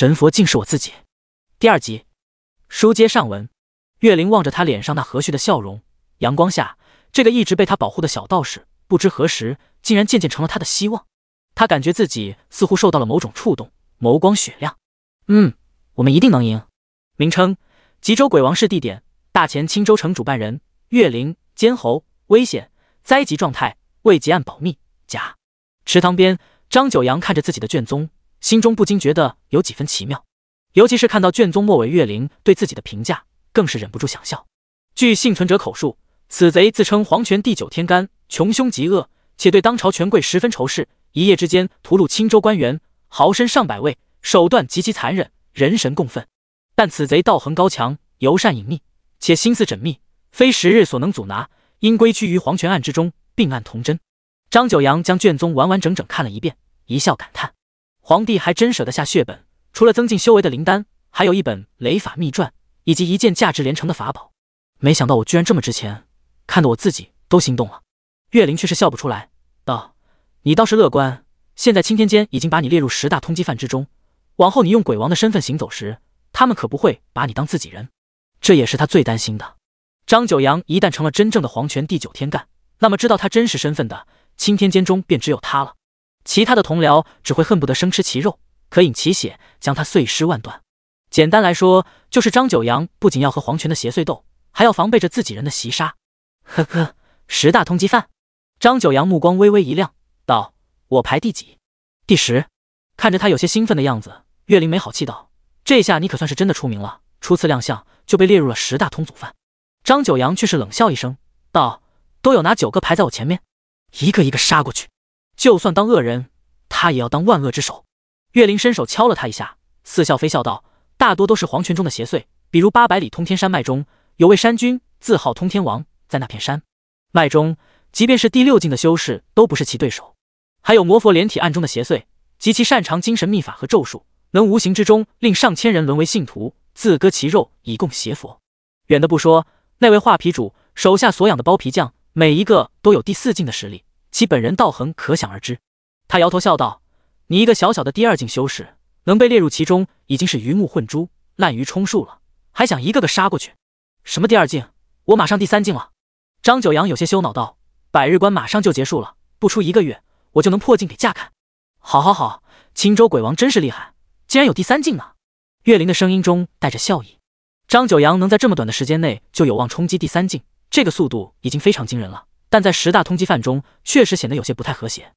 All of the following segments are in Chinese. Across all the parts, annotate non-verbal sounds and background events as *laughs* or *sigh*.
神佛竟是我自己。第二集，书接上文，月灵望着他脸上那和煦的笑容，阳光下，这个一直被他保护的小道士，不知何时竟然渐渐成了他的希望。他感觉自己似乎受到了某种触动，眸光雪亮。嗯，我们一定能赢。名称：吉州鬼王室地点：大前青州城，主办人：月灵，监侯，危险，灾级状态，未结案，保密。甲。池塘边，张九阳看着自己的卷宗。心中不禁觉得有几分奇妙，尤其是看到卷宗末尾岳灵对自己的评价，更是忍不住想笑。据幸存者口述，此贼自称皇权地久天干，穷凶极恶，且对当朝权贵十分仇视，一夜之间屠戮青州官员豪绅上百位，手段极其残忍，人神共愤。但此贼道行高强，游善隐匿，且心思缜密，非时日所能阻拿，应归居于皇权案之中，并案童真。张九阳将卷宗完完整整看了一遍，一笑感叹。皇帝还真舍得下血本，除了增进修为的灵丹，还有一本雷法秘传，以及一件价值连城的法宝。没想到我居然这么值钱，看得我自己都心动了。月灵却是笑不出来，道：“你倒是乐观，现在青天监已经把你列入十大通缉犯之中，往后你用鬼王的身份行走时，他们可不会把你当自己人。”这也是他最担心的。张九阳一旦成了真正的皇权第九天干，那么知道他真实身份的青天监中便只有他了。其他的同僚只会恨不得生吃其肉，可饮其血，将他碎尸万段。简单来说，就是张九阳不仅要和黄泉的邪祟斗，还要防备着自己人的袭杀。呵呵，十大通缉犯。张九阳目光微微一亮，道：“我排第几？”“第十。”看着他有些兴奋的样子，岳灵没好气道：“这下你可算是真的出名了，初次亮相就被列入了十大通缉犯。”张九阳却是冷笑一声，道：“都有哪九个排在我前面？一个一个杀过去。”就算当恶人，他也要当万恶之首。岳灵伸手敲了他一下，似笑非笑道：“大多都是黄泉中的邪祟，比如八百里通天山脉中有位山君，自号通天王，在那片山脉中，即便是第六境的修士都不是其对手。还有魔佛连体案中的邪祟，极其擅长精神秘法和咒术，能无形之中令上千人沦为信徒，自割其肉以供邪佛。远的不说，那位画皮主手下所养的包皮匠，每一个都有第四境的实力。”其本人道行可想而知，他摇头笑道：“你一个小小的第二境修士，能被列入其中，已经是鱼目混珠、滥竽充数了，还想一个个杀过去？什么第二境？我马上第三境了。”张九阳有些羞恼道：“百日关马上就结束了，不出一个月，我就能破境给架看。”“好好好，青州鬼王真是厉害，竟然有第三境呢。”岳灵的声音中带着笑意。张九阳能在这么短的时间内就有望冲击第三境，这个速度已经非常惊人了。但在十大通缉犯中，确实显得有些不太和谐。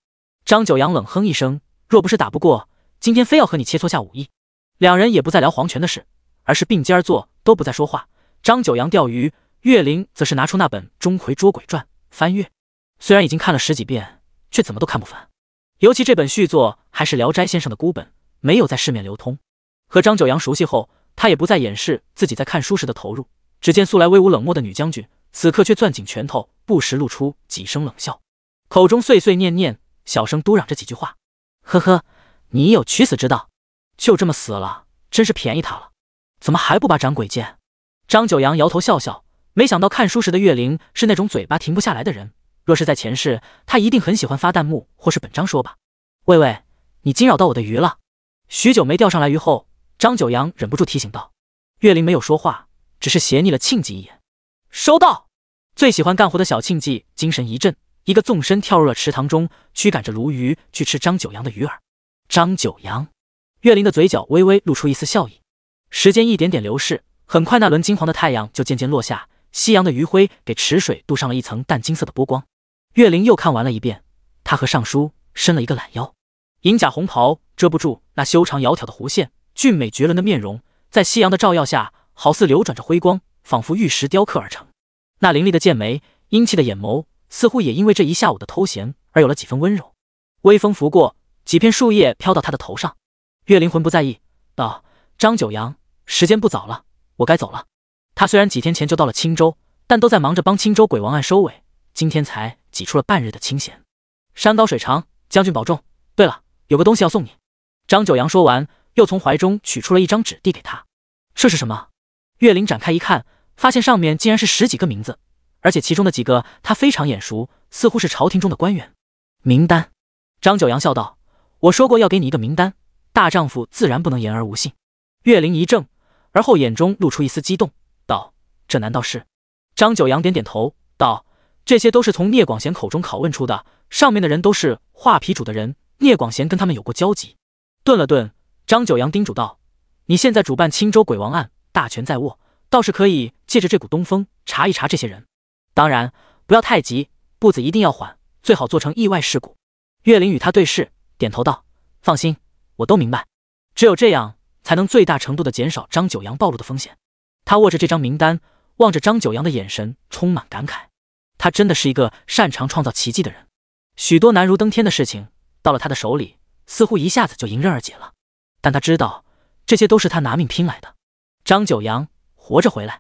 张九阳冷哼一声：“若不是打不过，今天非要和你切磋下武艺。”两人也不再聊黄泉的事，而是并肩而坐，都不再说话。张九阳钓鱼，岳灵则是拿出那本《钟馗捉鬼传》翻阅。虽然已经看了十几遍，却怎么都看不烦。尤其这本续作还是聊斋先生的孤本，没有在市面流通。和张九阳熟悉后，他也不再掩饰自己在看书时的投入。只见素来威武冷漠的女将军。此刻却攥紧拳头，不时露出几声冷笑，口中碎碎念念，小声嘟嚷着几句话：“呵呵，你有取死之道，就这么死了，真是便宜他了。怎么还不把斩鬼剑？”张九阳摇头笑笑，没想到看书时的岳灵是那种嘴巴停不下来的人。若是在前世，他一定很喜欢发弹幕或是本章说吧。喂喂，你惊扰到我的鱼了！许久没钓上来鱼后，张九阳忍不住提醒道。岳灵没有说话，只是斜睨了庆吉一眼，收到。最喜欢干活的小庆忌精神一振，一个纵身跳入了池塘中，驱赶着鲈鱼去吃张九阳的鱼饵。张九阳，岳林的嘴角微微露出一丝笑意。时间一点点流逝，很快那轮金黄的太阳就渐渐落下，夕阳的余晖给池水镀上了一层淡金色的波光。岳林又看完了一遍，他和尚书伸了一个懒腰，银甲红袍遮不住那修长窈窕的弧线，俊美绝伦的面容在夕阳的照耀下好似流转着辉光，仿佛玉石雕刻而成。那凌厉的剑眉，英气的眼眸，似乎也因为这一下午的偷闲而有了几分温柔。微风拂过，几片树叶飘到他的头上。岳灵魂不在意道：“张九阳，时间不早了，我该走了。”他虽然几天前就到了青州，但都在忙着帮青州鬼王案收尾，今天才挤出了半日的清闲。山高水长，将军保重。对了，有个东西要送你。”张九阳说完，又从怀中取出了一张纸递给他。“这是什么？”岳灵展开一看。发现上面竟然是十几个名字，而且其中的几个他非常眼熟，似乎是朝廷中的官员名单。张九阳笑道：“我说过要给你一个名单，大丈夫自然不能言而无信。”月灵一怔，而后眼中露出一丝激动，道：“这难道是？”张九阳点点头，道：“这些都是从聂广贤口中拷问出的，上面的人都是画皮主的人，聂广贤跟他们有过交集。”顿了顿，张九阳叮嘱道：“你现在主办青州鬼王案，大权在握。”倒是可以借着这股东风查一查这些人，当然不要太急，步子一定要缓，最好做成意外事故。岳林与他对视，点头道：“放心，我都明白。只有这样，才能最大程度的减少张九阳暴露的风险。”他握着这张名单，望着张九阳的眼神充满感慨。他真的是一个擅长创造奇迹的人，许多难如登天的事情，到了他的手里，似乎一下子就迎刃而解了。但他知道，这些都是他拿命拼来的。张九阳。活着回来，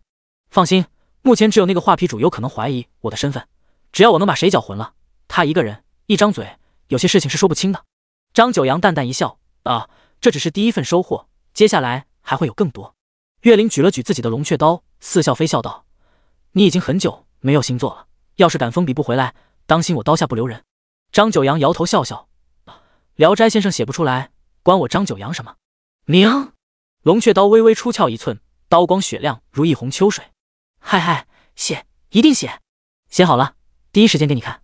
放心，目前只有那个画皮主有可能怀疑我的身份。只要我能把谁搅浑了，他一个人一张嘴，有些事情是说不清的。张九阳淡淡一笑，啊，这只是第一份收获，接下来还会有更多。岳灵举了举自己的龙雀刀，似笑非笑道：“你已经很久没有星座了，要是敢封笔不回来，当心我刀下不留人。”张九阳摇头笑笑，啊、聊斋先生写不出来，关我张九阳什么明龙雀刀微微出鞘一寸。刀光雪亮，如一泓秋水。嗨嗨，写一定写，写好了第一时间给你看。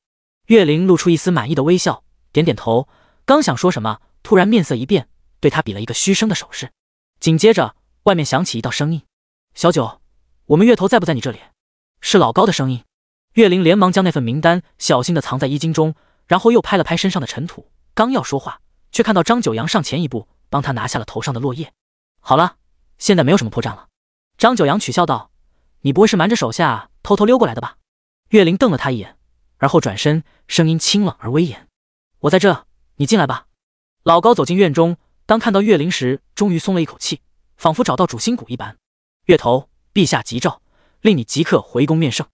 月灵露出一丝满意的微笑，点点头。刚想说什么，突然面色一变，对他比了一个嘘声的手势。紧接着，外面响起一道声音：“小九，我们月头在不在你这里？”是老高的声音。月灵连忙将那份名单小心的藏在衣襟中，然后又拍了拍身上的尘土，刚要说话，却看到张九阳上前一步，帮他拿下了头上的落叶。好了，现在没有什么破绽了。张九阳取笑道：“你不会是瞒着手下偷偷溜过来的吧？”岳灵瞪了他一眼，而后转身，声音清冷而威严：“我在这，你进来吧。”老高走进院中，当看到岳灵时，终于松了一口气，仿佛找到主心骨一般。月头，陛下急召，令你即刻回宫面圣。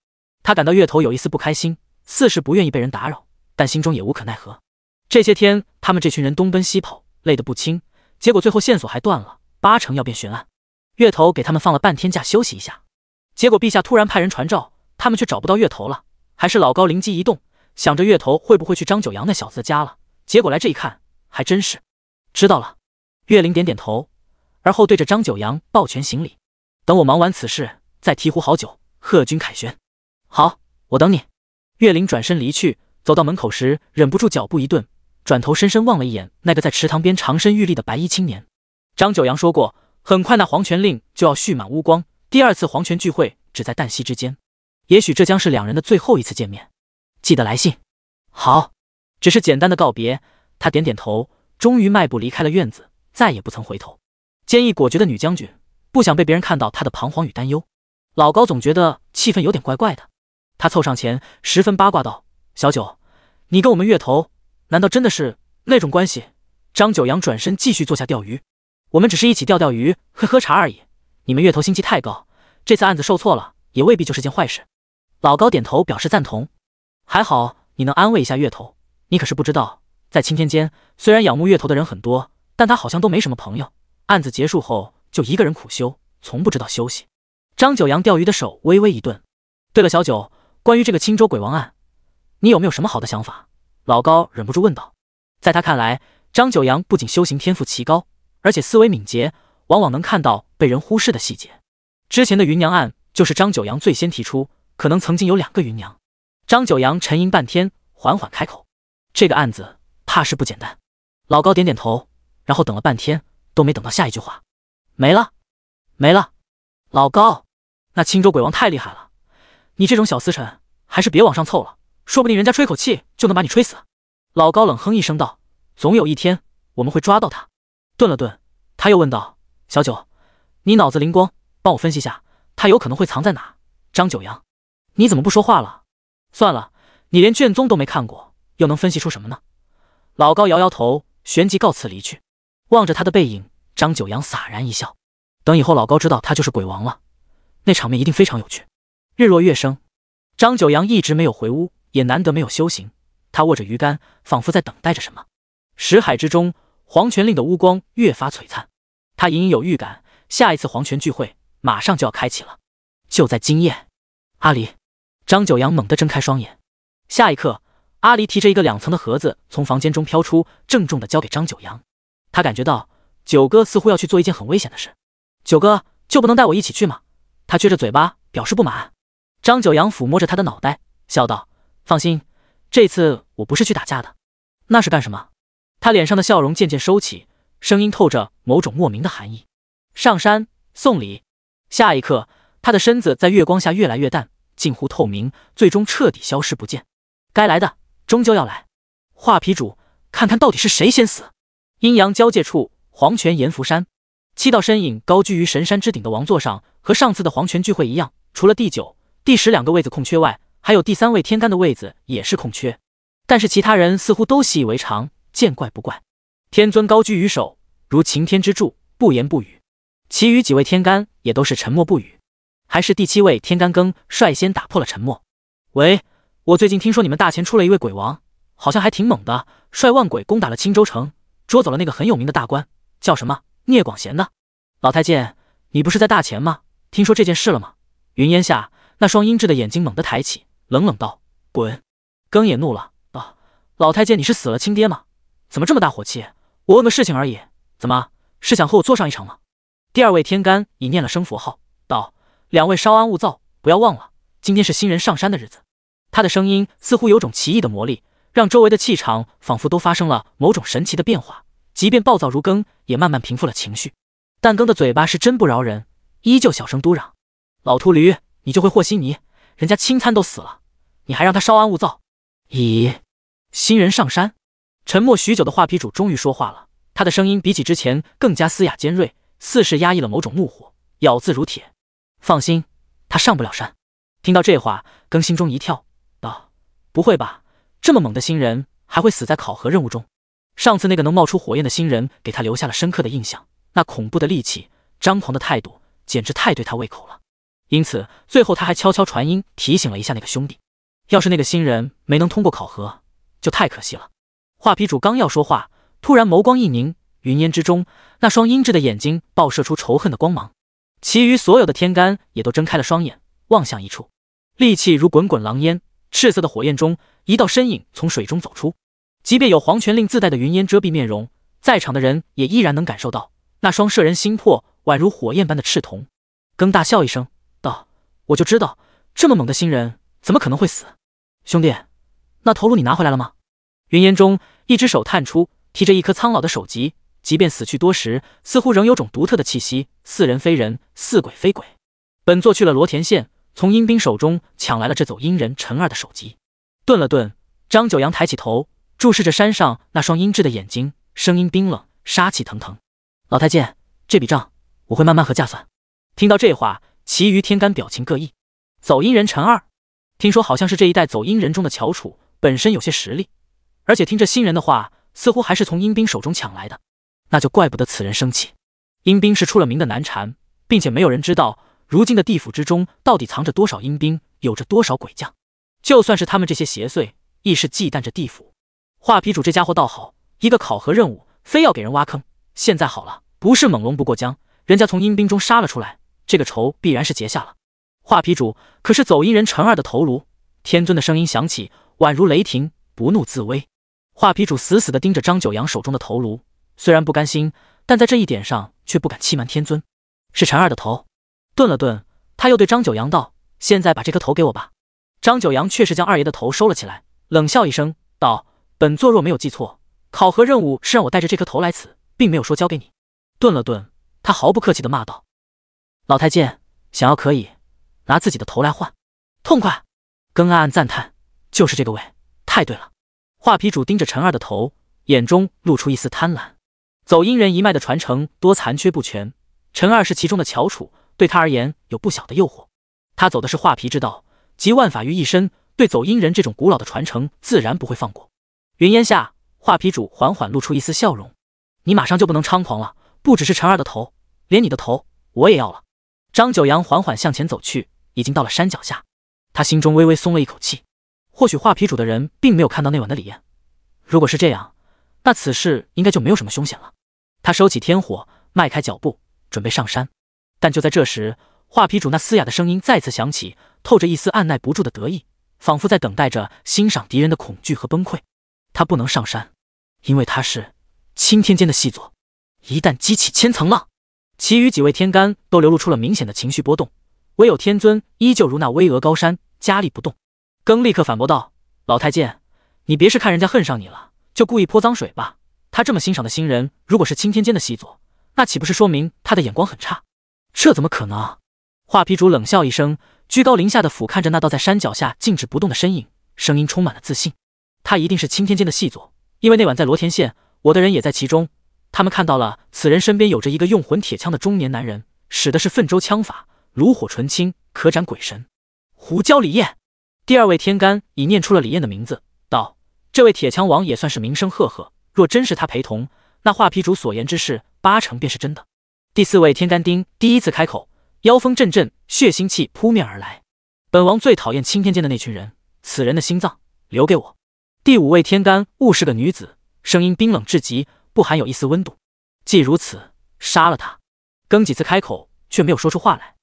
他感到月头有一丝不开心，似是不愿意被人打扰，但心中也无可奈何。这些天，他们这群人东奔西跑，累得不轻，结果最后线索还断了，八成要变悬案。月头给他们放了半天假休息一下，结果陛下突然派人传召，他们却找不到月头了。还是老高灵机一动，想着月头会不会去张九阳那小子的家了。结果来这一看，还真是。知道了。月灵点点头，而后对着张九阳抱拳行礼。等我忙完此事，再提壶好酒贺君凯旋。好，我等你。月灵转身离去，走到门口时忍不住脚步一顿，转头深深望了一眼那个在池塘边长身玉立的白衣青年。张九阳说过。很快，那黄泉令就要蓄满乌光。第二次黄泉聚会只在旦夕之间，也许这将是两人的最后一次见面。记得来信。好，只是简单的告别。他点点头，终于迈步离开了院子，再也不曾回头。坚毅果决的女将军不想被别人看到她的彷徨与担忧。老高总觉得气氛有点怪怪的，他凑上前，十分八卦道：“小九，你跟我们月头难道真的是那种关系？”张九阳转身继续坐下钓鱼。我们只是一起钓钓鱼、喝喝茶而已。你们月头心气太高，这次案子受挫了，也未必就是件坏事。老高点头表示赞同。还好你能安慰一下月头，你可是不知道，在青天间虽然仰慕月头的人很多，但他好像都没什么朋友。案子结束后就一个人苦修，从不知道休息。张九阳钓鱼的手微微一顿。对了，小九，关于这个青州鬼王案，你有没有什么好的想法？老高忍不住问道。在他看来，张九阳不仅修行天赋奇高。而且思维敏捷，往往能看到被人忽视的细节。之前的芸娘案就是张九阳最先提出，可能曾经有两个芸娘。张九阳沉吟半天，缓缓开口：“这个案子怕是不简单。”老高点点头，然后等了半天都没等到下一句话。没了，没了。老高，那青州鬼王太厉害了，你这种小司臣还是别往上凑了，说不定人家吹口气就能把你吹死。老高冷哼一声道：“总有一天我们会抓到他。”顿了顿，他又问道：“小九，你脑子灵光，帮我分析下，他有可能会藏在哪？”张九阳，你怎么不说话了？算了，你连卷宗都没看过，又能分析出什么呢？老高摇摇头，旋即告辞离去。望着他的背影，张九阳洒然一笑。等以后老高知道他就是鬼王了，那场面一定非常有趣。日落月升，张九阳一直没有回屋，也难得没有修行。他握着鱼竿，仿佛在等待着什么。识海之中。黄泉令的乌光越发璀璨，他隐隐有预感，下一次黄泉聚会马上就要开启了，就在今夜。阿离，张九阳猛地睁开双眼，下一刻，阿离提着一个两层的盒子从房间中飘出，郑重的交给张九阳。他感觉到九哥似乎要去做一件很危险的事，九哥就不能带我一起去吗？他撅着嘴巴表示不满。张九阳抚摸着他的脑袋，笑道：“放心，这次我不是去打架的，那是干什么？”他脸上的笑容渐渐收起，声音透着某种莫名的寒意。上山送礼。下一刻，他的身子在月光下越来越淡，近乎透明，最终彻底消失不见。该来的终究要来。画皮主，看看到底是谁先死。阴阳交界处，黄泉阎浮山，七道身影高居于神山之顶的王座上。和上次的黄泉聚会一样，除了第九、第十两个位子空缺外，还有第三位天干的位子也是空缺。但是其他人似乎都习以为常。见怪不怪，天尊高居于首，如擎天之柱，不言不语。其余几位天干也都是沉默不语，还是第七位天干庚率先打破了沉默。喂，我最近听说你们大乾出了一位鬼王，好像还挺猛的，率万鬼攻打了青州城，捉走了那个很有名的大官，叫什么聂广贤的。老太监，你不是在大前吗？听说这件事了吗？云烟下那双英质的眼睛猛地抬起，冷冷道：“滚！”庚也怒了：“啊，老太监，你是死了亲爹吗？”怎么这么大火气？我问个事情而已，怎么是想和我坐上一程吗？第二位天干已念了声佛号，道：“两位稍安勿躁，不要忘了，今天是新人上山的日子。”他的声音似乎有种奇异的魔力，让周围的气场仿佛都发生了某种神奇的变化。即便暴躁如庚，也慢慢平复了情绪。但羹的嘴巴是真不饶人，依旧小声嘟嚷：“老秃驴，你就会和稀泥，人家清餐都死了，你还让他稍安勿躁？咦，新人上山？”沉默许久的画皮主终于说话了，他的声音比起之前更加嘶哑尖锐，似是压抑了某种怒火，咬字如铁。放心，他上不了山。听到这话，更新中一跳道：“不会吧？这么猛的新人还会死在考核任务中？上次那个能冒出火焰的新人给他留下了深刻的印象，那恐怖的力气，张狂的态度，简直太对他胃口了。因此，最后他还悄悄传音提醒了一下那个兄弟，要是那个新人没能通过考核，就太可惜了。”画皮主刚要说话，突然眸光一凝，云烟之中那双阴鸷的眼睛爆射出仇恨的光芒。其余所有的天干也都睁开了双眼，望向一处，戾气如滚滚狼烟，赤色的火焰中，一道身影从水中走出。即便有黄泉令自带的云烟遮蔽面容，在场的人也依然能感受到那双摄人心魄、宛如火焰般的赤瞳。更大笑一声道：“我就知道，这么猛的新人怎么可能会死？兄弟，那头颅你拿回来了吗？”云烟中，一只手探出，提着一颗苍老的首级。即便死去多时，似乎仍有种独特的气息，似人非人，似鬼非鬼。本座去了罗田县，从阴兵手中抢来了这走阴人陈二的首级。顿了顿，张九阳抬起头，注视着山上那双阴鸷的眼睛，声音冰冷，杀气腾腾：“老太监，这笔账我会慢慢和价算。”听到这话，其余天干表情各异。走阴人陈二，听说好像是这一代走阴人中的翘楚，本身有些实力。而且听这新人的话，似乎还是从阴兵手中抢来的，那就怪不得此人生气。阴兵是出了名的难缠，并且没有人知道如今的地府之中到底藏着多少阴兵，有着多少鬼将。就算是他们这些邪祟，亦是忌惮着地府。画皮主这家伙倒好，一个考核任务非要给人挖坑。现在好了，不是猛龙不过江，人家从阴兵中杀了出来，这个仇必然是结下了。画皮主可是走阴人陈二的头颅。天尊的声音响起，宛如雷霆，不怒自威。画皮主死死的盯着张九阳手中的头颅，虽然不甘心，但在这一点上却不敢欺瞒天尊。是陈二的头。顿了顿，他又对张九阳道：“现在把这颗头给我吧。”张九阳确实将二爷的头收了起来，冷笑一声道：“本座若没有记错，考核任务是让我带着这颗头来此，并没有说交给你。”顿了顿，他毫不客气的骂道：“老太监，想要可以拿自己的头来换，痛快！”更暗暗赞叹：“就是这个味，太对了。”画皮主盯着陈二的头，眼中露出一丝贪婪。走阴人一脉的传承多残缺不全，陈二是其中的翘楚，对他而言有不小的诱惑。他走的是画皮之道，集万法于一身，对走阴人这种古老的传承自然不会放过。云烟下，画皮主缓缓露出一丝笑容：“你马上就不能猖狂了，不只是陈二的头，连你的头我也要了。”张九阳缓缓向前走去，已经到了山脚下，他心中微微松了一口气。或许画皮主的人并没有看到那晚的李艳，如果是这样，那此事应该就没有什么凶险了。他收起天火，迈开脚步，准备上山。但就在这时，画皮主那嘶哑的声音再次响起，透着一丝按耐不住的得意，仿佛在等待着欣赏敌人的恐惧和崩溃。他不能上山，因为他是青天间的细作，一旦激起千层浪，其余几位天干都流露出了明显的情绪波动，唯有天尊依旧如那巍峨高山，加立不动。更立刻反驳道：“老太监，你别是看人家恨上你了，就故意泼脏水吧？他这么欣赏的新人，如果是青天间的细作，那岂不是说明他的眼光很差？这怎么可能？”画皮主冷笑一声，居高临下的俯瞰着那道在山脚下静止不动的身影，声音充满了自信：“他一定是青天间的细作，因为那晚在罗田县，我的人也在其中，他们看到了此人身边有着一个用魂铁枪的中年男人，使的是粪粥枪法，炉火纯青，可斩鬼神。”胡椒李艳。第二位天干已念出了李艳的名字，道：“这位铁枪王也算是名声赫赫，若真是他陪同，那画皮主所言之事八成便是真的。”第四位天干丁第一次开口，妖风阵阵，血腥气扑面而来。本王最讨厌青天间的那群人，此人的心脏留给我。第五位天干误是个女子，声音冰冷至极，不含有一丝温度。既如此，杀了他。庚几次开口却没有说出话来。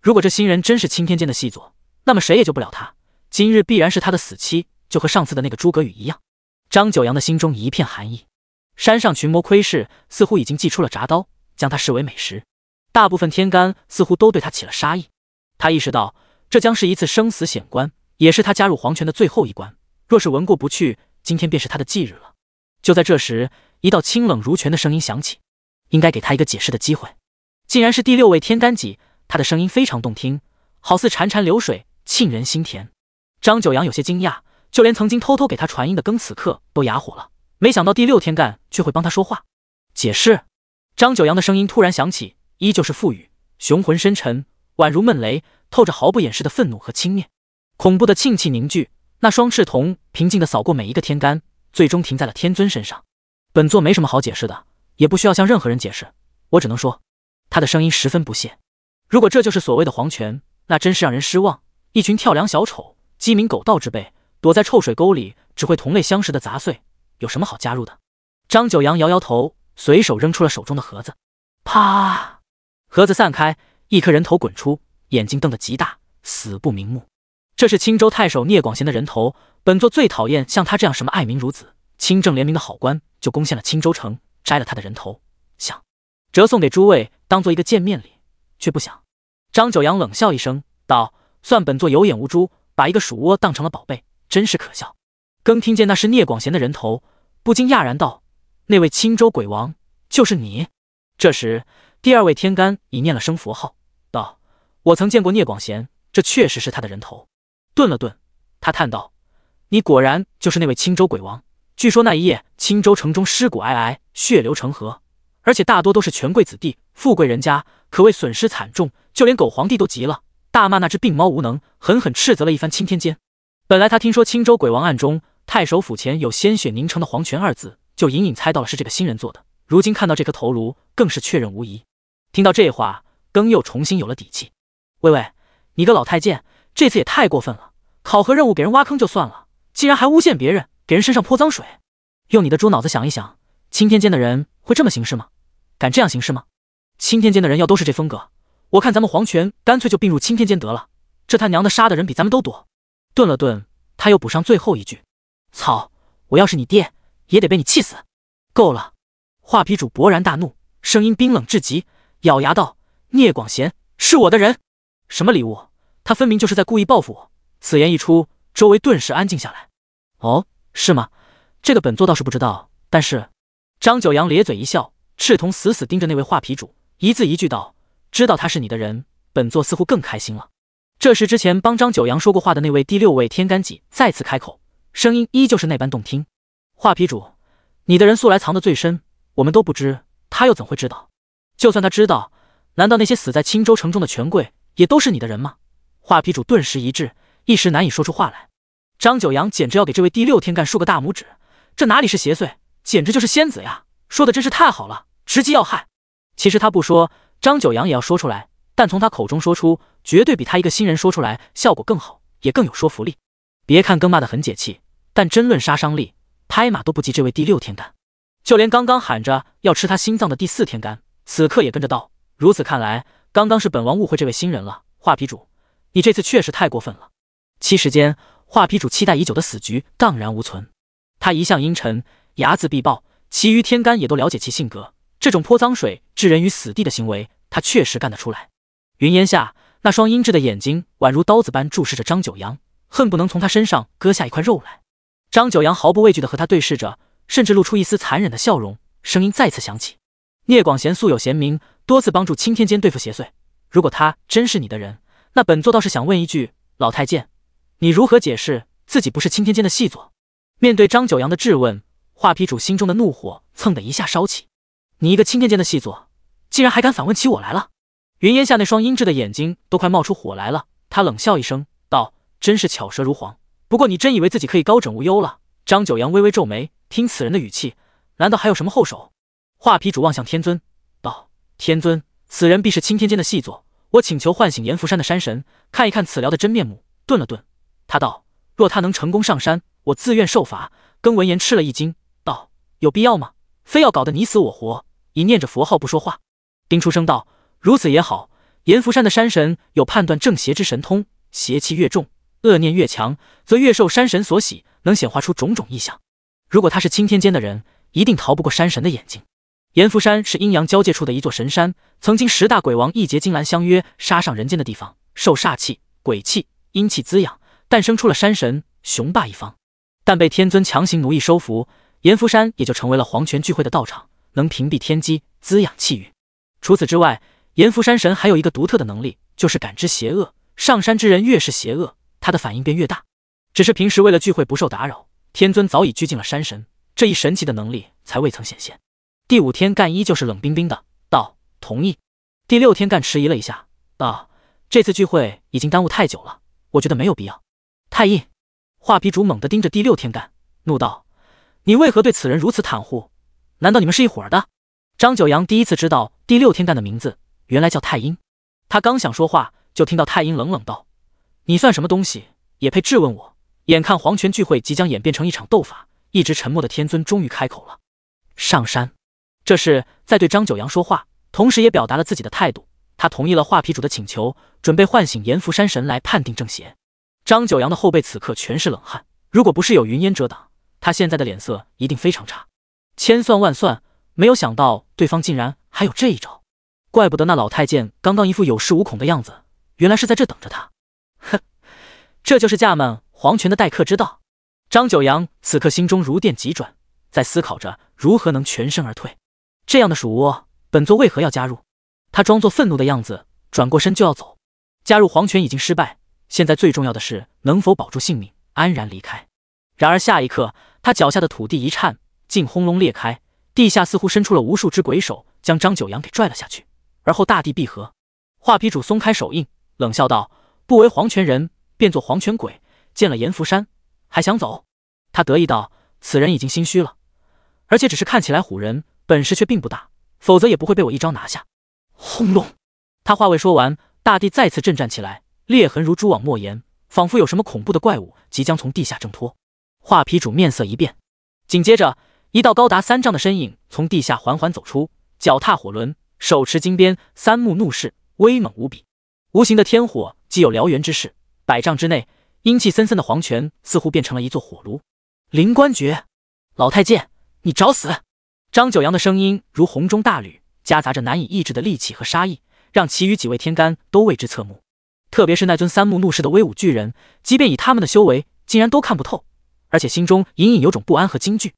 如果这新人真是青天间的细作，那么谁也救不了他。今日必然是他的死期，就和上次的那个诸葛羽一样。张九阳的心中一片寒意。山上群魔窥视，似乎已经祭出了铡刀，将他视为美食。大部分天干似乎都对他起了杀意。他意识到，这将是一次生死险关，也是他加入皇权的最后一关。若是闻过不去，今天便是他的忌日了。就在这时，一道清冷如泉的声音响起：“应该给他一个解释的机会。”竟然是第六位天干己，他的声音非常动听，好似潺潺流水，沁人心田。张九阳有些惊讶，就连曾经偷偷给他传音的庚，此刻都哑火了。没想到第六天干却会帮他说话、解释。张九阳的声音突然响起，依旧是腹语，雄浑深沉，宛如闷雷，透着毫不掩饰的愤怒和轻蔑。恐怖的庆气凝聚，那双赤瞳平静地扫过每一个天干，最终停在了天尊身上。本座没什么好解释的，也不需要向任何人解释。我只能说，他的声音十分不屑。如果这就是所谓的皇权，那真是让人失望。一群跳梁小丑。鸡鸣狗盗之辈，躲在臭水沟里，只会同类相食的杂碎，有什么好加入的？张九阳摇摇头，随手扔出了手中的盒子，啪，盒子散开，一颗人头滚出，眼睛瞪得极大，死不瞑目。这是青州太守聂广贤的人头，本座最讨厌像他这样什么爱民如子、清正廉明的好官，就攻陷了青州城，摘了他的人头，想折送给诸位当做一个见面礼，却不想，张九阳冷笑一声道：“算本座有眼无珠。”把一个鼠窝当成了宝贝，真是可笑。更听见那是聂广贤的人头，不禁讶然道：“那位青州鬼王就是你。”这时，第二位天干已念了声佛号，道：“我曾见过聂广贤，这确实是他的人头。”顿了顿，他叹道：“你果然就是那位青州鬼王。据说那一夜，青州城中尸骨皑皑，血流成河，而且大多都是权贵子弟、富贵人家，可谓损失惨重。就连狗皇帝都急了。”大骂那只病猫无能，狠狠斥责了一番青天监。本来他听说青州鬼王案中太守府前有鲜血凝成的“皇权”二字，就隐隐猜到了是这个新人做的。如今看到这颗头颅，更是确认无疑。听到这话，庚又重新有了底气。喂喂，你个老太监，这次也太过分了！考核任务给人挖坑就算了，竟然还诬陷别人，给人身上泼脏水。用你的猪脑子想一想，青天监的人会这么行事吗？敢这样行事吗？青天监的人要都是这风格？我看咱们黄泉干脆就并入青天间得了，这他娘的杀的人比咱们都多。顿了顿，他又补上最后一句：“操，我要是你爹，也得被你气死。”够了！画皮主勃然大怒，声音冰冷至极，咬牙道：“聂广贤是我的人，什么礼物？他分明就是在故意报复我。”此言一出，周围顿时安静下来。“哦，是吗？这个本座倒是不知道。”但是，张九阳咧嘴一笑，赤瞳死死盯着那位画皮主，一字一句道。知道他是你的人，本座似乎更开心了。这时，之前帮张九阳说过话的那位第六位天干己再次开口，声音依旧是那般动听。画皮主，你的人素来藏得最深，我们都不知，他又怎会知道？就算他知道，难道那些死在青州城中的权贵也都是你的人吗？画皮主顿时一滞，一时难以说出话来。张九阳简直要给这位第六天干竖个大拇指，这哪里是邪祟，简直就是仙子呀！说的真是太好了，直击要害。其实他不说，张九阳也要说出来。但从他口中说出，绝对比他一个新人说出来效果更好，也更有说服力。别看更骂的很解气，但真论杀伤力，拍马都不及这位第六天干。就连刚刚喊着要吃他心脏的第四天干，此刻也跟着道：“如此看来，刚刚是本王误会这位新人了。画皮主，你这次确实太过分了。”七时间，画皮主期待已久的死局荡然无存。他一向阴沉，睚眦必报，其余天干也都了解其性格。这种泼脏水置人于死地的行为，他确实干得出来。云烟下，那双阴鸷的眼睛宛如刀子般注视着张九阳，恨不能从他身上割下一块肉来。张九阳毫不畏惧地和他对视着，甚至露出一丝残忍的笑容，声音再次响起：“聂广贤素有贤名，多次帮助青天监对付邪祟。如果他真是你的人，那本座倒是想问一句，老太监，你如何解释自己不是青天监的细作？”面对张九阳的质问，画皮主心中的怒火蹭的一下烧起。你一个青天剑的细作，竟然还敢反问起我来了！云烟下那双阴鸷的眼睛都快冒出火来了。他冷笑一声道：“真是巧舌如簧。不过你真以为自己可以高枕无忧了？”张九阳微微皱眉，听此人的语气，难道还有什么后手？画皮主望向天尊道：“天尊，此人必是青天剑的细作。我请求唤醒阎浮山的山神，看一看此辽的真面目。”顿了顿，他道：“若他能成功上山，我自愿受罚。”跟闻言吃了一惊，道：“有必要吗？非要搞得你死我活？”以念着佛号不说话，丁出生道：“如此也好。阎浮山的山神有判断正邪之神通，邪气越重，恶念越强，则越受山神所喜，能显化出种种异象。如果他是青天间的人，一定逃不过山神的眼睛。阎浮山是阴阳交界处的一座神山，曾经十大鬼王一劫金兰相约杀上人间的地方，受煞气、鬼气、阴气滋养，诞生出了山神，雄霸一方。但被天尊强行奴役收服，阎浮山也就成为了皇权聚会的道场。”能屏蔽天机，滋养气运。除此之外，阎浮山神还有一个独特的能力，就是感知邪恶。上山之人越是邪恶，他的反应便越大。只是平时为了聚会不受打扰，天尊早已拘禁了山神这一神奇的能力，才未曾显现。第五天干依旧是冷冰冰的道：“同意。”第六天干迟疑了一下，道：“这次聚会已经耽误太久了，我觉得没有必要。”太阴画皮主猛地盯着第六天干，怒道：“你为何对此人如此袒护？”难道你们是一伙的？张九阳第一次知道第六天干的名字，原来叫太阴。他刚想说话，就听到太阴冷冷道：“你算什么东西，也配质问我？”眼看黄泉聚会即将演变成一场斗法，一直沉默的天尊终于开口了：“上山。”这是在对张九阳说话，同时也表达了自己的态度。他同意了画皮主的请求，准备唤醒阎浮山神来判定正邪。张九阳的后背此刻全是冷汗，如果不是有云烟遮挡，他现在的脸色一定非常差。千算万算，没有想到对方竟然还有这一招，怪不得那老太监刚刚一副有恃无恐的样子，原来是在这等着他。哼，这就是驾们皇权的待客之道。张九阳此刻心中如电急转，在思考着如何能全身而退。这样的鼠窝，本座为何要加入？他装作愤怒的样子，转过身就要走。加入皇权已经失败，现在最重要的是能否保住性命，安然离开。然而下一刻，他脚下的土地一颤。竟轰隆裂开，地下似乎伸出了无数只鬼手，将张九阳给拽了下去。而后大地闭合，画皮主松开手印，冷笑道：“不为黄泉人，便做黄泉鬼。见了阎浮山，还想走？”他得意道：“此人已经心虚了，而且只是看起来唬人，本事却并不大，否则也不会被我一招拿下。”轰隆！他话未说完，大地再次震颤起来，裂痕如蛛网莫言，仿佛有什么恐怖的怪物即将从地下挣脱。画皮主面色一变，紧接着。一道高达三丈的身影从地下缓缓走出，脚踏火轮，手持金鞭，三目怒视，威猛无比。无形的天火既有燎原之势，百丈之内，阴气森森的黄泉似乎变成了一座火炉。灵官诀，老太监，你找死！张九阳的声音如洪钟大吕，夹杂着难以抑制的戾气和杀意，让其余几位天干都为之侧目。特别是那尊三目怒视的威武巨人，即便以他们的修为，竟然都看不透，而且心中隐隐有种不安和惊惧。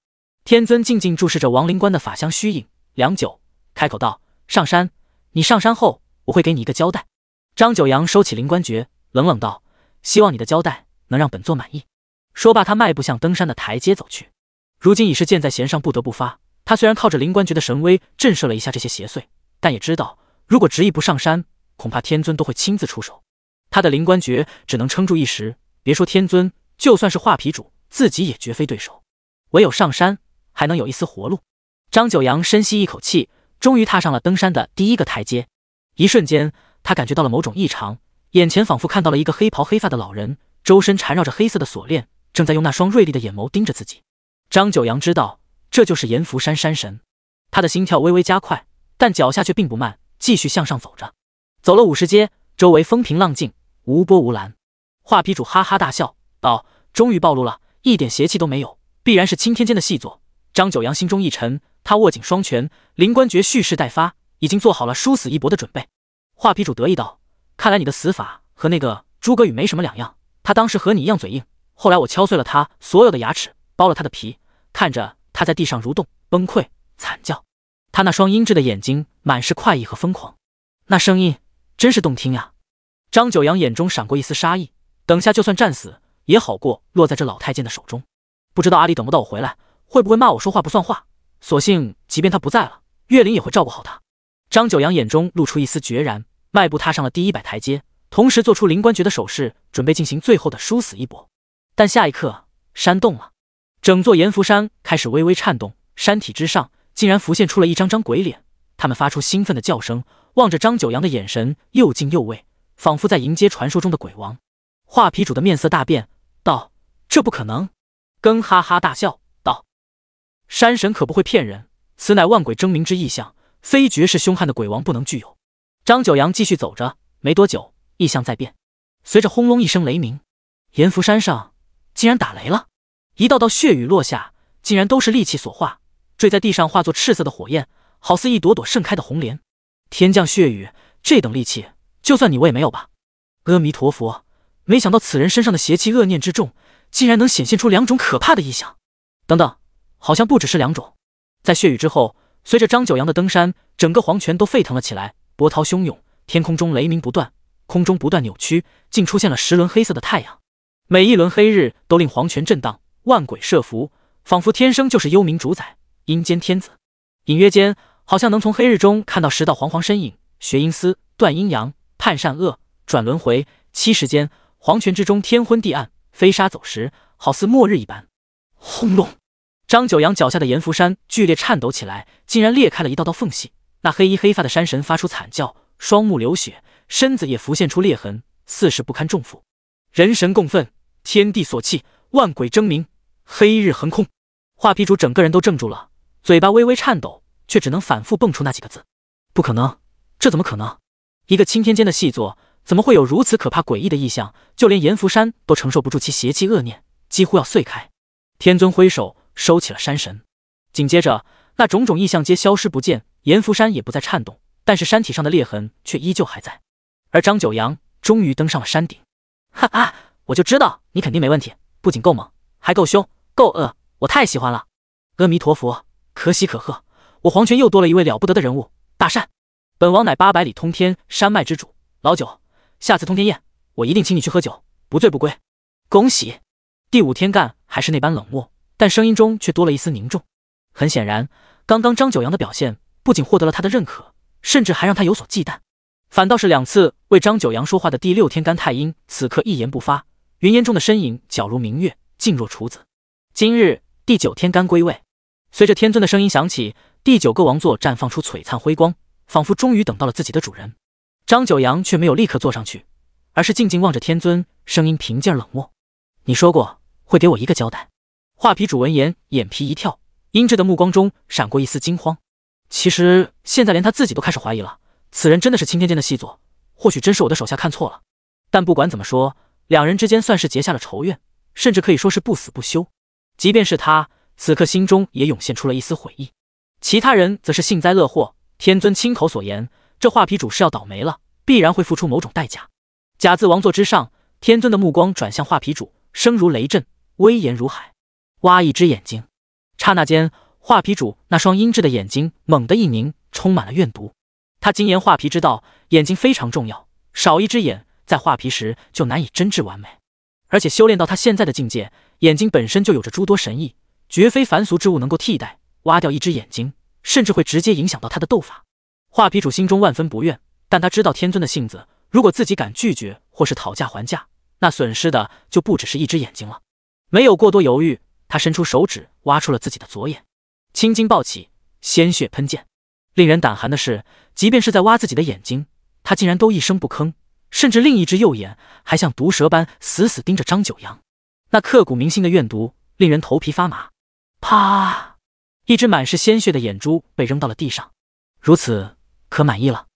天尊静静注视着亡灵官的法相虚影，良久，开口道：“上山，你上山后，我会给你一个交代。”张九阳收起灵官诀，冷冷道：“希望你的交代能让本座满意。”说罢，他迈步向登山的台阶走去。如今已是箭在弦上，不得不发。他虽然靠着灵官诀的神威震慑了一下这些邪祟，但也知道，如果执意不上山，恐怕天尊都会亲自出手。他的灵官诀只能撑住一时，别说天尊，就算是画皮主，自己也绝非对手。唯有上山。还能有一丝活路。张九阳深吸一口气，终于踏上了登山的第一个台阶。一瞬间，他感觉到了某种异常，眼前仿佛看到了一个黑袍黑发的老人，周身缠绕着黑色的锁链，正在用那双锐利的眼眸盯着自己。张九阳知道，这就是阎浮山山神。他的心跳微微加快，但脚下却并不慢，继续向上走着。走了五十阶，周围风平浪静，无波无澜。画皮主哈哈大笑道：“终于暴露了，一点邪气都没有，必然是青天间的细作。”张九阳心中一沉，他握紧双拳，灵官诀蓄势待发，已经做好了殊死一搏的准备。画皮主得意道：“看来你的死法和那个诸葛羽没什么两样。他当时和你一样嘴硬，后来我敲碎了他所有的牙齿，剥了他的皮，看着他在地上蠕动、崩溃、惨叫，他那双阴鸷的眼睛满是快意和疯狂。那声音真是动听呀！”张九阳眼中闪过一丝杀意，等下就算战死也好过落在这老太监的手中。不知道阿离等不到我回来。会不会骂我说话不算话？所幸，即便他不在了，月灵也会照顾好他。张九阳眼中露出一丝决然，迈步踏上了第一百台阶，同时做出灵官诀的手势，准备进行最后的殊死一搏。但下一刻，山动了，整座阎浮山开始微微颤动，山体之上竟然浮现出了一张张鬼脸，他们发出兴奋的叫声，望着张九阳的眼神又敬又畏，仿佛在迎接传说中的鬼王。画皮主的面色大变，道：“这不可能！”更哈哈大笑。山神可不会骗人，此乃万鬼争鸣之异象，非绝世凶悍的鬼王不能具有。张九阳继续走着，没多久，异象在变。随着轰隆一声雷鸣，阎浮山上竟然打雷了，一道道血雨落下，竟然都是戾气所化，坠在地上化作赤色的火焰，好似一朵朵盛开的红莲。天降血雨，这等戾气，就算你我也没有吧？阿弥陀佛，没想到此人身上的邪气恶念之重，竟然能显现出两种可怕的异象。等等。好像不只是两种。在血雨之后，随着张九阳的登山，整个黄泉都沸腾了起来，波涛汹涌，天空中雷鸣不断，空中不断扭曲，竟出现了十轮黑色的太阳。每一轮黑日都令黄泉震荡，万鬼设伏，仿佛天生就是幽冥主宰、阴间天子。隐约间，好像能从黑日中看到十道黄黄身影，学阴司、断阴阳、判善恶、转轮回。七时间，黄泉之中天昏地暗，飞沙走石，好似末日一般。轰隆！张九阳脚下的阎福山剧烈颤抖起来，竟然裂开了一道道缝隙。那黑衣黑发的山神发出惨叫，双目流血，身子也浮现出裂痕，似是不堪重负。人神共愤，天地所弃，万鬼争鸣，黑日横空。画皮主整个人都怔住了，嘴巴微微颤抖，却只能反复蹦出那几个字：“不可能，这怎么可能？一个青天间的细作，怎么会有如此可怕诡异的异象？就连阎福山都承受不住其邪气恶念，几乎要碎开。”天尊挥手。收起了山神，紧接着那种种异象皆消失不见，阎浮山也不再颤动，但是山体上的裂痕却依旧还在。而张九阳终于登上了山顶，哈哈，我就知道你肯定没问题，不仅够猛，还够凶，够恶，我太喜欢了！阿弥陀佛，可喜可贺，我黄泉又多了一位了不得的人物。大善，本王乃八百里通天山脉之主，老九，下次通天宴我一定请你去喝酒，不醉不归。恭喜。第五天干还是那般冷漠。但声音中却多了一丝凝重。很显然，刚刚张九阳的表现不仅获得了他的认可，甚至还让他有所忌惮。反倒是两次为张九阳说话的第六天干太阴，此刻一言不发，云烟中的身影皎如明月，静若处子。今日第九天干归位，随着天尊的声音响起，第九个王座绽放出璀璨辉光，仿佛终于等到了自己的主人。张九阳却没有立刻坐上去，而是静静望着天尊，声音平静冷漠：“你说过会给我一个交代。”画皮主闻言，眼皮一跳，阴鸷的目光中闪过一丝惊慌。其实现在连他自己都开始怀疑了，此人真的是青天剑的细作，或许真是我的手下看错了。但不管怎么说，两人之间算是结下了仇怨，甚至可以说是不死不休。即便是他，此刻心中也涌现出了一丝悔意。其他人则是幸灾乐祸。天尊亲口所言，这画皮主是要倒霉了，必然会付出某种代价。甲字王座之上，天尊的目光转向画皮主，声如雷震，威严如海。挖一只眼睛，刹那间，画皮主那双阴鸷的眼睛猛地一凝，充满了怨毒。他精研画皮之道，眼睛非常重要，少一只眼，在画皮时就难以真挚完美。而且修炼到他现在的境界，眼睛本身就有着诸多神异，绝非凡俗之物能够替代。挖掉一只眼睛，甚至会直接影响到他的斗法。画皮主心中万分不愿，但他知道天尊的性子，如果自己敢拒绝或是讨价还价，那损失的就不只是一只眼睛了。没有过多犹豫。他伸出手指挖出了自己的左眼，青筋暴起，鲜血喷溅。令人胆寒的是，即便是在挖自己的眼睛，他竟然都一声不吭，甚至另一只右眼还像毒蛇般死死盯着张九阳，那刻骨铭心的怨毒令人头皮发麻。啪！一只满是鲜血的眼珠被扔到了地上，如此可满意了。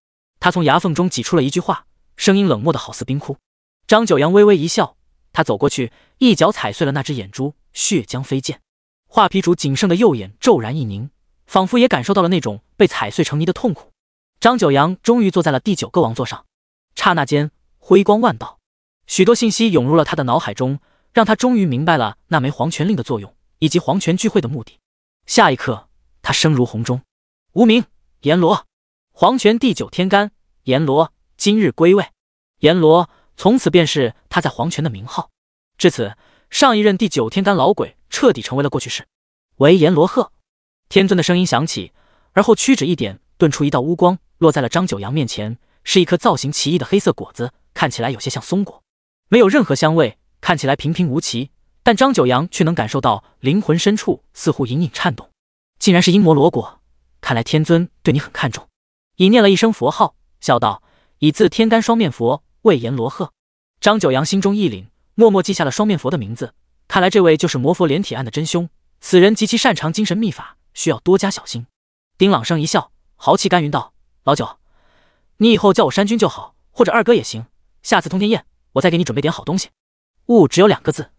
他从牙缝中挤出了一句话，声音冷漠的好似冰窟。张九阳微微一笑，他走过去，一脚踩碎了那只眼珠。血浆飞溅，画皮主仅剩的右眼骤然一凝，仿佛也感受到了那种被踩碎成泥的痛苦。张九阳终于坐在了第九个王座上，刹那间，辉光万道，许多信息涌入了他的脑海中，让他终于明白了那枚黄泉令的作用以及黄泉聚会的目的。下一刻，他声如洪钟：“无名阎罗，黄泉地九天干，阎罗今日归位，阎罗从此便是他在黄泉的名号。”至此。上一任第九天干老鬼彻底成为了过去式。为阎罗鹤，天尊的声音响起，而后屈指一点，顿出一道乌光，落在了张九阳面前，是一颗造型奇异的黑色果子，看起来有些像松果，没有任何香味，看起来平平无奇，但张九阳却能感受到灵魂深处似乎隐隐颤动，竟然是阴魔罗果。看来天尊对你很看重。已念了一声佛号，笑道：“以字天干双面佛，为阎罗鹤。”张九阳心中一凛。默默记下了双面佛的名字，看来这位就是魔佛连体案的真凶。此人极其擅长精神秘法，需要多加小心。丁朗声一笑，豪气干云道：“老九，你以后叫我山君就好，或者二哥也行。下次通天宴，我再给你准备点好东西。”物只有两个字：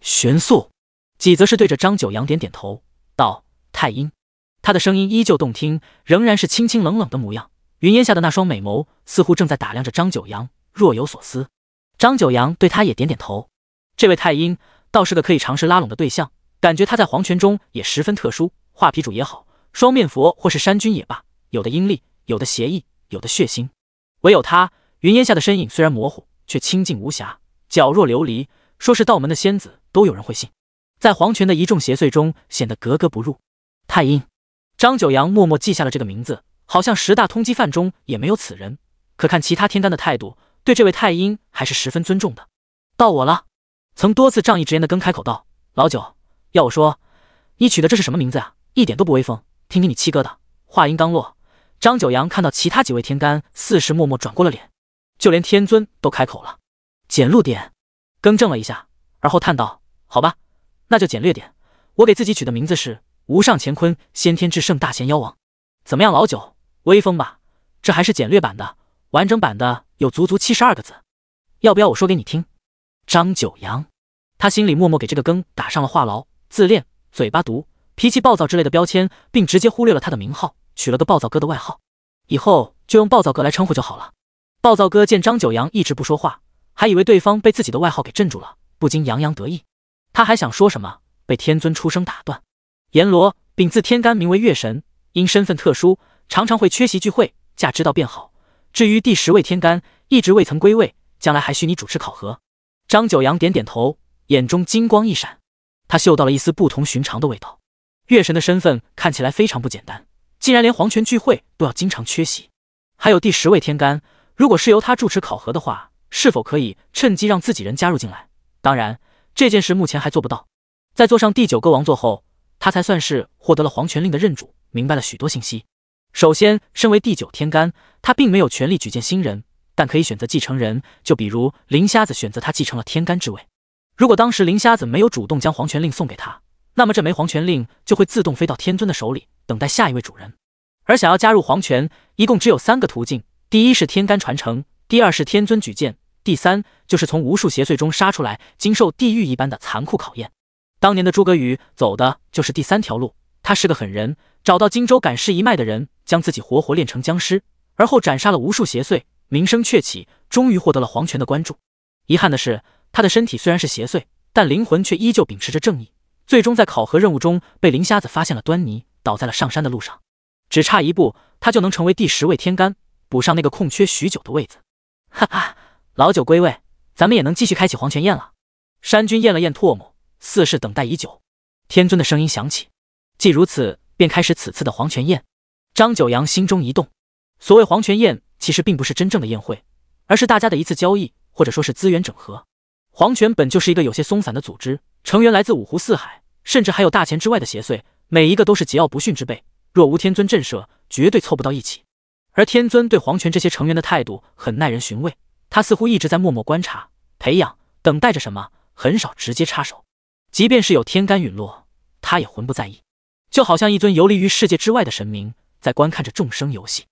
玄素。己则是对着张九阳点点头，道：“太阴。”他的声音依旧动听，仍然是清清冷冷的模样。云烟下的那双美眸，似乎正在打量着张九阳，若有所思。张九阳对他也点点头，这位太阴倒是个可以尝试拉拢的对象。感觉他在黄泉中也十分特殊，画皮主也好，双面佛或是山君也罢，有的阴戾，有的邪异，有的血腥，唯有他，云烟下的身影虽然模糊，却清净无瑕，皎若琉璃。说是道门的仙子，都有人会信。在黄泉的一众邪祟中，显得格格不入。太阴，张九阳默默记下了这个名字，好像十大通缉犯中也没有此人。可看其他天丹的态度。对这位太阴还是十分尊重的。到我了，曾多次仗义直言的庚开口道：“老九，要我说，你取的这是什么名字啊？一点都不威风。听听你七哥的话。”音刚落，张九阳看到其他几位天干，四是默默转过了脸，就连天尊都开口了：“简略点。”更正了一下，而后叹道：“好吧，那就简略点。我给自己取的名字是无上乾坤先天至圣大贤妖王，怎么样，老九威风吧？这还是简略版的，完整版的。”有足足七十二个字，要不要我说给你听？张九阳，他心里默默给这个更打上了话痨、自恋、嘴巴毒、脾气暴躁之类的标签，并直接忽略了他的名号，取了个暴躁哥的外号，以后就用暴躁哥来称呼就好了。暴躁哥见张九阳一直不说话，还以为对方被自己的外号给镇住了，不禁洋洋得意。他还想说什么，被天尊出声打断。阎罗禀自天干，名为月神，因身份特殊，常常会缺席聚会，驾值道便好。至于第十位天干一直未曾归位，将来还需你主持考核。张九阳点点头，眼中金光一闪，他嗅到了一丝不同寻常的味道。月神的身份看起来非常不简单，竟然连皇权聚会都要经常缺席。还有第十位天干，如果是由他主持考核的话，是否可以趁机让自己人加入进来？当然，这件事目前还做不到。在坐上第九个王座后，他才算是获得了皇权令的认主，明白了许多信息。首先，身为第九天干，他并没有权利举荐新人，但可以选择继承人。就比如林瞎子选择他继承了天干之位。如果当时林瞎子没有主动将黄泉令送给他，那么这枚黄泉令就会自动飞到天尊的手里，等待下一位主人。而想要加入黄泉，一共只有三个途径：第一是天干传承，第二是天尊举荐，第三就是从无数邪祟中杀出来，经受地狱一般的残酷考验。当年的诸葛羽走的就是第三条路。他是个狠人，找到荆州赶尸一脉的人。将自己活活练成僵尸，而后斩杀了无数邪祟，名声鹊起，终于获得了黄泉的关注。遗憾的是，他的身体虽然是邪祟，但灵魂却依旧秉持着正义。最终在考核任务中被林瞎子发现了端倪，倒在了上山的路上。只差一步，他就能成为第十位天干，补上那个空缺许久的位子。哈哈，老九归位，咱们也能继续开启黄泉宴了。山君咽了咽唾沫，似是等待已久。天尊的声音响起：“既如此，便开始此次的黄泉宴。”张九阳心中一动，所谓黄泉宴，其实并不是真正的宴会，而是大家的一次交易，或者说是资源整合。黄泉本就是一个有些松散的组织，成员来自五湖四海，甚至还有大钱之外的邪祟，每一个都是桀骜不驯之辈。若无天尊震慑，绝对凑不到一起。而天尊对黄泉这些成员的态度很耐人寻味，他似乎一直在默默观察、培养，等待着什么，很少直接插手。即便是有天干陨落，他也浑不在意，就好像一尊游离于世界之外的神明。在观看着众生游戏，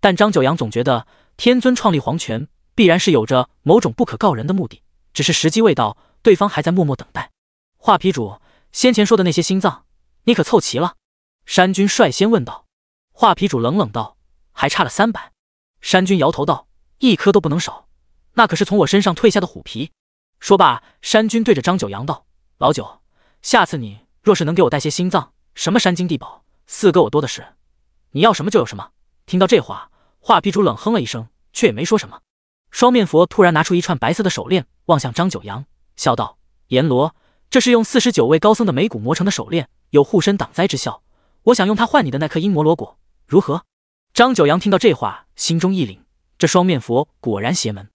但张九阳总觉得天尊创立皇权必然是有着某种不可告人的目的，只是时机未到，对方还在默默等待。画皮主先前说的那些心脏，你可凑齐了？山君率先问道。画皮主冷冷道：“还差了三百。”山君摇头道：“一颗都不能少，那可是从我身上退下的虎皮。”说罢，山君对着张九阳道：“老九，下次你若是能给我带些心脏，什么山精地宝，四哥我多的是。”你要什么就有什么。听到这话，画皮主冷哼了一声，却也没说什么。双面佛突然拿出一串白色的手链，望向张九阳，笑道：“阎罗，这是用四十九位高僧的眉骨磨成的手链，有护身挡灾之效。我想用它换你的那颗阴魔罗果，如何？”张九阳听到这话，心中一凛，这双面佛果然邪门。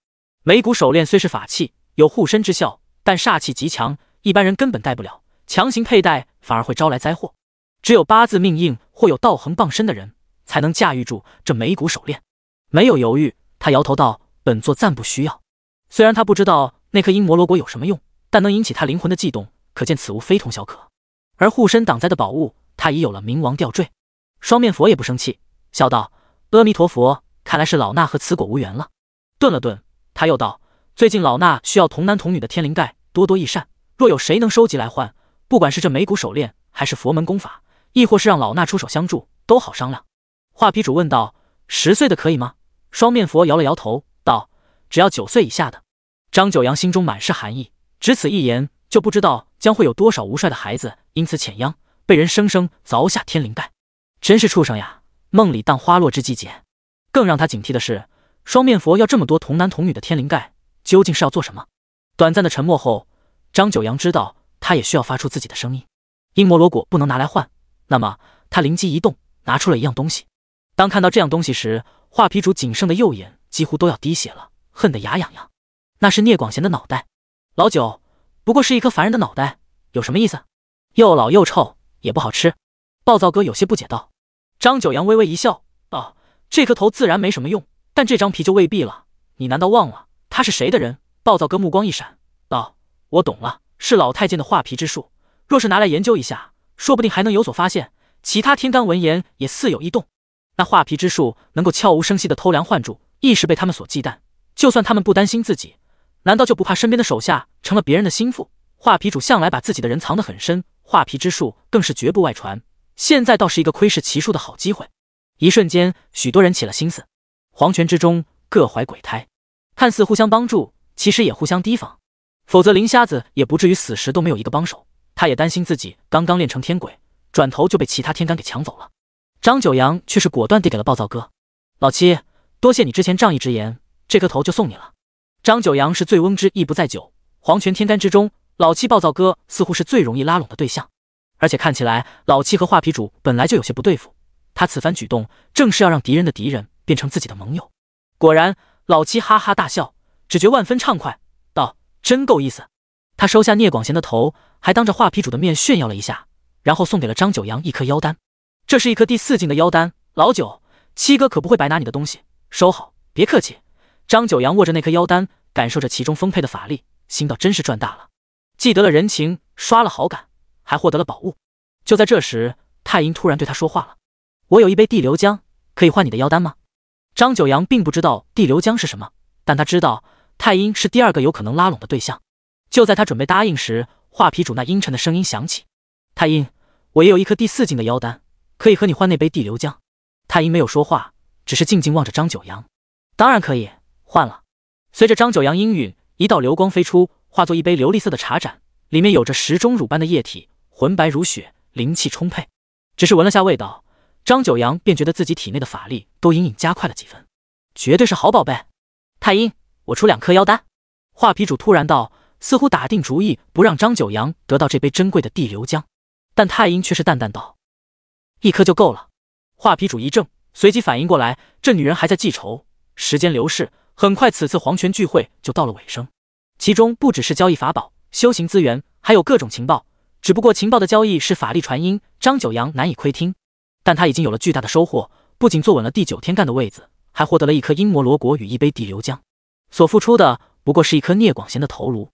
眉骨手链虽是法器，有护身之效，但煞气极强，一般人根本带不了，强行佩戴反而会招来灾祸。只有八字命硬或有道行傍身的人，才能驾驭住这眉骨手链。没有犹豫，他摇头道：“本座暂不需要。”虽然他不知道那颗阴魔罗果有什么用，但能引起他灵魂的悸动，可见此物非同小可。而护身挡灾的宝物，他已有了冥王吊坠、双面佛。也不生气，笑道：“阿弥陀佛，看来是老衲和此果无缘了。”顿了顿，他又道：“最近老衲需要童男童女的天灵盖，多多益善。若有谁能收集来换，不管是这眉骨手链还是佛门功法。”亦或是让老衲出手相助，都好商量。”画皮主问道，“十岁的可以吗？”双面佛摇了摇头，道：“只要九岁以下的。”张九阳心中满是寒意，只此一言，就不知道将会有多少无帅的孩子因此潜殃，被人生生凿下天灵盖。真是畜生呀！梦里当花落之季节。更让他警惕的是，双面佛要这么多童男童女的天灵盖，究竟是要做什么？短暂的沉默后，张九阳知道他也需要发出自己的声音。阴魔罗果不能拿来换。那么他灵机一动，拿出了一样东西。当看到这样东西时，画皮主仅剩的右眼几乎都要滴血了，恨得牙痒痒。那是聂广贤的脑袋。老九，不过是一颗凡人的脑袋，有什么意思？又老又臭，也不好吃。暴躁哥有些不解道。张九阳微微一笑，道：“这颗头自然没什么用，但这张皮就未必了。你难道忘了他是谁的人？”暴躁哥目光一闪，道：“我懂了，是老太监的画皮之术。若是拿来研究一下。”说不定还能有所发现。其他天干闻言也似有异动。那画皮之术能够悄无声息的偷梁换柱，一时被他们所忌惮。就算他们不担心自己，难道就不怕身边的手下成了别人的心腹？画皮主向来把自己的人藏得很深，画皮之术更是绝不外传。现在倒是一个窥视奇术的好机会。一瞬间，许多人起了心思。黄泉之中各怀鬼胎，看似互相帮助，其实也互相提防。否则林瞎子也不至于死时都没有一个帮手。他也担心自己刚刚练成天鬼，转头就被其他天干给抢走了。张九阳却是果断递给了暴躁哥，老七，多谢你之前仗义直言，这颗头就送你了。张九阳是醉翁之意不在酒，黄泉天干之中，老七暴躁哥似乎是最容易拉拢的对象，而且看起来老七和画皮主本来就有些不对付，他此番举动正是要让敌人的敌人变成自己的盟友。果然，老七哈哈大笑，只觉万分畅快，道：“真够意思。”他收下聂广贤的头，还当着画皮主的面炫耀了一下，然后送给了张九阳一颗妖丹。这是一颗第四境的妖丹。老九，七哥可不会白拿你的东西，收好，别客气。张九阳握着那颗妖丹，感受着其中丰沛的法力，心道真是赚大了，既得了人情，刷了好感，还获得了宝物。就在这时，太阴突然对他说话了：“我有一杯地流浆，可以换你的妖丹吗？”张九阳并不知道地流浆是什么，但他知道太阴是第二个有可能拉拢的对象。就在他准备答应时，画皮主那阴沉的声音响起：“太阴，我也有一颗第四境的妖丹，可以和你换那杯地流浆。”太阴没有说话，只是静静望着张九阳。当然可以换了。随着张九阳应允，一道流光飞出，化作一杯琉璃色的茶盏，里面有着石钟乳般的液体，浑白如雪，灵气充沛。只是闻了下味道，张九阳便觉得自己体内的法力都隐隐加快了几分，绝对是好宝贝。太阴，我出两颗妖丹。”画皮主突然道。似乎打定主意不让张九阳得到这杯珍贵的地流浆，但太阴却是淡淡道：“一颗就够了。”画皮主一怔，随即反应过来，这女人还在记仇。时间流逝，很快此次皇权聚会就到了尾声。其中不只是交易法宝、修行资源，还有各种情报。只不过情报的交易是法力传音，张九阳难以窥听。但他已经有了巨大的收获，不仅坐稳了第九天干的位子，还获得了一颗阴魔罗国与一杯地流浆，所付出的不过是一颗聂广贤的头颅。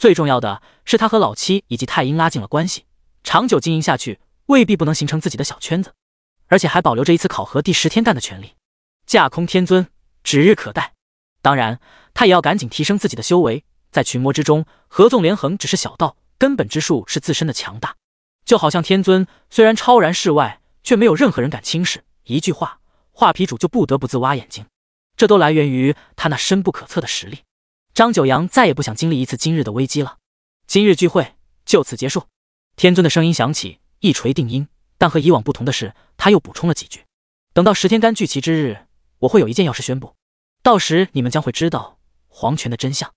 最重要的是，他和老七以及太阴拉近了关系，长久经营下去，未必不能形成自己的小圈子，而且还保留着一次考核第十天干的权利，架空天尊指日可待。当然，他也要赶紧提升自己的修为，在群魔之中合纵连横只是小道，根本之术是自身的强大。就好像天尊虽然超然世外，却没有任何人敢轻视。一句话，画皮主就不得不自挖眼睛，这都来源于他那深不可测的实力。张九阳再也不想经历一次今日的危机了。今日聚会就此结束。天尊的声音响起，一锤定音。但和以往不同的是，他又补充了几句：“等到十天干聚齐之日，我会有一件要事宣布。到时你们将会知道皇权的真相，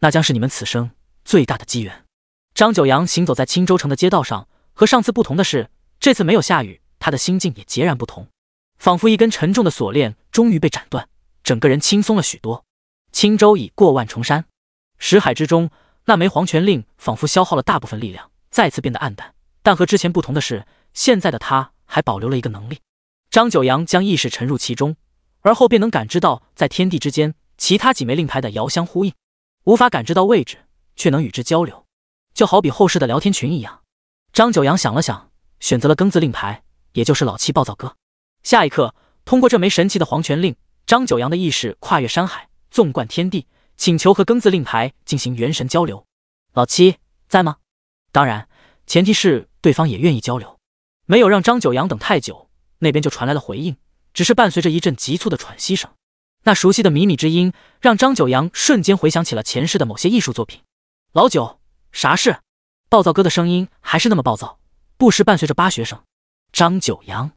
那将是你们此生最大的机缘。”张九阳行走在青州城的街道上，和上次不同的是，这次没有下雨，他的心境也截然不同，仿佛一根沉重的锁链终于被斩断，整个人轻松了许多。青州已过万重山，识海之中，那枚黄泉令仿佛消耗了大部分力量，再次变得暗淡。但和之前不同的是，现在的他还保留了一个能力。张九阳将意识沉入其中，而后便能感知到在天地之间其他几枚令牌的遥相呼应，无法感知到位置，却能与之交流，就好比后世的聊天群一样。张九阳想了想，选择了庚字令牌，也就是老七暴躁哥。下一刻，通过这枚神奇的黄泉令，张九阳的意识跨越山海。纵贯天地，请求和庚字令牌进行元神交流。老七在吗？当然，前提是对方也愿意交流。没有让张九阳等太久，那边就传来了回应，只是伴随着一阵急促的喘息声。那熟悉的靡靡之音，让张九阳瞬间回想起了前世的某些艺术作品。老九，啥事？暴躁哥的声音还是那么暴躁，不时伴随着巴学生。张九阳，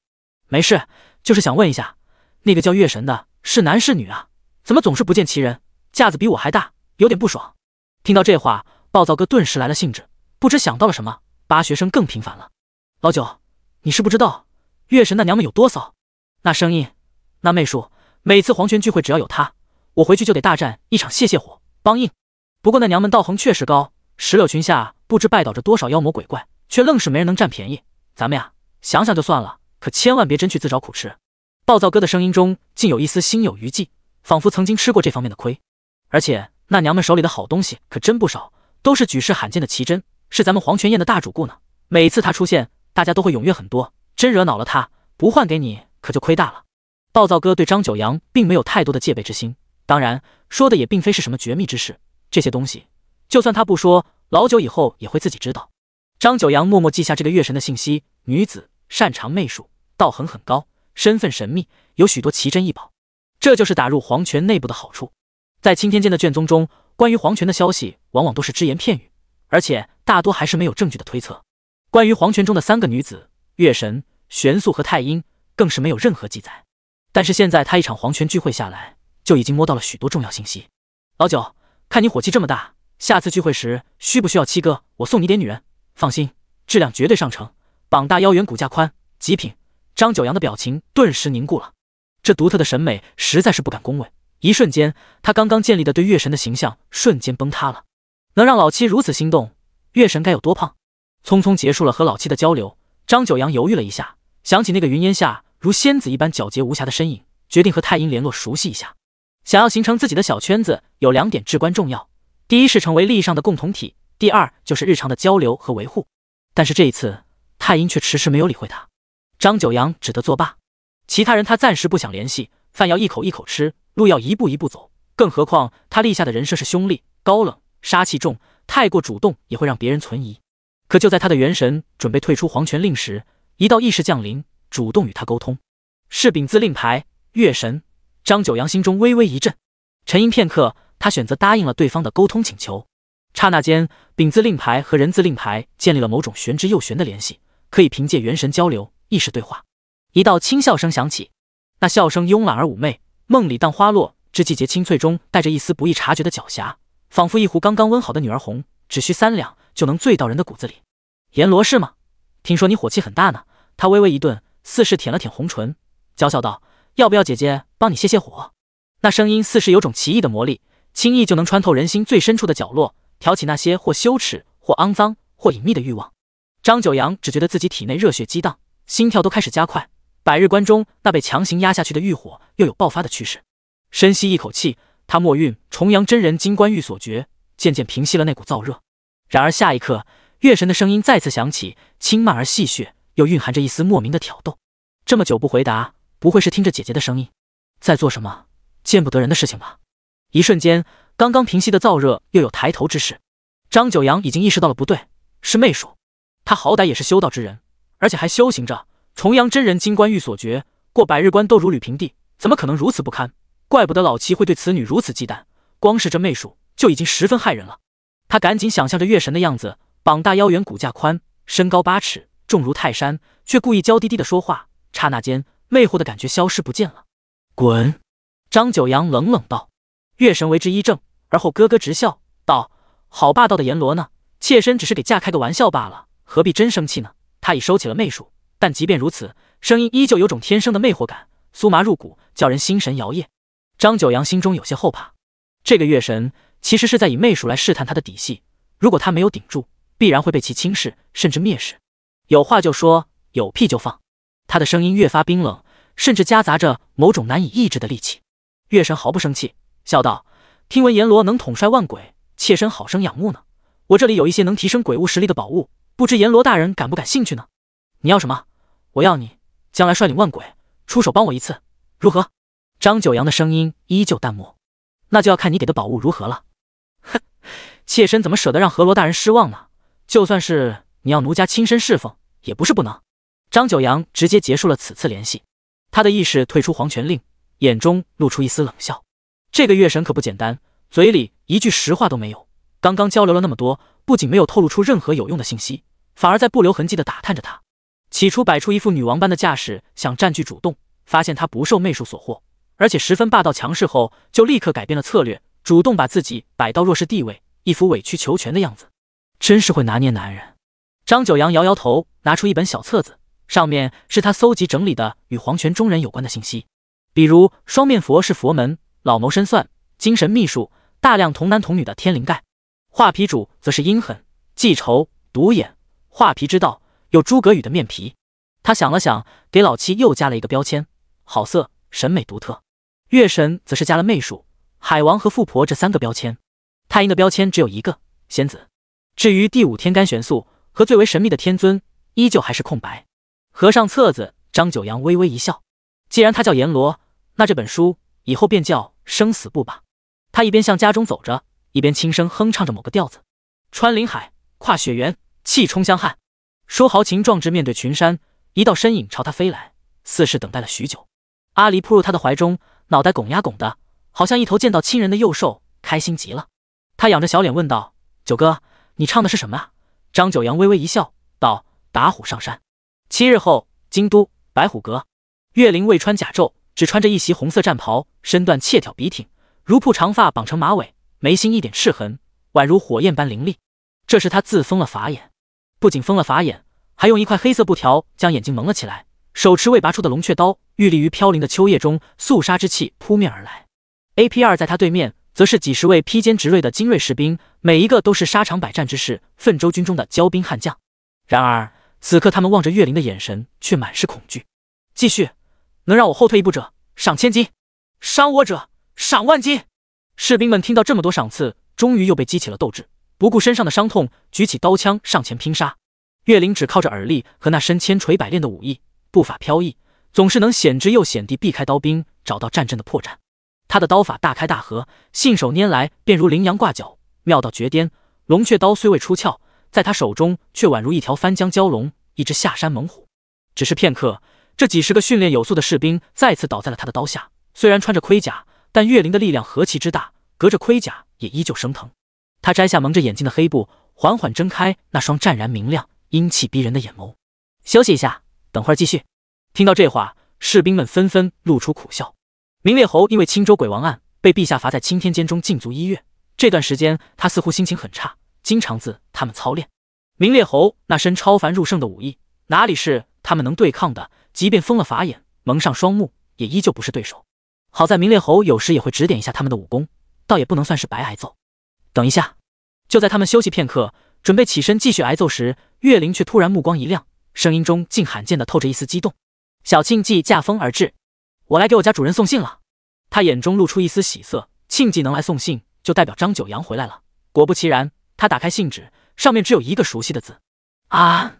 没事，就是想问一下，那个叫月神的是男是女啊？怎么总是不见其人，架子比我还大，有点不爽。听到这话，暴躁哥顿时来了兴致，不知想到了什么，八学生更频繁了。老九，你是不知道月神那娘们有多骚，那声音，那媚术，每次黄泉聚会只要有她，我回去就得大战一场泄泄火，帮硬。不过那娘们道行确实高，石榴裙下不知拜倒着多少妖魔鬼怪，却愣是没人能占便宜。咱们呀，想想就算了，可千万别真去自找苦吃。暴躁哥的声音中竟有一丝心有余悸。仿佛曾经吃过这方面的亏，而且那娘们手里的好东西可真不少，都是举世罕见的奇珍，是咱们黄泉宴的大主顾呢。每次她出现，大家都会踊跃很多。真惹恼了她，不换给你可就亏大了。暴躁哥对张九阳并没有太多的戒备之心，当然说的也并非是什么绝密之事。这些东西，就算他不说，老九以后也会自己知道。张九阳默默记下这个月神的信息：女子，擅长媚术，道行很高，身份神秘，有许多奇珍异宝。这就是打入皇权内部的好处。在青天剑的卷宗中，关于皇权的消息往往都是只言片语，而且大多还是没有证据的推测。关于皇权中的三个女子月神、玄素和太阴，更是没有任何记载。但是现在他一场皇权聚会下来，就已经摸到了许多重要信息。老九，看你火气这么大，下次聚会时需不需要七哥我送你点女人？放心，质量绝对上乘，膀大腰圆，骨架宽，极品。张九阳的表情顿时凝固了。这独特的审美实在是不敢恭维。一瞬间，他刚刚建立的对月神的形象瞬间崩塌了。能让老七如此心动，月神该有多胖？匆匆结束了和老七的交流，张九阳犹豫了一下，想起那个云烟下如仙子一般皎洁无瑕的身影，决定和太阴联络，熟悉一下。想要形成自己的小圈子，有两点至关重要：第一是成为利益上的共同体；第二就是日常的交流和维护。但是这一次，太阴却迟迟没有理会他，张九阳只得作罢。其他人他暂时不想联系，饭要一口一口吃，路要一步一步走。更何况他立下的人设是凶厉、高冷、杀气重，太过主动也会让别人存疑。可就在他的元神准备退出黄泉令时，一道意识降临，主动与他沟通。是丙字令牌，月神张九阳心中微微一震，沉吟片刻，他选择答应了对方的沟通请求。刹那间，丙字令牌和人字令牌建立了某种玄之又玄的联系，可以凭借元神交流意识对话。一道轻笑声响起，那笑声慵懒而妩媚，梦里荡花落这季节，清脆中带着一丝不易察觉的狡黠，仿佛一壶刚刚温好的女儿红，只需三两就能醉到人的骨子里。阎罗是吗？听说你火气很大呢。他微微一顿，似是舔了舔红唇，娇笑道：“要不要姐姐帮你泄泄火？”那声音似是有种奇异的魔力，轻易就能穿透人心最深处的角落，挑起那些或羞耻、或肮脏、或隐秘的欲望。张九阳只觉得自己体内热血激荡，心跳都开始加快。百日关中，那被强行压下去的欲火又有爆发的趋势。深吸一口气，他默运重阳真人金冠玉锁诀，渐渐平息了那股燥热。然而下一刻，月神的声音再次响起，轻慢而戏谑，又蕴含着一丝莫名的挑逗。这么久不回答，不会是听着姐姐的声音，在做什么见不得人的事情吧？一瞬间，刚刚平息的燥热又有抬头之势。张九阳已经意识到了不对，是媚术。他好歹也是修道之人，而且还修行着。重阳真人金冠玉锁绝，过百日关都如履平地，怎么可能如此不堪？怪不得老七会对此女如此忌惮，光是这媚术就已经十分害人了。他赶紧想象着月神的样子，膀大腰圆，骨架宽，身高八尺，重如泰山，却故意娇滴滴的说话。刹那间，魅惑的感觉消失不见了。滚！张九阳冷冷道。月神为之一怔，而后咯咯直笑，道：“好霸道的阎罗呢？妾身只是给嫁开个玩笑罢了，何必真生气呢？”他已收起了媚术。但即便如此，声音依旧有种天生的魅惑感，酥麻入骨，叫人心神摇曳。张九阳心中有些后怕，这个月神其实是在以媚术来试探他的底细。如果他没有顶住，必然会被其轻视甚至蔑视。有话就说，有屁就放。他的声音越发冰冷，甚至夹杂着某种难以抑制的戾气。月神毫不生气，笑道：“听闻阎罗能统帅万鬼，妾身好生仰慕呢。我这里有一些能提升鬼物实力的宝物，不知阎罗大人感不感兴趣呢？你要什么？”我要你将来率领万鬼出手帮我一次，如何？张九阳的声音依旧淡漠。那就要看你给的宝物如何了。哼，妾身怎么舍得让河罗大人失望呢？就算是你要奴家亲身侍奉，也不是不能。张九阳直接结束了此次联系，他的意识退出黄泉令，眼中露出一丝冷笑。这个月神可不简单，嘴里一句实话都没有。刚刚交流了那么多，不仅没有透露出任何有用的信息，反而在不留痕迹的打探着他。起初摆出一副女王般的架势，想占据主动，发现他不受媚术所惑，而且十分霸道强势后，就立刻改变了策略，主动把自己摆到弱势地位，一副委曲求全的样子，真是会拿捏男人。张九阳摇摇头，拿出一本小册子，上面是他搜集整理的与皇权中人有关的信息，比如双面佛是佛门老谋深算、精神秘术，大量童男童女的天灵盖；画皮主则是阴狠、记仇、独眼，画皮之道。有诸葛宇的面皮，他想了想，给老七又加了一个标签：好色、审美独特。月神则是加了媚术、海王和富婆这三个标签。太阴的标签只有一个：仙子。至于第五天干玄素和最为神秘的天尊，依旧还是空白。合上册子，张九阳微微一笑。既然他叫阎罗，那这本书以后便叫生死簿吧。他一边向家中走着，一边轻声哼唱着某个调子：穿林海，跨雪原，气冲霄汉。舒豪情壮志，面对群山，一道身影朝他飞来，似是等待了许久。阿离扑入他的怀中，脑袋拱呀拱的，好像一头见到亲人的幼兽，开心极了。他仰着小脸问道：“九哥，你唱的是什么啊？”张九阳微微一笑，道：“打虎上山。”七日后，京都白虎阁，岳灵未穿甲胄，只穿着一袭红色战袍，身段俏挑笔挺，如瀑长发绑成马尾，眉心一点赤痕，宛如火焰般凌厉。这是他自封了法眼。不仅封了法眼，还用一块黑色布条将眼睛蒙了起来，手持未拔出的龙雀刀，玉立于飘零的秋叶中，肃杀之气扑面而来。A P 二在他对面，则是几十位披坚执锐的精锐士兵，每一个都是沙场百战之士，奋州军中的骄兵悍将。然而此刻，他们望着岳灵的眼神却满是恐惧。继续，能让我后退一步者，赏千金；伤我者，赏万金。士兵们听到这么多赏赐，终于又被激起了斗志。不顾身上的伤痛，举起刀枪上前拼杀。月灵只靠着耳力和那身千锤百炼的武艺，步法飘逸，总是能险之又险地避开刀兵，找到战阵的破绽。他的刀法大开大合，信手拈来，便如羚羊挂角，妙到绝巅。龙雀刀虽未出鞘，在他手中却宛如一条翻江蛟龙，一只下山猛虎。只是片刻，这几十个训练有素的士兵再次倒在了他的刀下。虽然穿着盔甲，但月灵的力量何其之大，隔着盔甲也依旧生疼。他摘下蒙着眼睛的黑布，缓缓睁开那双湛然明亮、英气逼人的眼眸。休息一下，等会儿继续。听到这话，士兵们纷纷露出苦笑。明烈侯因为青州鬼王案被陛下罚在青天监中禁足一月，这段时间他似乎心情很差，经常自他们操练。明烈侯那身超凡入圣的武艺，哪里是他们能对抗的？即便封了法眼，蒙上双目，也依旧不是对手。好在明烈侯有时也会指点一下他们的武功，倒也不能算是白挨揍。等一下，就在他们休息片刻，准备起身继续挨揍时，月灵却突然目光一亮，声音中竟罕见的透着一丝激动。小庆忌驾风而至，我来给我家主人送信了。他眼中露出一丝喜色，庆忌能来送信，就代表张九阳回来了。果不其然，他打开信纸，上面只有一个熟悉的字，啊，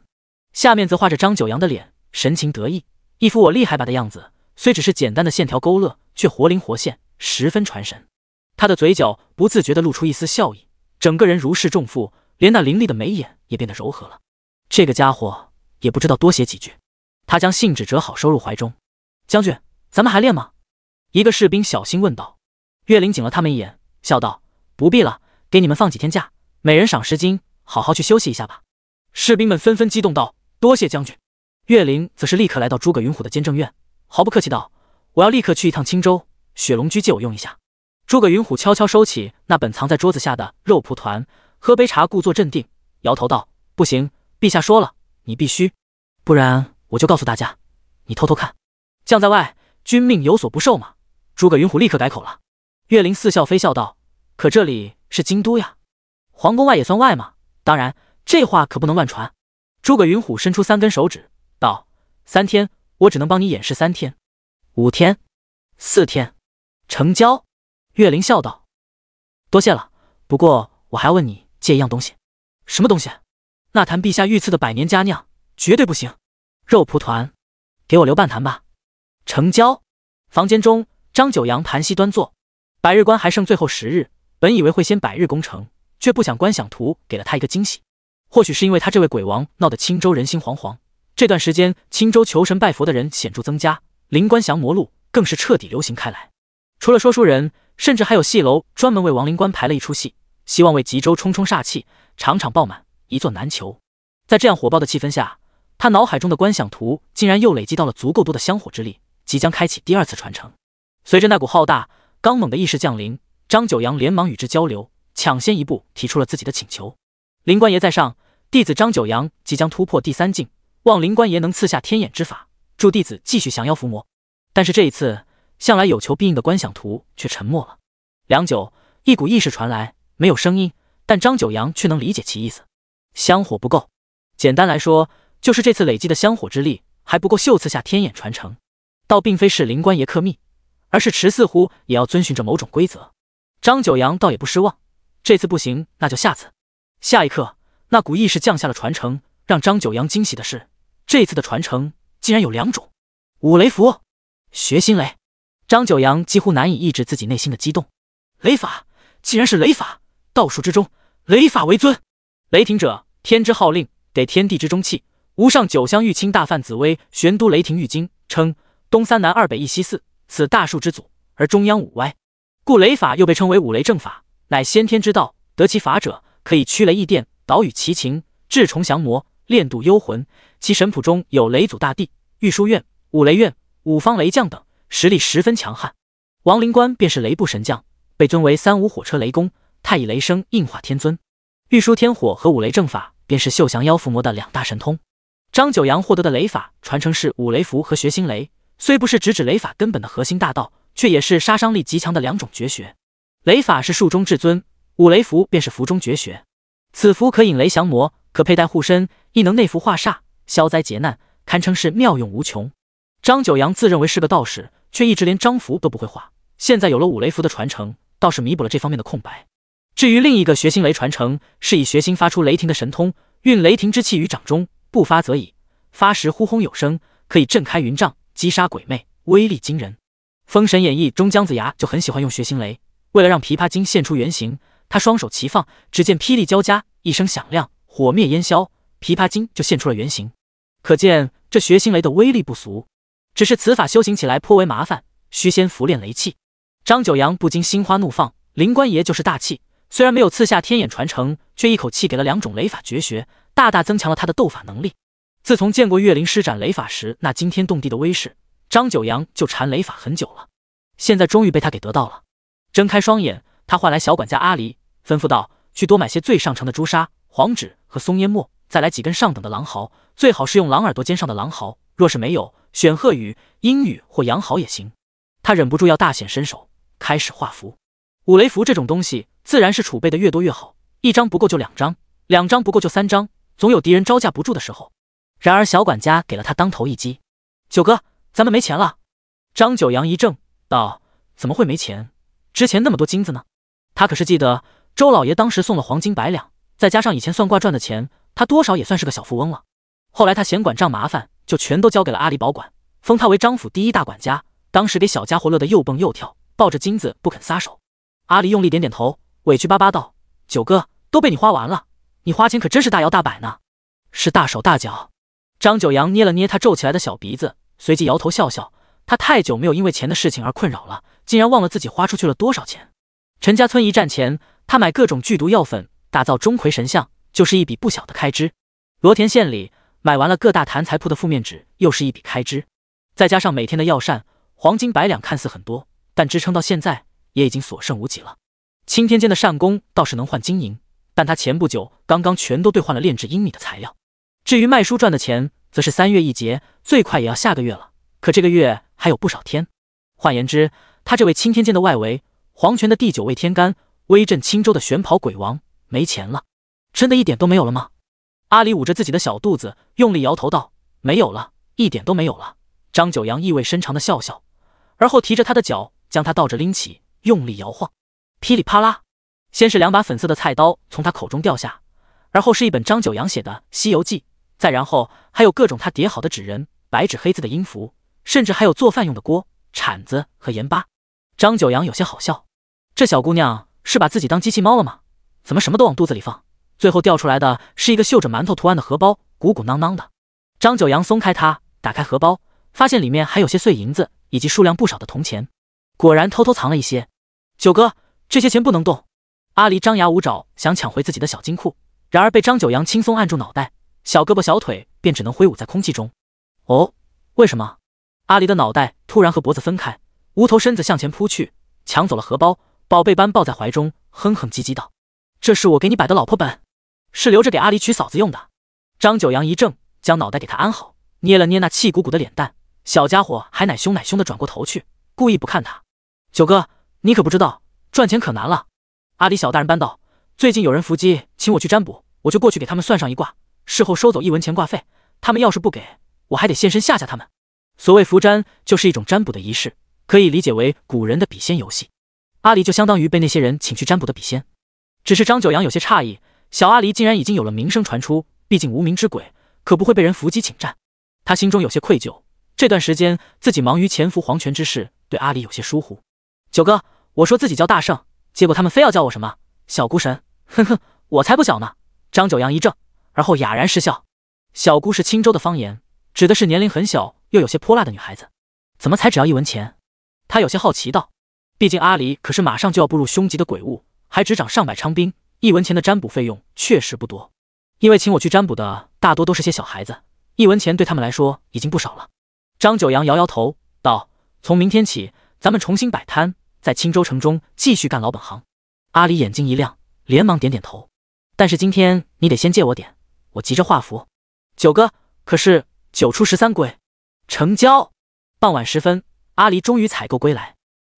下面则画着张九阳的脸，神情得意，一副我厉害吧的样子。虽只是简单的线条勾勒，却活灵活现，十分传神。他的嘴角不自觉地露出一丝笑意，整个人如释重负，连那凌厉的眉眼也变得柔和了。这个家伙也不知道多写几句。他将信纸折好，收入怀中。将军，咱们还练吗？一个士兵小心问道。岳灵紧了他们一眼，笑道：“不必了，给你们放几天假，每人赏十金，好好去休息一下吧。”士兵们纷纷激动道：“多谢将军。”岳灵则是立刻来到诸葛云虎的监政院，毫不客气道：“我要立刻去一趟青州，雪龙居借我用一下。”诸葛云虎悄悄收起那本藏在桌子下的肉蒲团，喝杯茶，故作镇定，摇头道：“不行，陛下说了，你必须，不然我就告诉大家，你偷偷看。将在外，君命有所不受嘛。”诸葛云虎立刻改口了。岳灵似笑非笑道：“可这里是京都呀，皇宫外也算外吗？当然，这话可不能乱传。”诸葛云虎伸出三根手指，道：“三天，我只能帮你掩饰三天。五天，四天，成交。”岳灵笑道：“多谢了，不过我还要问你借一样东西。什么东西？那坛陛下御赐的百年佳酿绝对不行。肉蒲团，给我留半坛吧。成交。”房间中，张九阳盘膝端坐。百日关还剩最后十日，本以为会先百日攻城，却不想观想图给了他一个惊喜。或许是因为他这位鬼王闹得青州人心惶惶，这段时间青州求神拜佛的人显著增加，灵官降魔录更是彻底流行开来。除了说书人。甚至还有戏楼专门为亡灵官排了一出戏，希望为吉州冲冲煞气，场场爆满，一座难求。在这样火爆的气氛下，他脑海中的观想图竟然又累积到了足够多的香火之力，即将开启第二次传承。随着那股浩大刚猛的意识降临，张九阳连忙与之交流，抢先一步提出了自己的请求：“灵官爷在上，弟子张九阳即将突破第三境，望灵官爷能赐下天眼之法，助弟子继续降妖伏魔。”但是这一次。向来有求必应的观想图却沉默了，良久，一股意识传来，没有声音，但张九阳却能理解其意思。香火不够，简单来说就是这次累积的香火之力还不够秀赐下天眼传承。倒并非是灵官爷克密，而是池似乎也要遵循着某种规则。张九阳倒也不失望，这次不行，那就下次。下一刻，那股意识降下了传承，让张九阳惊喜的是，这次的传承竟然有两种：五雷符、学心雷。张九阳几乎难以抑制自己内心的激动，雷法既然是雷法，道术之中，雷法为尊。雷霆者，天之号令，得天地之中气，无上九香玉清大范紫薇玄都雷霆玉经，称东三南二北一西四，此大树之祖，而中央五歪，故雷法又被称为五雷正法，乃先天之道，得其法者可以驱雷役电，导雨祈情，治虫降魔，炼度幽魂。其神谱中有雷祖大帝、玉书院、五雷院、五方雷将等。实力十分强悍，王灵官便是雷部神将，被尊为三五火车雷公、太乙雷声应化天尊。御书天火和五雷正法便是秀降妖伏魔的两大神通。张九阳获得的雷法传承是五雷符和学心雷，虽不是直指雷法根本的核心大道，却也是杀伤力极强的两种绝学。雷法是术中至尊，五雷符便是符中绝学。此符可引雷降魔，可佩戴护身，亦能内符化煞、消灾劫难，堪称是妙用无穷。张九阳自认为是个道士。却一直连张符都不会画，现在有了五雷符的传承，倒是弥补了这方面的空白。至于另一个学心雷传承，是以学心发出雷霆的神通，运雷霆之气于掌中，不发则已，发时呼轰有声，可以震开云障，击杀鬼魅，威力惊人。《封神演义》中姜子牙就很喜欢用学心雷，为了让琵琶精现出原形，他双手齐放，只见霹雳交加，一声响亮，火灭烟消，琵琶精就现出了原形，可见这学心雷的威力不俗。只是此法修行起来颇为麻烦，需先服练雷气。张九阳不禁心花怒放，灵官爷就是大气，虽然没有赐下天眼传承，却一口气给了两种雷法绝学，大大增强了他的斗法能力。自从见过月灵施展雷法时那惊天动地的威势，张九阳就缠雷法很久了，现在终于被他给得到了。睁开双眼，他唤来小管家阿离，吩咐道：“去多买些最上乘的朱砂、黄纸和松烟墨，再来几根上等的狼毫，最好是用狼耳朵尖上的狼毫。若是没有。”选鹤羽、鹰羽或羊毫也行。他忍不住要大显身手，开始画符。五雷符这种东西，自然是储备的越多越好。一张不够就两张，两张不够就三张，总有敌人招架不住的时候。然而小管家给了他当头一击：“九哥，咱们没钱了。”张九阳一怔，道：“怎么会没钱？之前那么多金子呢？他可是记得周老爷当时送了黄金百两，再加上以前算卦赚的钱，他多少也算是个小富翁了。后来他嫌管账麻烦。”就全都交给了阿离保管，封他为张府第一大管家。当时给小家伙乐得又蹦又跳，抱着金子不肯撒手。阿离用力点点头，委屈巴巴道：“九哥都被你花完了，你花钱可真是大摇大摆呢，是大手大脚。”张九阳捏了捏他皱起来的小鼻子，随即摇头笑笑。他太久没有因为钱的事情而困扰了，竟然忘了自己花出去了多少钱。陈家村一战前，他买各种剧毒药粉，打造钟馗神像，就是一笔不小的开支。罗田县里。买完了各大谈财铺的负面纸，又是一笔开支，再加上每天的药膳，黄金百两看似很多，但支撑到现在也已经所剩无几了。青天间的善功倒是能换金银，但他前不久刚刚全都兑换了炼制阴米的材料。至于卖书赚的钱，则是三月一结，最快也要下个月了。可这个月还有不少天。换言之，他这位青天间的外围皇权的第九位天干，威震青州的玄袍鬼王，没钱了，真的一点都没有了吗？阿里捂着自己的小肚子，用力摇头道：“没有了，一点都没有了。”张九阳意味深长的笑笑，而后提着他的脚，将他倒着拎起，用力摇晃。噼里啪啦，先是两把粉色的菜刀从他口中掉下，而后是一本张九阳写的《西游记》，再然后还有各种他叠好的纸人、白纸黑字的音符，甚至还有做饭用的锅、铲子和盐巴。张九阳有些好笑，这小姑娘是把自己当机器猫了吗？怎么什么都往肚子里放？最后掉出来的是一个绣着馒头图案的荷包，鼓鼓囊囊的。张九阳松开它，打开荷包，发现里面还有些碎银子以及数量不少的铜钱，果然偷偷藏了一些。九哥，这些钱不能动！阿离张牙舞爪想抢回自己的小金库，然而被张九阳轻松按住脑袋，小胳膊小腿便只能挥舞在空气中。哦，为什么？阿离的脑袋突然和脖子分开，无头身子向前扑去，抢走了荷包，宝贝般抱在怀中，哼哼唧唧道：“这是我给你摆的老婆本。”是留着给阿离娶嫂子用的。张九阳一怔，将脑袋给他安好，捏了捏那气鼓鼓的脸蛋。小家伙还奶凶奶凶的转过头去，故意不看他。九哥，你可不知道，赚钱可难了。阿离小大人扳道，最近有人伏击，请我去占卜，我就过去给他们算上一卦，事后收走一文钱卦费。他们要是不给我，还得现身吓吓他们。所谓伏占，就是一种占卜的仪式，可以理解为古人的笔仙游戏。阿离就相当于被那些人请去占卜的笔仙。只是张九阳有些诧异。小阿离竟然已经有了名声传出，毕竟无名之鬼可不会被人伏击请战。他心中有些愧疚，这段时间自己忙于潜伏黄泉之事，对阿离有些疏忽。九哥，我说自己叫大圣，结果他们非要叫我什么小孤神，哼哼，我才不小呢！张九阳一怔，而后哑然失笑。小姑是青州的方言，指的是年龄很小又有些泼辣的女孩子。怎么才只要一文钱？他有些好奇道，毕竟阿离可是马上就要步入凶级的鬼物，还执掌上百昌兵。一文钱的占卜费用确实不多，因为请我去占卜的大多都是些小孩子，一文钱对他们来说已经不少了。张九阳摇摇头道：“从明天起，咱们重新摆摊，在青州城中继续干老本行。”阿离眼睛一亮，连忙点点头。但是今天你得先借我点，我急着画符。九哥，可是九出十三归，成交。傍晚时分，阿离终于采购归来。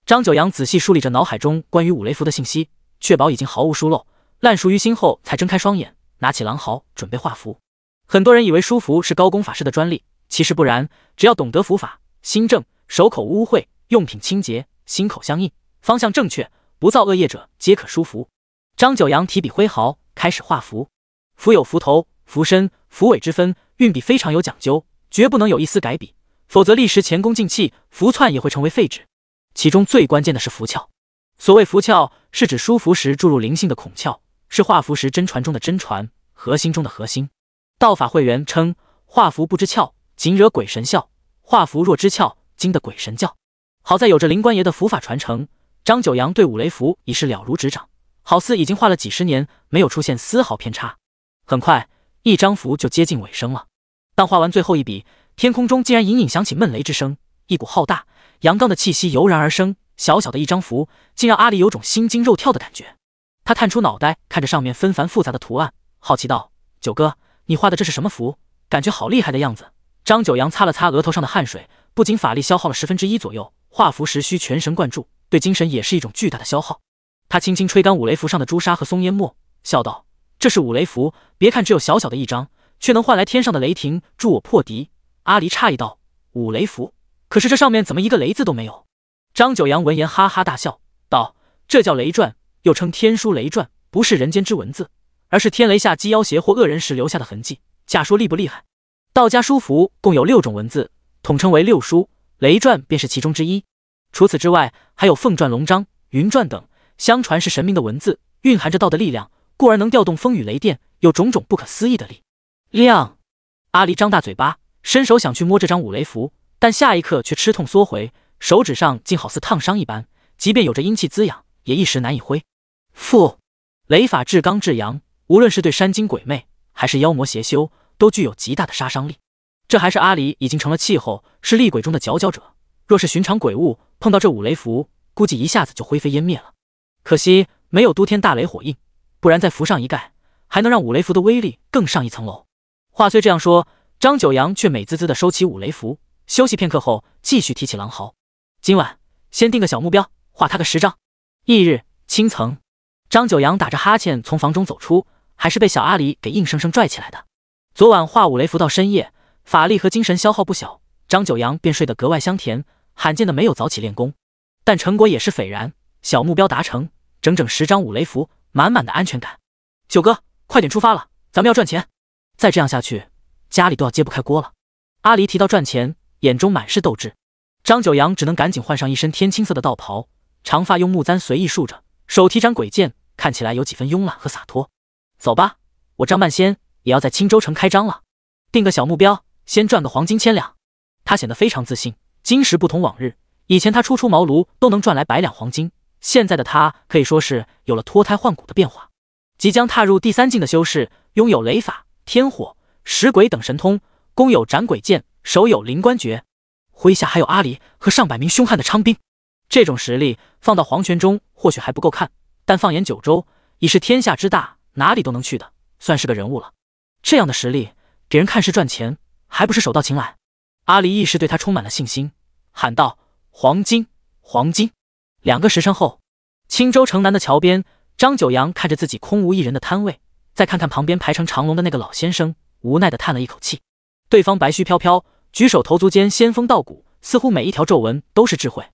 张九阳仔细梳理着脑海中关于五雷符的信息，确保已经毫无疏漏。烂熟于心后，才睁开双眼，拿起狼毫准备画符。很多人以为书符是高功法师的专利，其实不然，只要懂得符法，心正，手口无污秽，用品清洁，心口相应，方向正确，不造恶业者，皆可书符。张九阳提笔挥毫，开始画符。符有符头、符身、符尾之分，运笔非常有讲究，绝不能有一丝改笔，否则历时前功尽弃，符串也会成为废纸。其中最关键的是符窍。所谓符窍，是指书符时注入灵性的孔窍。是画符时真传中的真传，核心中的核心。道法会员称：画符不知窍，仅惹鬼神笑；画符若知窍，惊得鬼神叫。好在有着灵官爷的符法传承，张九阳对五雷符已是了如指掌，好似已经画了几十年，没有出现丝毫偏差。很快，一张符就接近尾声了。但画完最后一笔，天空中竟然隐隐响起闷雷之声，一股浩大阳刚的气息油然而生。小小的一张符，竟让阿离有种心惊肉跳的感觉。他探出脑袋，看着上面纷繁复杂的图案，好奇道：“九哥，你画的这是什么符？感觉好厉害的样子。”张九阳擦了擦额头上的汗水，不仅法力消耗了十分之一左右，画符时需全神贯注，对精神也是一种巨大的消耗。他轻轻吹干五雷符上的朱砂和松烟墨，笑道：“这是五雷符，别看只有小小的一张，却能换来天上的雷霆助我破敌。”阿离诧异道：“五雷符？可是这上面怎么一个雷字都没有？”张九阳闻言哈哈大笑，道：“这叫雷转。”又称天书雷传，不是人间之文字，而是天雷下击妖邪或恶人时留下的痕迹。假说厉不厉害？道家书符共有六种文字，统称为六书，雷传便是其中之一。除此之外，还有凤传、龙章、云传等，相传是神明的文字，蕴含着道的力量，故而能调动风雨雷电，有种种不可思议的力量。阿离张大嘴巴，伸手想去摸这张五雷符，但下一刻却吃痛缩回，手指上竟好似烫伤一般，即便有着阴气滋养，也一时难以挥。父雷法至刚至阳，无论是对山精鬼魅还是妖魔邪修，都具有极大的杀伤力。这还是阿离已经成了气候，是厉鬼中的佼佼者若是寻常鬼物碰到这五雷符，估计一下子就灰飞烟灭了。可惜没有都天大雷火印，不然再符上一盖，还能让五雷符的威力更上一层楼。话虽这样说，张九阳却美滋滋的收起五雷符，休息片刻后，继续提起狼嚎。今晚先定个小目标，画他个十张。翌日，青层。张九阳打着哈欠从房中走出，还是被小阿离给硬生生拽起来的。昨晚画五雷符到深夜，法力和精神消耗不小，张九阳便睡得格外香甜，罕见的没有早起练功，但成果也是斐然，小目标达成，整整十张五雷符，满满的安全感。九哥，快点出发了，咱们要赚钱，再这样下去，家里都要揭不开锅了。阿离提到赚钱，眼中满是斗志。张九阳只能赶紧换上一身天青色的道袍，长发用木簪随意束着，手提斩鬼剑。看起来有几分慵懒和洒脱。走吧，我张半仙也要在青州城开张了，定个小目标，先赚个黄金千两。他显得非常自信。今时不同往日，以前他初出茅庐都能赚来百两黄金，现在的他可以说是有了脱胎换骨的变化。即将踏入第三境的修士，拥有雷法、天火、石鬼等神通，弓有斩鬼剑，手有灵官诀，麾下还有阿离和上百名凶悍的昌兵。这种实力放到黄泉中，或许还不够看。但放眼九州，已是天下之大，哪里都能去的，算是个人物了。这样的实力，给人看是赚钱，还不是手到擒来？阿离一时对他充满了信心，喊道：“黄金，黄金！”两个时辰后，青州城南的桥边，张九阳看着自己空无一人的摊位，再看看旁边排成长龙的那个老先生，无奈的叹了一口气。对方白须飘飘，举手投足间仙风道骨，似乎每一条皱纹都是智慧。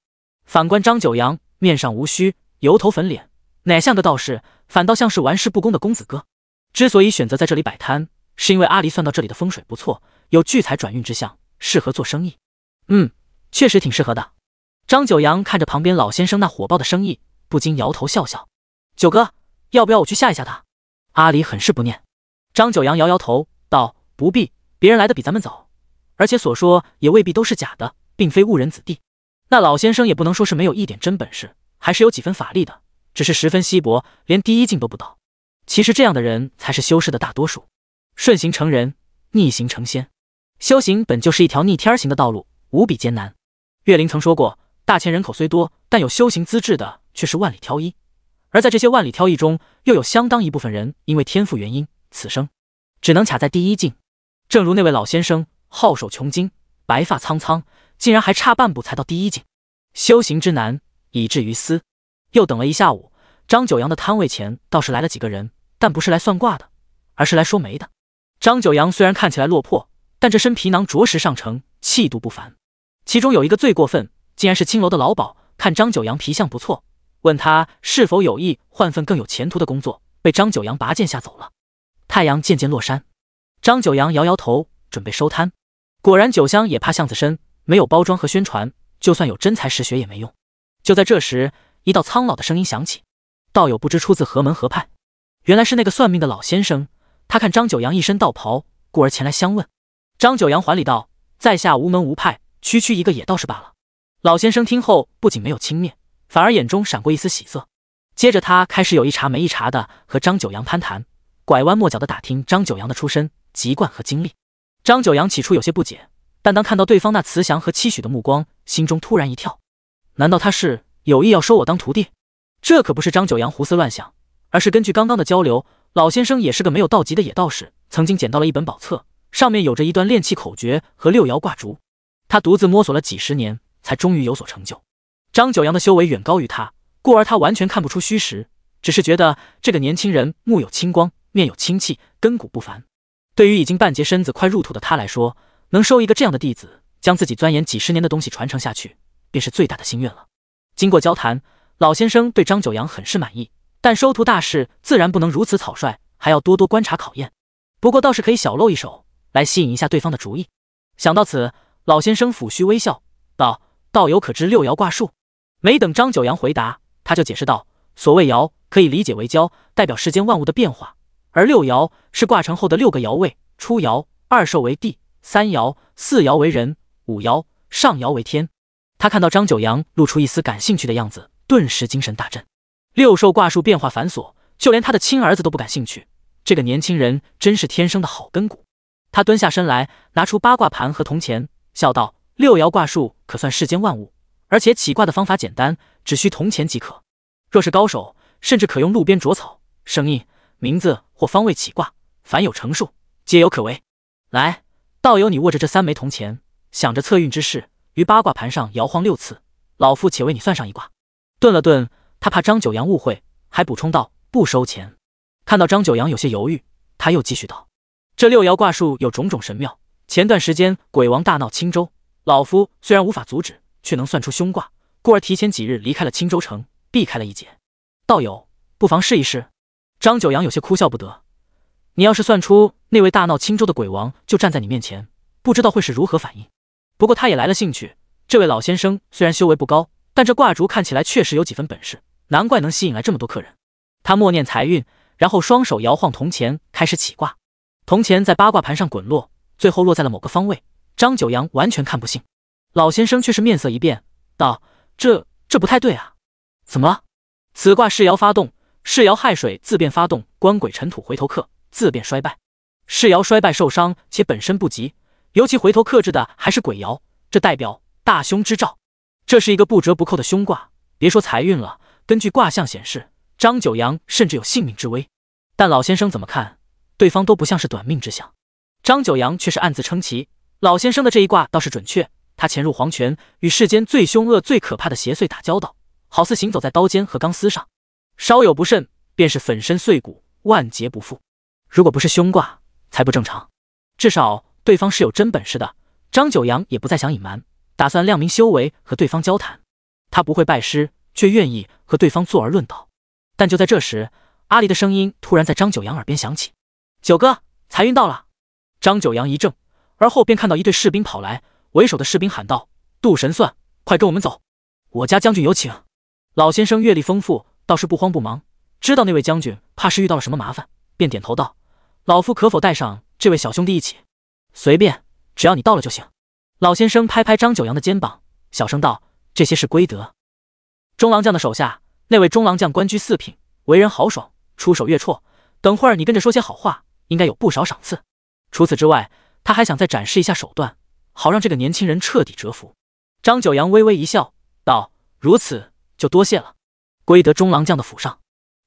反观张九阳，面上无须，油头粉脸。哪像个道士，反倒像是玩世不恭的公子哥。之所以选择在这里摆摊，是因为阿离算到这里的风水不错，有聚财转运之象，适合做生意。嗯，确实挺适合的。张九阳看着旁边老先生那火爆的生意，不禁摇头笑笑。九哥，要不要我去吓一吓他？阿离很是不念。张九阳摇摇头道：“不必，别人来的比咱们早，而且所说也未必都是假的，并非误人子弟。那老先生也不能说是没有一点真本事，还是有几分法力的。”只是十分稀薄，连第一境都不到。其实这样的人才是修士的大多数。顺行成人，逆行成仙，修行本就是一条逆天行的道路，无比艰难。岳灵曾说过：“大千人口虽多，但有修行资质的却是万里挑一。而在这些万里挑一中，又有相当一部分人因为天赋原因，此生只能卡在第一境。正如那位老先生，皓首穷经，白发苍苍，竟然还差半步才到第一境。修行之难，以至于斯。”又等了一下午，张九阳的摊位前倒是来了几个人，但不是来算卦的，而是来说媒的。张九阳虽然看起来落魄，但这身皮囊着实上乘，气度不凡。其中有一个最过分，竟然是青楼的老鸨，看张九阳皮相不错，问他是否有意换份更有前途的工作，被张九阳拔剑吓走了。太阳渐渐落山，张九阳摇摇头，准备收摊。果然，酒香也怕巷子深，没有包装和宣传，就算有真才实学也没用。就在这时，一道苍老的声音响起：“道友不知出自何门何派？”原来是那个算命的老先生。他看张九阳一身道袍，故而前来相问。张九阳还礼道：“在下无门无派，区区一个野道士罢了。”老先生听后不仅没有轻蔑，反而眼中闪过一丝喜色。接着他开始有一茬没一茬的和张九阳攀谈，拐弯抹角的打听张九阳的出身、籍贯和经历。张九阳起初有些不解，但当看到对方那慈祥和期许的目光，心中突然一跳：难道他是？有意要收我当徒弟，这可不是张九阳胡思乱想，而是根据刚刚的交流，老先生也是个没有道级的野道士，曾经捡到了一本宝册，上面有着一段炼气口诀和六爻挂烛，他独自摸索了几十年，才终于有所成就。张九阳的修为远高于他，故而他完全看不出虚实，只是觉得这个年轻人目有清光，面有清气，根骨不凡。对于已经半截身子快入土的他来说，能收一个这样的弟子，将自己钻研几十年的东西传承下去，便是最大的心愿了。经过交谈，老先生对张九阳很是满意，但收徒大事自然不能如此草率，还要多多观察考验。不过倒是可以小露一手，来吸引一下对方的主意。想到此，老先生抚须微笑道：“道友可知六爻卦术？”没等张九阳回答，他就解释道：“所谓爻，可以理解为交，代表世间万物的变化；而六爻是卦成后的六个爻位：初爻、二兽为地，三爻、四爻为人，五爻、上爻为天。”他看到张九阳露出一丝感兴趣的样子，顿时精神大振。六兽卦术变化繁琐，就连他的亲儿子都不感兴趣。这个年轻人真是天生的好根骨。他蹲下身来，拿出八卦盘和铜钱，笑道：“六爻卦术可算世间万物，而且起卦的方法简单，只需铜钱即可。若是高手，甚至可用路边灼草、声音、名字或方位起卦，凡有成数，皆有可为。来，道友，你握着这三枚铜钱，想着测运之事。”于八卦盘上摇晃六次，老夫且为你算上一卦。顿了顿，他怕张九阳误会，还补充道：“不收钱。”看到张九阳有些犹豫，他又继续道：“这六爻卦术有种种神妙。前段时间鬼王大闹青州，老夫虽然无法阻止，却能算出凶卦，故而提前几日离开了青州城，避开了一劫。道友不妨试一试。”张九阳有些哭笑不得：“你要是算出那位大闹青州的鬼王就站在你面前，不知道会是如何反应。”不过他也来了兴趣。这位老先生虽然修为不高，但这卦竹看起来确实有几分本事，难怪能吸引来这么多客人。他默念财运，然后双手摇晃铜钱，开始起卦。铜钱在八卦盘上滚落，最后落在了某个方位。张九阳完全看不信，老先生却是面色一变，道：“这这不太对啊！怎么了？此卦是爻发动，是爻亥水自变发动，官鬼尘土回头客，自变衰败。是爻衰败受伤，且本身不吉。”尤其回头克制的还是鬼爻，这代表大凶之兆，这是一个不折不扣的凶卦。别说财运了，根据卦象显示，张九阳甚至有性命之危。但老先生怎么看，对方都不像是短命之相。张九阳却是暗自称奇，老先生的这一卦倒是准确。他潜入黄泉，与世间最凶恶、最可怕的邪祟打交道，好似行走在刀尖和钢丝上，稍有不慎便是粉身碎骨、万劫不复。如果不是凶卦，才不正常。至少。对方是有真本事的，张九阳也不再想隐瞒，打算亮明修为和对方交谈。他不会拜师，却愿意和对方坐而论道。但就在这时，阿离的声音突然在张九阳耳边响起：“九哥，财运到了。”张九阳一怔，而后便看到一队士兵跑来，为首的士兵喊道：“杜神算，快跟我们走，我家将军有请。”老先生阅历丰富，倒是不慌不忙，知道那位将军怕是遇到了什么麻烦，便点头道：“老夫可否带上这位小兄弟一起？”随便，只要你到了就行。老先生拍拍张九阳的肩膀，小声道：“这些是规德中郎将的手下，那位中郎将官居四品，为人豪爽，出手越绰。等会儿你跟着说些好话，应该有不少赏赐。除此之外，他还想再展示一下手段，好让这个年轻人彻底折服。”张九阳微微一笑，道：“如此就多谢了。”归德中郎将的府上，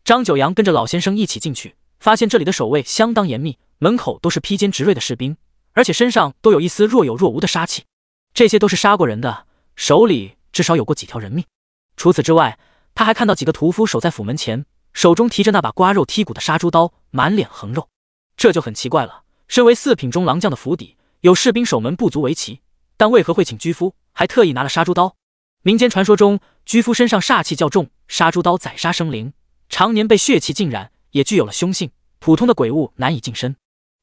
张九阳跟着老先生一起进去，发现这里的守卫相当严密，门口都是披肩执锐的士兵。而且身上都有一丝若有若无的杀气，这些都是杀过人的，手里至少有过几条人命。除此之外，他还看到几个屠夫守在府门前，手中提着那把刮肉剔骨的杀猪刀，满脸横肉，这就很奇怪了。身为四品中郎将的府邸有士兵守门不足为奇，但为何会请居夫，还特意拿了杀猪刀？民间传说中，居夫身上煞气较重，杀猪刀宰杀生灵，常年被血气浸染，也具有了凶性，普通的鬼物难以近身。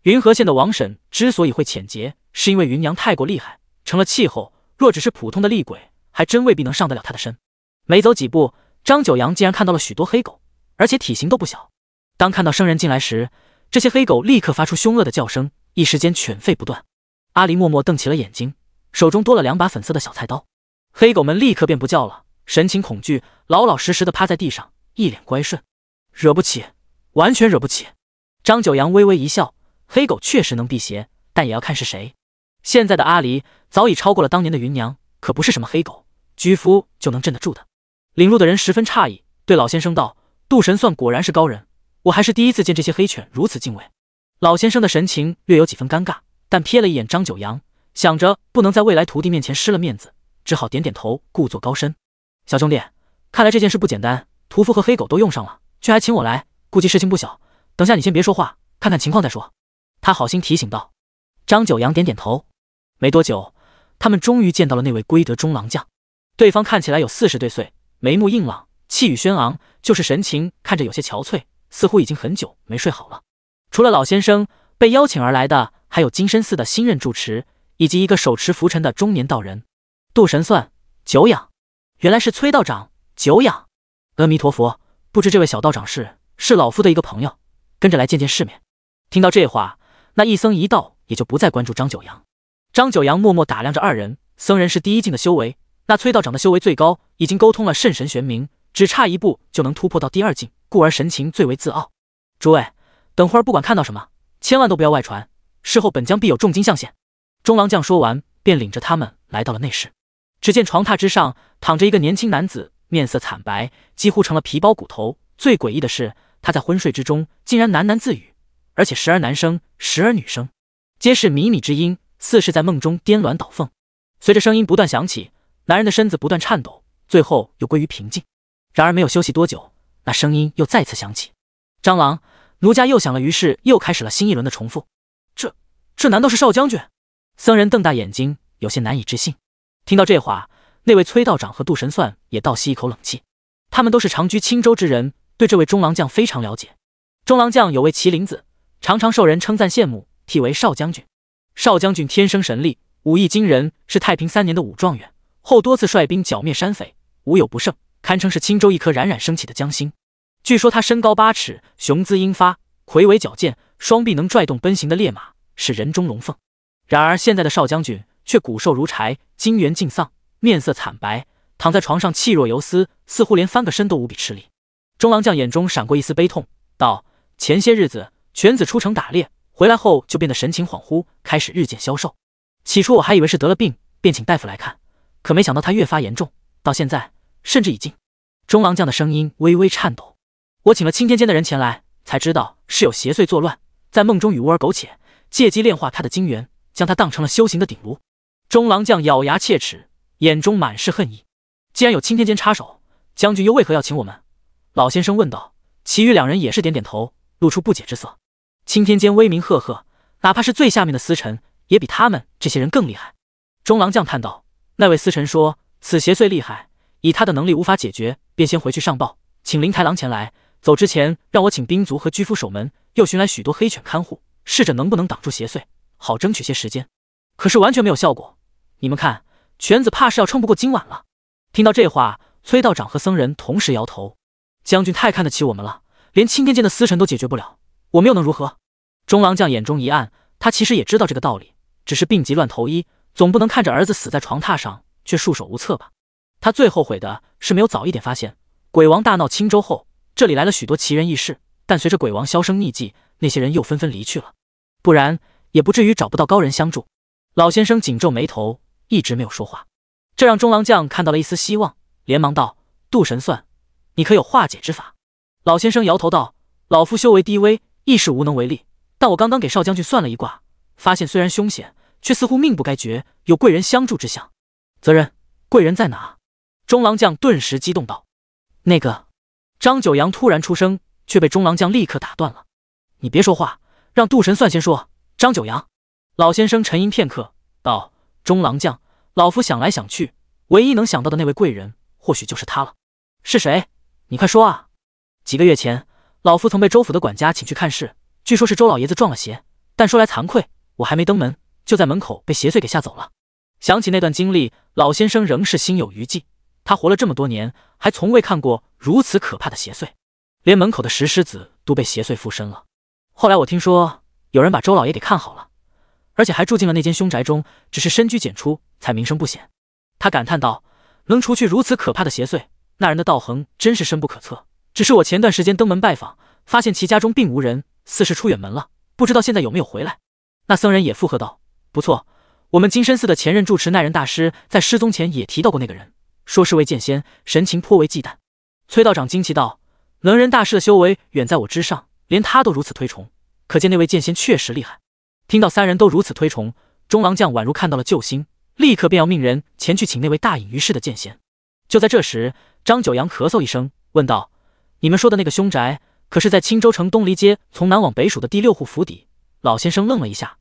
云和县的王婶之所以会浅劫，是因为云娘太过厉害，成了气候。若只是普通的厉鬼，还真未必能上得了她的身。没走几步，张九阳竟然看到了许多黑狗，而且体型都不小。当看到生人进来时，这些黑狗立刻发出凶恶的叫声，一时间犬吠不断。阿离默默瞪起了眼睛，手中多了两把粉色的小菜刀。黑狗们立刻便不叫了，神情恐惧，老老实实的趴在地上，一脸乖顺。惹不起，完全惹不起。张九阳微微一笑。黑狗确实能辟邪，但也要看是谁。现在的阿离早已超过了当年的云娘，可不是什么黑狗、屠夫就能镇得住的。领路的人十分诧异，对老先生道：“杜神算果然是高人，我还是第一次见这些黑犬如此敬畏。”老先生的神情略有几分尴尬，但瞥了一眼张九阳，想着不能在未来徒弟面前失了面子，只好点点头，故作高深：“小兄弟，看来这件事不简单，屠夫和黑狗都用上了，却还请我来，估计事情不小。等下你先别说话，看看情况再说。”他好心提醒道，张九阳点点头。没多久，他们终于见到了那位归德中郎将。对方看起来有四十多岁，眉目硬朗，气宇轩昂，就是神情看着有些憔悴，似乎已经很久没睡好了。除了老先生被邀请而来的，还有金身寺的新任住持，以及一个手持拂尘的中年道人。杜神算，久仰，原来是崔道长，久仰。阿弥陀佛，不知这位小道长是是老夫的一个朋友，跟着来见见世面。听到这话。那一僧一道也就不再关注张九阳。张九阳默默打量着二人，僧人是第一境的修为，那崔道长的修为最高，已经沟通了圣神玄冥，只差一步就能突破到第二境，故而神情最为自傲。诸位，等会儿不管看到什么，千万都不要外传，事后本将必有重金相献。中郎将说完，便领着他们来到了内室。只见床榻之上躺着一个年轻男子，面色惨白，几乎成了皮包骨头。最诡异的是，他在昏睡之中竟然喃喃自语。而且时而男声，时而女声，皆是靡靡之音，似是在梦中颠鸾倒凤。随着声音不断响起，男人的身子不断颤抖，最后又归于平静。然而没有休息多久，那声音又再次响起。蟑螂奴家又想了，于是又开始了新一轮的重复。这这难道是少将军？僧人瞪大眼睛，有些难以置信。听到这话，那位崔道长和杜神算也倒吸一口冷气。他们都是长居青州之人，对这位中郎将非常了解。中郎将有位麒麟子。常常受人称赞羡慕，替为少将军。少将军天生神力，武艺惊人，是太平三年的武状元。后多次率兵剿灭山匪，无有不胜，堪称是青州一颗冉冉升起的江星。据说他身高八尺，雄姿英发，魁伟矫健，双臂能拽动奔行的烈马，是人中龙凤。然而现在的少将军却骨瘦如柴，精元尽丧，面色惨白，躺在床上气若游丝，似乎连翻个身都无比吃力。中郎将眼中闪过一丝悲痛，道：“前些日子。”犬子出城打猎回来后，就变得神情恍惚，开始日渐消瘦。起初我还以为是得了病，便请大夫来看，可没想到他越发严重，到现在甚至已经……中郎将的声音微微颤抖。我请了青天监的人前来，才知道是有邪祟作乱，在梦中与吾儿苟且，借机炼化他的精元，将他当成了修行的鼎炉。中郎将咬牙切齿，眼中满是恨意。既然有青天监插手，将军又为何要请我们？老先生问道。其余两人也是点点头。露出不解之色。青天间威名赫赫，哪怕是最下面的司臣，也比他们这些人更厉害。中郎将叹道：“那位司臣说，此邪祟厉害，以他的能力无法解决，便先回去上报，请灵太郎前来。走之前，让我请兵卒和居夫守门，又寻来许多黑犬看护，试着能不能挡住邪祟，好争取些时间。可是完全没有效果。你们看，犬子怕是要撑不过今晚了。”听到这话，崔道长和僧人同时摇头：“将军太看得起我们了。”连青天剑的司臣都解决不了，我们又能如何？中郎将眼中一暗，他其实也知道这个道理，只是病急乱投医，总不能看着儿子死在床榻上却束手无策吧。他最后悔的是没有早一点发现。鬼王大闹青州后，这里来了许多奇人异士，但随着鬼王销声匿迹，那些人又纷纷离去了，不然也不至于找不到高人相助。老先生紧皱眉头，一直没有说话，这让中郎将看到了一丝希望，连忙道：“杜神算，你可有化解之法？”老先生摇头道：“老夫修为低微，亦是无能为力。但我刚刚给少将军算了一卦，发现虽然凶险，却似乎命不该绝，有贵人相助之象。责任，贵人在哪？”中郎将顿时激动道：“那个……”张九阳突然出声，却被中郎将立刻打断了：“你别说话，让杜神算先说。”张九阳，老先生沉吟片刻，道：“中郎将，老夫想来想去，唯一能想到的那位贵人，或许就是他了。是谁？你快说啊！”几个月前，老夫曾被周府的管家请去看事，据说是周老爷子撞了邪。但说来惭愧，我还没登门，就在门口被邪祟给吓走了。想起那段经历，老先生仍是心有余悸。他活了这么多年，还从未看过如此可怕的邪祟，连门口的石狮子都被邪祟附身了。后来我听说，有人把周老爷给看好了，而且还住进了那间凶宅中，只是深居简出，才名声不显。他感叹道：“能除去如此可怕的邪祟，那人的道行真是深不可测。”只是我前段时间登门拜访，发现其家中并无人，似是出远门了，不知道现在有没有回来。那僧人也附和道：“不错，我们金山寺的前任住持耐人大师在失踪前也提到过那个人，说是位剑仙，神情颇为忌惮。”崔道长惊奇道：“能人大师的修为远在我之上，连他都如此推崇，可见那位剑仙确实厉害。”听到三人都如此推崇，中郎将宛如看到了救星，立刻便要命人前去请那位大隐于世的剑仙。就在这时，张九阳咳嗽一声，问道。你们说的那个凶宅，可是在青州城东篱街，从南往北数的第六户府邸。老先生愣了一下，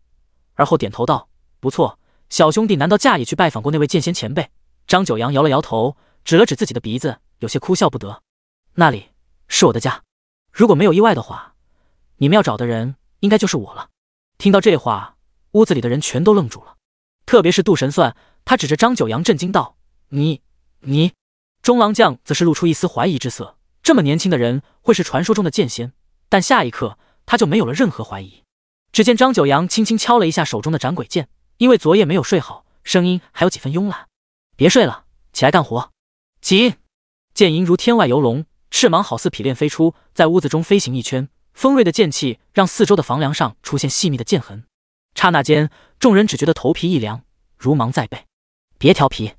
而后点头道：“不错，小兄弟难道家也去拜访过那位剑仙前辈？”张九阳摇了摇头，指了指自己的鼻子，有些哭笑不得：“那里是我的家。如果没有意外的话，你们要找的人应该就是我了。”听到这话，屋子里的人全都愣住了，特别是杜神算，他指着张九阳，震惊道：“你……你……”中郎将则是露出一丝怀疑之色。这么年轻的人会是传说中的剑仙，但下一刻他就没有了任何怀疑。只见张九阳轻轻敲了一下手中的斩鬼剑，因为昨夜没有睡好，声音还有几分慵懒。别睡了，起来干活。起！剑影如天外游龙，赤芒好似匹练飞出，在屋子中飞行一圈，锋锐的剑气让四周的房梁上出现细密的剑痕。刹那间，众人只觉得头皮一凉，如芒在背。别调皮，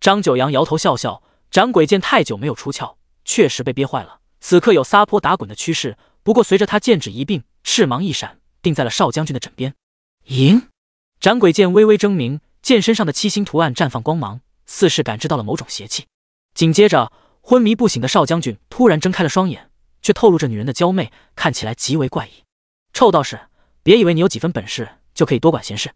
张九阳摇头笑笑。斩鬼剑太久没有出鞘。确实被憋坏了，此刻有撒泼打滚的趋势。不过随着他剑指一并，赤芒一闪，定在了少将军的枕边。赢，斩鬼剑微微狰狞，剑身上的七星图案绽放光芒，似是感知到了某种邪气。紧接着，昏迷不醒的少将军突然睁开了双眼，却透露着女人的娇媚，看起来极为怪异。臭道士，别以为你有几分本事就可以多管闲事。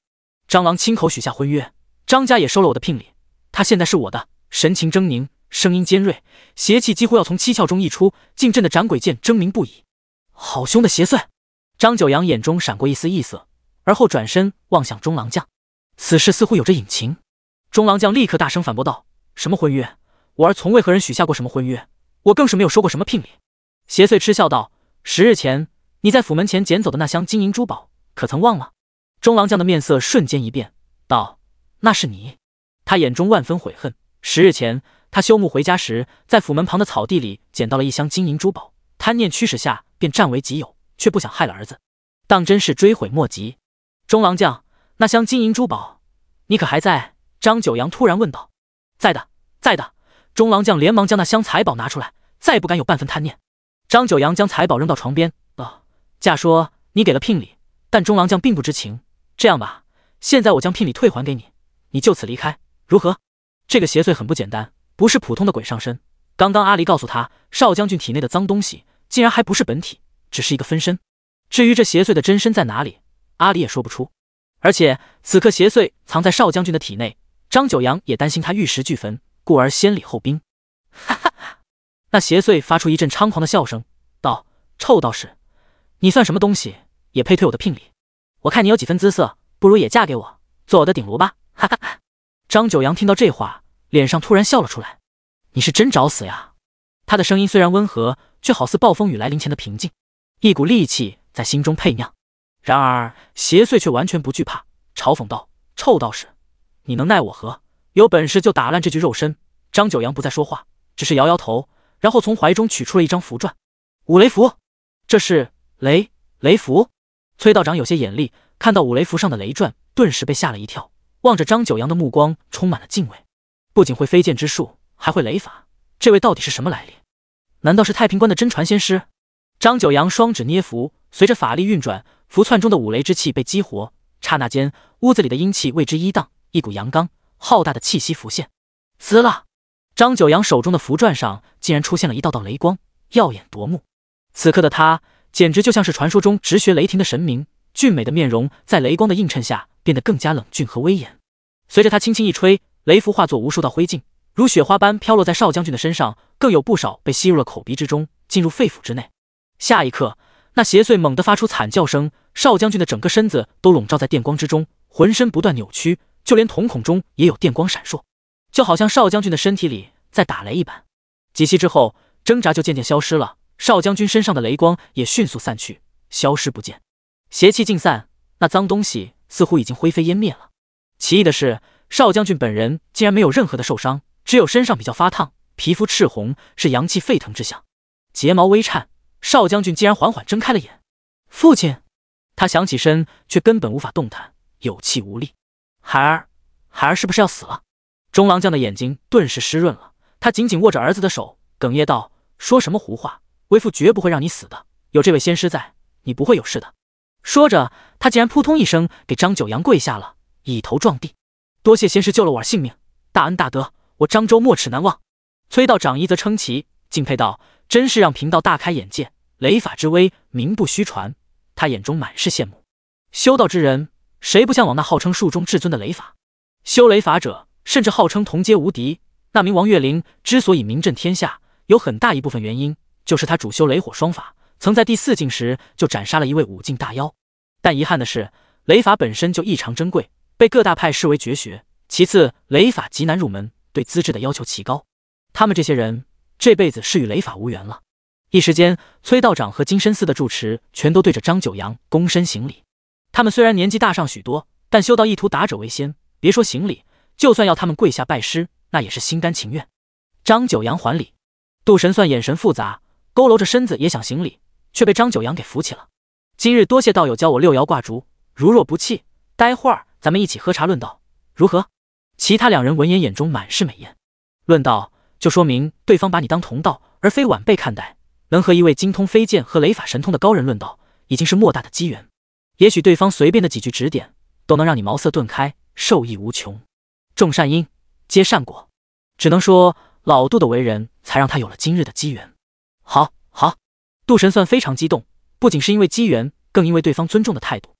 张螂亲口许下婚约，张家也收了我的聘礼，他现在是我的。神情狰狞。声音尖锐，邪气几乎要从七窍中溢出，竟震得斩鬼剑狰狞不已。好凶的邪祟！张九阳眼中闪过一丝异色，而后转身望向中郎将，此事似乎有着隐情。中郎将立刻大声反驳道：“什么婚约？我儿从未和人许下过什么婚约，我更是没有收过什么聘礼。”邪祟嗤笑道：“十日前你在府门前捡走的那箱金银珠宝，可曾忘了？”中郎将的面色瞬间一变，道：“那是你！”他眼中万分悔恨。十日前。他休沐回家时，在府门旁的草地里捡到了一箱金银珠宝，贪念驱使下便占为己有，却不想害了儿子，当真是追悔莫及。中郎将，那箱金银珠宝，你可还在？张九阳突然问道。在的，在的。中郎将连忙将那箱财宝拿出来，再不敢有半分贪念。张九阳将财宝扔到床边，道：“假说你给了聘礼，但中郎将并不知情。这样吧，现在我将聘礼退还给你，你就此离开，如何？这个邪祟很不简单。”不是普通的鬼上身。刚刚阿离告诉他，少将军体内的脏东西竟然还不是本体，只是一个分身。至于这邪祟的真身在哪里，阿离也说不出。而且此刻邪祟藏在少将军的体内，张九阳也担心他玉石俱焚，故而先礼后兵。哈哈哈！那邪祟发出一阵猖狂的笑声，道：“臭道士，你算什么东西，也配退我的聘礼？我看你有几分姿色，不如也嫁给我，做我的顶炉吧！”哈哈哈！张九阳听到这话。脸上突然笑了出来，“你是真找死呀！”他的声音虽然温和，却好似暴风雨来临前的平静，一股戾气在心中配酿。然而邪祟却完全不惧怕，嘲讽道：“臭道士，你能奈我何？有本事就打烂这具肉身！”张九阳不再说话，只是摇摇头，然后从怀中取出了一张符篆——五雷符。这是雷雷符。崔道长有些眼力，看到五雷符上的雷篆，顿时被吓了一跳，望着张九阳的目光充满了敬畏。不仅会飞剑之术，还会雷法。这位到底是什么来历？难道是太平观的真传仙师？张九阳双指捏符，随着法力运转，符窜中的五雷之气被激活。刹那间，屋子里的阴气为之一荡，一股阳刚浩大的气息浮现。滋啦！张九阳手中的符篆上竟然出现了一道道雷光，耀眼夺目。此刻的他简直就像是传说中直学雷霆的神明。俊美的面容在雷光的映衬下变得更加冷峻和威严。随着他轻轻一吹。雷符化作无数道灰烬，如雪花般飘落在少将军的身上，更有不少被吸入了口鼻之中，进入肺腑之内。下一刻，那邪祟猛地发出惨叫声，少将军的整个身子都笼罩在电光之中，浑身不断扭曲，就连瞳孔中也有电光闪烁，就好像少将军的身体里在打雷一般。几息之后，挣扎就渐渐消失了，少将军身上的雷光也迅速散去，消失不见，邪气尽散，那脏东西似乎已经灰飞烟灭了。奇异的是。少将军本人竟然没有任何的受伤，只有身上比较发烫，皮肤赤红，是阳气沸腾之象。睫毛微颤，少将军竟然缓缓睁开了眼。父亲，他想起身，却根本无法动弹，有气无力。孩儿，孩儿是不是要死了？中郎将的眼睛顿时湿润了，他紧紧握着儿子的手，哽咽道：“说什么胡话？为父绝不会让你死的。有这位仙师在，你不会有事的。”说着，他竟然扑通一声给张九阳跪下了，以头撞地。多谢仙师救了我儿性命，大恩大德，我张周没齿难忘。崔道长一则称奇，敬佩道：“真是让贫道大开眼界，雷法之威名不虚传。”他眼中满是羡慕。修道之人，谁不向往那号称术中至尊的雷法？修雷法者，甚至号称同阶无敌。那名王月灵之所以名震天下，有很大一部分原因就是他主修雷火双法，曾在第四境时就斩杀了一位五境大妖。但遗憾的是，雷法本身就异常珍贵。被各大派视为绝学。其次，雷法极难入门，对资质的要求极高。他们这些人这辈子是与雷法无缘了。一时间，崔道长和金身寺的住持全都对着张九阳躬身行礼。他们虽然年纪大上许多，但修道一图达者为先。别说行礼，就算要他们跪下拜师，那也是心甘情愿。张九阳还礼。杜神算眼神复杂，佝偻着身子也想行礼，却被张九阳给扶起了。今日多谢道友教我六爻挂烛，如若不弃，待会儿。咱们一起喝茶论道，如何？其他两人闻言，眼中满是美艳。论道就说明对方把你当同道而非晚辈看待，能和一位精通飞剑和雷法神通的高人论道，已经是莫大的机缘。也许对方随便的几句指点，都能让你茅塞顿开，受益无穷。众善因皆善果，只能说老杜的为人才让他有了今日的机缘。好，好，杜神算非常激动，不仅是因为机缘，更因为对方尊重的态度。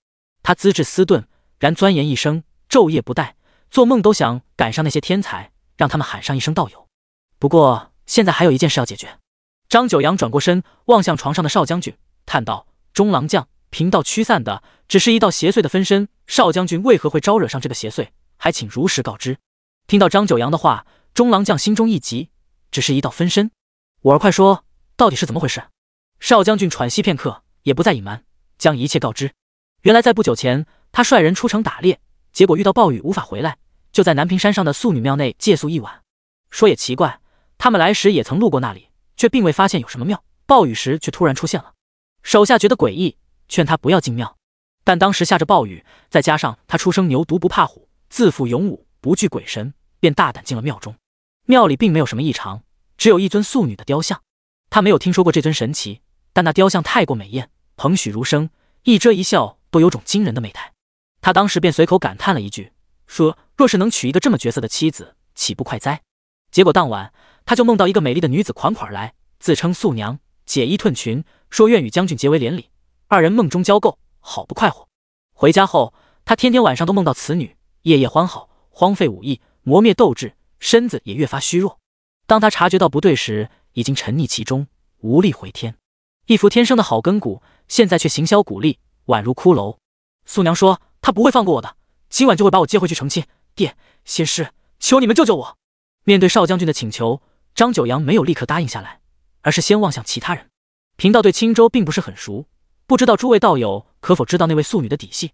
他资质斯顿，然钻研一生，昼夜不怠，做梦都想赶上那些天才，让他们喊上一声“道友”。不过现在还有一件事要解决。张九阳转过身，望向床上的少将军，叹道：“中郎将，贫道驱散的只是一道邪祟的分身。少将军为何会招惹上这个邪祟？还请如实告知。”听到张九阳的话，中郎将心中一急：“只是一道分身，我儿快说，到底是怎么回事？”少将军喘息片刻，也不再隐瞒，将一切告知。原来在不久前。他率人出城打猎，结果遇到暴雨无法回来，就在南屏山上的素女庙内借宿一晚。说也奇怪，他们来时也曾路过那里，却并未发现有什么庙。暴雨时却突然出现了。手下觉得诡异，劝他不要进庙，但当时下着暴雨，再加上他出生牛犊不怕虎，自负勇武，不惧鬼神，便大胆进了庙中。庙里并没有什么异常，只有一尊素女的雕像。他没有听说过这尊神奇，但那雕像太过美艳，彭许如生，一遮一笑都有种惊人的美态。他当时便随口感叹了一句：“说若是能娶一个这么绝色的妻子，岂不快哉？”结果当晚他就梦到一个美丽的女子款款来，自称素娘，解衣褪裙，说愿与将军结为连理。二人梦中交媾，好不快活。回家后，他天天晚上都梦到此女，夜夜欢好，荒废武艺，磨灭斗志，身子也越发虚弱。当他察觉到不对时，已经沉溺其中，无力回天。一副天生的好根骨，现在却形销骨立，宛如骷髅。素娘说。他不会放过我的，今晚就会把我接回去成亲。爹，仙师，求你们救救我！面对少将军的请求，张九阳没有立刻答应下来，而是先望向其他人。贫道对青州并不是很熟，不知道诸位道友可否知道那位素女的底细？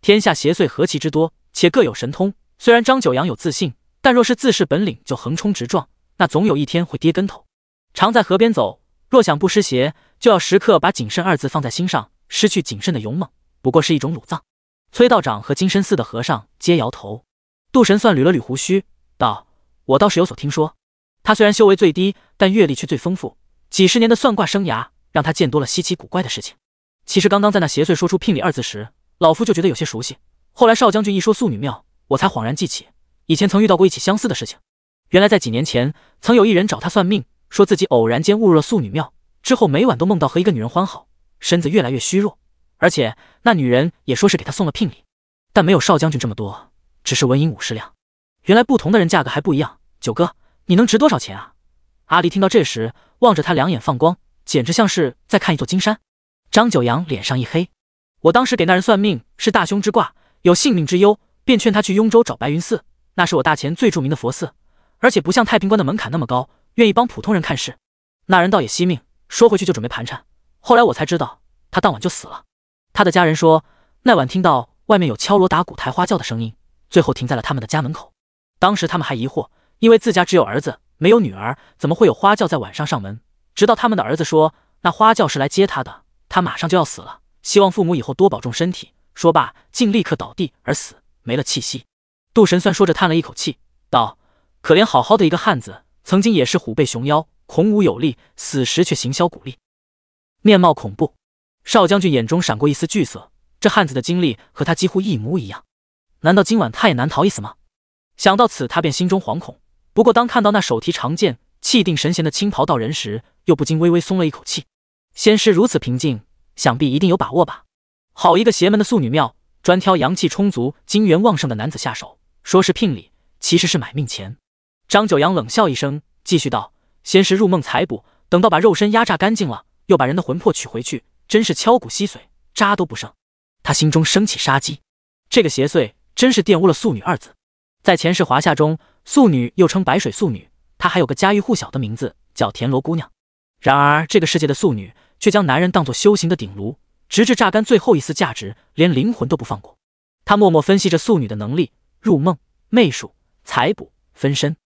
天下邪祟何其之多，且各有神通。虽然张九阳有自信，但若是自恃本领就横冲直撞，那总有一天会跌跟头。常在河边走，若想不湿鞋，就要时刻把谨慎二字放在心上。失去谨慎的勇猛，不过是一种鲁莽。崔道长和金身寺的和尚皆摇头。杜神算捋了捋胡须，道：“我倒是有所听说。他虽然修为最低，但阅历却最丰富。几十年的算卦生涯，让他见多了稀奇古怪的事情。其实刚刚在那邪祟说出‘聘礼’二字时，老夫就觉得有些熟悉。后来少将军一说素女庙，我才恍然记起，以前曾遇到过一起相似的事情。原来在几年前，曾有一人找他算命，说自己偶然间误入了素女庙，之后每晚都梦到和一个女人欢好，身子越来越虚弱。”而且那女人也说是给他送了聘礼，但没有少将军这么多，只是纹银五十两。原来不同的人价格还不一样。九哥，你能值多少钱啊？阿离听到这时，望着他，两眼放光，简直像是在看一座金山。张九阳脸上一黑，我当时给那人算命是大凶之卦，有性命之忧，便劝他去雍州找白云寺，那是我大前最著名的佛寺，而且不像太平观的门槛那么高，愿意帮普通人看事。那人倒也惜命，说回去就准备盘缠。后来我才知道，他当晚就死了。他的家人说，那晚听到外面有敲锣打鼓抬花轿的声音，最后停在了他们的家门口。当时他们还疑惑，因为自家只有儿子没有女儿，怎么会有花轿在晚上上门？直到他们的儿子说，那花轿是来接他的，他马上就要死了，希望父母以后多保重身体。说罢，竟立刻倒地而死，没了气息。杜神算说着，叹了一口气，道：“可怜好好的一个汉子，曾经也是虎背熊腰、孔武有力，死时却形销骨立，面貌恐怖。”少将军眼中闪过一丝惧色，这汉子的经历和他几乎一模一样，难道今晚他也难逃一死吗？想到此，他便心中惶恐。不过，当看到那手提长剑、气定神闲的青袍道人时，又不禁微微松了一口气。仙师如此平静，想必一定有把握吧？好一个邪门的素女庙，专挑阳气充足、精元旺盛的男子下手，说是聘礼，其实是买命钱。张九阳冷笑一声，继续道：“先是入梦采补，等到把肉身压榨干净了，又把人的魂魄取回去。”真是敲骨吸髓，渣都不剩。他心中升起杀机，这个邪祟真是玷污了“素女”二字。在前世华夏中，素女又称白水素女，她还有个家喻户晓的名字叫田螺姑娘。然而这个世界的素女却将男人当做修行的顶炉，直至榨干最后一丝价值，连灵魂都不放过。他默默分析着素女的能力：入梦、媚术、采卜、分身、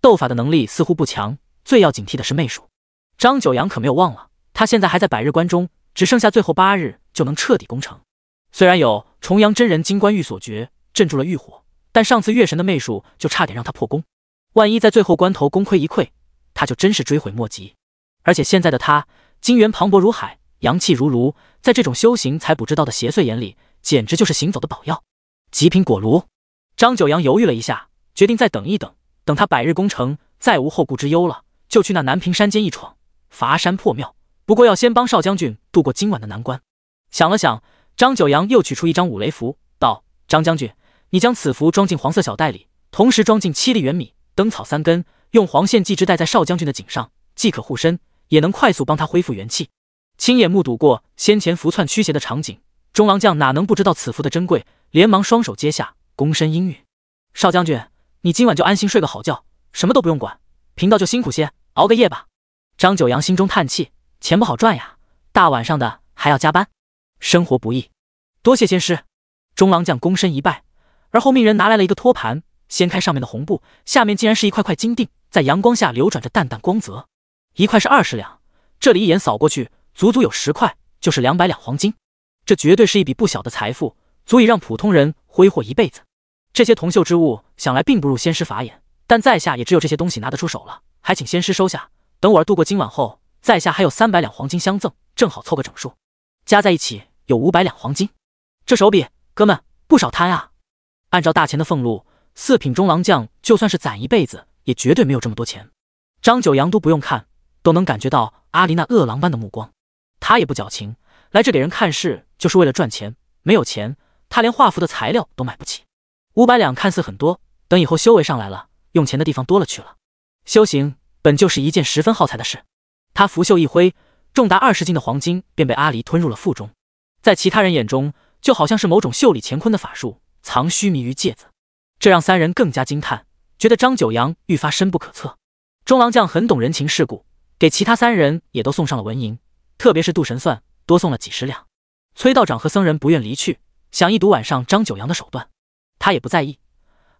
斗法的能力似乎不强，最要警惕的是媚术。张九阳可没有忘了，他现在还在百日关中。只剩下最后八日就能彻底攻城，虽然有重阳真人金冠玉所绝镇住了欲火，但上次月神的媚术就差点让他破功。万一在最后关头功亏一篑，他就真是追悔莫及。而且现在的他，金元磅礴如海，阳气如炉，在这种修行才不知道的邪祟眼里，简直就是行走的宝药、极品果炉。张九阳犹豫了一下，决定再等一等，等他百日攻城，再无后顾之忧了，就去那南平山间一闯，伐山破庙。不过要先帮少将军渡过今晚的难关。想了想，张九阳又取出一张五雷符，道：“张将军，你将此符装进黄色小袋里，同时装进七粒元米、灯草三根，用黄线系之，戴在少将军的颈上，即可护身，也能快速帮他恢复元气。”亲眼目睹过先前符窜驱邪的场景，中郎将哪能不知道此符的珍贵？连忙双手接下，躬身应允：“少将军，你今晚就安心睡个好觉，什么都不用管，贫道就辛苦些，熬个夜吧。”张九阳心中叹气。钱不好赚呀，大晚上的还要加班，生活不易。多谢仙师，中郎将躬身一拜，而后命人拿来了一个托盘，掀开上面的红布，下面竟然是一块块金锭，在阳光下流转着淡淡光泽。一块是二十两，这里一眼扫过去，足足有十块，就是两百两黄金。这绝对是一笔不小的财富，足以让普通人挥霍一辈子。这些铜锈之物，想来并不入仙师法眼，但在下也只有这些东西拿得出手了，还请仙师收下。等我儿度过今晚后。在下还有三百两黄金相赠，正好凑个整数，加在一起有五百两黄金。这手笔，哥们不少贪啊！按照大钱的俸禄，四品中郎将就算是攒一辈子，也绝对没有这么多钱。张九阳都不用看，都能感觉到阿离那饿狼般的目光。他也不矫情，来这给人看事就是为了赚钱。没有钱，他连画符的材料都买不起。五百两看似很多，等以后修为上来了，用钱的地方多了去了。修行本就是一件十分耗材的事。他拂袖一挥，重达二十斤的黄金便被阿狸吞入了腹中，在其他人眼中，就好像是某种袖里乾坤的法术，藏须弥于芥子，这让三人更加惊叹，觉得张九阳愈发深不可测。中郎将很懂人情世故，给其他三人也都送上了纹银，特别是杜神算，多送了几十两。崔道长和僧人不愿离去，想一睹晚上张九阳的手段，他也不在意，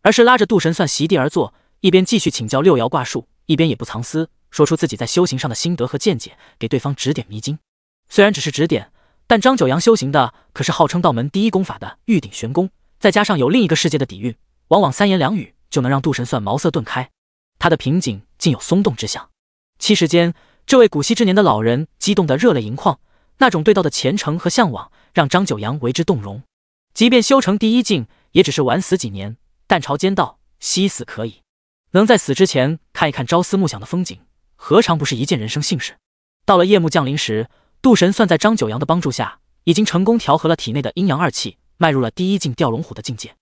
而是拉着杜神算席地而坐，一边继续请教六爻卦术，一边也不藏私。说出自己在修行上的心得和见解，给对方指点迷津。虽然只是指点，但张九阳修行的可是号称道门第一功法的玉鼎玄功，再加上有另一个世界的底蕴，往往三言两语就能让杜神算茅塞顿开。他的瓶颈竟有松动之象。七时间，这位古稀之年的老人激动得热泪盈眶，那种对道的虔诚和向往，让张九阳为之动容。即便修成第一境，也只是晚死几年，但朝间道，夕死可以，能在死之前看一看朝思暮想的风景。何尝不是一件人生幸事？到了夜幕降临时，杜神算在张九阳的帮助下，已经成功调和了体内的阴阳二气，迈入了第一境吊龙虎的境界。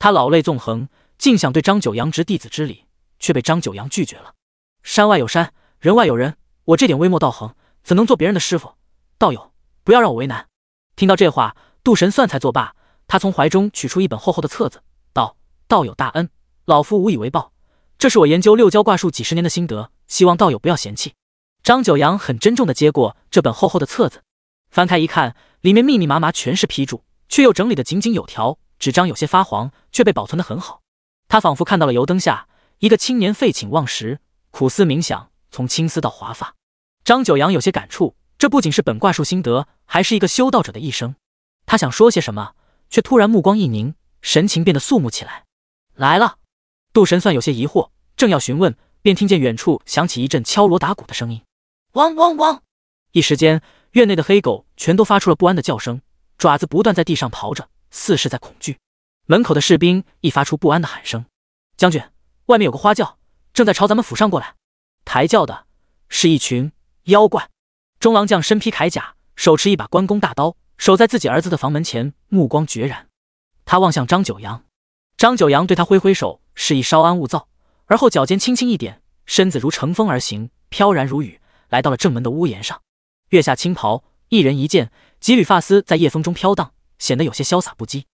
他老泪纵横，竟想对张九阳执弟子之礼，却被张九阳拒绝了。山外有山，人外有人，我这点微末道行，怎能做别人的师傅？道友，不要让我为难。听到这话，杜神算才作罢。他从怀中取出一本厚厚的册子，道：“道友大恩，老夫无以为报。这是我研究六交卦术几十年的心得。”希望道友不要嫌弃。张九阳很珍重的接过这本厚厚的册子，翻开一看，里面密密麻麻全是批注，却又整理的井井有条。纸张有些发黄，却被保存的很好。他仿佛看到了油灯下一个青年废寝忘食、苦思冥想，从青丝到华发。张九阳有些感触，这不仅是本卦术心得，还是一个修道者的一生。他想说些什么，却突然目光一凝，神情变得肃穆起来。来了，杜神算有些疑惑，正要询问。便听见远处响起一阵敲锣打鼓的声音，汪汪汪！一时间，院内的黑狗全都发出了不安的叫声，爪子不断在地上刨着，似是在恐惧。门口的士兵一发出不安的喊声：“将军，外面有个花轿，正在朝咱们府上过来。”抬轿的是一群妖怪。中郎将身披铠甲，手持一把关公大刀，守在自己儿子的房门前，目光决然。他望向张九阳，张九阳对他挥挥手，示意稍安勿躁。而后脚尖轻轻一点，身子如乘风而行，飘然如雨，来到了正门的屋檐上。月下青袍，一人一剑，几缕发丝在夜风中飘荡，显得有些潇洒不羁。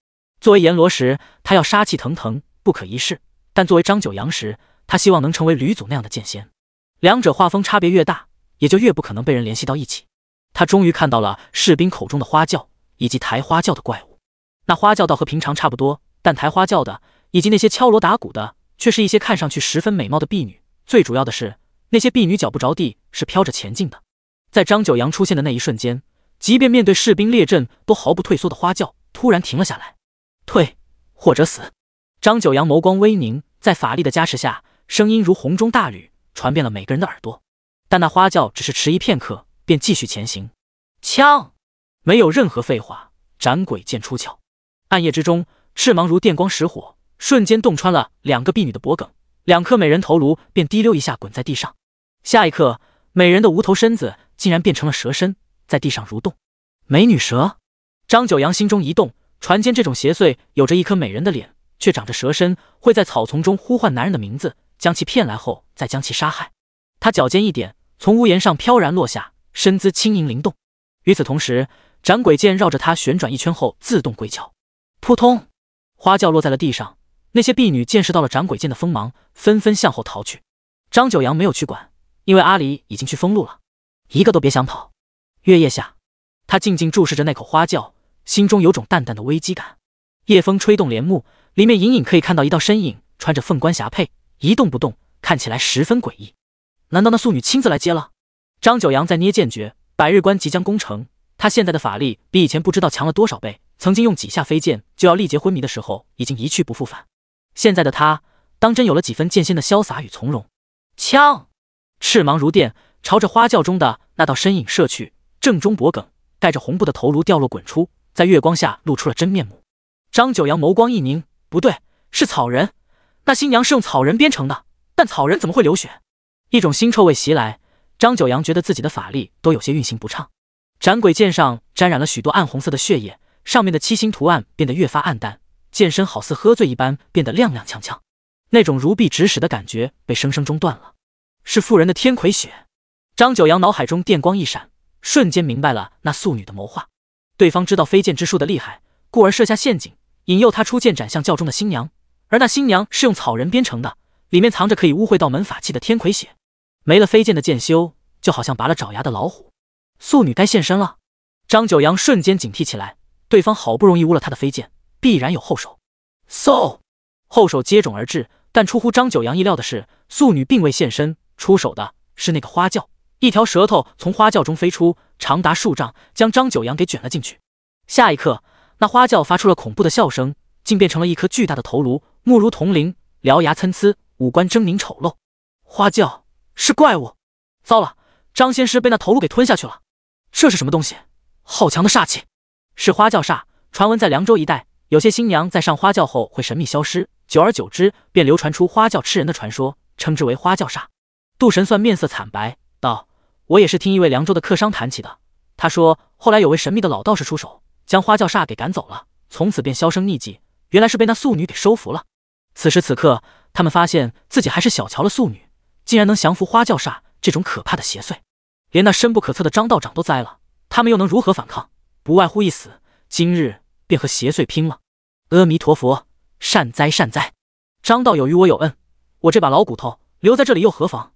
作为阎罗时，他要杀气腾腾，不可一世；但作为张九阳时，他希望能成为吕祖那样的剑仙。两者画风差别越大，也就越不可能被人联系到一起。他终于看到了士兵口中的花轿，以及抬花轿的怪物。那花轿倒和平常差不多，但抬花轿的以及那些敲锣打鼓的。却是一些看上去十分美貌的婢女，最主要的是那些婢女脚不着地，是飘着前进的。在张九阳出现的那一瞬间，即便面对士兵列阵都毫不退缩的花轿突然停了下来，退或者死。张九阳眸光微凝，在法力的加持下，声音如洪钟大吕，传遍了每个人的耳朵。但那花轿只是迟疑片刻，便继续前行。枪，没有任何废话，斩鬼剑出鞘，暗夜之中，赤芒如电光石火。瞬间洞穿了两个婢女的脖颈，两颗美人头颅便滴溜一下滚在地上。下一刻，美人的无头身子竟然变成了蛇身，在地上蠕动。美女蛇，张九阳心中一动，船间这种邪祟有着一颗美人的脸，却长着蛇身，会在草丛中呼唤男人的名字，将其骗来后再将其杀害。他脚尖一点，从屋檐上飘然落下，身姿轻盈灵动。与此同时，斩鬼剑绕着他旋转一圈后自动归鞘。扑通，花轿落在了地上。那些婢女见识到了斩鬼剑的锋芒，纷纷向后逃去。张九阳没有去管，因为阿离已经去封路了，一个都别想跑。月夜下，他静静注视着那口花轿，心中有种淡淡的危机感。夜风吹动帘幕，里面隐隐可以看到一道身影，穿着凤冠霞帔，一动不动，看起来十分诡异。难道那素女亲自来接了？张九阳在捏剑诀，百日关即将攻城，他现在的法力比以前不知道强了多少倍。曾经用几下飞剑就要力竭昏迷的时候，已经一去不复返。现在的他，当真有了几分剑仙的潇洒与从容。枪，赤芒如电，朝着花轿中的那道身影射去，正中脖颈，带着红布的头颅掉落滚出，在月光下露出了真面目。张九阳眸光一凝，不对，是草人。那新娘是用草人编成的，但草人怎么会流血？一种腥臭味袭来，张九阳觉得自己的法力都有些运行不畅。斩鬼剑上沾染了许多暗红色的血液，上面的七星图案变得越发暗淡。剑身好似喝醉一般，变得踉踉跄跄，那种如臂指使的感觉被生生中断了。是妇人的天魁血，张九阳脑海中电光一闪，瞬间明白了那素女的谋划。对方知道飞剑之术的厉害，故而设下陷阱，引诱他出剑斩向教中的新娘。而那新娘是用草人编成的，里面藏着可以污秽道门法器的天魁血。没了飞剑的剑修，就好像拔了爪牙的老虎。素女该现身了，张九阳瞬间警惕起来。对方好不容易污了他的飞剑。必然有后手，so 后手接踵而至。但出乎张九阳意料的是，素女并未现身，出手的是那个花轿。一条舌头从花轿中飞出，长达数丈，将张九阳给卷了进去。下一刻，那花轿发出了恐怖的笑声，竟变成了一颗巨大的头颅，目如铜铃，獠牙参差，五官狰狞丑陋。花轿是怪物！糟了，张仙师被那头颅给吞下去了。这是什么东西？好强的煞气！是花轿煞。传闻在凉州一带。有些新娘在上花轿后会神秘消失，久而久之便流传出花轿吃人的传说，称之为花轿煞。杜神算面色惨白，道：“我也是听一位凉州的客商谈起的。他说，后来有位神秘的老道士出手，将花轿煞给赶走了，从此便销声匿迹。原来是被那素女给收服了。”此时此刻，他们发现自己还是小瞧了素女，竟然能降服花轿煞这种可怕的邪祟，连那深不可测的张道长都栽了，他们又能如何反抗？不外乎一死。今日便和邪祟拼了。阿弥陀佛，善哉善哉！张道友与我有恩，我这把老骨头留在这里又何妨？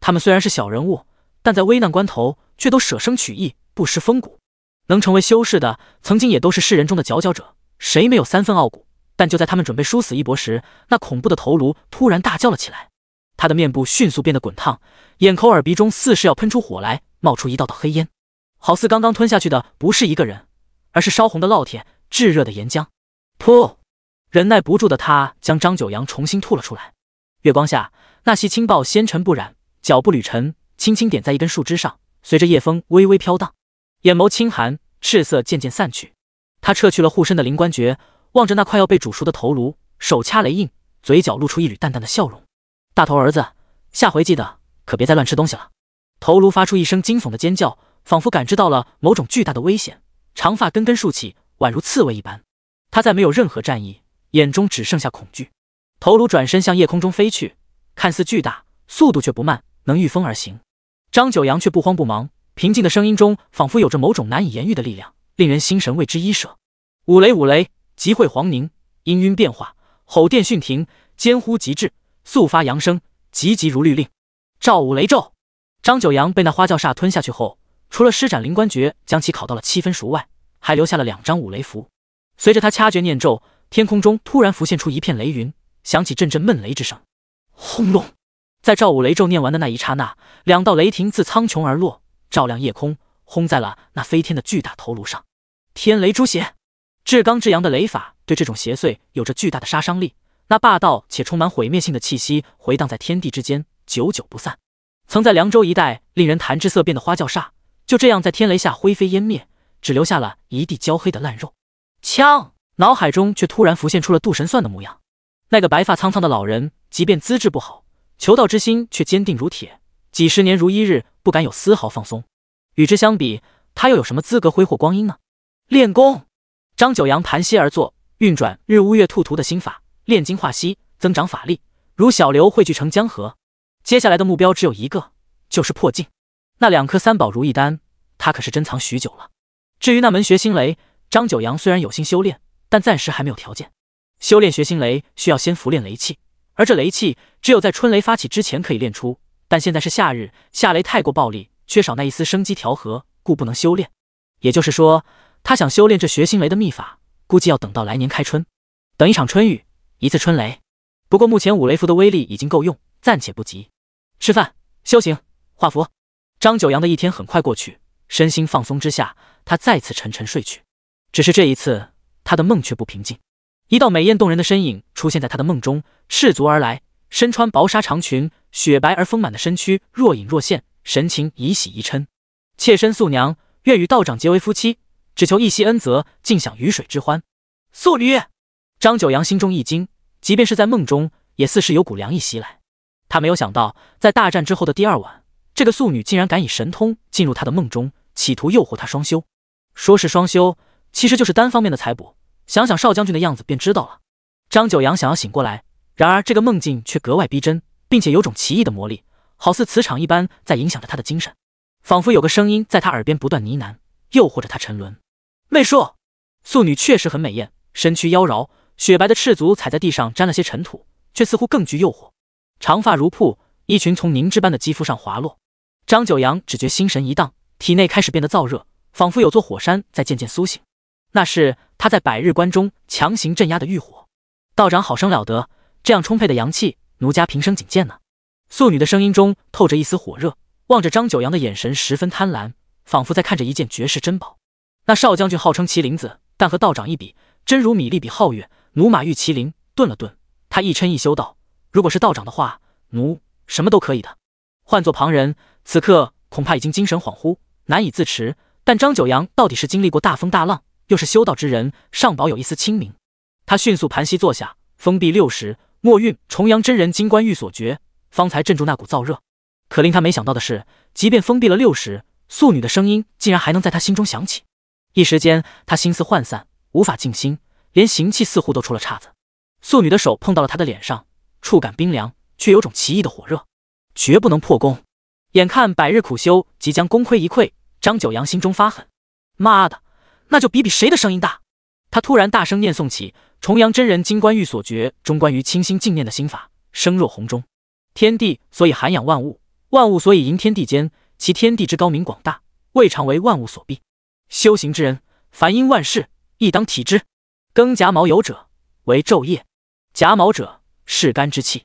他们虽然是小人物，但在危难关头却都舍生取义，不失风骨。能成为修士的，曾经也都是世人中的佼佼者，谁没有三分傲骨？但就在他们准备殊死一搏时，那恐怖的头颅突然大叫了起来，他的面部迅速变得滚烫，眼口耳鼻中似是要喷出火来，冒出一道道黑烟，好似刚刚吞下去的不是一个人，而是烧红的烙铁、炙热的岩浆。噗！忍耐不住的他将张九阳重新吐了出来。月光下，那袭轻抱纤尘不染，脚步履尘，轻轻点在一根树枝上，随着夜风微微飘荡。眼眸清寒，赤色渐渐散去。他撤去了护身的灵官诀，望着那快要被煮熟的头颅，手掐雷印，嘴角露出一缕淡淡的笑容。大头儿子，下回记得可别再乱吃东西了。头颅发出一声惊悚的尖叫，仿佛感知到了某种巨大的危险，长发根根竖起，宛如刺猬一般。他再没有任何战意，眼中只剩下恐惧。头颅转身向夜空中飞去，看似巨大，速度却不慢，能御风而行。张九阳却不慌不忙，平静的声音中仿佛有着某种难以言喻的力量，令人心神为之一舍。五雷五雷，集会黄宁，氤氲变化，吼电迅霆，兼呼极至，速发扬声，急急如律令，召五雷咒。张九阳被那花轿煞吞下去后，除了施展灵官诀将其烤到了七分熟外，还留下了两张五雷符。随着他掐诀念咒，天空中突然浮现出一片雷云，响起阵阵闷雷之声。轰隆！在赵武雷咒念完的那一刹那，两道雷霆自苍穹而落，照亮夜空，轰在了那飞天的巨大头颅上。天雷诛邪，至刚至阳的雷法对这种邪祟有着巨大的杀伤力。那霸道且充满毁灭性的气息回荡在天地之间，久久不散。曾在凉州一带令人谈之色变的花轿煞，就这样在天雷下灰飞烟灭，只留下了一地焦黑的烂肉。枪脑海中却突然浮现出了杜神算的模样，那个白发苍苍的老人，即便资质不好，求道之心却坚定如铁，几十年如一日，不敢有丝毫放松。与之相比，他又有什么资格挥霍光阴呢？练功，张九阳盘膝而坐，运转日乌月兔图的心法，炼精化息，增长法力，如小流汇聚成江河。接下来的目标只有一个，就是破境。那两颗三宝如意丹，他可是珍藏许久了。至于那门学心雷。张九阳虽然有心修炼，但暂时还没有条件。修炼学心雷需要先服练雷器，而这雷器只有在春雷发起之前可以练出。但现在是夏日，夏雷太过暴力，缺少那一丝生机调和，故不能修炼。也就是说，他想修炼这学心雷的秘法，估计要等到来年开春，等一场春雨，一次春雷。不过目前五雷符的威力已经够用，暂且不急。吃饭、修行、画符，张九阳的一天很快过去。身心放松之下，他再次沉沉睡去。只是这一次，他的梦却不平静。一道美艳动人的身影出现在他的梦中，赤足而来，身穿薄纱长裙，雪白而丰满的身躯若隐若现，神情以喜怡嗔。妾身素娘，愿与道长结为夫妻，只求一夕恩泽，尽享鱼水之欢。素女，张九阳心中一惊，即便是在梦中，也似是有股凉意袭来。他没有想到，在大战之后的第二晚，这个素女竟然敢以神通进入他的梦中，企图诱惑他双修。说是双修。其实就是单方面的采补，想想少将军的样子便知道了。张九阳想要醒过来，然而这个梦境却格外逼真，并且有种奇异的魔力，好似磁场一般在影响着他的精神，仿佛有个声音在他耳边不断呢喃，诱惑着他沉沦。媚术，素女确实很美艳，身躯妖娆，雪白的赤足踩在地上沾了些尘土，却似乎更具诱惑。长发如瀑，衣裙从凝脂般的肌肤上滑落。张九阳只觉心神一荡，体内开始变得燥热，仿佛有座火山在渐渐苏醒。那是他在百日关中强行镇压的欲火，道长好生了得，这样充沛的阳气，奴家平生仅见呢。素女的声音中透着一丝火热，望着张九阳的眼神十分贪婪，仿佛在看着一件绝世珍宝。那少将军号称麒麟子，但和道长一比，真如米粒比皓月。奴马遇麒麟，顿了顿，他一嗔一羞道：“如果是道长的话，奴什么都可以的。”换做旁人，此刻恐怕已经精神恍惚，难以自持。但张九阳到底是经历过大风大浪。又是修道之人，尚保有一丝清明。他迅速盘膝坐下，封闭六十，墨运重阳真人金冠玉锁诀，方才镇住那股燥热。可令他没想到的是，即便封闭了六十，素女的声音竟然还能在他心中响起。一时间，他心思涣散，无法静心，连行气似乎都出了岔子。素女的手碰到了他的脸上，触感冰凉，却有种奇异的火热。绝不能破功！眼看百日苦修即将功亏一篑，张九阳心中发狠：“妈的！”那就比比谁的声音大。他突然大声念诵起重阳真人金冠玉所诀中关于清心静念的心法，声若洪钟。天地所以涵养万物，万物所以盈天地间，其天地之高明广大，未尝为万物所蔽。修行之人，凡因万事，亦当体之。庚甲卯酉者为昼夜，甲卯者是肝之气，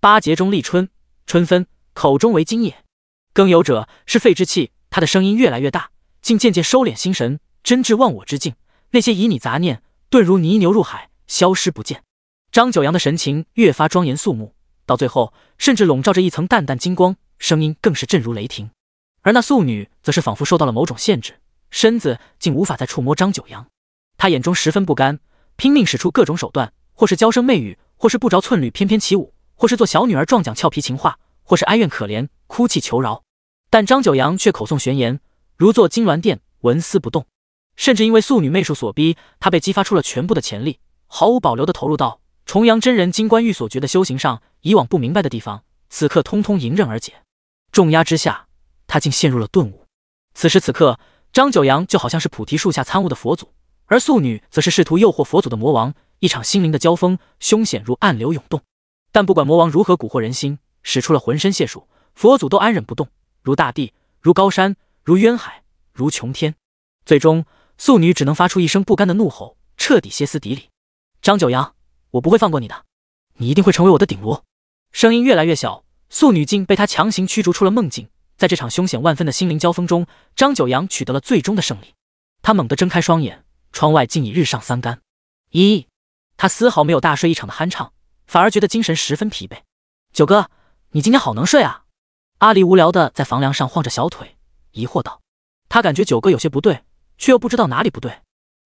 八节中立春，春分，口中为金也。庚酉者是肺之气。他的声音越来越大，竟渐渐收敛心神。真至忘我之境，那些旖旎杂念顿如泥牛入海，消失不见。张九阳的神情越发庄严肃穆，到最后甚至笼罩着一层淡淡金光，声音更是震如雷霆。而那素女则是仿佛受到了某种限制，身子竟无法再触摸张九阳。她眼中十分不甘，拼命使出各种手段，或是娇声媚语，或是不着寸缕翩翩起舞，或是做小女儿撞讲俏皮情话，或是哀怨可怜哭泣求饶。但张九阳却口诵玄言，如坐金銮殿，纹丝不动。甚至因为素女媚术所逼，她被激发出了全部的潜力，毫无保留地投入到重阳真人金冠玉所决的修行上。以往不明白的地方，此刻通通迎刃而解。重压之下，她竟陷入了顿悟。此时此刻，张九阳就好像是菩提树下参悟的佛祖，而素女则是试图诱惑佛祖的魔王。一场心灵的交锋，凶险如暗流涌动。但不管魔王如何蛊惑人心，使出了浑身解数，佛祖都安忍不动，如大地，如高山，如渊海，如穹天。最终。素女只能发出一声不甘的怒吼，彻底歇斯底里。张九阳，我不会放过你的，你一定会成为我的顶炉。声音越来越小，素女竟被他强行驱逐出了梦境。在这场凶险万分的心灵交锋中，张九阳取得了最终的胜利。他猛地睁开双眼，窗外竟已日上三竿。咦，他丝毫没有大睡一场的酣畅，反而觉得精神十分疲惫。九哥，你今天好能睡啊！阿离无聊的在房梁上晃着小腿，疑惑道：“他感觉九哥有些不对。”却又不知道哪里不对，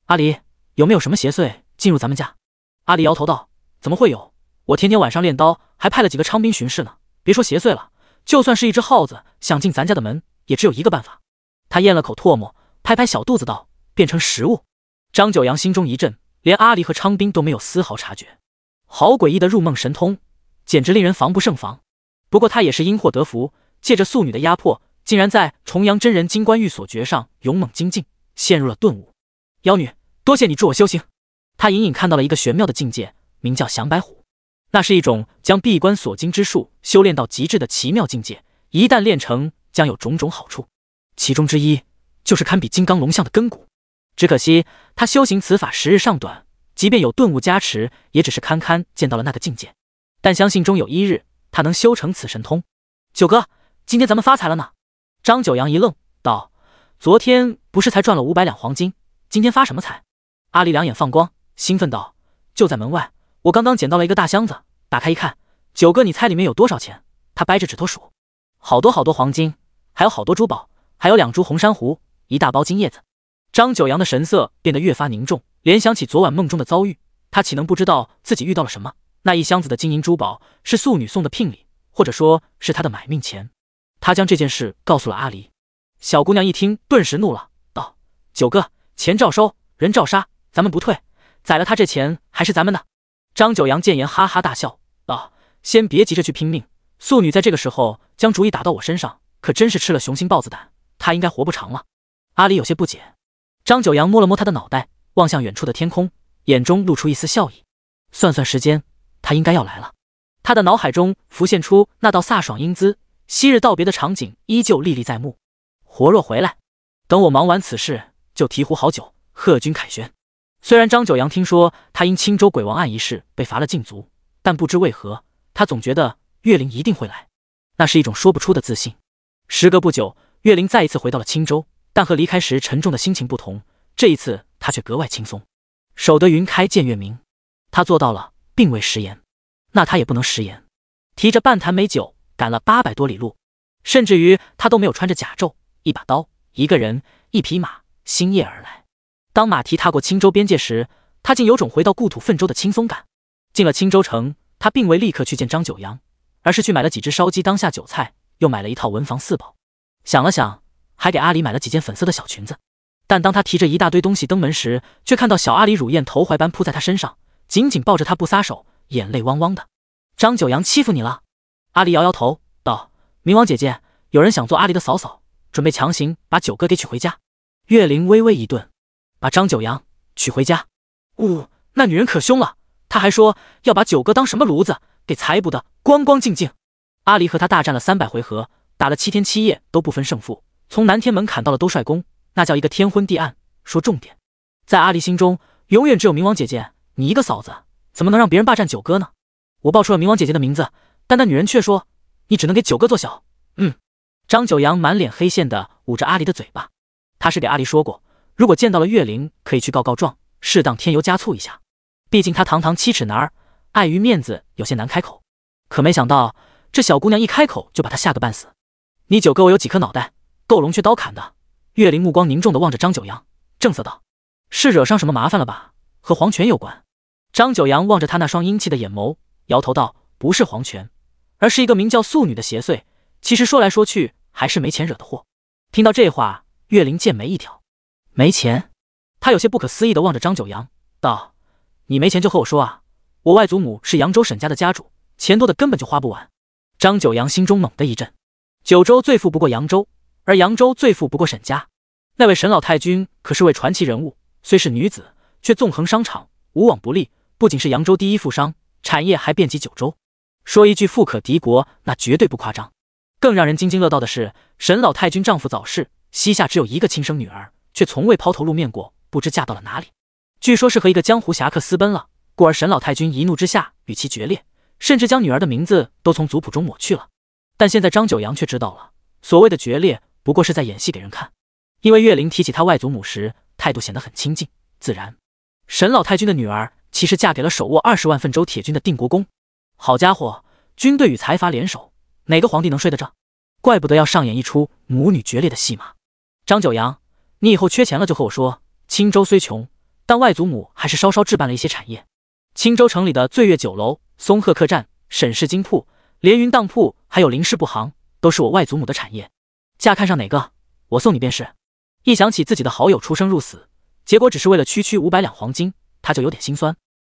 阿离有没有什么邪祟进入咱们家？阿离摇头道：“怎么会有？我天天晚上练刀，还派了几个昌兵巡视呢。别说邪祟了，就算是一只耗子想进咱家的门，也只有一个办法。”他咽了口唾沫，拍拍小肚子道：“变成食物。”张九阳心中一震，连阿离和昌兵都没有丝毫察觉，好诡异的入梦神通，简直令人防不胜防。不过他也是因祸得福，借着素女的压迫，竟然在重阳真人金冠玉锁诀上勇猛精进。陷入了顿悟，妖女，多谢你助我修行。他隐隐看到了一个玄妙的境界，名叫降白虎，那是一种将闭关锁金之术修炼到极致的奇妙境界。一旦练成，将有种种好处，其中之一就是堪比金刚龙象的根骨。只可惜他修行此法时日尚短，即便有顿悟加持，也只是堪堪见到了那个境界。但相信终有一日，他能修成此神通。九哥，今天咱们发财了呢！张九阳一愣，道。昨天不是才赚了五百两黄金，今天发什么财？阿离两眼放光，兴奋道：“就在门外，我刚刚捡到了一个大箱子，打开一看，九哥，你猜里面有多少钱？”他掰着指头数，好多好多黄金，还有好多珠宝，还有两株红珊瑚，一大包金叶子。张九阳的神色变得越发凝重，联想起昨晚梦中的遭遇，他岂能不知道自己遇到了什么？那一箱子的金银珠宝是素女送的聘礼，或者说，是他的买命钱。他将这件事告诉了阿离。小姑娘一听，顿时怒了，道：“九哥，钱照收，人照杀，咱们不退。宰了他，这钱还是咱们的。”张九阳见言，哈哈大笑，道：“先别急着去拼命，素女在这个时候将主意打到我身上，可真是吃了雄心豹子胆。她应该活不长了。”阿离有些不解，张九阳摸了摸他的脑袋，望向远处的天空，眼中露出一丝笑意。算算时间，他应该要来了。他的脑海中浮现出那道飒爽英姿，昔日道别的场景依旧历历在目。活若回来，等我忙完此事，就提壶好酒贺君凯旋。虽然张九阳听说他因青州鬼王案一事被罚了禁足，但不知为何，他总觉得岳灵一定会来，那是一种说不出的自信。时隔不久，岳灵再一次回到了青州，但和离开时沉重的心情不同，这一次他却格外轻松。守得云开见月明，他做到了，并未食言。那他也不能食言，提着半坛美酒，赶了八百多里路，甚至于他都没有穿着甲胄。一把刀，一个人，一匹马，星夜而来。当马蹄踏过青州边界时，他竟有种回到故土奋州的轻松感。进了青州城，他并未立刻去见张九阳，而是去买了几只烧鸡当下酒菜，又买了一套文房四宝。想了想，还给阿离买了几件粉色的小裙子。但当他提着一大堆东西登门时，却看到小阿离如燕投怀般扑在他身上，紧紧抱着他不撒手，眼泪汪汪的。张九阳欺负你了？阿离摇摇头道：“冥王姐姐，有人想做阿离的嫂嫂。”准备强行把九哥给娶回家，岳灵微微一顿，把张九阳娶回家。呜，那女人可凶了，她还说要把九哥当什么炉子，给财补的光光净净。阿离和他大战了三百回合，打了七天七夜都不分胜负，从南天门砍到了兜率宫，那叫一个天昏地暗。说重点，在阿离心中，永远只有冥王姐姐你一个嫂子，怎么能让别人霸占九哥呢？我报出了冥王姐姐的名字，但那女人却说，你只能给九哥做小。张九阳满脸黑线的捂着阿离的嘴巴，他是给阿离说过，如果见到了月灵，可以去告告状，适当添油加醋一下。毕竟他堂堂七尺男儿，碍于面子有些难开口。可没想到这小姑娘一开口就把他吓个半死。你九哥我有几颗脑袋够龙雀刀砍的。月灵目光凝重的望着张九阳，正色道：“是惹上什么麻烦了吧？和黄泉有关？”张九阳望着他那双英气的眼眸，摇头道：“不是黄泉，而是一个名叫素女的邪祟。”其实说来说去还是没钱惹的祸。听到这话，岳灵剑眉一挑，没钱？他有些不可思议的望着张九阳，道：“你没钱就和我说啊！我外祖母是扬州沈家的家主，钱多的根本就花不完。”张九阳心中猛地一震。九州最富不过扬州，而扬州最富不过沈家。那位沈老太君可是位传奇人物，虽是女子，却纵横商场，无往不利。不仅是扬州第一富商，产业还遍及九州。说一句富可敌国，那绝对不夸张。更让人津津乐道的是，沈老太君丈夫早逝，膝下只有一个亲生女儿，却从未抛头露面过，不知嫁到了哪里。据说是和一个江湖侠客私奔了，故而沈老太君一怒之下与其决裂，甚至将女儿的名字都从族谱中抹去了。但现在张九阳却知道了，所谓的决裂不过是在演戏给人看。因为岳灵提起他外祖母时，态度显得很亲近自然。沈老太君的女儿其实嫁给了手握二十万份周铁军的定国公。好家伙，军队与财阀联手。哪个皇帝能睡得着？怪不得要上演一出母女决裂的戏码。张九阳，你以后缺钱了就和我说。青州虽穷，但外祖母还是稍稍置办了一些产业。青州城里的醉月酒楼、松鹤客栈、沈氏金铺、连云当铺，还有林氏布行，都是我外祖母的产业。价看上哪个，我送你便是。一想起自己的好友出生入死，结果只是为了区区五百两黄金，他就有点心酸。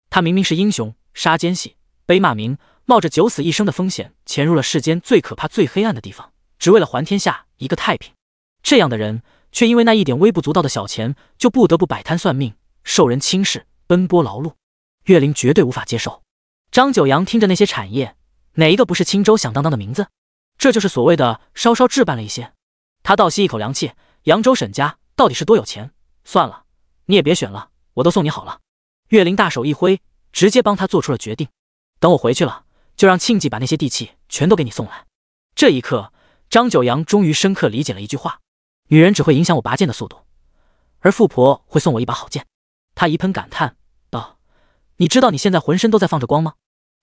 他明明是英雄，杀奸细，背骂名。冒着九死一生的风险，潜入了世间最可怕、最黑暗的地方，只为了还天下一个太平。这样的人，却因为那一点微不足道的小钱，就不得不摆摊算命，受人轻视，奔波劳碌。岳林绝对无法接受。张九阳听着那些产业，哪一个不是青州响当当的名字？这就是所谓的稍稍置办了一些。他倒吸一口凉气，扬州沈家到底是多有钱？算了，你也别选了，我都送你好了。岳林大手一挥，直接帮他做出了决定。等我回去了。就让庆忌把那些地契全都给你送来。这一刻，张九阳终于深刻理解了一句话：女人只会影响我拔剑的速度，而富婆会送我一把好剑。他一喷感叹道：“你知道你现在浑身都在放着光吗？”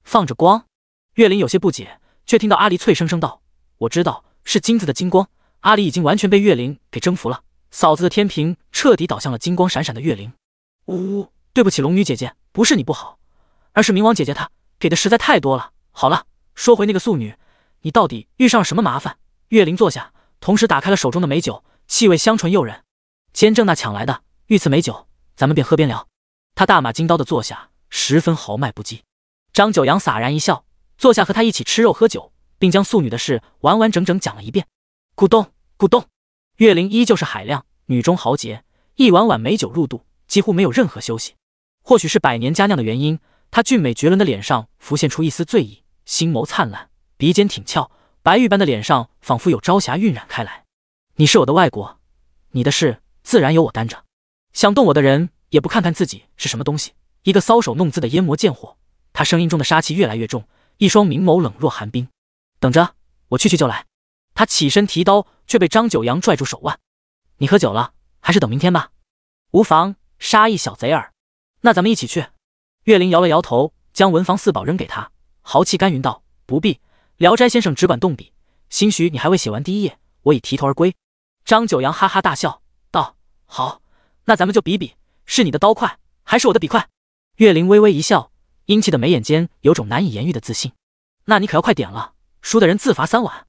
放着光，月灵有些不解，却听到阿离脆生生道：“我知道，是金子的金光。”阿离已经完全被月灵给征服了，嫂子的天平彻底倒向了金光闪闪的月灵。呜呜，对不起龙女姐姐，不是你不好，而是冥王姐姐她给的实在太多了。好了，说回那个素女，你到底遇上了什么麻烦？月灵坐下，同时打开了手中的美酒，气味香醇诱人。监正那抢来的御赐美酒，咱们便喝边聊。他大马金刀的坐下，十分豪迈不羁。张九阳洒然一笑，坐下和他一起吃肉喝酒，并将素女的事完完整整讲了一遍。咕咚咕咚，月灵依旧是海量，女中豪杰，一碗碗美酒入肚，几乎没有任何休息。或许是百年佳酿的原因，她俊美绝伦的脸上浮现出一丝醉意。星眸灿烂，鼻尖挺翘，白玉般的脸上仿佛有朝霞晕染开来。你是我的外国，你的事自然由我担着。想动我的人也不看看自己是什么东西，一个搔首弄姿的烟魔贱货。他声音中的杀气越来越重，一双明眸冷若寒冰。等着，我去去就来。他起身提刀，却被张九阳拽住手腕。你喝酒了，还是等明天吧。无妨，杀一小贼儿。那咱们一起去。岳灵摇了摇头，将文房四宝扔给他。豪气干云道：“不必，聊斋先生只管动笔，兴许你还未写完第一页，我已提头而归。”张九阳哈哈大笑道：“好，那咱们就比比，是你的刀快，还是我的笔快？”岳灵微微一笑，英气的眉眼间有种难以言喻的自信。“那你可要快点了，输的人自罚三碗。”“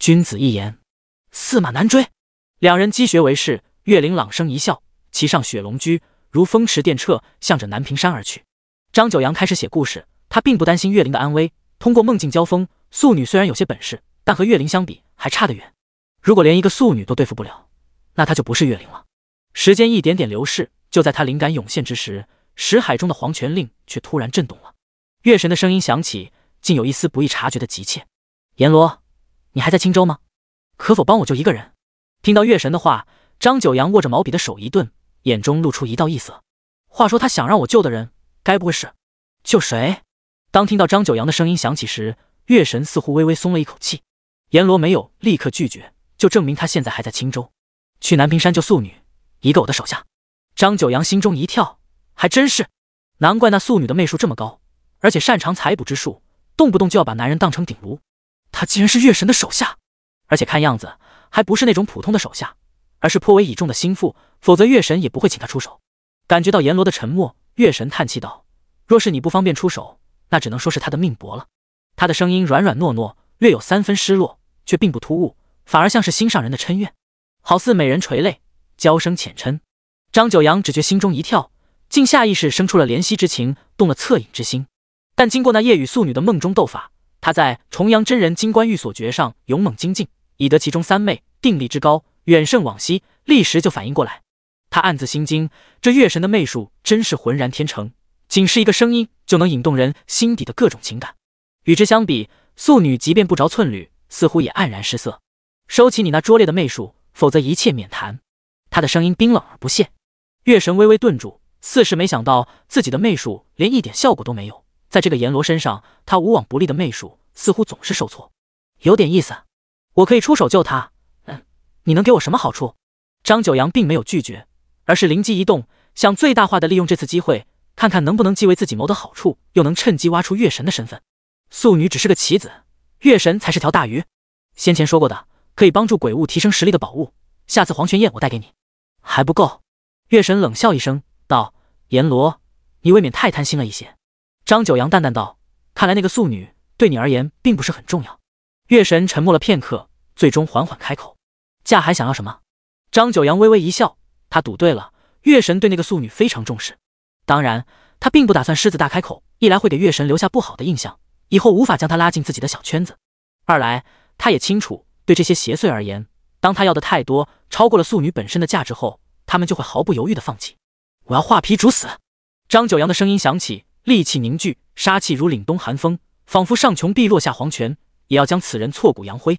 君子一言，驷马难追。”两人积学为誓，岳灵朗声一笑，骑上雪龙驹，如风驰电掣，向着南屏山而去。张九阳开始写故事。他并不担心月灵的安危。通过梦境交锋，素女虽然有些本事，但和月灵相比还差得远。如果连一个素女都对付不了，那他就不是月灵了。时间一点点流逝，就在他灵感涌现之时，石海中的黄泉令却突然震动了。月神的声音响起，竟有一丝不易察觉的急切：“阎罗，你还在青州吗？可否帮我救一个人？”听到月神的话，张九阳握着毛笔的手一顿，眼中露出一道异色。话说他想让我救的人，该不会是救谁？当听到张九阳的声音响起时，月神似乎微微松了一口气。阎罗没有立刻拒绝，就证明他现在还在青州。去南屏山救素女，一个我的手下。张九阳心中一跳，还真是，难怪那素女的媚术这么高，而且擅长采捕之术，动不动就要把男人当成鼎炉。他竟然是月神的手下，而且看样子还不是那种普通的手下，而是颇为倚重的心腹，否则月神也不会请他出手。感觉到阎罗的沉默，月神叹气道：“若是你不方便出手。”那只能说是他的命薄了。他的声音软软糯糯，略有三分失落，却并不突兀，反而像是心上人的嗔怨，好似美人垂泪，娇声浅嗔。张九阳只觉心中一跳，竟下意识生出了怜惜之情，动了恻隐之心。但经过那夜雨素女的梦中斗法，他在重阳真人金冠玉锁诀上勇猛精进，以得其中三昧，定力之高远胜往昔，立时就反应过来。他暗自心惊，这月神的媚术真是浑然天成。仅是一个声音就能引动人心底的各种情感，与之相比，素女即便不着寸缕，似乎也黯然失色。收起你那拙劣的媚术，否则一切免谈。她的声音冰冷而不屑。月神微微顿住，似是没想到自己的媚术连一点效果都没有，在这个阎罗身上，他无往不利的媚术似乎总是受挫。有点意思，我可以出手救他。嗯，你能给我什么好处？张九阳并没有拒绝，而是灵机一动，想最大化的利用这次机会。看看能不能既为自己谋得好处，又能趁机挖出月神的身份。素女只是个棋子，月神才是条大鱼。先前说过的，可以帮助鬼物提升实力的宝物，下次黄泉宴我带给你，还不够。月神冷笑一声道：“阎罗，你未免太贪心了一些。”张九阳淡淡道：“看来那个素女对你而言并不是很重要。”月神沉默了片刻，最终缓缓开口：“嫁还想要什么？”张九阳微微一笑，他赌对了。月神对那个素女非常重视。当然，他并不打算狮子大开口，一来会给月神留下不好的印象，以后无法将他拉进自己的小圈子；二来，他也清楚，对这些邪祟而言，当他要的太多，超过了素女本身的价值后，他们就会毫不犹豫的放弃。我要画皮煮死！张九阳的声音响起，戾气凝聚，杀气如凛冬寒风，仿佛上穷碧落下黄泉，也要将此人挫骨扬灰。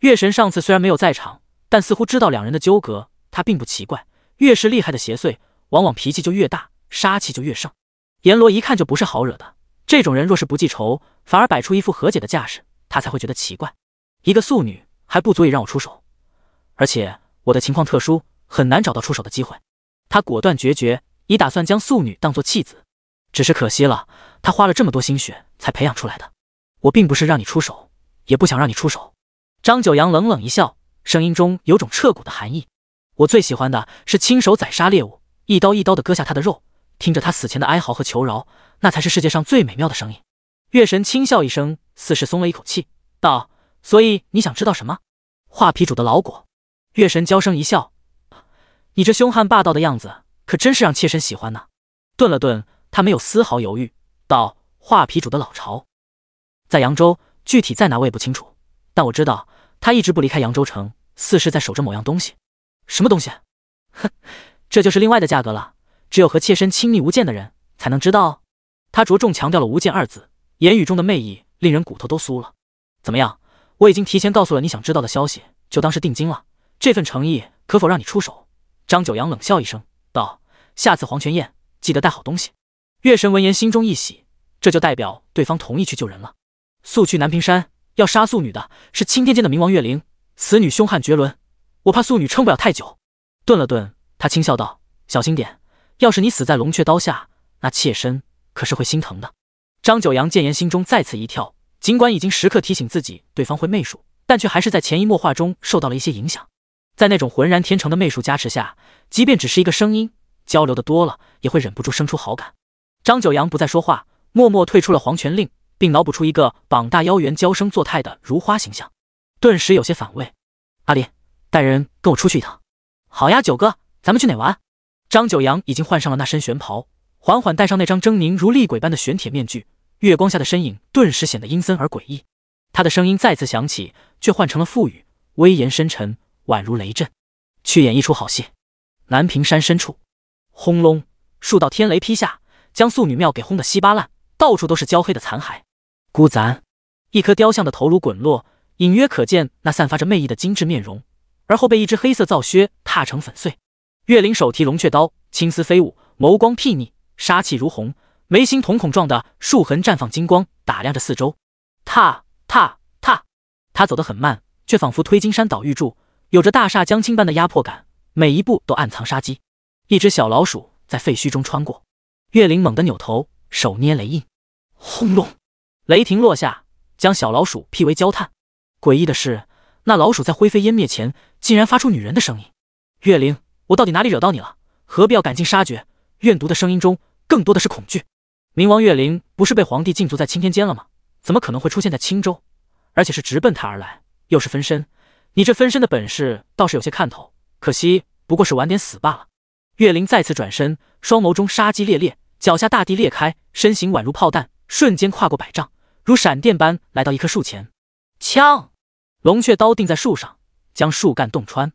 月神上次虽然没有在场，但似乎知道两人的纠葛，他并不奇怪。越是厉害的邪祟，往往脾气就越大。杀气就越盛，阎罗一看就不是好惹的。这种人若是不记仇，反而摆出一副和解的架势，他才会觉得奇怪。一个素女还不足以让我出手，而且我的情况特殊，很难找到出手的机会。他果断决绝，已打算将素女当做弃子。只是可惜了，他花了这么多心血才培养出来的。我并不是让你出手，也不想让你出手。张九阳冷冷一笑，声音中有种彻骨的寒意。我最喜欢的是亲手宰杀猎物，一刀一刀的割下他的肉。听着他死前的哀嚎和求饶，那才是世界上最美妙的声音。月神轻笑一声，似是松了一口气，道：“所以你想知道什么？画皮主的老果。”月神娇声一笑：“你这凶悍霸道的样子，可真是让妾身喜欢呢。”顿了顿，他没有丝毫犹豫，道：“画皮主的老巢在扬州，具体在哪我也不清楚，但我知道他一直不离开扬州城，似是在守着某样东西。什么东西？哼，这就是另外的价格了。”只有和妾身亲密无间的人才能知道。他着重强调了“无间”二字，言语中的魅意令人骨头都酥了。怎么样？我已经提前告诉了你想知道的消息，就当是定金了。这份诚意可否让你出手？张九阳冷笑一声道：“下次黄泉宴，记得带好东西。”月神闻言心中一喜，这就代表对方同意去救人了。速去南屏山，要杀素女的是青天剑的冥王月灵，此女凶悍绝伦，我怕素女撑不了太久。顿了顿，他轻笑道：“小心点。”要是你死在龙雀刀下，那妾身可是会心疼的。张九阳见言，心中再次一跳。尽管已经时刻提醒自己对方会媚术，但却还是在潜移默化中受到了一些影响。在那种浑然天成的媚术加持下，即便只是一个声音交流的多了，也会忍不住生出好感。张九阳不再说话，默默退出了黄泉令，并脑补出一个膀大腰圆、娇声作态的如花形象，顿时有些反胃。阿离，带人跟我出去一趟。好呀，九哥，咱们去哪玩？张九阳已经换上了那身玄袍，缓缓戴上那张狰狞如厉鬼般的玄铁面具，月光下的身影顿时显得阴森而诡异。他的声音再次响起，却换成了腹语，威严深沉，宛如雷震。去演一出好戏。南屏山深处，轰隆，数道天雷劈下，将素女庙给轰得稀巴烂，到处都是焦黑的残骸。孤残，一颗雕像的头颅滚落，隐约可见那散发着魅意的精致面容，而后被一只黑色皂靴踏成粉碎。月灵手提龙雀刀，青丝飞舞，眸光睥睨，杀气如虹。眉心瞳孔状的竖痕绽放金光，打量着四周。踏踏踏，他走得很慢，却仿佛推金山倒玉柱，有着大厦将倾般的压迫感。每一步都暗藏杀机。一只小老鼠在废墟中穿过，月灵猛地扭头，手捏雷印，轰隆，雷霆落下，将小老鼠劈为焦炭。诡异的是，那老鼠在灰飞烟灭前，竟然发出女人的声音。月灵。我到底哪里惹到你了？何必要赶尽杀绝？怨毒的声音中更多的是恐惧。冥王月灵不是被皇帝禁足在青天间了吗？怎么可能会出现在青州，而且是直奔他而来？又是分身，你这分身的本事倒是有些看头，可惜不过是晚点死罢了。月灵再次转身，双眸中杀机烈烈，脚下大地裂开，身形宛如炮弹，瞬间跨过百丈，如闪电般来到一棵树前。枪，龙雀刀钉在树上，将树干洞穿。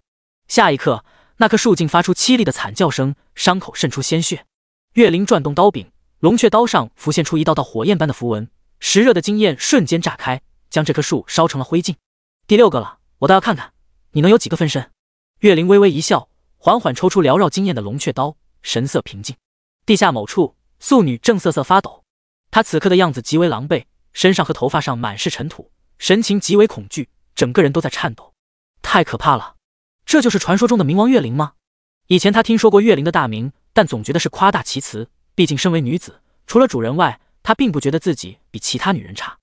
下一刻。那棵树竟发出凄厉的惨叫声，伤口渗出鲜血。月灵转动刀柄，龙雀刀上浮现出一道道火焰般的符文，石热的经焰瞬间炸开，将这棵树烧成了灰烬。第六个了，我倒要看看你能有几个分身。月灵微微一笑，缓缓抽出缭绕惊艳的龙雀刀，神色平静。地下某处，素女正瑟瑟发抖。她此刻的样子极为狼狈，身上和头发上满是尘土，神情极为恐惧，整个人都在颤抖。太可怕了。这就是传说中的冥王月灵吗？以前他听说过月灵的大名，但总觉得是夸大其词。毕竟身为女子，除了主人外，她并不觉得自己比其他女人差。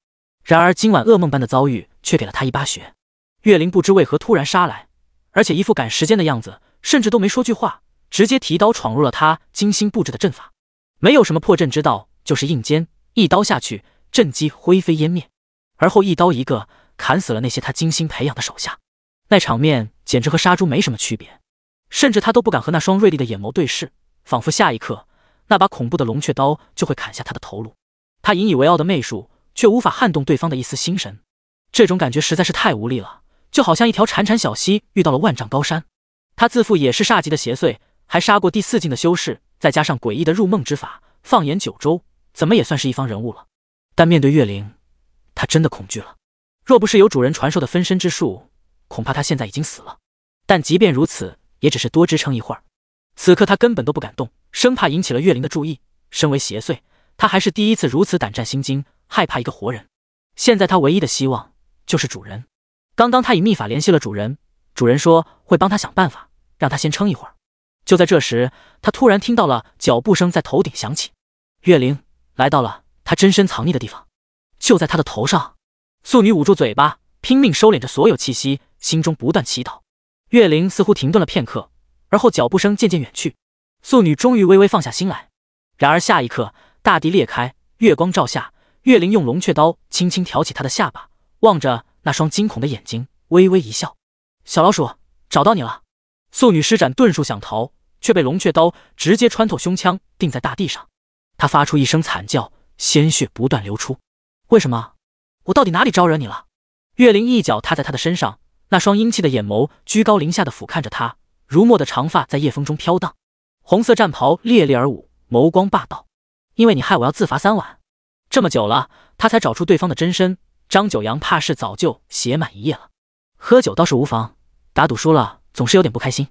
然而今晚噩梦般的遭遇却给了她一巴血。月灵不知为何突然杀来，而且一副赶时间的样子，甚至都没说句话，直接提刀闯入了他精心布置的阵法。没有什么破阵之道，就是硬尖，一刀下去，阵基灰飞烟灭。而后一刀一个，砍死了那些他精心培养的手下。那场面简直和杀猪没什么区别，甚至他都不敢和那双锐利的眼眸对视，仿佛下一刻那把恐怖的龙雀刀就会砍下他的头颅。他引以为傲的媚术却无法撼动对方的一丝心神，这种感觉实在是太无力了，就好像一条潺潺小溪遇到了万丈高山。他自负也是煞级的邪祟，还杀过第四境的修士，再加上诡异的入梦之法，放眼九州怎么也算是一方人物了。但面对月灵，他真的恐惧了。若不是有主人传授的分身之术，恐怕他现在已经死了，但即便如此，也只是多支撑一会儿。此刻他根本都不敢动，生怕引起了月灵的注意。身为邪祟，他还是第一次如此胆战心惊，害怕一个活人。现在他唯一的希望就是主人。刚刚他以秘法联系了主人，主人说会帮他想办法，让他先撑一会儿。就在这时，他突然听到了脚步声在头顶响起。月灵来到了他真身藏匿的地方，就在他的头上。素女捂住嘴巴，拼命收敛着所有气息。心中不断祈祷，月灵似乎停顿了片刻，而后脚步声渐渐远去。素女终于微微放下心来。然而下一刻，大地裂开，月光照下，月灵用龙雀刀轻轻挑起她的下巴，望着那双惊恐的眼睛，微微一笑：“小老鼠，找到你了。”素女施展遁术想逃，却被龙雀刀直接穿透胸腔，钉在大地上。她发出一声惨叫，鲜血不断流出。为什么？我到底哪里招惹你了？月灵一脚踏在他的身上。那双英气的眼眸居高临下的俯看着他，如墨的长发在夜风中飘荡，红色战袍猎猎而舞，眸光霸道。因为你害我，要自罚三碗。这么久了，他才找出对方的真身。张九阳怕是早就写满一页了。喝酒倒是无妨，打赌输了总是有点不开心。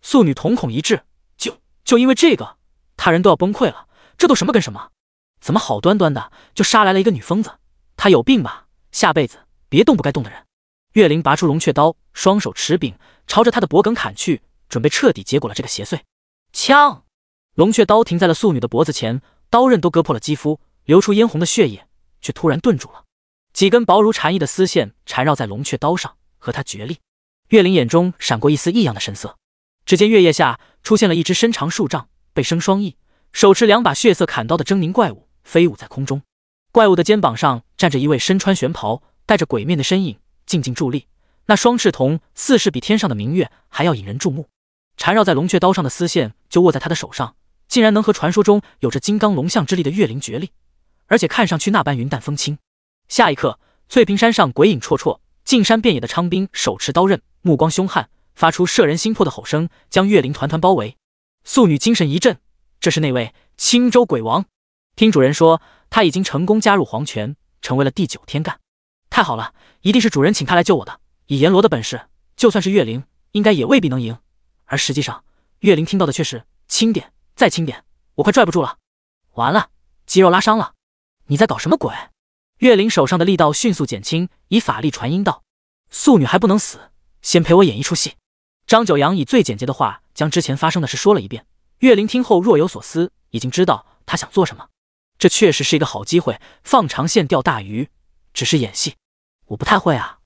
素女瞳孔一滞，就就因为这个，他人都要崩溃了。这都什么跟什么？怎么好端端的就杀来了一个女疯子？他有病吧？下辈子别动不该动的人。月灵拔出龙雀刀，双手持柄，朝着他的脖梗砍去，准备彻底结果了这个邪祟。枪，龙雀刀停在了素女的脖子前，刀刃都割破了肌肤，流出嫣红的血液，却突然顿住了。几根薄如蝉翼的丝线缠绕在龙雀刀上，和他决裂。月灵眼中闪过一丝异样的神色。只见月夜下出现了一只身长数丈、背生双翼、手持两把血色砍刀的狰狞怪物，飞舞在空中。怪物的肩膀上站着一位身穿玄袍、带着鬼面的身影。静静伫立，那双赤瞳似是比天上的明月还要引人注目。缠绕在龙雀刀上的丝线就握在他的手上，竟然能和传说中有着金刚龙象之力的月灵决力，而且看上去那般云淡风轻。下一刻，翠屏山上鬼影绰绰，进山遍野的昌兵手持刀刃，目光凶悍，发出摄人心魄的吼声，将月灵团团包围。素女精神一振，这是那位青州鬼王。听主人说，他已经成功加入黄泉，成为了第九天干。太好了，一定是主人请他来救我的。以阎罗的本事，就算是月灵，应该也未必能赢。而实际上，月灵听到的却是轻点，再轻点，我快拽不住了，完了，肌肉拉伤了。你在搞什么鬼？月灵手上的力道迅速减轻，以法力传音道：“素女还不能死，先陪我演一出戏。”张九阳以最简洁的话将之前发生的事说了一遍。月灵听后若有所思，已经知道他想做什么。这确实是一个好机会，放长线钓大鱼，只是演戏。我不太会啊，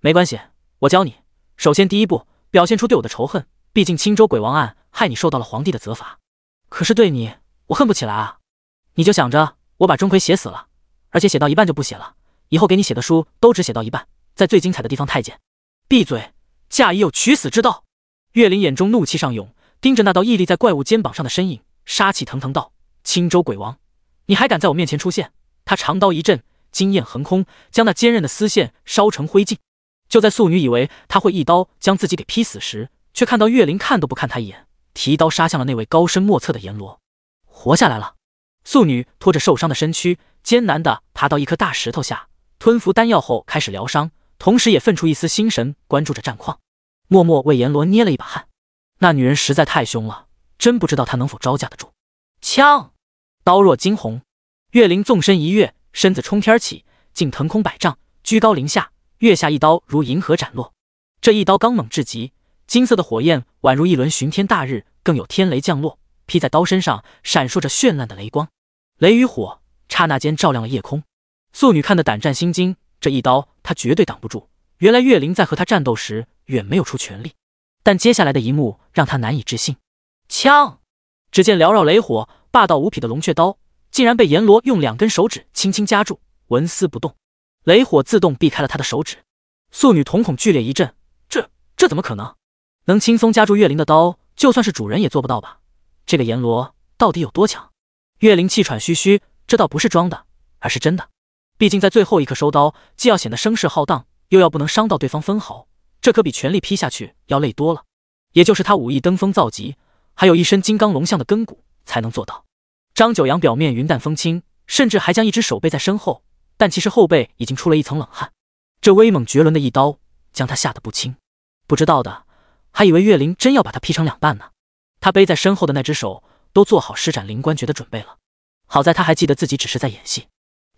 没关系，我教你。首先，第一步，表现出对我的仇恨。毕竟青州鬼王案害你受到了皇帝的责罚，可是对你，我恨不起来啊。你就想着我把钟馗写死了，而且写到一半就不写了，以后给你写的书都只写到一半，在最精彩的地方。太监，闭嘴！嫁衣有取死之道。岳林眼中怒气上涌，盯着那道屹立在怪物肩膀上的身影，杀气腾腾道：“青州鬼王，你还敢在我面前出现？”他长刀一震。惊艳横空，将那坚韧的丝线烧成灰烬。就在素女以为他会一刀将自己给劈死时，却看到月灵看都不看他一眼，提刀杀向了那位高深莫测的阎罗。活下来了，素女拖着受伤的身躯，艰难地爬到一颗大石头下，吞服丹药后开始疗伤，同时也分出一丝心神关注着战况，默默为阎罗捏了一把汗。那女人实在太凶了，真不知道她能否招架得住。枪，刀若惊鸿，月灵纵身一跃。身子冲天起，竟腾空百丈，居高临下，月下一刀如银河斩落。这一刀刚猛至极，金色的火焰宛如一轮巡天大日，更有天雷降落，劈在刀身上，闪烁着绚烂的雷光。雷与火，刹那间照亮了夜空。素女看得胆战心惊，这一刀她绝对挡不住。原来月灵在和他战斗时远没有出全力，但接下来的一幕让她难以置信。枪！只见缭绕雷火，霸道无匹的龙雀刀。竟然被阎罗用两根手指轻轻夹住，纹丝不动。雷火自动避开了他的手指。素女瞳孔剧烈一震，这这怎么可能？能轻松夹住月灵的刀，就算是主人也做不到吧？这个阎罗到底有多强？月灵气喘吁吁，这倒不是装的，而是真的。毕竟在最后一刻收刀，既要显得声势浩荡，又要不能伤到对方分毫，这可比全力劈下去要累多了。也就是他武艺登峰造极，还有一身金刚龙象的根骨，才能做到。张九阳表面云淡风轻，甚至还将一只手背在身后，但其实后背已经出了一层冷汗。这威猛绝伦的一刀将他吓得不轻，不知道的还以为月灵真要把他劈成两半呢。他背在身后的那只手都做好施展灵官诀的准备了。好在他还记得自己只是在演戏，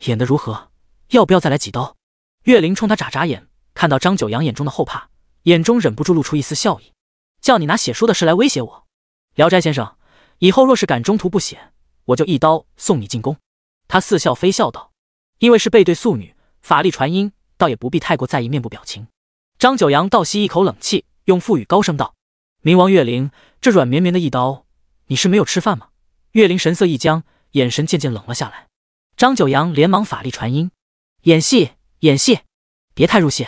演得如何？要不要再来几刀？月灵冲他眨眨眼，看到张九阳眼中的后怕，眼中忍不住露出一丝笑意。叫你拿写书的事来威胁我，聊斋先生，以后若是敢中途不写。我就一刀送你进宫。”他似笑非笑道：“因为是背对素女，法力传音，倒也不必太过在意面部表情。”张九阳倒吸一口冷气，用腹语高声道：“冥王月灵，这软绵绵的一刀，你是没有吃饭吗？”月灵神色一僵，眼神渐渐冷了下来。张九阳连忙法力传音：“演戏，演戏，别太入戏。”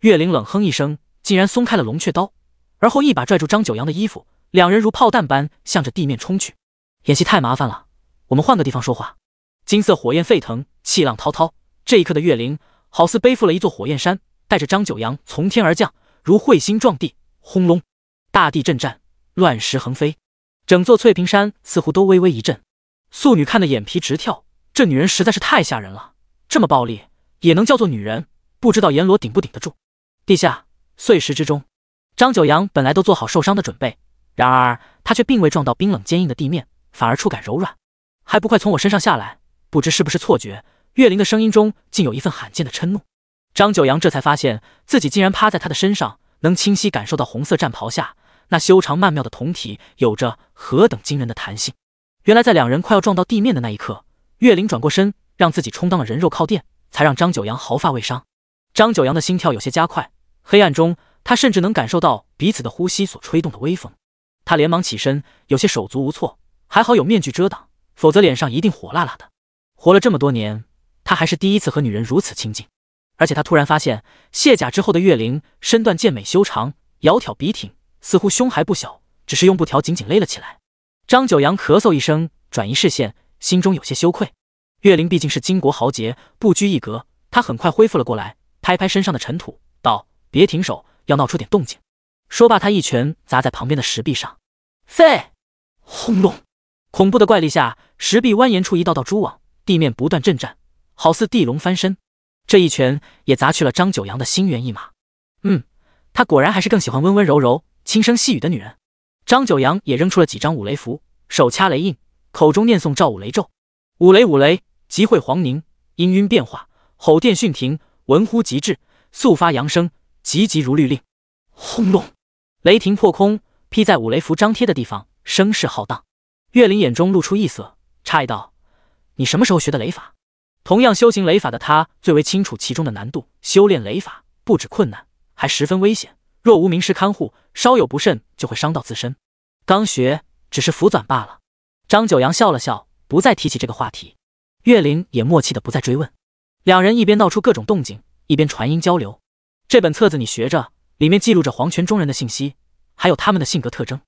月灵冷哼一声，竟然松开了龙雀刀，而后一把拽住张九阳的衣服，两人如炮弹般向着地面冲去。演戏太麻烦了。我们换个地方说话。金色火焰沸腾，气浪滔滔。这一刻的月灵好似背负了一座火焰山，带着张九阳从天而降，如彗星撞地，轰隆，大地震颤，乱石横飞，整座翠屏山似乎都微微一震。素女看的眼皮直跳，这女人实在是太吓人了，这么暴力也能叫做女人？不知道阎罗顶不顶得住？地下碎石之中，张九阳本来都做好受伤的准备，然而他却并未撞到冰冷坚硬的地面，反而触感柔软。还不快从我身上下来！不知是不是错觉，月灵的声音中竟有一份罕见的嗔怒。张九阳这才发现自己竟然趴在他的身上，能清晰感受到红色战袍下那修长曼妙的酮体有着何等惊人的弹性。原来在两人快要撞到地面的那一刻，月灵转过身，让自己充当了人肉靠垫，才让张九阳毫发未伤。张九阳的心跳有些加快，黑暗中他甚至能感受到彼此的呼吸所吹动的微风。他连忙起身，有些手足无措，还好有面具遮挡。否则脸上一定火辣辣的。活了这么多年，他还是第一次和女人如此亲近。而且他突然发现，卸甲之后的岳灵身段健美修长，窈窕笔挺，似乎胸还不小，只是用布条紧紧勒了起来。张九阳咳嗽一声，转移视线，心中有些羞愧。岳灵毕竟是巾帼豪杰，不拘一格。他很快恢复了过来，拍拍身上的尘土，道：“别停手，要闹出点动静。”说罢，他一拳砸在旁边的石壁上，废！轰隆！恐怖的怪力下，石壁蜿蜒出一道道蛛网，地面不断震颤，好似地龙翻身。这一拳也砸去了张九阳的心猿意马。嗯，他果然还是更喜欢温温柔柔、轻声细语的女人。张九阳也扔出了几张五雷符，手掐雷印，口中念诵赵五雷咒：“五雷五雷，集会黄宁，氤氲变化，吼电迅霆，闻呼即至，速发扬声，急急如律令。”轰隆，雷霆破空，劈在五雷符张贴的地方，声势浩荡。月灵眼中露出异色，诧异道：“你什么时候学的雷法？同样修行雷法的他最为清楚其中的难度。修炼雷法不止困难，还十分危险。若无名师看护，稍有不慎就会伤到自身。刚学，只是浮转罢了。”张九阳笑了笑，不再提起这个话题。月灵也默契的不再追问。两人一边闹出各种动静，一边传音交流。这本册子你学着，里面记录着黄泉中人的信息，还有他们的性格特征。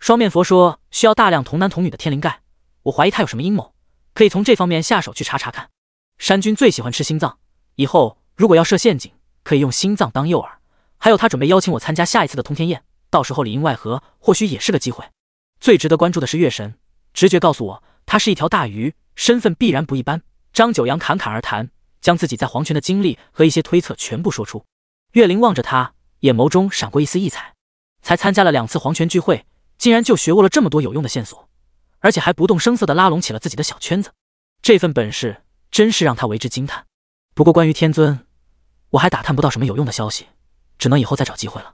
双面佛说需要大量童男童女的天灵盖，我怀疑他有什么阴谋，可以从这方面下手去查查看。山君最喜欢吃心脏，以后如果要设陷阱，可以用心脏当诱饵。还有，他准备邀请我参加下一次的通天宴，到时候里应外合，或许也是个机会。最值得关注的是月神，直觉告诉我他是一条大鱼，身份必然不一般。张九阳侃侃而谈，将自己在黄泉的经历和一些推测全部说出。月灵望着他，眼眸中闪过一丝异彩。才参加了两次黄泉聚会。竟然就学握了这么多有用的线索，而且还不动声色地拉拢起了自己的小圈子，这份本事真是让他为之惊叹。不过关于天尊，我还打探不到什么有用的消息，只能以后再找机会了。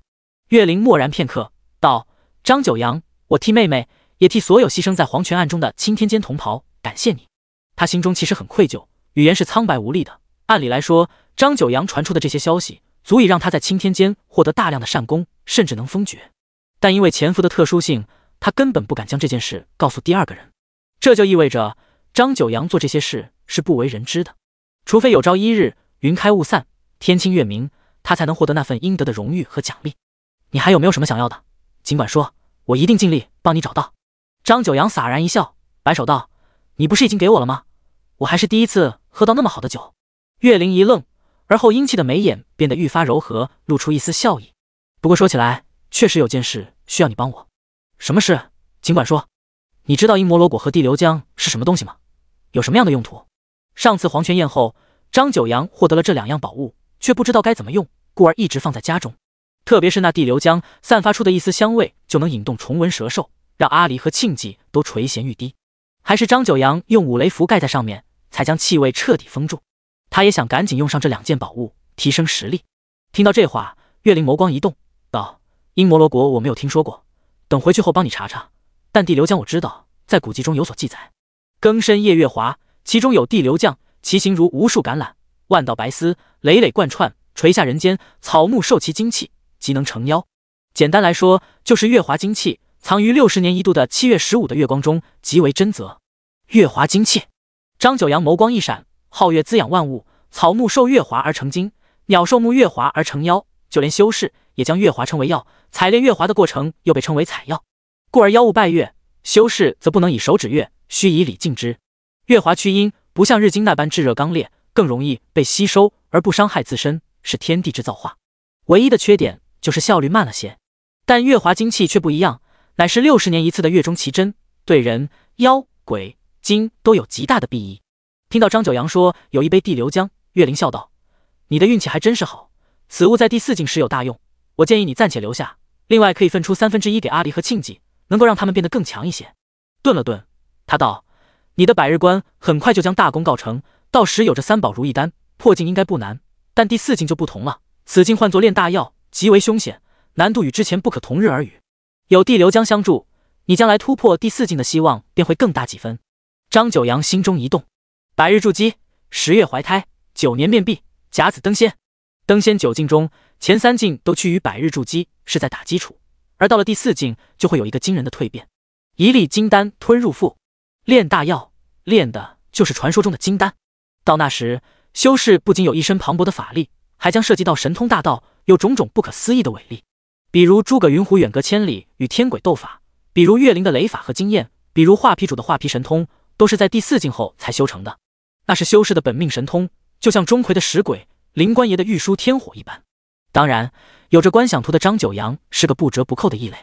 岳灵默然片刻，道：“张九阳，我替妹妹，也替所有牺牲在黄泉案中的青天监同袍，感谢你。”他心中其实很愧疚，语言是苍白无力的。按理来说，张九阳传出的这些消息，足以让他在青天监获得大量的善功，甚至能封爵。但因为潜伏的特殊性，他根本不敢将这件事告诉第二个人。这就意味着张九阳做这些事是不为人知的，除非有朝一日云开雾散，天清月明，他才能获得那份应得的荣誉和奖励。你还有没有什么想要的？尽管说，我一定尽力帮你找到。张九阳洒然一笑，摆手道：“你不是已经给我了吗？我还是第一次喝到那么好的酒。”月灵一愣，而后英气的眉眼变得愈发柔和，露出一丝笑意。不过说起来。确实有件事需要你帮我，什么事？尽管说。你知道阴魔罗果和地流浆是什么东西吗？有什么样的用途？上次黄泉宴后，张九阳获得了这两样宝物，却不知道该怎么用，故而一直放在家中。特别是那地流浆散发出的一丝香味，就能引动重纹蛇兽，让阿离和庆忌都垂涎欲滴。还是张九阳用五雷符盖在上面，才将气味彻底封住。他也想赶紧用上这两件宝物，提升实力。听到这话，月灵眸光一动，道。阴摩罗国我没有听说过，等回去后帮你查查。但地流将我知道，在古籍中有所记载。更深夜月华，其中有地流将，其形如无数橄榄，万道白丝累累贯串，垂下人间，草木受其精气，即能成妖。简单来说，就是月华精气藏于六十年一度的七月十五的月光中，极为真泽。月华精气，张九阳眸光一闪，皓月滋养万物，草木受月华而成精，鸟兽沐月华而成妖。就连修士也将月华称为药，采炼月华的过程又被称为采药。故而妖物拜月，修士则不能以手指月，须以礼敬之。月华趋阴，不像日精那般炙热刚烈，更容易被吸收而不伤害自身，是天地之造化。唯一的缺点就是效率慢了些，但月华精气却不一样，乃是六十年一次的月中奇珍，对人、妖、鬼、精都有极大的裨益。听到张九阳说有一杯地流浆，月灵笑道：“你的运气还真是好。”此物在第四境时有大用，我建议你暂且留下。另外可以分出三分之一给阿离和庆忌，能够让他们变得更强一些。顿了顿，他道：“你的百日关很快就将大功告成，到时有着三宝如意丹，破境应该不难。但第四境就不同了，此境换作炼大药，极为凶险，难度与之前不可同日而语。有地流江相助，你将来突破第四境的希望便会更大几分。”张九阳心中一动，百日筑基，十月怀胎，九年面壁，甲子登仙。登仙九境中，前三境都趋于百日筑基，是在打基础；而到了第四境，就会有一个惊人的蜕变。一粒金丹吞入腹，炼大药，炼的就是传说中的金丹。到那时，修士不仅有一身磅礴的法力，还将涉及到神通大道，有种种不可思议的伟力。比如诸葛云虎远隔千里与天鬼斗法，比如月灵的雷法和经验，比如画皮主的画皮神通，都是在第四境后才修成的。那是修士的本命神通，就像钟馗的石鬼。灵官爷的御书天火一般，当然有着观想图的张九阳是个不折不扣的异类。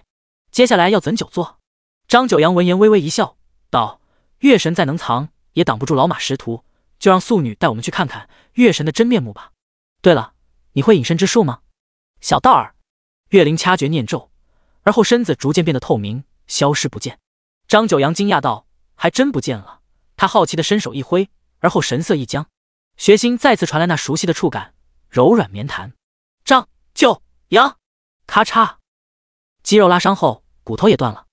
接下来要怎久坐？张九阳闻言微微一笑，道：“月神再能藏，也挡不住老马识途，就让素女带我们去看看月神的真面目吧。”对了，你会隐身之术吗，小道儿？月灵掐诀念咒，而后身子逐渐变得透明，消失不见。张九阳惊讶道：“还真不见了。”他好奇的伸手一挥，而后神色一僵。血心再次传来那熟悉的触感，柔软绵弹。张、就、阳，咔嚓，肌肉拉伤后骨头也断了。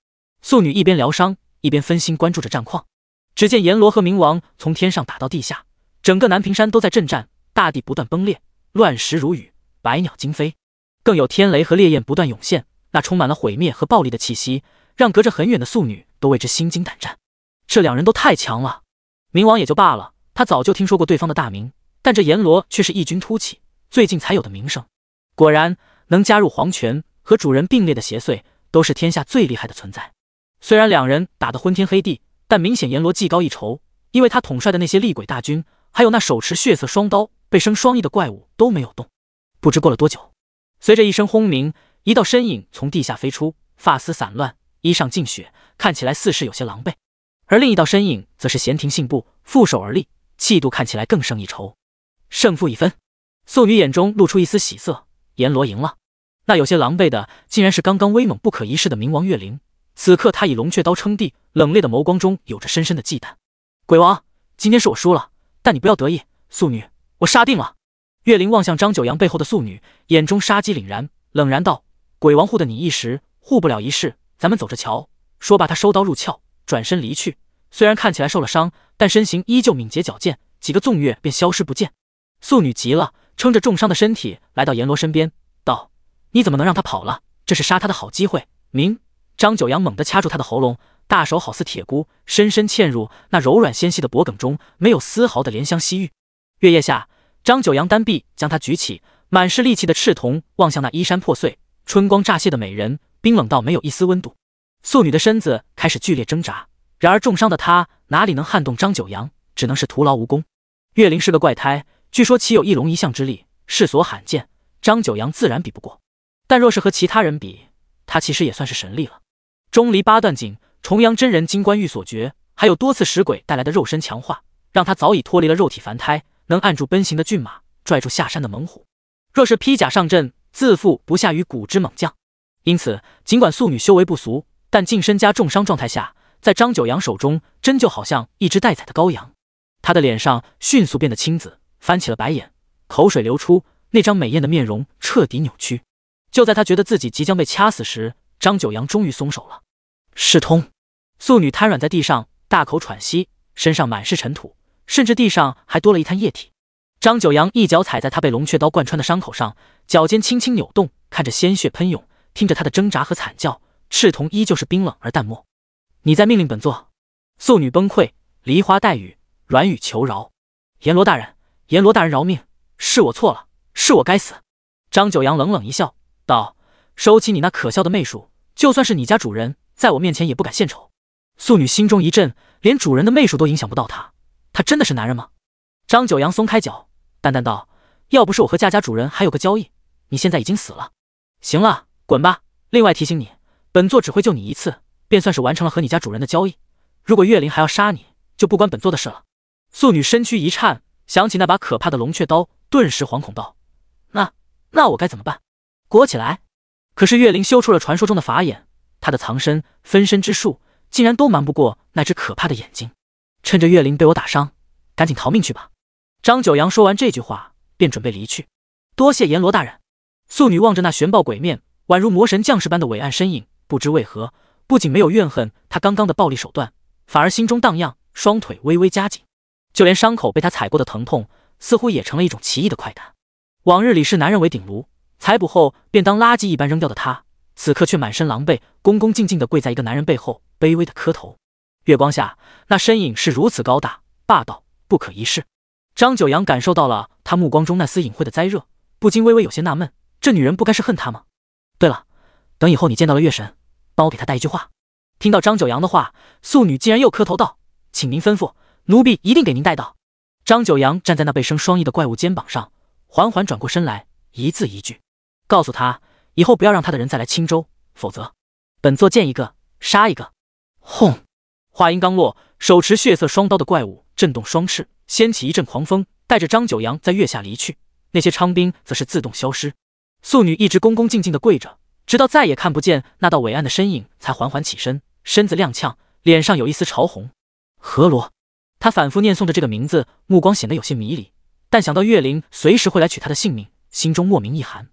素女一边疗伤，一边分心关注着战况。只见阎罗和冥王从天上打到地下，整个南屏山都在震颤，大地不断崩裂，乱石如雨，百鸟惊飞，更有天雷和烈焰不断涌现。那充满了毁灭和暴力的气息，让隔着很远的素女都为之心惊胆战。这两人都太强了，冥王也就罢了。他早就听说过对方的大名，但这阎罗却是异军突起，最近才有的名声。果然，能加入黄泉和主人并列的邪祟，都是天下最厉害的存在。虽然两人打得昏天黑地，但明显阎罗技高一筹，因为他统帅的那些厉鬼大军，还有那手持血色双刀、背生双翼的怪物都没有动。不知过了多久，随着一声轰鸣，一道身影从地下飞出，发丝散乱，衣上尽血，看起来似是有些狼狈；而另一道身影则是闲庭信步，负手而立。气度看起来更胜一筹，胜负已分。素女眼中露出一丝喜色，阎罗赢了。那有些狼狈的，竟然是刚刚威猛不可一世的冥王月灵。此刻他以龙雀刀称帝，冷冽的眸光中有着深深的忌惮。鬼王，今天是我输了，但你不要得意，素女，我杀定了。月灵望向张九阳背后的素女，眼中杀机凛然，冷然道：“鬼王护的你一时，护不了一世，咱们走着瞧。”说罢，他收刀入鞘，转身离去。虽然看起来受了伤，但身形依旧敏捷矫健，几个纵跃便消失不见。素女急了，撑着重伤的身体来到阎罗身边，道：“你怎么能让他跑了？这是杀他的好机会！”明张九阳猛地掐住她的喉咙，大手好似铁箍，深深嵌入那柔软纤细的脖颈中，没有丝毫的怜香惜玉。月夜下，张九阳单臂将她举起，满是戾气的赤瞳望向那衣衫破碎、春光乍泄的美人，冰冷到没有一丝温度。素女的身子开始剧烈挣扎。然而重伤的他哪里能撼动张九阳？只能是徒劳无功。岳灵是个怪胎，据说其有一龙一象之力，世所罕见。张九阳自然比不过，但若是和其他人比，他其实也算是神力了。钟离八段锦，重阳真人金冠玉锁诀，还有多次使鬼带来的肉身强化，让他早已脱离了肉体凡胎，能按住奔行的骏马，拽住下山的猛虎。若是披甲上阵，自负不下于古之猛将。因此，尽管素女修为不俗，但近身加重伤状态下。在张九阳手中，真就好像一只待宰的羔羊。他的脸上迅速变得青紫，翻起了白眼，口水流出，那张美艳的面容彻底扭曲。就在他觉得自己即将被掐死时，张九阳终于松手了。赤瞳素女瘫软在地上，大口喘息，身上满是尘土，甚至地上还多了一滩液体。张九阳一脚踩在他被龙雀刀贯穿的伤口上，脚尖轻轻扭动，看着鲜血喷涌，听着他的挣扎和惨叫，赤瞳依旧是冰冷而淡漠。你在命令本座？素女崩溃，梨花带雨，软语求饶。阎罗大人，阎罗大人饶命，是我错了，是我该死。张九阳冷冷一笑，道：“收起你那可笑的媚术，就算是你家主人在我面前也不敢献丑。”素女心中一震，连主人的媚术都影响不到她，他真的是男人吗？张九阳松开脚，淡淡道：“要不是我和夏家主人还有个交易，你现在已经死了。行了，滚吧。另外提醒你，本座只会救你一次。”便算是完成了和你家主人的交易。如果月灵还要杀你，就不关本座的事了。素女身躯一颤，想起那把可怕的龙雀刀，顿时惶恐道：“那……那我该怎么办？裹起来？可是月灵修出了传说中的法眼，她的藏身、分身之术，竟然都瞒不过那只可怕的眼睛。趁着月灵被我打伤，赶紧逃命去吧！”张九阳说完这句话，便准备离去。多谢阎罗大人。素女望着那玄豹鬼面，宛如魔神将士般的伟岸身影，不知为何。不仅没有怨恨他刚刚的暴力手段，反而心中荡漾，双腿微微夹紧，就连伤口被他踩过的疼痛，似乎也成了一种奇异的快感。往日里视男人为顶炉，采补后便当垃圾一般扔掉的他，此刻却满身狼狈，恭恭敬敬的跪在一个男人背后，卑微的磕头。月光下，那身影是如此高大、霸道、不可一世。张九阳感受到了他目光中那丝隐晦的灾热，不禁微微有些纳闷：这女人不该是恨他吗？对了，等以后你见到了月神。帮我给他带一句话。听到张九阳的话，素女竟然又磕头道：“请您吩咐，奴婢一定给您带到。”张九阳站在那被生双翼的怪物肩膀上，缓缓转过身来，一字一句告诉他：“以后不要让他的人再来青州，否则本座见一个杀一个。”轰！话音刚落，手持血色双刀的怪物震动双翅，掀起一阵狂风，带着张九阳在月下离去。那些昌兵则是自动消失。素女一直恭恭敬敬的跪着。直到再也看不见那道伟岸的身影，才缓缓起身，身子踉跄，脸上有一丝潮红。何罗，他反复念诵着这个名字，目光显得有些迷离。但想到月灵随时会来取他的性命，心中莫名一寒，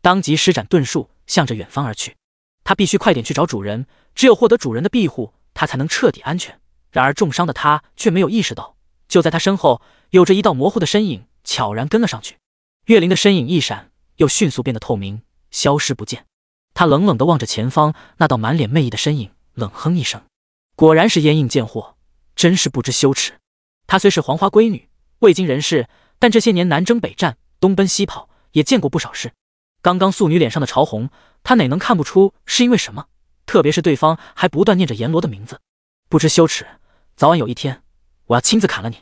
当即施展遁术，向着远方而去。他必须快点去找主人，只有获得主人的庇护，他才能彻底安全。然而重伤的他却没有意识到，就在他身后，有着一道模糊的身影悄然跟了上去。月灵的身影一闪，又迅速变得透明，消失不见。他冷冷地望着前方那道满脸媚意的身影，冷哼一声：“果然是烟瘾贱货，真是不知羞耻。”他虽是黄花闺女，未经人事，但这些年南征北战、东奔西跑，也见过不少事。刚刚素女脸上的潮红，他哪能看不出是因为什么？特别是对方还不断念着阎罗的名字，不知羞耻，早晚有一天我要亲自砍了你。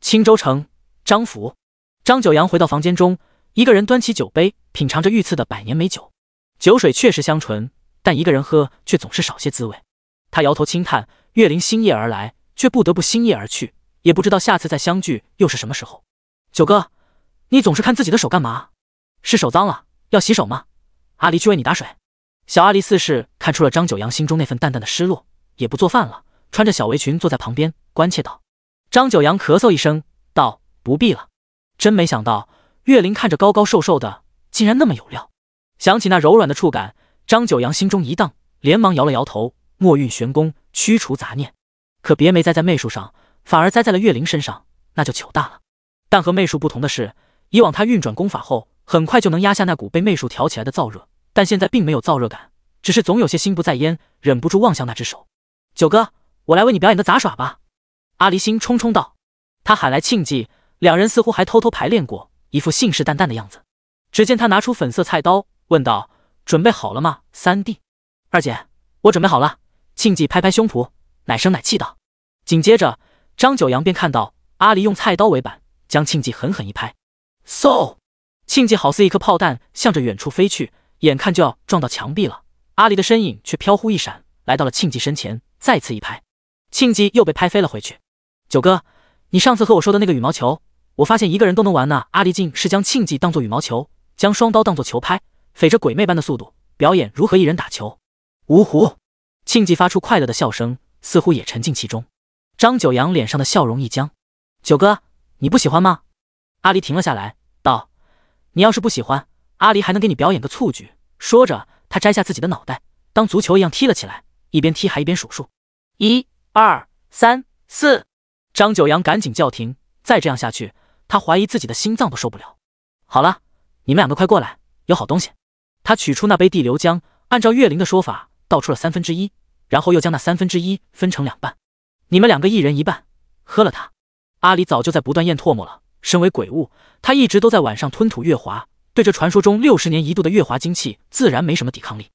青州城张府，张九阳回到房间中，一个人端起酒杯，品尝着御赐的百年美酒。酒水确实香醇，但一个人喝却总是少些滋味。他摇头轻叹：“月灵星夜而来，却不得不星夜而去，也不知道下次再相聚又是什么时候。”九哥，你总是看自己的手干嘛？是手脏了要洗手吗？阿离去为你打水。小阿离似是看出了张九阳心中那份淡淡的失落，也不做饭了，穿着小围裙坐在旁边关切道：“张九阳咳嗽一声，道：‘不必了。’真没想到，月灵看着高高瘦瘦的，竟然那么有料。”想起那柔软的触感，张九阳心中一荡，连忙摇了摇头，墨韵玄功驱除杂念，可别没栽在媚术上，反而栽在了月灵身上，那就糗大了。但和媚术不同的是，以往他运转功法后，很快就能压下那股被媚术挑起来的燥热，但现在并没有燥热感，只是总有些心不在焉，忍不住望向那只手。九哥，我来为你表演个杂耍吧！阿离心冲冲道。他喊来庆忌，两人似乎还偷偷排练过，一副信誓旦旦的样子。只见他拿出粉色菜刀。问道：“准备好了吗，三弟、二姐？我准备好了。”庆忌拍拍胸脯，奶声奶气道。紧接着，张九阳便看到阿离用菜刀为板，将庆忌狠狠一拍，嗖！庆忌好似一颗炮弹，向着远处飞去，眼看就要撞到墙壁了，阿离的身影却飘忽一闪，来到了庆忌身前，再次一拍，庆忌又被拍飞了回去。九哥，你上次和我说的那个羽毛球，我发现一个人都能玩呢。阿离竟是将庆忌当做羽毛球，将双刀当做球拍。匪着鬼魅般的速度，表演如何一人打球。芜湖！庆忌发出快乐的笑声，似乎也沉浸其中。张九阳脸上的笑容一僵：“九哥，你不喜欢吗？”阿离停了下来，道：“你要是不喜欢，阿离还能给你表演个蹴鞠。”说着，他摘下自己的脑袋，当足球一样踢了起来，一边踢还一边数数：一、二、三、四。张九阳赶紧叫停，再这样下去，他怀疑自己的心脏都受不了。好了，你们两个快过来，有好东西。他取出那杯地流浆，按照月灵的说法倒出了三分之一，然后又将那三分之一分成两半，你们两个一人一半，喝了它。阿离早就在不断咽唾沫了。身为鬼物，他一直都在晚上吞吐月华，对这传说中六十年一度的月华精气自然没什么抵抗力。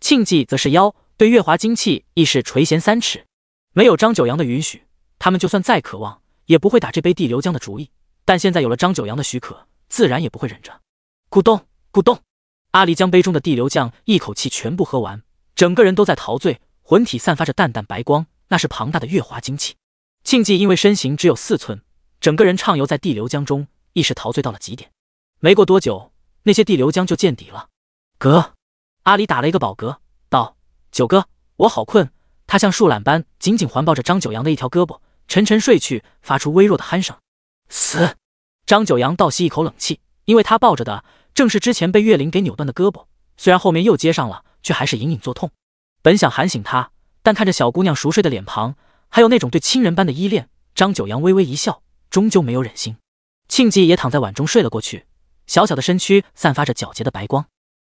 庆忌则是妖，对月华精气亦是垂涎三尺。没有张九阳的允许，他们就算再渴望，也不会打这杯地流浆的主意。但现在有了张九阳的许可，自然也不会忍着。咕咚咕咚。阿离将杯中的地流浆一口气全部喝完，整个人都在陶醉，魂体散发着淡淡白光，那是庞大的月华精气。庆忌因为身形只有四寸，整个人畅游在地流江中，一时陶醉到了极点。没过多久，那些地流浆就见底了。嗝！阿离打了一个饱嗝，道：“九哥，我好困。”他像树懒般紧紧环抱着张九阳的一条胳膊，沉沉睡去，发出微弱的鼾声。死！张九阳倒吸一口冷气，因为他抱着的。正是之前被岳灵给扭断的胳膊，虽然后面又接上了，却还是隐隐作痛。本想喊醒她，但看着小姑娘熟睡的脸庞，还有那种对亲人般的依恋，张九阳微微一笑，终究没有忍心。庆忌也躺在碗中睡了过去，小小的身躯散发着皎洁的白光。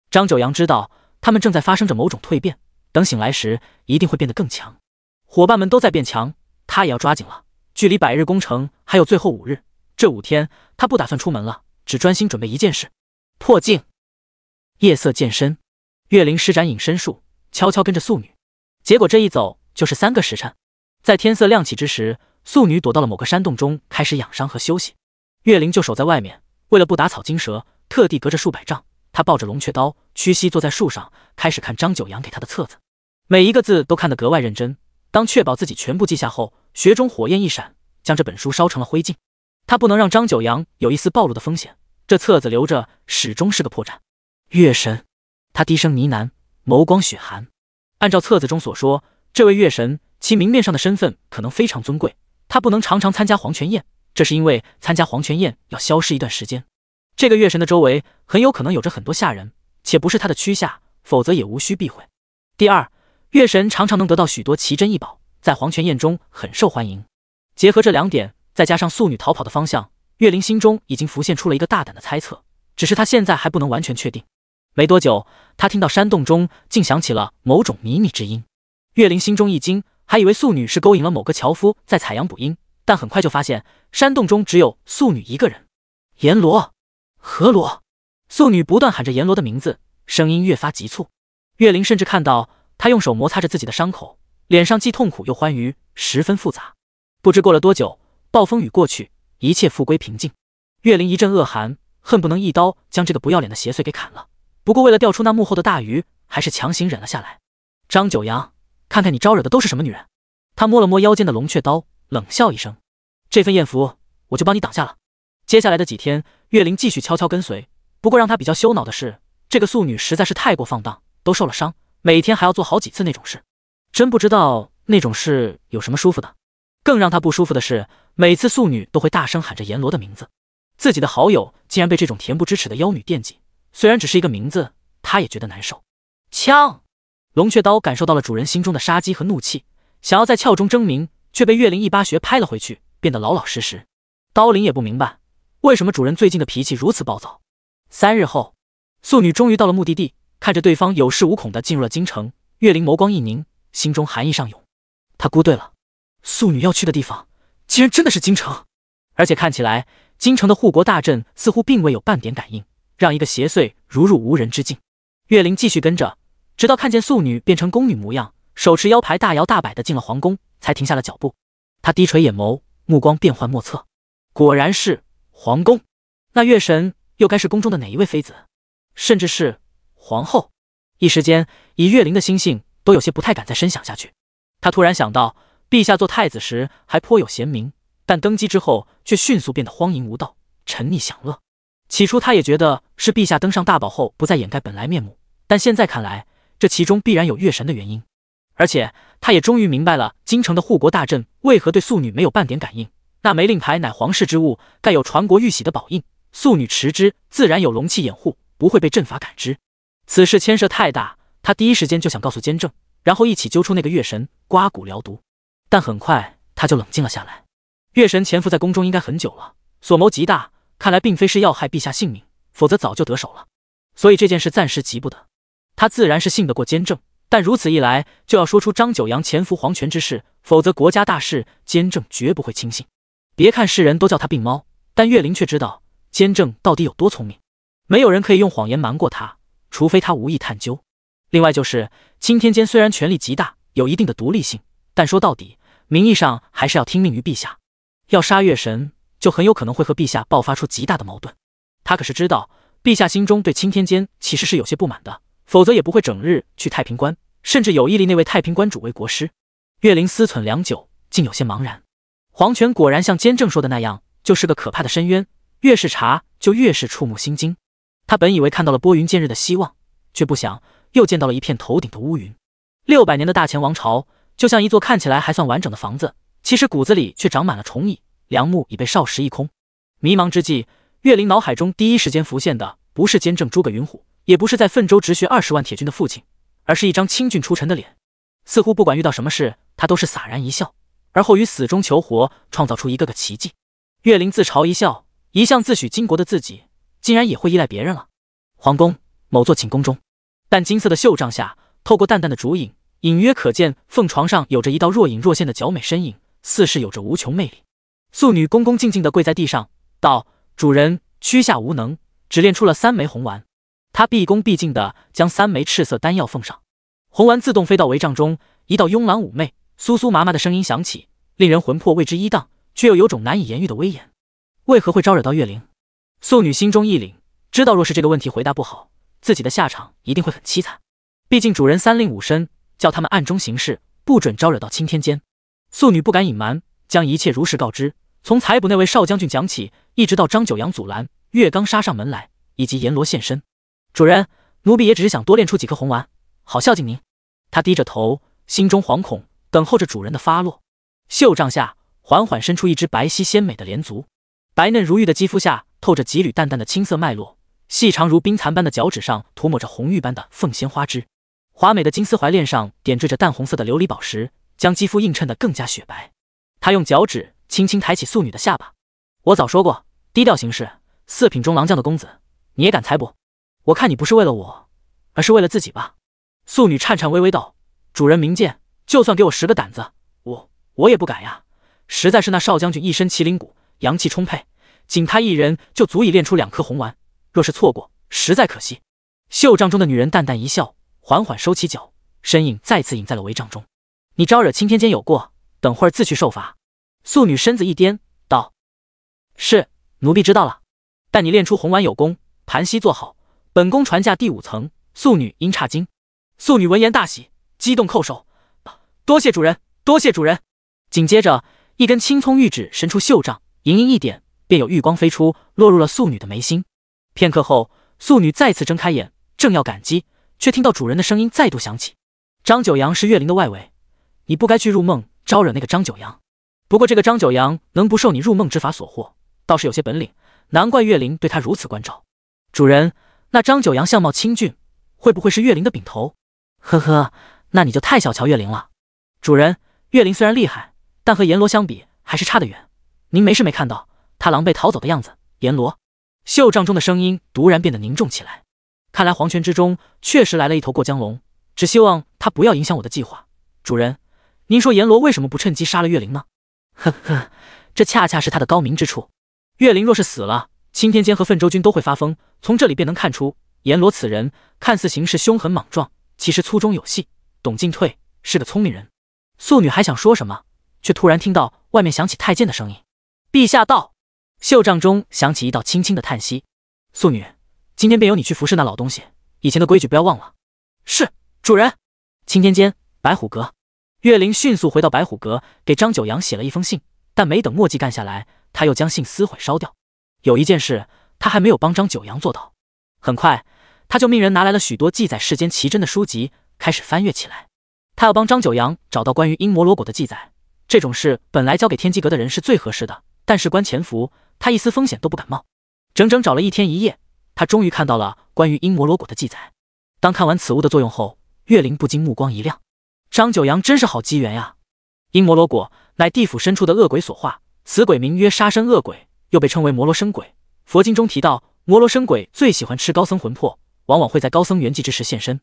张九阳知道他们正在发生着某种蜕变，等醒来时一定会变得更强。伙伴们都在变强，他也要抓紧了。距离百日攻城还有最后五日，这五天他不打算出门了，只专心准备一件事。破镜。夜色渐深，月灵施展隐身术，悄悄跟着素女。结果这一走就是三个时辰，在天色亮起之时，素女躲到了某个山洞中，开始养伤和休息。月灵就守在外面，为了不打草惊蛇，特地隔着数百丈，他抱着龙雀刀，屈膝坐在树上，开始看张九阳给他的册子，每一个字都看得格外认真。当确保自己全部记下后，穴中火焰一闪，将这本书烧成了灰烬。他不能让张九阳有一丝暴露的风险。这册子留着，始终是个破绽。月神，他低声呢喃，眸光雪寒。按照册子中所说，这位月神其明面上的身份可能非常尊贵，他不能常常参加黄泉宴，这是因为参加黄泉宴要消失一段时间。这个月神的周围很有可能有着很多下人，且不是他的区下，否则也无需避讳。第二，月神常常能得到许多奇珍异宝，在黄泉宴中很受欢迎。结合这两点，再加上素女逃跑的方向。岳灵心中已经浮现出了一个大胆的猜测，只是她现在还不能完全确定。没多久，她听到山洞中竟响起了某种靡靡之音，岳灵心中一惊，还以为素女是勾引了某个樵夫在采阳补阴，但很快就发现山洞中只有素女一个人。阎罗，何罗，素女不断喊着阎罗的名字，声音越发急促。岳灵甚至看到他用手摩擦着自己的伤口，脸上既痛苦又欢愉，十分复杂。不知过了多久，暴风雨过去。一切复归平静，岳灵一阵恶寒，恨不能一刀将这个不要脸的邪祟给砍了。不过为了钓出那幕后的大鱼，还是强行忍了下来。张九阳，看看你招惹的都是什么女人！他摸了摸腰间的龙雀刀，冷笑一声：“这份艳福，我就帮你挡下了。”接下来的几天，岳灵继续悄悄跟随。不过让他比较羞恼的是，这个素女实在是太过放荡，都受了伤，每天还要做好几次那种事，真不知道那种事有什么舒服的。更让他不舒服的是，每次素女都会大声喊着阎罗的名字，自己的好友竟然被这种恬不知耻的妖女惦记。虽然只是一个名字，他也觉得难受。枪，龙雀刀感受到了主人心中的杀机和怒气，想要在鞘中争鸣，却被月灵一巴学拍了回去，变得老老实实。刀灵也不明白，为什么主人最近的脾气如此暴躁。三日后，素女终于到了目的地，看着对方有恃无恐的进入了京城，月灵眸光一凝，心中寒意上涌，他估对了。素女要去的地方，竟然真的是京城，而且看起来京城的护国大阵似乎并未有半点感应，让一个邪祟如入无人之境。月灵继续跟着，直到看见素女变成宫女模样，手持腰牌，大摇大摆的进了皇宫，才停下了脚步。他低垂眼眸，目光变幻莫测。果然是皇宫，那月神又该是宫中的哪一位妃子，甚至是皇后？一时间，以月灵的心性，都有些不太敢再深想下去。他突然想到。陛下做太子时还颇有贤明，但登基之后却迅速变得荒淫无道，沉溺享乐。起初他也觉得是陛下登上大宝后不再掩盖本来面目，但现在看来，这其中必然有月神的原因。而且他也终于明白了京城的护国大阵为何对素女没有半点感应。那枚令牌乃皇室之物，盖有传国玉玺的宝印，素女持之自然有龙气掩护，不会被阵法感知。此事牵涉太大，他第一时间就想告诉监正，然后一起揪出那个月神，刮骨疗毒。但很快他就冷静了下来。月神潜伏在宫中应该很久了，所谋极大，看来并非是要害陛下性命，否则早就得手了。所以这件事暂时急不得。他自然是信得过监正，但如此一来就要说出张九阳潜伏皇权之事，否则国家大事，监正绝不会轻信。别看世人都叫他病猫，但月灵却知道监正到底有多聪明，没有人可以用谎言瞒过他，除非他无意探究。另外就是青天监虽然权力极大，有一定的独立性。但说到底，名义上还是要听命于陛下。要杀月神，就很有可能会和陛下爆发出极大的矛盾。他可是知道陛下心中对青天监其实是有些不满的，否则也不会整日去太平观，甚至有意立那位太平观主为国师。月灵思忖良久，竟有些茫然。皇权果然像监正说的那样，就是个可怕的深渊。越是查，就越是触目心惊。他本以为看到了拨云见日的希望，却不想又见到了一片头顶的乌云。六百年的大前王朝。就像一座看起来还算完整的房子，其实骨子里却长满了虫蚁，梁木已被烧蚀一空。迷茫之际，岳林脑海中第一时间浮现的不是监正诸葛云虎，也不是在奋州直学二十万铁军的父亲，而是一张清俊出尘的脸。似乎不管遇到什么事，他都是洒然一笑，而后于死中求活，创造出一个个奇迹。岳林自嘲一笑，一向自诩巾帼的自己，竟然也会依赖别人了。皇宫某座寝宫中，淡金色的袖帐下，透过淡淡的烛影。隐约可见，凤床上有着一道若隐若现的角美身影，似是有着无穷魅力。素女恭恭敬敬地跪在地上，道：“主人，屈下无能，只炼出了三枚红丸。”她毕恭毕敬地将三枚赤色丹药奉上，红丸自动飞到帷帐中。一道慵懒妩媚、酥酥麻麻的声音响起，令人魂魄为之一荡，却又有种难以言喻的威严。为何会招惹到月灵？素女心中一凛，知道若是这个问题回答不好，自己的下场一定会很凄惨。毕竟主人三令五申。叫他们暗中行事，不准招惹到青天监。素女不敢隐瞒，将一切如实告知。从逮捕那位少将军讲起，一直到张九阳阻拦，月刚杀上门来，以及阎罗现身。主人，奴婢也只是想多练出几颗红丸，好孝敬您。他低着头，心中惶恐，等候着主人的发落。袖帐下缓缓伸出一只白皙鲜美的莲足，白嫩如玉的肌肤下透着几缕淡淡的青色脉络，细长如冰蚕般的脚趾上涂抹着红玉般的凤仙花枝。华美的金丝怀链上点缀着淡红色的琉璃宝石，将肌肤映衬得更加雪白。他用脚趾轻轻抬起素女的下巴：“我早说过，低调行事。四品中郎将的公子，你也敢猜不？我看你不是为了我，而是为了自己吧。”素女颤颤巍巍道：“主人明鉴，就算给我十个胆子，我我也不敢呀。实在是那少将军一身麒麟骨，阳气充沛，仅他一人就足以炼出两颗红丸。若是错过，实在可惜。”袖帐中的女人淡淡一笑。缓缓收起脚，身影再次隐在了帷帐中。你招惹青天监有过，等会儿自去受罚。素女身子一颠，道：“是，奴婢知道了。”但你练出红丸有功，盘膝坐好，本宫传下第五层素女因差惊，素女闻言大喜，激动叩首：“多谢主人，多谢主人！”紧接着，一根青葱玉指伸出袖帐，盈盈一点，便有玉光飞出，落入了素女的眉心。片刻后，素女再次睁开眼，正要感激。却听到主人的声音再度响起：“张九阳是月灵的外围，你不该去入梦招惹那个张九阳。不过这个张九阳能不受你入梦之法所惑，倒是有些本领，难怪月灵对他如此关照。”主人，那张九阳相貌清俊，会不会是月灵的柄头？呵呵，那你就太小瞧月灵了。主人，月灵虽然厉害，但和阎罗相比还是差得远。您没事没看到他狼狈逃走的样子？阎罗，袖帐中的声音突然变得凝重起来。看来黄泉之中确实来了一头过江龙，只希望他不要影响我的计划。主人，您说阎罗为什么不趁机杀了月灵呢？呵呵，这恰恰是他的高明之处。月灵若是死了，青天监和奋州军都会发疯。从这里便能看出阎罗此人，看似行事凶狠莽撞，其实粗中有细，懂进退，是个聪明人。素女还想说什么，却突然听到外面响起太监的声音：“陛下到。”袖帐中响起一道轻轻的叹息。素女。今天便由你去服侍那老东西，以前的规矩不要忘了。是，主人。青天间，白虎阁。岳灵迅速回到白虎阁，给张九阳写了一封信，但没等墨迹干下来，他又将信撕毁烧掉。有一件事他还没有帮张九阳做到。很快，他就命人拿来了许多记载世间奇珍的书籍，开始翻阅起来。他要帮张九阳找到关于阴魔罗果的记载。这种事本来交给天机阁的人是最合适的，但事关潜伏，他一丝风险都不敢冒。整整找了一天一夜。他终于看到了关于阴魔罗果的记载。当看完此物的作用后，月灵不禁目光一亮。张九阳真是好机缘呀！阴魔罗果乃地府深处的恶鬼所化，此鬼名曰杀生恶鬼，又被称为摩罗生鬼。佛经中提到，摩罗生鬼最喜欢吃高僧魂魄，往往会在高僧圆寂之时现身。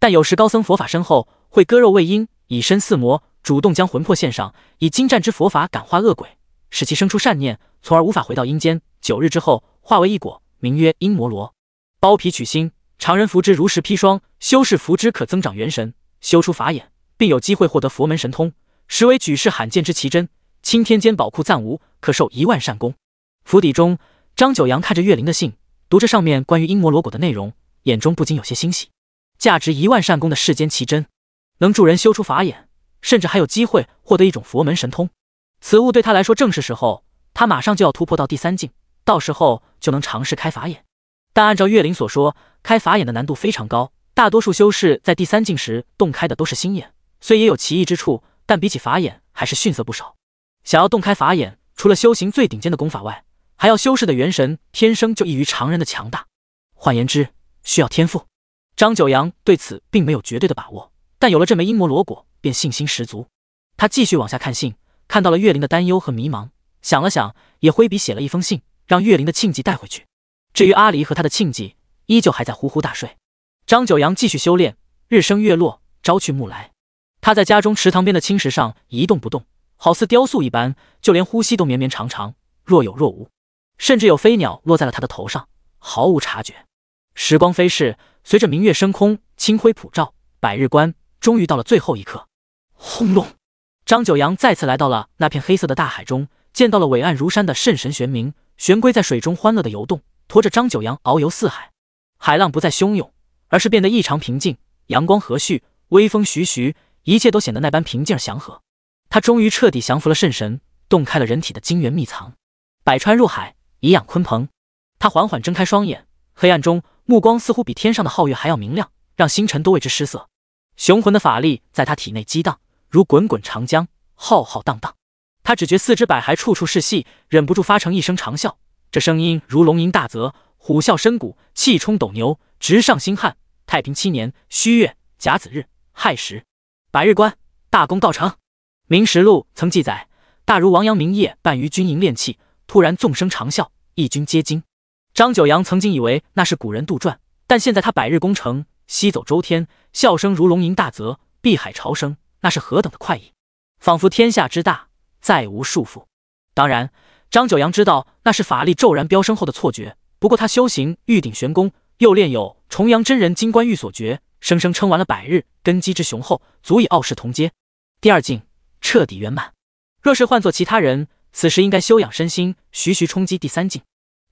但有时高僧佛法深厚，会割肉喂鹰，以身饲魔，主动将魂魄献上，以精湛之佛法感化恶鬼，使其生出善念，从而无法回到阴间。九日之后，化为一果。名曰阴摩罗，包皮取心，常人服之如石砒霜，修士服之可增长元神，修出法眼，并有机会获得佛门神通，实为举世罕见之奇珍。青天间宝库暂无，可受一万善功。府邸中，张九阳看着岳灵的信，读着上面关于阴摩罗果的内容，眼中不禁有些欣喜。价值一万善功的世间奇珍，能助人修出法眼，甚至还有机会获得一种佛门神通。此物对他来说正是时候，他马上就要突破到第三境。到时候就能尝试开法眼，但按照月灵所说，开法眼的难度非常高。大多数修士在第三境时洞开的都是心眼，虽也有奇异之处，但比起法眼还是逊色不少。想要洞开法眼，除了修行最顶尖的功法外，还要修士的元神天生就异于常人的强大。换言之，需要天赋。张九阳对此并没有绝对的把握，但有了这枚阴魔罗果，便信心十足。他继续往下看信，看到了月灵的担忧和迷茫，想了想，也挥笔写了一封信。让岳林的庆忌带回去。至于阿离和他的庆忌，依旧还在呼呼大睡。张九阳继续修炼，日升月落，朝去暮来。他在家中池塘边的青石上一动不动，好似雕塑一般，就连呼吸都绵绵长长，若有若无。甚至有飞鸟落在了他的头上，毫无察觉。时光飞逝，随着明月升空，清辉普照，百日关终于到了最后一刻。轰隆！张九阳再次来到了那片黑色的大海中，见到了伟岸如山的圣神玄冥。玄龟在水中欢乐的游动，驮着张九阳遨游四海。海浪不再汹涌，而是变得异常平静。阳光和煦，微风徐徐，一切都显得那般平静祥和。他终于彻底降服了圣神，洞开了人体的精元秘藏。百川入海，以养鲲鹏。他缓缓睁开双眼，黑暗中目光似乎比天上的皓月还要明亮，让星辰都为之失色。雄浑的法力在他体内激荡，如滚滚长江，浩浩荡荡。他只觉四肢百骸处处是戏，忍不住发成一声长啸。这声音如龙吟大泽，虎啸深谷，气冲斗牛，直上星汉。太平七年戌月甲子日亥时，百日关大功告成。《明实录》曾记载，大儒王阳明夜伴于军营练气，突然纵声长啸，一军皆惊。张九阳曾经以为那是古人杜撰，但现在他百日攻城，西走周天，笑声如龙吟大泽，碧海潮生，那是何等的快意！仿佛天下之大。再无束缚。当然，张九阳知道那是法力骤然飙升后的错觉。不过他修行玉鼎玄功，又练有重阳真人金冠玉锁诀，生生撑完了百日，根基之雄厚，足以傲视同阶。第二境彻底圆满。若是换做其他人，此时应该休养身心，徐徐冲击第三境。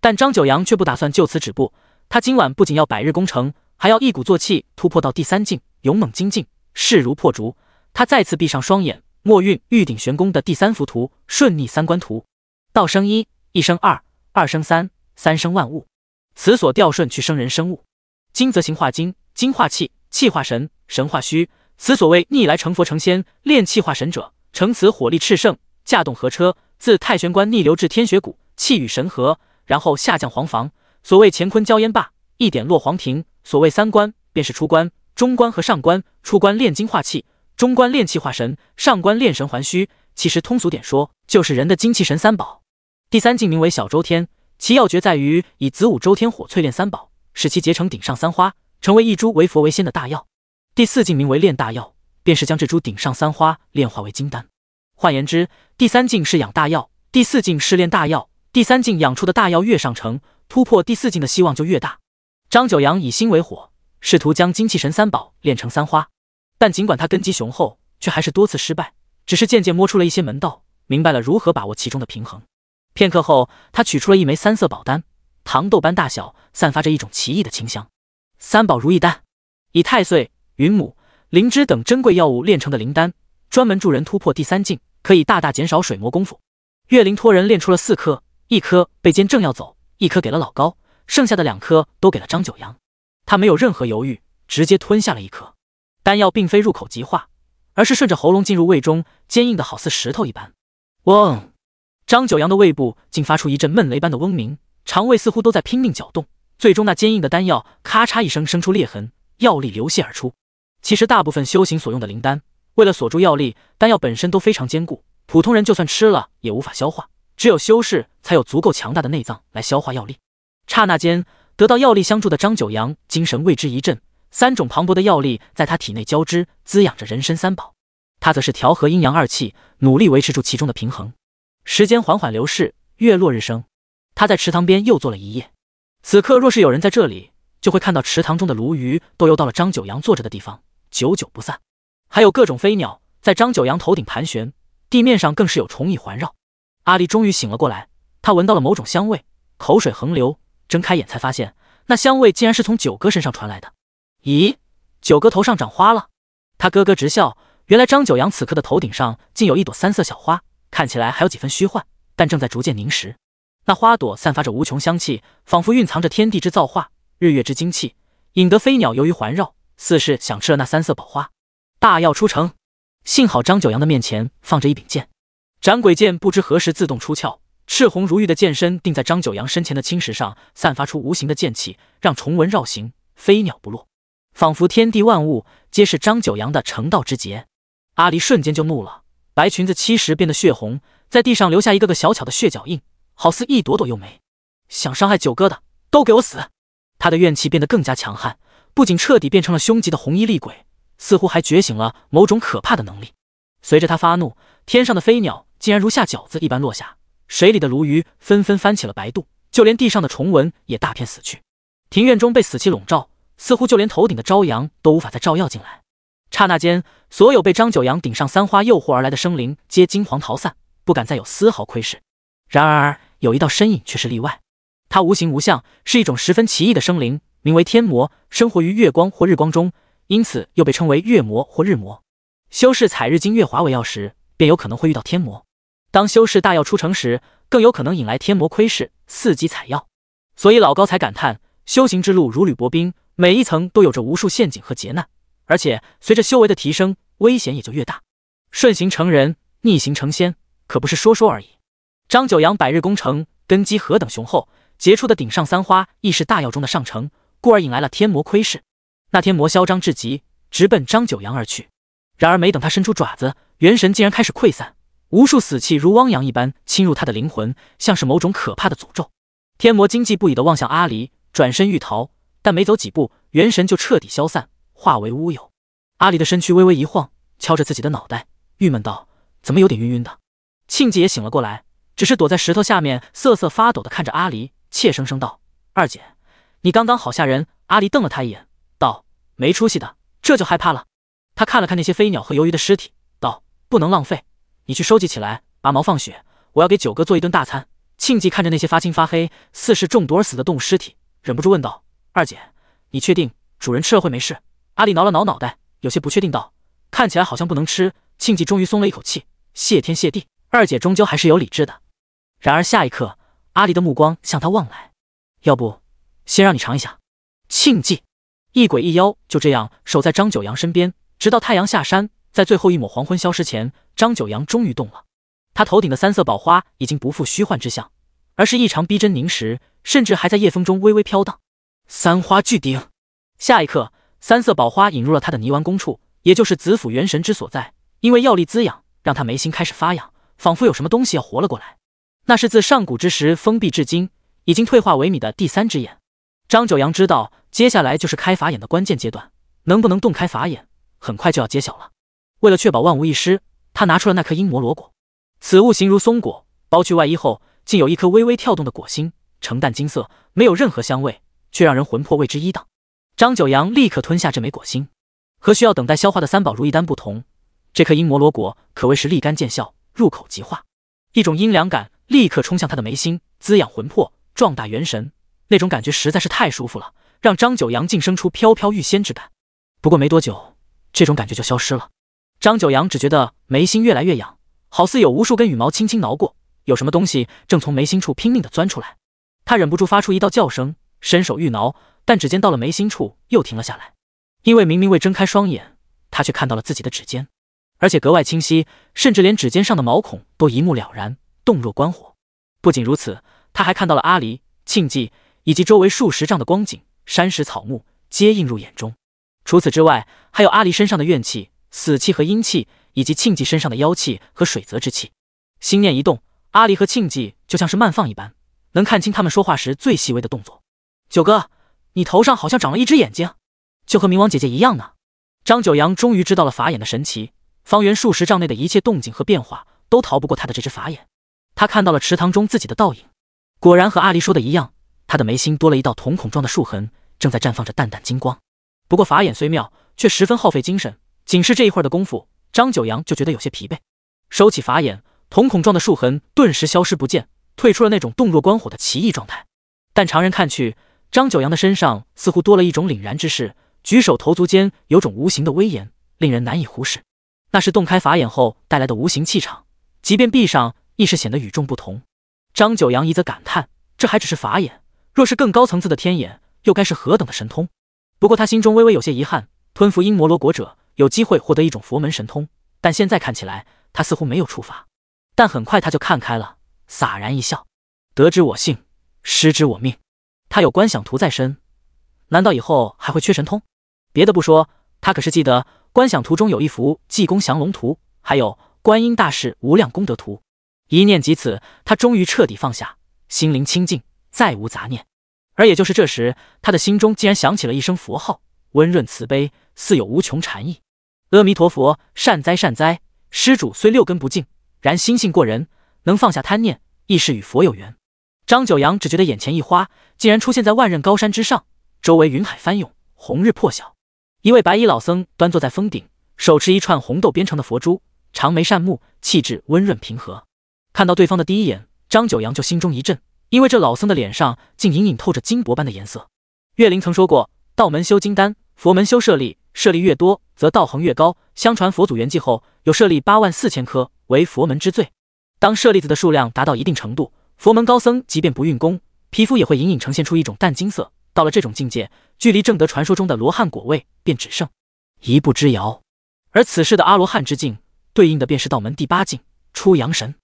但张九阳却不打算就此止步。他今晚不仅要百日攻城，还要一鼓作气突破到第三境，勇猛精进，势如破竹。他再次闭上双眼。墨韵玉鼎玄宫的第三幅图：顺逆三观图。道生一，一生二，二生三，三生万物。此所调顺去生人生物。金则形化金，金化气，气化神，神化虚。此所谓逆来成佛成仙。炼气化神者，成此火力炽盛，驾动河车，自太玄关逆流至天雪谷，气与神合，然后下降黄房。所谓乾坤交烟罢，一点落黄庭。所谓三观，便是出关、中关和上关。出关炼金化气。中观炼气化神，上观炼神还虚。其实通俗点说，就是人的精气神三宝。第三境名为小周天，其要诀在于以子午周天火淬炼三宝，使其结成顶上三花，成为一株为佛为仙的大药。第四境名为炼大药，便是将这株顶上三花炼化为金丹。换言之，第三境是养大药，第四境是炼大药。第三境养出的大药越上乘，突破第四境的希望就越大。张九阳以心为火，试图将精气神三宝炼成三花。但尽管他根基雄厚，却还是多次失败，只是渐渐摸出了一些门道，明白了如何把握其中的平衡。片刻后，他取出了一枚三色宝丹，糖豆般大小，散发着一种奇异的清香。三宝如意丹，以太岁、云母、灵芝等珍贵药物炼成的灵丹，专门助人突破第三境，可以大大减少水魔功夫。岳灵托人炼出了四颗，一颗被兼正要走，一颗给了老高，剩下的两颗都给了张九阳。他没有任何犹豫，直接吞下了一颗。丹药并非入口即化，而是顺着喉咙进入胃中，坚硬的好似石头一般。嗡，张九阳的胃部竟发出一阵闷雷般的嗡鸣，肠胃似乎都在拼命搅动。最终，那坚硬的丹药咔嚓一声生出裂痕，药力流泻而出。其实，大部分修行所用的灵丹，为了锁住药力，丹药本身都非常坚固，普通人就算吃了也无法消化，只有修士才有足够强大的内脏来消化药力。刹那间，得到药力相助的张九阳精神为之一振。三种磅礴的药力在他体内交织，滋养着人参三宝。他则是调和阴阳二气，努力维持住其中的平衡。时间缓缓流逝，月落日升。他在池塘边又坐了一夜。此刻若是有人在这里，就会看到池塘中的鲈鱼都游到了张九阳坐着的地方，久久不散。还有各种飞鸟在张九阳头顶盘旋，地面上更是有虫蚁环绕。阿离终于醒了过来，他闻到了某种香味，口水横流。睁开眼才发现，那香味竟然是从九哥身上传来的。咦，九哥头上长花了！他咯咯直笑。原来张九阳此刻的头顶上竟有一朵三色小花，看起来还有几分虚幻，但正在逐渐凝实。那花朵散发着无穷香气，仿佛蕴藏着天地之造化、日月之精气，引得飞鸟游于环绕，似是想吃了那三色宝花，大要出城。幸好张九阳的面前放着一柄剑，斩鬼剑不知何时自动出鞘，赤红如玉的剑身钉在张九阳身前的青石上，散发出无形的剑气，让虫纹绕行，飞鸟不落。仿佛天地万物皆是张九阳的成道之劫，阿离瞬间就怒了，白裙子七十变得血红，在地上留下一个个小巧的血脚印，好似一朵朵幽梅。想伤害九哥的，都给我死！他的怨气变得更加强悍，不仅彻底变成了凶极的红衣厉鬼，似乎还觉醒了某种可怕的能力。随着他发怒，天上的飞鸟竟然如下饺子一般落下，水里的鲈鱼纷纷翻起了白肚，就连地上的虫纹也大片死去。庭院中被死气笼罩。似乎就连头顶的朝阳都无法再照耀进来。刹那间，所有被张九阳顶上三花诱惑而来的生灵皆惊惶逃散，不敢再有丝毫窥视。然而，有一道身影却是例外。它无形无相，是一种十分奇异的生灵，名为天魔，生活于月光或日光中，因此又被称为月魔或日魔。修士采日精月华为药时，便有可能会遇到天魔；当修士大药出城时，更有可能引来天魔窥视，伺机采药。所以老高才感叹：修行之路如履薄冰。每一层都有着无数陷阱和劫难，而且随着修为的提升，危险也就越大。顺行成人，逆行成仙，可不是说说而已。张九阳百日攻城，根基何等雄厚，杰出的顶上三花亦是大药中的上乘，故而引来了天魔窥视。那天魔嚣张至极，直奔张九阳而去。然而没等他伸出爪子，元神竟然开始溃散，无数死气如汪洋一般侵入他的灵魂，像是某种可怕的诅咒。天魔惊悸不已的望向阿离，转身欲逃。但没走几步，元神就彻底消散，化为乌有。阿离的身躯微微一晃，敲着自己的脑袋，郁闷道：“怎么有点晕晕的？”庆忌也醒了过来，只是躲在石头下面瑟瑟发抖的看着阿离，怯生生道：“二姐，你刚刚好吓人。”阿离瞪了他一眼，道：“没出息的，这就害怕了？”他看了看那些飞鸟和鱿鱼的尸体，道：“不能浪费，你去收集起来，拔毛放血，我要给九哥做一顿大餐。”庆忌看着那些发青发黑、似是中毒而死的动物尸体，忍不住问道。二姐，你确定主人吃了会没事？阿丽挠了挠脑袋，有些不确定道：“看起来好像不能吃。”庆忌终于松了一口气，谢天谢地，二姐终究还是有理智的。然而下一刻，阿丽的目光向他望来：“要不先让你尝一下？”庆忌一鬼一妖就这样守在张九阳身边，直到太阳下山，在最后一抹黄昏消失前，张九阳终于动了。他头顶的三色宝花已经不复虚幻之象，而是异常逼真凝实，甚至还在夜风中微微飘荡。三花聚顶，下一刻，三色宝花引入了他的泥丸宫处，也就是紫府元神之所在。因为药力滋养，让他眉心开始发痒，仿佛有什么东西要活了过来。那是自上古之时封闭至今，已经退化为米的第三只眼。张九阳知道，接下来就是开法眼的关键阶段，能不能洞开法眼，很快就要揭晓了。为了确保万无一失，他拿出了那颗阴魔罗果。此物形如松果，剥去外衣后，竟有一颗微微跳动的果心，呈淡金色，没有任何香味。却让人魂魄为之一荡。张九阳立刻吞下这枚果心，和需要等待消化的三宝如意丹不同，这颗阴魔罗果可谓是立竿见效，入口即化。一种阴凉感立刻冲向他的眉心，滋养魂魄，壮大元神。那种感觉实在是太舒服了，让张九阳竟生出飘飘欲仙之感。不过没多久，这种感觉就消失了。张九阳只觉得眉心越来越痒，好似有无数根羽毛轻轻挠过，有什么东西正从眉心处拼命地钻出来。他忍不住发出一道叫声。伸手欲挠，但指尖到了眉心处，又停了下来。因为明明未睁开双眼，他却看到了自己的指尖，而且格外清晰，甚至连指尖上的毛孔都一目了然，洞若观火。不仅如此，他还看到了阿离、庆忌以及周围数十丈的光景，山石草木皆映入眼中。除此之外，还有阿离身上的怨气、死气和阴气，以及庆忌身上的妖气和水泽之气。心念一动，阿离和庆忌就像是慢放一般，能看清他们说话时最细微的动作。九哥，你头上好像长了一只眼睛，就和冥王姐姐一样呢。张九阳终于知道了法眼的神奇，方圆数十丈内的一切动静和变化都逃不过他的这只法眼。他看到了池塘中自己的倒影，果然和阿离说的一样，他的眉心多了一道瞳孔状的竖痕，正在绽放着淡淡金光。不过法眼虽妙，却十分耗费精神，仅是这一会儿的功夫，张九阳就觉得有些疲惫。收起法眼，瞳孔状的竖痕顿时消失不见，退出了那种洞若观火的奇异状态。但常人看去，张九阳的身上似乎多了一种凛然之势，举手投足间有种无形的威严，令人难以忽视。那是洞开法眼后带来的无形气场，即便闭上，亦是显得与众不同。张九阳一则感叹：这还只是法眼，若是更高层次的天眼，又该是何等的神通？不过他心中微微有些遗憾，吞服阴魔罗国者有机会获得一种佛门神通，但现在看起来他似乎没有触发。但很快他就看开了，洒然一笑：得之我幸，失之我命。他有观想图在身，难道以后还会缺神通？别的不说，他可是记得观想图中有一幅济公降龙图，还有观音大士无量功德图。一念及此，他终于彻底放下，心灵清净，再无杂念。而也就是这时，他的心中竟然响起了一声佛号，温润慈悲，似有无穷禅意。阿弥陀佛，善哉善哉，施主虽六根不净，然心性过人，能放下贪念，亦是与佛有缘。张九阳只觉得眼前一花，竟然出现在万仞高山之上，周围云海翻涌，红日破晓。一位白衣老僧端坐在峰顶，手持一串红豆编成的佛珠，长眉善目，气质温润平和。看到对方的第一眼，张九阳就心中一震，因为这老僧的脸上竟隐隐透着金箔般的颜色。岳灵曾说过，道门修金丹，佛门修舍利，舍利越多，则道行越高。相传佛祖圆寂后，有舍利八万四千颗，为佛门之最。当舍利子的数量达到一定程度。佛门高僧即便不运功，皮肤也会隐隐呈现出一种淡金色。到了这种境界，距离正德传说中的罗汉果位便只剩一步之遥。而此时的阿罗汉之境，对应的便是道门第八境出阳神。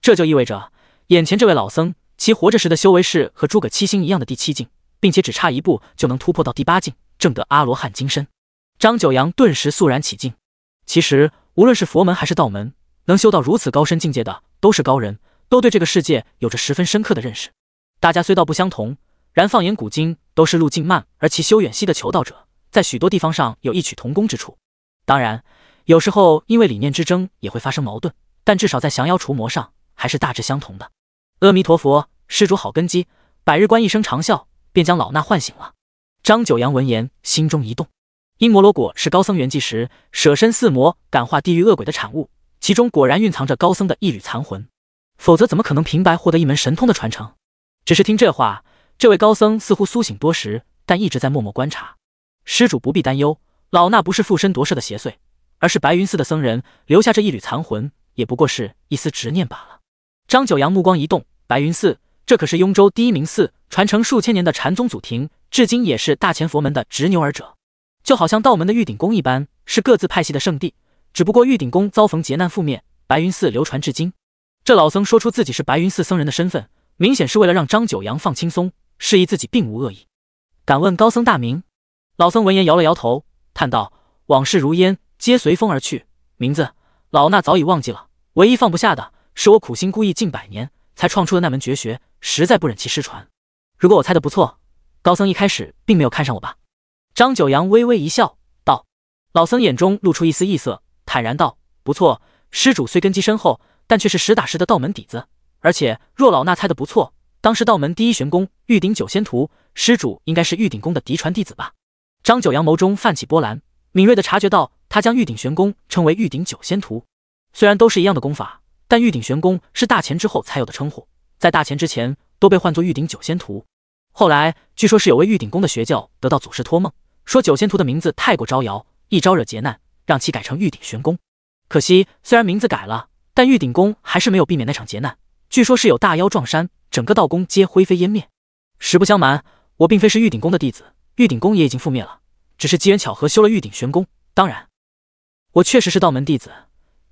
这就意味着，眼前这位老僧其活着时的修为是和诸葛七星一样的第七境，并且只差一步就能突破到第八境，正得阿罗汉金身。张九阳顿时肃然起敬。其实，无论是佛门还是道门，能修到如此高深境界的，都是高人。都对这个世界有着十分深刻的认识。大家虽道不相同，然放眼古今，都是路径慢而其修远兮的求道者，在许多地方上有异曲同工之处。当然，有时候因为理念之争也会发生矛盾，但至少在降妖除魔上还是大致相同的。阿弥陀佛，施主好根基！百日观一声长啸，便将老衲唤醒了。张九阳闻言，心中一动，因摩罗果是高僧圆寂时舍身四魔感化地狱恶鬼的产物，其中果然蕴藏着高僧的一缕残魂。否则，怎么可能平白获得一门神通的传承？只是听这话，这位高僧似乎苏醒多时，但一直在默默观察。施主不必担忧，老衲不是附身夺舍的邪祟，而是白云寺的僧人留下这一缕残魂，也不过是一丝执念罢了。张九阳目光一动，白云寺，这可是雍州第一名寺，传承数千年的禅宗祖庭，至今也是大前佛门的执牛耳者。就好像道门的玉鼎宫一般，是各自派系的圣地。只不过玉鼎宫遭逢劫难覆灭，白云寺流传至今。这老僧说出自己是白云寺僧人的身份，明显是为了让张九阳放轻松，示意自己并无恶意。敢问高僧大名？老僧闻言摇了摇头，叹道：“往事如烟，皆随风而去。名字，老衲早已忘记了。唯一放不下的，是我苦心孤诣近百年才创出的那门绝学，实在不忍其失传。如果我猜得不错，高僧一开始并没有看上我吧？”张九阳微微一笑，道：“老僧眼中露出一丝异色，坦然道：‘不错，施主虽根基深厚。’”但却是实打实的道门底子，而且若老衲猜的不错，当时道门第一玄功玉鼎九仙图，施主应该是玉鼎宫的嫡传弟子吧？张九阳眸中泛起波澜，敏锐的察觉到他将玉鼎玄功称为玉鼎九仙图，虽然都是一样的功法，但玉鼎玄功是大乾之后才有的称呼，在大乾之前都被唤作玉鼎九仙图。后来据说是有位玉鼎宫的学教得到祖师托梦，说九仙图的名字太过招摇，易招惹劫难，让其改成玉鼎玄功。可惜虽然名字改了。但玉鼎宫还是没有避免那场劫难，据说是有大妖撞山，整个道宫皆灰飞烟灭。实不相瞒，我并非是玉鼎宫的弟子，玉鼎宫也已经覆灭了，只是机缘巧合修了玉鼎玄宫。当然，我确实是道门弟子，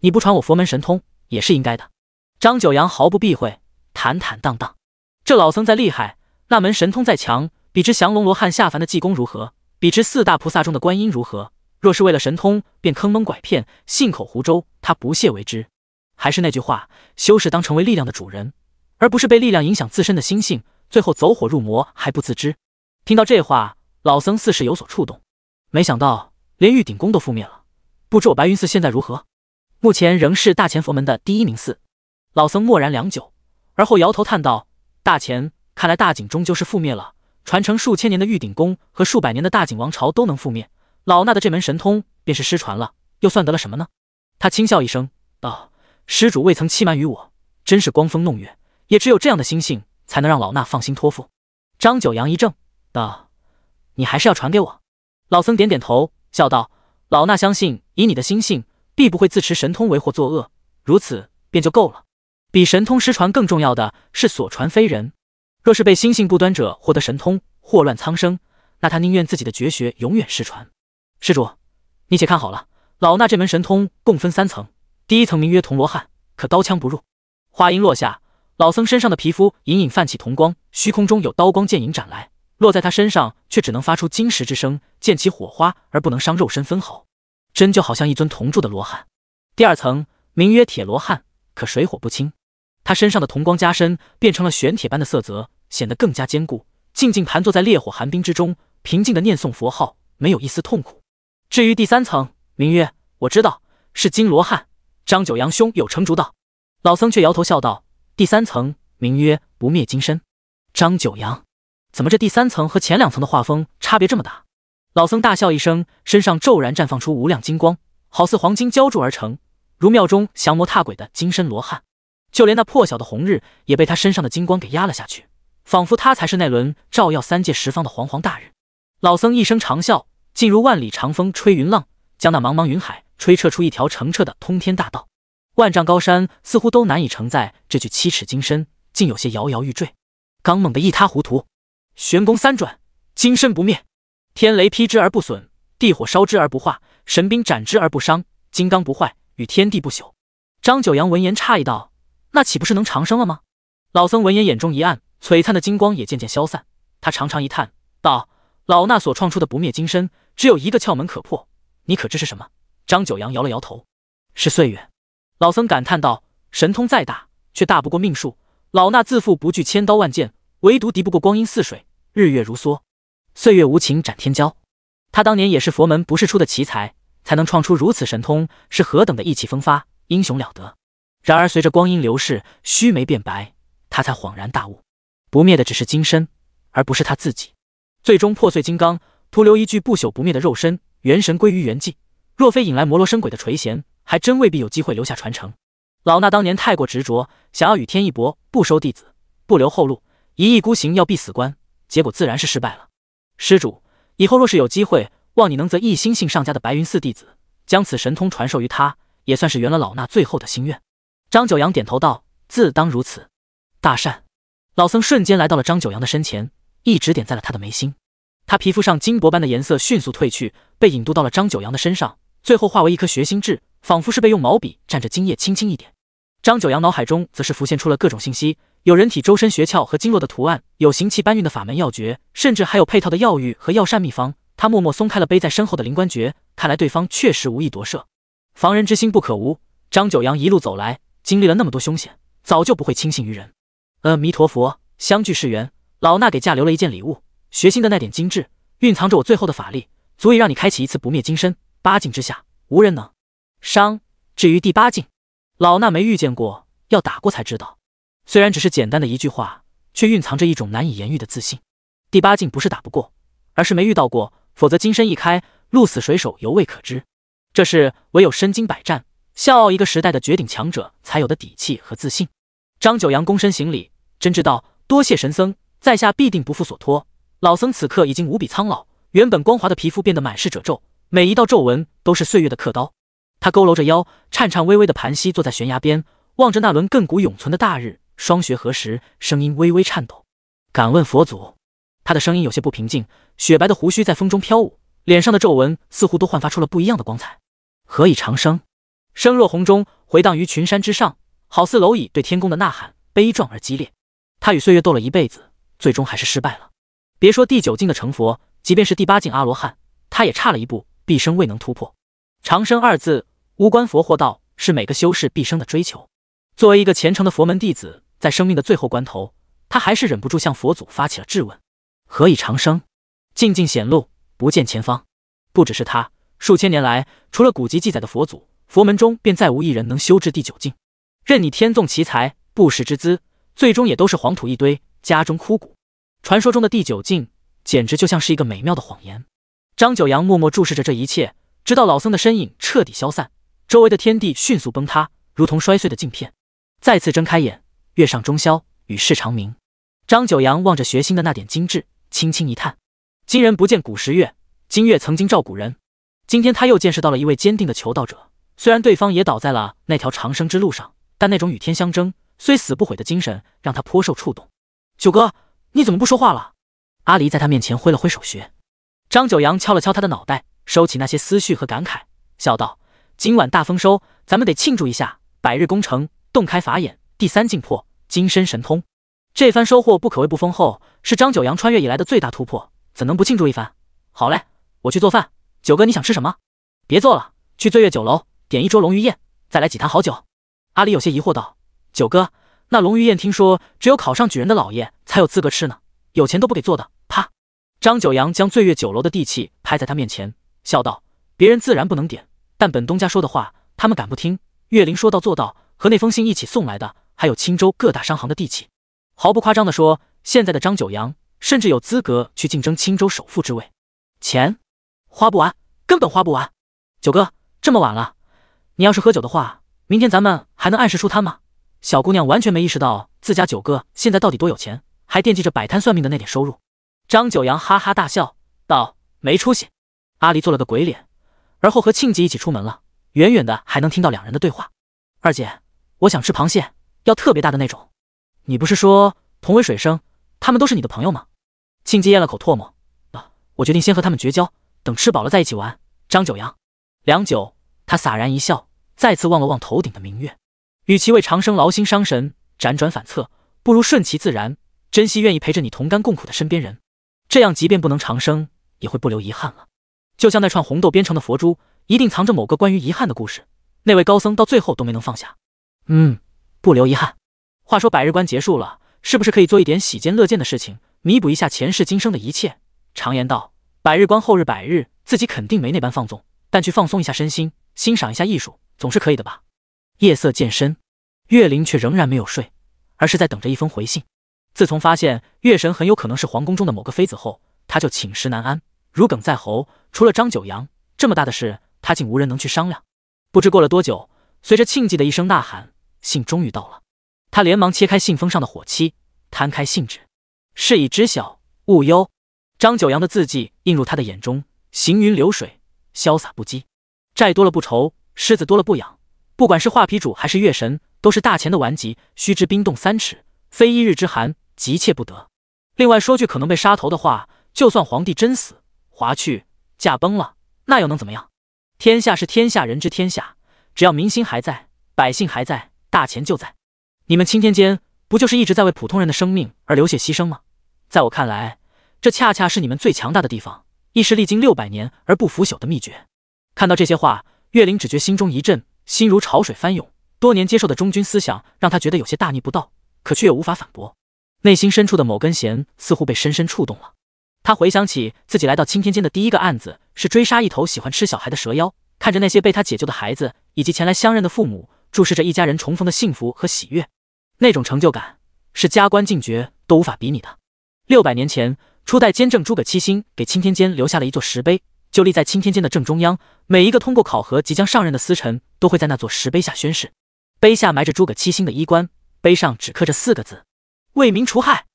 你不传我佛门神通也是应该的。张九阳毫不避讳，坦坦荡荡。这老僧再厉害，那门神通再强，比之降龙罗汉下凡的济公如何？比之四大菩萨中的观音如何？若是为了神通便坑蒙拐骗、信口胡诌，他不屑为之。还是那句话，修士当成为力量的主人，而不是被力量影响自身的心性，最后走火入魔还不自知。听到这话，老僧似是有所触动。没想到连玉鼎宫都覆灭了，不知我白云寺现在如何？目前仍是大乾佛门的第一名寺。老僧默然良久，而后摇头叹道：“大乾看来大景终究是覆灭了，传承数千年的玉鼎宫和数百年的大景王朝都能覆灭，老衲的这门神通便是失传了，又算得了什么呢？”他轻笑一声道。施主未曾欺瞒于我，真是光风弄月，也只有这样的心性，才能让老衲放心托付。张九阳一怔，道：“你还是要传给我？”老僧点点头，笑道：“老衲相信，以你的心性，必不会自持神通为祸作恶，如此便就够了。比神通失传更重要的是所传非人。若是被心性不端者获得神通，祸乱苍生，那他宁愿自己的绝学永远失传。施主，你且看好了，老衲这门神通共分三层。”第一层名曰铜罗汉，可刀枪不入。话音落下，老僧身上的皮肤隐隐泛起铜光，虚空中有刀光剑影斩来，落在他身上却只能发出金石之声，溅起火花而不能伤肉身分毫，真就好像一尊铜铸的罗汉。第二层名曰铁罗汉，可水火不侵。他身上的铜光加身，变成了玄铁般的色泽，显得更加坚固。静静盘坐在烈火寒冰之中，平静的念诵佛号，没有一丝痛苦。至于第三层，名曰……我知道是金罗汉。张九阳胸有成竹道，老僧却摇头笑道：“第三层名曰不灭金身。”张九阳，怎么这第三层和前两层的画风差别这么大？老僧大笑一声，身上骤然绽放出无量金光，好似黄金浇铸而成，如庙中降魔踏鬼的金身罗汉。就连那破晓的红日也被他身上的金光给压了下去，仿佛他才是那轮照耀三界十方的煌煌大日。老僧一声长啸，竟如万里长风吹云浪，将那茫茫云海。吹彻出一条澄澈的通天大道，万丈高山似乎都难以承载这具七尺金身，竟有些摇摇欲坠。刚猛地一塌糊涂，玄功三转，金身不灭，天雷劈之而不损，地火烧之而不化，神兵斩之而不伤，金刚不坏，与天地不朽。张九阳闻言诧异道：“那岂不是能长生了吗？”老僧闻言眼中一暗，璀璨的金光也渐渐消散。他长长一叹道：“老衲所创出的不灭金身，只有一个窍门可破，你可知是什么？”张九阳摇了摇头，是岁月。老僧感叹道：“神通再大，却大不过命数。老衲自负不惧千刀万剑，唯独敌不过光阴似水，日月如梭。岁月无情斩天骄。他当年也是佛门不世出的奇才，才能创出如此神通，是何等的意气风发，英雄了得。然而随着光阴流逝，须眉变白，他才恍然大悟：不灭的只是金身，而不是他自己。最终破碎金刚，徒留一具不朽不灭的肉身，元神归于元寂。”若非引来摩罗生鬼的垂涎，还真未必有机会留下传承。老衲当年太过执着，想要与天一搏，不收弟子，不留后路，一意孤行要闭死关，结果自然是失败了。施主，以后若是有机会，望你能择一心性上家的白云寺弟子，将此神通传授于他，也算是圆了老衲最后的心愿。张九阳点头道：“自当如此，大善。”老僧瞬间来到了张九阳的身前，一指点在了他的眉心，他皮肤上金箔般的颜色迅速褪去，被引渡到了张九阳的身上。最后化为一颗学心痣，仿佛是被用毛笔蘸着精液轻轻一点。张九阳脑海中则是浮现出了各种信息，有人体周身穴窍和经络的图案，有行气搬运的法门要诀，甚至还有配套的药浴和药膳秘方。他默默松开了背在身后的灵官诀，看来对方确实无意夺舍。防人之心不可无。张九阳一路走来，经历了那么多凶险，早就不会轻信于人。阿弥陀佛，相聚是缘，老衲给嫁留了一件礼物，学心的那点精致，蕴藏着我最后的法力，足以让你开启一次不灭金身。八境之下，无人能伤。至于第八境，老衲没遇见过，要打过才知道。虽然只是简单的一句话，却蕴藏着一种难以言喻的自信。第八境不是打不过，而是没遇到过。否则金身一开，鹿死谁手犹未可知。这是唯有身经百战、笑傲一个时代的绝顶强者才有的底气和自信。张九阳躬身行礼，真挚道：“多谢神僧，在下必定不负所托。”老僧此刻已经无比苍老，原本光滑的皮肤变得满是褶皱。每一道皱纹都是岁月的刻刀。他佝偻着腰，颤颤巍巍的盘膝坐在悬崖边，望着那轮亘古永存的大日，双穴合十，声音微微颤抖。敢问佛祖？他的声音有些不平静，雪白的胡须在风中飘舞，脸上的皱纹似乎都焕发出了不一样的光彩。何以长生？声若洪钟，回荡于群山之上，好似蝼蚁对天宫的呐喊，悲壮而激烈。他与岁月斗了一辈子，最终还是失败了。别说第九境的成佛，即便是第八境阿罗汉，他也差了一步。毕生未能突破“长生”二字，无关佛或道，是每个修士毕生的追求。作为一个虔诚的佛门弟子，在生命的最后关头，他还是忍不住向佛祖发起了质问：“何以长生？”静静显露，不见前方。不只是他，数千年来，除了古籍记载的佛祖，佛门中便再无一人能修至第九境。任你天纵奇才，不识之资，最终也都是黄土一堆，家中枯骨。传说中的第九境，简直就像是一个美妙的谎言。张九阳默默注视着这一切，直到老僧的身影彻底消散，周围的天地迅速崩塌，如同摔碎的镜片。再次睁开眼，月上中宵，与世长明。张九阳望着学星的那点精致，轻轻一叹：“今人不见古时月，今月曾经照古人。今天他又见识到了一位坚定的求道者，虽然对方也倒在了那条长生之路上，但那种与天相争，虽死不悔的精神让他颇受触动。”九哥，你怎么不说话了？阿离在他面前挥了挥手学。张九阳敲了敲他的脑袋，收起那些思绪和感慨，笑道：“今晚大丰收，咱们得庆祝一下。百日功成，洞开法眼，第三境破，金身神通，这番收获不可谓不丰厚，是张九阳穿越以来的最大突破，怎能不庆祝一番？”好嘞，我去做饭。九哥，你想吃什么？别做了，去醉月酒楼点一桌龙鱼宴，再来几坛好酒。阿离有些疑惑道：“九哥，那龙鱼宴听说只有考上举人的老爷才有资格吃呢，有钱都不给做的。”啪。张九阳将醉月酒楼的地契拍在他面前，笑道：“别人自然不能点，但本东家说的话，他们敢不听？岳林说到做到，和那封信一起送来的，还有青州各大商行的地契。毫不夸张地说，现在的张九阳，甚至有资格去竞争青州首富之位。钱花不完，根本花不完。九哥，这么晚了，你要是喝酒的话，明天咱们还能按时出摊吗？”小姑娘完全没意识到自家九哥现在到底多有钱，还惦记着摆摊算命的那点收入。张九阳哈哈大笑道：“没出息！”阿离做了个鬼脸，而后和庆吉一起出门了。远远的还能听到两人的对话：“二姐，我想吃螃蟹，要特别大的那种。”“你不是说同为水生，他们都是你的朋友吗？”庆吉咽了口唾沫：“啊，我决定先和他们绝交，等吃饱了再一起玩。”张九阳，良久，他洒然一笑，再次望了望头顶的明月。与其为长生劳心伤神，辗转反侧，不如顺其自然，珍惜愿意陪着你同甘共苦的身边人。这样，即便不能长生，也会不留遗憾了。就像那串红豆编成的佛珠，一定藏着某个关于遗憾的故事。那位高僧到最后都没能放下。嗯，不留遗憾。话说百日关结束了，是不是可以做一点喜间乐见的事情，弥补一下前世今生的一切？常言道，百日关后日百日，自己肯定没那般放纵，但去放松一下身心，欣赏一下艺术，总是可以的吧？夜色渐深，月灵却仍然没有睡，而是在等着一封回信。自从发现月神很有可能是皇宫中的某个妃子后，他就寝食难安，如鲠在喉。除了张九阳，这么大的事，他竟无人能去商量。不知过了多久，随着庆忌的一声呐喊，信终于到了。他连忙切开信封上的火漆，摊开信纸，事已知晓，勿忧。张九阳的字迹映入他的眼中，行云流水，潇洒不羁。债多了不愁，虱子多了不痒。不管是画皮主还是月神，都是大钱的顽疾，须知冰冻三尺，非一日之寒。急切不得。另外说句可能被杀头的话，就算皇帝真死，华去驾崩了，那又能怎么样？天下是天下人之天下，只要民心还在，百姓还在，大钱就在。你们青天监不就是一直在为普通人的生命而流血牺牲吗？在我看来，这恰恰是你们最强大的地方，亦是历经六百年而不腐朽的秘诀。看到这些话，岳灵只觉心中一震，心如潮水翻涌。多年接受的忠君思想，让他觉得有些大逆不道，可却又无法反驳。内心深处的某根弦似乎被深深触动了，他回想起自己来到青天间的第一个案子是追杀一头喜欢吃小孩的蛇妖，看着那些被他解救的孩子以及前来相认的父母，注视着一家人重逢的幸福和喜悦，那种成就感是加官进爵都无法比拟的。六百年前，初代监正诸葛七星给青天间留下了一座石碑，就立在青天间的正中央。每一个通过考核即将上任的司臣都会在那座石碑下宣誓，碑下埋着诸葛七星的衣冠，碑上只刻着四个字。为民除害，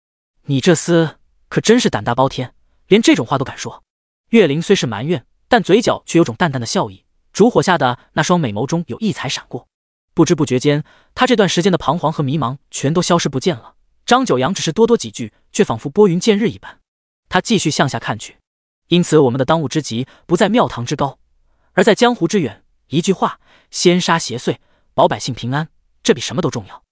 你这厮可真是胆大包天，连这种话都敢说。月灵虽是埋怨，但嘴角却有种淡淡的笑意，烛火下的那双美眸中有异彩闪过。不知不觉间，他这段时间的彷徨和迷茫全都消失不见了。张九阳只是多多几句，却仿佛拨云见日一般。他继续向下看去，因此我们的当务之急不在庙堂之高，而在江湖之远。一句话，先杀邪祟，保百姓平安，这比什么都重要。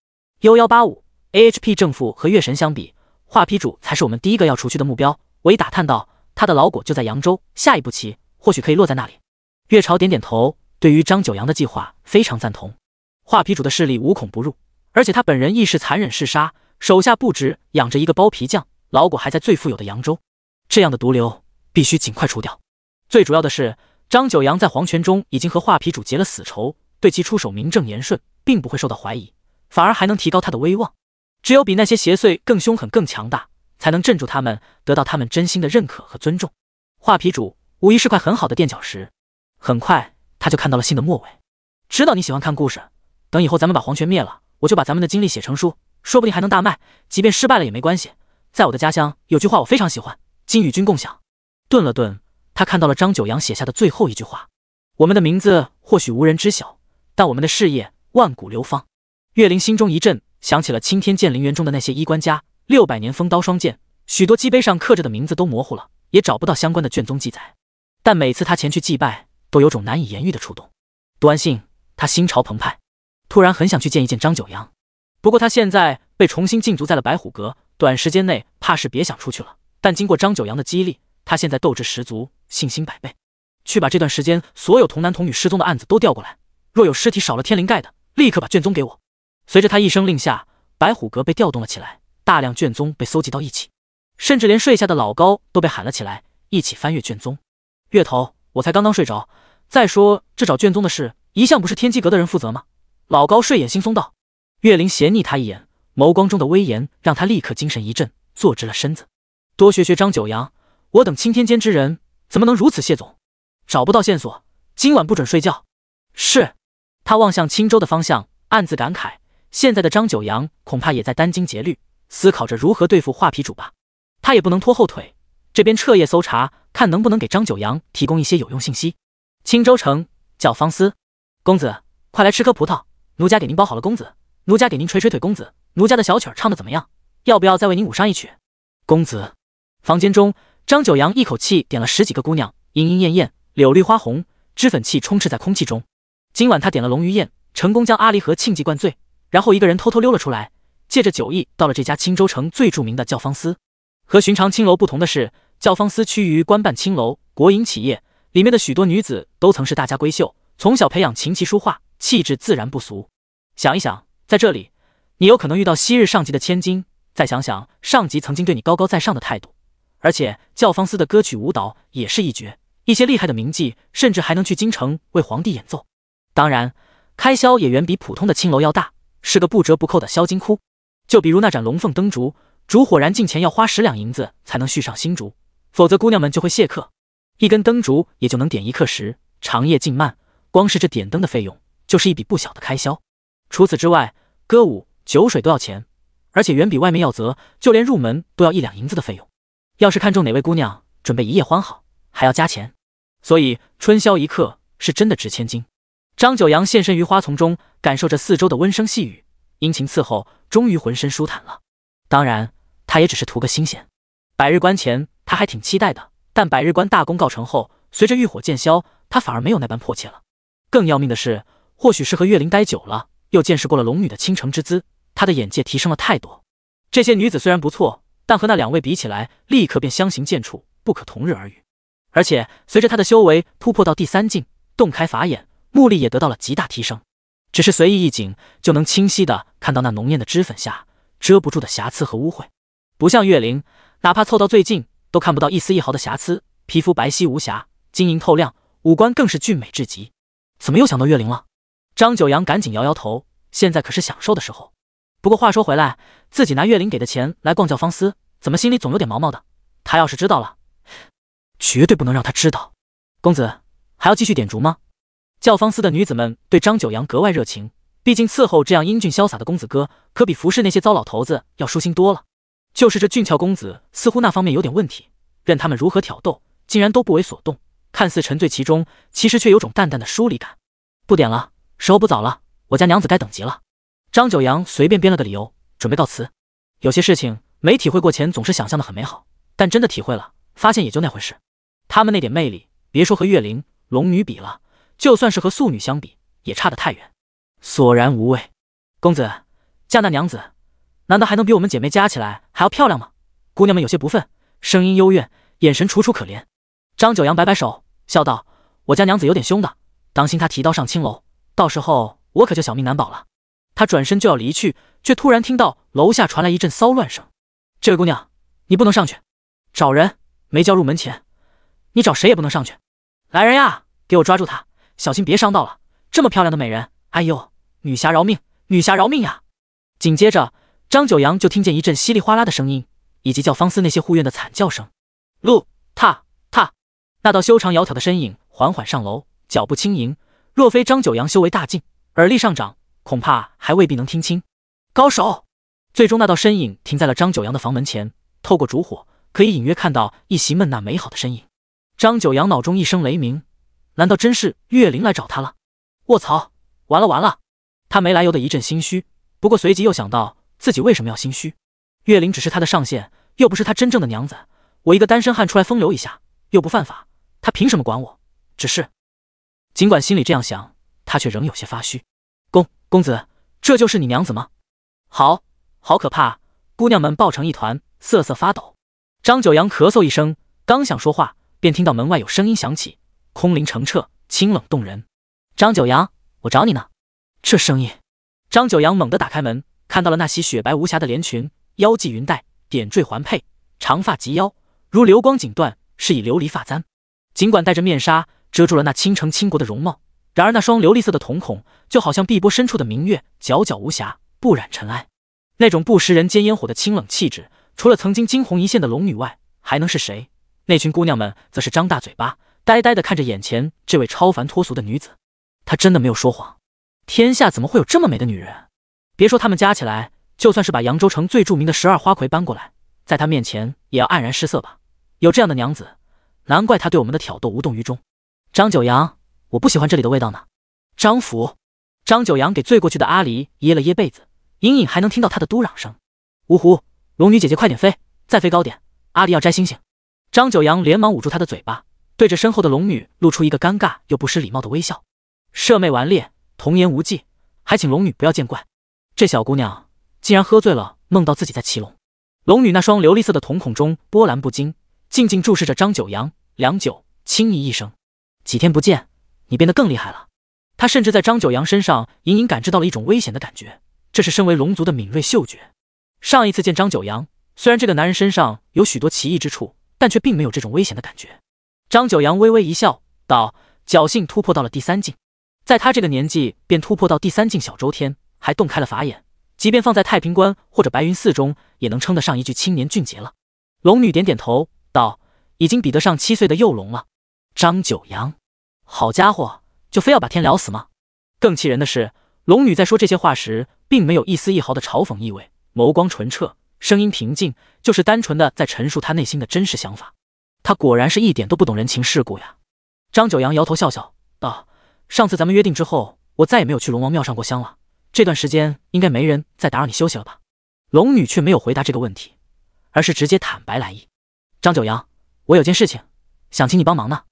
幺幺八五。AHP 政府和月神相比，画皮主才是我们第一个要除去的目标。我已打探到他的老果就在扬州，下一步棋或许可以落在那里。月朝点点头，对于张九阳的计划非常赞同。画皮主的势力无孔不入，而且他本人亦是残忍嗜杀，手下不止养着一个包皮匠，老果还在最富有的扬州，这样的毒瘤必须尽快除掉。最主要的是，张九阳在皇权中已经和画皮主结了死仇，对其出手名正言顺，并不会受到怀疑，反而还能提高他的威望。只有比那些邪祟更凶狠、更强大，才能镇住他们，得到他们真心的认可和尊重。画皮主无疑是块很好的垫脚石。很快，他就看到了信的末尾，知道你喜欢看故事，等以后咱们把黄泉灭了，我就把咱们的经历写成书，说不定还能大卖。即便失败了也没关系。在我的家乡有句话我非常喜欢：金与君共享。顿了顿，他看到了张九阳写下的最后一句话：我们的名字或许无人知晓，但我们的事业万古流芳。岳灵心中一震。想起了青天剑灵园中的那些衣冠家，六百年风刀双剑，许多鸡碑上刻着的名字都模糊了，也找不到相关的卷宗记载。但每次他前去祭拜，都有种难以言喻的触动。读完信，他心潮澎湃，突然很想去见一见张九阳。不过他现在被重新禁足在了白虎阁，短时间内怕是别想出去了。但经过张九阳的激励，他现在斗志十足，信心百倍。去把这段时间所有童男童女失踪的案子都调过来，若有尸体少了天灵盖的，立刻把卷宗给我。随着他一声令下，白虎阁被调动了起来，大量卷宗被搜集到一起，甚至连睡下的老高都被喊了起来，一起翻阅卷宗。月头，我才刚刚睡着。再说这找卷宗的事，一向不是天机阁的人负责吗？老高睡眼惺忪道。月灵斜睨他一眼，眸光中的威严让他立刻精神一振，坐直了身子。多学学张九阳，我等青天监之人怎么能如此？谢总找不到线索，今晚不准睡觉。是。他望向青州的方向，暗自感慨。现在的张九阳恐怕也在殚精竭虑思考着如何对付画皮主吧。他也不能拖后腿，这边彻夜搜查，看能不能给张九阳提供一些有用信息。青州城，叫方思公子，快来吃颗葡萄，奴家给您包好了。公子，奴家给您捶捶腿。公子，奴家的小曲唱的怎么样？要不要再为您舞上一曲？公子，房间中，张九阳一口气点了十几个姑娘，莺莺燕燕，柳绿花红，脂粉气充斥在空气中。今晚他点了龙鱼宴，成功将阿离和庆忌灌醉。然后一个人偷偷溜了出来，借着酒意到了这家青州城最著名的教坊司。和寻常青楼不同的是，教坊司趋于官办青楼，国营企业里面的许多女子都曾是大家闺秀，从小培养琴棋书画，气质自然不俗。想一想，在这里，你有可能遇到昔日上级的千金；再想想上级曾经对你高高在上的态度，而且教坊司的歌曲舞蹈也是一绝，一些厉害的名妓甚至还能去京城为皇帝演奏。当然，开销也远比普通的青楼要大。是个不折不扣的销金窟，就比如那盏龙凤灯烛，烛火燃尽前要花十两银子才能续上新烛，否则姑娘们就会谢客。一根灯烛也就能点一刻时，长夜尽慢，光是这点灯的费用就是一笔不小的开销。除此之外，歌舞、酒水都要钱，而且远比外面要则，就连入门都要一两银子的费用。要是看中哪位姑娘，准备一夜欢好，还要加钱。所以春宵一刻是真的值千金。张九阳现身于花丛中，感受着四周的温声细语，殷勤伺候，终于浑身舒坦了。当然，他也只是图个新鲜。百日关前，他还挺期待的，但百日关大功告成后，随着浴火渐消，他反而没有那般迫切了。更要命的是，或许是和月灵待久了，又见识过了龙女的倾城之姿，他的眼界提升了太多。这些女子虽然不错，但和那两位比起来，立刻便相形见绌，不可同日而语。而且，随着他的修为突破到第三境，洞开法眼。目力也得到了极大提升，只是随意一紧，就能清晰的看到那浓艳的脂粉下遮不住的瑕疵和污秽。不像月灵，哪怕凑到最近，都看不到一丝一毫的瑕疵，皮肤白皙无瑕，晶莹透亮，五官更是俊美至极。怎么又想到月灵了？张九阳赶紧摇摇头，现在可是享受的时候。不过话说回来，自己拿月灵给的钱来逛教坊司，怎么心里总有点毛毛的？他要是知道了，绝对不能让他知道。公子还要继续点烛吗？教坊司的女子们对张九阳格外热情，毕竟伺候这样英俊潇洒的公子哥，可比服侍那些糟老头子要舒心多了。就是这俊俏公子，似乎那方面有点问题，任他们如何挑逗，竟然都不为所动，看似沉醉其中，其实却有种淡淡的疏离感。不点了，时候不早了，我家娘子该等急了。张九阳随便编了个理由，准备告辞。有些事情没体会过前，总是想象的很美好，但真的体会了，发现也就那回事。他们那点魅力，别说和月灵龙女比了。就算是和素女相比，也差得太远，索然无味。公子嫁那娘子，难道还能比我们姐妹加起来还要漂亮吗？姑娘们有些不忿，声音幽怨，眼神楚楚可怜。张九阳摆摆手，笑道：“我家娘子有点凶的，当心她提刀上青楼，到时候我可就小命难保了。”他转身就要离去，却突然听到楼下传来一阵骚乱声：“这位姑娘，你不能上去，找人没交入门钱，你找谁也不能上去。来人呀，给我抓住他！”小心别伤到了！这么漂亮的美人，哎呦，女侠饶命，女侠饶命呀！紧接着，张九阳就听见一阵稀里哗啦的声音，以及叫方思那些护院的惨叫声。路踏踏，那道修长窈窕的身影缓缓上楼，脚步轻盈。若非张九阳修为大进，耳力上涨，恐怕还未必能听清。高手，最终那道身影停在了张九阳的房门前。透过烛火，可以隐约看到一袭闷那美好的身影。张九阳脑中一声雷鸣。难道真是月灵来找他了？卧槽！完了完了！他没来由的一阵心虚，不过随即又想到自己为什么要心虚？月灵只是他的上线，又不是他真正的娘子。我一个单身汉出来风流一下，又不犯法，他凭什么管我？只是，尽管心里这样想，他却仍有些发虚。公公子，这就是你娘子吗？好好可怕！姑娘们抱成一团，瑟瑟发抖。张九阳咳嗽一声，刚想说话，便听到门外有声音响起。空灵澄澈，清冷动人。张九阳，我找你呢。这声音，张九阳猛地打开门，看到了那袭雪白无瑕的连裙，腰系云带，点缀环佩，长发及腰，如流光锦缎，饰以琉璃发簪。尽管戴着面纱，遮住了那倾城倾国的容貌，然而那双琉璃色的瞳孔，就好像碧波深处的明月，皎皎无瑕，不染尘埃。那种不食人间烟火的清冷气质，除了曾经惊鸿一现的龙女外，还能是谁？那群姑娘们则是张大嘴巴。呆呆的看着眼前这位超凡脱俗的女子，她真的没有说谎。天下怎么会有这么美的女人？别说他们加起来，就算是把扬州城最著名的十二花魁搬过来，在她面前也要黯然失色吧？有这样的娘子，难怪她对我们的挑逗无动于衷。张九阳，我不喜欢这里的味道呢。张府，张九阳给醉过去的阿离掖了掖被子，隐隐还能听到她的嘟嚷声：“呜呼，龙女姐姐快点飞，再飞高点，阿离要摘星星。”张九阳连忙捂住她的嘴巴。对着身后的龙女露出一个尴尬又不失礼貌的微笑，舍妹顽劣，童言无忌，还请龙女不要见怪。这小姑娘竟然喝醉了，梦到自己在骑龙。龙女那双琉璃色的瞳孔中波澜不惊，静静注视着张九阳，良久轻咦一声：“几天不见，你变得更厉害了。”她甚至在张九阳身上隐隐感知到了一种危险的感觉，这是身为龙族的敏锐嗅觉。上一次见张九阳，虽然这个男人身上有许多奇异之处，但却并没有这种危险的感觉。张九阳微微一笑，道：“侥幸突破到了第三境，在他这个年纪便突破到第三境小周天，还洞开了法眼，即便放在太平观或者白云寺中，也能称得上一具青年俊杰了。”龙女点点头，道：“已经比得上七岁的幼龙了。”张九阳，好家伙，就非要把天聊死吗？更气人的是，龙女在说这些话时，并没有一丝一毫的嘲讽意味，眸光纯澈，声音平静，就是单纯的在陈述她内心的真实想法。他果然是一点都不懂人情世故呀！张九阳摇头笑笑道：“上次咱们约定之后，我再也没有去龙王庙上过香了。这段时间应该没人再打扰你休息了吧？”龙女却没有回答这个问题，而是直接坦白来意：“张九阳，我有件事情想请你帮忙呢。”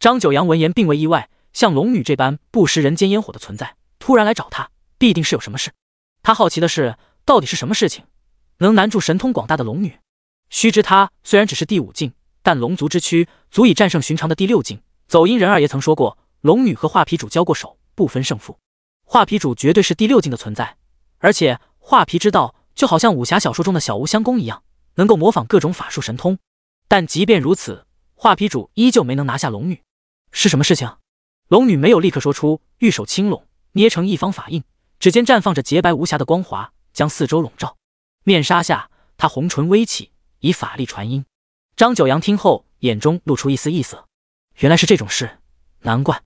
张九阳闻言并未意外，像龙女这般不食人间烟火的存在，突然来找他，必定是有什么事。他好奇的是，到底是什么事情，能难住神通广大的龙女？须知他虽然只是第五境。但龙族之躯足以战胜寻常的第六境。走阴人二爷曾说过，龙女和画皮主交过手，不分胜负。画皮主绝对是第六境的存在，而且画皮之道就好像武侠小说中的小无相功一样，能够模仿各种法术神通。但即便如此，画皮主依旧没能拿下龙女。是什么事情？龙女没有立刻说出，玉手轻拢，捏成一方法印，指尖绽放着洁白无瑕的光华，将四周笼罩。面纱下，她红唇微启，以法力传音。张九阳听后，眼中露出一丝异色。原来是这种事，难怪，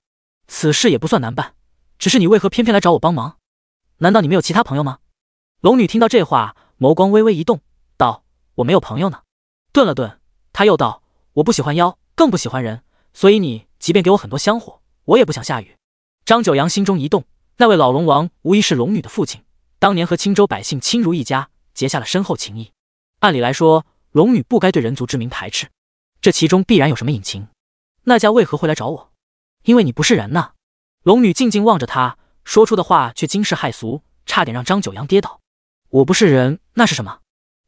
此事也不算难办。只是你为何偏偏来找我帮忙？难道你没有其他朋友吗？龙女听到这话，眸光微微一动，道：“我没有朋友呢。”顿了顿，她又道：“我不喜欢妖，更不喜欢人，所以你即便给我很多香火，我也不想下雨。”张九阳心中一动，那位老龙王无疑是龙女的父亲，当年和青州百姓亲如一家，结下了深厚情谊。按理来说。龙女不该对人族之名排斥，这其中必然有什么隐情。那家为何会来找我？因为你不是人呢。龙女静静望着他，说出的话却惊世骇俗，差点让张九阳跌倒。我不是人，那是什么？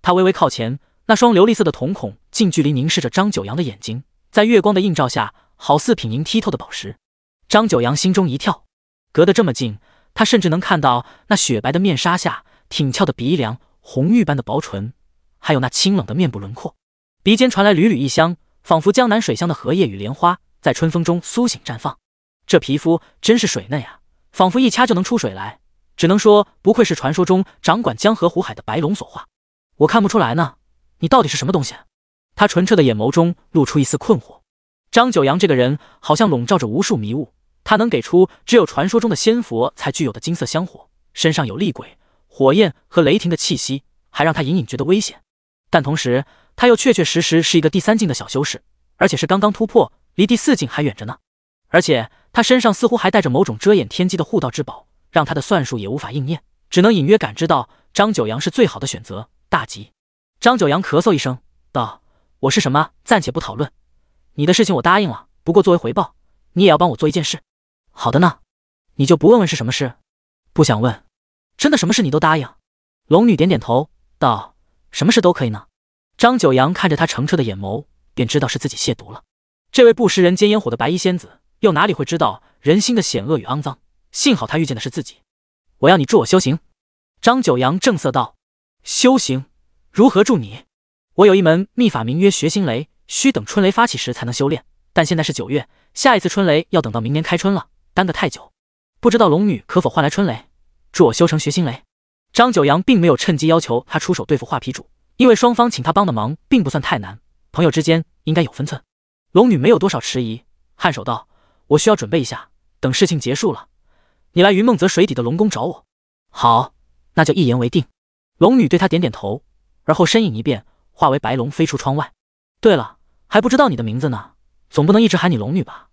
他微微靠前，那双琉璃色的瞳孔近距离凝视着张九阳的眼睛，在月光的映照下，好似品莹剔透的宝石。张九阳心中一跳，隔得这么近，他甚至能看到那雪白的面纱下挺翘的鼻梁、红玉般的薄唇。还有那清冷的面部轮廓，鼻尖传来缕缕异香，仿佛江南水乡的荷叶与莲花在春风中苏醒绽放。这皮肤真是水嫩啊，仿佛一掐就能出水来。只能说，不愧是传说中掌管江河湖海的白龙所化。我看不出来呢，你到底是什么东西？他纯澈的眼眸中露出一丝困惑。张九阳这个人好像笼罩着无数迷雾。他能给出只有传说中的仙佛才具有的金色香火，身上有厉鬼、火焰和雷霆的气息，还让他隐隐觉得危险。但同时，他又确确实实是一个第三境的小修士，而且是刚刚突破，离第四境还远着呢。而且他身上似乎还带着某种遮掩天机的护道之宝，让他的算术也无法应验，只能隐约感知到张九阳是最好的选择。大吉！张九阳咳嗽一声道：“我是什么暂且不讨论，你的事情我答应了。不过作为回报，你也要帮我做一件事。”“好的呢。”“你就不问问是什么事？”“不想问。”“真的什么事你都答应？”龙女点点头道。什么事都可以呢？张九阳看着她澄澈的眼眸，便知道是自己亵渎了这位不食人间烟火的白衣仙子。又哪里会知道人心的险恶与肮脏？幸好他遇见的是自己。我要你助我修行。张九阳正色道：“修行如何助你？我有一门秘法，名曰学心雷，需等春雷发起时才能修炼。但现在是九月，下一次春雷要等到明年开春了，耽搁太久。不知道龙女可否换来春雷，助我修成学心雷？”张九阳并没有趁机要求他出手对付画皮主，因为双方请他帮的忙并不算太难，朋友之间应该有分寸。龙女没有多少迟疑，颔首道：“我需要准备一下，等事情结束了，你来云梦泽水底的龙宫找我。”“好，那就一言为定。”龙女对他点点头，而后身影一变，化为白龙飞出窗外。“对了，还不知道你的名字呢，总不能一直喊你龙女吧？”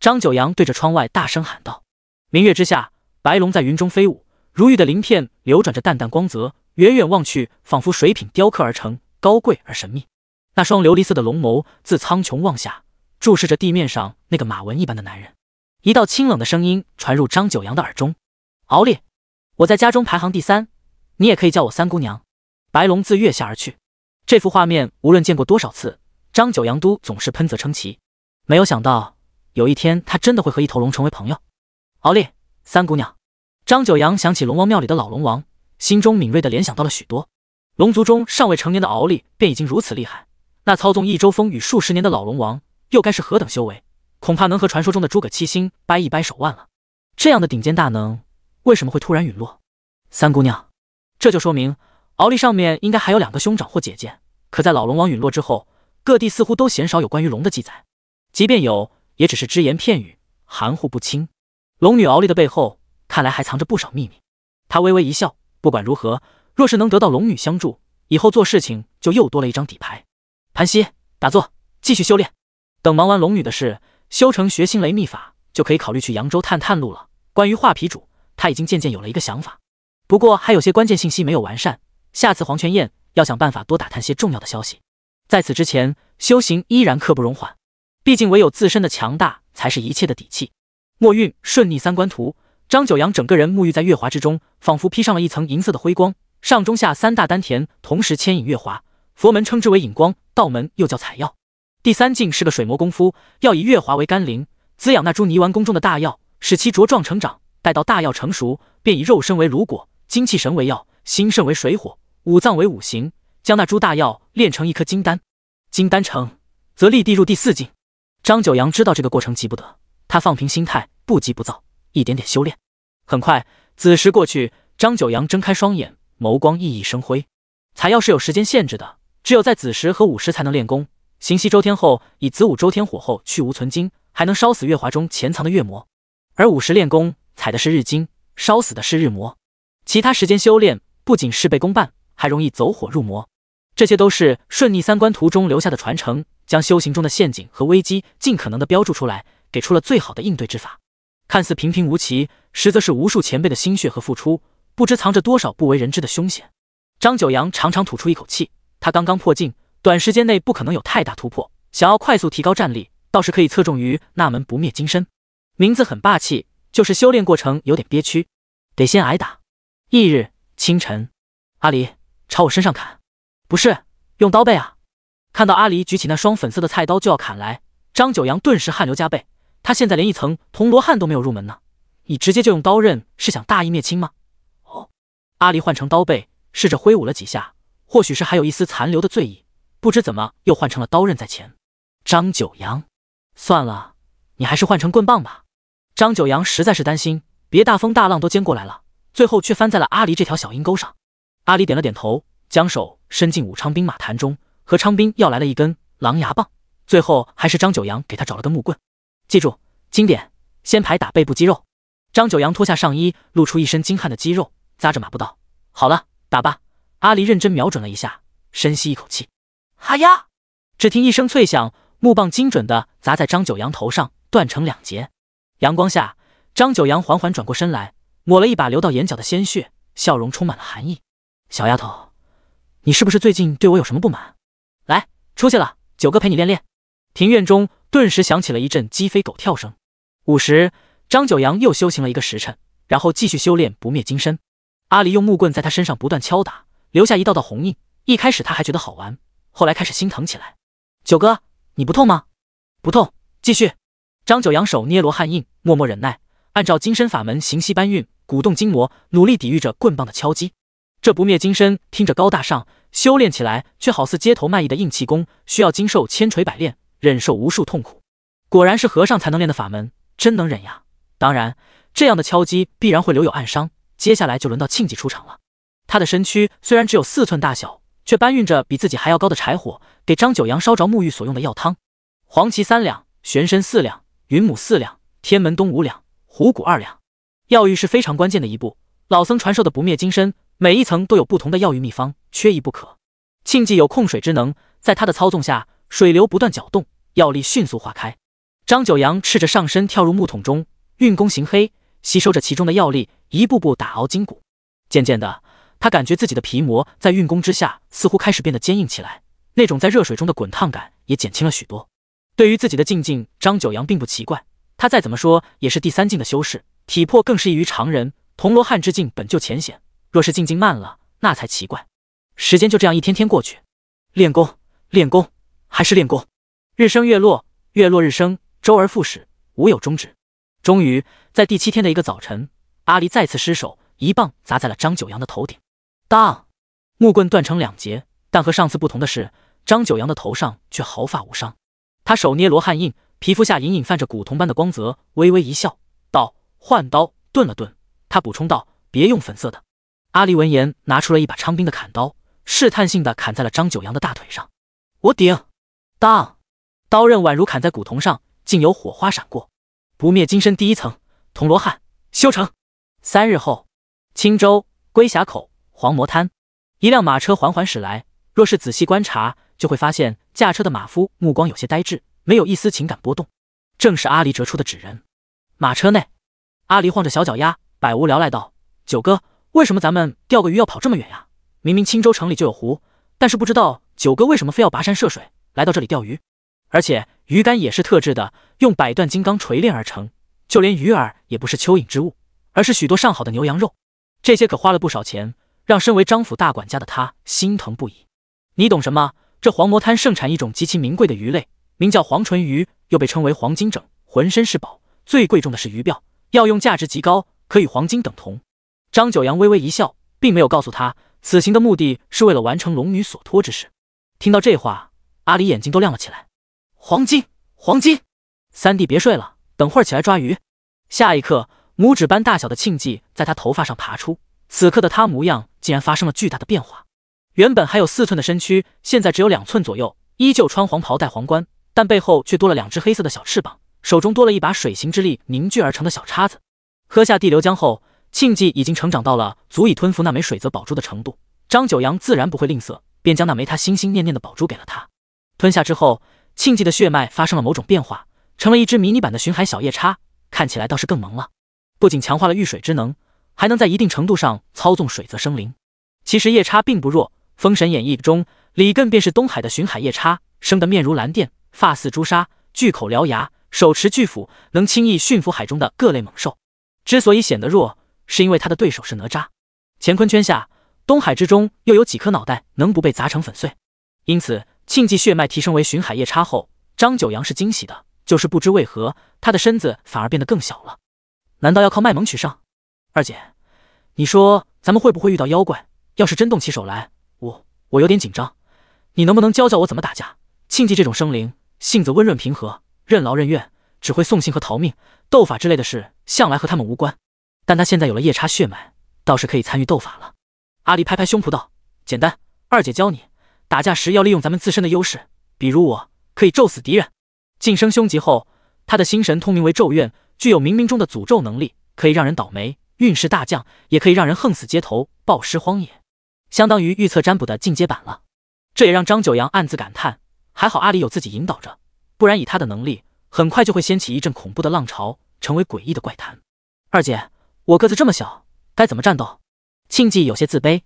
张九阳对着窗外大声喊道。明月之下，白龙在云中飞舞。如玉的鳞片流转着淡淡光泽，远远望去，仿佛水品雕刻而成，高贵而神秘。那双琉璃色的龙眸自苍穹望下，注视着地面上那个马文一般的男人。一道清冷的声音传入张九阳的耳中：“敖烈，我在家中排行第三，你也可以叫我三姑娘。”白龙自月下而去。这幅画面无论见过多少次，张九阳都总是喷啧称奇。没有想到有一天他真的会和一头龙成为朋友。敖烈，三姑娘。张九阳想起龙王庙里的老龙王，心中敏锐地联想到了许多。龙族中尚未成年的敖力便已经如此厉害，那操纵一周风雨数十年的老龙王又该是何等修为？恐怕能和传说中的诸葛七星掰一掰手腕了。这样的顶尖大能为什么会突然陨落？三姑娘，这就说明敖力上面应该还有两个兄长或姐姐。可在老龙王陨落之后，各地似乎都鲜少有关于龙的记载，即便有，也只是只言片语，含糊不清。龙女敖力的背后。看来还藏着不少秘密。他微微一笑，不管如何，若是能得到龙女相助，以后做事情就又多了一张底牌。盘膝打坐，继续修炼。等忙完龙女的事，修成学心雷秘法，就可以考虑去扬州探探路了。关于画皮主，他已经渐渐有了一个想法，不过还有些关键信息没有完善。下次黄泉宴，要想办法多打探些重要的消息。在此之前，修行依然刻不容缓，毕竟唯有自身的强大才是一切的底气。墨韵顺逆三观图。张九阳整个人沐浴在月华之中，仿佛披上了一层银色的辉光。上中下三大丹田同时牵引月华，佛门称之为引光，道门又叫采药。第三境是个水磨功夫，要以月华为甘霖，滋养那株泥丸宫中的大药，使其茁壮成长。待到大药成熟，便以肉身为炉果，精气神为药，心肾为水火，五脏为五行，将那株大药炼成一颗金丹。金丹成，则立地入第四境。张九阳知道这个过程急不得，他放平心态，不急不躁，一点点修炼。很快子时过去，张九阳睁开双眼，眸光熠熠生辉。采药是有时间限制的，只有在子时和午时才能练功。行息周天后，以子午周天火候去无存金，还能烧死月华中潜藏的月魔。而午时练功，采的是日金，烧死的是日魔。其他时间修炼，不仅事倍功半，还容易走火入魔。这些都是顺逆三关途中留下的传承，将修行中的陷阱和危机尽可能的标注出来，给出了最好的应对之法。看似平平无奇，实则是无数前辈的心血和付出，不知藏着多少不为人知的凶险。张九阳长长吐出一口气，他刚刚破境，短时间内不可能有太大突破，想要快速提高战力，倒是可以侧重于那门不灭金身。名字很霸气，就是修炼过程有点憋屈，得先挨打。翌日清晨，阿离朝我身上砍，不是用刀背啊！看到阿离举起那双粉色的菜刀就要砍来，张九阳顿时汗流浃背。他现在连一层铜罗汉都没有入门呢，你直接就用刀刃，是想大义灭亲吗？哦，阿离换成刀背，试着挥舞了几下，或许是还有一丝残留的醉意，不知怎么又换成了刀刃在前。张九阳，算了，你还是换成棍棒吧。张九阳实在是担心，别大风大浪都煎过来了，最后却翻在了阿离这条小阴沟上。阿离点了点头，将手伸进武昌兵马坛中，和昌兵要来了一根狼牙棒，最后还是张九阳给他找了根木棍。记住，经典，先拍打背部肌肉。张九阳脱下上衣，露出一身精悍的肌肉，扎着马步道。好了，打吧。阿离认真瞄准了一下，深吸一口气，哈呀！只听一声脆响，木棒精准的砸在张九阳头上，断成两截。阳光下，张九阳缓缓转过身来，抹了一把流到眼角的鲜血，笑容充满了寒意。小丫头，你是不是最近对我有什么不满？来，出去了，九哥陪你练练。庭院中。顿时响起了一阵鸡飞狗跳声。午时，张九阳又修行了一个时辰，然后继续修炼不灭金身。阿离用木棍在他身上不断敲打，留下一道道红印。一开始他还觉得好玩，后来开始心疼起来。九哥，你不痛吗？不痛，继续。张九阳手捏罗汉印，默默忍耐，按照金身法门行息搬运，鼓动筋膜，努力抵御着棍棒的敲击。这不灭金身听着高大上，修炼起来却好似街头卖艺的硬气功，需要经受千锤百炼。忍受无数痛苦，果然是和尚才能练的法门，真能忍呀！当然，这样的敲击必然会留有暗伤。接下来就轮到庆忌出场了。他的身躯虽然只有四寸大小，却搬运着比自己还要高的柴火，给张九阳烧着沐浴所用的药汤：黄芪三两，玄参四两，云母四两，天门冬五两，虎骨二两。药浴是非常关键的一步。老僧传授的不灭金身，每一层都有不同的药浴秘方，缺一不可。庆忌有控水之能，在他的操纵下，水流不断搅动。药力迅速化开，张九阳赤着上身跳入木桶中，运功行黑，吸收着其中的药力，一步步打熬筋骨。渐渐的，他感觉自己的皮膜在运功之下似乎开始变得坚硬起来，那种在热水中的滚烫感也减轻了许多。对于自己的静境，张九阳并不奇怪，他再怎么说也是第三境的修士，体魄更是异于常人。铜罗汉之境本就浅显，若是静境慢了，那才奇怪。时间就这样一天天过去，练功，练功，还是练功。日升月落，月落日升，周而复始，无有终止。终于，在第七天的一个早晨，阿离再次失手，一棒砸在了张九阳的头顶。当，木棍断成两截，但和上次不同的是，张九阳的头上却毫发无伤。他手捏罗汉印，皮肤下隐隐泛着古铜般的光泽，微微一笑，道：“换刀。”顿了顿，他补充道：“别用粉色的。”阿离闻言，拿出了一把昌兵的砍刀，试探性的砍在了张九阳的大腿上。我顶。当。刀刃宛如砍在古铜上，竟有火花闪过。不灭金身第一层，铜罗汉修成。三日后，青州龟峡口黄魔滩，一辆马车缓缓驶来。若是仔细观察，就会发现驾车的马夫目光有些呆滞，没有一丝情感波动。正是阿离折出的纸人。马车内，阿离晃着小脚丫，百无聊赖道：“九哥，为什么咱们钓个鱼要跑这么远呀？明明青州城里就有湖，但是不知道九哥为什么非要跋山涉水来到这里钓鱼。”而且鱼竿也是特制的，用百段金刚锤炼而成，就连鱼饵也不是蚯蚓之物，而是许多上好的牛羊肉。这些可花了不少钱，让身为张府大管家的他心疼不已。你懂什么？这黄魔滩盛产一种极其名贵的鱼类，名叫黄唇鱼，又被称为黄金整，浑身是宝。最贵重的是鱼鳔，药用价值极高，可与黄金等同。张九阳微微一笑，并没有告诉他此行的目的是为了完成龙女所托之事。听到这话，阿离眼睛都亮了起来。黄金黄金，三弟别睡了，等会儿起来抓鱼。下一刻，拇指般大小的庆忌在他头发上爬出。此刻的他模样竟然发生了巨大的变化，原本还有四寸的身躯，现在只有两寸左右。依旧穿黄袍戴皇冠，但背后却多了两只黑色的小翅膀，手中多了一把水形之力凝聚而成的小叉子。喝下地流浆后，庆忌已经成长到了足以吞服那枚水泽宝珠的程度。张九阳自然不会吝啬，便将那枚他心心念念的宝珠给了他。吞下之后。庆忌的血脉发生了某种变化，成了一只迷你版的巡海小夜叉，看起来倒是更萌了。不仅强化了御水之能，还能在一定程度上操纵水泽生灵。其实夜叉并不弱，《封神演义》中李艮便是东海的巡海夜叉，生得面如蓝电，发似朱砂，巨口獠牙，手持巨斧，能轻易驯服海中的各类猛兽。之所以显得弱，是因为他的对手是哪吒。乾坤圈下，东海之中又有几颗脑袋能不被砸成粉碎？因此。庆忌血脉提升为巡海夜叉后，张九阳是惊喜的，就是不知为何他的身子反而变得更小了。难道要靠卖萌取胜？二姐，你说咱们会不会遇到妖怪？要是真动起手来，我我有点紧张。你能不能教教我怎么打架？庆忌这种生灵，性子温润平和，任劳任怨，只会送信和逃命，斗法之类的事向来和他们无关。但他现在有了夜叉血脉，倒是可以参与斗法了。阿离拍拍胸脯道：“简单，二姐教你。”打架时要利用咱们自身的优势，比如我可以咒死敌人。晋升凶级后，他的心神通名为咒怨，具有冥冥中的诅咒能力，可以让人倒霉、运势大降，也可以让人横死街头、暴尸荒野，相当于预测占卜的进阶版了。这也让张九阳暗自感叹：还好阿里有自己引导着，不然以他的能力，很快就会掀起一阵恐怖的浪潮，成为诡异的怪谈。二姐，我个子这么小，该怎么战斗？庆忌有些自卑。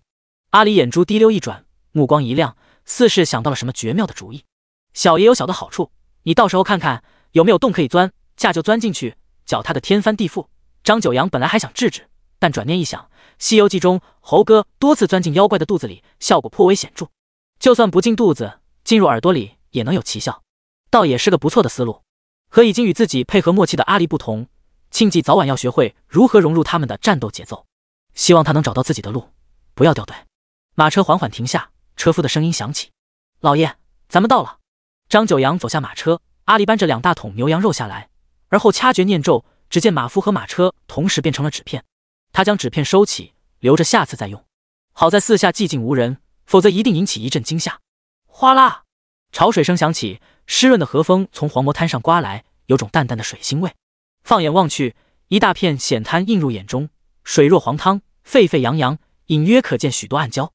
阿里眼珠滴溜一转，目光一亮。似是想到了什么绝妙的主意，小也有小的好处，你到时候看看有没有洞可以钻，架就钻进去，脚踏的天翻地覆。张九阳本来还想制止，但转念一想，《西游记》中猴哥多次钻进妖怪的肚子里，效果颇为显著。就算不进肚子，进入耳朵里也能有奇效，倒也是个不错的思路。和已经与自己配合默契的阿离不同，庆忌早晚要学会如何融入他们的战斗节奏，希望他能找到自己的路，不要掉队。马车缓缓停下。车夫的声音响起：“老爷，咱们到了。”张九阳走下马车，阿离搬着两大桶牛羊肉下来，而后掐诀念咒，只见马夫和马车同时变成了纸片。他将纸片收起，留着下次再用。好在四下寂静无人，否则一定引起一阵惊吓。哗啦，潮水声响起，湿润的河风从黄魔滩上刮来，有种淡淡的水腥味。放眼望去，一大片险滩映入眼中，水若黄汤，沸沸扬扬，隐约可见许多暗礁。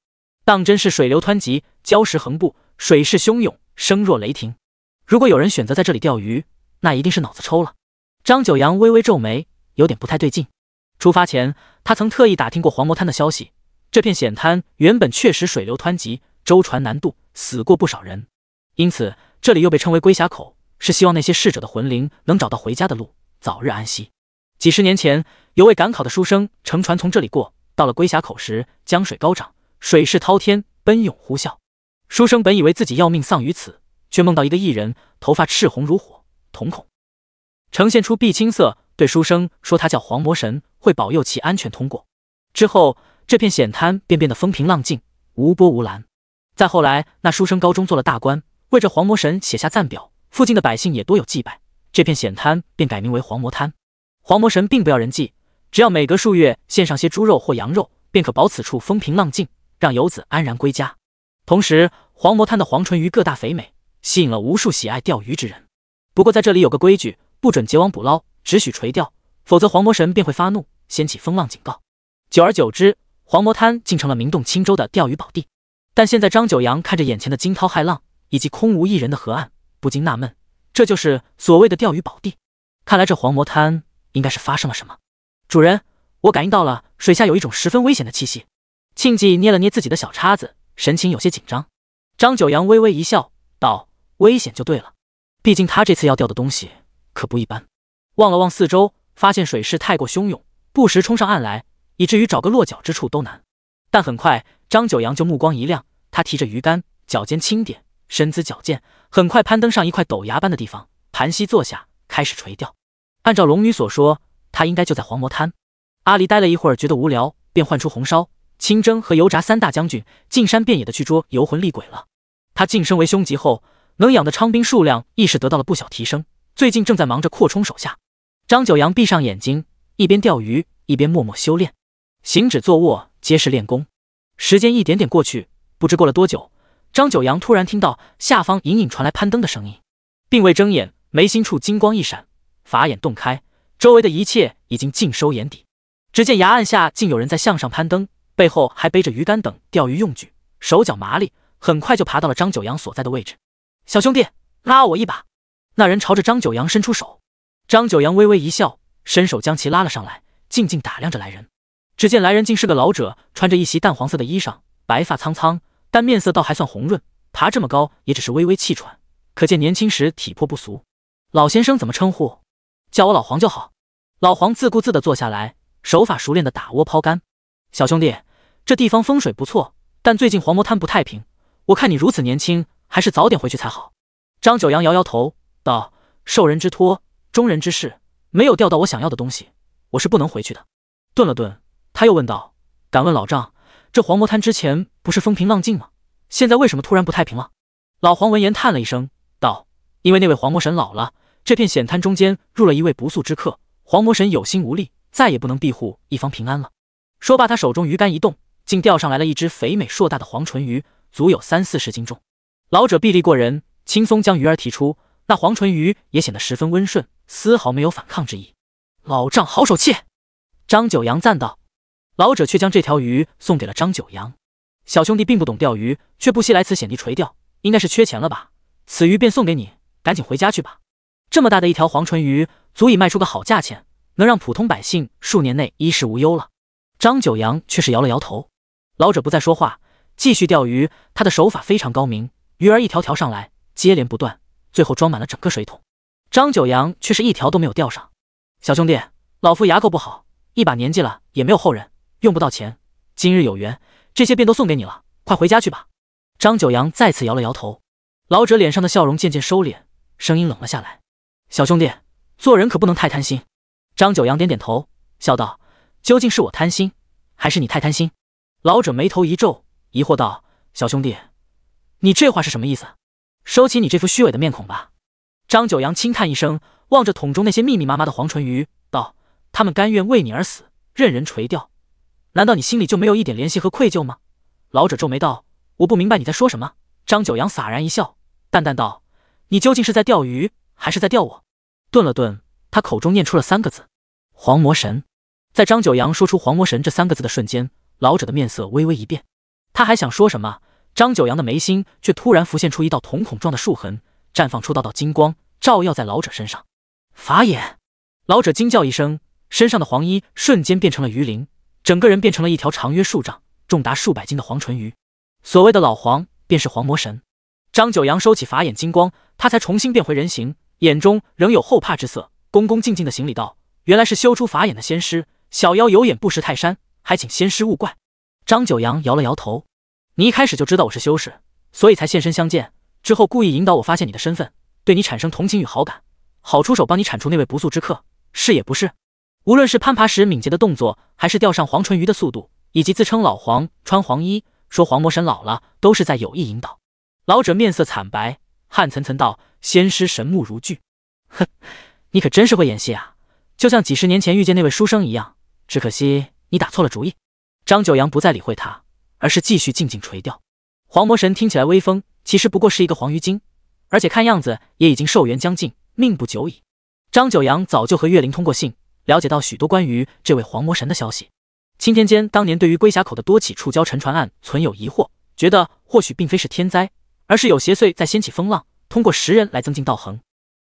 当真是水流湍急，礁石横布，水势汹涌，声若雷霆。如果有人选择在这里钓鱼，那一定是脑子抽了。张九阳微微皱眉，有点不太对劲。出发前，他曾特意打听过黄魔滩的消息。这片险滩原本确实水流湍急，舟船难渡，死过不少人，因此这里又被称为龟峡口，是希望那些逝者的魂灵能找到回家的路，早日安息。几十年前，有位赶考的书生乘船从这里过，到了龟峡口时，江水高涨。水势滔天，奔涌呼啸。书生本以为自己要命丧于此，却梦到一个异人，头发赤红如火，瞳孔呈现出碧青色，对书生说：“他叫黄魔神，会保佑其安全通过。”之后，这片险滩便变得风平浪静，无波无澜。再后来，那书生高中做了大官，为这黄魔神写下赞表，附近的百姓也多有祭拜，这片险滩便改名为黄魔滩。黄魔神并不要人祭，只要每隔数月献上些猪肉或羊肉，便可保此处风平浪静。让游子安然归家，同时黄魔滩的黄唇鱼个大肥美，吸引了无数喜爱钓鱼之人。不过在这里有个规矩，不准结网捕捞，只许垂钓，否则黄魔神便会发怒，掀起风浪警告。久而久之，黄魔滩竟成了名动青州的钓鱼宝地。但现在张九阳看着眼前的惊涛骇浪以及空无一人的河岸，不禁纳闷：这就是所谓的钓鱼宝地？看来这黄魔滩应该是发生了什么。主人，我感应到了水下有一种十分危险的气息。庆忌捏了捏自己的小叉子，神情有些紧张。张九阳微微一笑，道：“危险就对了，毕竟他这次要钓的东西可不一般。”望了望四周，发现水势太过汹涌，不时冲上岸来，以至于找个落脚之处都难。但很快，张九阳就目光一亮，他提着鱼竿，脚尖轻点，身姿矫健，很快攀登上一块陡崖般的地方，盘膝坐下，开始垂钓。按照龙女所说，他应该就在黄魔滩。阿离待了一会儿，觉得无聊，便唤出红烧。清蒸和油炸三大将军进山遍野的去捉游魂厉鬼了。他晋升为凶级后，能养的昌兵数量亦是得到了不小提升。最近正在忙着扩充手下。张九阳闭上眼睛，一边钓鱼，一边默默修炼，行止坐卧皆是练功。时间一点点过去，不知过了多久，张九阳突然听到下方隐隐传来攀登的声音，并未睁眼，眉心处金光一闪，法眼洞开，周围的一切已经尽收眼底。只见崖岸下竟有人在向上攀登。背后还背着鱼竿等钓鱼用具，手脚麻利，很快就爬到了张九阳所在的位置。小兄弟，拉我一把！那人朝着张九阳伸出手，张九阳微微一笑，伸手将其拉了上来，静静打量着来人。只见来人竟是个老者，穿着一袭淡黄色的衣裳，白发苍苍，但面色倒还算红润。爬这么高也只是微微气喘，可见年轻时体魄不俗。老先生怎么称呼？叫我老黄就好。老黄自顾自地坐下来，手法熟练地打窝抛竿。小兄弟，这地方风水不错，但最近黄魔滩不太平。我看你如此年轻，还是早点回去才好。张九阳摇摇头道：“受人之托，忠人之事，没有钓到我想要的东西，我是不能回去的。”顿了顿，他又问道：“敢问老丈，这黄魔滩之前不是风平浪静吗？现在为什么突然不太平了？”老黄闻言叹了一声道：“因为那位黄魔神老了，这片险滩中间入了一位不速之客，黄魔神有心无力，再也不能庇护一方平安了。”说罢，他手中鱼竿一动，竟钓上来了一只肥美硕大的黄唇鱼，足有三四十斤重。老者臂力过人，轻松将鱼儿提出。那黄唇鱼也显得十分温顺，丝毫没有反抗之意。老丈好手气，张九阳赞道。老者却将这条鱼送给了张九阳。小兄弟并不懂钓鱼，却不惜来此险地垂钓，应该是缺钱了吧？此鱼便送给你，赶紧回家去吧。这么大的一条黄唇鱼，足以卖出个好价钱，能让普通百姓数年内衣食无忧了。张九阳却是摇了摇头，老者不再说话，继续钓鱼。他的手法非常高明，鱼儿一条条上来，接连不断，最后装满了整个水桶。张九阳却是一条都没有钓上。小兄弟，老夫牙口不好，一把年纪了也没有后人，用不到钱。今日有缘，这些便都送给你了，快回家去吧。张九阳再次摇了摇头，老者脸上的笑容渐渐收敛，声音冷了下来：“小兄弟，做人可不能太贪心。”张九阳点点头，笑道。究竟是我贪心，还是你太贪心？老者眉头一皱，疑惑道：“小兄弟，你这话是什么意思？收起你这副虚伪的面孔吧。”张九阳轻叹一声，望着桶中那些密密麻麻的黄唇鱼，道：“他们甘愿为你而死，任人垂钓。难道你心里就没有一点怜惜和愧疚吗？”老者皱眉道：“我不明白你在说什么。”张九阳洒然一笑，淡淡道：“你究竟是在钓鱼，还是在钓我？”顿了顿，他口中念出了三个字：“黄魔神。”在张九阳说出“黄魔神”这三个字的瞬间，老者的面色微微一变。他还想说什么，张九阳的眉心却突然浮现出一道瞳孔状的竖痕，绽放出道道金光，照耀在老者身上。法眼！老者惊叫一声，身上的黄衣瞬间变成了鱼鳞，整个人变成了一条长约数丈、重达数百斤的黄唇鱼。所谓的老黄，便是黄魔神。张九阳收起法眼金光，他才重新变回人形，眼中仍有后怕之色，恭恭敬敬的行礼道：“原来是修出法眼的仙师。”小妖有眼不识泰山，还请仙师勿怪。张九阳摇了摇头：“你一开始就知道我是修士，所以才现身相见，之后故意引导我发现你的身份，对你产生同情与好感，好出手帮你铲除那位不速之客，是也不是？无论是攀爬时敏捷的动作，还是钓上黄唇鱼的速度，以及自称老黄、穿黄衣、说黄魔神老了，都是在有意引导。”老者面色惨白，汗涔涔道：“仙师神目如炬，哼，你可真是会演戏啊，就像几十年前遇见那位书生一样。”只可惜你打错了主意。张九阳不再理会他，而是继续静静垂钓。黄魔神听起来威风，其实不过是一个黄鱼精，而且看样子也已经寿元将尽，命不久矣。张九阳早就和月灵通过信，了解到许多关于这位黄魔神的消息。青天监当年对于龟峡口的多起触礁沉船案存有疑惑，觉得或许并非是天灾，而是有邪祟在掀起风浪，通过食人来增进道行。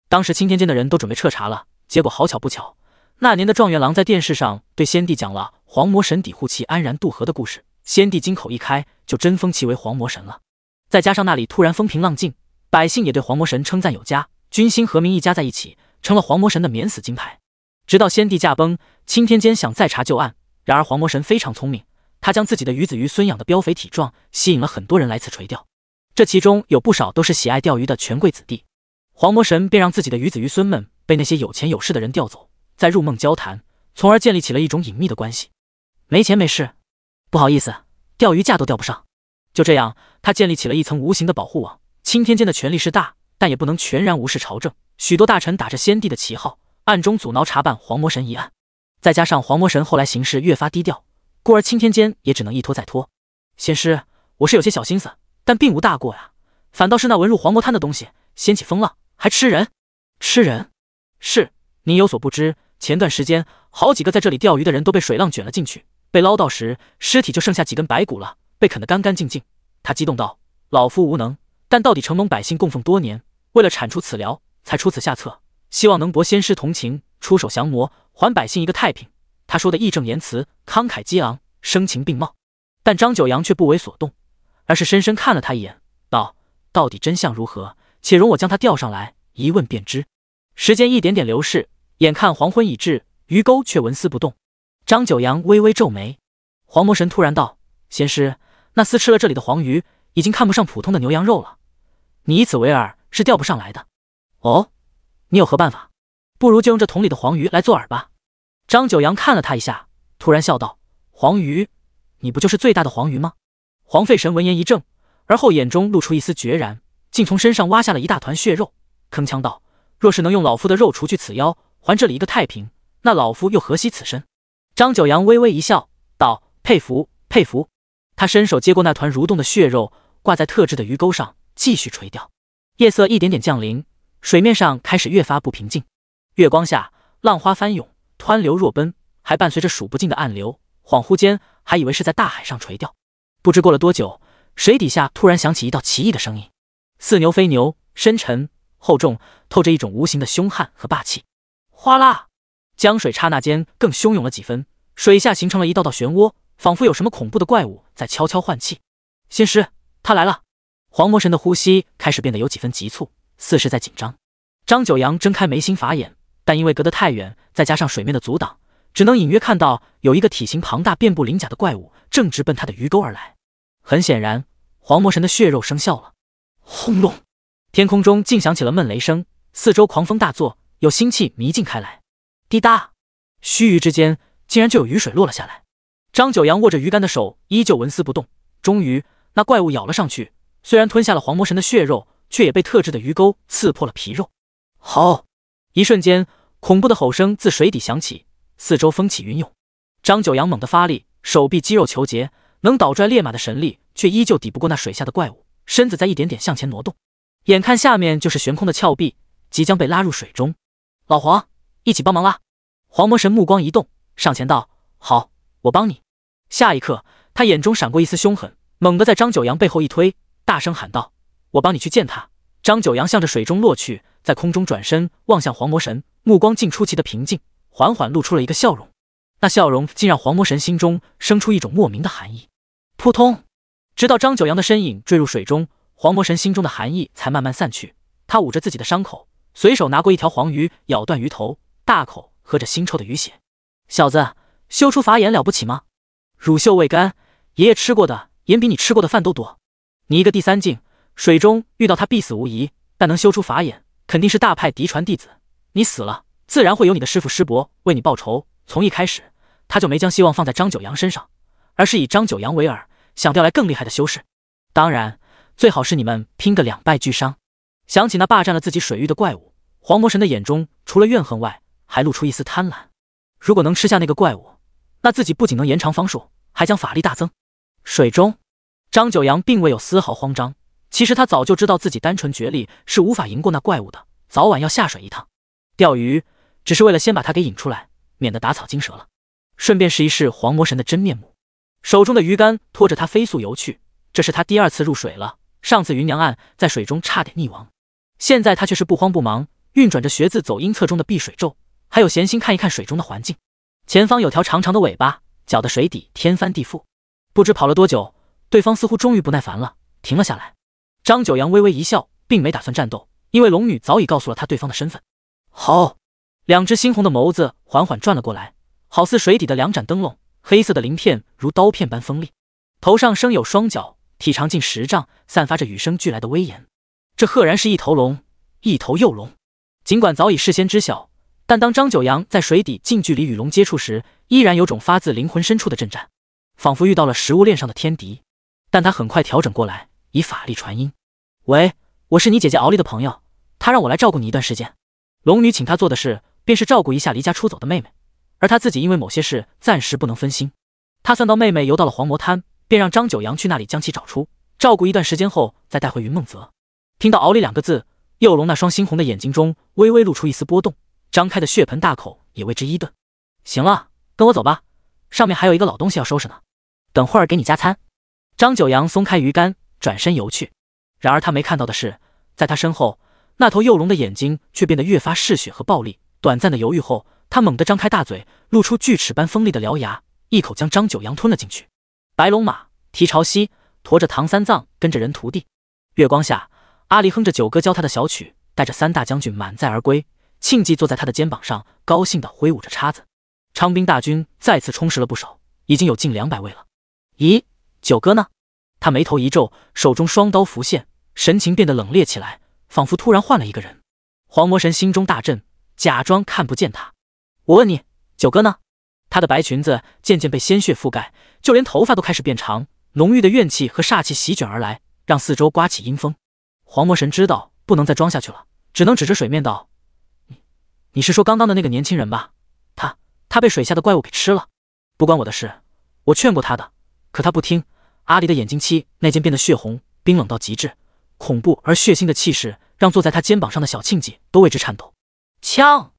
当时青天监的人都准备彻查了，结果好巧不巧。那年的状元郎在电视上对先帝讲了黄魔神抵护其安然渡河的故事，先帝金口一开，就真封其为黄魔神了。再加上那里突然风平浪静，百姓也对黄魔神称赞有加，军心和民意加在一起，成了黄魔神的免死金牌。直到先帝驾崩，青天监想再查旧案，然而黄魔神非常聪明，他将自己的鱼子鱼孙养的膘肥体壮，吸引了很多人来此垂钓。这其中有不少都是喜爱钓鱼的权贵子弟，黄魔神便让自己的鱼子鱼孙们被那些有钱有势的人钓走。在入梦交谈，从而建立起了一种隐秘的关系。没钱没势，不好意思，钓鱼架都钓不上。就这样，他建立起了一层无形的保护网。青天监的权力是大，但也不能全然无视朝政。许多大臣打着先帝的旗号，暗中阻挠查办黄魔神一案。再加上黄魔神后来行事越发低调，故而青天监也只能一拖再拖。仙师，我是有些小心思，但并无大过呀。反倒是那文入黄魔滩的东西，掀起风浪，还吃人。吃人？是您有所不知。前段时间，好几个在这里钓鱼的人都被水浪卷了进去，被捞到时，尸体就剩下几根白骨了，被啃得干干净净。他激动道：“老夫无能，但到底承蒙百姓供奉多年，为了铲除此僚，才出此下策，希望能博仙师同情，出手降魔，还百姓一个太平。”他说的义正言辞，慷慨激昂，声情并茂。但张九阳却不为所动，而是深深看了他一眼，道：“到底真相如何？且容我将他钓上来，一问便知。”时间一点点流逝。眼看黄昏已至，鱼钩却纹丝不动。张九阳微微皱眉，黄魔神突然道：“仙师，那厮吃了这里的黄鱼，已经看不上普通的牛羊肉了。你以此为饵是钓不上来的。”“哦，你有何办法？不如就用这桶里的黄鱼来做饵吧。”张九阳看了他一下，突然笑道：“黄鱼，你不就是最大的黄鱼吗？”黄费神闻言一怔，而后眼中露出一丝决然，竟从身上挖下了一大团血肉，铿锵道：“若是能用老夫的肉除去此妖，”还这里一个太平，那老夫又何惜此身？张九阳微微一笑，道：“佩服，佩服。”他伸手接过那团蠕动的血肉，挂在特制的鱼钩上，继续垂钓。夜色一点点降临，水面上开始越发不平静。月光下，浪花翻涌，湍流若奔，还伴随着数不尽的暗流。恍惚间，还以为是在大海上垂钓。不知过了多久，水底下突然响起一道奇异的声音，似牛非牛，深沉厚重，透着一种无形的凶悍和霸气。哗啦，江水刹那间更汹涌了几分，水下形成了一道道漩涡，仿佛有什么恐怖的怪物在悄悄换气。仙师，他来了！黄魔神的呼吸开始变得有几分急促，似是在紧张。张九阳睁开眉心法眼，但因为隔得太远，再加上水面的阻挡，只能隐约看到有一个体型庞大、遍布鳞甲的怪物正直奔他的鱼钩而来。很显然，黄魔神的血肉生效了。轰隆，天空中竟响起了闷雷声，四周狂风大作。有腥气弥散开来，滴答，须臾之间，竟然就有雨水落了下来。张九阳握着鱼竿的手依旧纹丝不动。终于，那怪物咬了上去，虽然吞下了黄魔神的血肉，却也被特制的鱼钩刺破了皮肉。好，一瞬间，恐怖的吼声自水底响起，四周风起云涌。张九阳猛地发力，手臂肌肉求结，能倒拽烈马的神力，却依旧抵不过那水下的怪物，身子在一点点向前挪动。眼看下面就是悬空的峭壁，即将被拉入水中。老黄，一起帮忙啦！黄魔神目光一动，上前道：“好，我帮你。”下一刻，他眼中闪过一丝凶狠，猛地在张九阳背后一推，大声喊道：“我帮你去见他！”张九阳向着水中落去，在空中转身望向黄魔神，目光竟出奇的平静，缓缓露出了一个笑容。那笑容竟让黄魔神心中生出一种莫名的寒意。扑通！直到张九阳的身影坠入水中，黄魔神心中的寒意才慢慢散去。他捂着自己的伤口。随手拿过一条黄鱼，咬断鱼头，大口喝着腥臭的鱼血。小子，修出法眼了不起吗？乳臭未干，爷爷吃过的盐比你吃过的饭都多。你一个第三境，水中遇到他必死无疑。但能修出法眼，肯定是大派嫡传弟子。你死了，自然会有你的师父师伯为你报仇。从一开始，他就没将希望放在张九阳身上，而是以张九阳为饵，想钓来更厉害的修士。当然，最好是你们拼个两败俱伤。想起那霸占了自己水域的怪物，黄魔神的眼中除了怨恨外，还露出一丝贪婪。如果能吃下那个怪物，那自己不仅能延长方术，还将法力大增。水中，张九阳并未有丝毫慌张。其实他早就知道自己单纯绝力是无法赢过那怪物的，早晚要下水一趟。钓鱼只是为了先把他给引出来，免得打草惊蛇了，顺便试一试黄魔神的真面目。手中的鱼竿拖着他飞速游去，这是他第二次入水了。上次云娘案在水中差点溺亡，现在他却是不慌不忙，运转着学字走阴侧中的避水咒，还有闲心看一看水中的环境。前方有条长长的尾巴搅得水底天翻地覆，不知跑了多久，对方似乎终于不耐烦了，停了下来。张九阳微微一笑，并没打算战斗，因为龙女早已告诉了他对方的身份。好，两只猩红的眸子缓缓转了过来，好似水底的两盏灯笼，黑色的鳞片如刀片般锋利，头上生有双脚。体长近十丈，散发着与生俱来的威严。这赫然是一头龙，一头幼龙。尽管早已事先知晓，但当张九阳在水底近距离与龙接触时，依然有种发自灵魂深处的震颤，仿佛遇到了食物链上的天敌。但他很快调整过来，以法力传音：“喂，我是你姐姐敖丽的朋友，她让我来照顾你一段时间。龙女请她做的事，便是照顾一下离家出走的妹妹。而她自己因为某些事，暂时不能分心。她算到妹妹游到了黄魔滩。”便让张九阳去那里将其找出，照顾一段时间后，再带回云梦泽。听到“敖里两个字，幼龙那双猩红的眼睛中微微露出一丝波动，张开的血盆大口也为之一顿。行了，跟我走吧，上面还有一个老东西要收拾呢。等会儿给你加餐。张九阳松开鱼竿，转身游去。然而他没看到的是，在他身后，那头幼龙的眼睛却变得越发嗜血和暴力。短暂的犹豫后，他猛地张开大嘴，露出锯齿般锋利的獠牙，一口将张九阳吞了进去。白龙马蹄朝西，驮着唐三藏，跟着人徒弟。月光下，阿离哼着九哥教他的小曲，带着三大将军满载而归。庆忌坐在他的肩膀上，高兴地挥舞着叉子。昌兵大军再次充实了不少，已经有近两百位了。咦，九哥呢？他眉头一皱，手中双刀浮现，神情变得冷冽起来，仿佛突然换了一个人。黄魔神心中大震，假装看不见他。我问你，九哥呢？她的白裙子渐渐被鲜血覆盖，就连头发都开始变长。浓郁的怨气和煞气席卷而来，让四周刮起阴风。黄魔神知道不能再装下去了，只能指着水面道：“你，你是说刚刚的那个年轻人吧？他，他被水下的怪物给吃了。不关我的事，我劝过他的，可他不听。”阿离的眼睛期那间变得血红，冰冷到极致，恐怖而血腥的气势让坐在他肩膀上的小庆姐都为之颤抖。枪，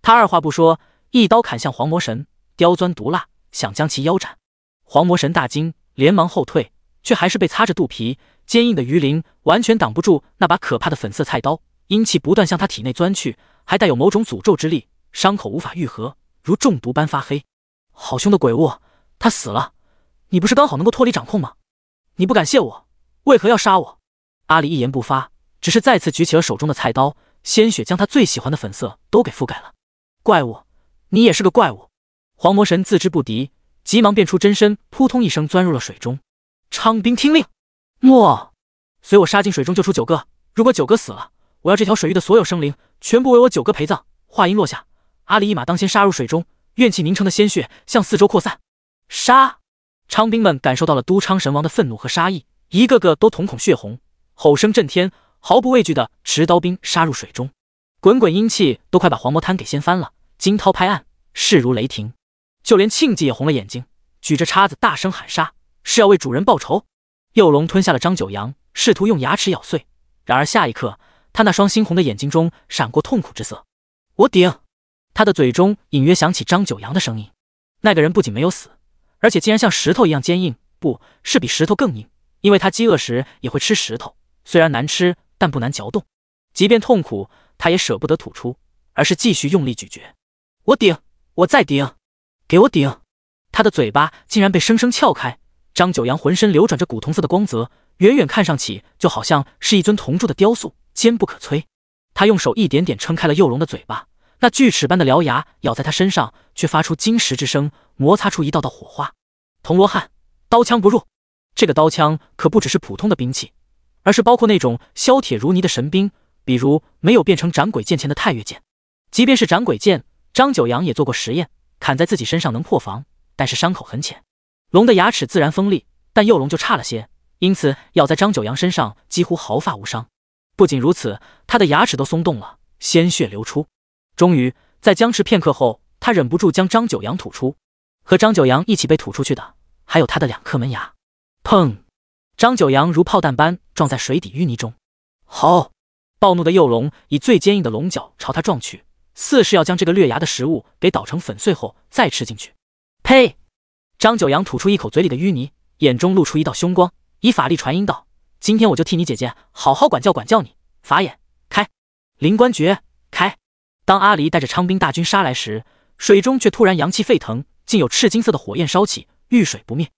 他二话不说，一刀砍向黄魔神。刁钻毒辣，想将其腰斩。黄魔神大惊，连忙后退，却还是被擦着肚皮，坚硬的鱼鳞完全挡不住那把可怕的粉色菜刀。阴气不断向他体内钻去，还带有某种诅咒之力，伤口无法愈合，如中毒般发黑。好凶的鬼物！他死了，你不是刚好能够脱离掌控吗？你不感谢我，为何要杀我？阿离一言不发，只是再次举起了手中的菜刀，鲜血将他最喜欢的粉色都给覆盖了。怪物，你也是个怪物。黄魔神自知不敌，急忙变出真身，扑通一声钻入了水中。昌兵听令，莫，随我杀进水中救出九哥。如果九哥死了，我要这条水域的所有生灵全部为我九哥陪葬。话音落下，阿离一马当先杀入水中，怨气凝成的鲜血向四周扩散。杀！昌兵们感受到了都昌神王的愤怒和杀意，一个个都瞳孔血红，吼声震天，毫不畏惧的持刀兵杀入水中，滚滚阴气都快把黄魔滩给掀翻了，惊涛拍岸，势如雷霆。就连庆忌也红了眼睛，举着叉子大声喊杀，是要为主人报仇。幼龙吞下了张九阳，试图用牙齿咬碎，然而下一刻，他那双猩红的眼睛中闪过痛苦之色。我顶！他的嘴中隐约响起张九阳的声音。那个人不仅没有死，而且竟然像石头一样坚硬，不是比石头更硬？因为他饥饿时也会吃石头，虽然难吃，但不难嚼动。即便痛苦，他也舍不得吐出，而是继续用力咀嚼。我顶！我再顶！给我顶！他的嘴巴竟然被生生撬开。张九阳浑身流转着古铜色的光泽，远远看上去就好像是一尊铜铸的雕塑，坚不可摧。他用手一点点撑开了幼龙的嘴巴，那锯齿般的獠牙咬在他身上，却发出金石之声，摩擦出一道道火花。铜罗汉，刀枪不入。这个刀枪可不只是普通的兵器，而是包括那种削铁如泥的神兵，比如没有变成斩鬼剑前的太岳剑。即便是斩鬼剑，张九阳也做过实验。砍在自己身上能破防，但是伤口很浅。龙的牙齿自然锋利，但幼龙就差了些，因此咬在张九阳身上几乎毫发无伤。不仅如此，他的牙齿都松动了，鲜血流出。终于，在僵持片刻后，他忍不住将张九阳吐出。和张九阳一起被吐出去的，还有他的两颗门牙。砰！张九阳如炮弹般撞在水底淤泥中。好！暴怒的幼龙以最坚硬的龙角朝他撞去。似是要将这个略牙的食物给捣成粉碎后再吃进去。呸！张九阳吐出一口嘴里的淤泥，眼中露出一道凶光，以法力传音道：“今天我就替你姐姐好好管教管教你。”法眼开，灵官诀开。当阿离带着昌兵大军杀来时，水中却突然阳气沸腾，竟有赤金色的火焰烧起，遇水不灭。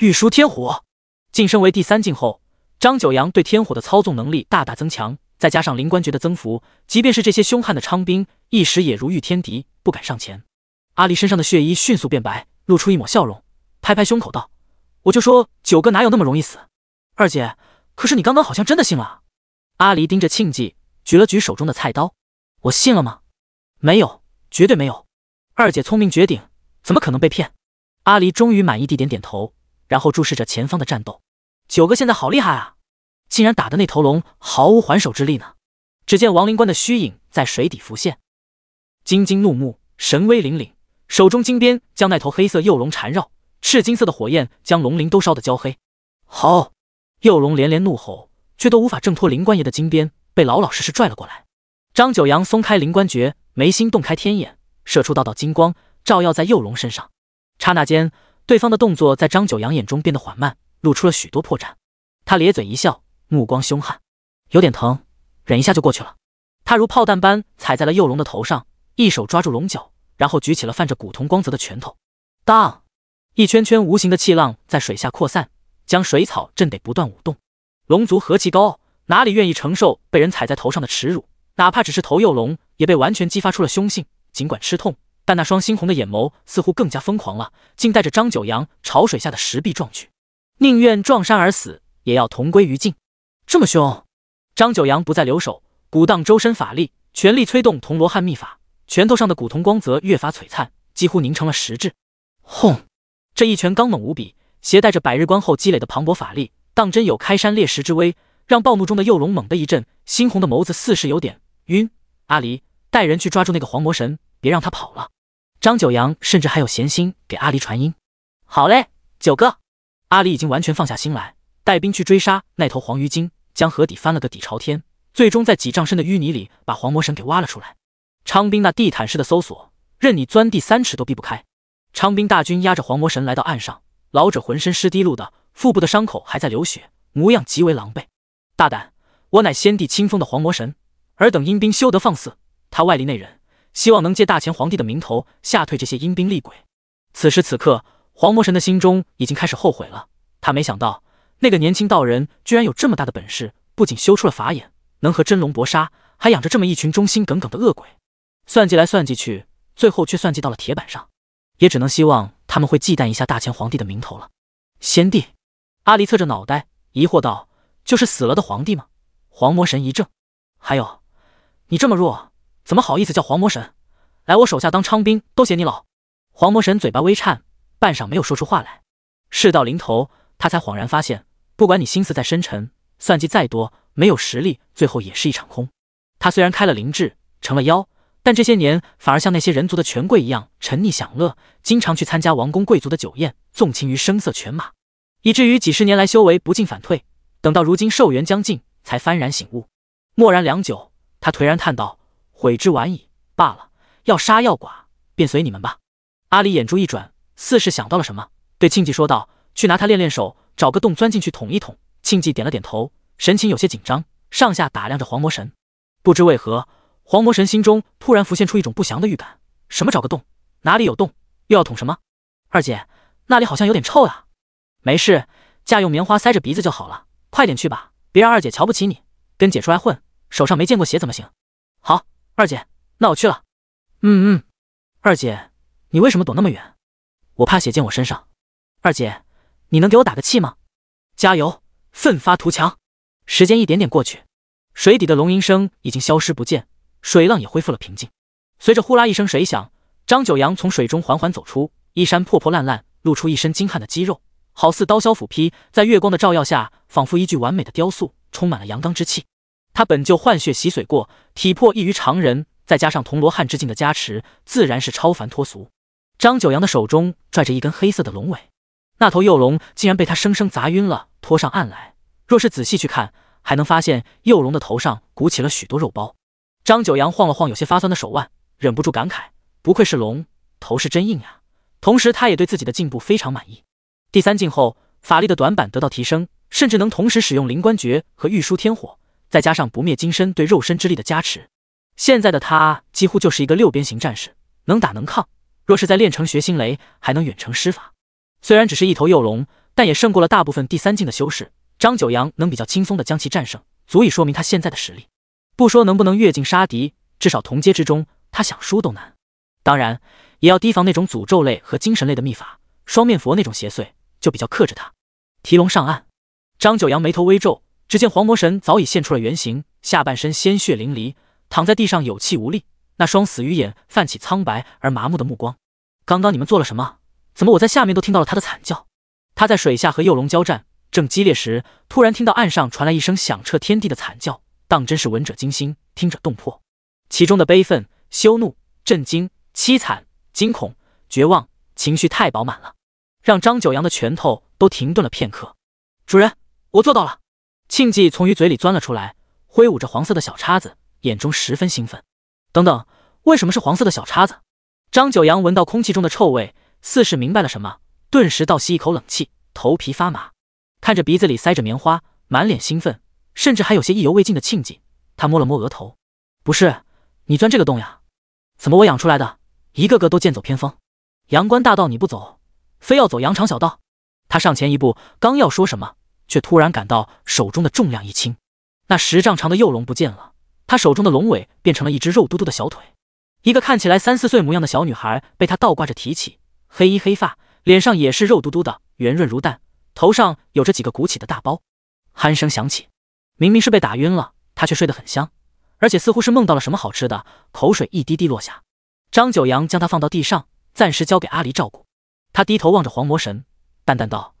御书天火晋升为第三境后，张九阳对天火的操纵能力大大增强。再加上灵官爵的增幅，即便是这些凶悍的昌兵，一时也如遇天敌，不敢上前。阿离身上的血衣迅速变白，露出一抹笑容，拍拍胸口道：“我就说九哥哪有那么容易死。”二姐，可是你刚刚好像真的信了。阿离盯着庆忌，举了举手中的菜刀：“我信了吗？没有，绝对没有。二姐聪明绝顶，怎么可能被骗？”阿离终于满意地点点头，然后注视着前方的战斗。九哥现在好厉害啊！竟然打的那头龙毫无还手之力呢！只见王灵官的虚影在水底浮现，晶晶怒目，神威凛凛，手中金鞭将那头黑色幼龙缠绕，赤金色的火焰将龙鳞都烧得焦黑。好，幼龙连连怒吼，却都无法挣脱灵官爷的金鞭，被老老实实拽了过来。张九阳松开灵官诀，眉心洞开天眼，射出道道金光，照耀在幼龙身上。刹那间，对方的动作在张九阳眼中变得缓慢，露出了许多破绽。他咧嘴一笑。目光凶悍，有点疼，忍一下就过去了。他如炮弹般踩在了幼龙的头上，一手抓住龙角，然后举起了泛着古铜光泽的拳头。当，一圈圈无形的气浪在水下扩散，将水草震得不断舞动。龙族何其高傲，哪里愿意承受被人踩在头上的耻辱？哪怕只是头幼龙，也被完全激发出了凶性。尽管吃痛，但那双猩红的眼眸似乎更加疯狂了，竟带着张九阳朝水下的石壁撞去，宁愿撞山而死，也要同归于尽。这么凶，张九阳不再留手，鼓荡周身法力，全力催动铜罗汉秘法，拳头上的古铜光泽越发璀璨，几乎凝成了实质。轰！这一拳刚猛无比，携带着百日关后积累的磅礴法力，当真有开山裂石之威，让暴怒中的幼龙猛地一震，猩红的眸子似是有点晕。阿离，带人去抓住那个黄魔神，别让他跑了。张九阳甚至还有闲心给阿离传音：“好嘞，九哥。”阿离已经完全放下心来，带兵去追杀那头黄鱼精。将河底翻了个底朝天，最终在几丈深的淤泥里把黄魔神给挖了出来。昌兵那地毯式的搜索，任你钻地三尺都避不开。昌兵大军压着黄魔神来到岸上，老者浑身湿滴漉的，腹部的伤口还在流血，模样极为狼狈。大胆，我乃先帝亲封的黄魔神，尔等阴兵休得放肆！他外力内忍，希望能借大前皇帝的名头吓退这些阴兵厉鬼。此时此刻，黄魔神的心中已经开始后悔了，他没想到。那个年轻道人居然有这么大的本事，不仅修出了法眼，能和真龙搏杀，还养着这么一群忠心耿耿的恶鬼，算计来算计去，最后却算计到了铁板上，也只能希望他们会忌惮一下大前皇帝的名头了。先帝，阿离侧着脑袋疑惑道：“就是死了的皇帝吗？”黄魔神一怔，还有，你这么弱，怎么好意思叫黄魔神来我手下当昌兵，都嫌你老。黄魔神嘴巴微颤，半晌没有说出话来。事到临头。他才恍然发现，不管你心思再深沉，算计再多，没有实力，最后也是一场空。他虽然开了灵智，成了妖，但这些年反而像那些人族的权贵一样沉溺享乐，经常去参加王公贵族的酒宴，纵情于声色犬马，以至于几十年来修为不进反退。等到如今寿元将近，才幡然醒悟。默然良久，他颓然叹道：“悔之晚矣，罢了，要杀要剐，便随你们吧。”阿离眼珠一转，似是想到了什么，对庆忌说道。去拿它练练手，找个洞钻进去捅一捅。庆忌点了点头，神情有些紧张，上下打量着黄魔神。不知为何，黄魔神心中突然浮现出一种不祥的预感。什么？找个洞？哪里有洞？又要捅什么？二姐，那里好像有点臭啊。没事，架用棉花塞着鼻子就好了。快点去吧，别让二姐瞧不起你。跟姐出来混，手上没见过血怎么行？好，二姐，那我去了。嗯嗯。二姐，你为什么躲那么远？我怕血溅我身上。二姐。你能给我打个气吗？加油，奋发图强。时间一点点过去，水底的龙吟声已经消失不见，水浪也恢复了平静。随着呼啦一声水响，张九阳从水中缓缓走出，衣衫破破烂烂，露出一身精悍的肌肉，好似刀削斧劈，在月光的照耀下，仿佛一具完美的雕塑，充满了阳刚之气。他本就换血洗髓过，体魄异于常人，再加上铜罗汉之境的加持，自然是超凡脱俗。张九阳的手中拽着一根黑色的龙尾。那头幼龙竟然被他生生砸晕了，拖上岸来。若是仔细去看，还能发现幼龙的头上鼓起了许多肉包。张九阳晃了晃有些发酸的手腕，忍不住感慨：“不愧是龙，头是真硬呀！”同时，他也对自己的进步非常满意。第三境后，法力的短板得到提升，甚至能同时使用灵官诀和御书天火，再加上不灭金身对肉身之力的加持，现在的他几乎就是一个六边形战士，能打能抗。若是再练成学心雷，还能远程施法。虽然只是一头幼龙，但也胜过了大部分第三境的修士。张九阳能比较轻松的将其战胜，足以说明他现在的实力。不说能不能越境杀敌，至少同阶之中，他想输都难。当然，也要提防那种诅咒类和精神类的秘法。双面佛那种邪祟就比较克制他。提龙上岸，张九阳眉头微皱，只见黄魔神早已现出了原形，下半身鲜血淋漓，躺在地上有气无力，那双死鱼眼泛起苍白而麻木的目光。刚刚你们做了什么？怎么？我在下面都听到了他的惨叫。他在水下和幼龙交战，正激烈时，突然听到岸上传来一声响彻天地的惨叫，当真是闻者惊心，听者动魄。其中的悲愤、羞怒、震惊、凄惨、惊恐、绝望，情绪太饱满了，让张九阳的拳头都停顿了片刻。主人，我做到了。庆忌从鱼嘴里钻了出来，挥舞着黄色的小叉子，眼中十分兴奋。等等，为什么是黄色的小叉子？张九阳闻到空气中的臭味。似是明白了什么，顿时倒吸一口冷气，头皮发麻。看着鼻子里塞着棉花、满脸兴奋，甚至还有些意犹未尽的庆忌，他摸了摸额头：“不是你钻这个洞呀？怎么我养出来的一个个都剑走偏锋？阳关大道你不走，非要走羊肠小道？”他上前一步，刚要说什么，却突然感到手中的重量一轻，那十丈长的幼龙不见了，他手中的龙尾变成了一只肉嘟嘟的小腿，一个看起来三四岁模样的小女孩被他倒挂着提起。黑衣黑发，脸上也是肉嘟嘟的，圆润如蛋，头上有着几个鼓起的大包。鼾声响起，明明是被打晕了，他却睡得很香，而且似乎是梦到了什么好吃的，口水一滴滴落下。张九阳将他放到地上，暂时交给阿离照顾。他低头望着黄魔神，淡淡道：“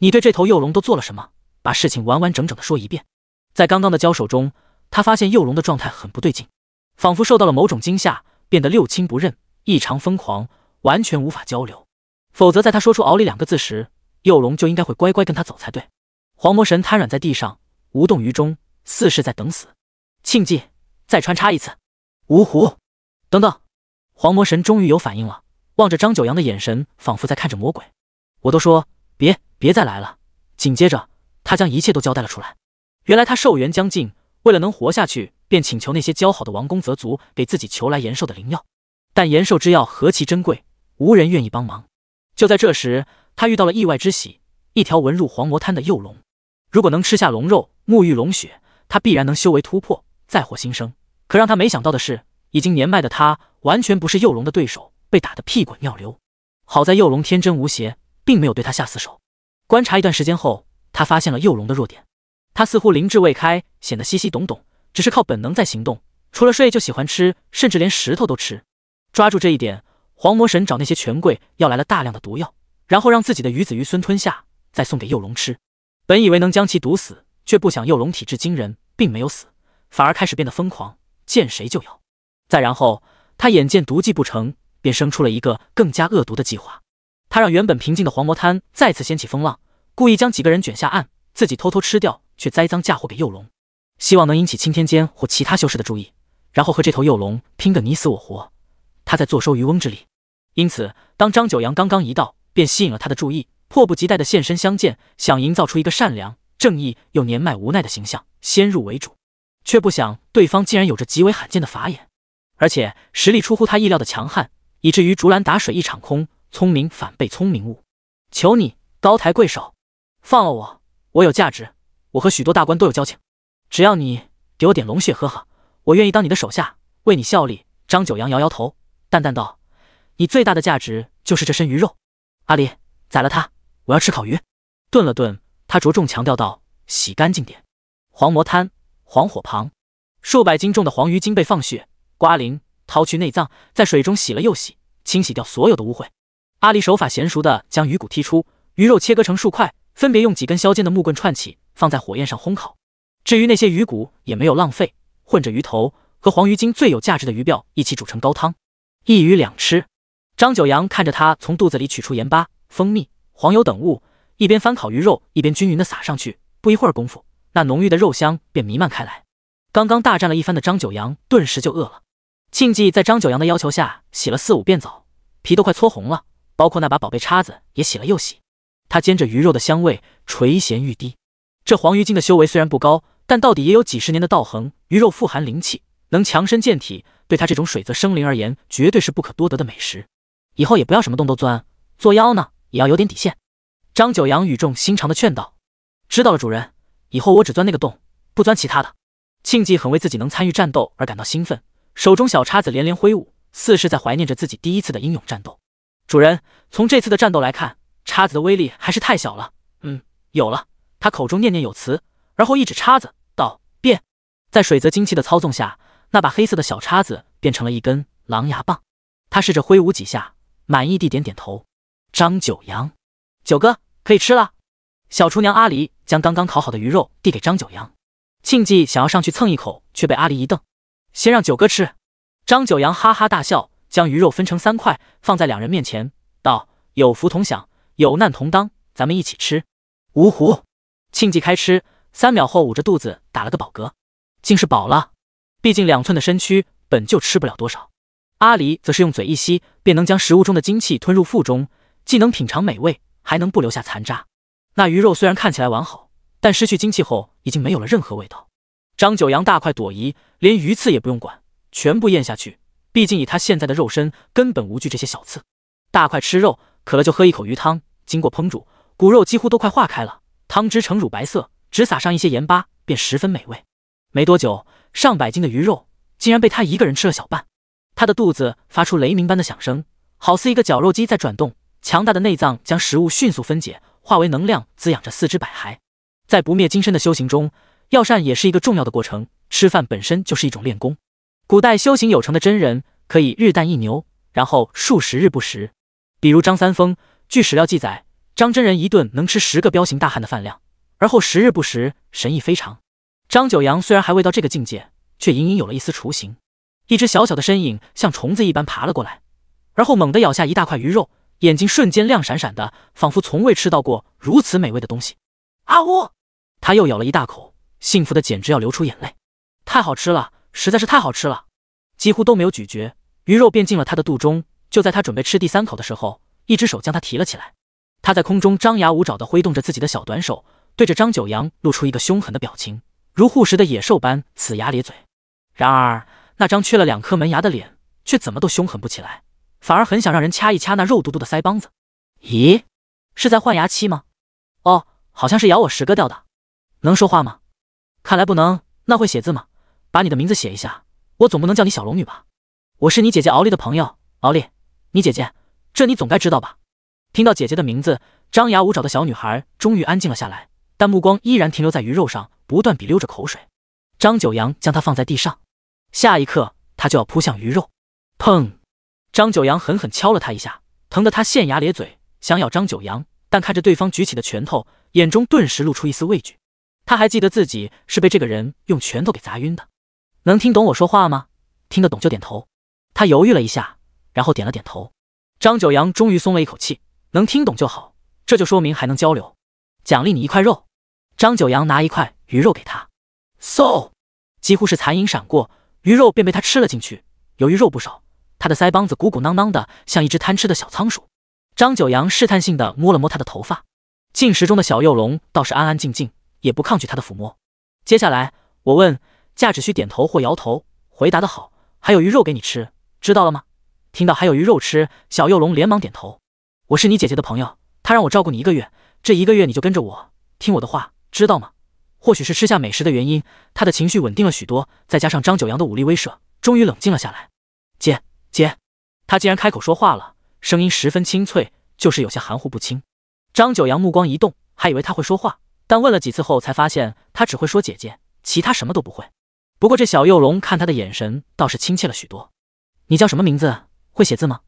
你对这头幼龙都做了什么？把事情完完整整的说一遍。”在刚刚的交手中，他发现幼龙的状态很不对劲，仿佛受到了某种惊吓，变得六亲不认，异常疯狂，完全无法交流。否则，在他说出“敖里”两个字时，幼龙就应该会乖乖跟他走才对。黄魔神瘫软在地上，无动于衷，似是在等死。庆忌，再穿插一次。芜湖！等等！黄魔神终于有反应了，望着张九阳的眼神，仿佛在看着魔鬼。我都说别别再来了。紧接着，他将一切都交代了出来。原来他寿元将尽，为了能活下去，便请求那些交好的王公泽族给自己求来延寿的灵药。但延寿之药何其珍贵，无人愿意帮忙。就在这时，他遇到了意外之喜，一条纹入黄魔滩的幼龙。如果能吃下龙肉，沐浴龙血，他必然能修为突破，再获新生。可让他没想到的是，已经年迈的他完全不是幼龙的对手，被打得屁滚尿流。好在幼龙天真无邪，并没有对他下死手。观察一段时间后，他发现了幼龙的弱点，他似乎灵智未开，显得稀稀懂懂，只是靠本能在行动。除了睡，就喜欢吃，甚至连石头都吃。抓住这一点。黄魔神找那些权贵要来了大量的毒药，然后让自己的鱼子鱼孙吞下，再送给幼龙吃。本以为能将其毒死，却不想幼龙体质惊人，并没有死，反而开始变得疯狂，见谁就咬。再然后，他眼见毒计不成，便生出了一个更加恶毒的计划。他让原本平静的黄魔滩再次掀起风浪，故意将几个人卷下岸，自己偷偷吃掉，却栽赃嫁祸给幼龙，希望能引起青天间或其他修士的注意，然后和这头幼龙拼个你死我活，他在坐收渔翁之利。因此，当张九阳刚刚一到，便吸引了他的注意，迫不及待的现身相见，想营造出一个善良、正义又年迈无奈的形象，先入为主，却不想对方竟然有着极为罕见的法眼，而且实力出乎他意料的强悍，以至于竹篮打水一场空，聪明反被聪明误。求你高抬贵手，放了我，我有价值，我和许多大官都有交情，只要你给我点龙血，喝喝，我愿意当你的手下，为你效力。张九阳摇摇头，淡淡道。你最大的价值就是这身鱼肉，阿离宰了它，我要吃烤鱼。顿了顿，他着重强调道：“洗干净点。”黄魔滩，黄火旁，数百斤重的黄鱼精被放血、刮鳞、掏去内脏，在水中洗了又洗，清洗掉所有的污秽。阿离手法娴熟的将鱼骨剔出，鱼肉切割成数块，分别用几根削尖的木棍串起，放在火焰上烘烤。至于那些鱼骨也没有浪费，混着鱼头和黄鱼精最有价值的鱼鳔一起煮成高汤，一鱼两吃。张九阳看着他从肚子里取出盐巴、蜂蜜、黄油等物，一边翻烤鱼肉，一边均匀的撒上去。不一会儿功夫，那浓郁的肉香便弥漫开来。刚刚大战了一番的张九阳顿时就饿了。庆忌在张九阳的要求下洗了四五遍澡，皮都快搓红了，包括那把宝贝叉子也洗了又洗。他煎着鱼肉的香味，垂涎欲滴。这黄鱼精的修为虽然不高，但到底也有几十年的道行，鱼肉富含灵气，能强身健体，对他这种水泽生灵而言，绝对是不可多得的美食。以后也不要什么洞都钻，作妖呢也要有点底线。张九阳语重心长的劝道：“知道了，主人，以后我只钻那个洞，不钻其他的。”庆忌很为自己能参与战斗而感到兴奋，手中小叉子连连挥舞，似是在怀念着自己第一次的英勇战斗。主人，从这次的战斗来看，叉子的威力还是太小了。嗯，有了，他口中念念有词，然后一指叉子道：“变！”在水泽精气的操纵下，那把黑色的小叉子变成了一根狼牙棒。他试着挥舞几下。满意地点点头，张九阳，九哥可以吃了。小厨娘阿狸将刚刚烤好的鱼肉递给张九阳，庆忌想要上去蹭一口，却被阿狸一瞪：“先让九哥吃。”张九阳哈哈大笑，将鱼肉分成三块，放在两人面前，道：“有福同享，有难同当，咱们一起吃。”芜湖！庆忌开吃，三秒后捂着肚子打了个饱嗝，竟是饱了。毕竟两寸的身躯本就吃不了多少。阿狸则是用嘴一吸，便能将食物中的精气吞入腹中，既能品尝美味，还能不留下残渣。那鱼肉虽然看起来完好，但失去精气后已经没有了任何味道。张九阳大快朵颐，连鱼刺也不用管，全部咽下去。毕竟以他现在的肉身，根本无惧这些小刺。大块吃肉，渴了就喝一口鱼汤。经过烹煮，骨肉几乎都快化开了，汤汁呈乳白色，只撒上一些盐巴，便十分美味。没多久，上百斤的鱼肉竟然被他一个人吃了小半。他的肚子发出雷鸣般的响声，好似一个绞肉机在转动，强大的内脏将食物迅速分解，化为能量滋养着四肢百骸。在不灭金身的修行中，药膳也是一个重要的过程。吃饭本身就是一种练功。古代修行有成的真人，可以日啖一牛，然后数十日不食。比如张三丰，据史料记载，张真人一顿能吃十个彪形大汉的饭量，而后十日不食，神意非常。张九阳虽然还未到这个境界，却隐隐有了一丝雏形。一只小小的身影像虫子一般爬了过来，而后猛地咬下一大块鱼肉，眼睛瞬间亮闪闪的，仿佛从未吃到过如此美味的东西。啊呜！他又咬了一大口，幸福的简直要流出眼泪，太好吃了，实在是太好吃了！几乎都没有咀嚼，鱼肉便进了他的肚中。就在他准备吃第三口的时候，一只手将他提了起来。他在空中张牙舞爪地挥动着自己的小短手，对着张九阳露出一个凶狠的表情，如护食的野兽般呲牙咧嘴。然而。那张缺了两颗门牙的脸，却怎么都凶狠不起来，反而很想让人掐一掐那肉嘟嘟的腮帮子。咦，是在换牙期吗？哦，好像是咬我十哥掉的。能说话吗？看来不能。那会写字吗？把你的名字写一下。我总不能叫你小龙女吧？我是你姐姐敖丽的朋友，敖丽，你姐姐，这你总该知道吧？听到姐姐的名字，张牙舞爪的小女孩终于安静了下来，但目光依然停留在鱼肉上，不断比溜着口水。张九阳将她放在地上。下一刻，他就要扑向鱼肉，砰！张九阳狠狠敲了他一下，疼得他现牙咧嘴，想咬张九阳，但看着对方举起的拳头，眼中顿时露出一丝畏惧。他还记得自己是被这个人用拳头给砸晕的。能听懂我说话吗？听得懂就点头。他犹豫了一下，然后点了点头。张九阳终于松了一口气，能听懂就好，这就说明还能交流。奖励你一块肉。张九阳拿一块鱼肉给他，嗖！几乎是残影闪过。鱼肉便被他吃了进去。由于肉不少，他的腮帮子鼓鼓囊囊的，像一只贪吃的小仓鼠。张九阳试探性的摸了摸他的头发。进食中的小幼龙倒是安安静静，也不抗拒他的抚摸。接下来，我问，价只需点头或摇头回答得好。还有鱼肉给你吃，知道了吗？听到还有鱼肉吃，小幼龙连忙点头。我是你姐姐的朋友，她让我照顾你一个月。这一个月你就跟着我，听我的话，知道吗？或许是吃下美食的原因，他的情绪稳定了许多，再加上张九阳的武力威慑，终于冷静了下来。姐姐，他竟然开口说话了，声音十分清脆，就是有些含糊不清。张九阳目光一动，还以为他会说话，但问了几次后才发现他只会说姐姐，其他什么都不会。不过这小幼龙看他的眼神倒是亲切了许多。你叫什么名字？会写字吗？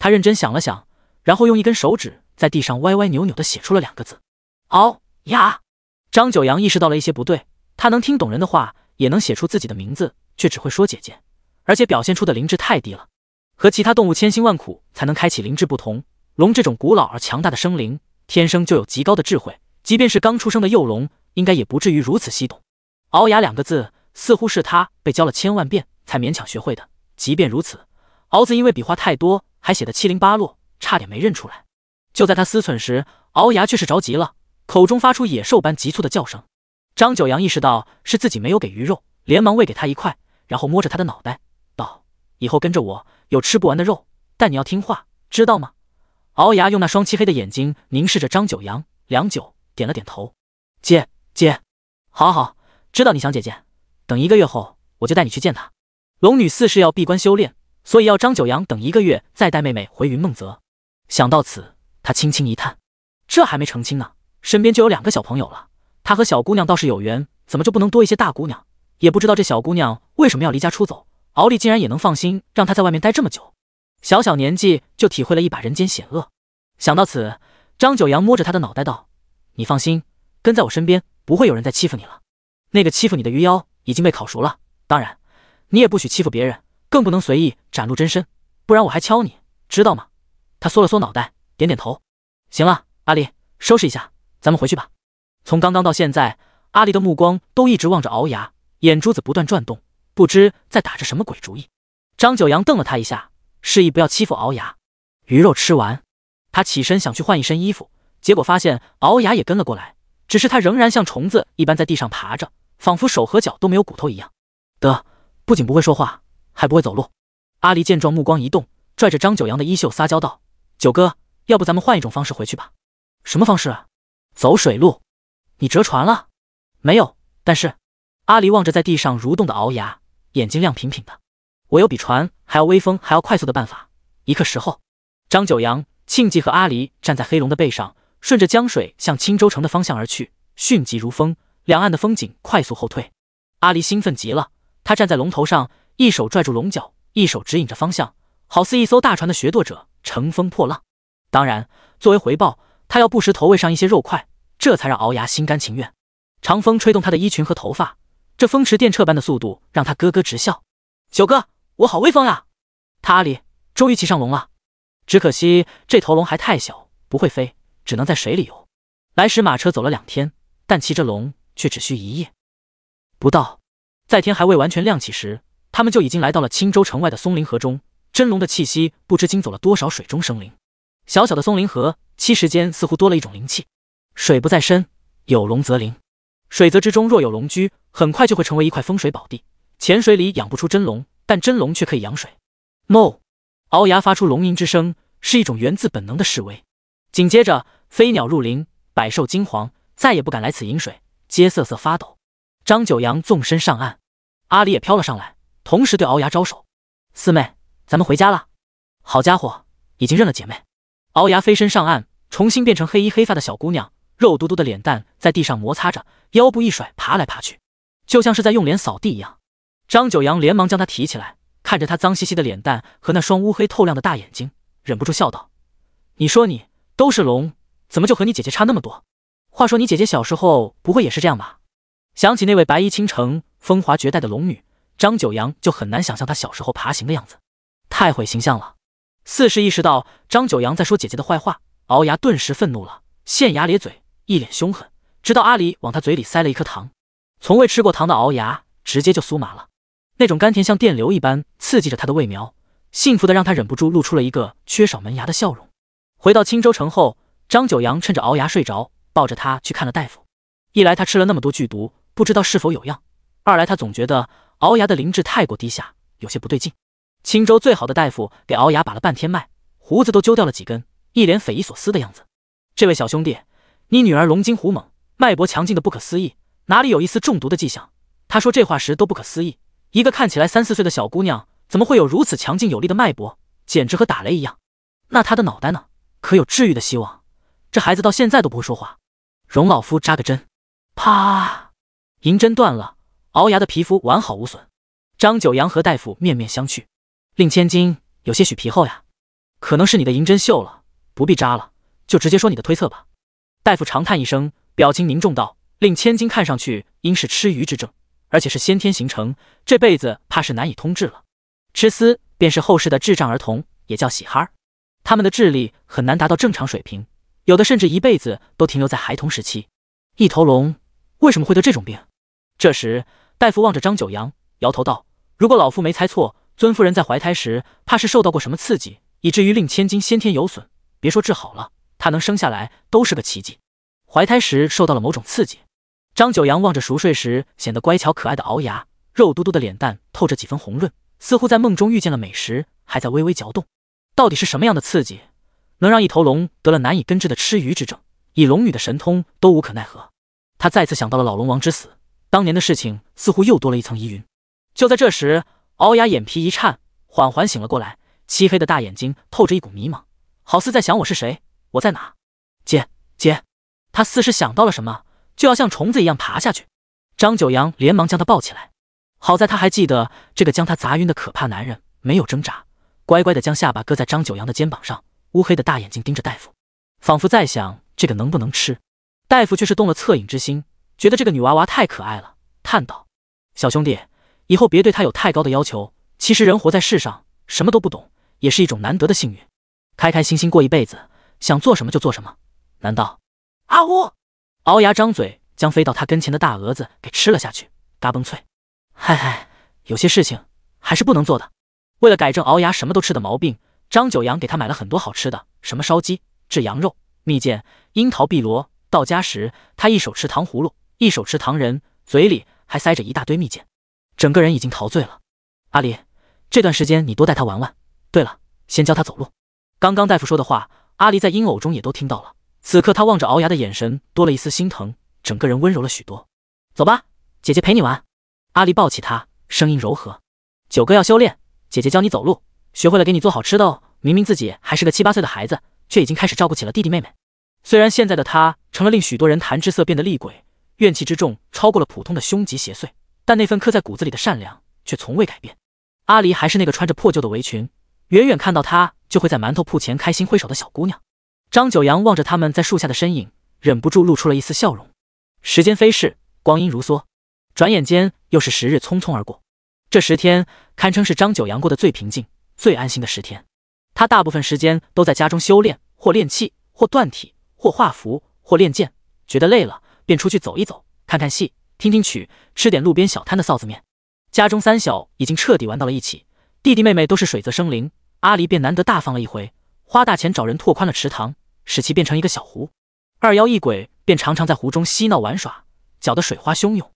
他认真想了想，然后用一根手指在地上歪歪扭扭地写出了两个字：熬牙。张九阳意识到了一些不对，他能听懂人的话，也能写出自己的名字，却只会说“姐姐”，而且表现出的灵智太低了。和其他动物千辛万苦才能开启灵智不同，龙这种古老而强大的生灵，天生就有极高的智慧。即便是刚出生的幼龙，应该也不至于如此稀懂。“敖牙”两个字，似乎是他被教了千万遍才勉强学会的。即便如此，“敖”子因为笔画太多，还写得七零八落，差点没认出来。就在他思忖时，敖牙却是着急了。口中发出野兽般急促的叫声，张九阳意识到是自己没有给鱼肉，连忙喂给他一块，然后摸着他的脑袋道：“以后跟着我，有吃不完的肉，但你要听话，知道吗？”鳌牙用那双漆黑的眼睛凝视着张九阳，良久，点了点头：“姐姐，好好知道你想姐姐，等一个月后，我就带你去见她。”龙女似是要闭关修炼，所以要张九阳等一个月再带妹妹回云梦泽。想到此，他轻轻一叹：“这还没成亲呢。”身边就有两个小朋友了，他和小姑娘倒是有缘，怎么就不能多一些大姑娘？也不知道这小姑娘为什么要离家出走，敖丽竟然也能放心让她在外面待这么久，小小年纪就体会了一把人间险恶。想到此，张九阳摸着他的脑袋道：“你放心，跟在我身边，不会有人再欺负你了。那个欺负你的鱼妖已经被烤熟了，当然，你也不许欺负别人，更不能随意展露真身，不然我还敲你，知道吗？”他缩了缩脑袋，点点头。行了，阿离，收拾一下。咱们回去吧。从刚刚到现在，阿离的目光都一直望着敖牙，眼珠子不断转动，不知在打着什么鬼主意。张九阳瞪了他一下，示意不要欺负敖牙。鱼肉吃完，他起身想去换一身衣服，结果发现敖牙也跟了过来，只是他仍然像虫子一般在地上爬着，仿佛手和脚都没有骨头一样。得，不仅不会说话，还不会走路。阿离见状，目光一动，拽着张九阳的衣袖撒娇道：“九哥，要不咱们换一种方式回去吧？什么方式？”啊？走水路，你折船了？没有，但是阿离望着在地上蠕动的鳌牙，眼睛亮平平的。我有比船还要威风、还要快速的办法。一刻时候，张九阳、庆忌和阿离站在黑龙的背上，顺着江水向青州城的方向而去，迅疾如风，两岸的风景快速后退。阿离兴奋极了，他站在龙头上，一手拽住龙角，一手指引着方向，好似一艘大船的学舵者，乘风破浪。当然，作为回报。他要不时投喂上一些肉块，这才让敖牙心甘情愿。长风吹动他的衣裙和头发，这风驰电掣般的速度让他咯咯直笑。九哥，我好威风啊！他阿里终于骑上龙了，只可惜这头龙还太小，不会飞，只能在水里游。来时马车走了两天，但骑着龙却只需一夜不到。在天还未完全亮起时，他们就已经来到了青州城外的松林河中。真龙的气息不知惊走了多少水中生灵。小小的松林河，七时间似乎多了一种灵气。水不在深，有龙则灵。水泽之中若有龙居，很快就会成为一块风水宝地。浅水里养不出真龙，但真龙却可以养水。哞！鳌牙发出龙吟之声，是一种源自本能的示威。紧接着，飞鸟入林，百兽惊惶，再也不敢来此饮水，皆瑟瑟发抖。张九阳纵身上岸，阿离也飘了上来，同时对鳌牙招手：“四妹，咱们回家了。”好家伙，已经认了姐妹。獠牙飞身上岸，重新变成黑衣黑发的小姑娘，肉嘟嘟的脸蛋在地上摩擦着，腰部一甩，爬来爬去，就像是在用脸扫地一样。张九阳连忙将她提起来，看着她脏兮兮的脸蛋和那双乌黑透亮的大眼睛，忍不住笑道：“你说你都是龙，怎么就和你姐姐差那么多？话说你姐姐小时候不会也是这样吧？”想起那位白衣倾城、风华绝代的龙女张九阳，就很难想象她小时候爬行的样子，太毁形象了。四是意识到张九阳在说姐姐的坏话，鳌牙顿时愤怒了，县牙咧嘴，一脸凶狠。直到阿离往他嘴里塞了一颗糖，从未吃过糖的鳌牙直接就酥麻了，那种甘甜像电流一般刺激着他的味苗，幸福的让他忍不住露出了一个缺少门牙的笑容。回到青州城后，张九阳趁着鳌牙睡着，抱着他去看了大夫。一来他吃了那么多剧毒，不知道是否有恙；二来他总觉得鳌牙的灵智太过低下，有些不对劲。青州最好的大夫给敖牙把了半天脉，胡子都揪掉了几根，一脸匪夷所思的样子。这位小兄弟，你女儿龙精虎猛，脉搏强劲的不可思议，哪里有一丝中毒的迹象？他说这话时都不可思议，一个看起来三四岁的小姑娘，怎么会有如此强劲有力的脉搏，简直和打雷一样？那她的脑袋呢？可有治愈的希望？这孩子到现在都不会说话，容老夫扎个针。啪，银针断了，敖牙的皮肤完好无损。张九阳和大夫面面相觑。令千金有些许皮厚呀，可能是你的银针锈了，不必扎了，就直接说你的推测吧。大夫长叹一声，表情凝重道：“令千金看上去应是痴愚之症，而且是先天形成，这辈子怕是难以通治了。痴丝便是后世的智障儿童，也叫喜哈，他们的智力很难达到正常水平，有的甚至一辈子都停留在孩童时期。一头龙为什么会得这种病？”这时，大夫望着张九阳，摇头道：“如果老夫没猜错。”尊夫人在怀胎时，怕是受到过什么刺激，以至于令千金先天有损。别说治好了，她能生下来都是个奇迹。怀胎时受到了某种刺激。张九阳望着熟睡时显得乖巧可爱的敖牙，肉嘟嘟的脸蛋透着几分红润，似乎在梦中遇见了美食，还在微微嚼动。到底是什么样的刺激，能让一头龙得了难以根治的吃鱼之症？以龙女的神通都无可奈何。他再次想到了老龙王之死，当年的事情似乎又多了一层疑云。就在这时。敖雅眼皮一颤，缓缓醒了过来，漆黑的大眼睛透着一股迷茫，好似在想我是谁，我在哪。姐姐，她似是想到了什么，就要像虫子一样爬下去。张九阳连忙将她抱起来，好在他还记得这个将他砸晕的可怕男人，没有挣扎，乖乖的将下巴搁在张九阳的肩膀上，乌黑的大眼睛盯着大夫，仿佛在想这个能不能吃。大夫却是动了恻隐之心，觉得这个女娃娃太可爱了，叹道：“小兄弟。”以后别对他有太高的要求。其实人活在世上，什么都不懂也是一种难得的幸运。开开心心过一辈子，想做什么就做什么。难道？阿呜！鳌牙张嘴将飞到他跟前的大蛾子给吃了下去，嘎嘣脆。嗨嗨，有些事情还是不能做的。为了改正鳌牙什么都吃的毛病，张九阳给他买了很多好吃的，什么烧鸡、制羊肉、蜜饯、樱桃、碧螺。到家时，他一手持糖葫芦，一手持糖人，嘴里还塞着一大堆蜜饯。整个人已经陶醉了，阿离，这段时间你多带他玩玩。对了，先教他走路。刚刚大夫说的话，阿离在阴偶中也都听到了。此刻他望着敖牙的眼神多了一丝心疼，整个人温柔了许多。走吧，姐姐陪你玩。阿离抱起他，声音柔和。九哥要修炼，姐姐教你走路，学会了给你做好吃的哦。明明自己还是个七八岁的孩子，却已经开始照顾起了弟弟妹妹。虽然现在的他成了令许多人谈之色变的厉鬼，怨气之重超过了普通的凶吉邪祟。但那份刻在骨子里的善良却从未改变。阿离还是那个穿着破旧的围裙，远远看到她就会在馒头铺前开心挥手的小姑娘。张九阳望着他们在树下的身影，忍不住露出了一丝笑容。时间飞逝，光阴如梭，转眼间又是十日匆匆而过。这十天堪称是张九阳过得最平静、最安心的十天。他大部分时间都在家中修炼，或练气，或锻体，或画符，或练剑。觉得累了，便出去走一走，看看戏。听听曲，吃点路边小摊的臊子面。家中三小已经彻底玩到了一起，弟弟妹妹都是水泽生灵，阿离便难得大方了一回，花大钱找人拓宽了池塘，使其变成一个小湖。二妖一鬼便常常在湖中嬉闹玩耍，搅得水花汹涌。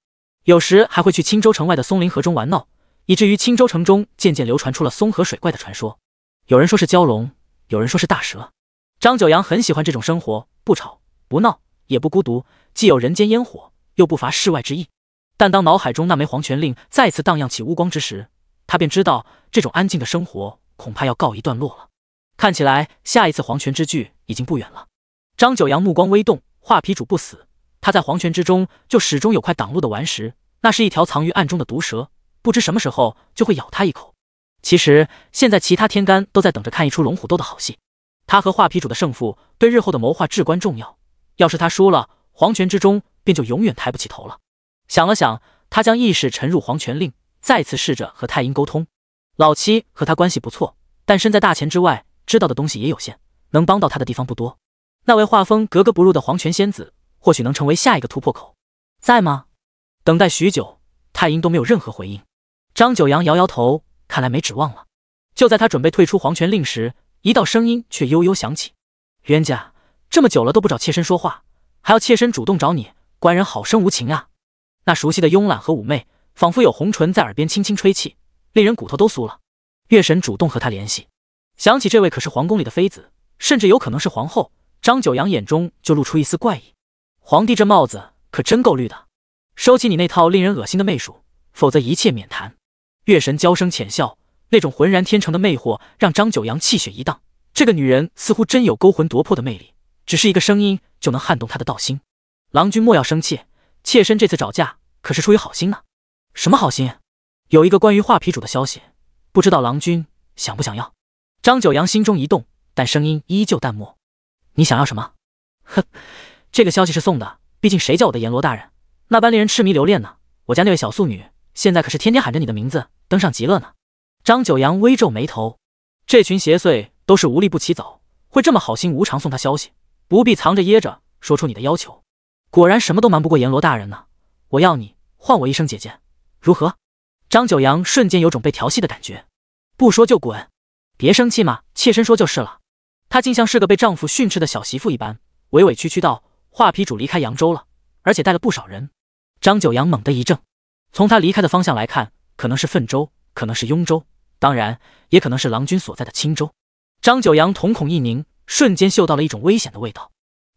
有时还会去青州城外的松林河中玩闹，以至于青州城中渐渐流传出了松河水怪的传说。有人说是蛟龙，有人说是大蛇。张九阳很喜欢这种生活，不吵不闹，也不孤独，既有人间烟火。又不乏世外之意，但当脑海中那枚黄泉令再次荡漾起乌光之时，他便知道这种安静的生活恐怕要告一段落了。看起来，下一次黄泉之距已经不远了。张九阳目光微动，画皮主不死，他在黄泉之中就始终有块挡路的顽石，那是一条藏于暗中的毒蛇，不知什么时候就会咬他一口。其实，现在其他天干都在等着看一出龙虎斗的好戏，他和画皮主的胜负对日后的谋划至关重要。要是他输了，黄泉之中……便就永远抬不起头了。想了想，他将意识沉入黄泉令，再次试着和太阴沟通。老七和他关系不错，但身在大钱之外，知道的东西也有限，能帮到他的地方不多。那位画风格格不入的黄泉仙子，或许能成为下一个突破口。在吗？等待许久，太阴都没有任何回应。张九阳摇摇头，看来没指望了。就在他准备退出黄泉令时，一道声音却悠悠响起：“冤家，这么久了都不找妾身说话，还要妾身主动找你。”官人好生无情啊！那熟悉的慵懒和妩媚，仿佛有红唇在耳边轻轻吹气，令人骨头都酥了。月神主动和他联系，想起这位可是皇宫里的妃子，甚至有可能是皇后，张九阳眼中就露出一丝怪异。皇帝这帽子可真够绿的！收起你那套令人恶心的媚术，否则一切免谈。月神娇声浅笑，那种浑然天成的魅惑，让张九阳气血一荡。这个女人似乎真有勾魂夺魄的魅力，只是一个声音就能撼动他的道心。郎君莫要生气，妾身这次找架可是出于好心呢。什么好心？有一个关于画皮主的消息，不知道郎君想不想要？张九阳心中一动，但声音依旧淡漠。你想要什么？哼，这个消息是送的，毕竟谁叫我的阎罗大人那般令人痴迷留恋呢？我家那位小素女现在可是天天喊着你的名字登上极乐呢。张九阳微皱眉头，这群邪祟都是无利不起早，会这么好心无偿送他消息？不必藏着掖着，说出你的要求。果然什么都瞒不过阎罗大人呢，我要你唤我一声姐姐，如何？张九阳瞬间有种被调戏的感觉，不说就滚，别生气嘛，妾身说就是了。她竟像是个被丈夫训斥的小媳妇一般，委委屈屈道：“画皮主离开扬州了，而且带了不少人。”张九阳猛地一怔，从他离开的方向来看，可能是粪州，可能是雍州，当然也可能是郎君所在的青州。张九阳瞳孔一凝，瞬间嗅到了一种危险的味道。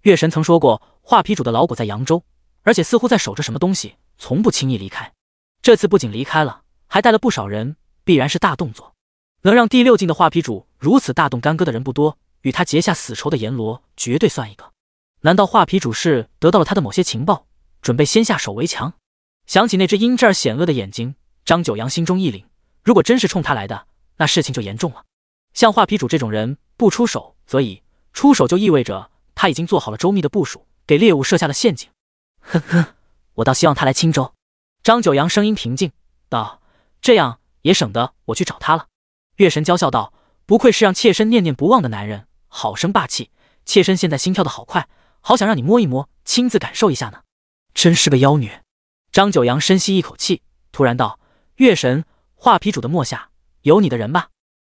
月神曾说过，画皮主的老骨在扬州，而且似乎在守着什么东西，从不轻易离开。这次不仅离开了，还带了不少人，必然是大动作。能让第六境的画皮主如此大动干戈的人不多，与他结下死仇的阎罗绝对算一个。难道画皮主是得到了他的某些情报，准备先下手为强？想起那只阴鸷而险恶的眼睛，张九阳心中一凛。如果真是冲他来的，那事情就严重了。像画皮主这种人，不出手则已，出手就意味着。他已经做好了周密的部署，给猎物设下了陷阱。呵呵，我倒希望他来青州。张九阳声音平静道：“这样也省得我去找他了。”月神娇笑道：“不愧是让妾身念念不忘的男人，好生霸气。妾身现在心跳的好快，好想让你摸一摸，亲自感受一下呢。”真是个妖女。张九阳深吸一口气，突然道：“月神，画皮主的墨下有你的人吧？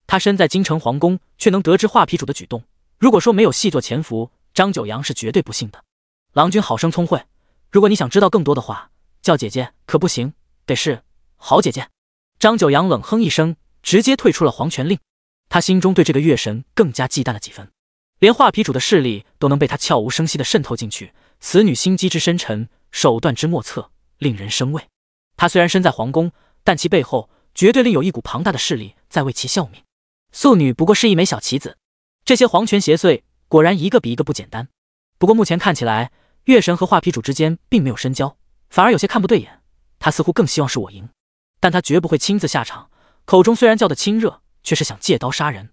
他身在京城皇宫，却能得知画皮主的举动。如果说没有细作潜伏，”张九阳是绝对不信的，郎君好生聪慧。如果你想知道更多的话，叫姐姐可不行，得是好姐姐。张九阳冷哼一声，直接退出了皇权令。他心中对这个月神更加忌惮了几分，连画皮主的势力都能被他悄无声息的渗透进去，此女心机之深沉，手段之莫测，令人生畏。她虽然身在皇宫，但其背后绝对另有一股庞大的势力在为其效命。素女不过是一枚小棋子，这些皇权邪祟。果然一个比一个不简单。不过目前看起来，月神和画皮主之间并没有深交，反而有些看不对眼。他似乎更希望是我赢，但他绝不会亲自下场。口中虽然叫得亲热，却是想借刀杀人，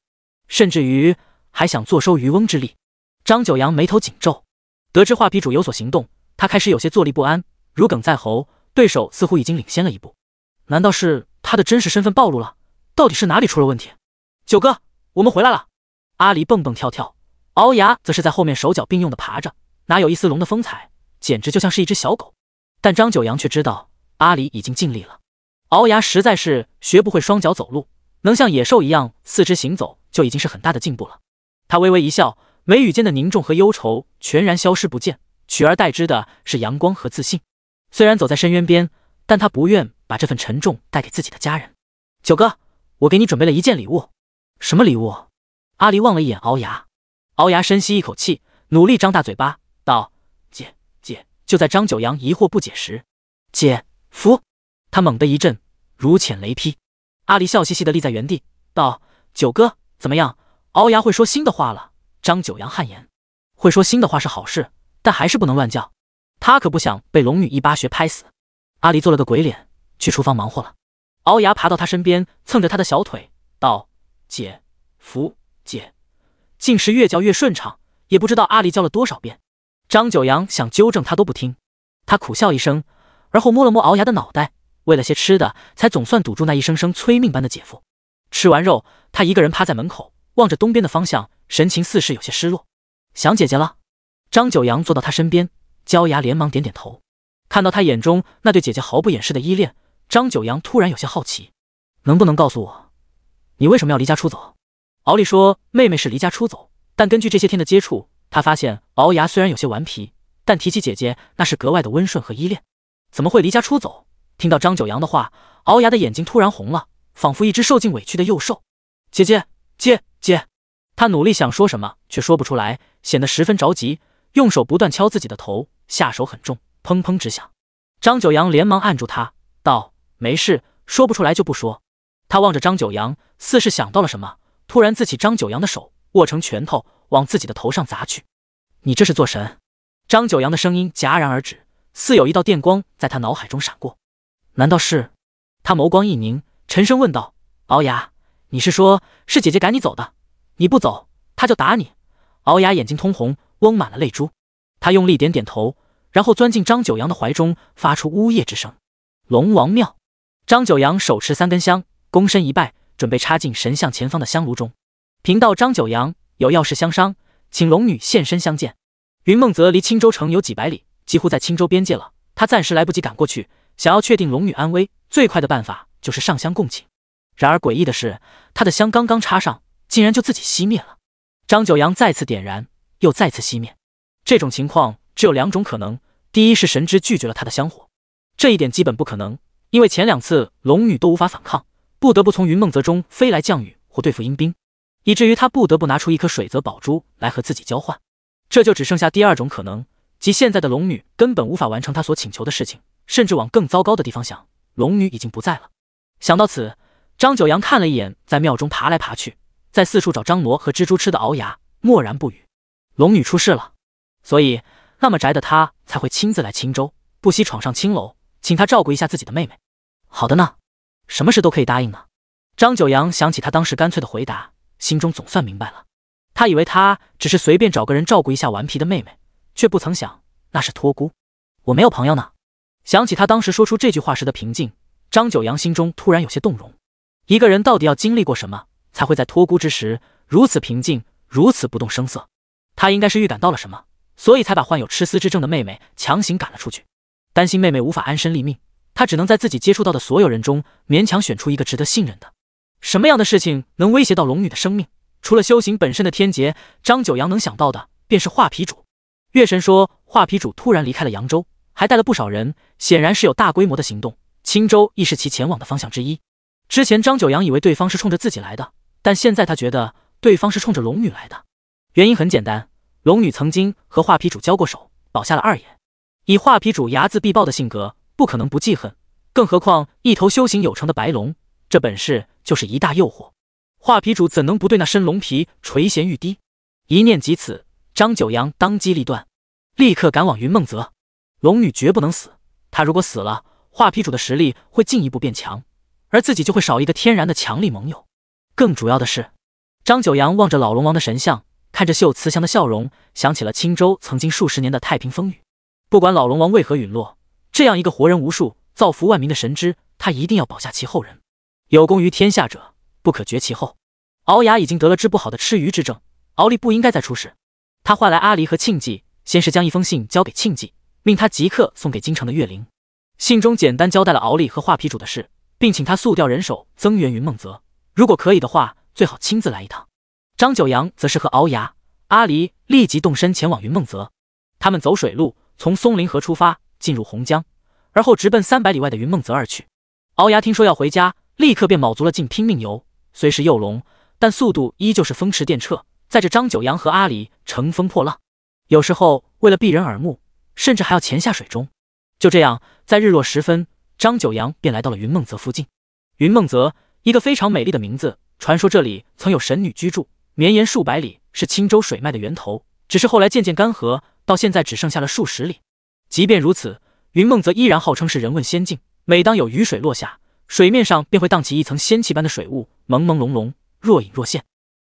甚至于还想坐收渔翁之利。张九阳眉头紧皱，得知画皮主有所行动，他开始有些坐立不安，如鲠在喉。对手似乎已经领先了一步，难道是他的真实身份暴露了？到底是哪里出了问题？九哥，我们回来了！阿离蹦蹦跳跳。鳌牙则是在后面手脚并用的爬着，哪有一丝龙的风采，简直就像是一只小狗。但张九阳却知道，阿离已经尽力了。鳌牙实在是学不会双脚走路，能像野兽一样四肢行走，就已经是很大的进步了。他微微一笑，眉宇间的凝重和忧愁全然消失不见，取而代之的是阳光和自信。虽然走在深渊边，但他不愿把这份沉重带给自己的家人。九哥，我给你准备了一件礼物。什么礼物？阿离望了一眼鳌牙。鳌牙深吸一口气，努力张大嘴巴，道：“姐姐！”就在张九阳疑惑不解时，姐夫，他猛地一震，如浅雷劈。阿离笑嘻嘻的立在原地，道：“九哥，怎么样？鳌牙会说新的话了？”张九阳汗颜，会说新的话是好事，但还是不能乱叫，他可不想被龙女一巴学拍死。阿离做了个鬼脸，去厨房忙活了。鳌牙爬到他身边，蹭着他的小腿，道：“姐夫，姐。”竟是越叫越顺畅，也不知道阿离叫了多少遍。张九阳想纠正他都不听，他苦笑一声，而后摸了摸鳌牙的脑袋，喂了些吃的，才总算堵住那一声声催命般的“姐夫”。吃完肉，他一个人趴在门口，望着东边的方向，神情似是有些失落，想姐姐了。张九阳坐到他身边，娇牙连忙点点头。看到他眼中那对姐姐毫不掩饰的依恋，张九阳突然有些好奇，能不能告诉我，你为什么要离家出走？敖丽说：“妹妹是离家出走，但根据这些天的接触，她发现敖牙虽然有些顽皮，但提起姐姐那是格外的温顺和依恋。怎么会离家出走？”听到张九阳的话，敖牙的眼睛突然红了，仿佛一只受尽委屈的幼兽。姐姐，姐姐！他努力想说什么，却说不出来，显得十分着急，用手不断敲自己的头，下手很重，砰砰直响。张九阳连忙按住他，道：“没事，说不出来就不说。”他望着张九阳，似是想到了什么。突然，自起张九阳的手握成拳头，往自己的头上砸去。你这是做神？张九阳的声音戛然而止，似有一道电光在他脑海中闪过。难道是？他眸光一凝，沉声问道：“敖牙，你是说是姐姐赶你走的？你不走，他就打你？”敖牙眼睛通红，翁满了泪珠，他用力点点头，然后钻进张九阳的怀中，发出呜咽之声。龙王庙，张九阳手持三根香，躬身一拜。准备插进神像前方的香炉中。贫道张九阳有要事相商，请龙女现身相见。云梦泽离青州城有几百里，几乎在青州边界了。他暂时来不及赶过去，想要确定龙女安危，最快的办法就是上香供请。然而诡异的是，他的香刚刚插上，竟然就自己熄灭了。张九阳再次点燃，又再次熄灭。这种情况只有两种可能：第一是神之拒绝了他的香火，这一点基本不可能，因为前两次龙女都无法反抗。不得不从云梦泽中飞来降雨或对付阴兵，以至于他不得不拿出一颗水泽宝珠来和自己交换。这就只剩下第二种可能，即现在的龙女根本无法完成他所请求的事情。甚至往更糟糕的地方想，龙女已经不在了。想到此，张九阳看了一眼在庙中爬来爬去，在四处找张罗和蜘蛛吃的鳌牙，默然不语。龙女出事了，所以那么宅的他才会亲自来青州，不惜闯上青楼，请他照顾一下自己的妹妹。好的呢。什么事都可以答应呢？张九阳想起他当时干脆的回答，心中总算明白了。他以为他只是随便找个人照顾一下顽皮的妹妹，却不曾想那是托孤。我没有朋友呢。想起他当时说出这句话时的平静，张九阳心中突然有些动容。一个人到底要经历过什么，才会在托孤之时如此平静，如此不动声色？他应该是预感到了什么，所以才把患有痴思之症的妹妹强行赶了出去，担心妹妹无法安身立命。他只能在自己接触到的所有人中，勉强选出一个值得信任的。什么样的事情能威胁到龙女的生命？除了修行本身的天劫，张九阳能想到的便是画皮主。月神说，画皮主突然离开了扬州，还带了不少人，显然是有大规模的行动。青州亦是其前往的方向之一。之前张九阳以为对方是冲着自己来的，但现在他觉得对方是冲着龙女来的。原因很简单，龙女曾经和画皮主交过手，保下了二爷。以画皮主睚眦必报的性格。不可能不记恨，更何况一头修行有成的白龙，这本事就是一大诱惑。画皮主怎能不对那身龙皮垂涎欲滴？一念及此，张九阳当机立断，立刻赶往云梦泽。龙女绝不能死，她如果死了，画皮主的实力会进一步变强，而自己就会少一个天然的强力盟友。更主要的是，张九阳望着老龙王的神像，看着秀慈祥的笑容，想起了青州曾经数十年的太平风雨。不管老龙王为何陨落。这样一个活人无数、造福万民的神祗，他一定要保下其后人。有功于天下者，不可绝其后。敖牙已经得了治不好的痴愚之症，敖力不应该再出事。他唤来阿离和庆忌，先是将一封信交给庆忌，命他即刻送给京城的月灵。信中简单交代了敖力和画皮主的事，并请他速调人手增援云梦泽。如果可以的话，最好亲自来一趟。张九阳则是和敖牙、阿离立即动身前往云梦泽。他们走水路，从松林河出发。进入洪江，而后直奔三百里外的云梦泽而去。敖牙听说要回家，立刻便卯足了劲拼命游。虽是幼龙，但速度依旧是风驰电掣。载着张九阳和阿离乘风破浪，有时候为了避人耳目，甚至还要潜下水中。就这样，在日落时分，张九阳便来到了云梦泽附近。云梦泽，一个非常美丽的名字。传说这里曾有神女居住，绵延数百里，是青州水脉的源头。只是后来渐渐干涸，到现在只剩下了数十里。即便如此，云梦泽依然号称是人问仙境。每当有雨水落下，水面上便会荡起一层仙气般的水雾，朦朦胧胧，若隐若现。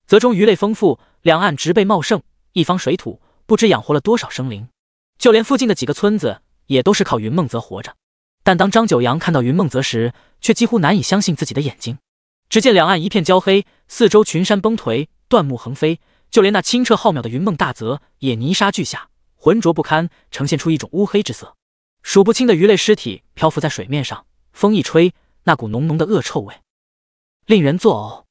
泽中鱼类丰富，两岸植被茂盛，一方水土不知养活了多少生灵。就连附近的几个村子也都是靠云梦泽活着。但当张九阳看到云梦泽时，却几乎难以相信自己的眼睛。只见两岸一片焦黑，四周群山崩颓，断木横飞，就连那清澈浩渺的云梦大泽也泥沙俱下。浑浊不堪，呈现出一种乌黑之色，数不清的鱼类尸体漂浮在水面上，风一吹，那股浓浓的恶臭味令人作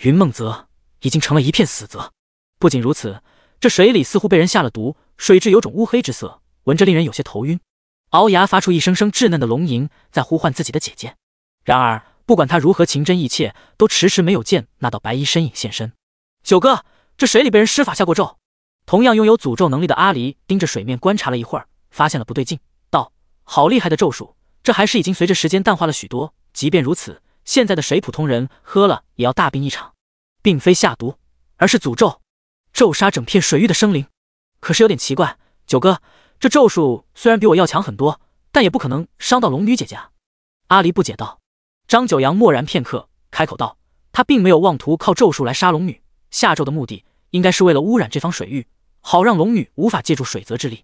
呕。云梦泽已经成了一片死泽。不仅如此，这水里似乎被人下了毒，水质有种乌黑之色，闻着令人有些头晕。鳌牙发出一声声稚嫩的龙吟，在呼唤自己的姐姐。然而，不管他如何情真意切，都迟迟没有见那道白衣身影现身。九哥，这水里被人施法下过咒。同样拥有诅咒能力的阿离盯着水面观察了一会儿，发现了不对劲，道：“好厉害的咒术，这还是已经随着时间淡化了许多。即便如此，现在的水普通人喝了也要大病一场，并非下毒，而是诅咒，咒杀整片水域的生灵。可是有点奇怪，九哥，这咒术虽然比我要强很多，但也不可能伤到龙女姐姐。”阿离不解道。张九阳默然片刻，开口道：“他并没有妄图靠咒术来杀龙女，下咒的目的应该是为了污染这方水域。”好让龙女无法借助水泽之力，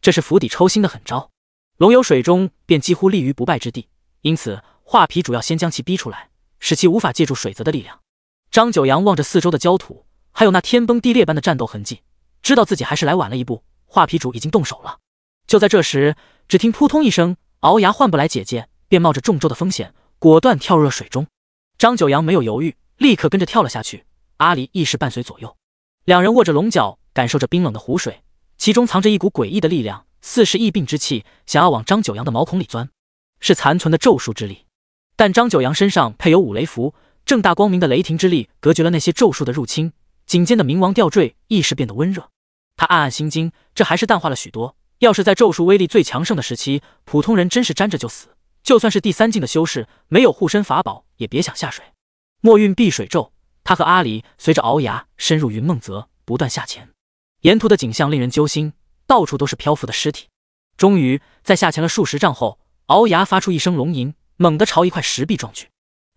这是釜底抽薪的狠招。龙游水中便几乎立于不败之地，因此画皮主要先将其逼出来，使其无法借助水泽的力量。张九阳望着四周的焦土，还有那天崩地裂般的战斗痕迹，知道自己还是来晚了一步。画皮主已经动手了。就在这时，只听扑通一声，鳌牙换不来姐姐，便冒着中咒的风险，果断跳入了水中。张九阳没有犹豫，立刻跟着跳了下去。阿离亦是伴随左右，两人握着龙角。感受着冰冷的湖水，其中藏着一股诡异的力量，似是疫病之气，想要往张九阳的毛孔里钻，是残存的咒术之力。但张九阳身上配有五雷符，正大光明的雷霆之力隔绝了那些咒术的入侵。颈间的冥王吊坠亦是变得温热，他暗暗心惊，这还是淡化了许多。要是在咒术威力最强盛的时期，普通人真是沾着就死，就算是第三境的修士，没有护身法宝也别想下水。墨韵碧水咒，他和阿离随着鳌牙深入云梦泽，不断下潜。沿途的景象令人揪心，到处都是漂浮的尸体。终于，在下潜了数十丈后，鳌牙发出一声龙吟，猛地朝一块石壁撞去。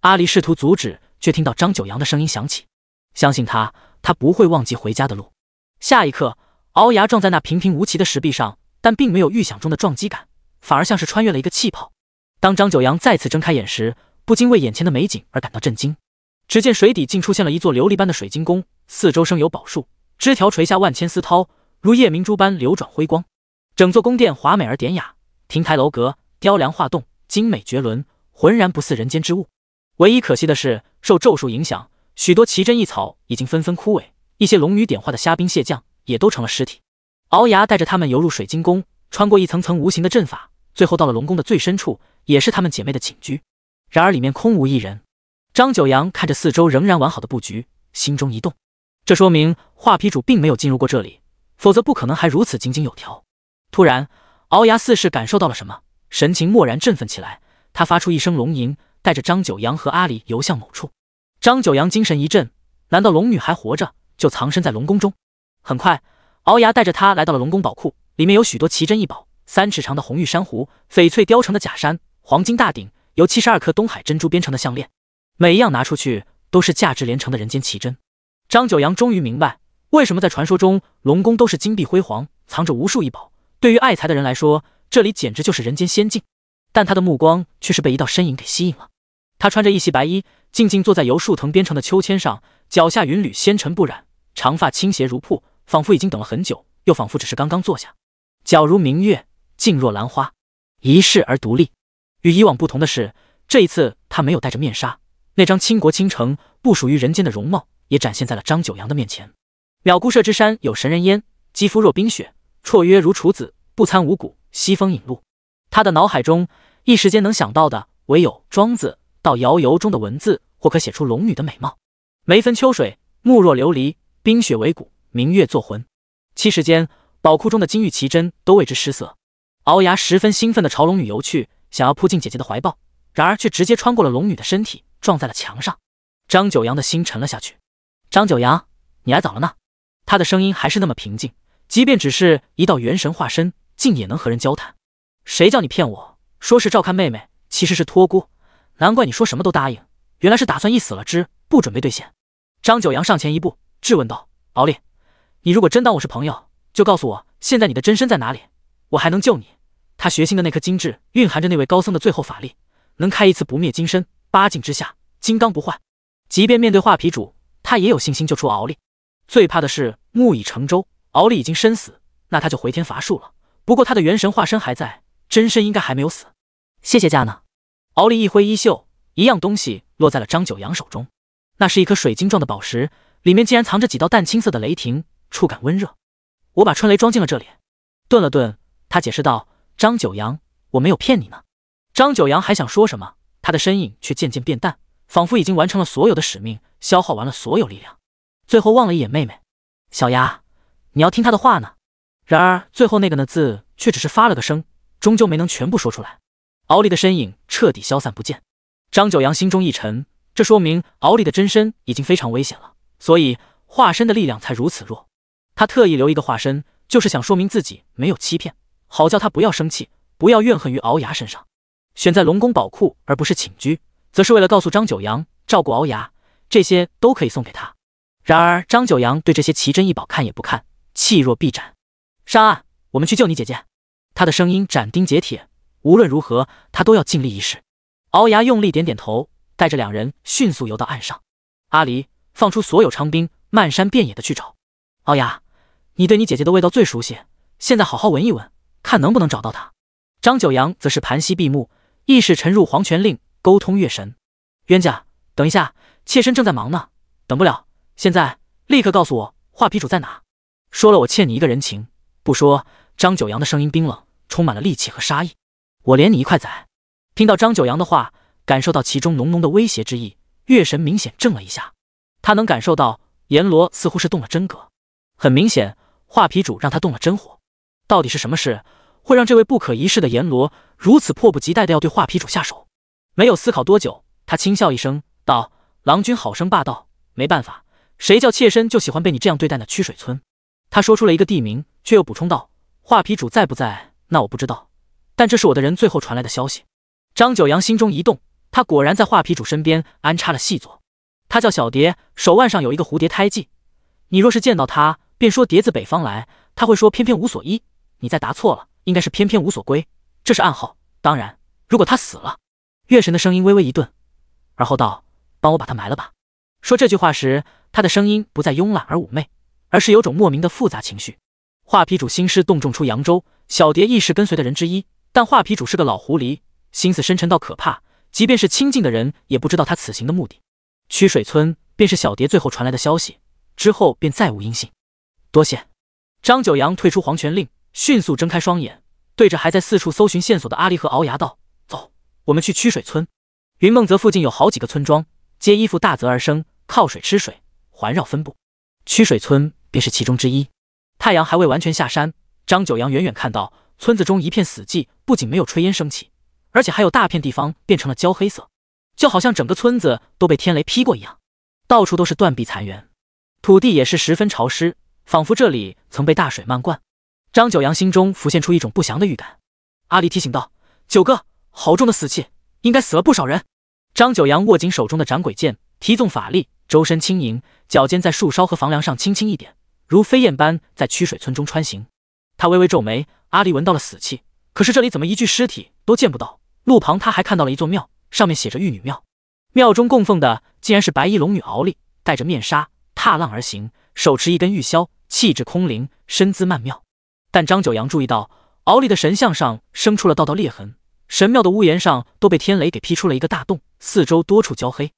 阿离试图阻止，却听到张九阳的声音响起：“相信他，他不会忘记回家的路。”下一刻，鳌牙撞在那平平无奇的石壁上，但并没有预想中的撞击感，反而像是穿越了一个气泡。当张九阳再次睁开眼时，不禁为眼前的美景而感到震惊。只见水底竟出现了一座琉璃般的水晶宫，四周生有宝树。枝条垂下万千丝绦，如夜明珠般流转辉光。整座宫殿华美而典雅，亭台楼阁、雕梁画栋，精美绝伦，浑然不似人间之物。唯一可惜的是，受咒术影响，许多奇珍异草已经纷纷枯萎，一些龙女点化的虾兵蟹将也都成了尸体。鳌牙带着他们游入水晶宫，穿过一层层无形的阵法，最后到了龙宫的最深处，也是她们姐妹的寝居。然而里面空无一人。张九阳看着四周仍然完好的布局，心中一动。这说明画皮主并没有进入过这里，否则不可能还如此井井有条。突然，鳌牙四世感受到了什么，神情蓦然振奋起来。他发出一声龙吟，带着张九阳和阿离游向某处。张九阳精神一振，难道龙女还活着？就藏身在龙宫中？很快，鳌牙带着他来到了龙宫宝库，里面有许多奇珍异宝：三尺长的红玉珊瑚、翡翠雕成的假山、黄金大鼎、由七十二颗东海珍珠编成的项链，每一样拿出去都是价值连城的人间奇珍。张九阳终于明白，为什么在传说中龙宫都是金碧辉煌，藏着无数异宝。对于爱财的人来说，这里简直就是人间仙境。但他的目光却是被一道身影给吸引了。他穿着一袭白衣，静静坐在由树藤编成的秋千上，脚下云履纤尘不染，长发倾斜如瀑，仿佛已经等了很久，又仿佛只是刚刚坐下。皎如明月，静若兰花，一世而独立。与以往不同的是，这一次他没有戴着面纱，那张倾国倾城、不属于人间的容貌。也展现在了张九阳的面前。渺孤射之山，有神人焉，肌肤若冰雪，绰约如处子，不参五谷，西风饮露。他的脑海中一时间能想到的，唯有庄子《到遥游》中的文字，或可写出龙女的美貌。眉分秋水，目若琉璃，冰雪为骨，明月作魂。七时间，宝库中的金玉奇珍都为之失色。鳌牙十分兴奋的朝龙女游去，想要扑进姐姐的怀抱，然而却直接穿过了龙女的身体，撞在了墙上。张九阳的心沉了下去。张九阳，你来早了呢。他的声音还是那么平静，即便只是一道元神化身，竟也能和人交谈。谁叫你骗我说是照看妹妹，其实是托孤。难怪你说什么都答应，原来是打算一死了之，不准备兑现。张九阳上前一步质问道：“敖烈，你如果真当我是朋友，就告诉我现在你的真身在哪里，我还能救你。”他学心的那颗精痣蕴含着那位高僧的最后法力，能开一次不灭金身，八境之下金刚不坏，即便面对画皮主。他也有信心救出敖烈，最怕的是木已成舟，敖烈已经身死，那他就回天乏术了。不过他的元神化身还在，真身应该还没有死。谢谢家呢。敖烈一挥衣袖，一样东西落在了张九阳手中，那是一颗水晶状的宝石，里面竟然藏着几道淡青色的雷霆，触感温热。我把春雷装进了这里。顿了顿，他解释道：“张九阳，我没有骗你呢。”张九阳还想说什么，他的身影却渐渐变淡。仿佛已经完成了所有的使命，消耗完了所有力量，最后望了一眼妹妹小牙，你要听他的话呢。然而最后那个呢字却只是发了个声，终究没能全部说出来。敖离的身影彻底消散不见，张九阳心中一沉，这说明敖离的真身已经非常危险了，所以化身的力量才如此弱。他特意留一个化身，就是想说明自己没有欺骗，好叫他不要生气，不要怨恨于敖牙身上。选在龙宫宝库而不是寝居。则是为了告诉张九阳照顾鳌牙，这些都可以送给他。然而张九阳对这些奇珍异宝看也不看，气若必展。上岸，我们去救你姐姐。他的声音斩钉截铁，无论如何他都要尽力一试。鳌牙用力点点头，带着两人迅速游到岸上。阿离，放出所有昌兵，漫山遍野的去找。鳌牙，你对你姐姐的味道最熟悉，现在好好闻一闻，看能不能找到她。张九阳则是盘膝闭目，意识沉入黄泉令。沟通月神，冤家，等一下，妾身正在忙呢，等不了，现在立刻告诉我画皮主在哪。说了，我欠你一个人情，不说。张九阳的声音冰冷，充满了戾气和杀意，我连你一块宰。听到张九阳的话，感受到其中浓浓的威胁之意，月神明显怔了一下，他能感受到阎罗似乎是动了真格，很明显，画皮主让他动了真火。到底是什么事，会让这位不可一世的阎罗如此迫不及待的要对画皮主下手？没有思考多久，他轻笑一声道：“郎君好生霸道，没办法，谁叫妾身就喜欢被你这样对待呢。”曲水村，他说出了一个地名，却又补充道：“画皮主在不在？那我不知道，但这是我的人最后传来的消息。”张九阳心中一动，他果然在画皮主身边安插了细作，他叫小蝶，手腕上有一个蝴蝶胎记。你若是见到他，便说蝶自北方来，他会说翩翩无所依。你再答错了，应该是翩翩无所归，这是暗号。当然，如果他死了。月神的声音微微一顿，而后道：“帮我把他埋了吧。”说这句话时，他的声音不再慵懒而妩媚，而是有种莫名的复杂情绪。画皮主兴师动众出扬州，小蝶亦是跟随的人之一。但画皮主是个老狐狸，心思深沉到可怕，即便是亲近的人也不知道他此行的目的。曲水村便是小蝶最后传来的消息，之后便再无音信。多谢。张九阳退出黄泉令，迅速睁开双眼，对着还在四处搜寻线索的阿离和鳌牙道。我们去曲水村。云梦泽附近有好几个村庄，皆依附大泽而生，靠水吃水，环绕分布。曲水村便是其中之一。太阳还未完全下山，张九阳远远看到村子中一片死寂，不仅没有炊烟升起，而且还有大片地方变成了焦黑色，就好像整个村子都被天雷劈过一样，到处都是断壁残垣，土地也是十分潮湿，仿佛这里曾被大水漫灌。张九阳心中浮现出一种不祥的预感。阿离提醒道：“九哥。”好重的死气，应该死了不少人。张九阳握紧手中的斩鬼剑，提纵法力，周身轻盈，脚尖在树梢和房梁上轻轻一点，如飞燕般在曲水村中穿行。他微微皱眉，阿丽闻到了死气，可是这里怎么一具尸体都见不到？路旁他还看到了一座庙，上面写着“玉女庙”，庙中供奉的竟然是白衣龙女敖丽，戴着面纱，踏浪而行，手持一根玉箫，气质空灵，身姿曼妙。但张九阳注意到，敖丽的神像上生出了道道裂痕。神庙的屋檐上都被天雷给劈出了一个大洞，四周多处焦黑。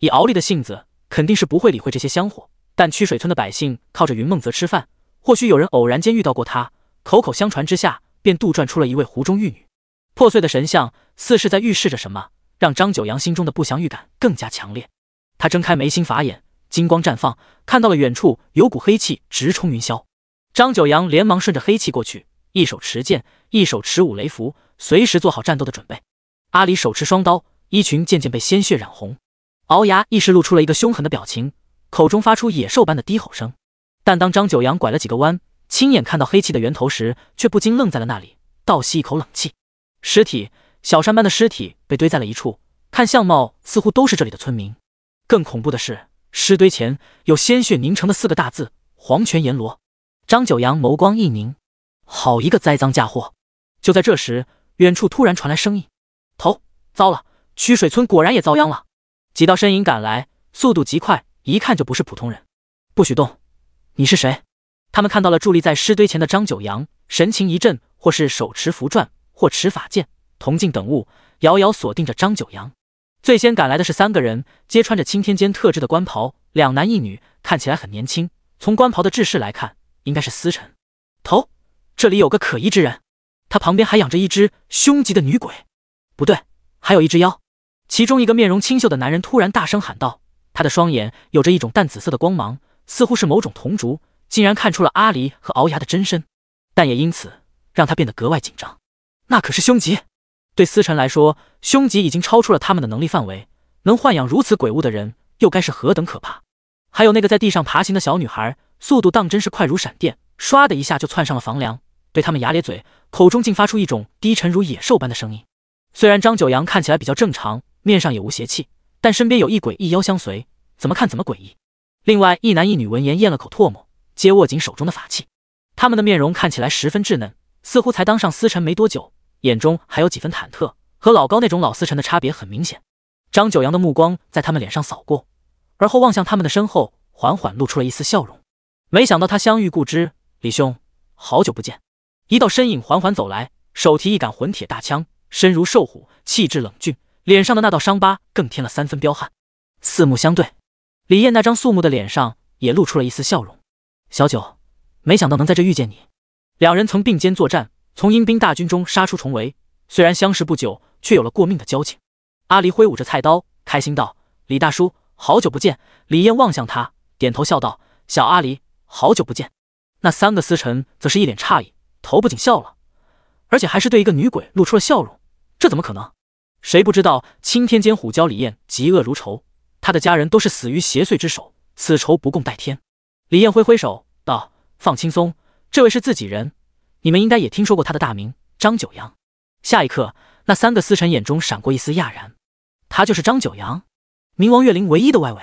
以敖烈的性子，肯定是不会理会这些香火。但曲水村的百姓靠着云梦泽吃饭，或许有人偶然间遇到过他，口口相传之下，便杜撰出了一位湖中玉女。破碎的神像似是在预示着什么，让张九阳心中的不祥预感更加强烈。他睁开眉心法眼，金光绽放，看到了远处有股黑气直冲云霄。张九阳连忙顺着黑气过去，一手持剑，一手持五雷符。随时做好战斗的准备。阿里手持双刀，衣裙渐渐被鲜血染红。鳌牙一时露出了一个凶狠的表情，口中发出野兽般的低吼声。但当张九阳拐了几个弯，亲眼看到黑气的源头时，却不禁愣在了那里，倒吸一口冷气。尸体，小山般的尸体被堆在了一处，看相貌似乎都是这里的村民。更恐怖的是，尸堆前有鲜血凝成的四个大字：“黄泉阎罗”。张九阳眸光一凝，好一个栽赃嫁祸！就在这时，远处突然传来声音，头，糟了，曲水村果然也遭殃了。几道身影赶来，速度极快，一看就不是普通人。不许动，你是谁？他们看到了伫立在尸堆前的张九阳，神情一震，或是手持符篆，或持法剑、铜镜等物，遥遥锁定着张九阳。最先赶来的是三个人，皆穿着青天监特制的官袍，两男一女，看起来很年轻。从官袍的制式来看，应该是司臣。头，这里有个可疑之人。他旁边还养着一只凶极的女鬼，不对，还有一只妖。其中一个面容清秀的男人突然大声喊道，他的双眼有着一种淡紫色的光芒，似乎是某种铜烛，竟然看出了阿离和敖牙的真身，但也因此让他变得格外紧张。那可是凶极，对思辰来说，凶极已经超出了他们的能力范围。能豢养如此鬼物的人，又该是何等可怕？还有那个在地上爬行的小女孩，速度当真是快如闪电，唰的一下就窜上了房梁。对他们牙咧嘴，口中竟发出一种低沉如野兽般的声音。虽然张九阳看起来比较正常，面上也无邪气，但身边有一鬼一妖相随，怎么看怎么诡异。另外一男一女闻言咽了口唾沫，皆握紧手中的法器。他们的面容看起来十分稚嫩，似乎才当上司臣没多久，眼中还有几分忐忑，和老高那种老司臣的差别很明显。张九阳的目光在他们脸上扫过，而后望向他们的身后，缓缓露出了一丝笑容。没想到他相遇故知，李兄，好久不见。一道身影缓缓走来，手提一杆魂铁大枪，身如瘦虎，气质冷峻，脸上的那道伤疤更添了三分彪悍。四目相对，李艳那张肃穆的脸上也露出了一丝笑容。小九，没想到能在这遇见你。两人曾并肩作战，从阴兵大军中杀出重围，虽然相识不久，却有了过命的交情。阿离挥舞着菜刀，开心道：“李大叔，好久不见。”李艳望向他，点头笑道：“小阿离，好久不见。”那三个司臣则是一脸诧异。头不仅笑了，而且还是对一个女鬼露出了笑容，这怎么可能？谁不知道青天监虎蛟李艳嫉恶如仇，他的家人都是死于邪祟之手，此仇不共戴天。李艳挥挥手道：“放轻松，这位是自己人，你们应该也听说过他的大名，张九阳。”下一刻，那三个司臣眼中闪过一丝讶然，他就是张九阳，冥王月灵唯一的外围。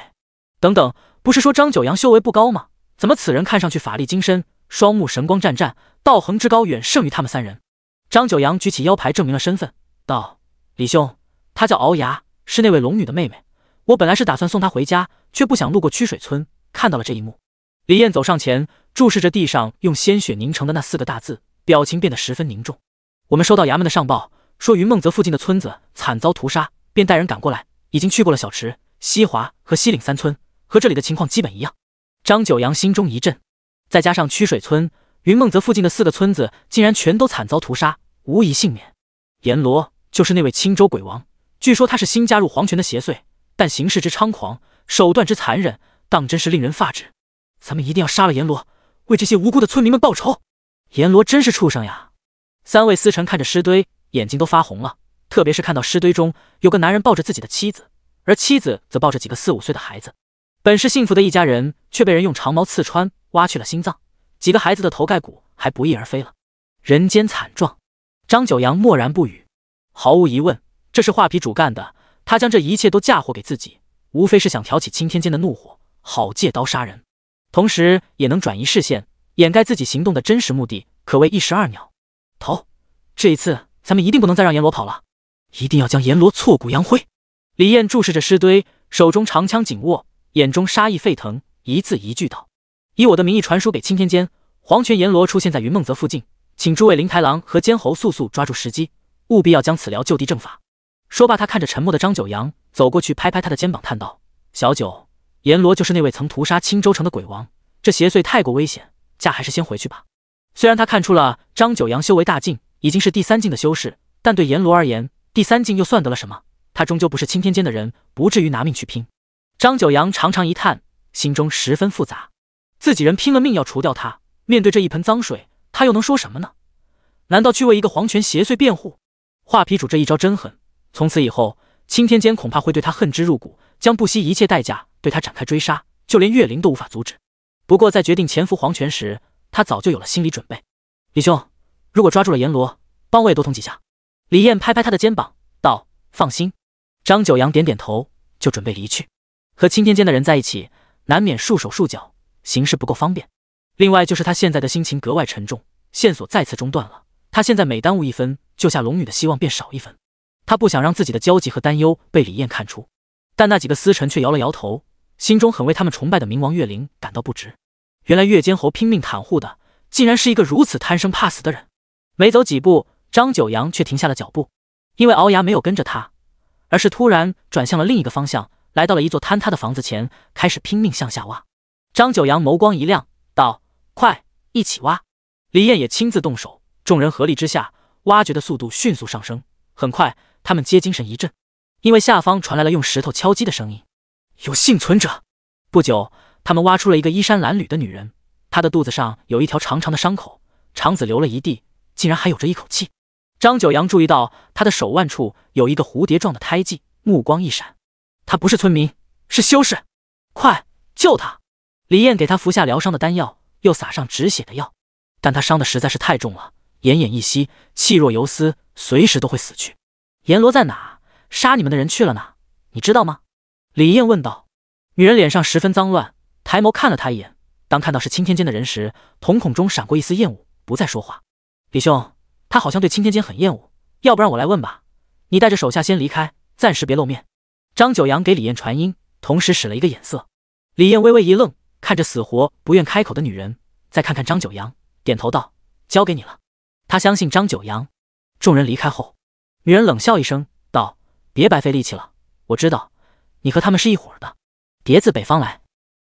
等等，不是说张九阳修为不高吗？怎么此人看上去法力精深，双目神光湛湛？道恒之高远胜于他们三人。张九阳举起腰牌证明了身份，道：“李兄，她叫敖牙，是那位龙女的妹妹。我本来是打算送她回家，却不想路过曲水村，看到了这一幕。”李艳走上前，注视着地上用鲜血凝成的那四个大字，表情变得十分凝重。我们收到衙门的上报，说云梦泽附近的村子惨遭屠杀，便带人赶过来。已经去过了小池、西华和西岭三村，和这里的情况基本一样。张九阳心中一震，再加上曲水村。云梦泽附近的四个村子竟然全都惨遭屠杀，无一幸免。阎罗就是那位青州鬼王，据说他是新加入黄泉的邪祟，但行事之猖狂，手段之残忍，当真是令人发指。咱们一定要杀了阎罗，为这些无辜的村民们报仇。阎罗真是畜生呀！三位司臣看着尸堆，眼睛都发红了。特别是看到尸堆中有个男人抱着自己的妻子，而妻子则抱着几个四五岁的孩子，本是幸福的一家人，却被人用长矛刺穿，挖去了心脏。几个孩子的头盖骨还不翼而飞了，人间惨状。张九阳默然不语。毫无疑问，这是画皮主干的。他将这一切都嫁祸给自己，无非是想挑起青天间的怒火，好借刀杀人，同时也能转移视线，掩盖自己行动的真实目的，可谓一石二鸟。头，这一次咱们一定不能再让阎罗跑了，一定要将阎罗挫骨扬灰。李艳注视着尸堆，手中长枪紧握，眼中杀意沸腾，一字一句道。以我的名义传书给青天监，黄泉阎罗出现在云梦泽附近，请诸位灵台郎和监侯速速抓住时机，务必要将此撩就地正法。说罢，他看着沉默的张九阳，走过去拍拍他的肩膀，叹道：“小九，阎罗就是那位曾屠杀青州城的鬼王，这邪祟太过危险，驾还是先回去吧。”虽然他看出了张九阳修为大进，已经是第三境的修士，但对阎罗而言，第三境又算得了什么？他终究不是青天监的人，不至于拿命去拼。张九阳长长一叹，心中十分复杂。自己人拼了命要除掉他，面对这一盆脏水，他又能说什么呢？难道去为一个黄泉邪祟辩护？画皮主这一招真狠，从此以后青天间恐怕会对他恨之入骨，将不惜一切代价对他展开追杀，就连月灵都无法阻止。不过在决定潜伏黄泉时，他早就有了心理准备。李兄，如果抓住了阎罗，帮我也多捅几下。李艳拍拍他的肩膀，道：“放心。”张九阳点点头，就准备离去。和青天间的人在一起，难免束手束脚。形事不够方便，另外就是他现在的心情格外沉重，线索再次中断了。他现在每耽误一分，救下龙女的希望便少一分。他不想让自己的焦急和担忧被李艳看出，但那几个司臣却摇了摇头，心中很为他们崇拜的冥王月灵感到不值。原来月间侯拼命袒护的，竟然是一个如此贪生怕死的人。没走几步，张九阳却停下了脚步，因为鳌牙没有跟着他，而是突然转向了另一个方向，来到了一座坍塌的房子前，开始拼命向下挖。张九阳眸光一亮，道：“快，一起挖！”李艳也亲自动手，众人合力之下，挖掘的速度迅速上升。很快，他们皆精神一振，因为下方传来了用石头敲击的声音，有幸存者。不久，他们挖出了一个衣衫褴褛的女人，她的肚子上有一条长长的伤口，肠子流了一地，竟然还有着一口气。张九阳注意到她的手腕处有一个蝴蝶状的胎记，目光一闪，她不是村民，是修士。快，救她！李艳给他服下疗伤的丹药，又撒上止血的药，但他伤的实在是太重了，奄奄一息，气若游丝，随时都会死去。阎罗在哪？杀你们的人去了哪？你知道吗？李艳问道。女人脸上十分脏乱，抬眸看了他一眼，当看到是青天监的人时，瞳孔中闪过一丝厌恶，不再说话。李兄，他好像对青天监很厌恶，要不然我来问吧。你带着手下先离开，暂时别露面。张九阳给李艳传音，同时使了一个眼色。李艳微微一愣。看着死活不愿开口的女人，再看看张九阳，点头道：“交给你了。”他相信张九阳。众人离开后，女人冷笑一声道：“别白费力气了，我知道你和他们是一伙的，别自北方来。”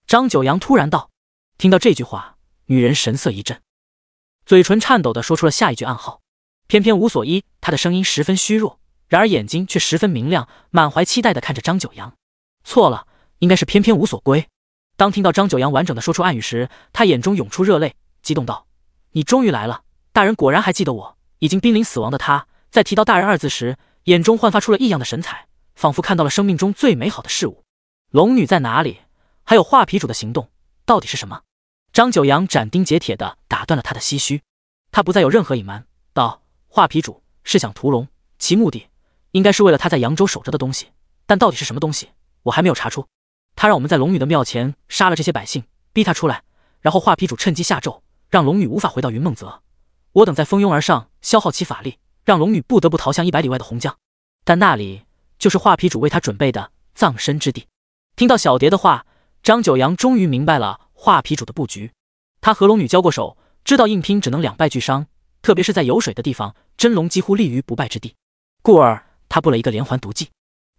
张九阳突然道。听到这句话，女人神色一震，嘴唇颤抖地说出了下一句暗号：“翩翩无所依。”她的声音十分虚弱，然而眼睛却十分明亮，满怀期待地看着张九阳。错了，应该是“翩翩无所归”。当听到张九阳完整的说出暗语时，他眼中涌出热泪，激动道：“你终于来了，大人果然还记得我。”已经濒临死亡的他，在提到“大人”二字时，眼中焕发出了异样的神采，仿佛看到了生命中最美好的事物。龙女在哪里？还有画皮主的行动到底是什么？张九阳斩钉截铁地打断了他的唏嘘，他不再有任何隐瞒，道：“画皮主是想屠龙，其目的应该是为了他在扬州守着的东西，但到底是什么东西，我还没有查出。”他让我们在龙女的庙前杀了这些百姓，逼她出来，然后画皮主趁机下咒，让龙女无法回到云梦泽。我等再蜂拥而上，消耗其法力，让龙女不得不逃向一百里外的洪江。但那里就是画皮主为他准备的葬身之地。听到小蝶的话，张九阳终于明白了画皮主的布局。他和龙女交过手，知道硬拼只能两败俱伤，特别是在有水的地方，真龙几乎立于不败之地。故而他布了一个连环毒计，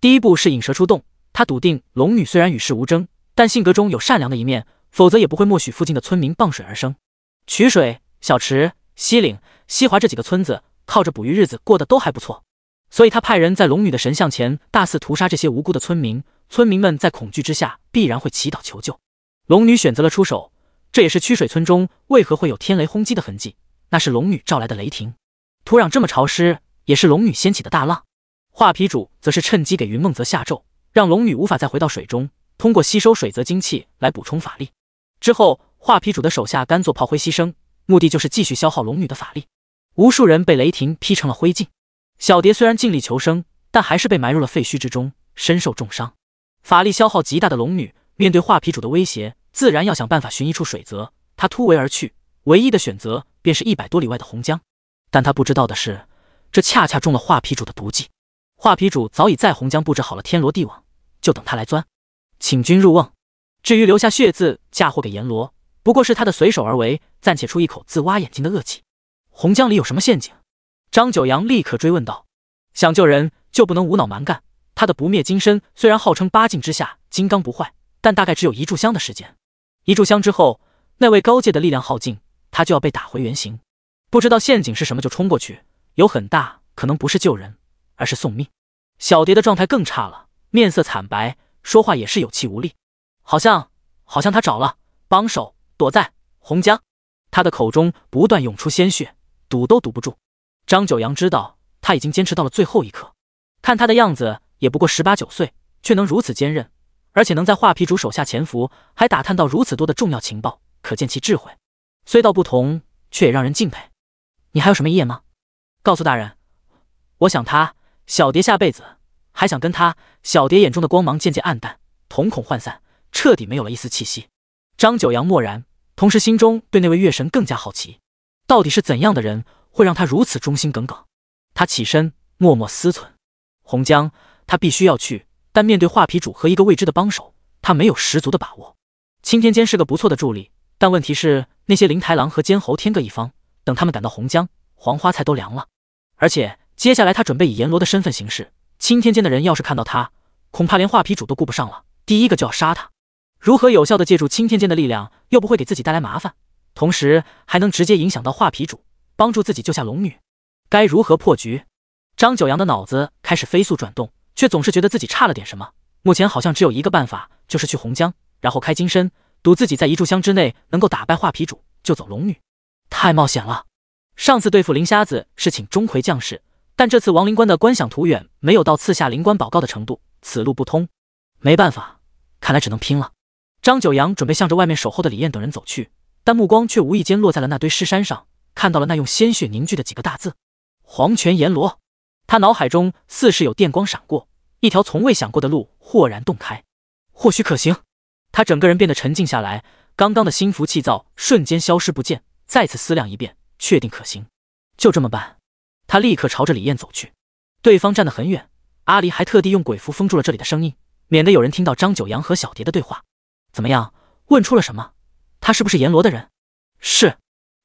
第一步是引蛇出洞。他笃定，龙女虽然与世无争，但性格中有善良的一面，否则也不会默许附近的村民傍水而生。曲水、小池、西岭、西华这几个村子靠着捕鱼，日子过得都还不错，所以他派人在龙女的神像前大肆屠杀这些无辜的村民。村民们在恐惧之下必然会祈祷求救。龙女选择了出手，这也是曲水村中为何会有天雷轰击的痕迹，那是龙女召来的雷霆。土壤这么潮湿，也是龙女掀起的大浪。画皮主则是趁机给云梦泽下咒。让龙女无法再回到水中，通过吸收水泽精气来补充法力。之后，画皮主的手下甘做炮灰牺牲，目的就是继续消耗龙女的法力。无数人被雷霆劈成了灰烬。小蝶虽然尽力求生，但还是被埋入了废墟之中，身受重伤，法力消耗极大的龙女面对画皮主的威胁，自然要想办法寻一处水泽。她突围而去，唯一的选择便是一百多里外的洪江。但她不知道的是，这恰恰中了画皮主的毒计。画皮主早已在洪江布置好了天罗地网。就等他来钻，请君入瓮。至于留下血字嫁祸给阎罗，不过是他的随手而为，暂且出一口自挖眼睛的恶气。红江里有什么陷阱？张九阳立刻追问道。想救人就不能无脑蛮干。他的不灭金身虽然号称八境之下金刚不坏，但大概只有一炷香的时间。一炷香之后，那位高界的力量耗尽，他就要被打回原形。不知道陷阱是什么就冲过去，有很大可能不是救人，而是送命。小蝶的状态更差了。面色惨白，说话也是有气无力，好像好像他找了帮手躲在洪江，他的口中不断涌出鲜血，堵都堵不住。张九阳知道他已经坚持到了最后一刻，看他的样子也不过十八九岁，却能如此坚韧，而且能在画皮主手下潜伏，还打探到如此多的重要情报，可见其智慧。虽道不同，却也让人敬佩。你还有什么意见吗？告诉大人，我想他小蝶下辈子。还想跟他，小蝶眼中的光芒渐渐暗淡，瞳孔涣散，彻底没有了一丝气息。张九阳默然，同时心中对那位月神更加好奇，到底是怎样的人会让他如此忠心耿耿？他起身默默思忖，洪江，他必须要去，但面对画皮主和一个未知的帮手，他没有十足的把握。青天监是个不错的助力，但问题是那些灵台狼和监猴天各一方，等他们赶到洪江，黄花菜都凉了。而且接下来他准备以阎罗的身份行事。青天间的人要是看到他，恐怕连画皮主都顾不上了，第一个就要杀他。如何有效的借助青天间的力量，又不会给自己带来麻烦，同时还能直接影响到画皮主，帮助自己救下龙女？该如何破局？张九阳的脑子开始飞速转动，却总是觉得自己差了点什么。目前好像只有一个办法，就是去洪江，然后开金身，赌自己在一炷香之内能够打败画皮主，救走龙女。太冒险了。上次对付林瞎子是请钟馗将士。但这次王灵官的观想途远，没有到赐下灵官宝诰的程度，此路不通。没办法，看来只能拼了。张九阳准备向着外面守候的李艳等人走去，但目光却无意间落在了那堆尸山上，看到了那用鲜血凝聚的几个大字“黄泉阎罗”。他脑海中似是有电光闪过，一条从未想过的路豁然洞开，或许可行。他整个人变得沉静下来，刚刚的心浮气躁瞬间消失不见，再次思量一遍，确定可行，就这么办。他立刻朝着李艳走去，对方站得很远，阿离还特地用鬼符封住了这里的声音，免得有人听到张九阳和小蝶的对话。怎么样？问出了什么？他是不是阎罗的人？是。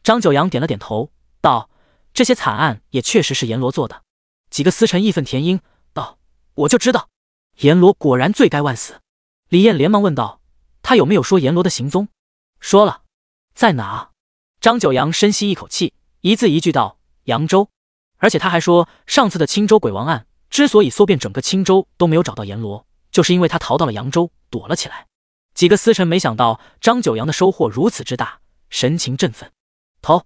张九阳点了点头，道：“这些惨案也确实是阎罗做的。”几个司臣义愤填膺，道：“我就知道，阎罗果然罪该万死。”李艳连忙问道：“他有没有说阎罗的行踪？”“说了，在哪？”张九阳深吸一口气，一字一句道：“扬州。”而且他还说，上次的青州鬼王案之所以搜遍整个青州都没有找到阎罗，就是因为他逃到了扬州躲了起来。几个司臣没想到张九阳的收获如此之大，神情振奋。头，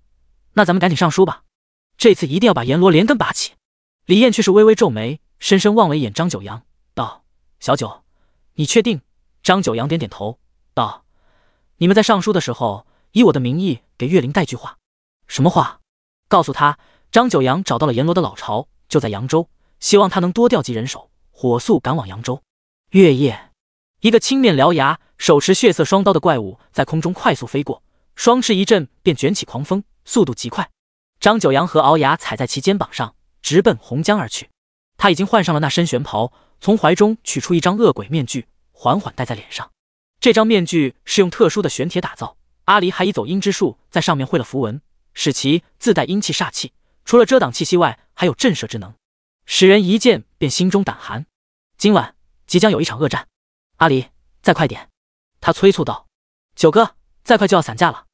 那咱们赶紧上书吧，这次一定要把阎罗连根拔起。李艳却是微微皱眉，深深望了一眼张九阳，道：“小九，你确定？”张九阳点点头，道：“你们在上书的时候，以我的名义给岳灵带句话，什么话？告诉他。”张九阳找到了阎罗的老巢，就在扬州，希望他能多调集人手，火速赶往扬州。月夜，一个青面獠牙、手持血色双刀的怪物在空中快速飞过，双翅一震便卷起狂风，速度极快。张九阳和敖牙踩在其肩膀上，直奔洪江而去。他已经换上了那身玄袍，从怀中取出一张恶鬼面具，缓缓戴在脸上。这张面具是用特殊的玄铁打造，阿离还以走阴之术在上面绘了符文，使其自带阴气煞气。除了遮挡气息外，还有震慑之能，使人一见便心中胆寒。今晚即将有一场恶战，阿离，再快点！他催促道。九哥，再快就要散架了。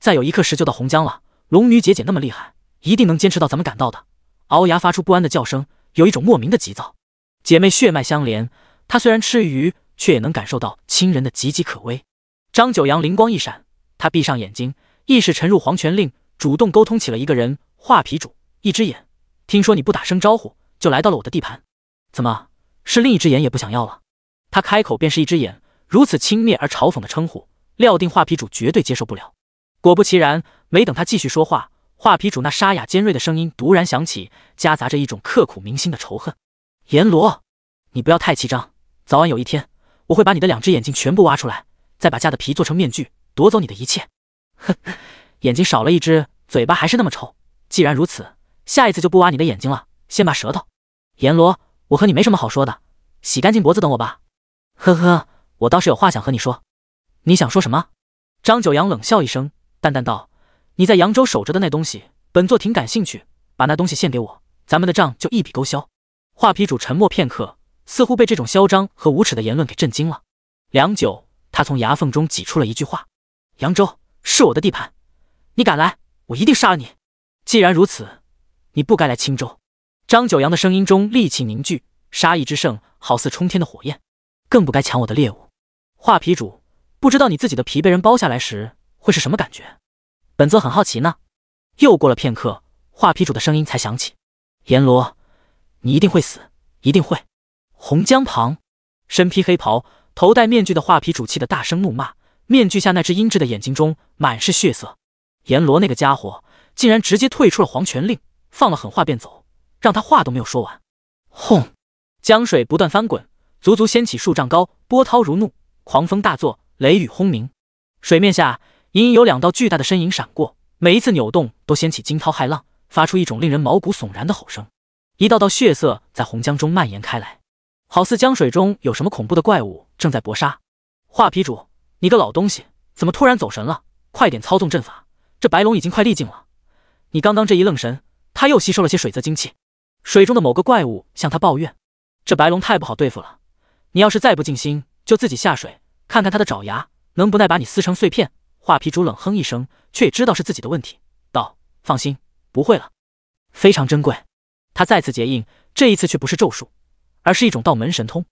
再有一刻时就到洪江了。龙女姐姐那么厉害，一定能坚持到咱们赶到的。鳌牙发出不安的叫声，有一种莫名的急躁。姐妹血脉相连，她虽然吃鱼，却也能感受到亲人的岌岌可危。张九阳灵光一闪，他闭上眼睛，意识沉入黄泉令，主动沟通起了一个人画皮主。一只眼，听说你不打声招呼就来到了我的地盘，怎么是另一只眼也不想要了？他开口便是一只眼，如此轻蔑而嘲讽的称呼，料定画皮主绝对接受不了。果不其然，没等他继续说话，画皮主那沙哑尖锐的声音突然响起，夹杂着一种刻骨铭心的仇恨：“阎罗，你不要太气张，早晚有一天我会把你的两只眼睛全部挖出来，再把假的皮做成面具，夺走你的一切。”哼，眼睛少了一只，嘴巴还是那么臭。既然如此。下一次就不挖你的眼睛了，先把舌头。阎罗，我和你没什么好说的，洗干净脖子等我吧。呵呵，我倒是有话想和你说。你想说什么？张九阳冷笑一声，淡淡道：“你在扬州守着的那东西，本座挺感兴趣，把那东西献给我，咱们的账就一笔勾销。”画皮主沉默片刻，似乎被这种嚣张和无耻的言论给震惊了。良久，他从牙缝中挤出了一句话：“扬州是我的地盘，你敢来，我一定杀了你。”既然如此。你不该来青州，张九阳的声音中戾气凝聚，杀意之盛好似冲天的火焰。更不该抢我的猎物，画皮主不知道你自己的皮被人剥下来时会是什么感觉？本座很好奇呢。又过了片刻，画皮主的声音才响起：“阎罗，你一定会死，一定会！”红江旁，身披黑袍、头戴面具的画皮主气的大声怒骂，面具下那只阴鸷的眼睛中满是血色。阎罗那个家伙竟然直接退出了黄泉令！放了狠话便走，让他话都没有说完。轰！江水不断翻滚，足足掀起数丈高，波涛如怒，狂风大作，雷雨轰鸣。水面下隐隐有两道巨大的身影闪过，每一次扭动都掀起惊涛骇浪，发出一种令人毛骨悚然的吼声。一道道血色在洪江中蔓延开来，好似江水中有什么恐怖的怪物正在搏杀。画皮主，你个老东西，怎么突然走神了？快点操纵阵法，这白龙已经快力尽了。你刚刚这一愣神。他又吸收了些水泽精气，水中的某个怪物向他抱怨：“这白龙太不好对付了，你要是再不静心，就自己下水看看他的爪牙能不耐把你撕成碎片。”画皮主冷哼一声，却也知道是自己的问题，道：“放心，不会了。”非常珍贵，他再次结印，这一次却不是咒术，而是一种道门神通。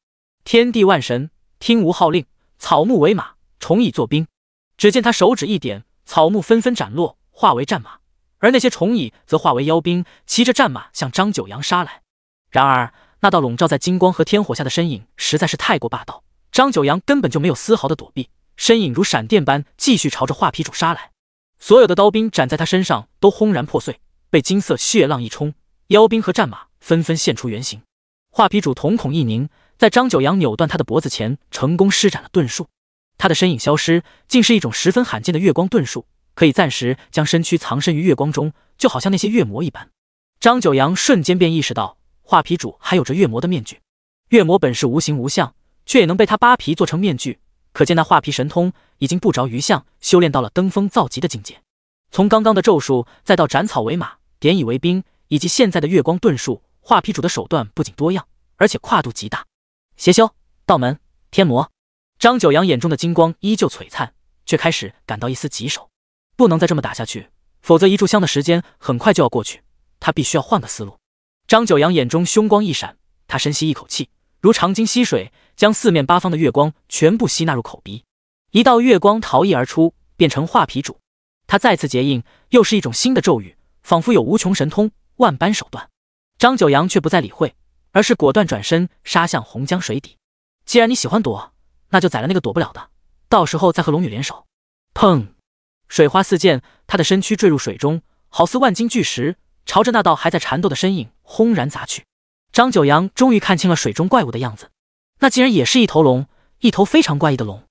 天地万神听吾号令，草木为马，虫蚁作兵。只见他手指一点，草木纷纷斩落，化为战马。而那些虫蚁则化为妖兵，骑着战马向张九阳杀来。然而那道笼罩在金光和天火下的身影实在是太过霸道，张九阳根本就没有丝毫的躲避，身影如闪电般继续朝着画皮主杀来。所有的刀兵斩在他身上都轰然破碎，被金色血浪一冲，妖兵和战马纷纷现出原形。画皮主瞳孔一凝，在张九阳扭断他的脖子前，成功施展了遁术。他的身影消失，竟是一种十分罕见的月光遁术。可以暂时将身躯藏身于月光中，就好像那些月魔一般。张九阳瞬间便意识到，画皮主还有着月魔的面具。月魔本是无形无相，却也能被他扒皮做成面具，可见那画皮神通已经不着于相，修炼到了登峰造极的境界。从刚刚的咒术，再到斩草为马、点以为兵，以及现在的月光遁术，画皮主的手段不仅多样，而且跨度极大。邪修、道门、天魔，张九阳眼中的金光依旧璀璨，却开始感到一丝棘手。不能再这么打下去，否则一炷香的时间很快就要过去，他必须要换个思路。张九阳眼中凶光一闪，他深吸一口气，如长鲸吸水，将四面八方的月光全部吸纳入口鼻。一道月光逃逸而出，变成画皮主。他再次结印，又是一种新的咒语，仿佛有无穷神通，万般手段。张九阳却不再理会，而是果断转身杀向红江水底。既然你喜欢躲，那就宰了那个躲不了的，到时候再和龙女联手。砰！水花四溅，他的身躯坠入水中，好似万斤巨石，朝着那道还在缠斗的身影轰然砸去。张九阳终于看清了水中怪物的样子，那竟然也是一头龙，一头非常怪异的龙，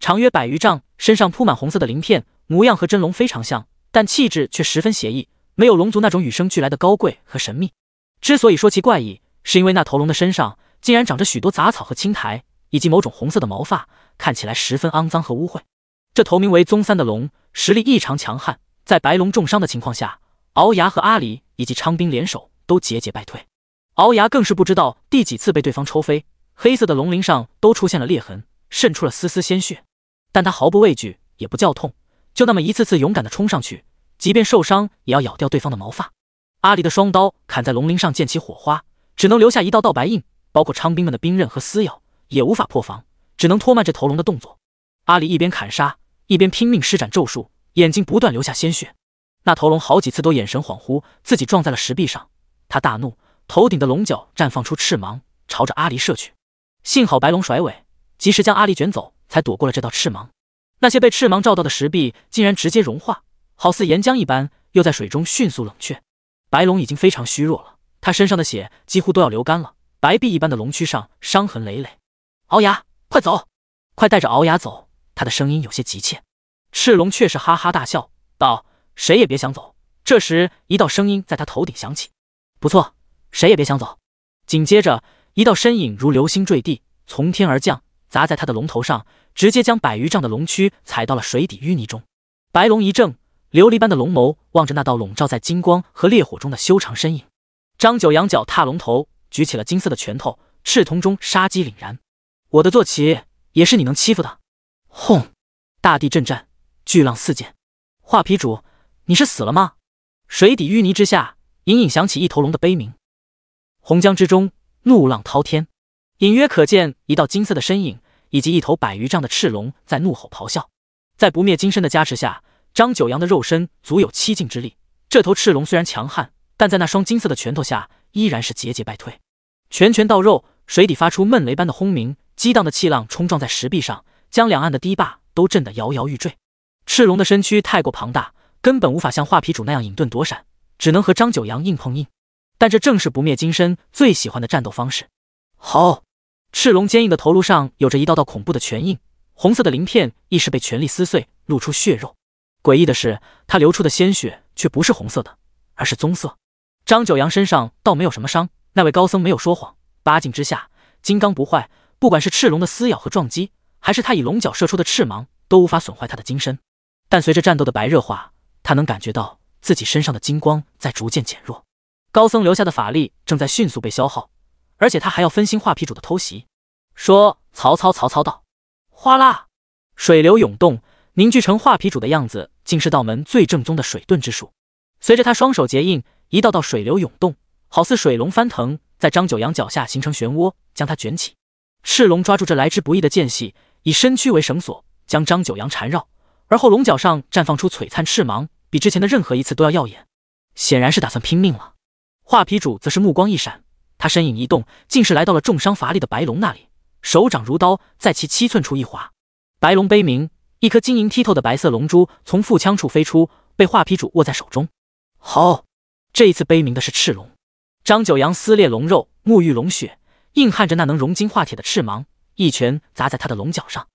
长约百余丈，身上铺满红色的鳞片，模样和真龙非常像，但气质却十分邪异，没有龙族那种与生俱来的高贵和神秘。之所以说其怪异，是因为那头龙的身上竟然长着许多杂草和青苔，以及某种红色的毛发，看起来十分肮脏和污秽。这头名为宗三的龙实力异常强悍，在白龙重伤的情况下，敖牙和阿离以及昌兵联手都节节败退。敖牙更是不知道第几次被对方抽飞，黑色的龙鳞上都出现了裂痕，渗出了丝丝鲜血。但他毫不畏惧，也不叫痛，就那么一次次勇敢的冲上去，即便受伤也要咬掉对方的毛发。阿离的双刀砍在龙鳞上溅起火花，只能留下一道道白印，包括昌兵们的兵刃和撕咬也无法破防，只能拖慢这头龙的动作。阿离一边砍杀。一边拼命施展咒术，眼睛不断流下鲜血。那头龙好几次都眼神恍惚，自己撞在了石壁上。他大怒，头顶的龙角绽放出赤芒，朝着阿离射去。幸好白龙甩尾，及时将阿离卷走，才躲过了这道赤芒。那些被赤芒照到的石壁竟然直接融化，好似岩浆一般，又在水中迅速冷却。白龙已经非常虚弱了，他身上的血几乎都要流干了，白壁一般的龙躯上伤痕累累。敖牙，快走！快带着敖牙走！他的声音有些急切，赤龙却是哈哈大笑道：“谁也别想走。”这时，一道声音在他头顶响起：“不错，谁也别想走。”紧接着，一道身影如流星坠地，从天而降，砸在他的龙头上，直接将百余丈的龙躯踩到了水底淤泥中。白龙一怔，琉璃般的龙眸望着那道笼罩在金光和烈火中的修长身影，张九仰脚踏龙头，举起了金色的拳头，赤瞳中杀机凛然：“我的坐骑也是你能欺负的？”轰！大地震颤，巨浪四溅。画皮主，你是死了吗？水底淤泥之下，隐隐响起一头龙的悲鸣。洪江之中，怒浪滔天，隐约可见一道金色的身影，以及一头百余丈的赤龙在怒吼咆哮。在不灭金身的加持下，张九阳的肉身足有七境之力。这头赤龙虽然强悍，但在那双金色的拳头下，依然是节节败退。拳拳到肉，水底发出闷雷般的轰鸣，激荡的气浪冲撞在石壁上。将两岸的堤坝都震得摇摇欲坠。赤龙的身躯太过庞大，根本无法像画皮主那样隐遁躲闪，只能和张九阳硬碰硬。但这正是不灭金身最喜欢的战斗方式。好，赤龙坚硬的头颅上有着一道道恐怖的拳印，红色的鳞片亦是被全力撕碎，露出血肉。诡异的是，他流出的鲜血却不是红色的，而是棕色。张九阳身上倒没有什么伤，那位高僧没有说谎。八境之下，金刚不坏，不管是赤龙的撕咬和撞击。还是他以龙角射出的赤芒都无法损坏他的金身，但随着战斗的白热化，他能感觉到自己身上的金光在逐渐减弱，高僧留下的法力正在迅速被消耗，而且他还要分心画皮主的偷袭。说曹操，曹操道。哗啦，水流涌动，凝聚成画皮主的样子，竟是道门最正宗的水遁之术。随着他双手结印，一道道水流涌动，好似水龙翻腾，在张九阳脚下形成漩涡，将他卷起。赤龙抓住这来之不易的间隙。以身躯为绳索，将张九阳缠绕，而后龙角上绽放出璀璨赤芒，比之前的任何一次都要耀眼，显然是打算拼命了。画皮主则是目光一闪，他身影一动，竟是来到了重伤乏力的白龙那里，手掌如刀，在其七寸处一划，白龙悲鸣，一颗晶莹剔透的白色龙珠从腹腔处飞出，被画皮主握在手中。好，这一次悲鸣的是赤龙，张九阳撕裂龙肉，沐浴龙血，硬撼着那能融金化铁的赤芒。一拳砸在他的龙角上，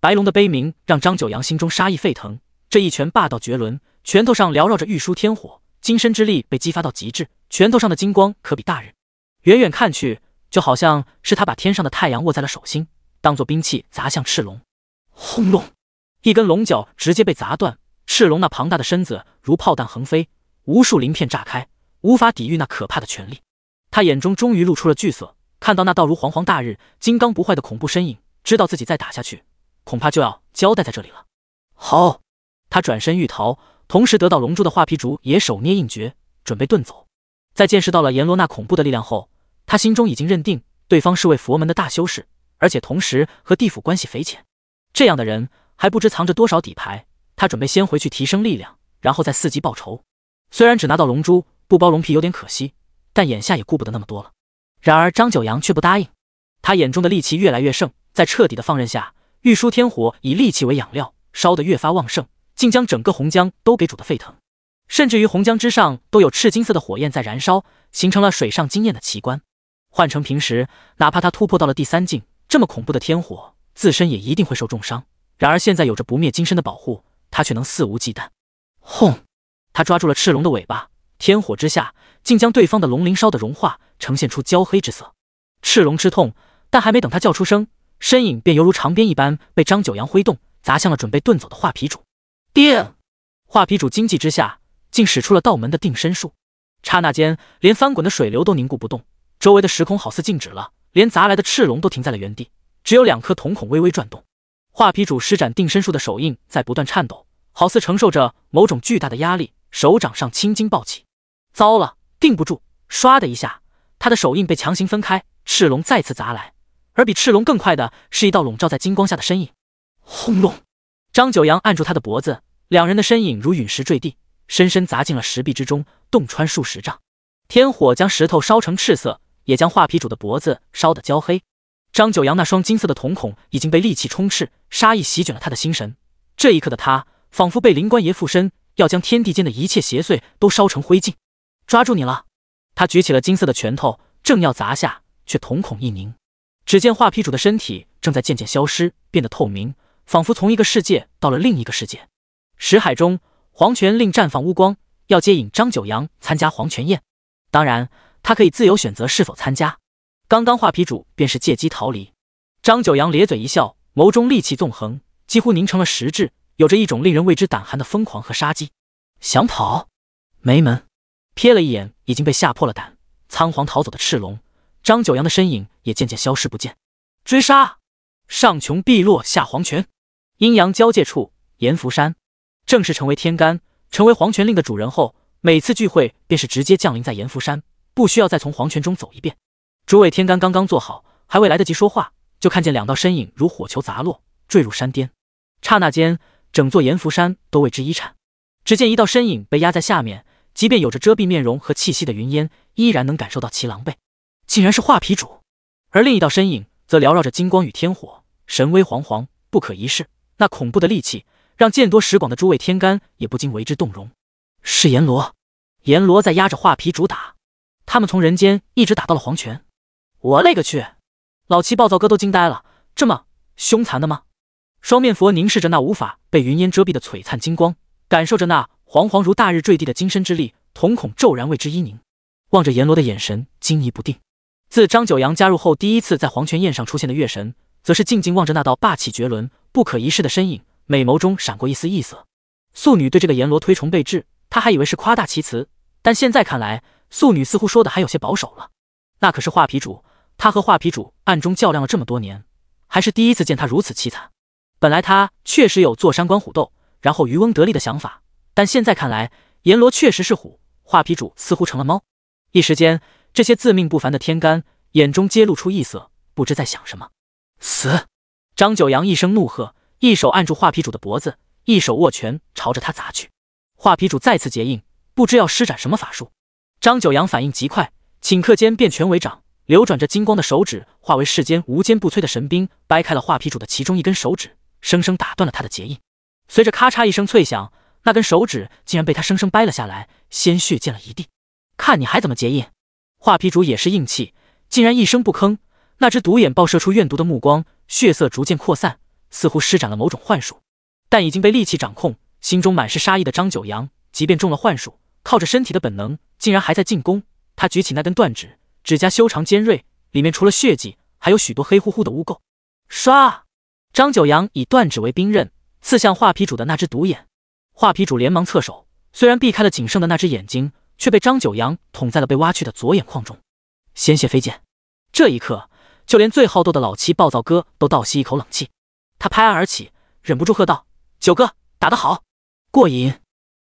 白龙的悲鸣让张九阳心中杀意沸腾。这一拳霸道绝伦，拳头上缭绕着玉书天火，金身之力被激发到极致，拳头上的金光可比大人。远远看去，就好像是他把天上的太阳握在了手心，当做兵器砸向赤龙。轰隆！一根龙角直接被砸断，赤龙那庞大的身子如炮弹横飞，无数鳞片炸开，无法抵御那可怕的拳力。他眼中终于露出了惧色。看到那道如煌煌大日、金刚不坏的恐怖身影，知道自己再打下去，恐怕就要交代在这里了。好，他转身欲逃，同时得到龙珠的画皮竹也手捏印诀，准备遁走。在见识到了阎罗那恐怖的力量后，他心中已经认定对方是位佛门的大修士，而且同时和地府关系匪浅。这样的人还不知藏着多少底牌，他准备先回去提升力量，然后再伺机报仇。虽然只拿到龙珠不包龙皮有点可惜，但眼下也顾不得那么多了。然而张九阳却不答应，他眼中的戾气越来越盛，在彻底的放任下，玉书天火以戾气为养料，烧得越发旺盛，竟将整个洪江都给煮得沸腾，甚至于洪江之上都有赤金色的火焰在燃烧，形成了水上惊艳的奇观。换成平时，哪怕他突破到了第三境，这么恐怖的天火，自身也一定会受重伤。然而现在有着不灭金身的保护，他却能肆无忌惮。轰！他抓住了赤龙的尾巴，天火之下。竟将对方的龙鳞烧得融化，呈现出焦黑之色。赤龙吃痛，但还没等他叫出声，身影便犹如长鞭一般被张九阳挥动，砸向了准备遁走的画皮主。定！画皮主惊悸之下，竟使出了道门的定身术。刹那间，连翻滚的水流都凝固不动，周围的时空好似静止了，连砸来的赤龙都停在了原地，只有两颗瞳孔微微转动。画皮主施展定身术的手印在不断颤抖，好似承受着某种巨大的压力，手掌上青筋暴起。糟了！定不住，唰的一下，他的手印被强行分开。赤龙再次砸来，而比赤龙更快的是一道笼罩在金光下的身影。轰隆！张九阳按住他的脖子，两人的身影如陨石坠地，深深砸进了石壁之中，洞穿数十丈。天火将石头烧成赤色，也将画皮主的脖子烧得焦黑。张九阳那双金色的瞳孔已经被戾气充斥，杀意席卷了他的心神。这一刻的他，仿佛被灵官爷附身，要将天地间的一切邪祟都烧成灰烬。抓住你了！他举起了金色的拳头，正要砸下，却瞳孔一凝。只见画皮主的身体正在渐渐消失，变得透明，仿佛从一个世界到了另一个世界。识海中，黄泉令绽放乌光，要接引张九阳参加黄泉宴。当然，他可以自由选择是否参加。刚刚画皮主便是借机逃离。张九阳咧嘴一笑，眸中戾气纵横，几乎凝成了实质，有着一种令人为之胆寒的疯狂和杀机。想跑？没门！瞥了一眼已经被吓破了胆、仓皇逃走的赤龙，张九阳的身影也渐渐消失不见。追杀，上穷碧落下黄泉，阴阳交界处，阎浮山正式成为天干，成为黄泉令的主人后，每次聚会便是直接降临在阎浮山，不需要再从黄泉中走一遍。诸位天干刚刚坐好，还未来得及说话，就看见两道身影如火球砸落，坠入山巅。刹那间，整座阎浮山都为之一颤。只见一道身影被压在下面。即便有着遮蔽面容和气息的云烟，依然能感受到其狼狈。竟然是画皮主，而另一道身影则缭绕着金光与天火，神威煌煌，不可一世。那恐怖的戾气，让见多识广的诸位天干也不禁为之动容。是阎罗，阎罗在压着画皮主打。他们从人间一直打到了黄泉。我勒个去！老七暴躁哥都惊呆了，这么凶残的吗？双面佛凝视着那无法被云烟遮蔽的璀璨金光，感受着那。惶惶如大日坠地的金身之力，瞳孔骤然为之一凝，望着阎罗的眼神惊疑不定。自张九阳加入后，第一次在黄泉宴上出现的月神，则是静静望着那道霸气绝伦、不可一世的身影，美眸中闪过一丝异色。素女对这个阎罗推崇备至，她还以为是夸大其词，但现在看来，素女似乎说的还有些保守了。那可是画皮主，她和画皮主暗中较量了这么多年，还是第一次见他如此凄惨。本来她确实有坐山观虎斗，然后渔翁得利的想法。但现在看来，阎罗确实是虎，画皮主似乎成了猫。一时间，这些自命不凡的天干眼中揭露出异色，不知在想什么。死！张九阳一声怒喝，一手按住画皮主的脖子，一手握拳朝着他砸去。画皮主再次结印，不知要施展什么法术。张九阳反应极快，顷刻间变拳为掌，流转着金光的手指化为世间无坚不摧的神兵，掰开了画皮主的其中一根手指，生生打断了他的结印。随着咔嚓一声脆响。那根手指竟然被他生生掰了下来，鲜血溅了一地。看你还怎么结印？画皮主也是硬气，竟然一声不吭。那只独眼爆射出怨毒的目光，血色逐渐扩散，似乎施展了某种幻术。但已经被戾气掌控，心中满是杀意的张九阳，即便中了幻术，靠着身体的本能，竟然还在进攻。他举起那根断指，指甲修长尖锐，里面除了血迹，还有许多黑乎乎的污垢。唰！张九阳以断指为兵刃，刺向画皮主的那只独眼。画皮主连忙侧手，虽然避开了仅剩的那只眼睛，却被张九阳捅在了被挖去的左眼眶中，鲜血飞溅。这一刻，就连最好斗的老七暴躁哥都倒吸一口冷气，他拍案而起，忍不住喝道：“九哥打得好，过瘾！”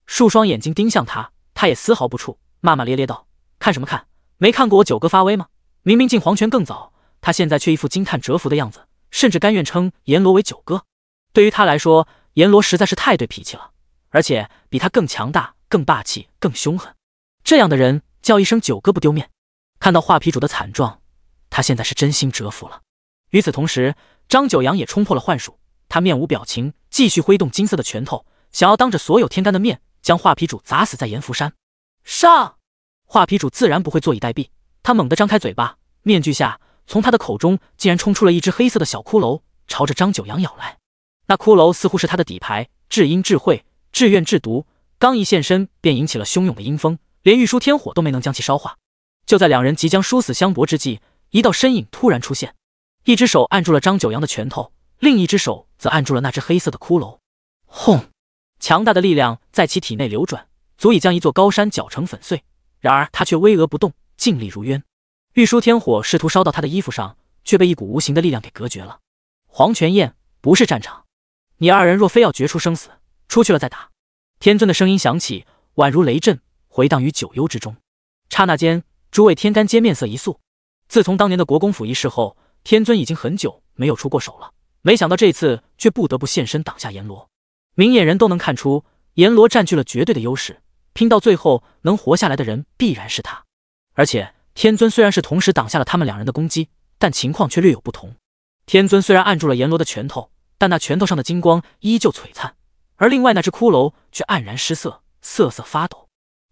数双眼睛盯向他，他也丝毫不怵，骂骂咧咧道：“看什么看？没看过我九哥发威吗？明明进黄泉更早，他现在却一副惊叹折服的样子，甚至甘愿称阎罗为九哥。对于他来说，阎罗实在是太对脾气了。”而且比他更强大、更霸气、更凶狠，这样的人叫一声九哥不丢面。看到画皮主的惨状，他现在是真心折服了。与此同时，张九阳也冲破了幻术，他面无表情，继续挥动金色的拳头，想要当着所有天干的面将画皮主砸死在阎浮山上。画皮主自然不会坐以待毙，他猛地张开嘴巴，面具下从他的口中竟然冲出了一只黑色的小骷髅，朝着张九阳咬来。那骷髅似乎是他的底牌，至阴至晦。至怨至毒，刚一现身便引起了汹涌的阴风，连御书天火都没能将其烧化。就在两人即将殊死相搏之际，一道身影突然出现，一只手按住了张九阳的拳头，另一只手则按住了那只黑色的骷髅。轰！强大的力量在其体内流转，足以将一座高山搅成粉碎。然而他却巍峨不动，静立如渊。御书天火试图烧到他的衣服上，却被一股无形的力量给隔绝了。黄泉宴不是战场，你二人若非要决出生死。出去了再打，天尊的声音响起，宛如雷震，回荡于九幽之中。刹那间，诸位天干皆面色一肃。自从当年的国公府一事后，天尊已经很久没有出过手了。没想到这次却不得不现身挡下阎罗。明眼人都能看出，阎罗占据了绝对的优势，拼到最后能活下来的人必然是他。而且天尊虽然是同时挡下了他们两人的攻击，但情况却略有不同。天尊虽然按住了阎罗的拳头，但那拳头上的金光依旧璀璨。而另外那只骷髅却黯然失色，瑟瑟发抖。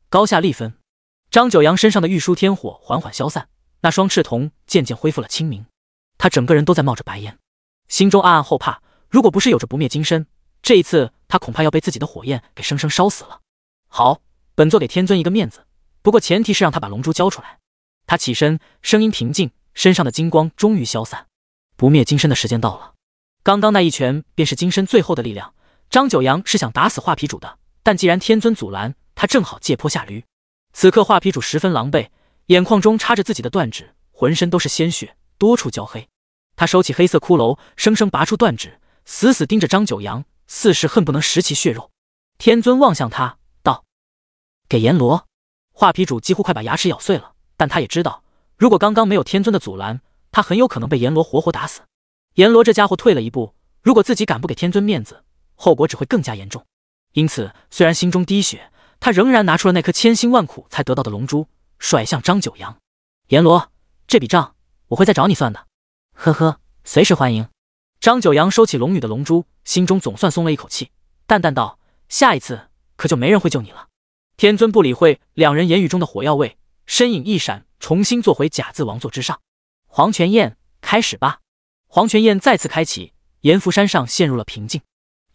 高下立分，张九阳身上的御书天火缓缓消散，那双赤瞳渐渐恢复了清明。他整个人都在冒着白烟，心中暗暗后怕。如果不是有着不灭金身，这一次他恐怕要被自己的火焰给生生烧死了。好，本座给天尊一个面子，不过前提是让他把龙珠交出来。他起身，声音平静，身上的金光终于消散。不灭金身的时间到了，刚刚那一拳便是金身最后的力量。张九阳是想打死画皮主的，但既然天尊阻拦，他正好借坡下驴。此刻画皮主十分狼狈，眼眶中插着自己的断指，浑身都是鲜血，多处焦黑。他收起黑色骷髅，生生拔出断指，死死盯着张九阳，似是恨不能食其血肉。天尊望向他，道：“给阎罗。”画皮主几乎快把牙齿咬碎了，但他也知道，如果刚刚没有天尊的阻拦，他很有可能被阎罗活活打死。阎罗这家伙退了一步，如果自己敢不给天尊面子。后果只会更加严重，因此，虽然心中滴血，他仍然拿出了那颗千辛万苦才得到的龙珠，甩向张九阳。阎罗，这笔账我会再找你算的。呵呵，随时欢迎。张九阳收起龙女的龙珠，心中总算松了一口气，淡淡道：“下一次可就没人会救你了。”天尊不理会两人言语中的火药味，身影一闪，重新坐回假字王座之上。黄泉宴开始吧。黄泉宴再次开启，阎浮山上陷入了平静。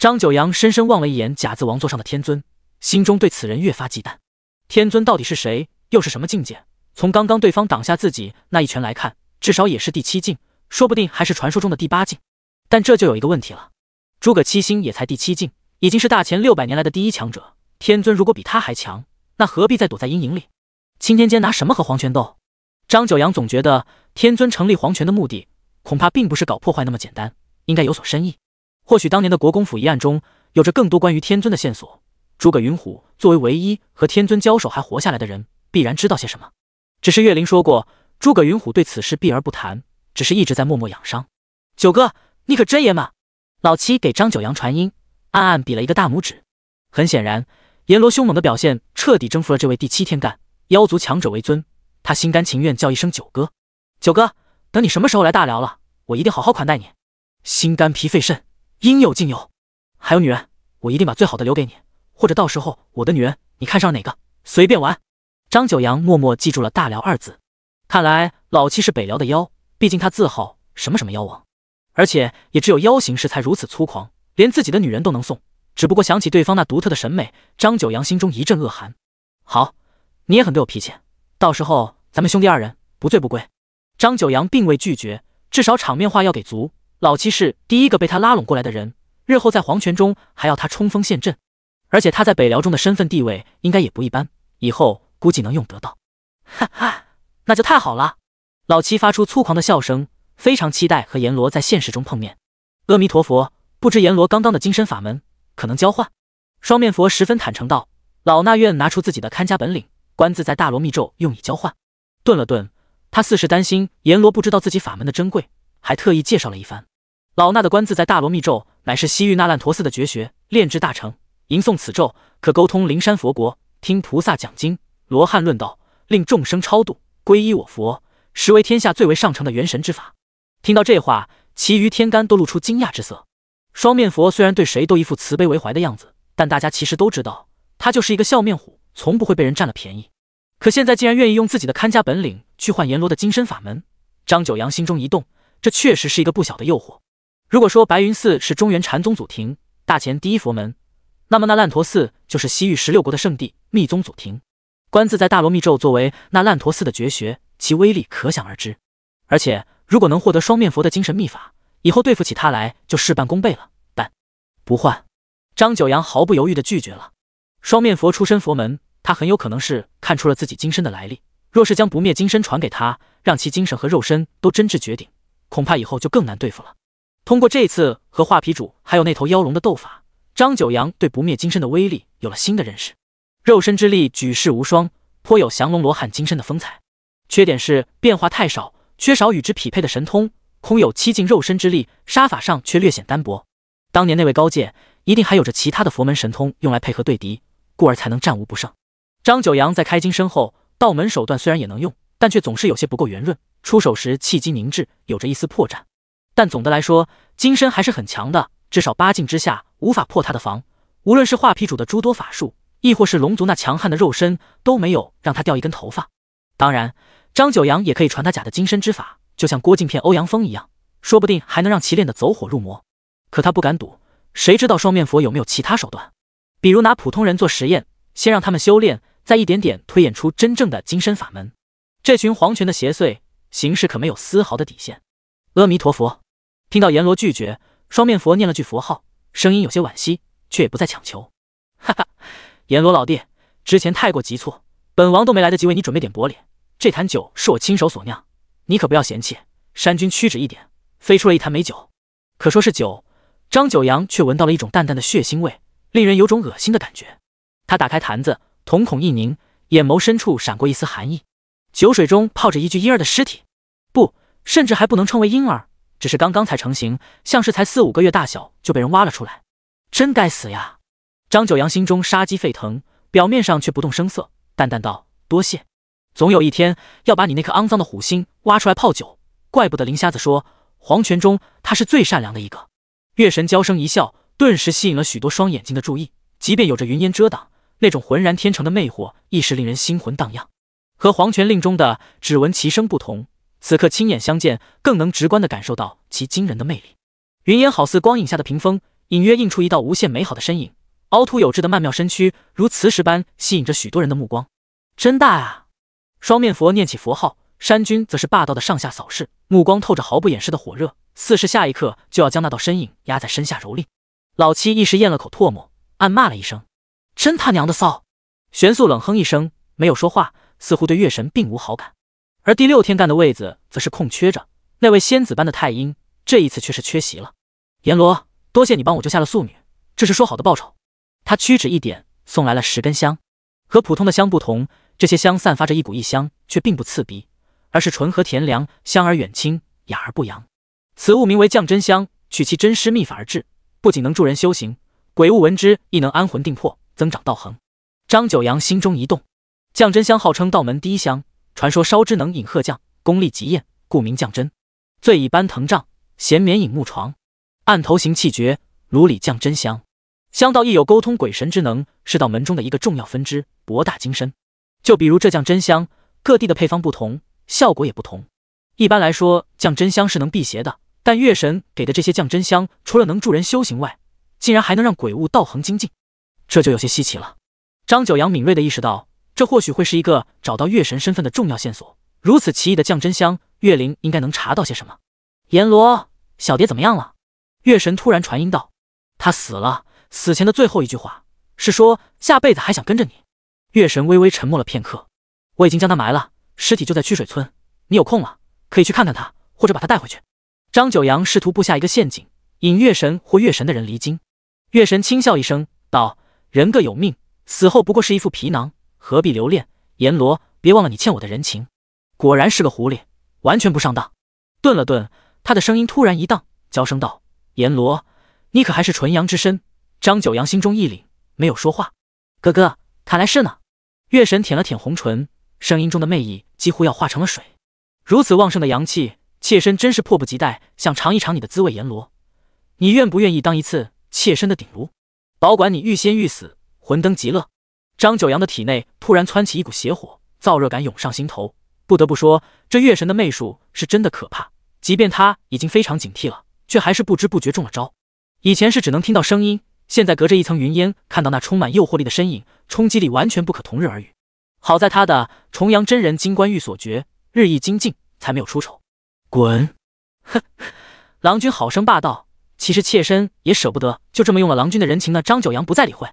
张九阳深深望了一眼甲字王座上的天尊，心中对此人越发忌惮。天尊到底是谁？又是什么境界？从刚刚对方挡下自己那一拳来看，至少也是第七境，说不定还是传说中的第八境。但这就有一个问题了：诸葛七星也才第七境，已经是大前六百年来的第一强者。天尊如果比他还强，那何必再躲在阴影里？青天监拿什么和黄泉斗？张九阳总觉得天尊成立黄泉的目的，恐怕并不是搞破坏那么简单，应该有所深意。或许当年的国公府一案中，有着更多关于天尊的线索。诸葛云虎作为唯一和天尊交手还活下来的人，必然知道些什么。只是岳灵说过，诸葛云虎对此事避而不谈，只是一直在默默养伤。九哥，你可真爷们！老七给张九阳传音，暗暗比了一个大拇指。很显然，阎罗凶猛的表现彻底征服了这位第七天干妖族强者为尊，他心甘情愿叫一声九哥。九哥，等你什么时候来大辽了，我一定好好款待你。心肝脾肺肾。应有尽有，还有女人，我一定把最好的留给你。或者到时候我的女人，你看上哪个随便玩。张九阳默默记住了“大辽”二字，看来老七是北辽的妖，毕竟他自号什么什么妖王，而且也只有妖形式才如此粗狂，连自己的女人都能送。只不过想起对方那独特的审美，张九阳心中一阵恶寒。好，你也很对我脾气，到时候咱们兄弟二人不醉不归。张九阳并未拒绝，至少场面话要给足。老七是第一个被他拉拢过来的人，日后在皇权中还要他冲锋陷阵，而且他在北辽中的身份地位应该也不一般，以后估计能用得到。哈哈，那就太好了！老七发出粗狂的笑声，非常期待和阎罗在现实中碰面。阿弥陀佛，不知阎罗刚刚的金身法门可能交换？双面佛十分坦诚道：“老衲愿拿出自己的看家本领——观自在大罗密咒，用以交换。”顿了顿，他似是担心阎罗不知道自己法门的珍贵，还特意介绍了一番。老衲的观自在大罗密咒，乃是西域那烂陀寺的绝学，炼制大成，吟诵此咒，可沟通灵山佛国，听菩萨讲经，罗汉论道，令众生超度，皈依我佛，实为天下最为上乘的元神之法。听到这话，其余天干都露出惊讶之色。双面佛虽然对谁都一副慈悲为怀的样子，但大家其实都知道，他就是一个笑面虎，从不会被人占了便宜。可现在竟然愿意用自己的看家本领去换阎罗的金身法门，张九阳心中一动，这确实是一个不小的诱惑。如果说白云寺是中原禅宗祖庭、大前第一佛门，那么那烂陀寺就是西域十六国的圣地、密宗祖庭。观自在大罗密咒作为那烂陀寺的绝学，其威力可想而知。而且，如果能获得双面佛的精神秘法，以后对付起他来就事半功倍了。但不换，张九阳毫不犹豫地拒绝了。双面佛出身佛门，他很有可能是看出了自己金身的来历。若是将不灭金身传给他，让其精神和肉身都真至绝顶，恐怕以后就更难对付了。通过这次和画皮主还有那头妖龙的斗法，张九阳对不灭金身的威力有了新的认识。肉身之力举世无双，颇有降龙罗汉金身的风采。缺点是变化太少，缺少与之匹配的神通，空有七境肉身之力，杀法上却略显单薄。当年那位高界一定还有着其他的佛门神通用来配合对敌，故而才能战无不胜。张九阳在开金身后，道门手段虽然也能用，但却总是有些不够圆润，出手时气机凝滞，有着一丝破绽。但总的来说，金身还是很强的，至少八境之下无法破他的防。无论是画皮主的诸多法术，亦或是龙族那强悍的肉身，都没有让他掉一根头发。当然，张九阳也可以传他假的金身之法，就像郭靖骗欧阳锋一样，说不定还能让其练得走火入魔。可他不敢赌，谁知道双面佛有没有其他手段？比如拿普通人做实验，先让他们修炼，再一点点推演出真正的金身法门。这群黄泉的邪祟，行事可没有丝毫的底线。阿弥陀佛。听到阎罗拒绝，双面佛念了句佛号，声音有些惋惜，却也不再强求。哈哈，阎罗老弟，之前太过急促，本王都没来得及为你准备点薄礼。这坛酒是我亲手所酿，你可不要嫌弃。山君屈指一点，飞出了一坛美酒，可说是酒。张九阳却闻到了一种淡淡的血腥味，令人有种恶心的感觉。他打开坛子，瞳孔一凝，眼眸深处闪过一丝寒意。酒水中泡着一具婴儿的尸体，不，甚至还不能称为婴儿。只是刚刚才成型，像是才四五个月大小就被人挖了出来，真该死呀！张九阳心中杀机沸腾，表面上却不动声色，淡淡道：“多谢，总有一天要把你那颗肮脏的虎心挖出来泡酒。”怪不得林瞎子说黄泉中他是最善良的一个。月神娇声一笑，顿时吸引了许多双眼睛的注意。即便有着云烟遮挡，那种浑然天成的魅惑亦是令人心魂荡漾。和黄泉令中的只闻其声不同。此刻亲眼相见，更能直观地感受到其惊人的魅力。云烟好似光影下的屏风，隐约映出一道无限美好的身影。凹凸有致的曼妙身躯，如磁石般吸引着许多人的目光。真大啊！双面佛念起佛号，山君则是霸道的上下扫视，目光透着毫不掩饰的火热，似是下一刻就要将那道身影压在身下蹂躏。老七一时咽了口唾沫，暗骂了一声：“真他娘的骚！”玄素冷哼一声，没有说话，似乎对月神并无好感。而第六天干的位子则是空缺着，那位仙子般的太阴这一次却是缺席了。阎罗，多谢你帮我救下了素女，这是说好的报酬。他屈指一点，送来了十根香。和普通的香不同，这些香散发着一股异香，却并不刺鼻，而是醇和甜凉，香而远清，雅而不扬。此物名为降真香，取其真师秘法而制，不仅能助人修行，鬼物闻之亦能安魂定魄，增长道恒。张九阳心中一动，降真香号称道门第一香。传说烧之能引鹤降，功力极艳，故名降真。醉倚般藤帐，闲眠引木床。案头行气绝，炉里降真香。香道亦有沟通鬼神之能，是道门中的一个重要分支，博大精深。就比如这降真香，各地的配方不同，效果也不同。一般来说，降真香是能辟邪的，但月神给的这些降真香，除了能助人修行外，竟然还能让鬼物道行精进，这就有些稀奇了。张九阳敏锐的意识到。这或许会是一个找到月神身份的重要线索。如此奇异的降真香，月灵应该能查到些什么。阎罗，小蝶怎么样了？月神突然传音道：“她死了，死前的最后一句话是说下辈子还想跟着你。”月神微微沉默了片刻：“我已经将他埋了，尸体就在曲水村。你有空了可以去看看他，或者把他带回去。”张九阳试图布下一个陷阱，引月神或月神的人离京。月神轻笑一声道：“人各有命，死后不过是一副皮囊。”何必留恋？阎罗，别忘了你欠我的人情。果然是个狐狸，完全不上当。顿了顿，他的声音突然一荡，娇声道：“阎罗，你可还是纯阳之身？”张九阳心中一凛，没有说话。哥哥，看来是呢。月神舔了舔红唇，声音中的魅意几乎要化成了水。如此旺盛的阳气，妾身真是迫不及待想尝一尝你的滋味。阎罗，你愿不愿意当一次妾身的鼎炉？保管你欲仙欲死，魂登极乐。张九阳的体内突然窜起一股邪火，燥热感涌上心头。不得不说，这月神的媚术是真的可怕。即便他已经非常警惕了，却还是不知不觉中了招。以前是只能听到声音，现在隔着一层云烟，看到那充满诱惑力的身影，冲击力完全不可同日而语。好在他的重阳真人金冠玉锁诀日益精进，才没有出丑。滚！哼，郎君好生霸道，其实妾身也舍不得就这么用了郎君的人情呢。张九阳不再理会。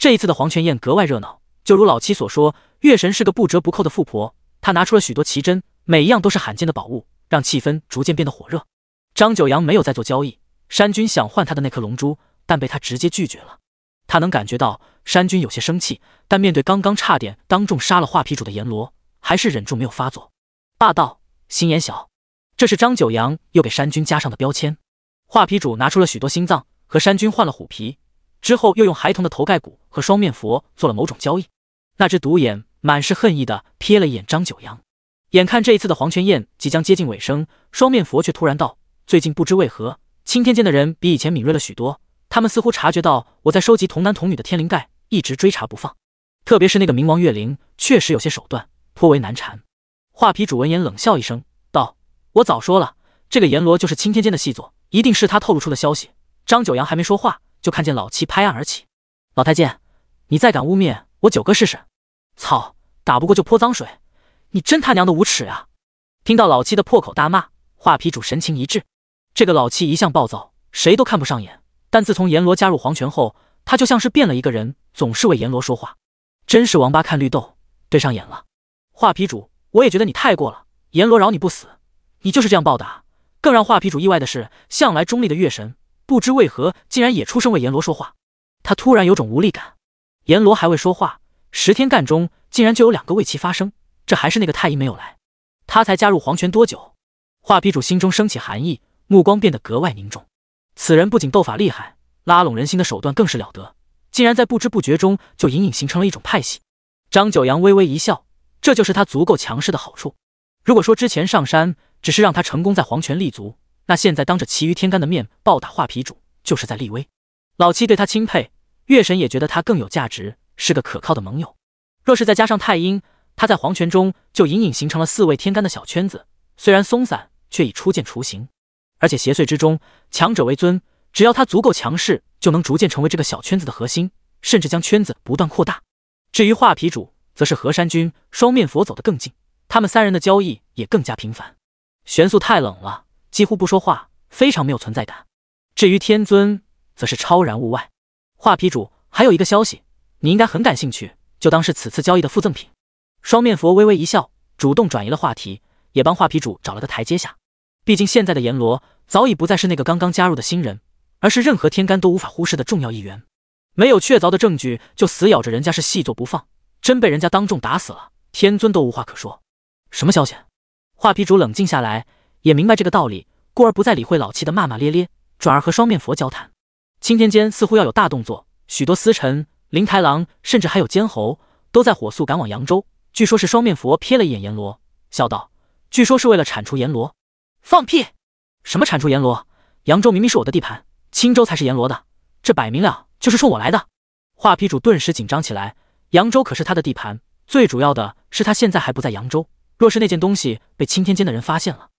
这一次的黄泉宴格外热闹，就如老七所说，月神是个不折不扣的富婆，她拿出了许多奇珍，每一样都是罕见的宝物，让气氛逐渐变得火热。张九阳没有再做交易，山君想换他的那颗龙珠，但被他直接拒绝了。他能感觉到山君有些生气，但面对刚刚差点当众杀了画皮主的阎罗，还是忍住没有发作。霸道，心眼小，这是张九阳又给山君加上的标签。画皮主拿出了许多心脏，和山君换了虎皮。之后又用孩童的头盖骨和双面佛做了某种交易。那只独眼满是恨意的瞥了一眼张九阳。眼看这一次的黄泉宴即将接近尾声，双面佛却突然道：“最近不知为何，青天间的人比以前敏锐了许多。他们似乎察觉到我在收集童男童女的天灵盖，一直追查不放。特别是那个冥王月灵，确实有些手段，颇为难缠。”画皮主闻言冷笑一声道：“我早说了，这个阎罗就是青天间的细作，一定是他透露出的消息。”张九阳还没说话。就看见老七拍案而起：“老太监，你再敢污蔑我九哥试试！”操，打不过就泼脏水，你真他娘的无耻啊！听到老七的破口大骂，画皮主神情一滞。这个老七一向暴躁，谁都看不上眼。但自从阎罗加入黄泉后，他就像是变了一个人，总是为阎罗说话。真是王八看绿豆，对上眼了。画皮主，我也觉得你太过了。阎罗饶你不死，你就是这样暴打。更让画皮主意外的是，向来中立的月神。不知为何，竟然也出声为阎罗说话。他突然有种无力感。阎罗还未说话，十天干中竟然就有两个为其发声。这还是那个太医没有来，他才加入皇权多久？画皮主心中升起寒意，目光变得格外凝重。此人不仅斗法厉害，拉拢人心的手段更是了得，竟然在不知不觉中就隐隐形成了一种派系。张九阳微微一笑，这就是他足够强势的好处。如果说之前上山只是让他成功在皇权立足，那现在当着其余天干的面暴打画皮主，就是在立威。老七对他钦佩，月神也觉得他更有价值，是个可靠的盟友。若是再加上太阴，他在黄泉中就隐隐形成了四位天干的小圈子，虽然松散，却已初见雏形。而且邪祟之中，强者为尊，只要他足够强势，就能逐渐成为这个小圈子的核心，甚至将圈子不断扩大。至于画皮主，则是和山君、双面佛走得更近，他们三人的交易也更加频繁。玄素太冷了。几乎不说话，非常没有存在感。至于天尊，则是超然物外。画皮主还有一个消息，你应该很感兴趣，就当是此次交易的附赠品。双面佛微微一笑，主动转移了话题，也帮画皮主找了个台阶下。毕竟现在的阎罗早已不再是那个刚刚加入的新人，而是任何天干都无法忽视的重要一员。没有确凿的证据，就死咬着人家是细作不放，真被人家当众打死了，天尊都无话可说。什么消息？画皮主冷静下来。也明白这个道理，故而不再理会老七的骂骂咧咧，转而和双面佛交谈。青天间似乎要有大动作，许多司臣、灵台郎，甚至还有监侯，都在火速赶往扬州。据说，是双面佛瞥了一眼阎罗，笑道：“据说是为了铲除阎罗。”放屁！什么铲除阎罗？扬州明明是我的地盘，青州才是阎罗的。这摆明了就是冲我来的。画皮主顿时紧张起来。扬州可是他的地盘，最主要的是他现在还不在扬州。若是那件东西被青天间的人发现了，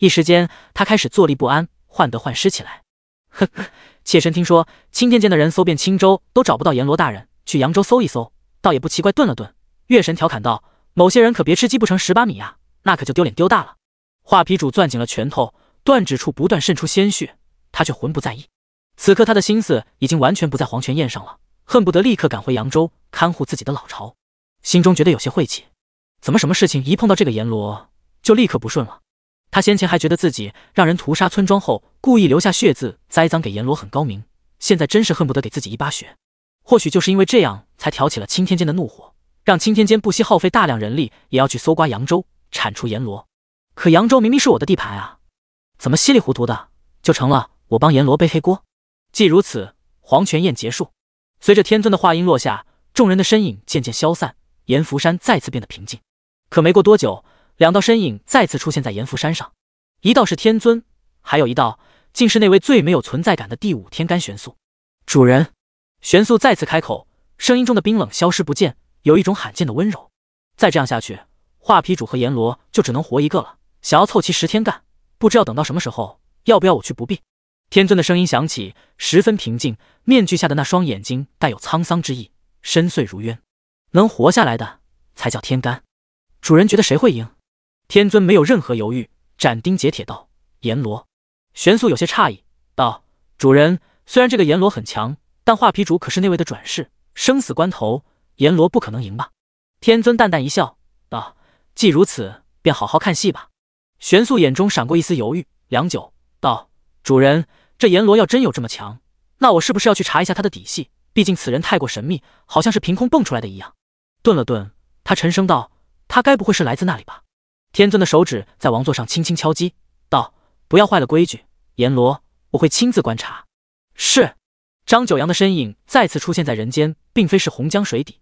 一时间，他开始坐立不安，患得患失起来。呵 *laughs* 呵，*laughs* 妾身听说青天监的人搜遍青州都找不到阎罗大人，去扬州搜一搜，倒也不奇怪。顿了顿，月神调侃道：“某些人可别吃鸡不成十八米呀，那可就丢脸丢大了。”画皮主攥紧了拳头，断指处不断渗出鲜血，他却浑不在意。此刻他的心思已经完全不在黄泉宴上了，恨不得立刻赶回扬州看护自己的老巢。心中觉得有些晦气，怎么什么事情一碰到这个阎罗就立刻不顺了？他先前还觉得自己让人屠杀村庄后故意留下血渍栽赃给阎罗很高明，现在真是恨不得给自己一巴血。或许就是因为这样，才挑起了青天间的怒火，让青天间不惜耗费大量人力也要去搜刮扬州，铲除阎罗。可扬州明明是我的地盘啊，怎么稀里糊涂的就成了我帮阎罗背黑锅？既如此，黄泉宴结束，随着天尊的话音落下，众人的身影渐渐消散，阎福山再次变得平静。可没过多久。两道身影再次出现在阎浮山上，一道是天尊，还有一道竟是那位最没有存在感的第五天干玄素。主人，玄素再次开口，声音中的冰冷消失不见，有一种罕见的温柔。再这样下去，画皮主和阎罗就只能活一个了。想要凑齐十天干，不知要等到什么时候。要不要我去？不必。天尊的声音响起，十分平静，面具下的那双眼睛带有沧桑之意，深邃如渊。能活下来的才叫天干。主人觉得谁会赢？天尊没有任何犹豫，斩钉截铁道：“阎罗。”玄素有些诧异道：“主人，虽然这个阎罗很强，但画皮主可是那位的转世，生死关头，阎罗不可能赢吧？”天尊淡淡一笑道：“既如此，便好好看戏吧。”玄素眼中闪过一丝犹豫，良久道：“主人，这阎罗要真有这么强，那我是不是要去查一下他的底细？毕竟此人太过神秘，好像是凭空蹦出来的一样。”顿了顿，他沉声道：“他该不会是来自那里吧？”天尊的手指在王座上轻轻敲击，道：“不要坏了规矩，阎罗，我会亲自观察。”是。张九阳的身影再次出现在人间，并非是洪江水底，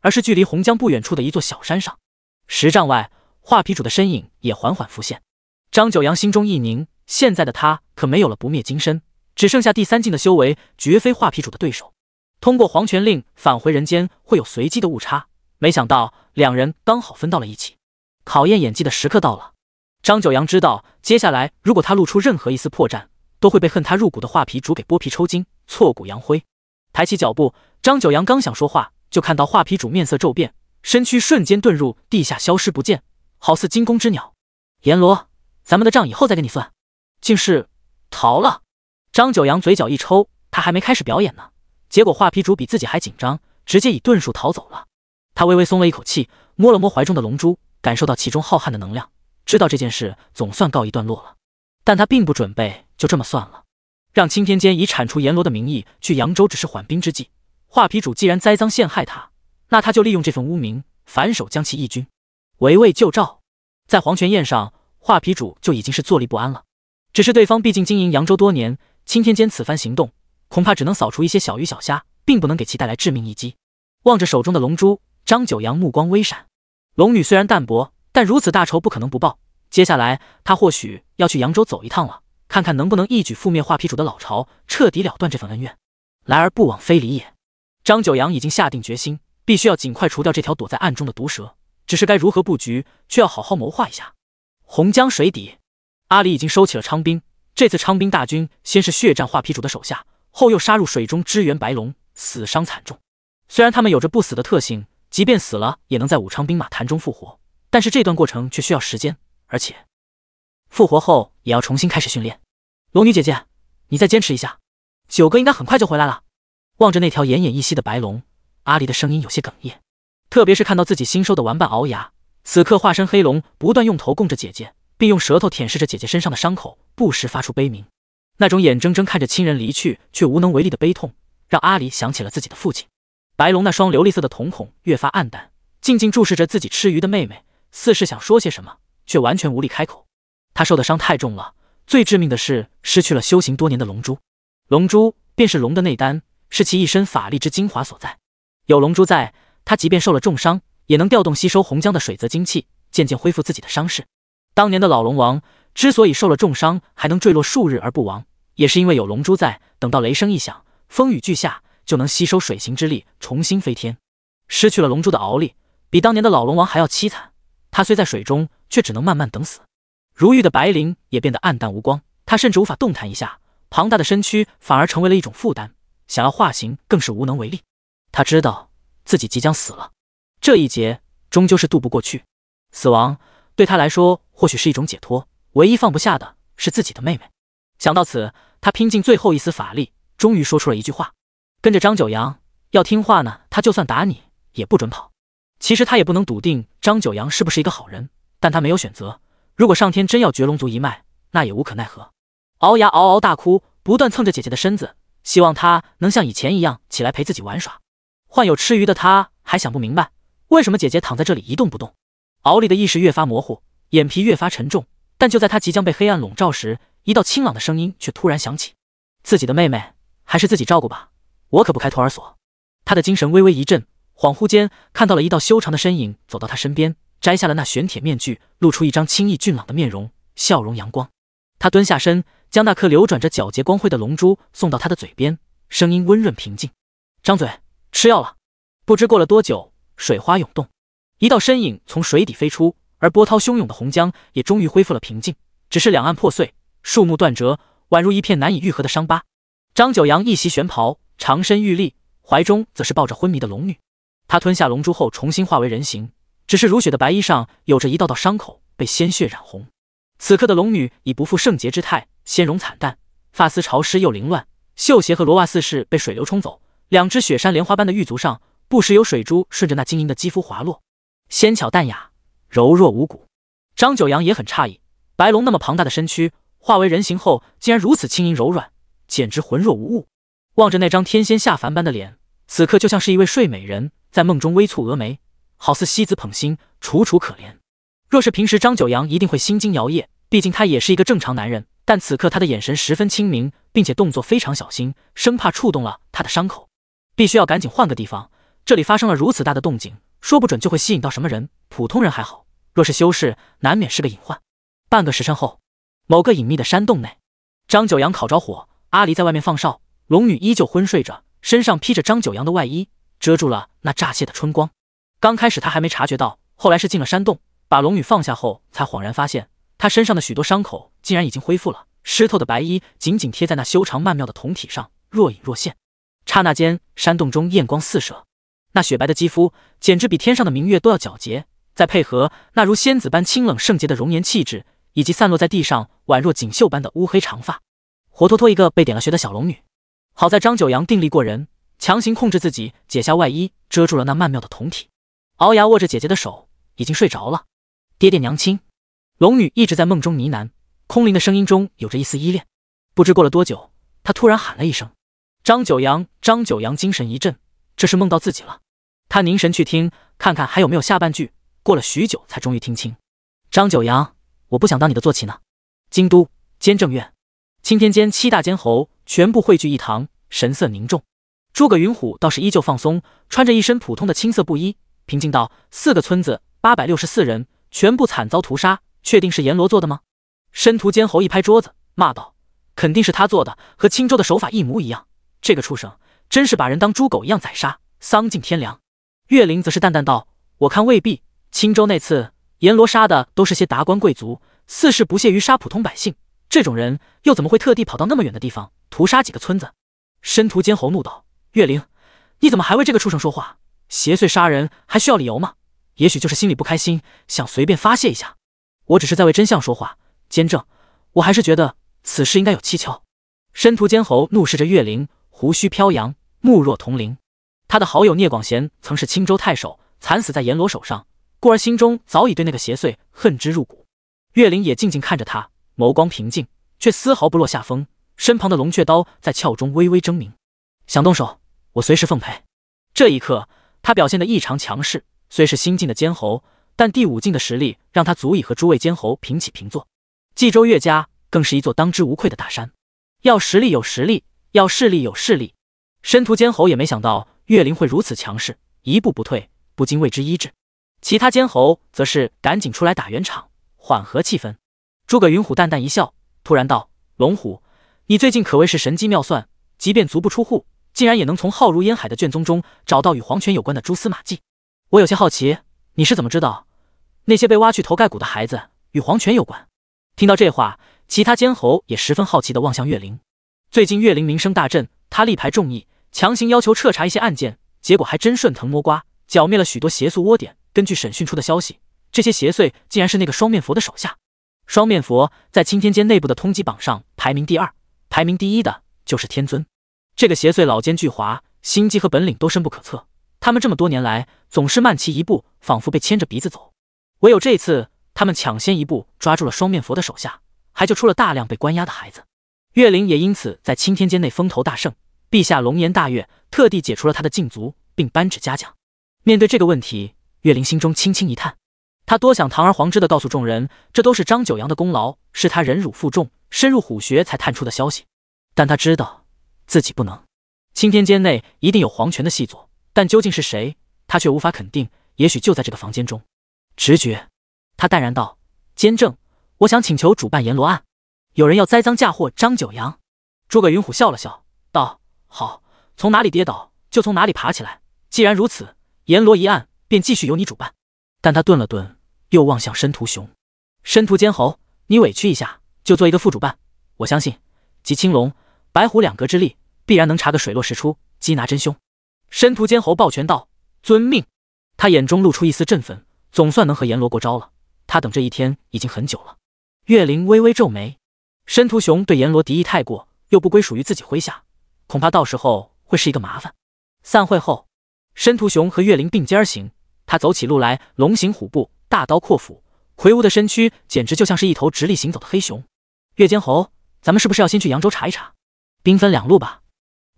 而是距离洪江不远处的一座小山上。十丈外，画皮主的身影也缓缓浮现。张九阳心中一凝，现在的他可没有了不灭金身，只剩下第三境的修为，绝非画皮主的对手。通过黄泉令返回人间会有随机的误差，没想到两人刚好分到了一起。考验演技的时刻到了，张九阳知道，接下来如果他露出任何一丝破绽，都会被恨他入骨的画皮主给剥皮抽筋、挫骨扬灰。抬起脚步，张九阳刚想说话，就看到画皮主面色骤变，身躯瞬间遁入地下，消失不见，好似惊弓之鸟。阎罗，咱们的账以后再跟你算。竟是逃了！张九阳嘴角一抽，他还没开始表演呢，结果画皮主比自己还紧张，直接以遁术逃走了。他微微松了一口气，摸了摸怀中的龙珠。感受到其中浩瀚的能量，知道这件事总算告一段落了，但他并不准备就这么算了。让青天监以铲除阎罗的名义去扬州，只是缓兵之计。画皮主既然栽赃陷害他，那他就利用这份污名，反手将其一军，围魏救赵。在黄泉宴上，画皮主就已经是坐立不安了。只是对方毕竟经营扬州多年，青天监此番行动，恐怕只能扫除一些小鱼小虾，并不能给其带来致命一击。望着手中的龙珠，张九阳目光微闪。龙女虽然淡薄，但如此大仇不可能不报。接下来，她或许要去扬州走一趟了，看看能不能一举覆灭画皮主的老巢，彻底了断这份恩怨。来而不往非礼也。张九阳已经下定决心，必须要尽快除掉这条躲在暗中的毒蛇。只是该如何布局，却要好好谋划一下。洪江水底，阿离已经收起了昌兵。这次昌兵大军先是血战画皮主的手下，后又杀入水中支援白龙，死伤惨重。虽然他们有着不死的特性。即便死了也能在武昌兵马潭中复活，但是这段过程却需要时间，而且复活后也要重新开始训练。龙女姐姐，你再坚持一下，九哥应该很快就回来了。望着那条奄奄一息的白龙，阿离的声音有些哽咽。特别是看到自己新收的玩伴鳌牙，此刻化身黑龙，不断用头供着姐姐，并用舌头舔舐着姐姐身上的伤口，不时发出悲鸣。那种眼睁睁看着亲人离去却无能为力的悲痛，让阿离想起了自己的父亲。白龙那双琉璃色的瞳孔越发暗淡，静静注视着自己吃鱼的妹妹，似是想说些什么，却完全无力开口。他受的伤太重了，最致命的是失去了修行多年的龙珠。龙珠便是龙的内丹，是其一身法力之精华所在。有龙珠在，他即便受了重伤，也能调动吸收洪江的水泽精气，渐渐恢复自己的伤势。当年的老龙王之所以受了重伤还能坠落数日而不亡，也是因为有龙珠在。等到雷声一响，风雨俱下。就能吸收水行之力，重新飞天。失去了龙珠的敖力，比当年的老龙王还要凄惨。他虽在水中，却只能慢慢等死。如玉的白绫也变得暗淡无光，他甚至无法动弹一下，庞大的身躯反而成为了一种负担。想要化形更是无能为力。他知道自己即将死了，这一劫终究是渡不过去。死亡对他来说或许是一种解脱，唯一放不下的是自己的妹妹。想到此，他拼尽最后一丝法力，终于说出了一句话。跟着张九阳要听话呢，他就算打你也不准跑。其实他也不能笃定张九阳是不是一个好人，但他没有选择。如果上天真要绝龙族一脉，那也无可奈何。熬牙嗷嗷大哭，不断蹭着姐姐的身子，希望她能像以前一样起来陪自己玩耍。患有痴愚的他还想不明白，为什么姐姐躺在这里一动不动。敖里的意识越发模糊，眼皮越发沉重，但就在他即将被黑暗笼罩时，一道清朗的声音却突然响起：“自己的妹妹还是自己照顾吧。”我可不开托儿所。他的精神微微一震，恍惚间看到了一道修长的身影走到他身边，摘下了那玄铁面具，露出一张清逸俊朗的面容，笑容阳光。他蹲下身，将那颗流转着皎洁光辉的龙珠送到他的嘴边，声音温润平静：“张嘴，吃药了。”不知过了多久，水花涌动，一道身影从水底飞出，而波涛汹涌的洪江也终于恢复了平静。只是两岸破碎，树木断折，宛如一片难以愈合的伤疤。张九阳一袭玄袍。长身玉立，怀中则是抱着昏迷的龙女。他吞下龙珠后，重新化为人形，只是如雪的白衣上有着一道道伤口，被鲜血染红。此刻的龙女已不复圣洁之态，仙容惨淡，发丝潮湿又凌乱。绣鞋和罗袜似是被水流冲走，两只雪山莲花般的玉足上，不时有水珠顺着那晶莹的肌肤滑落，纤巧淡雅，柔弱无骨。张九阳也很诧异，白龙那么庞大的身躯，化为人形后竟然如此轻盈柔软，简直浑若无物。望着那张天仙下凡般的脸，此刻就像是一位睡美人，在梦中微蹙蛾眉，好似西子捧心，楚楚可怜。若是平时，张九阳一定会心惊摇曳，毕竟他也是一个正常男人。但此刻他的眼神十分清明，并且动作非常小心，生怕触动了他的伤口。必须要赶紧换个地方，这里发生了如此大的动静，说不准就会吸引到什么人。普通人还好，若是修士，难免是个隐患。半个时辰后，某个隐秘的山洞内，张九阳烤着火，阿离在外面放哨。龙女依旧昏睡着，身上披着张九阳的外衣，遮住了那乍泄的春光。刚开始他还没察觉到，后来是进了山洞，把龙女放下后，才恍然发现她身上的许多伤口竟然已经恢复了。湿透的白衣紧紧贴在那修长曼妙的胴体上，若隐若现。刹那间，山洞中艳光四射，那雪白的肌肤简直比天上的明月都要皎洁。再配合那如仙子般清冷圣洁的容颜气质，以及散落在地上宛若锦绣般的乌黑长发，活脱脱一个被点了穴的小龙女。好在张九阳定力过人，强行控制自己解下外衣，遮住了那曼妙的酮体。敖牙握着姐姐的手，已经睡着了。爹爹娘亲，龙女一直在梦中呢喃，空灵的声音中有着一丝依恋。不知过了多久，她突然喊了一声：“张九阳！”张九阳精神一振，这是梦到自己了。他凝神去听，看看还有没有下半句。过了许久，才终于听清：“张九阳，我不想当你的坐骑呢。”京都监政院，青天监七大监侯全部汇聚一堂。神色凝重，诸葛云虎倒是依旧放松，穿着一身普通的青色布衣，平静道：“四个村子，八百六十四人，全部惨遭屠杀，确定是阎罗做的吗？”申屠监侯一拍桌子，骂道：“肯定是他做的，和青州的手法一模一样。这个畜生真是把人当猪狗一样宰杀，丧尽天良。”岳灵则是淡淡道：“我看未必。青州那次，阎罗杀的都是些达官贵族，似是不屑于杀普通百姓。这种人又怎么会特地跑到那么远的地方，屠杀几个村子？”申屠坚侯怒道：“月灵，你怎么还为这个畜生说话？邪祟杀人还需要理由吗？也许就是心里不开心，想随便发泄一下。我只是在为真相说话，监正，我还是觉得此事应该有蹊跷。”申屠坚侯怒视着月灵，胡须飘扬，目若铜铃。他的好友聂广贤曾是青州太守，惨死在阎罗手上，故而心中早已对那个邪祟恨之入骨。月灵也静静看着他，眸光平静，却丝毫不落下风。身旁的龙雀刀在鞘中微微狰狞，想动手，我随时奉陪。这一刻，他表现得异常强势。虽是新晋的监侯，但第五境的实力让他足以和诸位监侯平起平坐。冀州岳家更是一座当之无愧的大山，要实力有实力，要势力有势力。申屠监侯也没想到岳灵会如此强势，一步不退，不禁为之医治。其他监侯则是赶紧出来打圆场，缓和气氛。诸葛云虎淡淡一笑，突然道：“龙虎。”你最近可谓是神机妙算，即便足不出户，竟然也能从浩如烟海的卷宗中找到与黄泉有关的蛛丝马迹。我有些好奇，你是怎么知道那些被挖去头盖骨的孩子与黄泉有关？听到这话，其他监侯也十分好奇地望向月灵。最近月灵名声大振，他力排众议，强行要求彻查一些案件，结果还真顺藤摸瓜，剿灭了许多邪祟窝点。根据审讯出的消息，这些邪祟竟然是那个双面佛的手下。双面佛在青天监内部的通缉榜上排名第二。排名第一的就是天尊，这个邪祟老奸巨猾，心机和本领都深不可测。他们这么多年来总是慢其一步，仿佛被牵着鼻子走。唯有这次，他们抢先一步抓住了双面佛的手下，还救出了大量被关押的孩子。月灵也因此在青天间内风头大盛，陛下龙颜大悦，特地解除了他的禁足，并颁旨嘉奖。面对这个问题，月灵心中轻轻一叹。他多想堂而皇之的告诉众人，这都是张九阳的功劳，是他忍辱负重、深入虎穴才探出的消息。但他知道自己不能。青天监内一定有黄权的细作，但究竟是谁，他却无法肯定。也许就在这个房间中。直觉，他淡然道：“监正，我想请求主办阎罗案，有人要栽赃嫁祸张九阳。”诸葛云虎笑了笑，道：“好，从哪里跌倒就从哪里爬起来。既然如此，阎罗一案便继续由你主办。”但他顿了顿。又望向申屠雄，申屠监侯，你委屈一下，就做一个副主办。我相信集青龙、白虎两阁之力，必然能查个水落石出，缉拿真凶。申屠监侯抱拳道：“遵命。”他眼中露出一丝振奋，总算能和阎罗过招了。他等这一天已经很久了。月灵微微皱眉，申屠雄对阎罗敌意太过，又不归属于自己麾下，恐怕到时候会是一个麻烦。散会后，申屠雄和月灵并肩而行，他走起路来龙行虎步。大刀阔斧，魁梧的身躯简直就像是一头直立行走的黑熊。月间侯，咱们是不是要先去扬州查一查？兵分两路吧。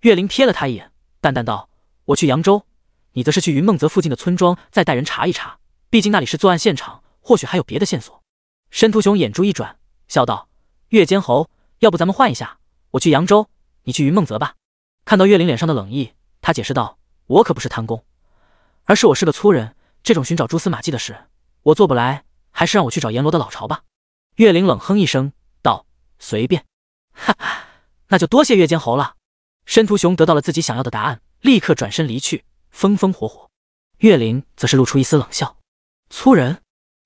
月灵瞥了他一眼，淡淡道：“我去扬州，你则是去云梦泽附近的村庄，再带人查一查。毕竟那里是作案现场，或许还有别的线索。”申屠雄眼珠一转，笑道：“月间侯，要不咱们换一下？我去扬州，你去云梦泽吧。”看到月灵脸上的冷意，他解释道：“我可不是贪功，而是我是个粗人，这种寻找蛛丝马迹的事。”我做不来，还是让我去找阎罗的老巢吧。月灵冷哼一声道：“随便，哈哈，那就多谢月监侯了。”申屠雄得到了自己想要的答案，立刻转身离去，风风火火。月灵则是露出一丝冷笑。粗人，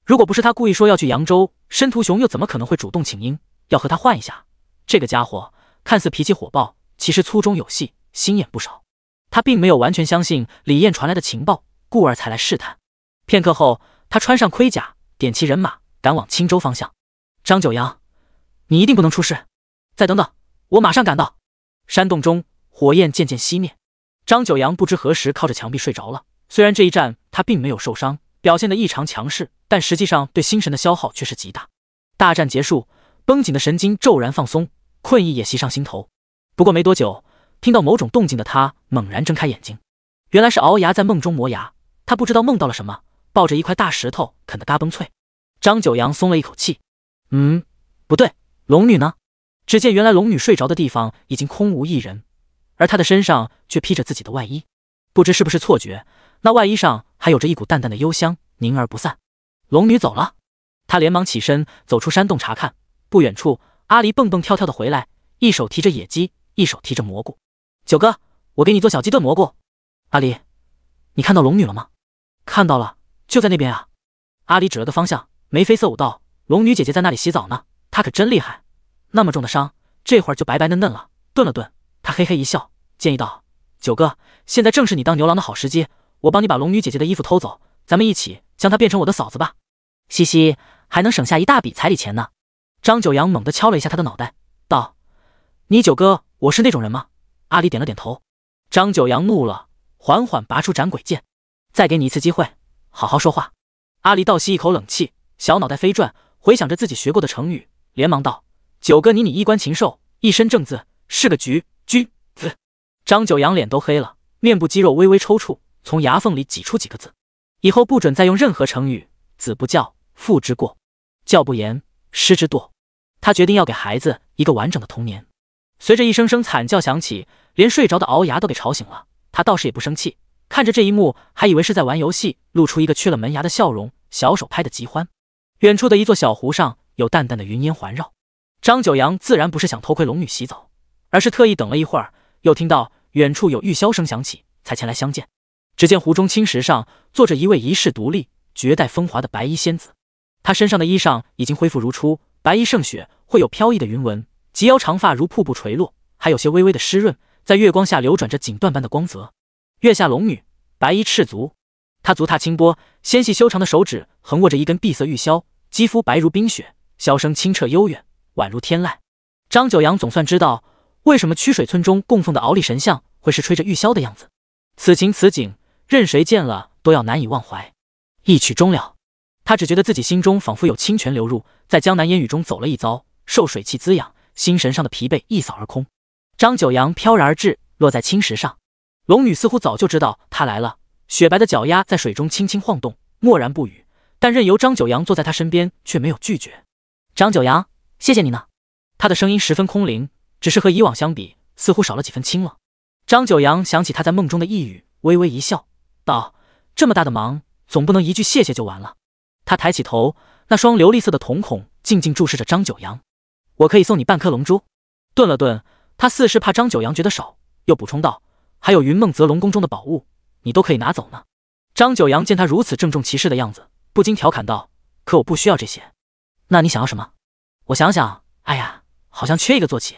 如果不是他故意说要去扬州，申屠雄又怎么可能会主动请缨，要和他换一下？这个家伙看似脾气火爆，其实粗中有细，心眼不少。他并没有完全相信李艳传来的情报，故而才来试探。片刻后。他穿上盔甲，点齐人马，赶往青州方向。张九阳，你一定不能出事！再等等，我马上赶到。山洞中，火焰渐渐熄灭。张九阳不知何时靠着墙壁睡着了。虽然这一战他并没有受伤，表现得异常强势，但实际上对心神的消耗却是极大。大战结束，绷紧的神经骤然放松，困意也袭上心头。不过没多久，听到某种动静的他猛然睁开眼睛，原来是敖牙在梦中磨牙。他不知道梦到了什么。抱着一块大石头啃得嘎嘣脆，张九阳松了一口气。嗯，不对，龙女呢？只见原来龙女睡着的地方已经空无一人，而她的身上却披着自己的外衣。不知是不是错觉，那外衣上还有着一股淡淡的幽香，凝而不散。龙女走了，他连忙起身走出山洞查看。不远处，阿离蹦蹦跳跳的回来，一手提着野鸡，一手提着蘑菇。九哥，我给你做小鸡炖蘑菇。阿离，你看到龙女了吗？看到了。就在那边啊！阿狸指了个方向，眉飞色舞道：“龙女姐姐在那里洗澡呢，她可真厉害，那么重的伤，这会儿就白白嫩嫩了。”顿了顿，他嘿嘿一笑，建议道：“九哥，现在正是你当牛郎的好时机，我帮你把龙女姐姐的衣服偷走，咱们一起将她变成我的嫂子吧，嘻嘻，还能省下一大笔彩礼钱呢。”张九阳猛地敲了一下他的脑袋，道：“你九哥，我是那种人吗？”阿狸点了点头。张九阳怒了，缓缓拔出斩鬼剑：“再给你一次机会。”好好说话！阿离倒吸一口冷气，小脑袋飞转，回想着自己学过的成语，连忙道：“九哥，你你衣冠禽兽，一身正字，是个局君子。”张九阳脸都黑了，面部肌肉微微抽搐，从牙缝里挤出几个字：“以后不准再用任何成语。子不教，父之过；教不严，师之惰。”他决定要给孩子一个完整的童年。随着一声声惨叫响起，连睡着的鳌牙都给吵醒了。他倒是也不生气。看着这一幕，还以为是在玩游戏，露出一个缺了门牙的笑容，小手拍的极欢。远处的一座小湖上有淡淡的云烟环绕。张九阳自然不是想偷窥龙女洗澡，而是特意等了一会儿，又听到远处有玉箫声响起，才前来相见。只见湖中青石上坐着一位一世独立、绝代风华的白衣仙子，她身上的衣裳已经恢复如初，白衣胜雪，会有飘逸的云纹，及腰长发如瀑布垂落，还有些微微的湿润，在月光下流转着锦缎般的光泽。月下龙女，白衣赤足，她足踏清波，纤细修长的手指横握着一根碧色玉箫，肌肤白如冰雪，箫声清澈悠远，宛如天籁。张九阳总算知道为什么曲水村中供奉的敖力神像会是吹着玉箫的样子。此情此景，任谁见了都要难以忘怀。一曲终了，他只觉得自己心中仿佛有清泉流入，在江南烟雨中走了一遭，受水气滋养，心神上的疲惫一扫而空。张九阳飘然而至，落在青石上。龙女似乎早就知道他来了，雪白的脚丫在水中轻轻晃动，默然不语，但任由张九阳坐在她身边，却没有拒绝。张九阳，谢谢你呢。他的声音十分空灵，只是和以往相比，似乎少了几分清冷。张九阳想起他在梦中的一语，微微一笑，道：“这么大的忙，总不能一句谢谢就完了。”他抬起头，那双琉璃色的瞳孔静静注视着张九阳。“我可以送你半颗龙珠。”顿了顿，他似是怕张九阳觉得少，又补充道。还有云梦泽龙宫中的宝物，你都可以拿走呢。张九阳见他如此郑重其事的样子，不禁调侃道：“可我不需要这些，那你想要什么？”我想想，哎呀，好像缺一个坐骑。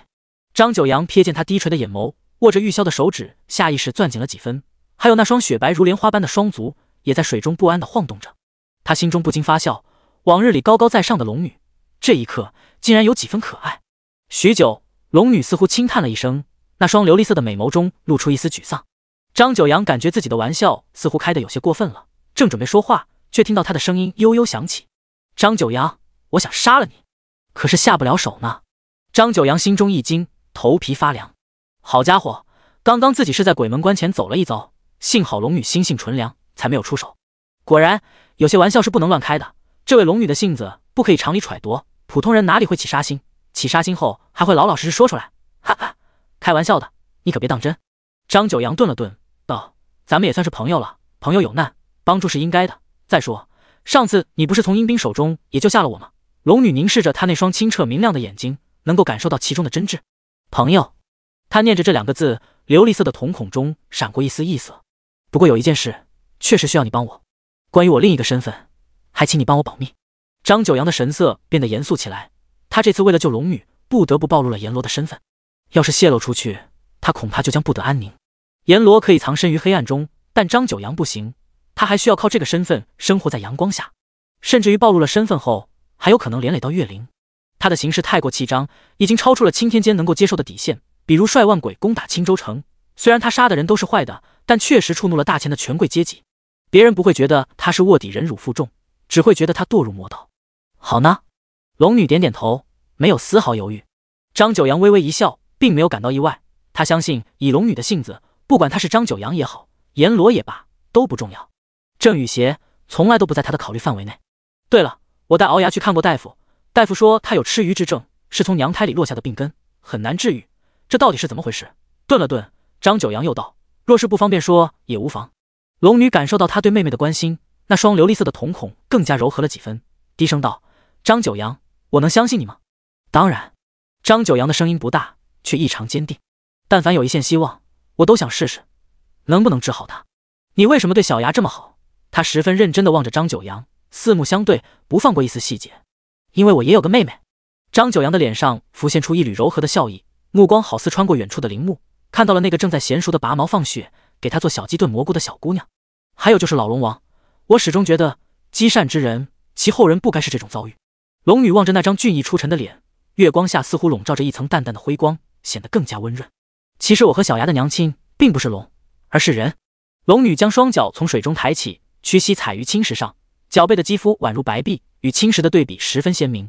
张九阳瞥见他低垂的眼眸，握着玉箫的手指下意识攥紧了几分，还有那双雪白如莲花般的双足，也在水中不安的晃动着。他心中不禁发笑，往日里高高在上的龙女，这一刻竟然有几分可爱。许久，龙女似乎轻叹了一声。那双琉璃色的美眸中露出一丝沮丧。张九阳感觉自己的玩笑似乎开得有些过分了，正准备说话，却听到他的声音悠悠响起：“张九阳，我想杀了你，可是下不了手呢。”张九阳心中一惊，头皮发凉。好家伙，刚刚自己是在鬼门关前走了一遭，幸好龙女心性纯良，才没有出手。果然，有些玩笑是不能乱开的。这位龙女的性子不可以常理揣度，普通人哪里会起杀心？起杀心后还会老老实实说出来。哈哈。开玩笑的，你可别当真。张九阳顿了顿，道：“咱们也算是朋友了，朋友有难，帮助是应该的。再说上次你不是从阴兵手中也救下了我吗？”龙女凝视着他那双清澈明亮的眼睛，能够感受到其中的真挚。朋友，他念着这两个字，琉璃色的瞳孔中闪过一丝异色。不过有一件事，确实需要你帮我。关于我另一个身份，还请你帮我保密。张九阳的神色变得严肃起来，他这次为了救龙女，不得不暴露了阎罗的身份。要是泄露出去，他恐怕就将不得安宁。阎罗可以藏身于黑暗中，但张九阳不行，他还需要靠这个身份生活在阳光下。甚至于暴露了身份后，还有可能连累到月灵。他的行事太过气张，已经超出了青天间能够接受的底线。比如率万鬼攻打青州城，虽然他杀的人都是坏的，但确实触怒了大秦的权贵阶级。别人不会觉得他是卧底忍辱负重，只会觉得他堕入魔道。好呢，龙女点点头，没有丝毫犹豫。张九阳微微一笑。并没有感到意外，他相信以龙女的性子，不管她是张九阳也好，阎罗也罢，都不重要。郑雨邪从来都不在他的考虑范围内。对了，我带敖牙去看过大夫，大夫说他有吃鱼之症，是从娘胎里落下的病根，很难治愈。这到底是怎么回事？顿了顿，张九阳又道：“若是不方便说也无妨。”龙女感受到他对妹妹的关心，那双琉璃色的瞳孔更加柔和了几分，低声道：“张九阳，我能相信你吗？”“当然。”张九阳的声音不大。却异常坚定，但凡有一线希望，我都想试试能不能治好他。你为什么对小牙这么好？他十分认真地望着张九阳，四目相对，不放过一丝细节。因为我也有个妹妹。张九阳的脸上浮现出一缕柔和的笑意，目光好似穿过远处的林木，看到了那个正在娴熟的拔毛放血，给他做小鸡炖蘑菇的小姑娘。还有就是老龙王，我始终觉得积善之人，其后人不该是这种遭遇。龙女望着那张俊逸出尘的脸，月光下似乎笼罩着一层淡淡的辉光。显得更加温润。其实我和小牙的娘亲并不是龙，而是人。龙女将双脚从水中抬起，屈膝踩于青石上，脚背的肌肤宛如白璧，与青石的对比十分鲜明。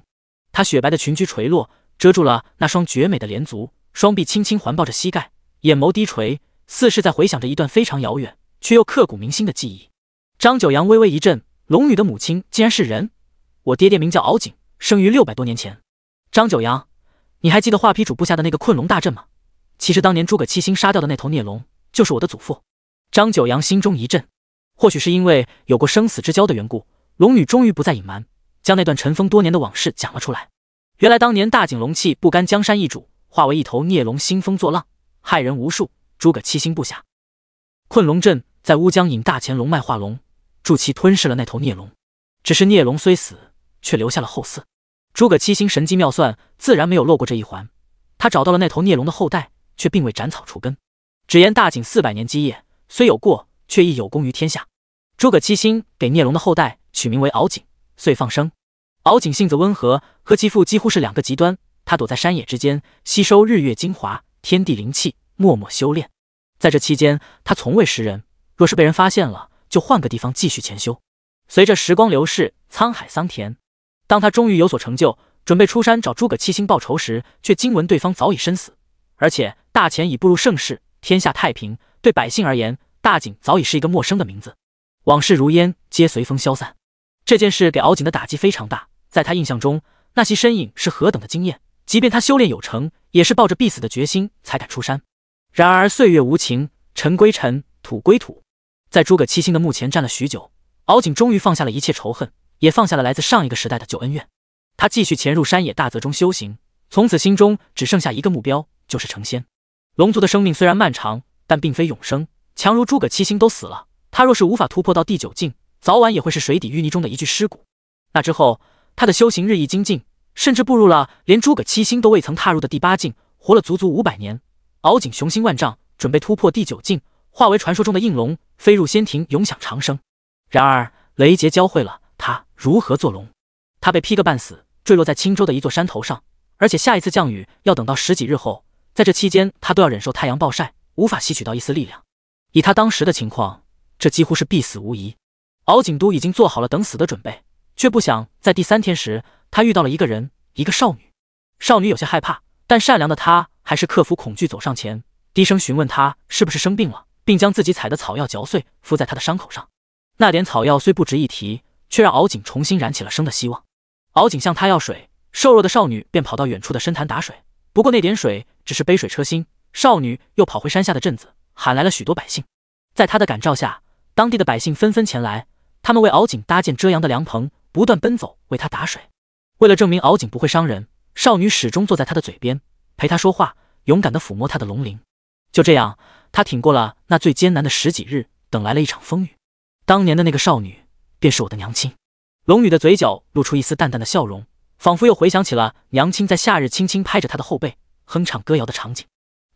她雪白的裙裾垂落，遮住了那双绝美的莲足，双臂轻轻环抱着膝盖，眼眸低垂，似是在回想着一段非常遥远却又刻骨铭心的记忆。张九阳微微一震，龙女的母亲竟然是人。我爹爹名叫敖景，生于六百多年前。张九阳。你还记得画皮主布下的那个困龙大阵吗？其实当年诸葛七星杀掉的那头孽龙，就是我的祖父。张九阳心中一震，或许是因为有过生死之交的缘故，龙女终于不再隐瞒，将那段尘封多年的往事讲了出来。原来当年大景龙气不甘江山易主，化为一头孽龙兴风作浪，害人无数。诸葛七星布下困龙阵，在乌江引大乾龙脉化龙，助其吞噬了那头孽龙。只是孽龙虽死，却留下了后嗣。诸葛七星神机妙算，自然没有漏过这一环。他找到了那头孽龙的后代，却并未斩草除根，只言大景四百年基业虽有过，却亦有功于天下。诸葛七星给孽龙的后代取名为敖景，遂放生。敖景性子温和，和其父几乎是两个极端。他躲在山野之间，吸收日月精华、天地灵气，默默修炼。在这期间，他从未食人。若是被人发现了，就换个地方继续潜修。随着时光流逝，沧海桑田。当他终于有所成就，准备出山找诸葛七星报仇时，却惊闻对方早已身死，而且大钱已步入盛世，天下太平，对百姓而言，大景早已是一个陌生的名字。往事如烟，皆随风消散。这件事给敖景的打击非常大，在他印象中，那些身影是何等的惊艳，即便他修炼有成，也是抱着必死的决心才敢出山。然而岁月无情，尘归尘，土归土。在诸葛七星的墓前站了许久，敖景终于放下了一切仇恨。也放下了来自上一个时代的旧恩怨，他继续潜入山野大泽中修行，从此心中只剩下一个目标，就是成仙。龙族的生命虽然漫长，但并非永生。强如诸葛七星都死了，他若是无法突破到第九境，早晚也会是水底淤泥中的一具尸骨。那之后，他的修行日益精进，甚至步入了连诸葛七星都未曾踏入的第八境，活了足足五百年。敖景雄心万丈，准备突破第九境，化为传说中的应龙，飞入仙庭，永享长生。然而雷劫教会了他。如何做龙？他被劈个半死，坠落在青州的一座山头上，而且下一次降雨要等到十几日后，在这期间他都要忍受太阳暴晒，无法吸取到一丝力量。以他当时的情况，这几乎是必死无疑。敖景都已经做好了等死的准备，却不想在第三天时，他遇到了一个人，一个少女。少女有些害怕，但善良的她还是克服恐惧走上前，低声询问他是不是生病了，并将自己采的草药嚼碎敷在他的伤口上。那点草药虽不值一提。却让敖景重新燃起了生的希望。敖景向他要水，瘦弱的少女便跑到远处的深潭打水。不过那点水只是杯水车薪，少女又跑回山下的镇子，喊来了许多百姓。在他的感召下，当地的百姓纷纷前来，他们为敖景搭建遮阳的凉棚，不断奔走为他打水。为了证明敖景不会伤人，少女始终坐在他的嘴边，陪他说话，勇敢地抚摸他的龙鳞。就这样，他挺过了那最艰难的十几日，等来了一场风雨。当年的那个少女。便是我的娘亲，龙女的嘴角露出一丝淡淡的笑容，仿佛又回想起了娘亲在夏日轻轻拍着她的后背，哼唱歌谣的场景。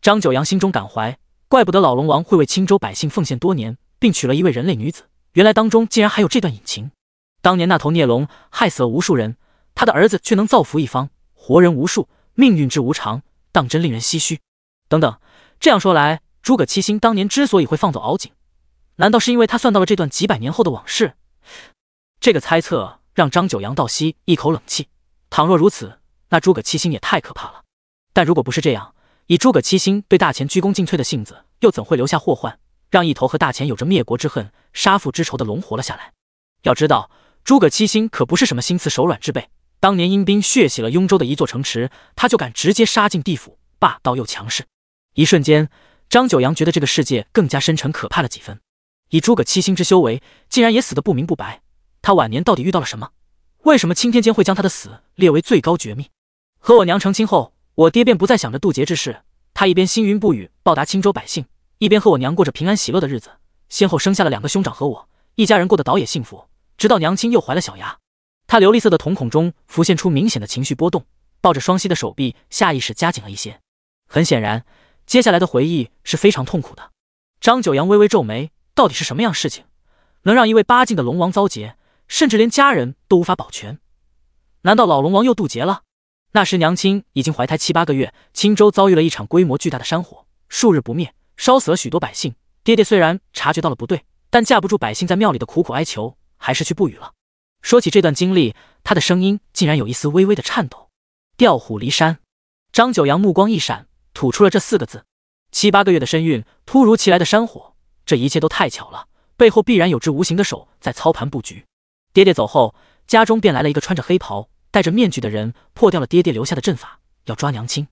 张九阳心中感怀，怪不得老龙王会为青州百姓奉献多年，并娶了一位人类女子，原来当中竟然还有这段隐情。当年那头孽龙害死了无数人，他的儿子却能造福一方，活人无数，命运之无常，当真令人唏嘘。等等，这样说来，诸葛七星当年之所以会放走敖景，难道是因为他算到了这段几百年后的往事？这个猜测让张九阳倒吸一口冷气。倘若如此，那诸葛七星也太可怕了。但如果不是这样，以诸葛七星对大钱鞠躬尽瘁的性子，又怎会留下祸患，让一头和大钱有着灭国之恨、杀父之仇的龙活了下来？要知道，诸葛七星可不是什么心慈手软之辈。当年阴兵血洗了雍州的一座城池，他就敢直接杀进地府，霸道又强势。一瞬间，张九阳觉得这个世界更加深沉可怕了几分。以诸葛七星之修为，竟然也死得不明不白。他晚年到底遇到了什么？为什么青天间会将他的死列为最高绝密？和我娘成亲后，我爹便不再想着渡劫之事。他一边星云不语，报答青州百姓，一边和我娘过着平安喜乐的日子，先后生下了两个兄长和我。一家人过得倒也幸福。直到娘亲又怀了小牙，他琉璃色的瞳孔中浮现出明显的情绪波动，抱着双膝的手臂下意识加紧了一些。很显然，接下来的回忆是非常痛苦的。张九阳微微皱眉。到底是什么样事情，能让一位八境的龙王遭劫，甚至连家人都无法保全？难道老龙王又渡劫了？那时娘亲已经怀胎七八个月，青州遭遇了一场规模巨大的山火，数日不灭，烧死了许多百姓。爹爹虽然察觉到了不对，但架不住百姓在庙里的苦苦哀求，还是去不语了。说起这段经历，他的声音竟然有一丝微微的颤抖。调虎离山，张九阳目光一闪，吐出了这四个字。七八个月的身孕，突如其来的山火。这一切都太巧了，背后必然有只无形的手在操盘布局。爹爹走后，家中便来了一个穿着黑袍、戴着面具的人，破掉了爹爹留下的阵法，要抓娘亲。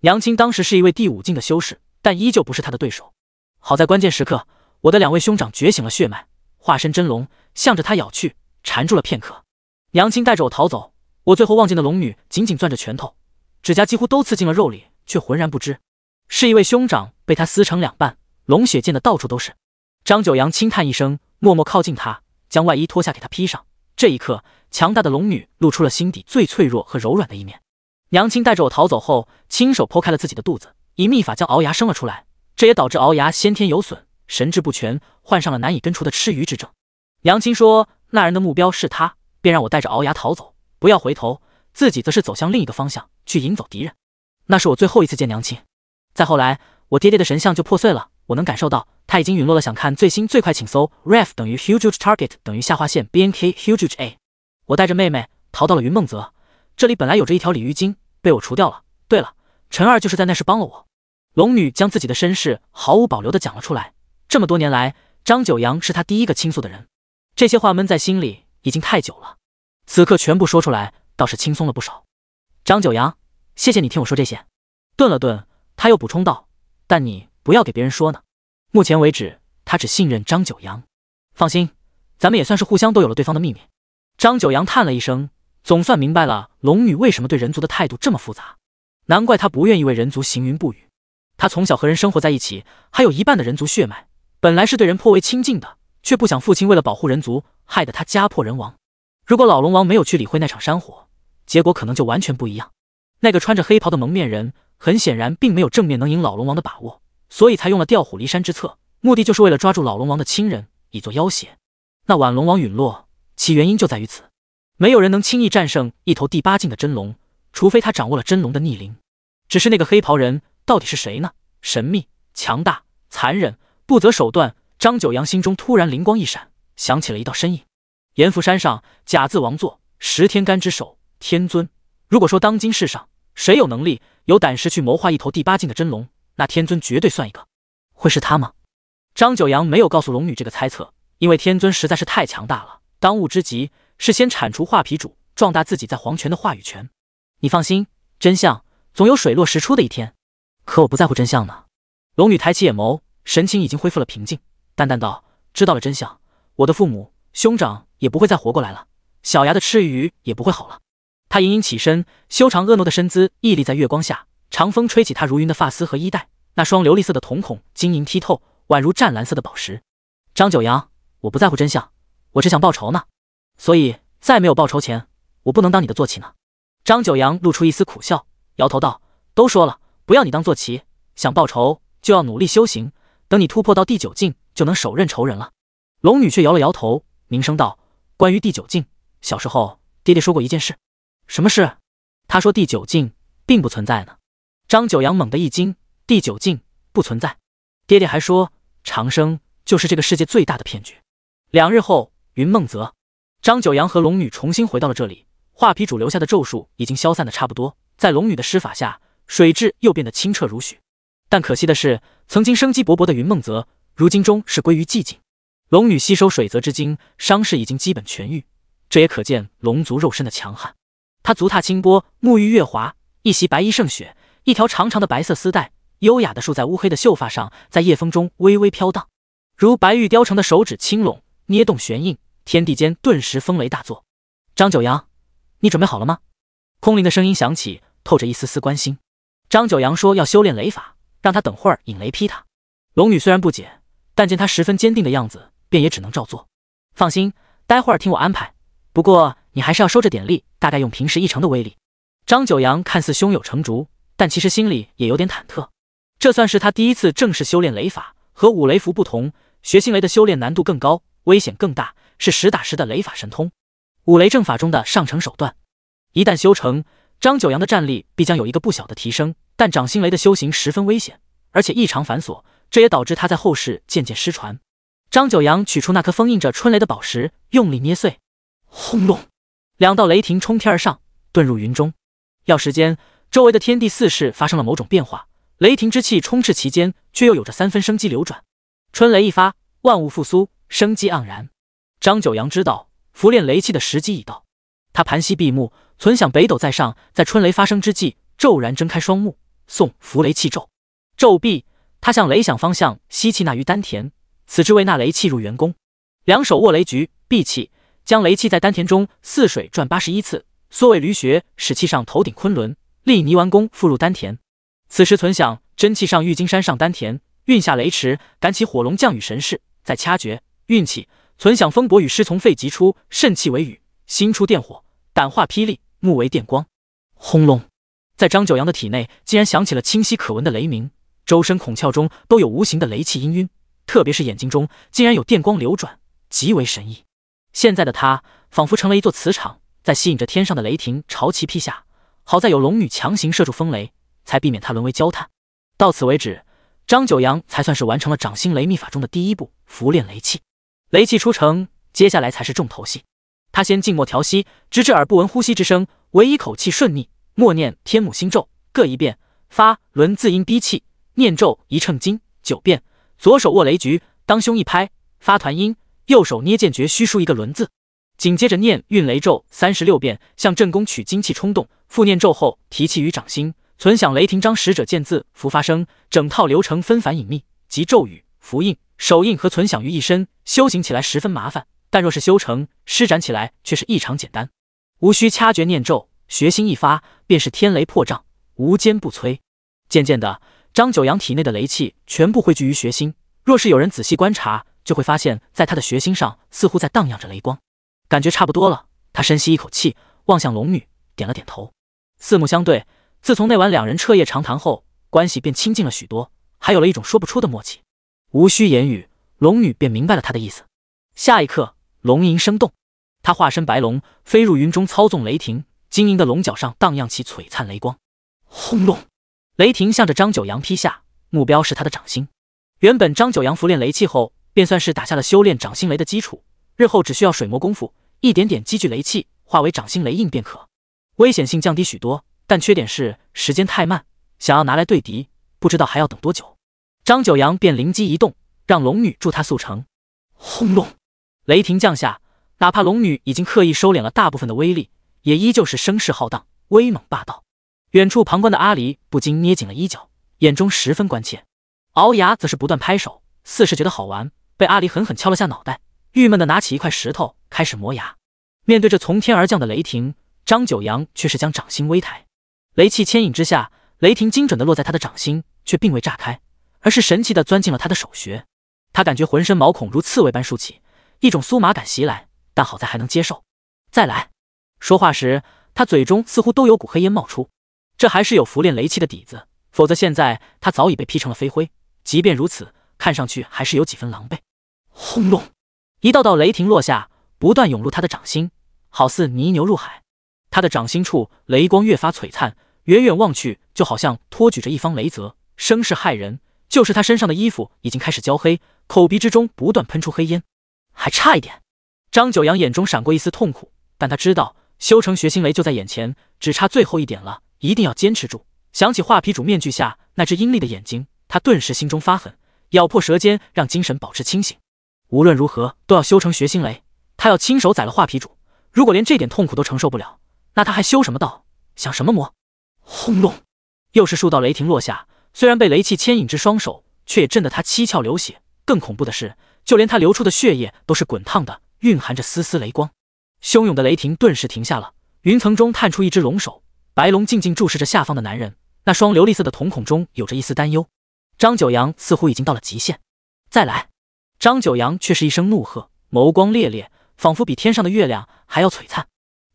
娘亲当时是一位第五境的修士，但依旧不是他的对手。好在关键时刻，我的两位兄长觉醒了血脉，化身真龙，向着他咬去，缠住了片刻。娘亲带着我逃走，我最后望见的龙女紧紧攥着拳头，指甲几乎都刺进了肉里，却浑然不知，是一位兄长被他撕成两半。龙血溅的到处都是，张九阳轻叹一声，默默靠近他，将外衣脱下给他披上。这一刻，强大的龙女露出了心底最脆弱和柔软的一面。娘亲带着我逃走后，亲手剖开了自己的肚子，以秘法将鳌牙生了出来。这也导致鳌牙先天有损，神志不全，患上了难以根除的痴愚之症。娘亲说，那人的目标是他，便让我带着鳌牙逃走，不要回头，自己则是走向另一个方向去引走敌人。那是我最后一次见娘亲。再后来，我爹爹的神像就破碎了。我能感受到他已经陨落了。想看最新最快，请搜 ref 等于 huge target 等于下划线 b n k huge a。我带着妹妹逃到了云梦泽这里本来有着一条鲤鱼精，被我除掉了。对了，陈二就是在那时帮了我。龙女将自己的身世毫无保留的讲了出来。这么多年来，张九阳是她第一个倾诉的人。这些话闷在心里已经太久了，此刻全部说出来，倒是轻松了不少。张九阳，谢谢你听我说这些。顿了顿，他又补充道：“但你……”不要给别人说呢。目前为止，他只信任张九阳。放心，咱们也算是互相都有了对方的秘密。张九阳叹了一声，总算明白了龙女为什么对人族的态度这么复杂。难怪他不愿意为人族行云不雨。他从小和人生活在一起，还有一半的人族血脉，本来是对人颇为亲近的，却不想父亲为了保护人族，害得他家破人亡。如果老龙王没有去理会那场山火，结果可能就完全不一样。那个穿着黑袍的蒙面人，很显然并没有正面能赢老龙王的把握。所以才用了调虎离山之策，目的就是为了抓住老龙王的亲人，以作要挟。那晚龙王陨落，其原因就在于此。没有人能轻易战胜一头第八境的真龙，除非他掌握了真龙的逆鳞。只是那个黑袍人到底是谁呢？神秘、强大、残忍、不择手段。张九阳心中突然灵光一闪，想起了一道身影：严福山上，甲字王座，十天干之首，天尊。如果说当今世上谁有能力、有胆识去谋划一头第八境的真龙？那天尊绝对算一个，会是他吗？张九阳没有告诉龙女这个猜测，因为天尊实在是太强大了。当务之急是先铲除画皮主，壮大自己在皇权的话语权。你放心，真相总有水落石出的一天。可我不在乎真相呢。龙女抬起眼眸，神情已经恢复了平静，淡淡道：“知道了真相，我的父母、兄长也不会再活过来了，小牙的吃鱼也不会好了。”她隐隐起身，修长婀娜的身姿屹立在月光下。长风吹起他如云的发丝和衣带，那双琉璃色的瞳孔晶莹剔透，宛如湛蓝色的宝石。张九阳，我不在乎真相，我只想报仇呢。所以，在没有报仇前，我不能当你的坐骑呢。张九阳露出一丝苦笑，摇头道：“都说了，不要你当坐骑。想报仇，就要努力修行，等你突破到第九境，就能手刃仇人了。”龙女却摇了摇头，凝声道：“关于第九境，小时候爹爹说过一件事。什么事？他说第九境并不存在呢。”张九阳猛地一惊，第九境不存在。爹爹还说，长生就是这个世界最大的骗局。两日后，云梦泽，张九阳和龙女重新回到了这里。画皮主留下的咒术已经消散的差不多，在龙女的施法下，水质又变得清澈如许。但可惜的是，曾经生机勃勃的云梦泽，如今终是归于寂静。龙女吸收水泽之精，伤势已经基本痊愈，这也可见龙族肉身的强悍。她足踏清波，沐浴月华，一袭白衣胜雪。一条长长的白色丝带，优雅地束在乌黑的秀发上，在夜风中微微飘荡，如白玉雕成的手指轻拢，捏动玄印，天地间顿时风雷大作。张九阳，你准备好了吗？空灵的声音响起，透着一丝丝关心。张九阳说要修炼雷法，让他等会儿引雷劈他。龙女虽然不解，但见他十分坚定的样子，便也只能照做。放心，待会儿听我安排。不过你还是要收着点力，大概用平时一成的威力。张九阳看似胸有成竹。但其实心里也有点忐忑，这算是他第一次正式修炼雷法。和五雷符不同，学心雷的修炼难度更高，危险更大，是实打实的雷法神通，五雷正法中的上乘手段。一旦修成，张九阳的战力必将有一个不小的提升。但掌心雷的修行十分危险，而且异常繁琐，这也导致他在后世渐渐失传。张九阳取出那颗封印着春雷的宝石，用力捏碎，轰隆，两道雷霆冲天而上，遁入云中。要时间。周围的天地四势发生了某种变化，雷霆之气充斥其间，却又有着三分生机流转。春雷一发，万物复苏，生机盎然。张九阳知道伏练雷气的时机已到，他盘膝闭目，存想北斗在上，在春雷发生之际，骤然睁开双目，诵伏雷气咒。咒毕，他向雷响方向吸气纳于丹田，此之为纳雷气入元宫。两手握雷局，闭气，将雷气在丹田中似水转八十一次，缩为驴穴，使气上头顶昆仑。力泥丸宫复入丹田，此时存想真气上玉金山，上丹田运下雷池，赶起火龙降雨神势，再掐诀运气，存想风伯雨师从肺即出，肾气为雨，心出电火，胆化霹雳，目为电光。轰隆，在张九阳的体内竟然响起了清晰可闻的雷鸣，周身孔窍中都有无形的雷气氤氲，特别是眼睛中竟然有电光流转，极为神异。现在的他仿佛成了一座磁场，在吸引着天上的雷霆朝其劈下。好在有龙女强行射住风雷，才避免他沦为焦炭。到此为止，张九阳才算是完成了掌心雷秘法中的第一步——伏炼雷气。雷气出城，接下来才是重头戏。他先静默调息，直至耳不闻呼吸之声，唯一口气顺逆，默念天母心咒各一遍，发轮字音逼气，念咒一乘经九遍。左手握雷局，当胸一拍，发团音；右手捏剑诀，虚书一个轮字。紧接着念运雷咒三十六遍，向正宫取精气，冲动复念咒后，提气于掌心，存想雷霆章使者见字符发生。整套流程纷繁隐秘，集咒语、符印、手印和存想于一身，修行起来十分麻烦。但若是修成，施展起来却是异常简单，无需掐诀念咒，学心一发，便是天雷破障，无坚不摧。渐渐的，张九阳体内的雷气全部汇聚于穴心，若是有人仔细观察，就会发现，在他的穴心上似乎在荡漾着雷光。感觉差不多了，他深吸一口气，望向龙女，点了点头。四目相对，自从那晚两人彻夜长谈后，关系便亲近了许多，还有了一种说不出的默契。无需言语，龙女便明白了他的意思。下一刻，龙吟声动，他化身白龙，飞入云中，操纵雷霆。晶莹的龙角上荡漾起璀璨雷光，轰隆，雷霆向着张九阳劈下，目标是他的掌心。原本张九阳服练雷气后，便算是打下了修炼掌心雷的基础。日后只需要水磨功夫，一点点积聚雷气，化为掌心雷印便可，危险性降低许多。但缺点是时间太慢，想要拿来对敌，不知道还要等多久。张九阳便灵机一动，让龙女助他速成。轰隆，雷霆降下，哪怕龙女已经刻意收敛了大部分的威力，也依旧是声势浩荡，威猛霸道。远处旁观的阿离不禁捏紧了衣角，眼中十分关切。敖牙则是不断拍手，似是觉得好玩，被阿离狠狠敲了下脑袋。郁闷的拿起一块石头开始磨牙，面对这从天而降的雷霆，张九阳却是将掌心微抬，雷气牵引之下，雷霆精准的落在他的掌心，却并未炸开，而是神奇的钻进了他的手穴。他感觉浑身毛孔如刺猬般竖起，一种酥麻感袭来，但好在还能接受。再来，说话时他嘴中似乎都有股黑烟冒出，这还是有浮练雷气的底子，否则现在他早已被劈成了飞灰。即便如此，看上去还是有几分狼狈。轰隆！一道道雷霆落下，不断涌入他的掌心，好似泥牛入海。他的掌心处雷光越发璀璨，远远望去，就好像托举着一方雷泽，声势骇人。就是他身上的衣服已经开始焦黑，口鼻之中不断喷出黑烟，还差一点。张九阳眼中闪过一丝痛苦，但他知道修成血心雷就在眼前，只差最后一点了，一定要坚持住。想起画皮主面具下那只阴厉的眼睛，他顿时心中发狠，咬破舌尖，让精神保持清醒。无论如何都要修成血心雷，他要亲手宰了画皮主。如果连这点痛苦都承受不了，那他还修什么道，想什么魔？轰隆！又是数道雷霆落下，虽然被雷气牵引着双手，却也震得他七窍流血。更恐怖的是，就连他流出的血液都是滚烫的，蕴含着丝丝雷光。汹涌的雷霆顿时停下了，云层中探出一只龙首，白龙静静注视着下方的男人，那双琉璃色的瞳孔中有着一丝担忧。张九阳似乎已经到了极限，再来。张九阳却是一声怒喝，眸光烈烈，仿佛比天上的月亮还要璀璨。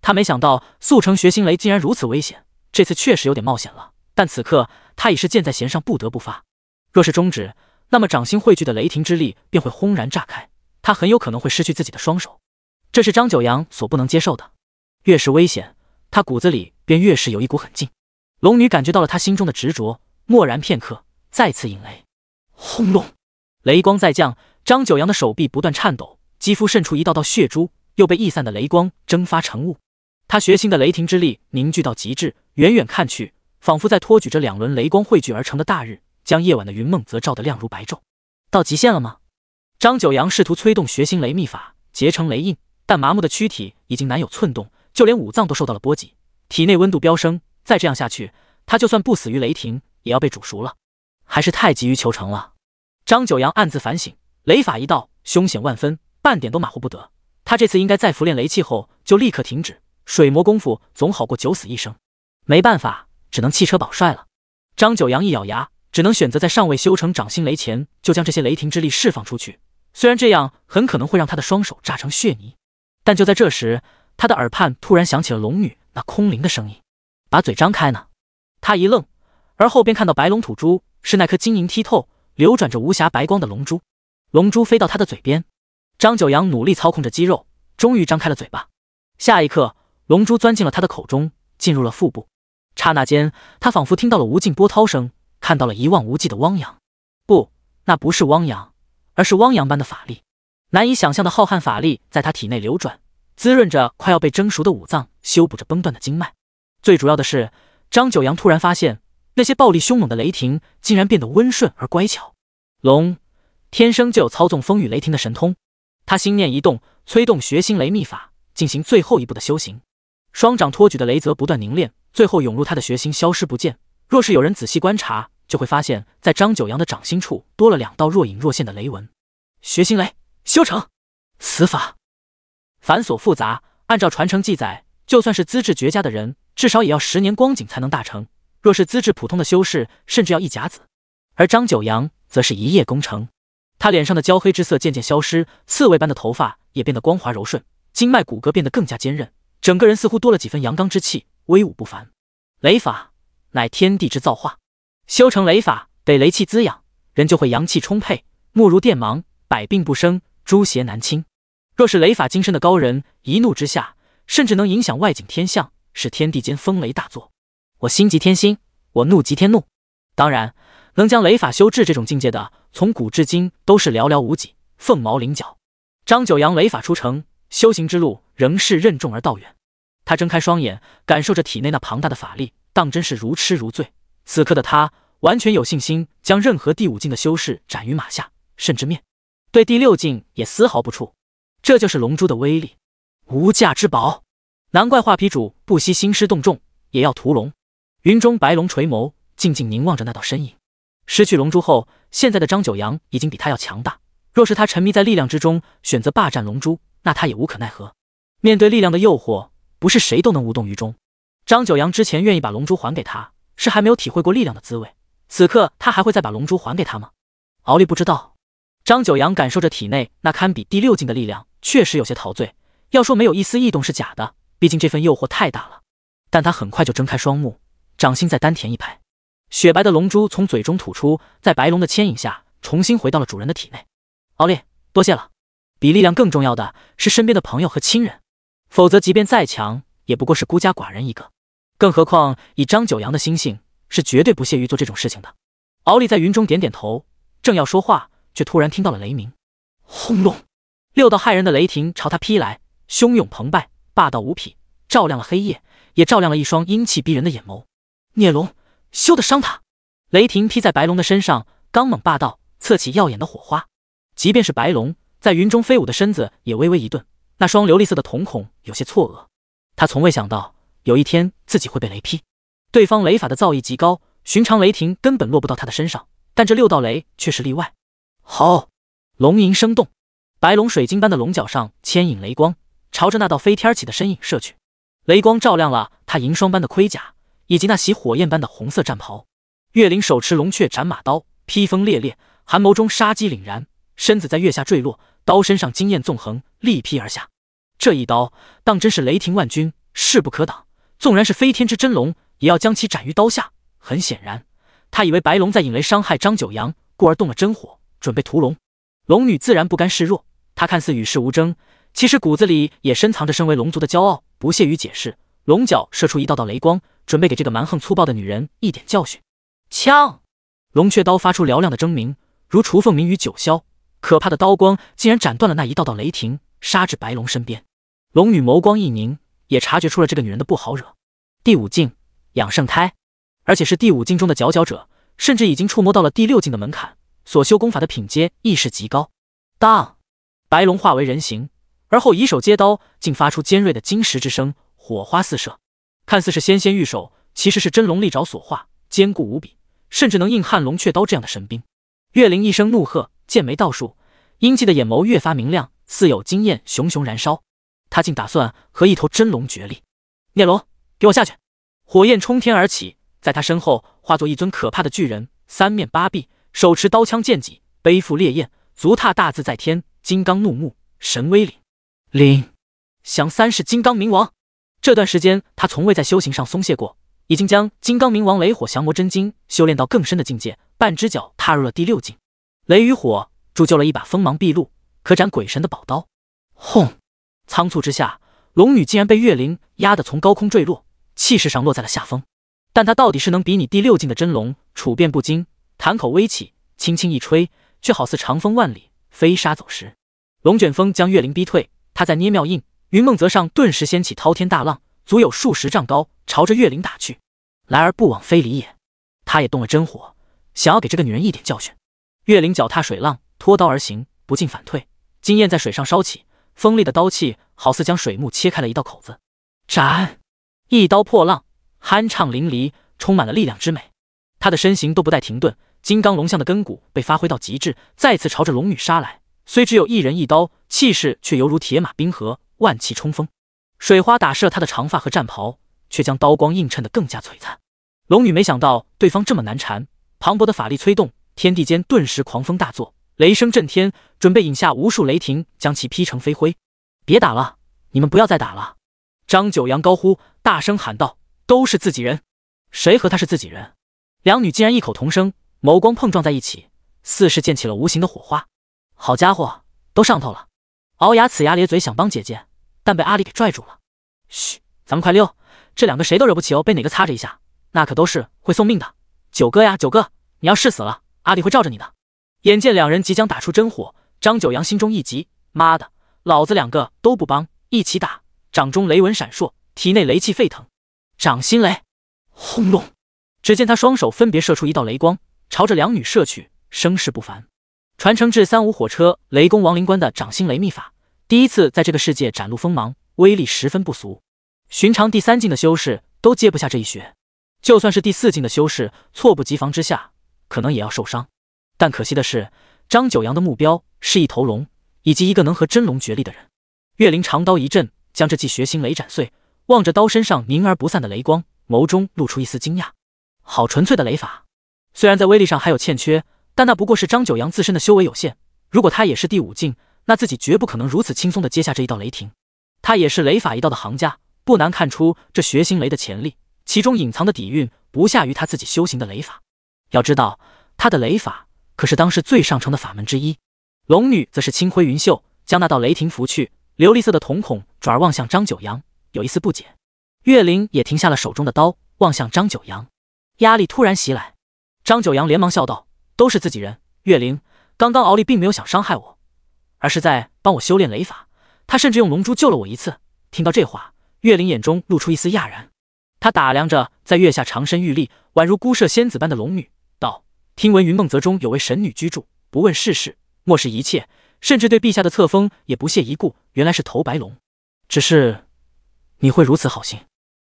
他没想到速成学心雷竟然如此危险，这次确实有点冒险了。但此刻他已是箭在弦上，不得不发。若是终止，那么掌心汇聚的雷霆之力便会轰然炸开，他很有可能会失去自己的双手。这是张九阳所不能接受的。越是危险，他骨子里便越是有一股狠劲。龙女感觉到了他心中的执着，默然片刻，再次引雷。轰隆，雷光再降。张九阳的手臂不断颤抖，肌肤渗出一道道血珠，又被逸散的雷光蒸发成雾。他学心的雷霆之力凝聚到极致，远远看去，仿佛在托举着两轮雷光汇聚而成的大日，将夜晚的云梦泽照得亮如白昼。到极限了吗？张九阳试图催动学心雷秘法结成雷印，但麻木的躯体已经难有寸动，就连五脏都受到了波及，体内温度飙升。再这样下去，他就算不死于雷霆，也要被煮熟了。还是太急于求成了，张九阳暗自反省。雷法一道，凶险万分，半点都马虎不得。他这次应该在服练雷气后就立刻停止水魔功夫，总好过九死一生。没办法，只能弃车保帅了。张九阳一咬牙，只能选择在尚未修成掌心雷前，就将这些雷霆之力释放出去。虽然这样很可能会让他的双手炸成血泥，但就在这时，他的耳畔突然响起了龙女那空灵的声音：“把嘴张开呢。”他一愣，而后便看到白龙吐珠，是那颗晶莹剔透、流转着无暇白光的龙珠。龙珠飞到他的嘴边，张九阳努力操控着肌肉，终于张开了嘴巴。下一刻，龙珠钻进了他的口中，进入了腹部。刹那间，他仿佛听到了无尽波涛声，看到了一望无际的汪洋。不，那不是汪洋，而是汪洋般的法力，难以想象的浩瀚法力在他体内流转，滋润着快要被蒸熟的五脏，修补着崩断的经脉。最主要的是，张九阳突然发现，那些暴力凶猛的雷霆竟然变得温顺而乖巧。龙。天生就有操纵风雨雷霆的神通，他心念一动，催动学心雷秘法进行最后一步的修行。双掌托举的雷泽不断凝练，最后涌入他的学心，消失不见。若是有人仔细观察，就会发现，在张九阳的掌心处多了两道若隐若现的雷纹。学心雷修成，此法繁琐复杂。按照传承记载，就算是资质绝佳的人，至少也要十年光景才能大成；若是资质普通的修士，甚至要一甲子。而张九阳则是一夜功成。他脸上的焦黑之色渐渐消失，刺猬般的头发也变得光滑柔顺，经脉骨骼变得更加坚韧，整个人似乎多了几分阳刚之气，威武不凡。雷法乃天地之造化，修成雷法，得雷气滋养，人就会阳气充沛，目如电芒，百病不生，诸邪难侵。若是雷法精深的高人，一怒之下，甚至能影响外景天象，使天地间风雷大作。我心急天心，我怒急天怒，当然能将雷法修至这种境界的。从古至今都是寥寥无几，凤毛麟角。张九阳雷法出城，修行之路仍是任重而道远。他睁开双眼，感受着体内那庞大的法力，当真是如痴如醉。此刻的他完全有信心将任何第五境的修士斩于马下，甚至灭，对第六境也丝毫不怵。这就是龙珠的威力，无价之宝。难怪画皮主不惜兴师动众也要屠龙。云中白龙垂眸，静静凝望着那道身影。失去龙珠后，现在的张九阳已经比他要强大。若是他沉迷在力量之中，选择霸占龙珠，那他也无可奈何。面对力量的诱惑，不是谁都能无动于衷。张九阳之前愿意把龙珠还给他，是还没有体会过力量的滋味。此刻，他还会再把龙珠还给他吗？敖烈不知道。张九阳感受着体内那堪比第六境的力量，确实有些陶醉。要说没有一丝异动是假的，毕竟这份诱惑太大了。但他很快就睁开双目，掌心在丹田一拍。雪白的龙珠从嘴中吐出，在白龙的牵引下，重新回到了主人的体内。敖烈，多谢了。比力量更重要的是身边的朋友和亲人，否则即便再强，也不过是孤家寡人一个。更何况以张九阳的心性，是绝对不屑于做这种事情的。敖烈在云中点点头，正要说话，却突然听到了雷鸣，轰隆！六道骇人的雷霆朝他劈来，汹涌澎湃，霸道无匹，照亮了黑夜，也照亮了一双英气逼人的眼眸。孽龙！休得伤他！雷霆劈在白龙的身上，刚猛霸道，侧起耀眼的火花。即便是白龙在云中飞舞的身子也微微一顿，那双琉璃色的瞳孔有些错愕。他从未想到有一天自己会被雷劈。对方雷法的造诣极高，寻常雷霆根本落不到他的身上，但这六道雷却是例外。好！龙吟声动，白龙水晶般的龙角上牵引雷光，朝着那道飞天起的身影射去。雷光照亮了他银霜般的盔甲。以及那袭火焰般的红色战袍，月灵手持龙雀斩马刀，披风猎猎，寒眸中杀机凛然，身子在月下坠落，刀身上惊艳纵横，力劈而下。这一刀当真是雷霆万钧，势不可挡，纵然是飞天之真龙，也要将其斩于刀下。很显然，他以为白龙在引雷伤害张九阳，故而动了真火，准备屠龙。龙女自然不甘示弱，她看似与世无争，其实骨子里也深藏着身为龙族的骄傲，不屑于解释。龙角射出一道道雷光。准备给这个蛮横粗暴的女人一点教训。枪，龙雀刀发出嘹亮的铮鸣，如雏凤鸣于九霄。可怕的刀光竟然斩断了那一道道雷霆，杀至白龙身边。龙女眸光一凝，也察觉出了这个女人的不好惹。第五境，养圣胎，而且是第五境中的佼佼者，甚至已经触摸到了第六境的门槛。所修功法的品阶亦是极高。当，白龙化为人形，而后以手接刀，竟发出尖锐的金石之声，火花四射。看似是纤纤玉手，其实是真龙利爪所化，坚固无比，甚至能硬撼龙雀刀这样的神兵。岳灵一声怒喝，剑眉倒竖，英气的眼眸越发明亮，似有经验熊熊燃烧。他竟打算和一头真龙决力。聂龙，给我下去！火焰冲天而起，在他身后化作一尊可怕的巨人，三面八臂，手持刀枪剑戟，背负烈焰，足踏大自在天，金刚怒目，神威凛凛。降三世金刚冥王。这段时间，他从未在修行上松懈过，已经将《金刚明王雷火降魔真经》修炼到更深的境界，半只脚踏入了第六境。雷与火铸就了一把锋芒毕露、可斩鬼神的宝刀。轰！仓促之下，龙女竟然被月灵压得从高空坠落，气势上落在了下风。但她到底是能比拟第六境的真龙，处变不惊，潭口微起，轻轻一吹，却好似长风万里，飞沙走石，龙卷风将月灵逼退。她在捏妙印。云梦泽上顿时掀起滔天大浪，足有数十丈高，朝着月灵打去。来而不往非礼也，他也动了真火，想要给这个女人一点教训。月灵脚踏水浪，拖刀而行，不进反退。金焰在水上烧起，锋利的刀气好似将水幕切开了一道口子，斩！一刀破浪，酣畅淋漓，充满了力量之美。他的身形都不带停顿，金刚龙象的根骨被发挥到极致，再次朝着龙女杀来。虽只有一人一刀，气势却犹如铁马冰河。万骑冲锋，水花打湿了他的长发和战袍，却将刀光映衬得更加璀璨。龙女没想到对方这么难缠，磅礴的法力催动，天地间顿时狂风大作，雷声震天，准备引下无数雷霆将其劈成飞灰。别打了，你们不要再打了！张九阳高呼，大声喊道：“都是自己人，谁和他是自己人？”两女竟然异口同声，眸光碰撞在一起，似是溅起了无形的火花。好家伙，都上头了！敖牙呲牙咧嘴，想帮姐姐。但被阿里给拽住了。嘘，咱们快溜！这两个谁都惹不起哦，被哪个擦着一下，那可都是会送命的。九哥呀，九哥，你要是死了，阿里会罩着你的。眼见两人即将打出真火，张九阳心中一急，妈的，老子两个都不帮，一起打！掌中雷纹闪烁，体内雷气沸腾，掌心雷，轰隆！只见他双手分别射出一道雷光，朝着两女射去，声势不凡。传承至三五火车雷公王灵官的掌心雷秘法。第一次在这个世界展露锋芒，威力十分不俗。寻常第三境的修士都接不下这一学，就算是第四境的修士，措不及防之下，可能也要受伤。但可惜的是，张九阳的目标是一头龙，以及一个能和真龙决力的人。岳灵长刀一震，将这记血腥雷斩碎，望着刀身上凝而不散的雷光，眸中露出一丝惊讶。好纯粹的雷法，虽然在威力上还有欠缺，但那不过是张九阳自身的修为有限。如果他也是第五境，那自己绝不可能如此轻松的接下这一道雷霆，他也是雷法一道的行家，不难看出这学心雷的潜力，其中隐藏的底蕴不下于他自己修行的雷法。要知道，他的雷法可是当世最上乘的法门之一。龙女则是青灰云袖，将那道雷霆拂去，琉璃色的瞳孔转而望向张九阳，有一丝不解。月灵也停下了手中的刀，望向张九阳，压力突然袭来，张九阳连忙笑道：“都是自己人，月灵，刚刚敖力并没有想伤害我。”而是在帮我修炼雷法，他甚至用龙珠救了我一次。听到这话，月灵眼中露出一丝讶然，他打量着在月下长身玉立，宛如孤舍仙子般的龙女，道：“听闻云梦泽中有位神女居住，不问世事，漠视一切，甚至对陛下的册封也不屑一顾。原来是头白龙。只是你会如此好心，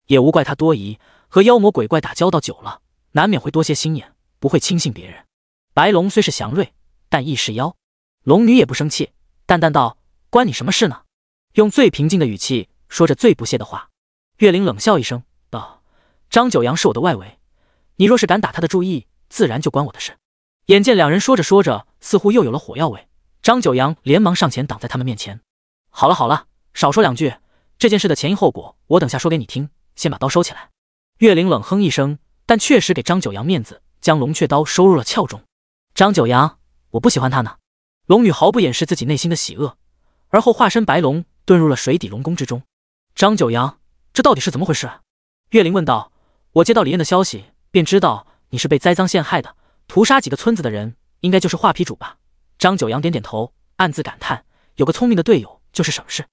也无怪他多疑，和妖魔鬼怪打交道久了，难免会多些心眼，不会轻信别人。白龙虽是祥瑞，但亦是妖。龙女也不生气。”淡淡道：“关你什么事呢？”用最平静的语气说着最不屑的话。岳灵冷笑一声道：“张九阳是我的外围，你若是敢打他的注意，自然就关我的事。”眼见两人说着说着，似乎又有了火药味，张九阳连忙上前挡在他们面前。“好了好了，少说两句，这件事的前因后果我等下说给你听。”先把刀收起来。岳灵冷哼一声，但确实给张九阳面子，将龙雀刀收入了鞘中。张九阳，我不喜欢他呢。龙女毫不掩饰自己内心的喜恶，而后化身白龙，遁入了水底龙宫之中。张九阳，这到底是怎么回事？岳灵问道。我接到李艳的消息，便知道你是被栽赃陷害的。屠杀几个村子的人，应该就是画皮主吧？张九阳点点头，暗自感叹：有个聪明的队友就是省事。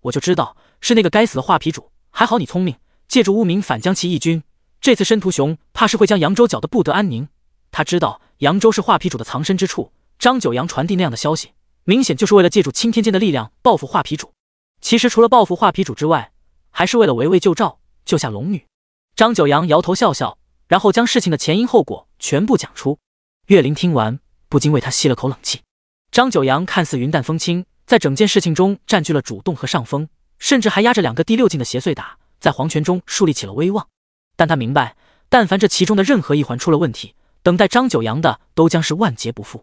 我就知道是那个该死的画皮主。还好你聪明，借助污名反将其一军。这次申屠雄怕是会将扬州搅得不得安宁。他知道扬州是画皮主的藏身之处。张九阳传递那样的消息，明显就是为了借助青天剑的力量报复画皮主。其实除了报复画皮主之外，还是为了围魏救赵，救下龙女。张九阳摇头笑笑，然后将事情的前因后果全部讲出。岳灵听完，不禁为他吸了口冷气。张九阳看似云淡风轻，在整件事情中占据了主动和上风，甚至还压着两个第六境的邪祟打，在黄泉中树立起了威望。但他明白，但凡这其中的任何一环出了问题，等待张九阳的都将是万劫不复。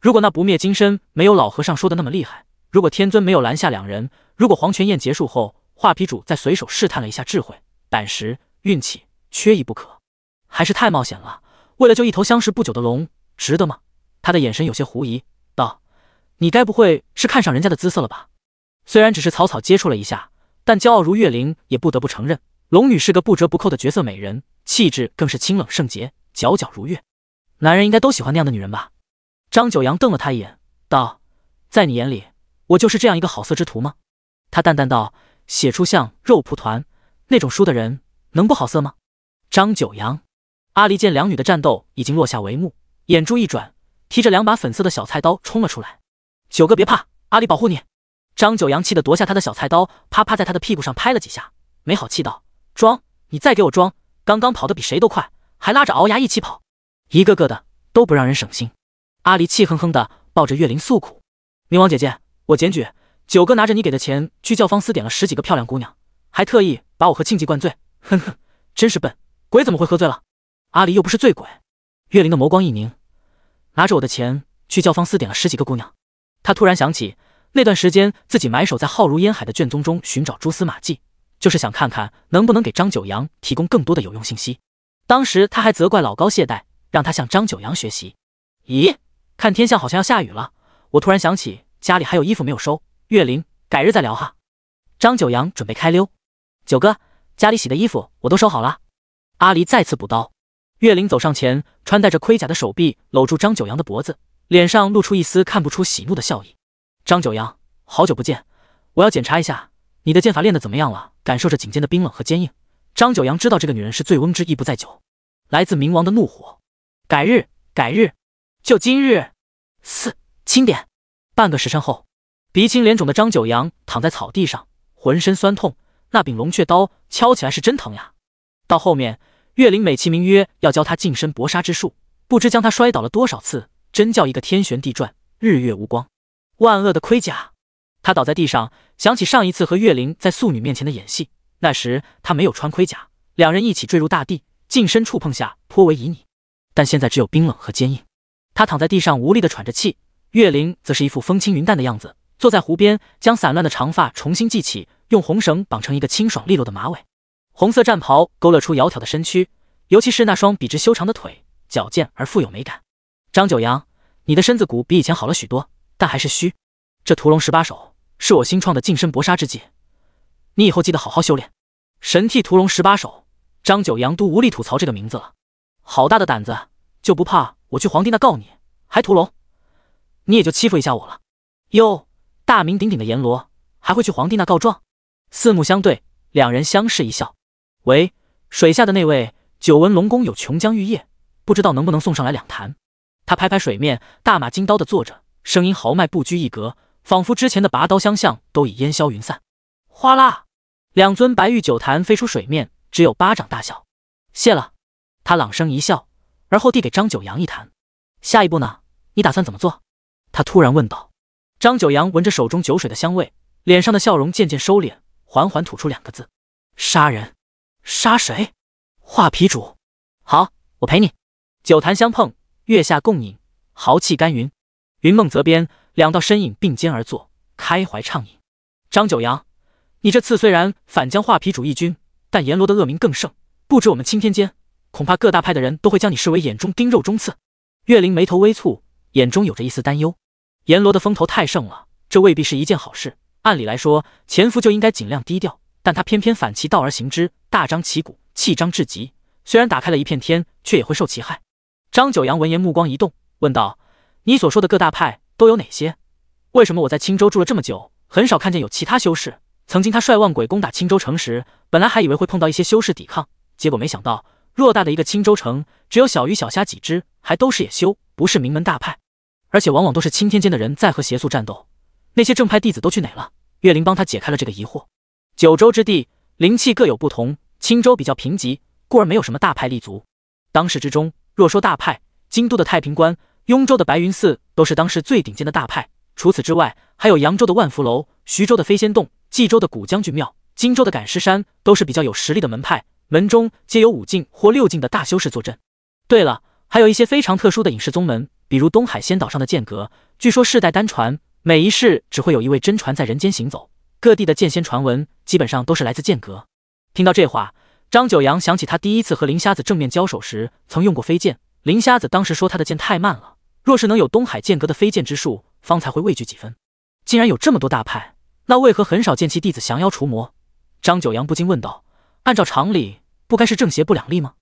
如果那不灭金身没有老和尚说的那么厉害，如果天尊没有拦下两人，如果黄泉宴结束后画皮主再随手试探了一下智慧、胆识、运气，缺一不可，还是太冒险了。为了救一头相识不久的龙，值得吗？他的眼神有些狐疑，道：“你该不会是看上人家的姿色了吧？”虽然只是草草接触了一下，但骄傲如月灵也不得不承认，龙女是个不折不扣的绝色美人，气质更是清冷圣洁，皎皎如月。男人应该都喜欢那样的女人吧？张九阳瞪了他一眼，道：“在你眼里，我就是这样一个好色之徒吗？”他淡淡道：“写出像肉蒲团那种书的人，能不好色吗？”张九阳，阿离见两女的战斗已经落下帷幕，眼珠一转，提着两把粉色的小菜刀冲了出来。“九哥别怕，阿离保护你。”张九阳气得夺下他的小菜刀，啪啪在他的屁股上拍了几下，没好气道：“装，你再给我装！刚刚跑得比谁都快，还拉着鳌牙一起跑，一个个的都不让人省心。”阿离气哼哼的抱着月灵诉苦：“冥王姐姐，我检举九哥拿着你给的钱去教坊司点了十几个漂亮姑娘，还特意把我和庆忌灌醉。哼哼，真是笨，鬼怎么会喝醉了？阿离又不是醉鬼。”月灵的眸光一凝，拿着我的钱去教坊司点了十几个姑娘。他突然想起那段时间自己埋首在浩如烟海的卷宗中寻找蛛丝马迹，就是想看看能不能给张九阳提供更多的有用信息。当时他还责怪老高懈怠，让他向张九阳学习。咦？看天象，好像要下雨了。我突然想起家里还有衣服没有收。月灵，改日再聊哈。张九阳准备开溜。九哥，家里洗的衣服我都收好了。阿离再次补刀。月灵走上前，穿戴着盔甲的手臂搂住张九阳的脖子，脸上露出一丝看不出喜怒的笑意。张九阳，好久不见，我要检查一下你的剑法练得怎么样了。感受着颈间的冰冷和坚硬，张九阳知道这个女人是醉翁之意不在酒，来自冥王的怒火。改日，改日。就今日，四轻点。半个时辰后，鼻青脸肿的张九阳躺在草地上，浑身酸痛。那柄龙雀刀敲起来是真疼呀。到后面，岳灵美其名曰要教他近身搏杀之术，不知将他摔倒了多少次，真叫一个天旋地转，日月无光。万恶的盔甲！他倒在地上，想起上一次和岳灵在素女面前的演戏，那时他没有穿盔甲，两人一起坠入大地，近身触碰下颇为旖旎。但现在只有冰冷和坚硬。他躺在地上无力地喘着气，月灵则是一副风轻云淡的样子，坐在湖边，将散乱的长发重新系起，用红绳绑成一个清爽利落的马尾。红色战袍勾勒出窈窕的身躯，尤其是那双笔直修长的腿，矫健而富有美感。张九阳，你的身子骨比以前好了许多，但还是虚。这屠龙十八手是我新创的近身搏杀之技，你以后记得好好修炼。神替屠龙十八手，张九阳都无力吐槽这个名字了，好大的胆子，就不怕？我去皇帝那告你，还屠龙，你也就欺负一下我了。哟，大名鼎鼎的阎罗，还会去皇帝那告状？四目相对，两人相视一笑。喂，水下的那位，久闻龙宫有琼浆玉液，不知道能不能送上来两坛？他拍拍水面，大马金刀的坐着，声音豪迈不拘一格，仿佛之前的拔刀相向都已烟消云散。哗啦，两尊白玉酒坛飞出水面，只有巴掌大小。谢了，他朗声一笑。而后递给张九阳一坛，下一步呢？你打算怎么做？他突然问道。张九阳闻着手中酒水的香味，脸上的笑容渐渐收敛，缓缓吐出两个字：“杀人。”“杀谁？”“画皮主。”“好，我陪你。”酒坛相碰，月下共饮，豪气干云。云梦泽边，两道身影并肩而坐，开怀畅饮。张九阳，你这次虽然反将画皮主一军，但阎罗的恶名更盛，不止我们青天间。恐怕各大派的人都会将你视为眼中钉、肉中刺。岳灵眉头微蹙，眼中有着一丝担忧。阎罗的风头太盛了，这未必是一件好事。按理来说，潜伏就应该尽量低调，但他偏偏反其道而行之，大张旗鼓，气张至极。虽然打开了一片天，却也会受其害。张九阳闻言，目光一动，问道：“你所说的各大派都有哪些？为什么我在青州住了这么久，很少看见有其他修士？曾经他率万鬼攻打青州城时，本来还以为会碰到一些修士抵抗，结果没想到。”偌大的一个青州城，只有小鱼小虾几只，还都是野修，不是名门大派。而且往往都是青天间的人在和邪术战斗，那些正派弟子都去哪了？岳灵帮他解开了这个疑惑。九州之地灵气各有不同，青州比较贫瘠，故而没有什么大派立足。当世之中，若说大派，京都的太平观、雍州的白云寺都是当时最顶尖的大派。除此之外，还有扬州的万福楼、徐州的飞仙洞、冀州的古将军庙、荆州的赶尸山，都是比较有实力的门派。门中皆有五境或六境的大修士坐镇。对了，还有一些非常特殊的隐世宗门，比如东海仙岛上的剑阁，据说世代单传，每一世只会有一位真传在人间行走。各地的剑仙传闻基本上都是来自剑阁。听到这话，张九阳想起他第一次和林瞎子正面交手时，曾用过飞剑。林瞎子当时说他的剑太慢了，若是能有东海剑阁的飞剑之术，方才会畏惧几分。竟然有这么多大派，那为何很少见其弟子降妖除魔？张九阳不禁问道。按照常理，不该是正邪不两立吗？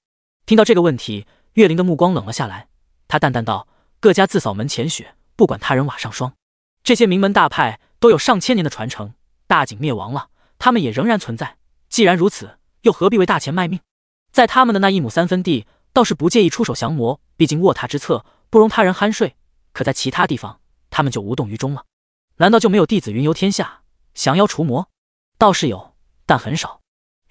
听到这个问题，岳林的目光冷了下来。他淡淡道：“各家自扫门前雪，不管他人瓦上霜。这些名门大派都有上千年的传承，大景灭亡了，他们也仍然存在。既然如此，又何必为大钱卖命？在他们的那一亩三分地，倒是不介意出手降魔，毕竟卧榻之侧不容他人酣睡。可在其他地方，他们就无动于衷了。难道就没有弟子云游天下，降妖除魔？倒是有，但很少。”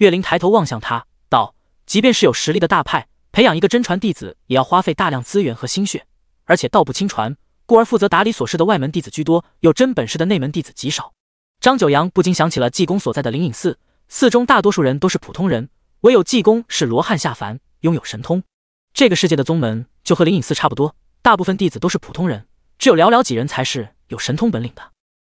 岳灵抬头望向他，道：“即便是有实力的大派，培养一个真传弟子也要花费大量资源和心血，而且道不清传，故而负责打理琐事的外门弟子居多，有真本事的内门弟子极少。”张九阳不禁想起了济公所在的灵隐寺，寺中大多数人都是普通人，唯有济公是罗汉下凡，拥有神通。这个世界的宗门就和灵隐寺差不多，大部分弟子都是普通人，只有寥寥几人才是有神通本领的。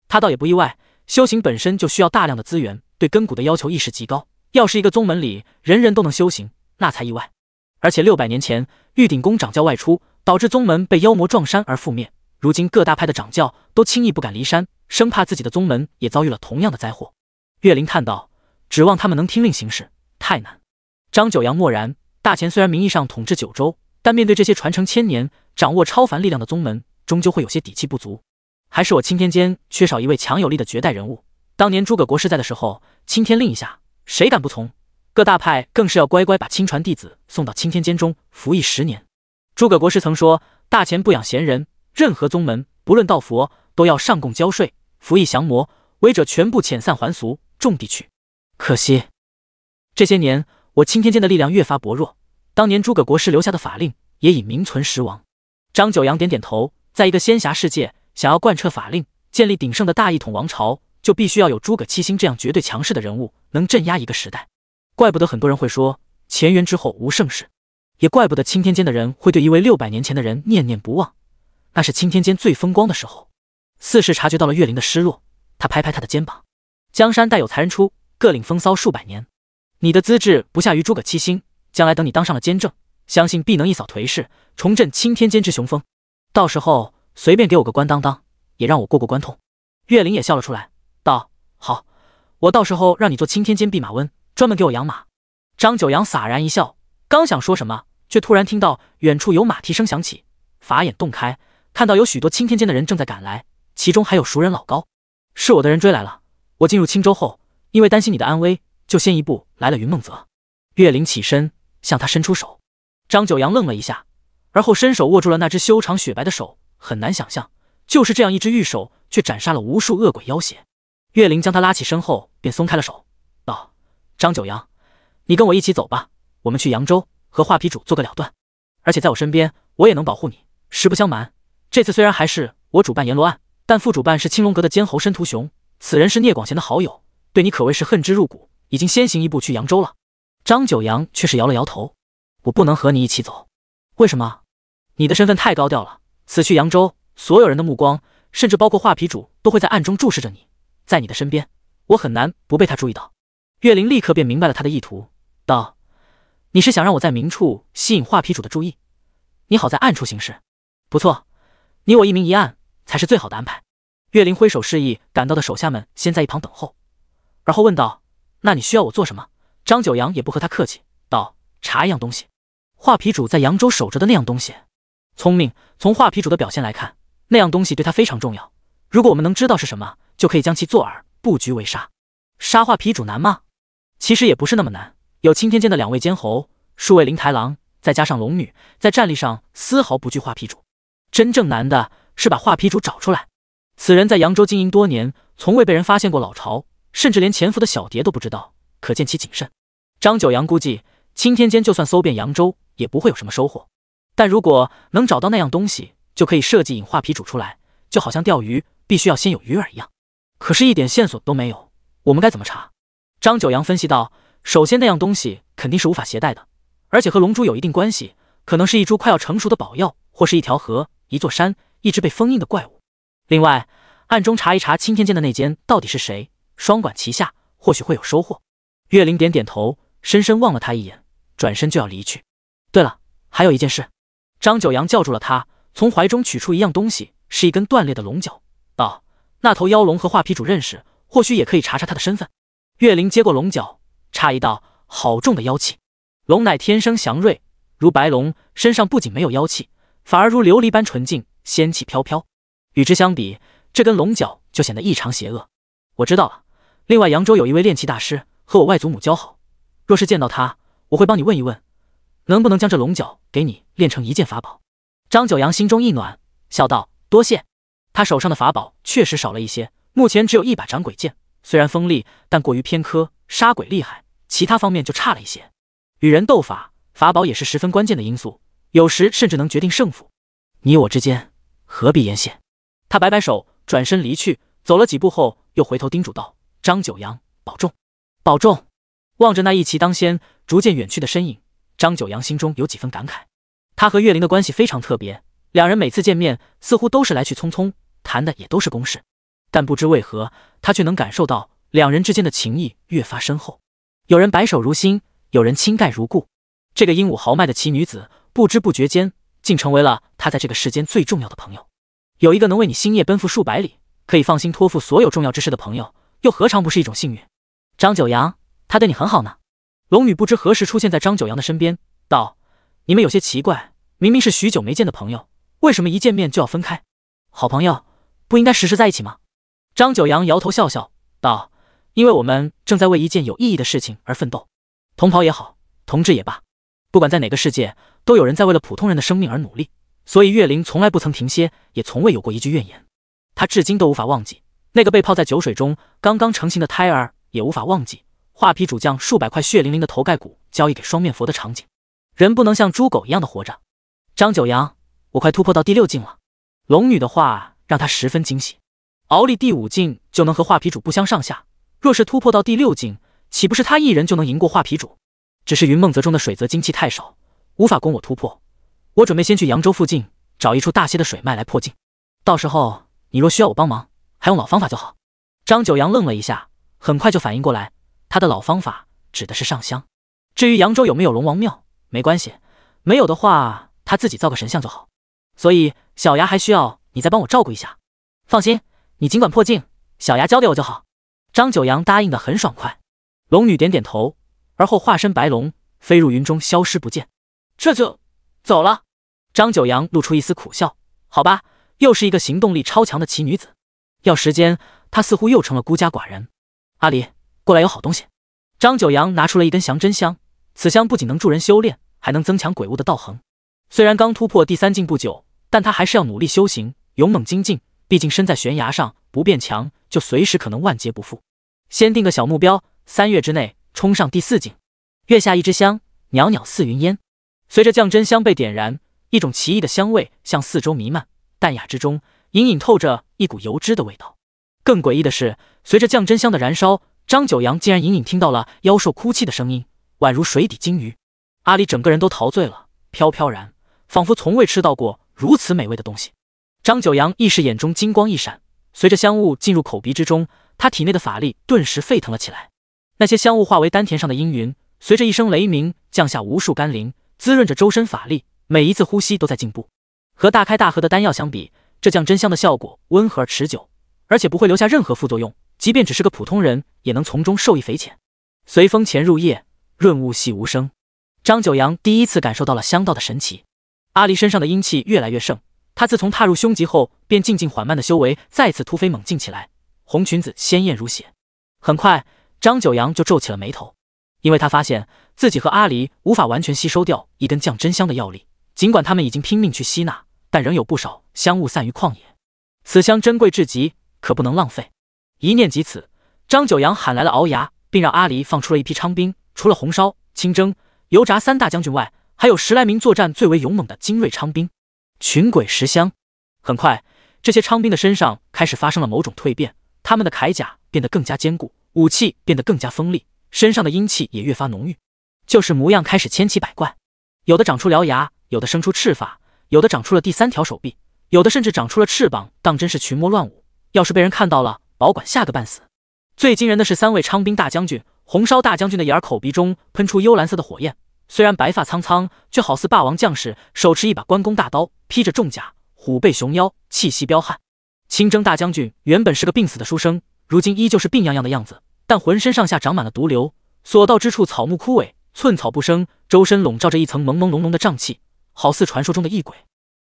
他倒也不意外，修行本身就需要大量的资源，对根骨的要求意识极高。要是一个宗门里人人都能修行，那才意外。而且六百年前，玉鼎宫掌教外出，导致宗门被妖魔撞山而覆灭。如今各大派的掌教都轻易不敢离山，生怕自己的宗门也遭遇了同样的灾祸。岳灵叹道：“指望他们能听令行事，太难。”张九阳默然。大秦虽然名义上统治九州，但面对这些传承千年、掌握超凡力量的宗门，终究会有些底气不足。还是我青天间缺少一位强有力的绝代人物。当年诸葛国师在的时候，青天令一下。谁敢不从？各大派更是要乖乖把亲传弟子送到青天监中服役十年。诸葛国师曾说：“大乾不养闲人，任何宗门，不论道佛，都要上供交税，服役降魔，违者全部遣散还俗，种地去。”可惜，这些年我青天监的力量越发薄弱，当年诸葛国师留下的法令也已名存实亡。张九阳点点头，在一个仙侠世界，想要贯彻法令，建立鼎盛的大一统王朝。就必须要有诸葛七星这样绝对强势的人物能镇压一个时代，怪不得很多人会说前元之后无盛世，也怪不得青天间的人会对一位六百年前的人念念不忘，那是青天间最风光的时候。四是察觉到了岳灵的失落，他拍拍他的肩膀：“江山代有才人出，各领风骚数百年。你的资质不下于诸葛七星，将来等你当上了监正，相信必能一扫颓势，重振青天间之雄风。到时候随便给我个官当当，也让我过过关痛。”岳灵也笑了出来。好，我到时候让你做青天监弼马温，专门给我养马。张九阳洒然一笑，刚想说什么，却突然听到远处有马蹄声响起，法眼洞开，看到有许多青天监的人正在赶来，其中还有熟人老高，是我的人追来了。我进入青州后，因为担心你的安危，就先一步来了。云梦泽，月灵起身向他伸出手。张九阳愣了一下，而后伸手握住了那只修长雪白的手。很难想象，就是这样一只玉手，却斩杀了无数恶鬼妖邪。月灵将他拉起，身后便松开了手，道：“张九阳，你跟我一起走吧，我们去扬州和画皮主做个了断。而且在我身边，我也能保护你。实不相瞒，这次虽然还是我主办阎罗案，但副主办是青龙阁的监侯申屠雄，此人是聂广贤的好友，对你可谓是恨之入骨，已经先行一步去扬州了。”张九阳却是摇了摇头：“我不能和你一起走。为什么？你的身份太高调了，此去扬州，所有人的目光，甚至包括画皮主，都会在暗中注视着你。”在你的身边，我很难不被他注意到。岳灵立刻便明白了他的意图，道：“你是想让我在明处吸引画皮主的注意，你好在暗处行事。不错，你我一明一暗才是最好的安排。”岳灵挥手示意赶到的手下们先在一旁等候，而后问道：“那你需要我做什么？”张九阳也不和他客气，道：“查一样东西。画皮主在扬州守着的那样东西。聪明，从画皮主的表现来看，那样东西对他非常重要。”如果我们能知道是什么，就可以将其做饵，布局为杀。杀画皮主难吗？其实也不是那么难，有青天剑的两位监侯、数位灵台郎，再加上龙女，在战力上丝毫不惧画皮主。真正难的是把画皮主找出来。此人在扬州经营多年，从未被人发现过老巢，甚至连潜伏的小蝶都不知道，可见其谨慎。张九阳估计，青天剑就算搜遍扬州，也不会有什么收获。但如果能找到那样东西，就可以设计引画皮主出来，就好像钓鱼。必须要先有鱼饵一样，可是，一点线索都没有，我们该怎么查？张九阳分析道：“首先，那样东西肯定是无法携带的，而且和龙珠有一定关系，可能是一株快要成熟的宝药，或是一条河、一座山、一只被封印的怪物。另外，暗中查一查青天间的那间到底是谁，双管齐下，或许会有收获。”月灵点点头，深深望了他一眼，转身就要离去。对了，还有一件事，张九阳叫住了他，从怀中取出一样东西，是一根断裂的龙角。道：“那头妖龙和画皮主认识，或许也可以查查他的身份。”月灵接过龙角，诧异道：“好重的妖气！龙乃天生祥瑞，如白龙身上不仅没有妖气，反而如琉璃般纯净，仙气飘飘。与之相比，这根龙角就显得异常邪恶。”我知道了。另外，扬州有一位炼器大师和我外祖母交好，若是见到他，我会帮你问一问，能不能将这龙角给你炼成一件法宝。”张九阳心中一暖，笑道：“多谢。”他手上的法宝确实少了一些，目前只有一把斩鬼剑，虽然锋利，但过于偏科，杀鬼厉害，其他方面就差了一些。与人斗法，法宝也是十分关键的因素，有时甚至能决定胜负。你我之间何必言谢？他摆摆手，转身离去，走了几步后，又回头叮嘱道：“张九阳，保重，保重。”望着那一骑当先、逐渐远去的身影，张九阳心中有几分感慨。他和岳灵的关系非常特别，两人每次见面，似乎都是来去匆匆。谈的也都是公事，但不知为何，他却能感受到两人之间的情谊越发深厚。有人白首如新，有人倾盖如故。这个英武豪迈的奇女子，不知不觉间竟成为了他在这个世间最重要的朋友。有一个能为你星夜奔赴数百里，可以放心托付所有重要之事的朋友，又何尝不是一种幸运？张九阳，他对你很好呢。龙女不知何时出现在张九阳的身边，道：“你们有些奇怪，明明是许久没见的朋友，为什么一见面就要分开？好朋友。”不应该时时在一起吗？张九阳摇头笑笑道：“因为我们正在为一件有意义的事情而奋斗，同袍也好，同志也罢，不管在哪个世界，都有人在为了普通人的生命而努力。所以月灵从来不曾停歇，也从未有过一句怨言。他至今都无法忘记那个被泡在酒水中刚刚成型的胎儿，也无法忘记画皮主将数百块血淋淋的头盖骨交易给双面佛的场景。人不能像猪狗一样的活着。”张九阳，我快突破到第六境了。龙女的话。让他十分惊喜，熬历第五境就能和画皮主不相上下。若是突破到第六境，岂不是他一人就能赢过画皮主？只是云梦泽中的水泽精气太少，无法供我突破。我准备先去扬州附近找一处大些的水脉来破境。到时候你若需要我帮忙，还用老方法就好。张九阳愣了一下，很快就反应过来，他的老方法指的是上香。至于扬州有没有龙王庙，没关系，没有的话他自己造个神像就好。所以小牙还需要。你再帮我照顾一下，放心，你尽管破镜，小牙交给我就好。张九阳答应的很爽快，龙女点点头，而后化身白龙，飞入云中消失不见。这就走了。张九阳露出一丝苦笑，好吧，又是一个行动力超强的奇女子。要时间，她似乎又成了孤家寡人。阿离，过来，有好东西。张九阳拿出了一根降真香，此香不仅能助人修炼，还能增强鬼物的道行。虽然刚突破第三境不久，但他还是要努力修行。勇猛精进，毕竟身在悬崖上，不变强就随时可能万劫不复。先定个小目标，三月之内冲上第四境。月下一枝香，袅袅似云烟。随着降真香被点燃，一种奇异的香味向四周弥漫，淡雅之中隐隐透着一股油脂的味道。更诡异的是，随着降真香的燃烧，张九阳竟然隐隐听到了妖兽哭泣的声音，宛如水底金鱼。阿离整个人都陶醉了，飘飘然，仿佛从未吃到过如此美味的东西。张九阳亦是眼中金光一闪，随着香雾进入口鼻之中，他体内的法力顿时沸腾了起来。那些香雾化为丹田上的阴云，随着一声雷鸣降下无数甘霖，滋润着周身法力。每一次呼吸都在进步。和大开大合的丹药相比，这降真香的效果温和而持久，而且不会留下任何副作用。即便只是个普通人，也能从中受益匪浅。随风潜入夜，润物细无声。张九阳第一次感受到了香道的神奇。阿离身上的阴气越来越盛。他自从踏入凶极后，便静静缓慢的修为再次突飞猛进起来。红裙子鲜艳如血，很快，张九阳就皱起了眉头，因为他发现自己和阿离无法完全吸收掉一根降真香的药力。尽管他们已经拼命去吸纳，但仍有不少香雾散于旷野。此香珍贵至极，可不能浪费。一念及此，张九阳喊来了敖牙，并让阿离放出了一批昌兵。除了红烧、清蒸、油炸三大将军外，还有十来名作战最为勇猛的精锐昌兵。群鬼食香，很快，这些昌兵的身上开始发生了某种蜕变，他们的铠甲变得更加坚固，武器变得更加锋利，身上的阴气也越发浓郁，就是模样开始千奇百怪，有的长出獠牙，有的生出翅发，有的长出了第三条手臂，有的甚至长出了翅膀，当真是群魔乱舞，要是被人看到了，保管吓个半死。最惊人的是，三位昌兵大将军，红烧大将军的眼、口、鼻中喷出幽蓝色的火焰。虽然白发苍苍，却好似霸王将士，手持一把关公大刀，披着重甲，虎背熊腰，气息彪悍。清征大将军原本是个病死的书生，如今依旧是病殃殃的样子，但浑身上下长满了毒瘤，所到之处草木枯萎，寸草不生，周身笼罩着一层朦朦胧胧的瘴气，好似传说中的异鬼。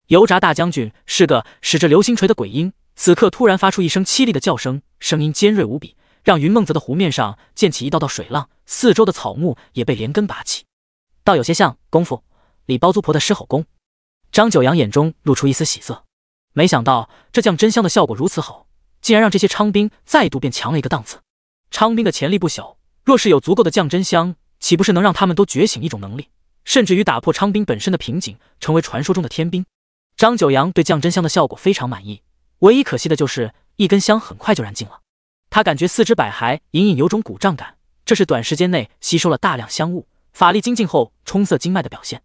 油炸大将军是个使着流星锤的鬼婴，此刻突然发出一声凄厉的叫声，声音尖锐无比，让云梦泽的湖面上溅起一道道水浪，四周的草木也被连根拔起。倒有些像功夫里包租婆的狮吼功。张九阳眼中露出一丝喜色，没想到这降真香的效果如此好，竟然让这些昌兵再度变强了一个档次。昌兵的潜力不小，若是有足够的降真香，岂不是能让他们都觉醒一种能力，甚至于打破昌兵本身的瓶颈，成为传说中的天兵？张九阳对降真香的效果非常满意，唯一可惜的就是一根香很快就燃尽了。他感觉四肢百骸隐隐有种鼓胀感，这是短时间内吸收了大量香雾。法力精进后冲色经脉的表现，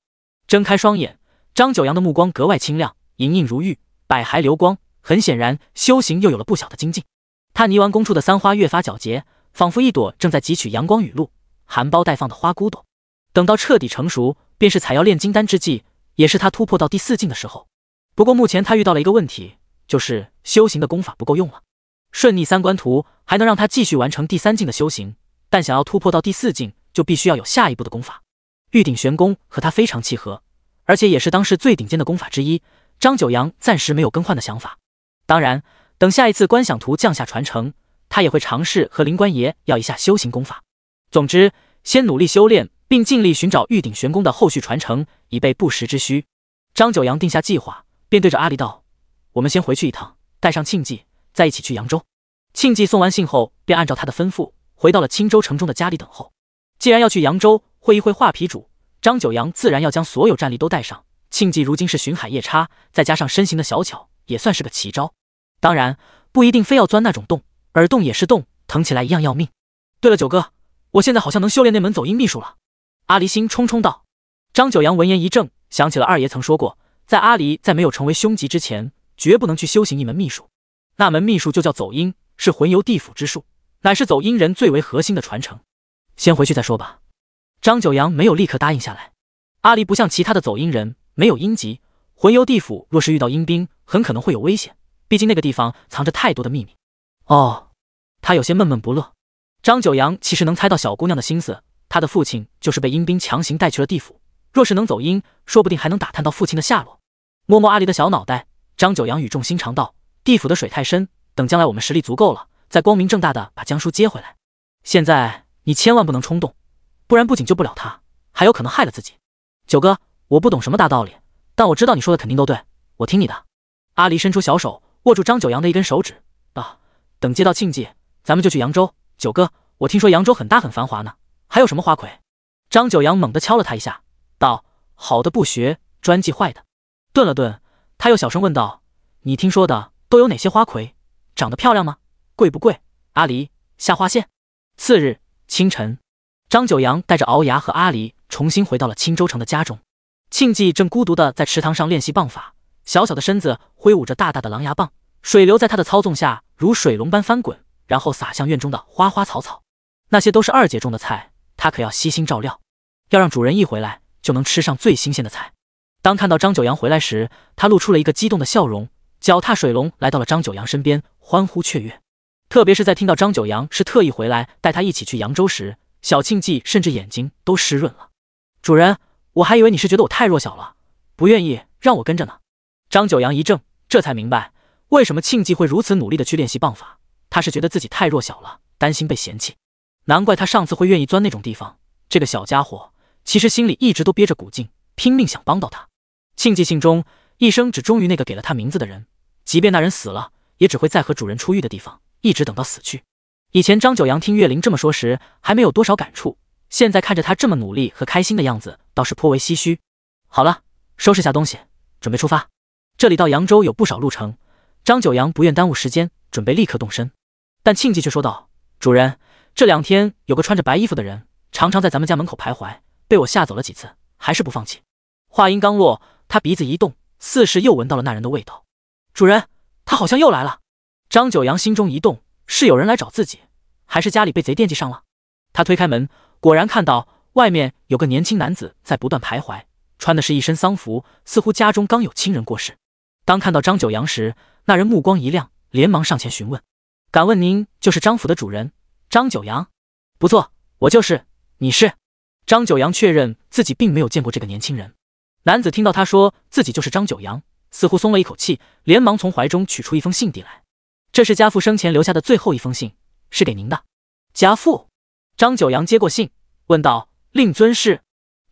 睁开双眼，张九阳的目光格外清亮，莹莹如玉，百骸流光。很显然，修行又有了不小的精进。他泥丸宫处的三花越发皎洁，仿佛一朵正在汲取阳光雨露、含苞待放的花骨朵。等到彻底成熟，便是采药炼金丹之际，也是他突破到第四境的时候。不过目前他遇到了一个问题，就是修行的功法不够用了。顺逆三关图还能让他继续完成第三境的修行，但想要突破到第四境，就必须要有下一步的功法，玉鼎玄功和他非常契合，而且也是当时最顶尖的功法之一。张九阳暂时没有更换的想法，当然，等下一次观想图降下传承，他也会尝试和灵官爷要一下修行功法。总之，先努力修炼，并尽力寻找玉鼎玄功的后续传承，以备不时之需。张九阳定下计划，便对着阿离道：“我们先回去一趟，带上庆忌，再一起去扬州。”庆忌送完信后，便按照他的吩咐，回到了青州城中的家里等候。既然要去扬州会一会画皮主张九阳，自然要将所有战力都带上。庆忌如今是巡海夜叉，再加上身形的小巧，也算是个奇招。当然，不一定非要钻那种洞，耳洞也是洞，疼起来一样要命。对了，九哥，我现在好像能修炼那门走阴秘术了。阿离心冲冲道。张九阳闻言一怔，想起了二爷曾说过，在阿离在没有成为凶吉之前，绝不能去修行一门秘术。那门秘术就叫走阴，是魂游地府之术，乃是走阴人最为核心的传承。先回去再说吧。张九阳没有立刻答应下来。阿离不像其他的走阴人，没有阴籍，魂游地府，若是遇到阴兵，很可能会有危险。毕竟那个地方藏着太多的秘密。哦，他有些闷闷不乐。张九阳其实能猜到小姑娘的心思，他的父亲就是被阴兵强行带去了地府。若是能走阴，说不定还能打探到父亲的下落。摸摸阿离的小脑袋，张九阳语重心长道：“地府的水太深，等将来我们实力足够了，再光明正大的把江叔接回来。现在。”你千万不能冲动，不然不仅救不了他，还有可能害了自己。九哥，我不懂什么大道理，但我知道你说的肯定都对，我听你的。阿离伸出小手，握住张九阳的一根手指，道：“等接到庆计，咱们就去扬州。九哥，我听说扬州很大很繁华呢，还有什么花魁？”张九阳猛地敲了他一下，道：“好的不学，专记坏的。”顿了顿，他又小声问道：“你听说的都有哪些花魁？长得漂亮吗？贵不贵？”阿离下花线。次日。清晨，张九阳带着敖牙和阿狸重新回到了青州城的家中。庆忌正孤独的在池塘上练习棒法，小小的身子挥舞着大大的狼牙棒，水流在他的操纵下如水龙般翻滚，然后洒向院中的花花草草。那些都是二姐种的菜，他可要悉心照料，要让主人一回来就能吃上最新鲜的菜。当看到张九阳回来时，他露出了一个激动的笑容，脚踏水龙来到了张九阳身边，欢呼雀跃。特别是在听到张九阳是特意回来带他一起去扬州时，小庆忌甚至眼睛都湿润了。主人，我还以为你是觉得我太弱小了，不愿意让我跟着呢。张九阳一怔，这才明白为什么庆忌会如此努力的去练习棒法。他是觉得自己太弱小了，担心被嫌弃，难怪他上次会愿意钻那种地方。这个小家伙其实心里一直都憋着股劲，拼命想帮到他。庆忌心中一生只忠于那个给了他名字的人，即便那人死了，也只会再和主人出狱的地方。一直等到死去。以前张九阳听岳灵这么说时，还没有多少感触。现在看着他这么努力和开心的样子，倒是颇为唏嘘。好了，收拾下东西，准备出发。这里到扬州有不少路程，张九阳不愿耽误时间，准备立刻动身。但庆忌却说道：“主人，这两天有个穿着白衣服的人，常常在咱们家门口徘徊，被我吓走了几次，还是不放弃。”话音刚落，他鼻子一动，似是又闻到了那人的味道。“主人，他好像又来了。”张九阳心中一动，是有人来找自己，还是家里被贼惦记上了？他推开门，果然看到外面有个年轻男子在不断徘徊，穿的是一身丧服，似乎家中刚有亲人过世。当看到张九阳时，那人目光一亮，连忙上前询问：“敢问您就是张府的主人张九阳？”“不错，我就是。”“你是？”张九阳确认自己并没有见过这个年轻人。男子听到他说自己就是张九阳，似乎松了一口气，连忙从怀中取出一封信递来。这是家父生前留下的最后一封信，是给您的。家父张九阳接过信，问道：“令尊是？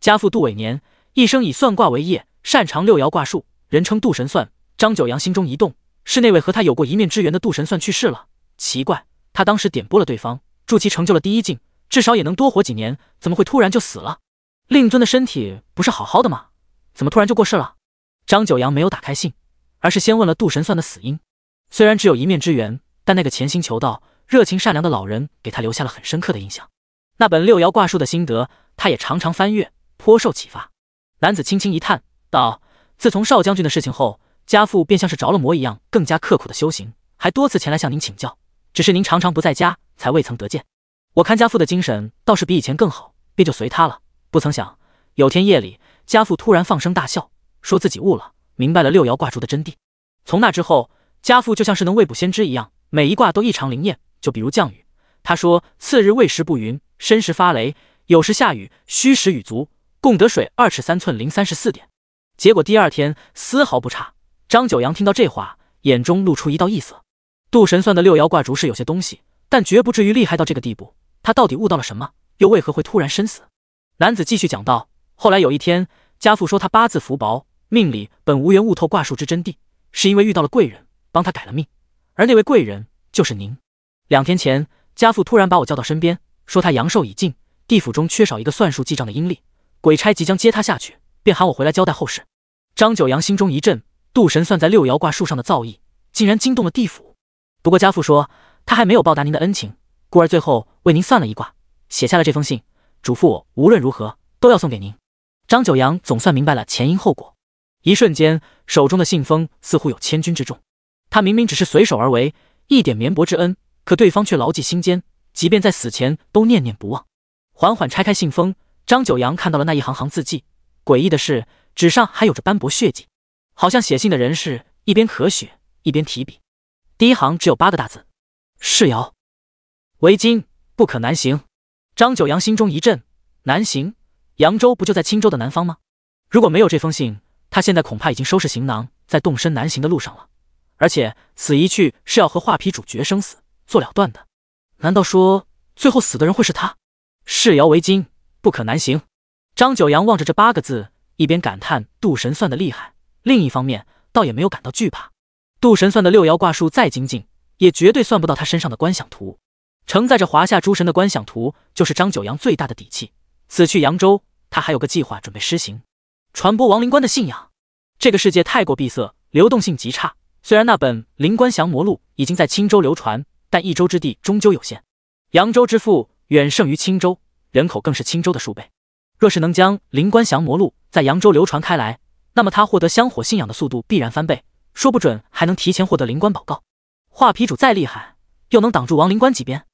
家父杜伟年一生以算卦为业，擅长六爻卦术，人称杜神算。”张九阳心中一动，是那位和他有过一面之缘的杜神算去世了。奇怪，他当时点拨了对方，助其成就了第一境，至少也能多活几年，怎么会突然就死了？令尊的身体不是好好的吗？怎么突然就过世了？张九阳没有打开信，而是先问了杜神算的死因。虽然只有一面之缘，但那个潜心求道、热情善良的老人给他留下了很深刻的印象。那本《六爻卦术》的心得，他也常常翻阅，颇受启发。男子轻轻一叹道：“自从少将军的事情后，家父便像是着了魔一样，更加刻苦的修行，还多次前来向您请教。只是您常常不在家，才未曾得见。我看家父的精神倒是比以前更好，便就随他了。不曾想，有天夜里，家父突然放声大笑，说自己悟了，明白了六爻卦术的真谛。从那之后。”家父就像是能未卜先知一样，每一卦都异常灵验。就比如降雨，他说次日未时不云，申时发雷，酉时下雨，戌时雨足，共得水二尺三寸零三十四点。结果第二天丝毫不差。张九阳听到这话，眼中露出一道异色。杜神算的六爻卦竹是有些东西，但绝不至于厉害到这个地步。他到底悟到了什么？又为何会突然身死？男子继续讲道：后来有一天，家父说他八字福薄，命里本无缘悟透卦术之真谛，是因为遇到了贵人。帮他改了命，而那位贵人就是您。两天前，家父突然把我叫到身边，说他阳寿已尽，地府中缺少一个算术记账的阴历，鬼差即将接他下去，便喊我回来交代后事。张九阳心中一震，杜神算在六爻卦术上的造诣，竟然惊动了地府。不过家父说他还没有报答您的恩情，故而最后为您算了一卦，写下了这封信，嘱咐我无论如何都要送给您。张九阳总算明白了前因后果，一瞬间，手中的信封似乎有千钧之重。他明明只是随手而为，一点绵薄之恩，可对方却牢记心间，即便在死前都念念不忘。缓缓拆开信封，张九阳看到了那一行行字迹。诡异的是，纸上还有着斑驳血迹，好像写信的人是一边咳血一边提笔。第一行只有八个大字：“世尧为今不可南行。”张九阳心中一震，南行？扬州不就在青州的南方吗？如果没有这封信，他现在恐怕已经收拾行囊，在动身南行的路上了。而且此一去是要和画皮主角生死、做了断的。难道说最后死的人会是他？世爻为金，不可难行。张九阳望着这八个字，一边感叹杜神算的厉害，另一方面倒也没有感到惧怕。杜神算的六爻卦术再精进，也绝对算不到他身上的观想图。承载着华夏诸神的观想图，就是张九阳最大的底气。此去扬州，他还有个计划准备施行：传播亡灵观的信仰。这个世界太过闭塞，流动性极差。虽然那本《灵官降魔录》已经在青州流传，但一州之地终究有限。扬州之富远胜于青州，人口更是青州的数倍。若是能将《灵官降魔录》在扬州流传开来，那么他获得香火信仰的速度必然翻倍，说不准还能提前获得灵官宝告。画皮主再厉害，又能挡住王灵官几鞭？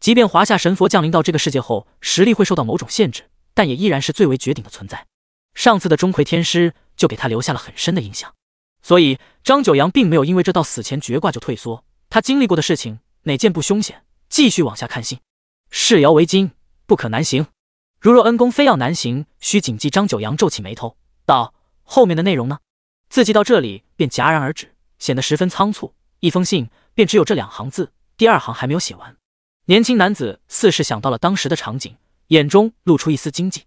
即便华夏神佛降临到这个世界后，实力会受到某种限制，但也依然是最为绝顶的存在。上次的钟馗天师就给他留下了很深的印象。所以张九阳并没有因为这道死前绝卦就退缩。他经历过的事情，哪件不凶险？继续往下看信，事爻为金，不可难行。如若恩公非要难行，需谨记。张九阳皱起眉头道：“后面的内容呢？”字迹到这里便戛然而止，显得十分仓促。一封信便只有这两行字，第二行还没有写完。年轻男子似是想到了当时的场景，眼中露出一丝惊悸。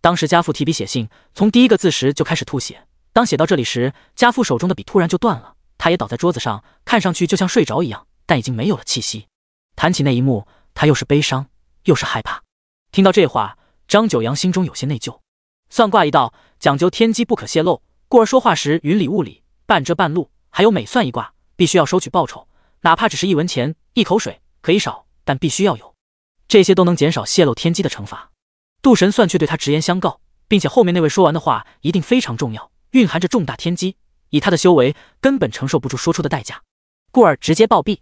当时家父提笔写信，从第一个字时就开始吐血。当写到这里时，家父手中的笔突然就断了，他也倒在桌子上，看上去就像睡着一样，但已经没有了气息。谈起那一幕，他又是悲伤又是害怕。听到这话，张九阳心中有些内疚。算卦一道讲究天机不可泄露，故而说话时云里雾里，半遮半露。还有，每算一卦必须要收取报酬，哪怕只是一文钱、一口水可以少，但必须要有。这些都能减少泄露天机的惩罚。杜神算却对他直言相告，并且后面那位说完的话一定非常重要。蕴含着重大天机，以他的修为，根本承受不住说出的代价，故而直接暴毙。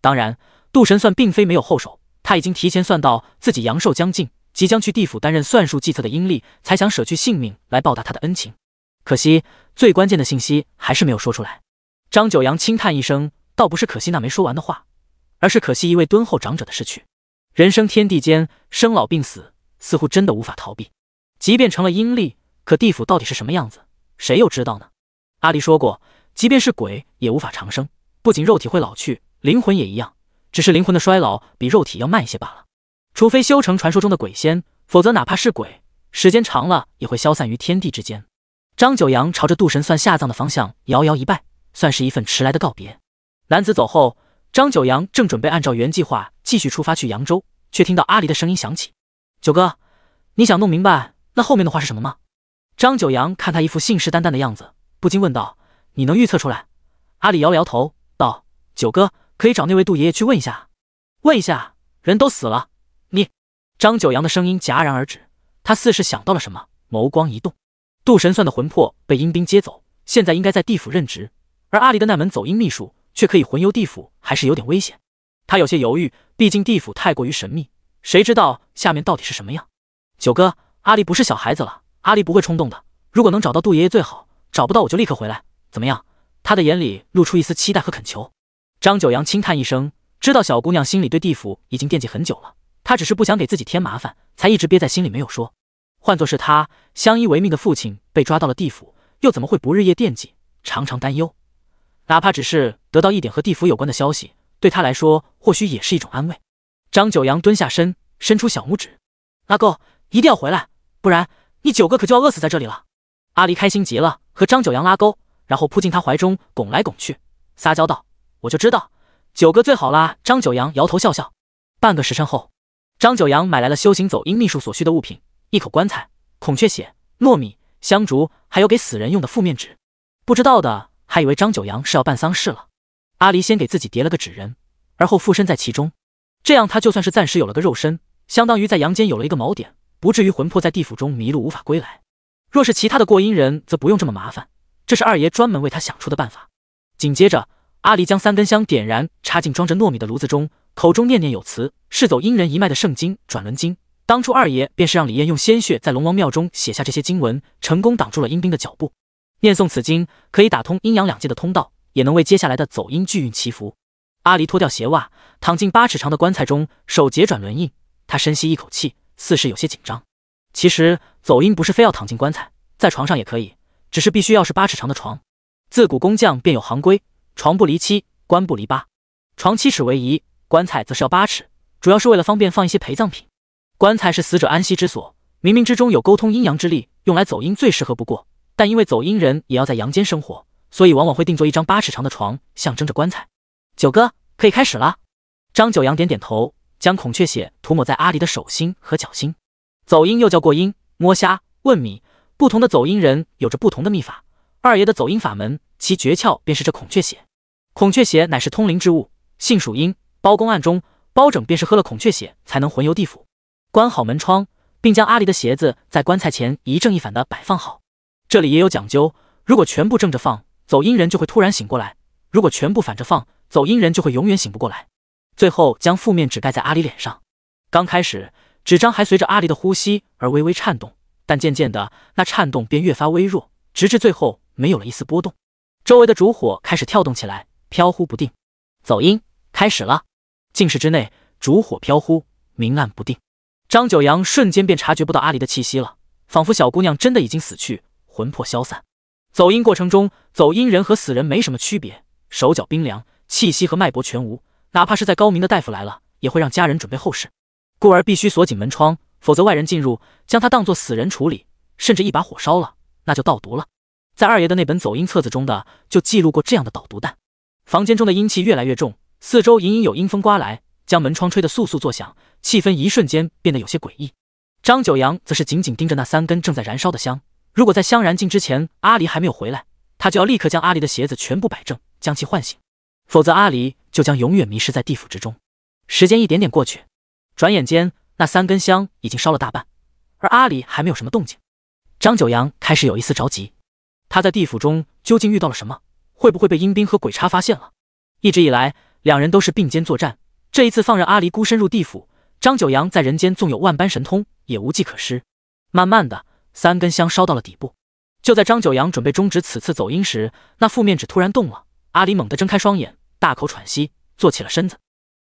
当然，杜神算并非没有后手，他已经提前算到自己阳寿将尽，即将去地府担任算术计策的阴历，才想舍去性命来报答他的恩情。可惜，最关键的信息还是没有说出来。张九阳轻叹一声，倒不是可惜那没说完的话，而是可惜一位敦厚长者的逝去。人生天地间，生老病死，似乎真的无法逃避。即便成了阴历，可地府到底是什么样子？谁又知道呢？阿离说过，即便是鬼也无法长生，不仅肉体会老去，灵魂也一样，只是灵魂的衰老比肉体要慢一些罢了。除非修成传说中的鬼仙，否则哪怕是鬼，时间长了也会消散于天地之间。张九阳朝着杜神算下葬的方向遥遥一拜，算是一份迟来的告别。男子走后，张九阳正准备按照原计划继续出发去扬州，却听到阿离的声音响起：“九哥，你想弄明白那后面的话是什么吗？”张九阳看他一副信誓旦旦的样子，不禁问道：“你能预测出来？”阿离摇了摇头，道：“九哥，可以找那位杜爷爷去问一下。问一下，人都死了。”你张九阳的声音戛然而止，他似是想到了什么，眸光一动。杜神算的魂魄被阴兵接走，现在应该在地府任职，而阿离的那门走阴秘术却可以魂游地府，还是有点危险。他有些犹豫，毕竟地府太过于神秘，谁知道下面到底是什么样？九哥，阿离不是小孩子了。阿离不会冲动的。如果能找到杜爷爷最好，找不到我就立刻回来。怎么样？他的眼里露出一丝期待和恳求。张九阳轻叹一声，知道小姑娘心里对地府已经惦记很久了。他只是不想给自己添麻烦，才一直憋在心里没有说。换做是他，相依为命的父亲被抓到了地府，又怎么会不日夜惦记，常常担忧？哪怕只是得到一点和地府有关的消息，对他来说或许也是一种安慰。张九阳蹲下身，伸出小拇指，阿够，一定要回来，不然。你九哥可就要饿死在这里了！阿离开心极了，和张九阳拉钩，然后扑进他怀中，拱来拱去，撒娇道：“我就知道，九哥最好啦！”张九阳摇头笑笑。半个时辰后，张九阳买来了修行走阴秘术所需的物品：一口棺材、孔雀血、糯米、香烛，还有给死人用的覆面纸。不知道的还以为张九阳是要办丧事了。阿离先给自己叠了个纸人，而后附身在其中，这样他就算是暂时有了个肉身，相当于在阳间有了一个锚点。不至于魂魄在地府中迷路无法归来。若是其他的过阴人，则不用这么麻烦。这是二爷专门为他想出的办法。紧接着，阿离将三根香点燃，插进装着糯米的炉子中，口中念念有词，是走阴人一脉的圣经《转轮经》。当初二爷便是让李艳用鲜血在龙王庙中写下这些经文，成功挡住了阴兵的脚步。念诵此经可以打通阴阳两界的通道，也能为接下来的走阴聚运祈福。阿离脱掉鞋袜，躺进八尺长的棺材中，手结转轮印。他深吸一口气。似是有些紧张，其实走阴不是非要躺进棺材，在床上也可以，只是必须要是八尺长的床。自古工匠便有行规，床不离七，棺不离八，床七尺为宜，棺材则是要八尺，主要是为了方便放一些陪葬品。棺材是死者安息之所，冥冥之中有沟通阴阳之力，用来走阴最适合不过。但因为走阴人也要在阳间生活，所以往往会定做一张八尺长的床，象征着棺材。九哥，可以开始了。张九阳点点头。将孔雀血涂抹在阿离的手心和脚心。走阴又叫过阴、摸虾、问米，不同的走阴人有着不同的秘法。二爷的走阴法门，其诀窍便是这孔雀血。孔雀血乃是通灵之物，性属阴。包公案中，包拯便是喝了孔雀血才能魂游地府。关好门窗，并将阿离的鞋子在棺材前一正一反的摆放好。这里也有讲究，如果全部正着放，走阴人就会突然醒过来；如果全部反着放，走阴人就会永远醒不过来。最后将负面纸盖在阿离脸上，刚开始纸张还随着阿离的呼吸而微微颤动，但渐渐的那颤动便越发微弱，直至最后没有了一丝波动。周围的烛火开始跳动起来，飘忽不定。走音开始了，静室之内，烛火飘忽，明暗不定。张九阳瞬间便察觉不到阿离的气息了，仿佛小姑娘真的已经死去，魂魄消散。走音过程中，走音人和死人没什么区别，手脚冰凉，气息和脉搏全无。哪怕是在高明的大夫来了，也会让家人准备后事，故而必须锁紧门窗，否则外人进入，将他当做死人处理，甚至一把火烧了，那就倒毒了。在二爷的那本走阴册子中的就记录过这样的倒毒蛋。房间中的阴气越来越重，四周隐隐有阴风刮来，将门窗吹得簌簌作响，气氛一瞬间变得有些诡异。张九阳则是紧紧盯着那三根正在燃烧的香，如果在香燃尽之前，阿离还没有回来，他就要立刻将阿离的鞋子全部摆正，将其唤醒。否则，阿离就将永远迷失在地府之中。时间一点点过去，转眼间，那三根香已经烧了大半，而阿离还没有什么动静。张九阳开始有一丝着急。他在地府中究竟遇到了什么？会不会被阴兵和鬼差发现了？一直以来，两人都是并肩作战，这一次放任阿离孤身入地府，张九阳在人间纵有万般神通，也无计可施。慢慢的，三根香烧到了底部。就在张九阳准备终止此次走阴时，那负面纸突然动了。阿离猛地睁开双眼。大口喘息，坐起了身子。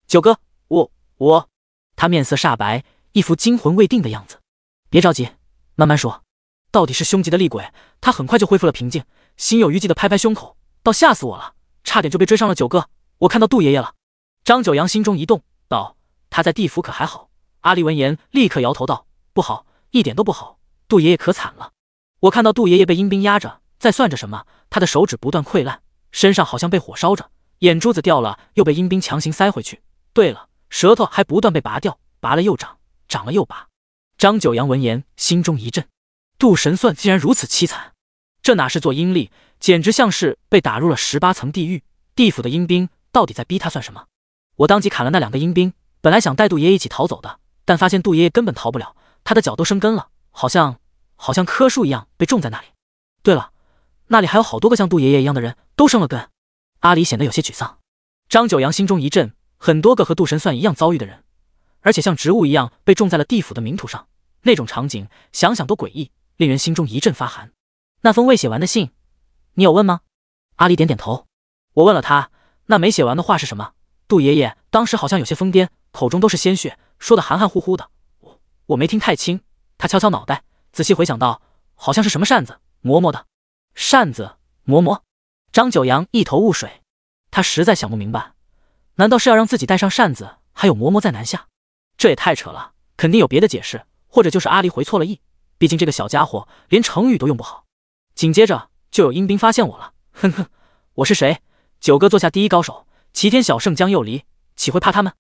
九哥，我我，他面色煞白，一副惊魂未定的样子。别着急，慢慢说。到底是凶极的厉鬼，他很快就恢复了平静，心有余悸的拍拍胸口，道：“吓死我了，差点就被追上了。”九哥，我看到杜爷爷了。张九阳心中一动，道：“他在地府可还好？”阿丽闻言立刻摇头道：“不好，一点都不好。杜爷爷可惨了，我看到杜爷爷被阴兵压着，在算着什么，他的手指不断溃烂，身上好像被火烧着。”眼珠子掉了，又被阴兵强行塞回去。对了，舌头还不断被拔掉，拔了又长，长了又拔。张九阳闻言，心中一震，杜神算竟然如此凄惨，这哪是做阴历，简直像是被打入了十八层地狱。地府的阴兵到底在逼他算什么？我当即砍了那两个阴兵，本来想带杜爷一起逃走的，但发现杜爷爷根本逃不了，他的脚都生根了，好像好像棵树一样被种在那里。对了，那里还有好多个像杜爷爷一样的人都生了根。阿离显得有些沮丧，张九阳心中一震，很多个和杜神算一样遭遇的人，而且像植物一样被种在了地府的冥土上，那种场景想想都诡异，令人心中一阵发寒。那封未写完的信，你有问吗？阿离点点头，我问了他，那没写完的话是什么？杜爷爷当时好像有些疯癫，口中都是鲜血，说的含含糊糊的，我我没听太清。他敲敲脑袋，仔细回想到，好像是什么扇子磨磨的，扇子磨磨。张九阳一头雾水，他实在想不明白，难道是要让自己带上扇子，还有嬷嬷在南下？这也太扯了，肯定有别的解释，或者就是阿离回错了意。毕竟这个小家伙连成语都用不好。紧接着就有阴兵发现我了，哼哼，我是谁？九哥座下第一高手，齐天小圣江幼离，岂会怕他们？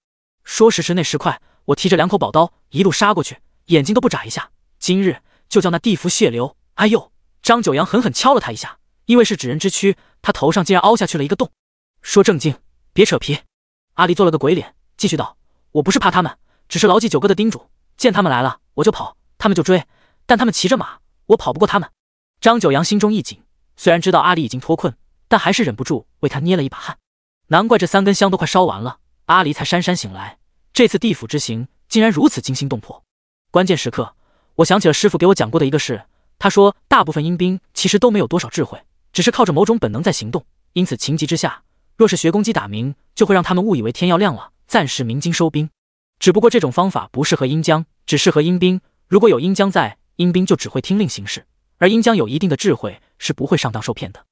说时迟，那时快，我提着两口宝刀一路杀过去，眼睛都不眨一下。今日就叫那地府血流。哎呦，张九阳狠狠敲了他一下。因为是纸人之躯，他头上竟然凹下去了一个洞。说正经，别扯皮。阿离做了个鬼脸，继续道：“我不是怕他们，只是牢记九哥的叮嘱。见他们来了，我就跑，他们就追。但他们骑着马，我跑不过他们。”张九阳心中一紧，虽然知道阿离已经脱困，但还是忍不住为他捏了一把汗。难怪这三根香都快烧完了，阿离才姗姗醒来。这次地府之行竟然如此惊心动魄。关键时刻，我想起了师傅给我讲过的一个事。他说，大部分阴兵其实都没有多少智慧。只是靠着某种本能在行动，因此情急之下，若是学公鸡打鸣，就会让他们误以为天要亮了，暂时鸣金收兵。只不过这种方法不适合阴江，只适合阴兵。如果有阴江在，阴兵就只会听令行事，而阴江有一定的智慧，是不会上当受骗的。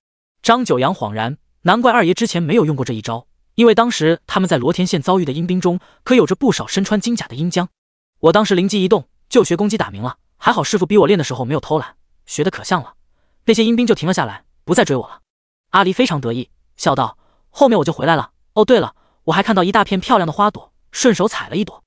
张九阳恍然，难怪二爷之前没有用过这一招，因为当时他们在罗田县遭遇的阴兵中，可有着不少身穿金甲的阴将。我当时灵机一动，就学公鸡打鸣了，还好师傅逼我练的时候没有偷懒，学得可像了，那些阴兵就停了下来。不再追我了，阿离非常得意，笑道：“后面我就回来了。哦，对了，我还看到一大片漂亮的花朵，顺手采了一朵。”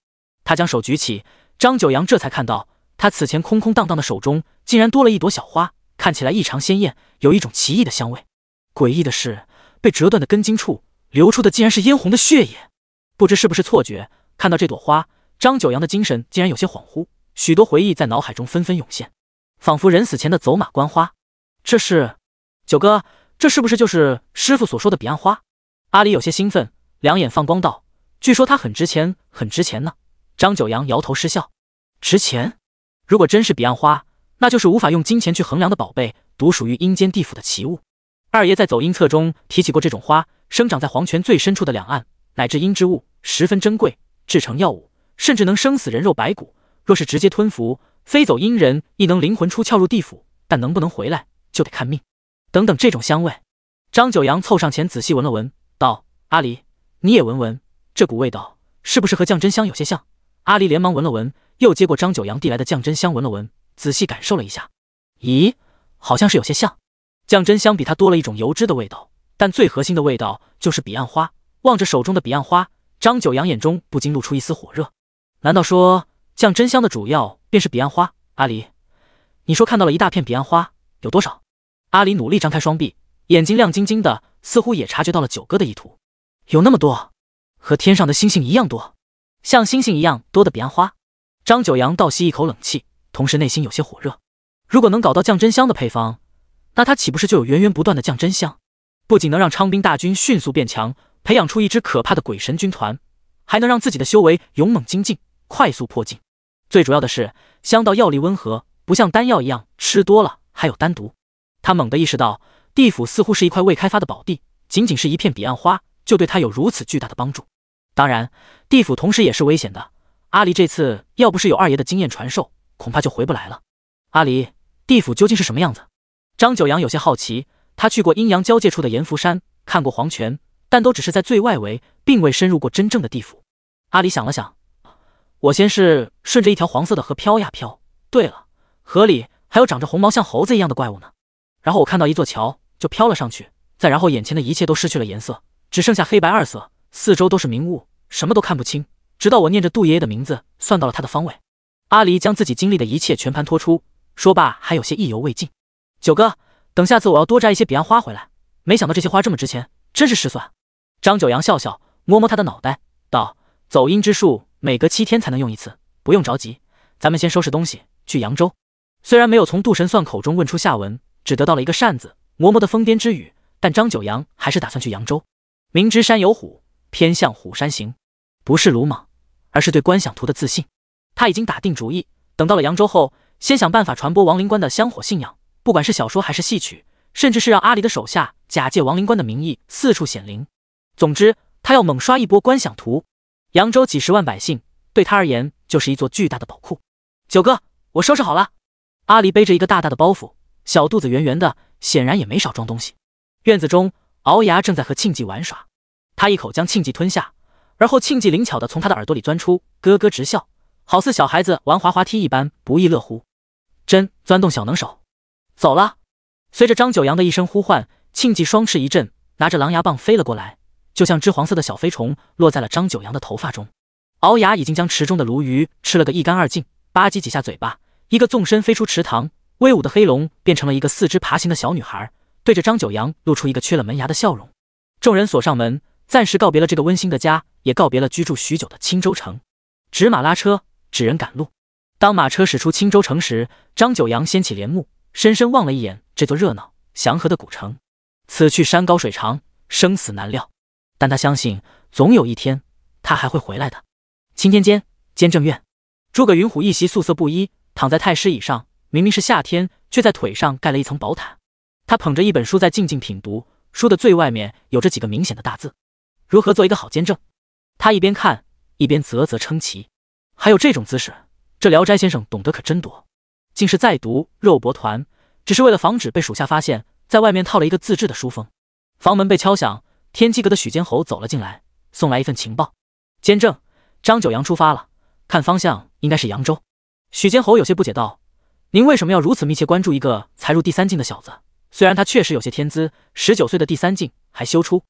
他将手举起，张九阳这才看到，他此前空空荡荡的手中竟然多了一朵小花，看起来异常鲜艳，有一种奇异的香味。诡异的是，被折断的根茎处流出的竟然是嫣红的血液。不知是不是错觉，看到这朵花，张九阳的精神竟然有些恍惚，许多回忆在脑海中纷纷涌现，仿佛人死前的走马观花。这是。九哥，这是不是就是师傅所说的彼岸花？阿离有些兴奋，两眼放光道：“据说它很值钱，很值钱呢。”张九阳摇头失笑：“值钱？如果真是彼岸花，那就是无法用金钱去衡量的宝贝，独属于阴间地府的奇物。二爷在走阴册中提起过，这种花生长在黄泉最深处的两岸，乃至阴之物，十分珍贵，制成药物，甚至能生死人肉白骨。若是直接吞服，飞走阴人亦能灵魂出窍入地府，但能不能回来，就得看命。”等等，这种香味，张九阳凑上前仔细闻了闻，道：“阿离，你也闻闻，这股味道是不是和降真香有些像？”阿离连忙闻了闻，又接过张九阳递来的降真香闻了闻，仔细感受了一下。咦，好像是有些像。降真香比它多了一种油脂的味道，但最核心的味道就是彼岸花。望着手中的彼岸花，张九阳眼中不禁露出一丝火热。难道说降真香的主要便是彼岸花？阿离，你说看到了一大片彼岸花，有多少？阿离努力张开双臂，眼睛亮晶晶的，似乎也察觉到了九哥的意图。有那么多，和天上的星星一样多，像星星一样多的彼岸花。张九阳倒吸一口冷气，同时内心有些火热。如果能搞到降真香的配方，那他岂不是就有源源不断的降真香？不仅能让昌兵大军迅速变强，培养出一支可怕的鬼神军团，还能让自己的修为勇猛精进，快速破境。最主要的是，香道药力温和，不像丹药一样吃多了还有丹毒。他猛地意识到，地府似乎是一块未开发的宝地，仅仅是一片彼岸花就对他有如此巨大的帮助。当然，地府同时也是危险的。阿离这次要不是有二爷的经验传授，恐怕就回不来了。阿离，地府究竟是什么样子？张九阳有些好奇。他去过阴阳交界处的阎浮山，看过黄泉，但都只是在最外围，并未深入过真正的地府。阿离想了想，我先是顺着一条黄色的河飘呀飘。对了，河里还有长着红毛像猴子一样的怪物呢。然后我看到一座桥，就飘了上去。再然后，眼前的一切都失去了颜色，只剩下黑白二色，四周都是迷雾，什么都看不清。直到我念着杜爷爷的名字，算到了他的方位。阿离将自己经历的一切全盘托出，说罢还有些意犹未尽。九哥，等下次我要多摘一些彼岸花回来。没想到这些花这么值钱，真是失算。张九阳笑笑，摸摸他的脑袋，道：“走阴之术每隔七天才能用一次，不用着急，咱们先收拾东西去扬州。”虽然没有从杜神算口中问出下文。只得到了一个扇子，嬷嬷的疯癫之语。但张九阳还是打算去扬州，明知山有虎，偏向虎山行，不是鲁莽，而是对观想图的自信。他已经打定主意，等到了扬州后，先想办法传播王灵官的香火信仰，不管是小说还是戏曲，甚至是让阿离的手下假借王灵官的名义四处显灵。总之，他要猛刷一波观想图。扬州几十万百姓，对他而言就是一座巨大的宝库。九哥，我收拾好了。阿离背着一个大大的包袱。小肚子圆圆的，显然也没少装东西。院子中，鳌牙正在和庆忌玩耍，他一口将庆忌吞下，而后庆忌灵巧的从他的耳朵里钻出，咯咯直笑，好似小孩子玩滑滑梯一般，不亦乐乎。真钻洞小能手，走了。随着张九阳的一声呼唤，庆忌双翅一震，拿着狼牙棒飞了过来，就像只黄色的小飞虫，落在了张九阳的头发中。鳌牙已经将池中的鲈鱼吃了个一干二净，吧唧几下嘴巴，一个纵身飞出池塘。威武的黑龙变成了一个四肢爬行的小女孩，对着张九阳露出一个缺了门牙的笑容。众人锁上门，暂时告别了这个温馨的家，也告别了居住许久的青州城。纸马拉车，纸人赶路。当马车驶出青州城时，张九阳掀起帘幕，深深望了一眼这座热闹祥和的古城。此去山高水长，生死难料，但他相信总有一天他还会回来的。青天监监政院，诸葛云虎一袭素色布衣，躺在太师椅上。明明是夏天，却在腿上盖了一层薄毯。他捧着一本书在静静品读，书的最外面有着几个明显的大字：“如何做一个好监正？”他一边看一边啧啧称奇。还有这种姿势，这聊斋先生懂得可真多。竟是在读《肉搏团》，只是为了防止被属下发现，在外面套了一个自制的书封。房门被敲响，天机阁的许监侯走了进来，送来一份情报：监正张九阳出发了，看方向应该是扬州。许监侯有些不解道。您为什么要如此密切关注一个才入第三境的小子？虽然他确实有些天资，十九岁的第三境还修出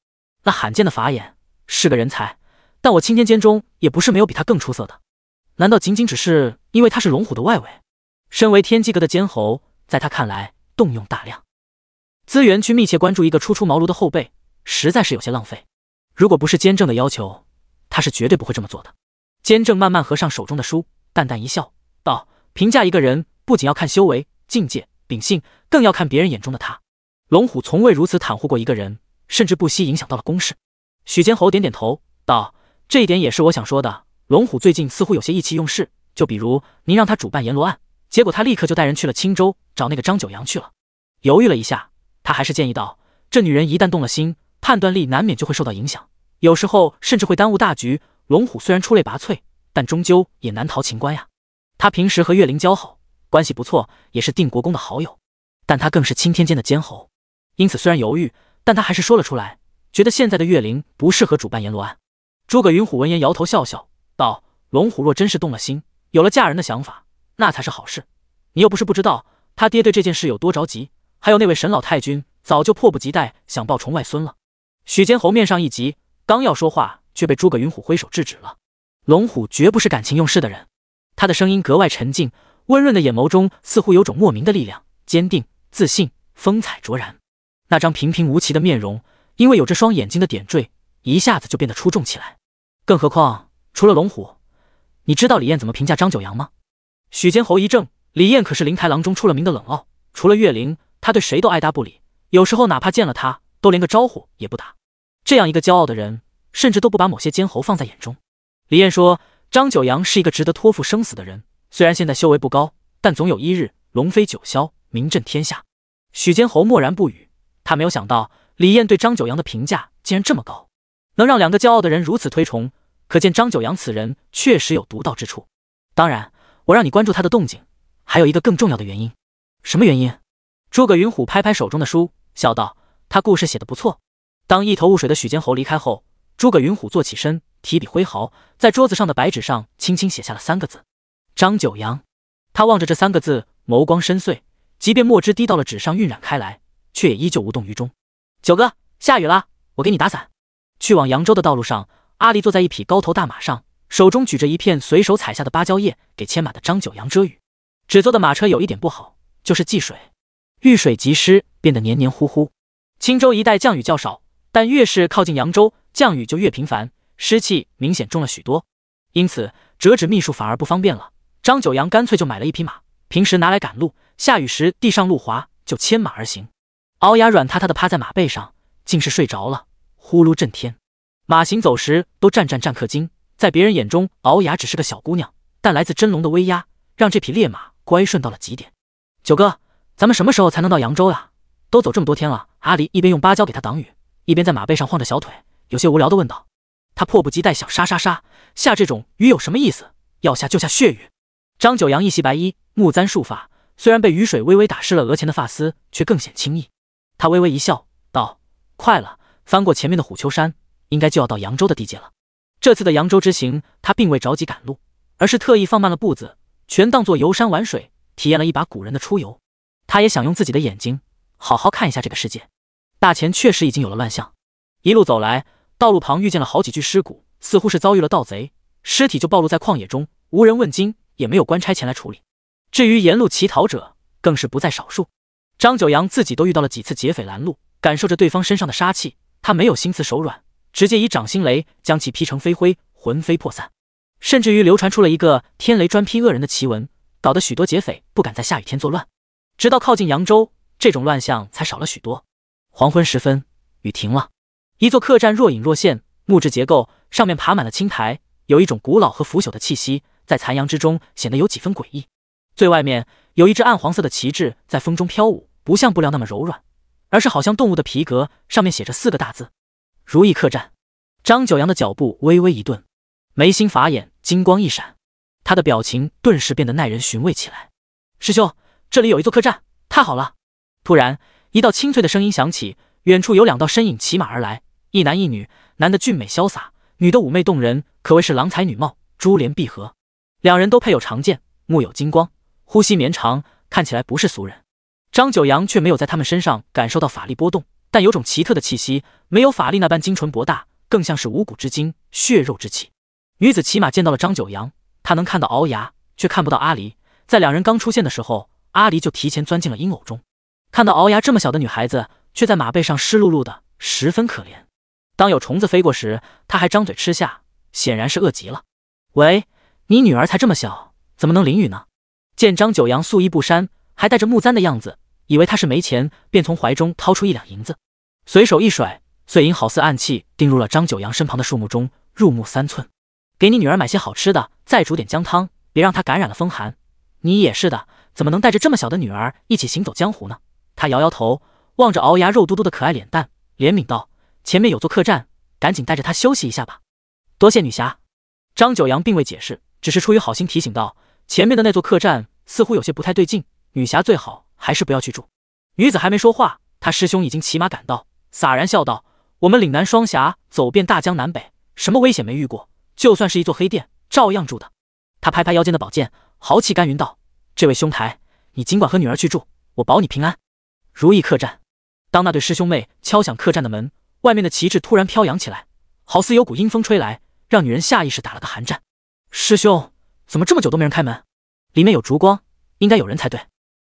那罕见的法眼，是个人才。但我青天监中也不是没有比他更出色的。难道仅仅只是因为他是龙虎的外围？身为天机阁的监侯，在他看来，动用大量资源去密切关注一个初出茅庐的后辈，实在是有些浪费。如果不是监正的要求，他是绝对不会这么做的。监正慢慢合上手中的书，淡淡一笑，道：“评价一个人。”不仅要看修为、境界、秉性，更要看别人眼中的他。龙虎从未如此袒护过一个人，甚至不惜影响到了公事。许坚侯点点头道：“这一点也是我想说的。龙虎最近似乎有些意气用事，就比如您让他主办阎罗案，结果他立刻就带人去了青州找那个张九阳去了。”犹豫了一下，他还是建议道：“这女人一旦动了心，判断力难免就会受到影响，有时候甚至会耽误大局。龙虎虽然出类拔萃，但终究也难逃情关呀。他平时和岳灵交好。”关系不错，也是定国公的好友，但他更是青天间的监侯，因此虽然犹豫，但他还是说了出来，觉得现在的月灵不适合主办阎罗案。诸葛云虎闻言摇头笑笑道：“龙虎若真是动了心，有了嫁人的想法，那才是好事。你又不是不知道，他爹对这件事有多着急，还有那位沈老太君，早就迫不及待想抱重外孙了。”许监侯面上一急，刚要说话，却被诸葛云虎挥手制止了。龙虎绝不是感情用事的人，他的声音格外沉静。温润的眼眸中似乎有种莫名的力量，坚定、自信，风采卓然。那张平平无奇的面容，因为有这双眼睛的点缀，一下子就变得出众起来。更何况，除了龙虎，你知道李艳怎么评价张九阳吗？许监侯一怔，李艳可是灵台郎中出了名的冷傲，除了月灵，他对谁都爱搭不理，有时候哪怕见了他，都连个招呼也不打。这样一个骄傲的人，甚至都不把某些监侯放在眼中。李艳说，张九阳是一个值得托付生死的人。虽然现在修为不高，但总有一日龙飞九霄，名震天下。许坚侯默然不语，他没有想到李艳对张九阳的评价竟然这么高，能让两个骄傲的人如此推崇，可见张九阳此人确实有独到之处。当然，我让你关注他的动静，还有一个更重要的原因。什么原因？诸葛云虎拍拍手中的书，笑道：“他故事写的不错。”当一头雾水的许坚侯离开后，诸葛云虎坐起身，提笔挥毫，在桌子上的白纸上轻轻写下了三个字。张九阳，他望着这三个字，眸光深邃。即便墨汁滴到了纸上，晕染开来，却也依旧无动于衷。九哥，下雨了，我给你打伞。去往扬州的道路上，阿离坐在一匹高头大马上，手中举着一片随手采下的芭蕉叶，给牵马的张九阳遮雨。纸做的马车有一点不好，就是忌水，遇水即湿，变得黏黏糊糊。青州一带降雨较少，但越是靠近扬州，降雨就越频繁，湿气明显重了许多，因此折纸秘术反而不方便了。张九阳干脆就买了一匹马，平时拿来赶路，下雨时地上路滑就牵马而行。敖雅软塌塌的趴在马背上，竟是睡着了，呼噜震天。马行走时都战战战兢兢，在别人眼中，敖雅只是个小姑娘，但来自真龙的威压让这匹烈马乖顺到了极点。九哥，咱们什么时候才能到扬州呀？都走这么多天了。阿离一边用芭蕉给他挡雨，一边在马背上晃着小腿，有些无聊的问道。他迫不及待想杀杀杀，下这种雨有什么意思？要下就下血雨。张九阳一袭白衣，木簪束发，虽然被雨水微微打湿了额前的发丝，却更显清逸。他微微一笑，道：“快了，翻过前面的虎丘山，应该就要到扬州的地界了。”这次的扬州之行，他并未着急赶路，而是特意放慢了步子，全当做游山玩水，体验了一把古人的出游。他也想用自己的眼睛好好看一下这个世界。大钱确实已经有了乱象，一路走来，道路旁遇见了好几具尸骨，似乎是遭遇了盗贼，尸体就暴露在旷野中，无人问津。也没有官差前来处理，至于沿路乞讨者，更是不在少数。张九阳自己都遇到了几次劫匪拦路，感受着对方身上的杀气，他没有心慈手软，直接以掌心雷将其劈成飞灰，魂飞魄散。甚至于流传出了一个“天雷专劈恶人”的奇闻，搞得许多劫匪不敢在下雨天作乱。直到靠近扬州，这种乱象才少了许多。黄昏时分，雨停了，一座客栈若隐若现，木质结构上面爬满了青苔，有一种古老和腐朽的气息。在残阳之中显得有几分诡异。最外面有一只暗黄色的旗帜在风中飘舞，不像布料那么柔软，而是好像动物的皮革。上面写着四个大字：“如意客栈”。张九阳的脚步微微一顿，眉心法眼金光一闪，他的表情顿时变得耐人寻味起来。师兄，这里有一座客栈，太好了！突然，一道清脆的声音响起，远处有两道身影骑马而来，一男一女，男的俊美潇洒，女的妩媚动人，可谓是郎才女貌，珠联璧合。两人都配有长剑，目有金光，呼吸绵长，看起来不是俗人。张九阳却没有在他们身上感受到法力波动，但有种奇特的气息，没有法力那般精纯博大，更像是五谷之精、血肉之气。女子骑马见到了张九阳，她能看到鳌牙，却看不到阿离。在两人刚出现的时候，阿离就提前钻进了阴藕中。看到鳌牙这么小的女孩子，却在马背上湿漉漉的，十分可怜。当有虫子飞过时，她还张嘴吃下，显然是饿极了。喂。你女儿才这么小，怎么能淋雨呢？见张九阳素衣不衫，还带着木簪的样子，以为他是没钱，便从怀中掏出一两银子，随手一甩，碎银好似暗器，钉入了张九阳身旁的树木中，入木三寸。给你女儿买些好吃的，再煮点姜汤，别让她感染了风寒。你也是的，怎么能带着这么小的女儿一起行走江湖呢？他摇摇头，望着熬牙肉嘟嘟的可爱脸蛋，怜悯道：“前面有座客栈，赶紧带着她休息一下吧。”多谢女侠。张九阳并未解释。只是出于好心提醒道：“前面的那座客栈似乎有些不太对劲，女侠最好还是不要去住。”女子还没说话，她师兄已经骑马赶到，洒然笑道：“我们岭南双侠走遍大江南北，什么危险没遇过？就算是一座黑店，照样住的。”他拍拍腰间的宝剑，豪气干云道：“这位兄台，你尽管和女儿去住，我保你平安。”如意客栈，当那对师兄妹敲响客栈的门，外面的旗帜突然飘扬起来，好似有股阴风吹来，让女人下意识打了个寒战。师兄，怎么这么久都没人开门？里面有烛光，应该有人才对。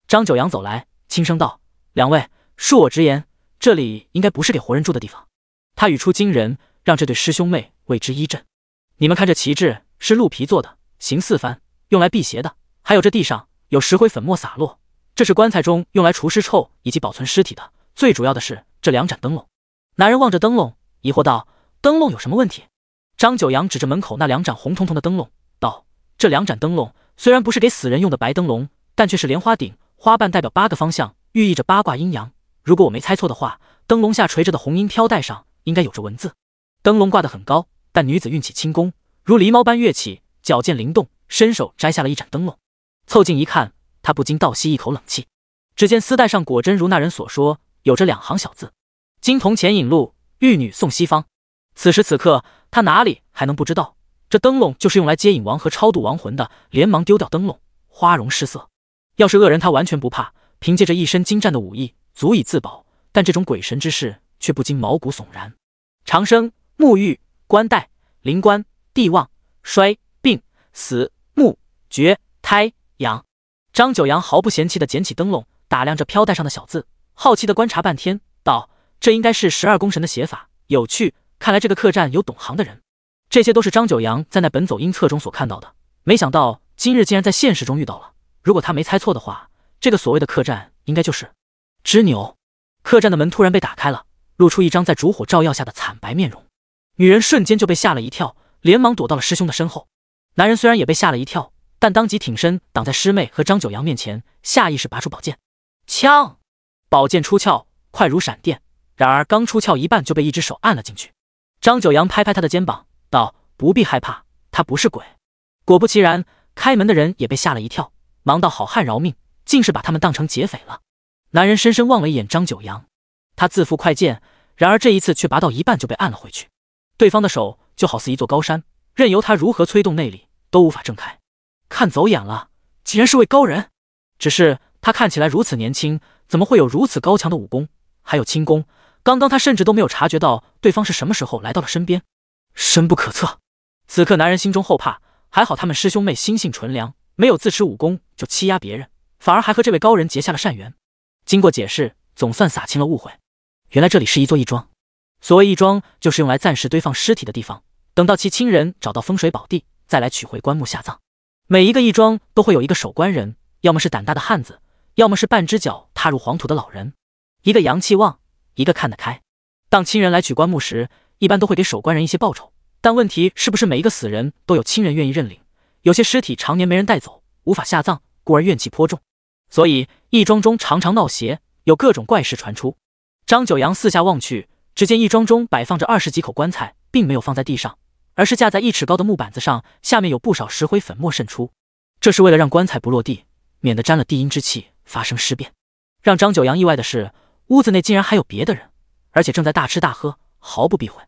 张九阳走来，轻声道：“两位，恕我直言，这里应该不是给活人住的地方。”他语出惊人，让这对师兄妹为之一震。你们看这旗帜是鹿皮做的，形似帆，用来辟邪的。还有这地上有石灰粉末洒落，这是棺材中用来除尸臭以及保存尸体的。最主要的是这两盏灯笼。男人望着灯笼，疑惑道：“灯笼有什么问题？”张九阳指着门口那两盏红彤彤的灯笼，道：“这两盏灯笼虽然不是给死人用的白灯笼，但却是莲花顶，花瓣代表八个方向，寓意着八卦阴阳。如果我没猜错的话，灯笼下垂着的红缨飘带上应该有着文字。”灯笼挂得很高，但女子运起轻功，如狸猫般跃起，矫健灵动，伸手摘下了一盏灯笼。凑近一看，她不禁倒吸一口冷气，只见丝带上果真如那人所说，有着两行小字：“金铜钱引路，玉女送西方。”此时此刻，他哪里还能不知道？这灯笼就是用来接引王和超度亡魂的。连忙丢掉灯笼，花容失色。要是恶人，他完全不怕，凭借着一身精湛的武艺，足以自保。但这种鬼神之事，却不禁毛骨悚然。长生、沐浴、冠带、灵官、帝旺、衰、病、死、木、绝、胎、养。张九阳毫不嫌弃的捡起灯笼，打量着飘带上的小字，好奇的观察半天，道：“这应该是十二宫神的写法，有趣。”看来这个客栈有懂行的人，这些都是张九阳在那本《走阴策》中所看到的，没想到今日竟然在现实中遇到了。如果他没猜错的话，这个所谓的客栈应该就是。之牛。客栈的门突然被打开了，露出一张在烛火照耀下的惨白面容。女人瞬间就被吓了一跳，连忙躲到了师兄的身后。男人虽然也被吓了一跳，但当即挺身挡在师妹和张九阳面前，下意识拔出宝剑。枪，宝剑出鞘，快如闪电。然而刚出鞘一半就被一只手按了进去。张九阳拍拍他的肩膀，道：“不必害怕，他不是鬼。”果不其然，开门的人也被吓了一跳，忙道：“好汉饶命！”竟是把他们当成劫匪了。男人深深望了一眼张九阳，他自负快剑，然而这一次却拔到一半就被按了回去。对方的手就好似一座高山，任由他如何催动内力都无法挣开。看走眼了，竟然是位高人。只是他看起来如此年轻，怎么会有如此高强的武功，还有轻功？刚刚他甚至都没有察觉到对方是什么时候来到了身边，深不可测。此刻男人心中后怕，还好他们师兄妹心性纯良，没有自恃武功就欺压别人，反而还和这位高人结下了善缘。经过解释，总算撒清了误会。原来这里是一座义庄，所谓义庄，就是用来暂时堆放尸体的地方，等到其亲人找到风水宝地，再来取回棺木下葬。每一个义庄都会有一个守棺人，要么是胆大的汉子，要么是半只脚踏入黄土的老人，一个阳气旺。一个看得开，当亲人来取棺木时，一般都会给守棺人一些报酬。但问题是不是每一个死人都有亲人愿意认领？有些尸体常年没人带走，无法下葬，故而怨气颇重。所以义庄中常常闹邪，有各种怪事传出。张九阳四下望去，只见义庄中摆放着二十几口棺材，并没有放在地上，而是架在一尺高的木板子上，下面有不少石灰粉末渗出。这是为了让棺材不落地，免得沾了地阴之气发生尸变。让张九阳意外的是。屋子内竟然还有别的人，而且正在大吃大喝，毫不避讳。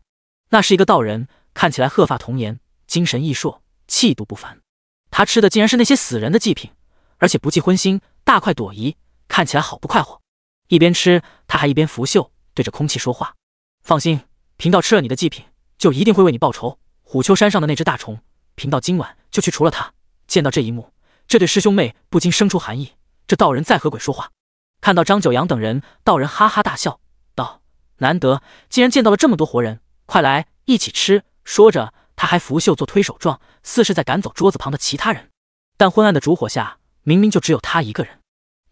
那是一个道人，看起来鹤发童颜，精神奕硕，气度不凡。他吃的竟然是那些死人的祭品，而且不计荤腥，大快朵颐，看起来好不快活。一边吃，他还一边拂袖对着空气说话：“放心，贫道吃了你的祭品，就一定会为你报仇。虎丘山上的那只大虫，贫道今晚就去除了它。”见到这一幕，这对师兄妹不禁生出寒意。这道人在和鬼说话。看到张九阳等人，道人哈哈大笑，道：“难得竟然见到了这么多活人，快来一起吃。”说着，他还拂袖做推手状，似是在赶走桌子旁的其他人。但昏暗的烛火下，明明就只有他一个人。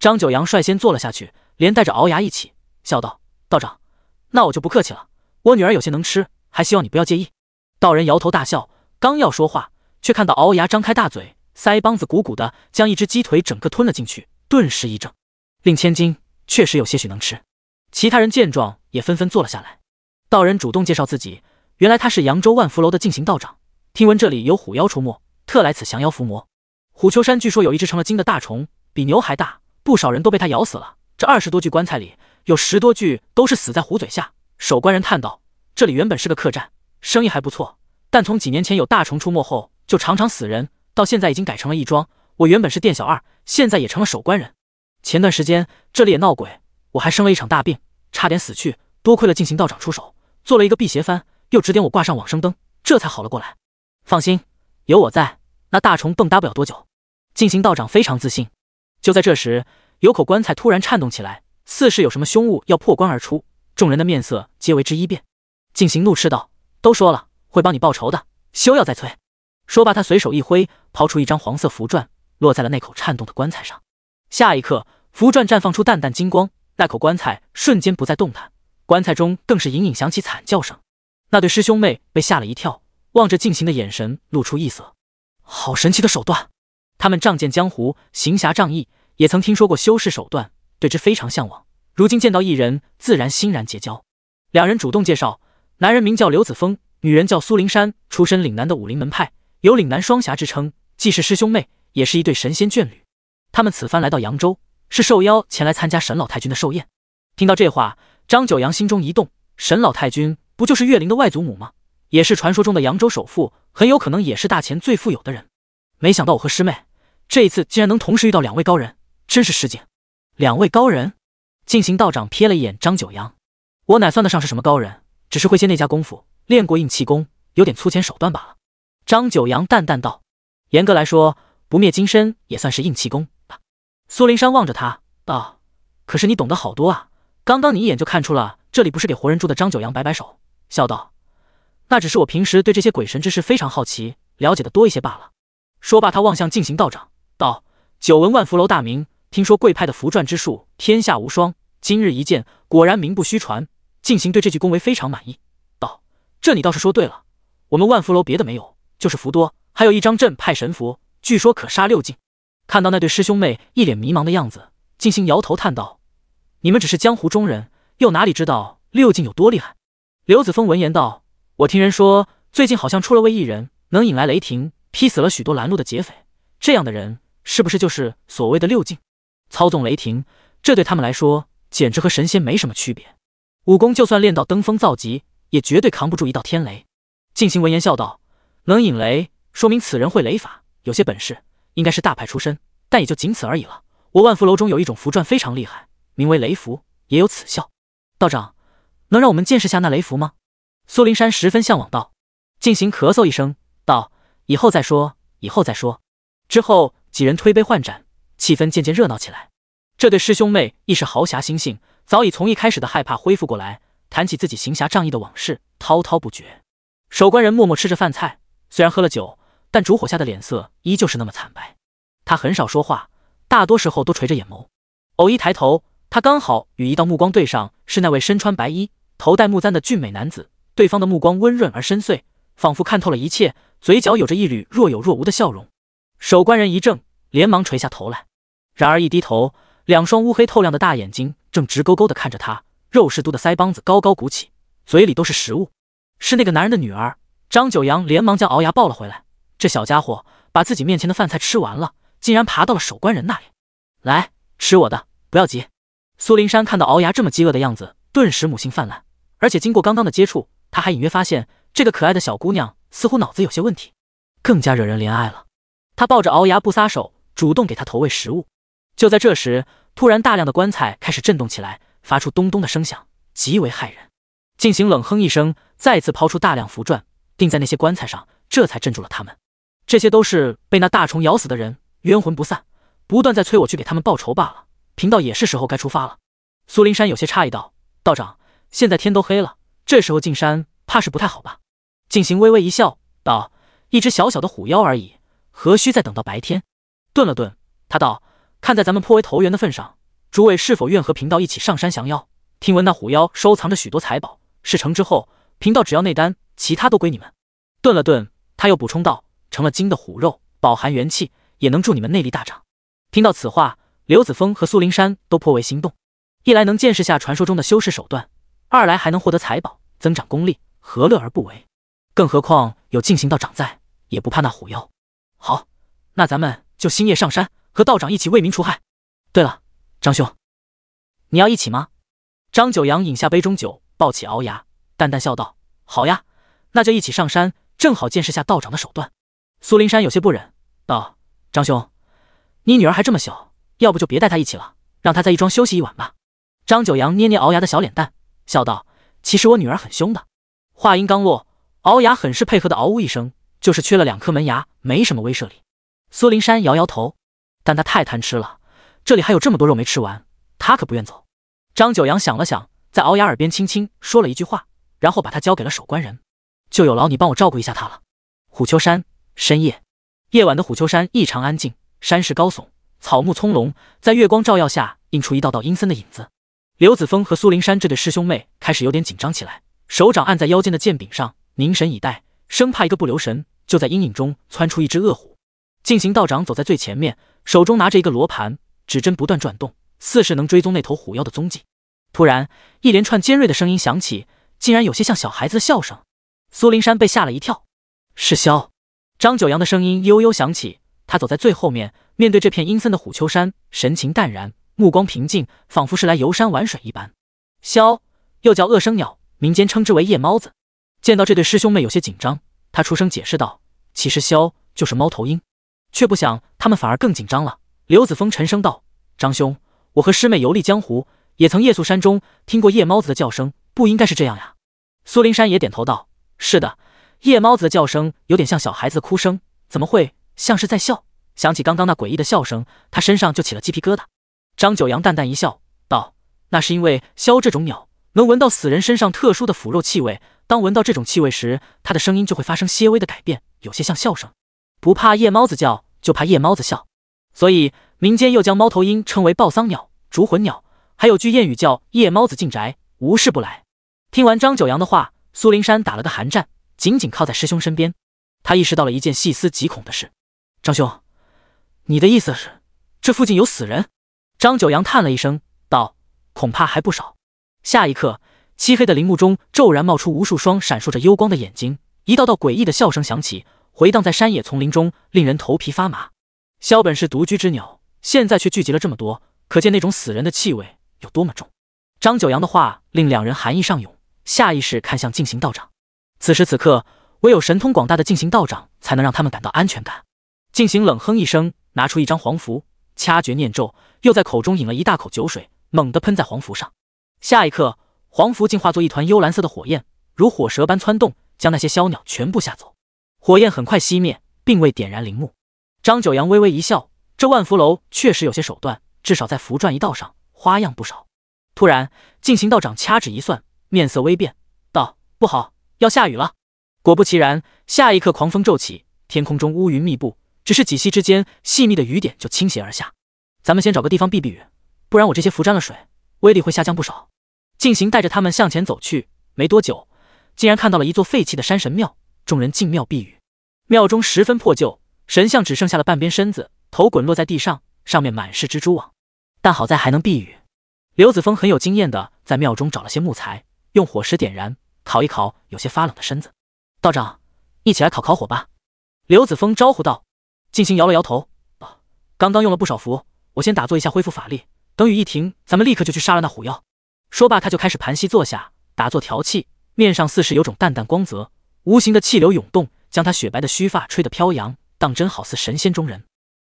张九阳率先坐了下去，连带着鳌牙一起，笑道：“道长，那我就不客气了。我女儿有些能吃，还希望你不要介意。”道人摇头大笑，刚要说话，却看到鳌牙张开大嘴，腮帮子鼓鼓的，将一只鸡腿整个吞了进去，顿时一怔。令千金确实有些许能吃，其他人见状也纷纷坐了下来。道人主动介绍自己，原来他是扬州万福楼的进行道长。听闻这里有虎妖出没，特来此降妖伏魔。虎丘山据说有一只成了精的大虫，比牛还大，不少人都被它咬死了。这二十多具棺材里，有十多具都是死在虎嘴下。守棺人叹道：“这里原本是个客栈，生意还不错，但从几年前有大虫出没后，就常常死人。到现在已经改成了义庄。我原本是店小二，现在也成了守棺人。”前段时间这里也闹鬼，我还生了一场大病，差点死去。多亏了静行道长出手，做了一个辟邪幡，又指点我挂上往生灯，这才好了过来。放心，有我在，那大虫蹦跶不了多久。静行道长非常自信。就在这时，有口棺材突然颤动起来，似是有什么凶物要破棺而出。众人的面色皆为之一变。静行怒斥道：“都说了会帮你报仇的，休要再催。”说罢，他随手一挥，抛出一张黄色符篆，落在了那口颤动的棺材上。下一刻，符篆绽放出淡淡金光，那口棺材瞬间不再动弹，棺材中更是隐隐响起惨叫声。那对师兄妹被吓了一跳，望着进行的眼神露出异色。好神奇的手段！他们仗剑江湖，行侠仗义，也曾听说过修士手段，对之非常向往。如今见到一人，自然欣然结交。两人主动介绍，男人名叫刘子峰，女人叫苏灵山，出身岭南的武林门派，有岭南双侠之称，既是师兄妹，也是一对神仙眷侣。他们此番来到扬州，是受邀前来参加沈老太君的寿宴。听到这话，张九阳心中一动：沈老太君不就是月灵的外祖母吗？也是传说中的扬州首富，很有可能也是大钱最富有的人。没想到我和师妹这一次竟然能同时遇到两位高人，真是失敬。两位高人，进行道长瞥了一眼张九阳：“我哪算得上是什么高人？只是会些那家功夫，练过硬气功，有点粗浅手段罢了。”张九阳淡淡道：“严格来说，不灭金身也算是硬气功。”苏林山望着他道：“可是你懂得好多啊！刚刚你一眼就看出了这里不是给活人住的。”张九阳摆摆手，笑道：“那只是我平时对这些鬼神之事非常好奇，了解的多一些罢了。”说罢，他望向镜行道长，道：“久闻万福楼大名，听说贵派的符篆之术天下无双，今日一见，果然名不虚传。”静行对这句恭维非常满意，道：“这你倒是说对了，我们万福楼别的没有，就是符多，还有一张镇派神符，据说可杀六境。”看到那对师兄妹一脸迷茫的样子，静心摇头叹道：“你们只是江湖中人，又哪里知道六境有多厉害？”刘子峰闻言道：“我听人说，最近好像出了位异人，能引来雷霆，劈死了许多拦路的劫匪。这样的人，是不是就是所谓的六境？操纵雷霆，这对他们来说，简直和神仙没什么区别。武功就算练到登峰造极，也绝对扛不住一道天雷。”静心闻言笑道：“能引雷，说明此人会雷法，有些本事。”应该是大派出身，但也就仅此而已了。我万福楼中有一种符篆非常厉害，名为雷符，也有此效。道长，能让我们见识下那雷符吗？苏林山十分向往道。进行咳嗽一声道：“以后再说，以后再说。”之后几人推杯换盏，气氛渐渐热闹起来。这对师兄妹亦是豪侠心性，早已从一开始的害怕恢复过来，谈起自己行侠仗义的往事，滔滔不绝。守关人默默吃着饭菜，虽然喝了酒。但烛火下的脸色依旧是那么惨白。他很少说话，大多时候都垂着眼眸，偶一抬头，他刚好与一道目光对上，是那位身穿白衣、头戴木簪的俊美男子。对方的目光温润而深邃，仿佛看透了一切，嘴角有着一缕若有若无的笑容。守关人一怔，连忙垂下头来。然而一低头，两双乌黑透亮的大眼睛正直勾勾地看着他，肉嘟嘟的腮帮子高高鼓起，嘴里都是食物。是那个男人的女儿，张九阳连忙将鳌牙抱了回来。这小家伙把自己面前的饭菜吃完了，竟然爬到了守关人那里来吃我的。不要急。苏林山看到鳌牙这么饥饿的样子，顿时母性泛滥。而且经过刚刚的接触，他还隐约发现这个可爱的小姑娘似乎脑子有些问题，更加惹人怜爱了。他抱着鳌牙不撒手，主动给他投喂食物。就在这时，突然大量的棺材开始震动起来，发出咚咚的声响，极为骇人。进行冷哼一声，再次抛出大量符篆，钉在那些棺材上，这才镇住了他们。这些都是被那大虫咬死的人，冤魂不散，不断在催我去给他们报仇罢了。贫道也是时候该出发了。苏林山有些诧异道：“道长，现在天都黑了，这时候进山，怕是不太好吧？”静行微微一笑，道：“一只小小的虎妖而已，何须再等到白天？”顿了顿，他道：“看在咱们颇为投缘的份上，诸位是否愿和贫道一起上山降妖？听闻那虎妖收藏着许多财宝，事成之后，贫道只要内丹，其他都归你们。”顿了顿，他又补充道。成了精的虎肉，饱含元气，也能助你们内力大涨。听到此话，刘子峰和苏灵山都颇为心动。一来能见识下传说中的修士手段，二来还能获得财宝，增长功力，何乐而不为？更何况有进行道长在，也不怕那虎妖。好，那咱们就星夜上山，和道长一起为民除害。对了，张兄，你要一起吗？张九阳饮下杯中酒，抱起鳌牙，淡淡笑道：“好呀，那就一起上山，正好见识下道长的手段。”苏林山有些不忍，道：“张兄，你女儿还这么小，要不就别带她一起了，让她在一庄休息一晚吧。”张九阳捏捏敖牙的小脸蛋，笑道：“其实我女儿很凶的。”话音刚落，敖牙很是配合的嗷呜一声，就是缺了两颗门牙，没什么威慑力。苏林山摇摇头，但他太贪吃了，这里还有这么多肉没吃完，他可不愿走。张九阳想了想，在敖牙耳边轻轻说了一句话，然后把他交给了守关人：“就有劳你帮我照顾一下他了。”虎丘山。深夜，夜晚的虎丘山异常安静，山势高耸，草木葱茏，在月光照耀下映出一道道阴森的影子。刘子峰和苏灵山这对师兄妹开始有点紧张起来，手掌按在腰间的剑柄上，凝神以待，生怕一个不留神就在阴影中窜出一只恶虎。进行道长走在最前面，手中拿着一个罗盘，指针不断转动，似是能追踪那头虎妖的踪迹。突然，一连串尖锐的声音响起，竟然有些像小孩子的笑声。苏灵山被吓了一跳，是萧，张九阳的声音悠悠响起，他走在最后面，面对这片阴森的虎丘山，神情淡然，目光平静，仿佛是来游山玩水一般。枭，又叫恶声鸟，民间称之为夜猫子。见到这对师兄妹有些紧张，他出声解释道：“其实枭就是猫头鹰。”却不想他们反而更紧张了。刘子峰沉声道：“张兄，我和师妹游历江湖，也曾夜宿山中，听过夜猫子的叫声，不应该是这样呀。”苏林山也点头道：“是的。”夜猫子的叫声有点像小孩子的哭声，怎么会像是在笑？想起刚刚那诡异的笑声，他身上就起了鸡皮疙瘩。张九阳淡淡一笑，道：“那是因为枭这种鸟能闻到死人身上特殊的腐肉气味，当闻到这种气味时，它的声音就会发生些微的改变，有些像笑声。不怕夜猫子叫，就怕夜猫子笑。所以民间又将猫头鹰称为报丧鸟、逐魂鸟，还有句谚语叫‘夜猫子进宅，无事不来’。”听完张九阳的话，苏林山打了个寒战。紧紧靠在师兄身边，他意识到了一件细思极恐的事。张兄，你的意思是，这附近有死人？张九阳叹了一声，道：“恐怕还不少。”下一刻，漆黑的林木中骤然冒出无数双闪烁着幽光的眼睛，一道道诡异的笑声响起，回荡在山野丛林中，令人头皮发麻。萧本是独居之鸟，现在却聚集了这么多，可见那种死人的气味有多么重。张九阳的话令两人寒意上涌，下意识看向静行道长。此时此刻，唯有神通广大的进行道长才能让他们感到安全感。进行冷哼一声，拿出一张黄符，掐诀念咒，又在口中饮了一大口酒水，猛地喷在黄符上。下一刻，黄符竟化作一团幽蓝色的火焰，如火蛇般窜动，将那些枭鸟全部吓走。火焰很快熄灭，并未点燃陵墓。张九阳微微一笑，这万福楼确实有些手段，至少在符篆一道上花样不少。突然，进行道长掐指一算，面色微变，道：“不好！”要下雨了，果不其然，下一刻狂风骤起，天空中乌云密布，只是几息之间，细密的雨点就倾泻而下。咱们先找个地方避避雨，不然我这些符沾了水，威力会下降不少。静行带着他们向前走去，没多久，竟然看到了一座废弃的山神庙，众人进庙避雨。庙中十分破旧，神像只剩下了半边身子，头滚落在地上，上面满是蜘蛛网。但好在还能避雨。刘子峰很有经验的在庙中找了些木材，用火石点燃。烤一烤有些发冷的身子，道长，一起来烤烤火吧。刘子峰招呼道。静心摇了摇头，哦，刚刚用了不少符，我先打坐一下恢复法力。等雨一停，咱们立刻就去杀了那虎妖。说罢，他就开始盘膝坐下打坐调气，面上似是有种淡淡光泽，无形的气流涌动，将他雪白的须发吹得飘扬，当真好似神仙中人。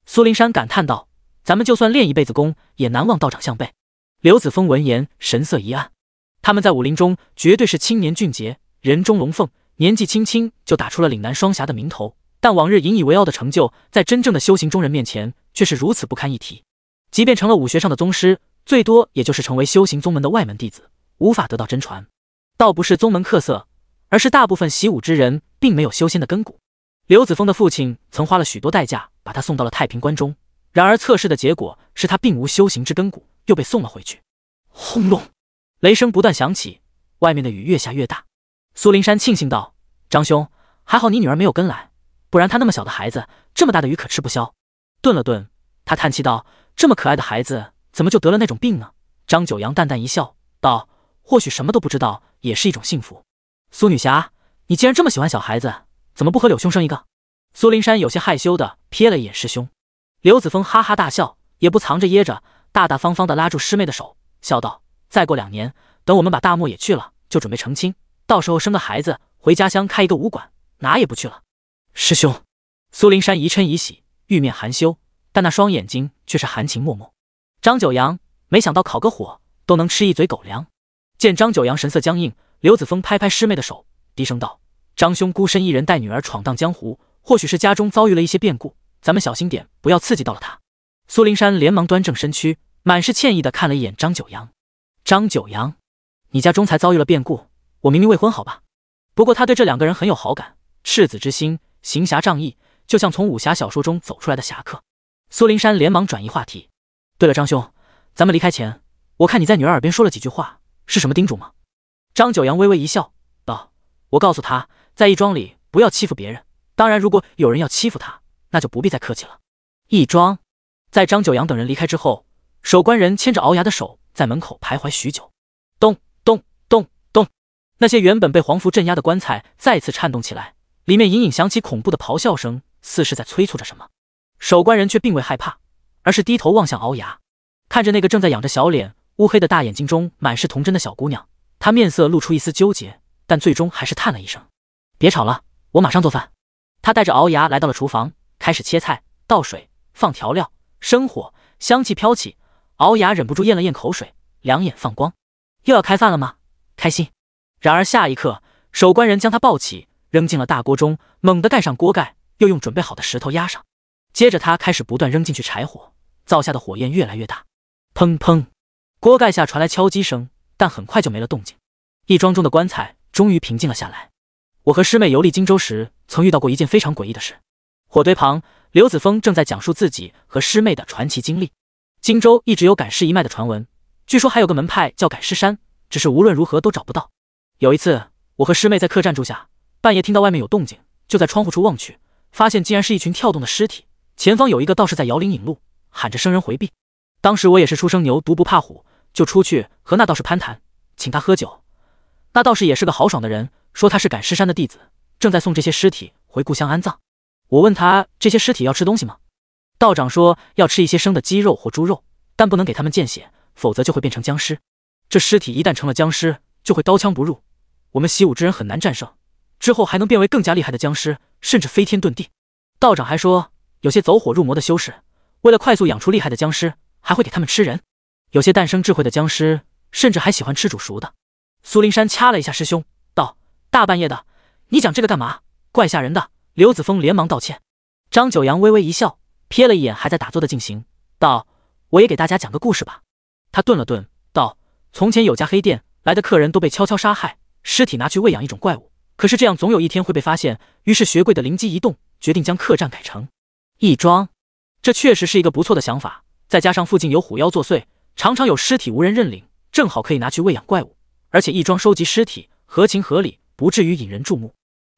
苏林山感叹道：“咱们就算练一辈子功，也难忘道长相背。”刘子峰闻言，神色一暗。他们在武林中绝对是青年俊杰，人中龙凤，年纪轻轻就打出了岭南双侠的名头。但往日引以为傲的成就，在真正的修行中人面前却是如此不堪一提。即便成了武学上的宗师，最多也就是成为修行宗门的外门弟子，无法得到真传。倒不是宗门客色，而是大部分习武之人并没有修仙的根骨。刘子峰的父亲曾花了许多代价把他送到了太平关中，然而测试的结果是他并无修行之根骨，又被送了回去。轰隆！雷声不断响起，外面的雨越下越大。苏林山庆幸道：“张兄，还好你女儿没有跟来，不然她那么小的孩子，这么大的雨可吃不消。”顿了顿，他叹气道：“这么可爱的孩子，怎么就得了那种病呢？”张九阳淡淡一笑，道：“或许什么都不知道也是一种幸福。”苏女侠，你既然这么喜欢小孩子，怎么不和柳兄生一个？”苏林山有些害羞的瞥了一眼师兄，刘子峰哈哈大笑，也不藏着掖着，大大方方的拉住师妹的手，笑道。再过两年，等我们把大漠也去了，就准备成亲。到时候生个孩子，回家乡开一个武馆，哪也不去了。师兄，苏林山疑嗔疑喜，玉面含羞，但那双眼睛却是含情脉脉。张九阳没想到烤个火都能吃一嘴狗粮。见张九阳神色僵硬，刘子峰拍拍师妹的手，低声道：“张兄孤身一人带女儿闯荡江湖，或许是家中遭遇了一些变故，咱们小心点，不要刺激到了他。”苏林山连忙端正身躯，满是歉意的看了一眼张九阳。张九阳，你家中才遭遇了变故，我明明未婚，好吧。不过他对这两个人很有好感，赤子之心，行侠仗义，就像从武侠小说中走出来的侠客。苏林山连忙转移话题。对了，张兄，咱们离开前，我看你在女儿耳边说了几句话，是什么叮嘱吗？张九阳微微一笑，道：“我告诉她，在义庄里不要欺负别人。当然，如果有人要欺负他，那就不必再客气了。”义庄，在张九阳等人离开之后，守关人牵着敖牙的手。在门口徘徊许久，咚咚咚咚，那些原本被黄符镇压的棺材再次颤动起来，里面隐隐响起恐怖的咆哮声，似是在催促着什么。守棺人却并未害怕，而是低头望向鳌牙，看着那个正在仰着小脸、乌黑的大眼睛中满是童真的小姑娘，她面色露出一丝纠结，但最终还是叹了一声：“别吵了，我马上做饭。”他带着鳌牙来到了厨房，开始切菜、倒水、放调料、生火，香气飘起。敖雅忍不住咽了咽口水，两眼放光，又要开饭了吗？开心。然而下一刻，守关人将他抱起，扔进了大锅中，猛地盖上锅盖，又用准备好的石头压上。接着，他开始不断扔进去柴火，灶下的火焰越来越大。砰砰，锅盖下传来敲击声，但很快就没了动静。一庄中的棺材终于平静了下来。我和师妹游历荆州时，曾遇到过一件非常诡异的事。火堆旁，刘子峰正在讲述自己和师妹的传奇经历。荆州一直有赶尸一脉的传闻，据说还有个门派叫赶尸山，只是无论如何都找不到。有一次，我和师妹在客栈住下，半夜听到外面有动静，就在窗户处望去，发现竟然是一群跳动的尸体。前方有一个道士在摇铃引路，喊着生人回避。当时我也是初生牛犊不怕虎，就出去和那道士攀谈，请他喝酒。那道士也是个豪爽的人，说他是赶尸山的弟子，正在送这些尸体回故乡安葬。我问他这些尸体要吃东西吗？道长说要吃一些生的鸡肉或猪肉，但不能给他们见血，否则就会变成僵尸。这尸体一旦成了僵尸，就会刀枪不入，我们习武之人很难战胜。之后还能变为更加厉害的僵尸，甚至飞天遁地。道长还说，有些走火入魔的修士，为了快速养出厉害的僵尸，还会给他们吃人。有些诞生智慧的僵尸，甚至还喜欢吃煮熟的。苏林山掐了一下师兄，道：“大半夜的，你讲这个干嘛？怪吓人的。”刘子峰连忙道歉。张九阳微微一笑。瞥了一眼还在打坐的静行，道：“我也给大家讲个故事吧。”他顿了顿，道：“从前有家黑店，来的客人都被悄悄杀害，尸体拿去喂养一种怪物。可是这样总有一天会被发现。于是学贵的灵机一动，决定将客栈改成义庄。这确实是一个不错的想法。再加上附近有虎妖作祟，常常有尸体无人认领，正好可以拿去喂养怪物。而且义庄收集尸体合情合理，不至于引人注目。”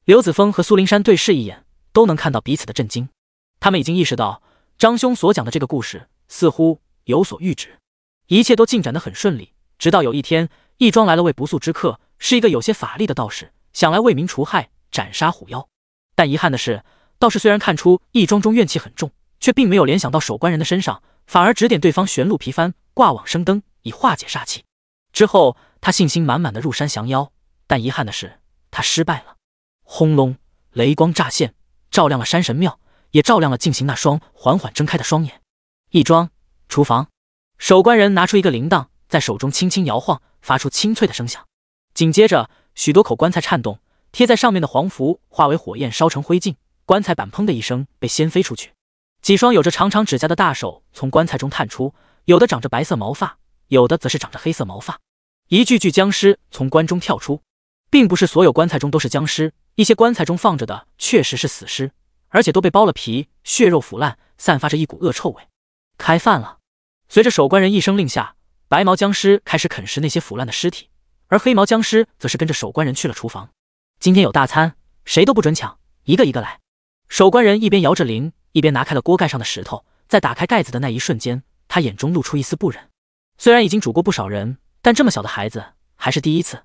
刘子峰和苏林山对视一眼，都能看到彼此的震惊。他们已经意识到，张兄所讲的这个故事似乎有所预知。一切都进展得很顺利，直到有一天，义庄来了位不速之客，是一个有些法力的道士，想来为民除害，斩杀虎妖。但遗憾的是，道士虽然看出义庄中怨气很重，却并没有联想到守关人的身上，反而指点对方玄鹿皮幡、挂网生灯，以化解煞气。之后，他信心满满的入山降妖，但遗憾的是，他失败了。轰隆，雷光乍现，照亮了山神庙。也照亮了静行那双缓缓睁开的双眼。一庄厨房，守关人拿出一个铃铛，在手中轻轻摇晃，发出清脆的声响。紧接着，许多口棺材颤动，贴在上面的黄符化为火焰，烧成灰烬。棺材板砰的一声被掀飞出去。几双有着长长指甲的大手从棺材中探出，有的长着白色毛发，有的则是长着黑色毛发。一具具僵尸从棺中跳出，并不是所有棺材中都是僵尸，一些棺材中放着的确实是死尸。而且都被剥了皮，血肉腐烂，散发着一股恶臭味。开饭了！随着守关人一声令下，白毛僵尸开始啃食那些腐烂的尸体，而黑毛僵尸则是跟着守关人去了厨房。今天有大餐，谁都不准抢，一个一个来。守关人一边摇着铃，一边拿开了锅盖上的石头。在打开盖子的那一瞬间，他眼中露出一丝不忍。虽然已经煮过不少人，但这么小的孩子还是第一次。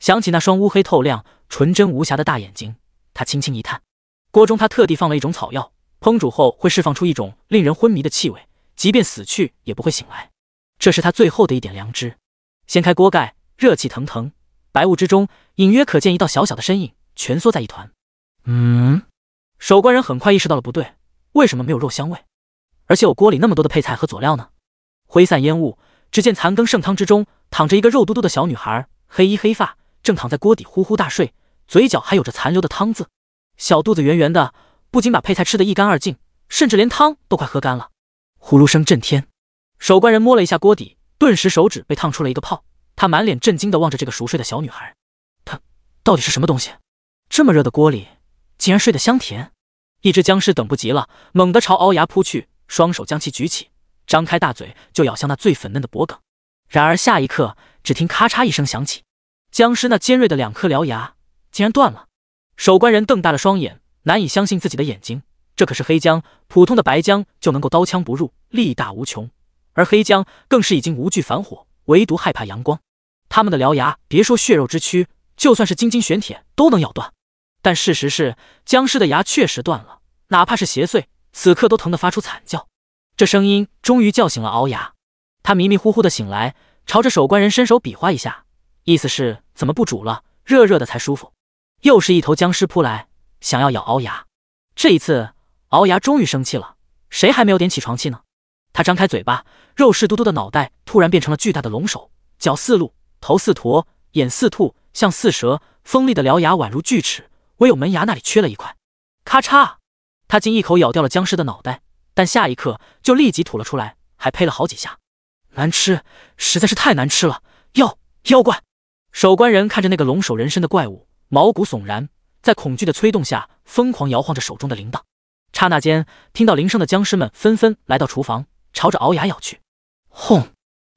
想起那双乌黑透亮、纯真无瑕的大眼睛，他轻轻一叹。锅中，他特地放了一种草药，烹煮后会释放出一种令人昏迷的气味，即便死去也不会醒来。这是他最后的一点良知。掀开锅盖，热气腾腾，白雾之中隐约可见一道小小的身影蜷缩在一团。嗯，守关人很快意识到了不对，为什么没有肉香味？而且我锅里那么多的配菜和佐料呢？挥散烟雾，只见残羹剩汤之中躺着一个肉嘟嘟的小女孩，黑衣黑发，正躺在锅底呼呼大睡，嘴角还有着残留的汤渍。小肚子圆圆的，不仅把配菜吃得一干二净，甚至连汤都快喝干了，呼噜声震天。守关人摸了一下锅底，顿时手指被烫出了一个泡。他满脸震惊地望着这个熟睡的小女孩，她到底是什么东西？这么热的锅里，竟然睡得香甜！一只僵尸等不及了，猛地朝凹牙扑去，双手将其举起，张开大嘴就咬向那最粉嫩的脖颈。然而下一刻，只听咔嚓一声响起，僵尸那尖锐的两颗獠牙竟然断了。守关人瞪大了双眼，难以相信自己的眼睛。这可是黑江，普通的白江就能够刀枪不入，力大无穷，而黑江更是已经无惧反火，唯独害怕阳光。他们的獠牙，别说血肉之躯，就算是金金玄铁都能咬断。但事实是，僵尸的牙确实断了，哪怕是邪祟，此刻都疼得发出惨叫。这声音终于叫醒了鳌牙，他迷迷糊糊的醒来，朝着守关人伸手比划一下，意思是怎么不煮了，热热的才舒服。又是一头僵尸扑来，想要咬鳌牙。这一次，鳌牙终于生气了。谁还没有点起床气呢？他张开嘴巴，肉质嘟嘟的脑袋突然变成了巨大的龙首，脚似鹿，头似驼，眼似兔，像似蛇，锋利的獠牙宛如锯齿，唯有门牙那里缺了一块。咔嚓！他竟一口咬掉了僵尸的脑袋，但下一刻就立即吐了出来，还呸了好几下。难吃，实在是太难吃了！妖妖怪！守关人看着那个龙首人身的怪物。毛骨悚然，在恐惧的催动下，疯狂摇晃着手中的铃铛。刹那间，听到铃声的僵尸们纷纷来到厨房，朝着鳌牙咬去。轰！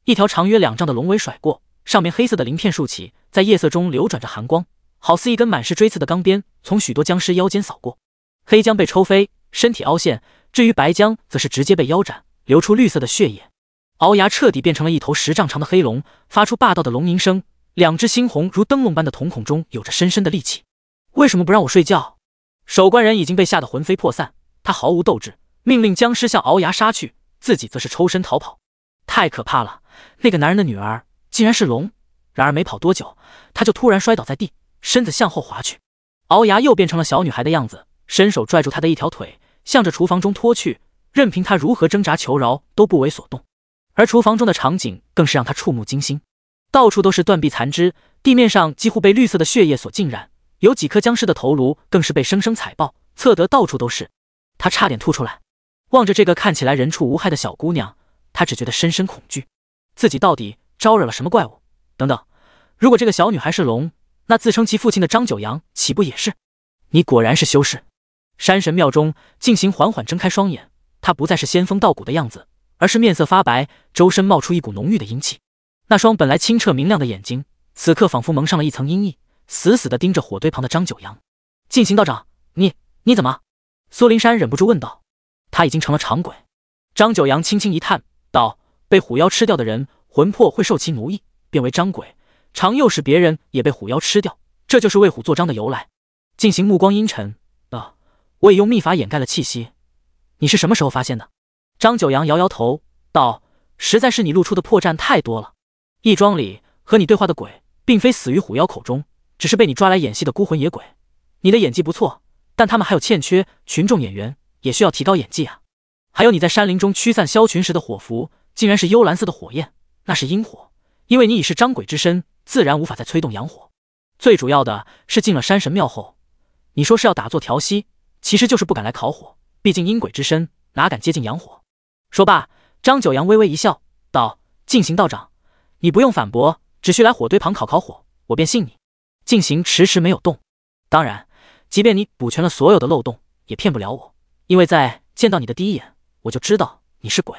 一条长约两丈的龙尾甩过，上面黑色的鳞片竖起，在夜色中流转着寒光，好似一根满是锥刺的钢鞭，从许多僵尸腰间扫过。黑僵被抽飞，身体凹陷；至于白僵，则是直接被腰斩，流出绿色的血液。鳌牙彻底变成了一头十丈长的黑龙，发出霸道的龙吟声。两只猩红如灯笼般的瞳孔中有着深深的戾气。为什么不让我睡觉？守关人已经被吓得魂飞魄散，他毫无斗志，命令僵尸向鳌牙杀去，自己则是抽身逃跑。太可怕了！那个男人的女儿竟然是龙。然而没跑多久，他就突然摔倒在地，身子向后滑去。鳌牙又变成了小女孩的样子，伸手拽住他的一条腿，向着厨房中拖去。任凭他如何挣扎求饶，都不为所动。而厨房中的场景更是让他触目惊心。到处都是断臂残肢，地面上几乎被绿色的血液所浸染，有几颗僵尸的头颅更是被生生踩爆，碎得到处都是。他差点吐出来，望着这个看起来人畜无害的小姑娘，他只觉得深深恐惧，自己到底招惹了什么怪物？等等，如果这个小女孩是龙，那自称其父亲的张九阳岂不也是？你果然是修士。山神庙中，静行缓缓睁开双眼，他不再是仙风道骨的样子，而是面色发白，周身冒出一股浓郁的阴气。那双本来清澈明亮的眼睛，此刻仿佛蒙上了一层阴翳，死死地盯着火堆旁的张九阳。进行道长，你你怎么？苏林山忍不住问道。他已经成了长鬼。张九阳轻轻一叹，道：“被虎妖吃掉的人，魂魄会受其奴役，变为张鬼，常诱使别人也被虎妖吃掉。这就是为虎作伥的由来。”进行目光阴沉道：“我已用秘法掩盖了气息，你是什么时候发现的？”张九阳摇摇头道：“实在是你露出的破绽太多了。”义庄里和你对话的鬼，并非死于虎妖口中，只是被你抓来演戏的孤魂野鬼。你的演技不错，但他们还有欠缺，群众演员也需要提高演技啊。还有你在山林中驱散枭群时的火符，竟然是幽蓝色的火焰，那是阴火，因为你已是张鬼之身，自然无法再催动阳火。最主要的是，进了山神庙后，你说是要打坐调息，其实就是不敢来烤火，毕竟阴鬼之身哪敢接近阳火？说罢，张九阳微微一笑，道：“进行道长。”你不用反驳，只需来火堆旁烤烤火，我便信你。进行迟迟没有动，当然，即便你补全了所有的漏洞，也骗不了我，因为在见到你的第一眼，我就知道你是鬼。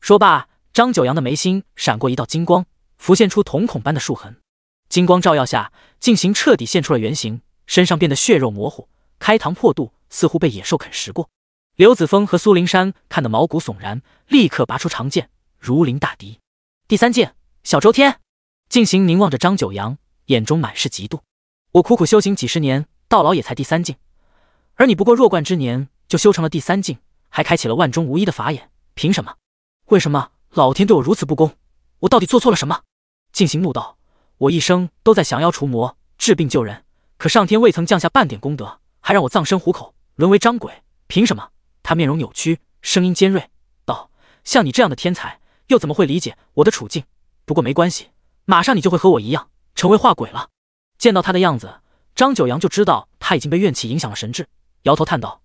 说罢，张九阳的眉心闪过一道金光，浮现出瞳孔般的竖痕。金光照耀下，进行彻底现出了原形，身上变得血肉模糊，开膛破肚，似乎被野兽啃食过。刘子峰和苏林山看得毛骨悚然，立刻拔出长剑，如临大敌。第三剑。小周天，静行凝望着张九阳，眼中满是嫉妒。我苦苦修行几十年，到老也才第三境，而你不过弱冠之年就修成了第三境，还开启了万中无一的法眼，凭什么？为什么老天对我如此不公？我到底做错了什么？静行怒道：“我一生都在降妖除魔、治病救人，可上天未曾降下半点功德，还让我葬身虎口，沦为张鬼，凭什么？”他面容扭曲，声音尖锐道：“像你这样的天才，又怎么会理解我的处境？”不过没关系，马上你就会和我一样，成为化鬼了。见到他的样子，张九阳就知道他已经被怨气影响了神智，摇头叹道：“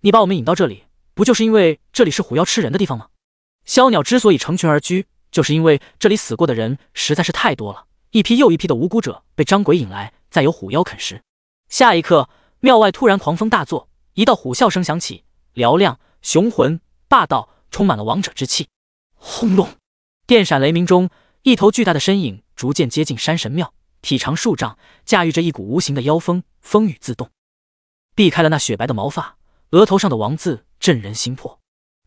你把我们引到这里，不就是因为这里是虎妖吃人的地方吗？”枭鸟之所以成群而居，就是因为这里死过的人实在是太多了，一批又一批的无辜者被张鬼引来，再由虎妖啃食。下一刻，庙外突然狂风大作，一道虎啸声响起，嘹亮、雄浑、霸道，充满了王者之气。轰隆！电闪雷鸣中，一头巨大的身影逐渐接近山神庙，体长数丈，驾驭着一股无形的妖风，风雨自动，避开了那雪白的毛发，额头上的王字震人心魄，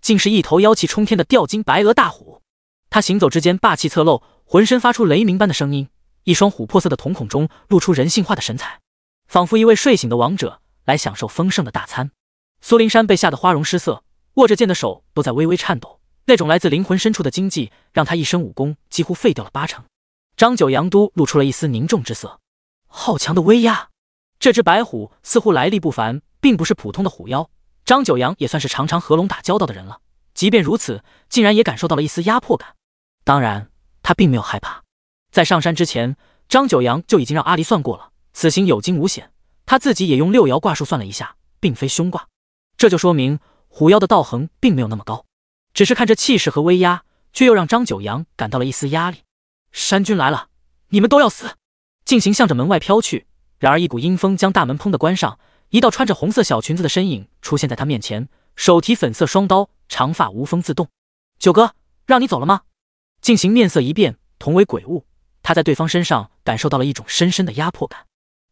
竟是一头妖气冲天的吊睛白额大虎。它行走之间霸气侧漏，浑身发出雷鸣般的声音，一双琥珀色的瞳孔中露出人性化的神采，仿佛一位睡醒的王者来享受丰盛的大餐。苏林山被吓得花容失色，握着剑的手都在微微颤抖。那种来自灵魂深处的经济，让他一身武功几乎废掉了八成。张九阳都露出了一丝凝重之色。好强的威压！这只白虎似乎来历不凡，并不是普通的虎妖。张九阳也算是常常和龙打交道的人了，即便如此，竟然也感受到了一丝压迫感。当然，他并没有害怕。在上山之前，张九阳就已经让阿离算过了，此行有惊无险。他自己也用六爻卦术算了一下，并非凶卦，这就说明虎妖的道行并没有那么高。只是看这气势和威压，却又让张九阳感到了一丝压力。山君来了，你们都要死！静行向着门外飘去，然而一股阴风将大门砰的关上，一道穿着红色小裙子的身影出现在他面前，手提粉色双刀，长发无风自动。九哥，让你走了吗？静行面色一变，同为鬼物，他在对方身上感受到了一种深深的压迫感。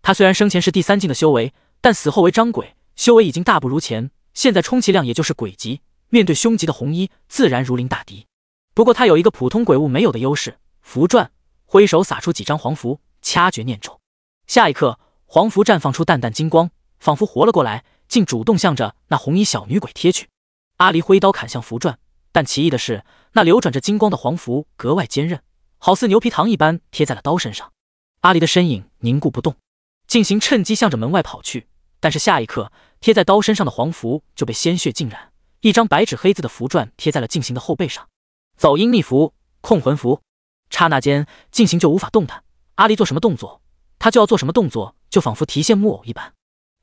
他虽然生前是第三境的修为，但死后为张鬼，修为已经大不如前，现在充其量也就是鬼级。面对凶极的红衣，自然如临大敌。不过他有一个普通鬼物没有的优势，符篆挥手撒出几张黄符，掐诀念咒。下一刻，黄符绽放出淡淡金光，仿佛活了过来，竟主动向着那红衣小女鬼贴去。阿离挥刀砍向符篆，但奇异的是，那流转着金光的黄符格外坚韧，好似牛皮糖一般贴在了刀身上。阿离的身影凝固不动，静行趁机向着门外跑去，但是下一刻，贴在刀身上的黄符就被鲜血浸染。一张白纸黑字的符篆贴在了静行的后背上，走音秘符控魂符。刹那间，静行就无法动弹。阿离做什么动作，他就要做什么动作，就仿佛提线木偶一般。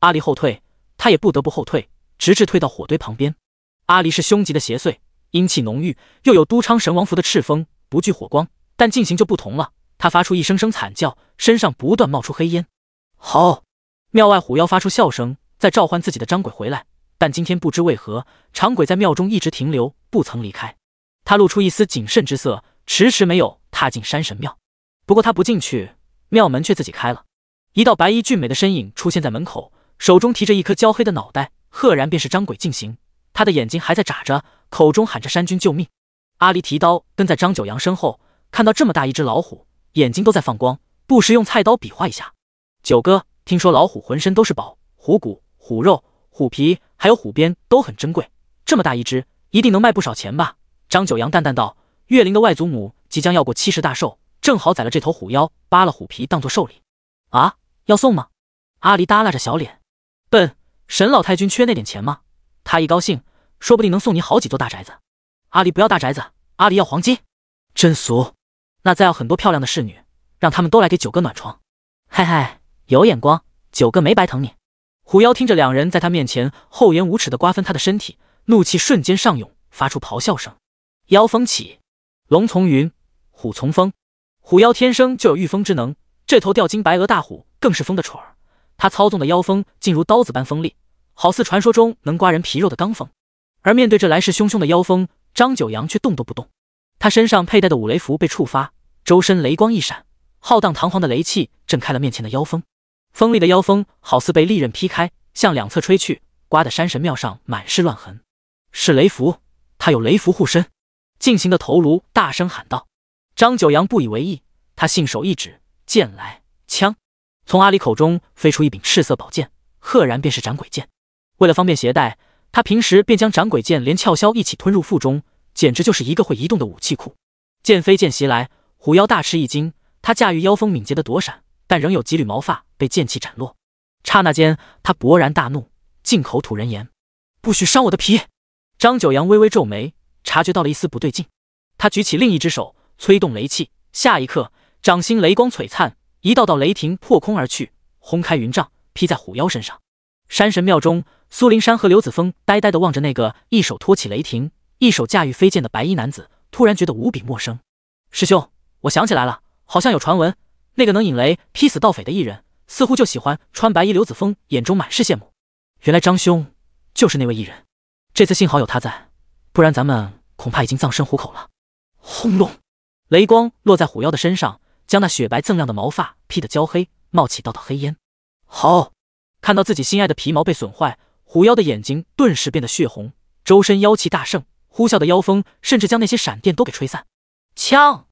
阿离后退，他也不得不后退，直至退到火堆旁边。阿离是凶极的邪祟，阴气浓郁，又有都昌神王符的赤风，不惧火光。但静行就不同了，他发出一声声惨叫，身上不断冒出黑烟。好，庙外虎妖发出笑声，在召唤自己的张鬼回来。但今天不知为何，长鬼在庙中一直停留，不曾离开。他露出一丝谨慎之色，迟迟没有踏进山神庙。不过他不进去，庙门却自己开了。一道白衣俊美的身影出现在门口，手中提着一颗焦黑的脑袋，赫然便是张鬼进行。他的眼睛还在眨着，口中喊着“山君救命”。阿离提刀跟在张九阳身后，看到这么大一只老虎，眼睛都在放光，不时用菜刀比划一下。九哥，听说老虎浑身都是宝，虎骨、虎肉、虎皮。还有虎鞭都很珍贵，这么大一只，一定能卖不少钱吧？张九阳淡淡道：“岳灵的外祖母即将要过七十大寿，正好宰了这头虎妖，扒了虎皮当做寿礼。”啊，要送吗？阿离耷拉着小脸。笨，沈老太君缺那点钱吗？他一高兴，说不定能送你好几座大宅子。阿离不要大宅子，阿离要黄金，真俗。那再要很多漂亮的侍女，让他们都来给九哥暖床。嘿嘿，有眼光，九哥没白疼你。虎妖听着两人在他面前厚颜无耻的瓜分他的身体，怒气瞬间上涌，发出咆哮声。妖风起，龙从云，虎从风。虎妖天生就有御风之能，这头吊睛白额大虎更是风的宠儿。他操纵的妖风竟如刀子般锋利，好似传说中能刮人皮肉的罡风。而面对这来势汹汹的妖风，张九阳却动都不动。他身上佩戴的五雷符被触发，周身雷光一闪，浩荡堂皇的雷气震开了面前的妖风。锋利的妖风好似被利刃劈开，向两侧吹去，刮得山神庙上满是乱痕。是雷符，他有雷符护身。静行的头颅大声喊道：“张九阳不以为意，他信手一指，剑来枪。从阿里口中飞出一柄赤色宝剑，赫然便是斩鬼剑。为了方便携带，他平时便将斩鬼剑连鞘销一起吞入腹中，简直就是一个会移动的武器库。”剑飞剑袭来，虎妖大吃一惊，他驾驭妖风敏捷的躲闪，但仍有几缕毛发。被剑气斩落，刹那间，他勃然大怒，进口吐人言：“不许伤我的皮！”张九阳微微皱眉，察觉到了一丝不对劲。他举起另一只手，催动雷气。下一刻，掌心雷光璀璨，一道道雷霆破空而去，轰开云障，劈在虎妖身上。山神庙中，苏林山和刘子峰呆呆地望着那个一手托起雷霆，一手驾驭飞剑的白衣男子，突然觉得无比陌生。师兄，我想起来了，好像有传闻，那个能引雷劈死盗匪的异人。似乎就喜欢穿白衣，刘子峰，眼中满是羡慕。原来张兄就是那位异人，这次幸好有他在，不然咱们恐怕已经葬身虎口了。轰隆！雷光落在虎妖的身上，将那雪白锃亮的毛发劈得焦黑，冒起道道黑烟。好！看到自己心爱的皮毛被损坏，虎妖的眼睛顿时变得血红，周身妖气大盛，呼啸的妖风甚至将那些闪电都给吹散。枪！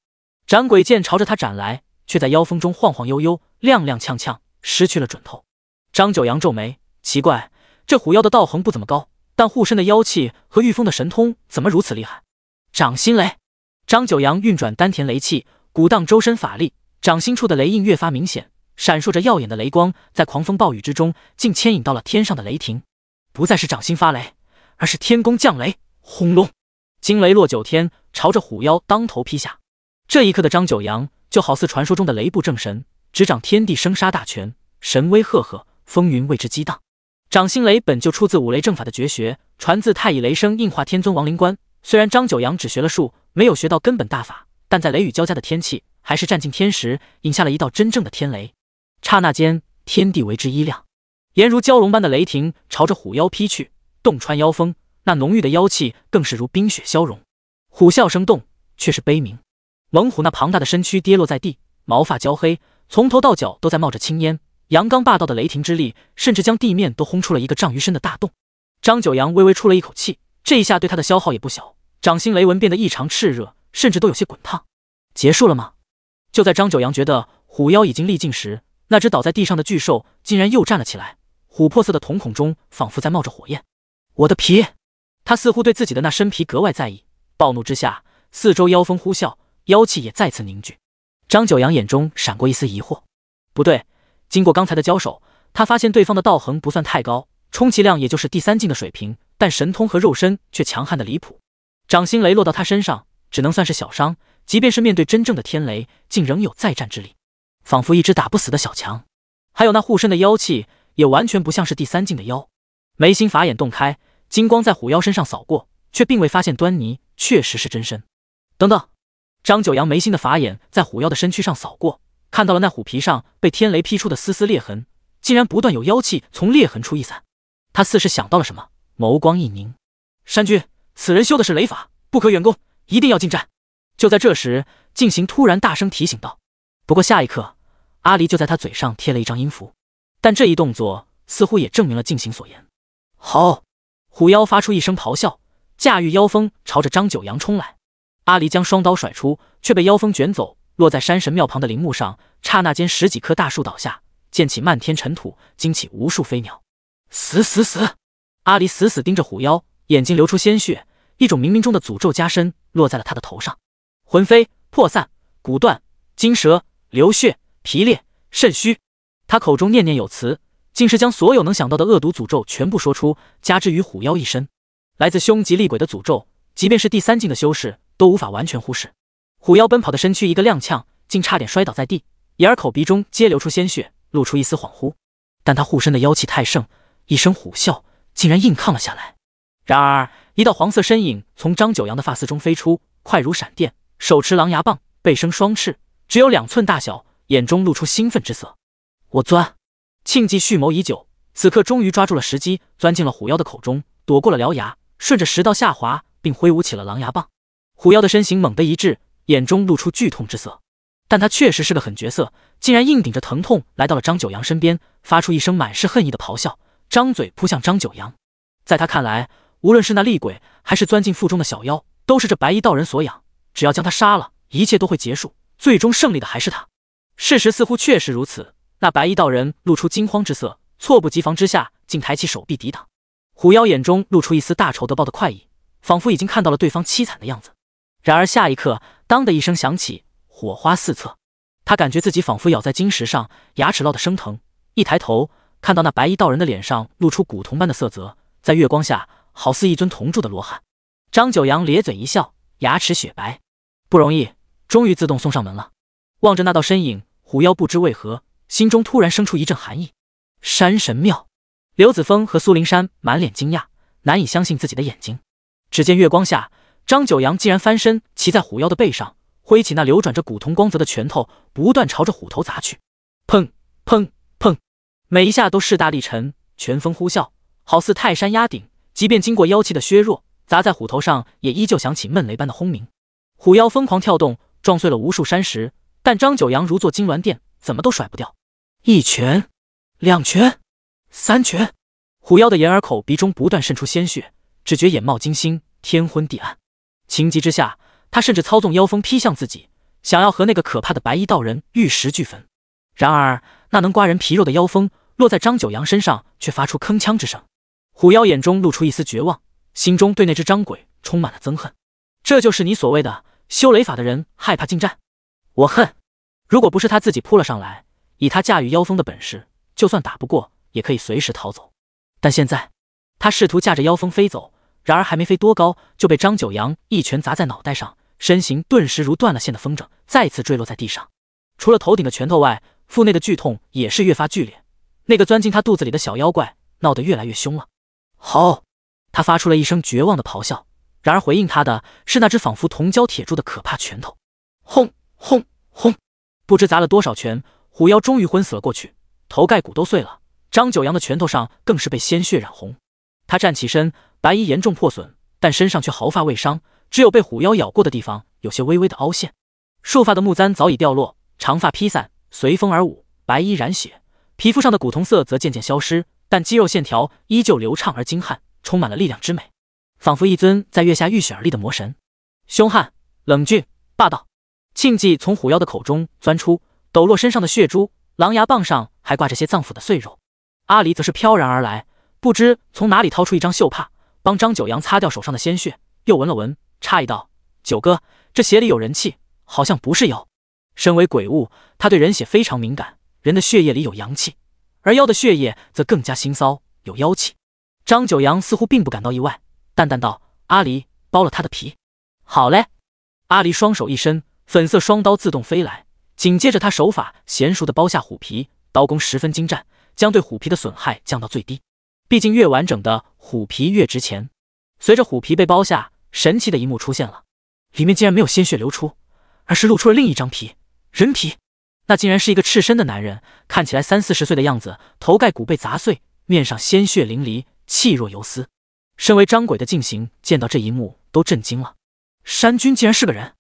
斩鬼剑朝着他斩来，却在妖风中晃晃悠悠，踉踉跄跄。失去了准头，张九阳皱眉，奇怪，这虎妖的道行不怎么高，但护身的妖气和御风的神通怎么如此厉害？掌心雷！张九阳运转丹田雷气，鼓荡周身法力，掌心处的雷印越发明显，闪烁着耀眼的雷光，在狂风暴雨之中，竟牵引到了天上的雷霆，不再是掌心发雷，而是天宫降雷。轰隆！惊雷落九天，朝着虎妖当头劈下。这一刻的张九阳，就好似传说中的雷部正神。执掌天地生杀大权，神威赫赫，风云为之激荡。掌心雷本就出自五雷正法的绝学，传自太乙雷声应化天尊王灵官。虽然张九阳只学了术，没有学到根本大法，但在雷雨交加的天气，还是占尽天时，引下了一道真正的天雷。刹那间，天地为之一亮，颜如蛟龙般的雷霆朝着虎妖劈去，洞穿妖风，那浓郁的妖气更是如冰雪消融。虎啸声动，却是悲鸣。猛虎那庞大的身躯跌落在地，毛发焦黑。从头到脚都在冒着青烟，阳刚霸道的雷霆之力甚至将地面都轰出了一个丈余深的大洞。张九阳微微出了一口气，这一下对他的消耗也不小，掌心雷纹变得异常炽热，甚至都有些滚烫。结束了吗？就在张九阳觉得虎妖已经力尽时，那只倒在地上的巨兽竟然又站了起来，琥珀色的瞳孔中仿佛在冒着火焰。我的皮！他似乎对自己的那身皮格外在意，暴怒之下，四周妖风呼啸，妖气也再次凝聚。张九阳眼中闪过一丝疑惑，不对，经过刚才的交手，他发现对方的道行不算太高，充其量也就是第三境的水平，但神通和肉身却强悍的离谱。掌心雷落到他身上，只能算是小伤，即便是面对真正的天雷，竟仍有再战之力，仿佛一只打不死的小强。还有那护身的妖气，也完全不像是第三境的妖。眉心法眼洞开，金光在虎妖身上扫过，却并未发现端倪，确实是真身。等等。张九阳眉心的法眼在虎妖的身躯上扫过，看到了那虎皮上被天雷劈出的丝丝裂痕，竟然不断有妖气从裂痕处溢散。他似是想到了什么，眸光一凝：“山君，此人修的是雷法，不可远攻，一定要近战。”就在这时，静行突然大声提醒道。不过下一刻，阿离就在他嘴上贴了一张音符，但这一动作似乎也证明了静行所言。好！虎妖发出一声咆哮，驾驭妖风朝着张九阳冲来。阿离将双刀甩出，却被妖风卷走，落在山神庙旁的陵墓上。刹那间，十几棵大树倒下，溅起漫天尘土，惊起无数飞鸟。死死死！阿离死死盯着虎妖，眼睛流出鲜血，一种冥冥中的诅咒加深，落在了他的头上，魂飞魄散，骨断筋折，流血皮裂，肾虚。他口中念念有词，竟是将所有能想到的恶毒诅咒全部说出，加之于虎妖一身。来自凶极厉鬼的诅咒，即便是第三境的修士。都无法完全忽视，虎妖奔跑的身躯一个踉跄，竟差点摔倒在地，眼、耳、口、鼻中皆流出鲜血，露出一丝恍惚。但他护身的妖气太盛，一声虎啸，竟然硬抗了下来。然而，一道黄色身影从张九阳的发丝中飞出，快如闪电，手持狼牙棒，背生双翅，只有两寸大小，眼中露出兴奋之色。我钻，庆忌蓄谋已久，此刻终于抓住了时机，钻进了虎妖的口中，躲过了獠牙，顺着食道下滑，并挥舞起了狼牙棒。虎妖的身形猛地一滞，眼中露出剧痛之色，但他确实是个狠角色，竟然硬顶着疼痛来到了张九阳身边，发出一声满是恨意的咆哮，张嘴扑向张九阳。在他看来，无论是那厉鬼，还是钻进腹中的小妖，都是这白衣道人所养，只要将他杀了，一切都会结束，最终胜利的还是他。事实似乎确实如此，那白衣道人露出惊慌之色，措不及防之下，竟抬起手臂抵挡。虎妖眼中露出一丝大仇得报的快意，仿佛已经看到了对方凄惨的样子。然而下一刻，当的一声响起，火花四射。他感觉自己仿佛咬在金石上，牙齿烙得生疼。一抬头，看到那白衣道人的脸上露出古铜般的色泽，在月光下好似一尊铜铸的罗汉。张九阳咧嘴一笑，牙齿雪白。不容易，终于自动送上门了。望着那道身影，狐妖不知为何心中突然生出一阵寒意。山神庙，刘子峰和苏林山满脸惊讶，难以相信自己的眼睛。只见月光下。张九阳竟然翻身骑在虎妖的背上，挥起那流转着古铜光泽的拳头，不断朝着虎头砸去。砰砰砰！每一下都势大力沉，拳风呼啸，好似泰山压顶。即便经过妖气的削弱，砸在虎头上也依旧响起闷雷般的轰鸣。虎妖疯狂跳动，撞碎了无数山石，但张九阳如坐金銮殿，怎么都甩不掉。一拳，两拳，三拳，虎妖的眼、耳、口、鼻中不断渗出鲜血，只觉眼冒金星，天昏地暗。情急之下，他甚至操纵妖风劈向自己，想要和那个可怕的白衣道人玉石俱焚。然而，那能刮人皮肉的妖风落在张九阳身上，却发出铿锵之声。虎妖眼中露出一丝绝望，心中对那只张鬼充满了憎恨。这就是你所谓的修雷法的人害怕近战？我恨！如果不是他自己扑了上来，以他驾驭妖风的本事，就算打不过，也可以随时逃走。但现在，他试图驾着妖风飞走。然而还没飞多高，就被张九阳一拳砸在脑袋上，身形顿时如断了线的风筝，再次坠落在地上。除了头顶的拳头外，腹内的剧痛也是越发剧烈。那个钻进他肚子里的小妖怪闹得越来越凶了。好，他发出了一声绝望的咆哮。然而回应他的是那只仿佛铜焦铁铸的可怕拳头。轰轰轰！不知砸了多少拳，虎妖终于昏死了过去，头盖骨都碎了。张九阳的拳头上更是被鲜血染红。他站起身。白衣严重破损，但身上却毫发未伤，只有被虎妖咬过的地方有些微微的凹陷。束发的木簪早已掉落，长发披散，随风而舞。白衣染血，皮肤上的古铜色则渐渐消失，但肌肉线条依旧流畅而精悍，充满了力量之美，仿佛一尊在月下浴血而立的魔神，凶悍、冷峻、霸道。庆忌从虎妖的口中钻出，抖落身上的血珠，狼牙棒上还挂着些脏腑的碎肉。阿离则是飘然而来，不知从哪里掏出一张绣帕。帮张九阳擦掉手上的鲜血，又闻了闻，诧异道：“九哥，这血里有人气，好像不是妖。身为鬼物，他对人血非常敏感，人的血液里有阳气，而妖的血液则更加腥骚，有妖气。”张九阳似乎并不感到意外，淡淡道：“阿狸，剥了他的皮。”“好嘞。”阿狸双手一伸，粉色双刀自动飞来，紧接着他手法娴熟的剥下虎皮，刀工十分精湛，将对虎皮的损害降到最低。毕竟，越完整的虎皮越值钱。随着虎皮被剥下，神奇的一幕出现了，里面竟然没有鲜血流出，而是露出了另一张皮——人皮。那竟然是一个赤身的男人，看起来三四十岁的样子，头盖骨被砸碎，面上鲜血淋漓，气若游丝。身为张鬼的静行见到这一幕都震惊了：山君竟然是个人！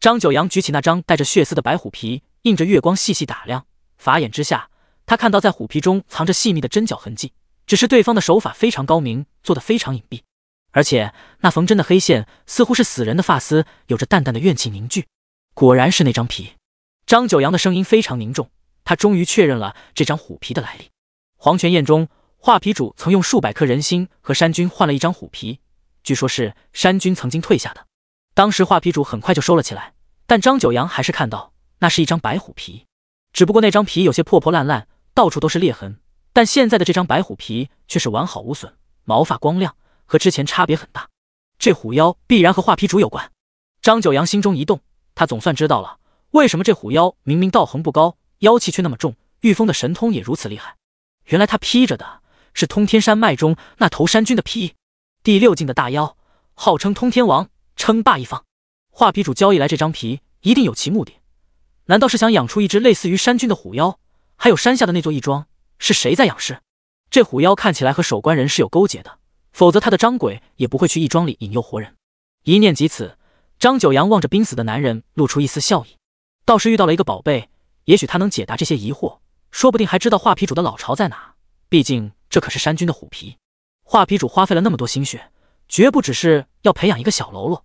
张九阳举起那张带着血丝的白虎皮，映着月光细细打量，法眼之下，他看到在虎皮中藏着细密的针脚痕迹。只是对方的手法非常高明，做得非常隐蔽，而且那缝针的黑线似乎是死人的发丝，有着淡淡的怨气凝聚。果然是那张皮。张九阳的声音非常凝重，他终于确认了这张虎皮的来历。黄泉宴中，画皮主曾用数百颗人心和山君换了一张虎皮，据说是山君曾经退下的。当时画皮主很快就收了起来，但张九阳还是看到那是一张白虎皮，只不过那张皮有些破破烂烂，到处都是裂痕。但现在的这张白虎皮却是完好无损，毛发光亮，和之前差别很大。这虎妖必然和画皮主有关。张九阳心中一动，他总算知道了为什么这虎妖明明道行不高，妖气却那么重，御风的神通也如此厉害。原来他披着的是通天山脉中那头山君的皮。第六境的大妖，号称通天王，称霸一方。画皮主交易来这张皮，一定有其目的。难道是想养出一只类似于山君的虎妖？还有山下的那座义庄。是谁在养尸？这虎妖看起来和守关人是有勾结的，否则他的张鬼也不会去义庄里引诱活人。一念及此，张九阳望着濒死的男人，露出一丝笑意。倒是遇到了一个宝贝，也许他能解答这些疑惑，说不定还知道画皮主的老巢在哪。毕竟这可是山君的虎皮，画皮主花费了那么多心血，绝不只是要培养一个小喽啰。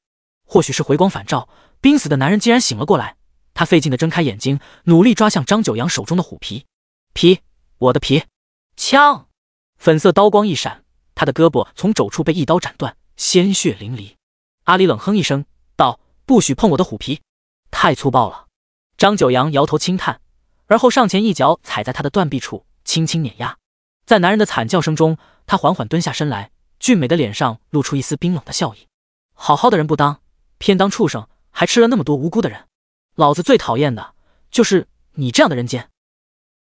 或许是回光返照，濒死的男人竟然醒了过来。他费劲地睁开眼睛，努力抓向张九阳手中的虎皮皮。我的皮，枪！粉色刀光一闪，他的胳膊从肘处被一刀斩断，鲜血淋漓。阿里冷哼一声，道：“不许碰我的虎皮，太粗暴了。”张九阳摇头轻叹，而后上前一脚踩在他的断臂处，轻轻碾压。在男人的惨叫声中，他缓缓蹲下身来，俊美的脸上露出一丝冰冷的笑意：“好好的人不当，偏当畜生，还吃了那么多无辜的人。老子最讨厌的就是你这样的人间。”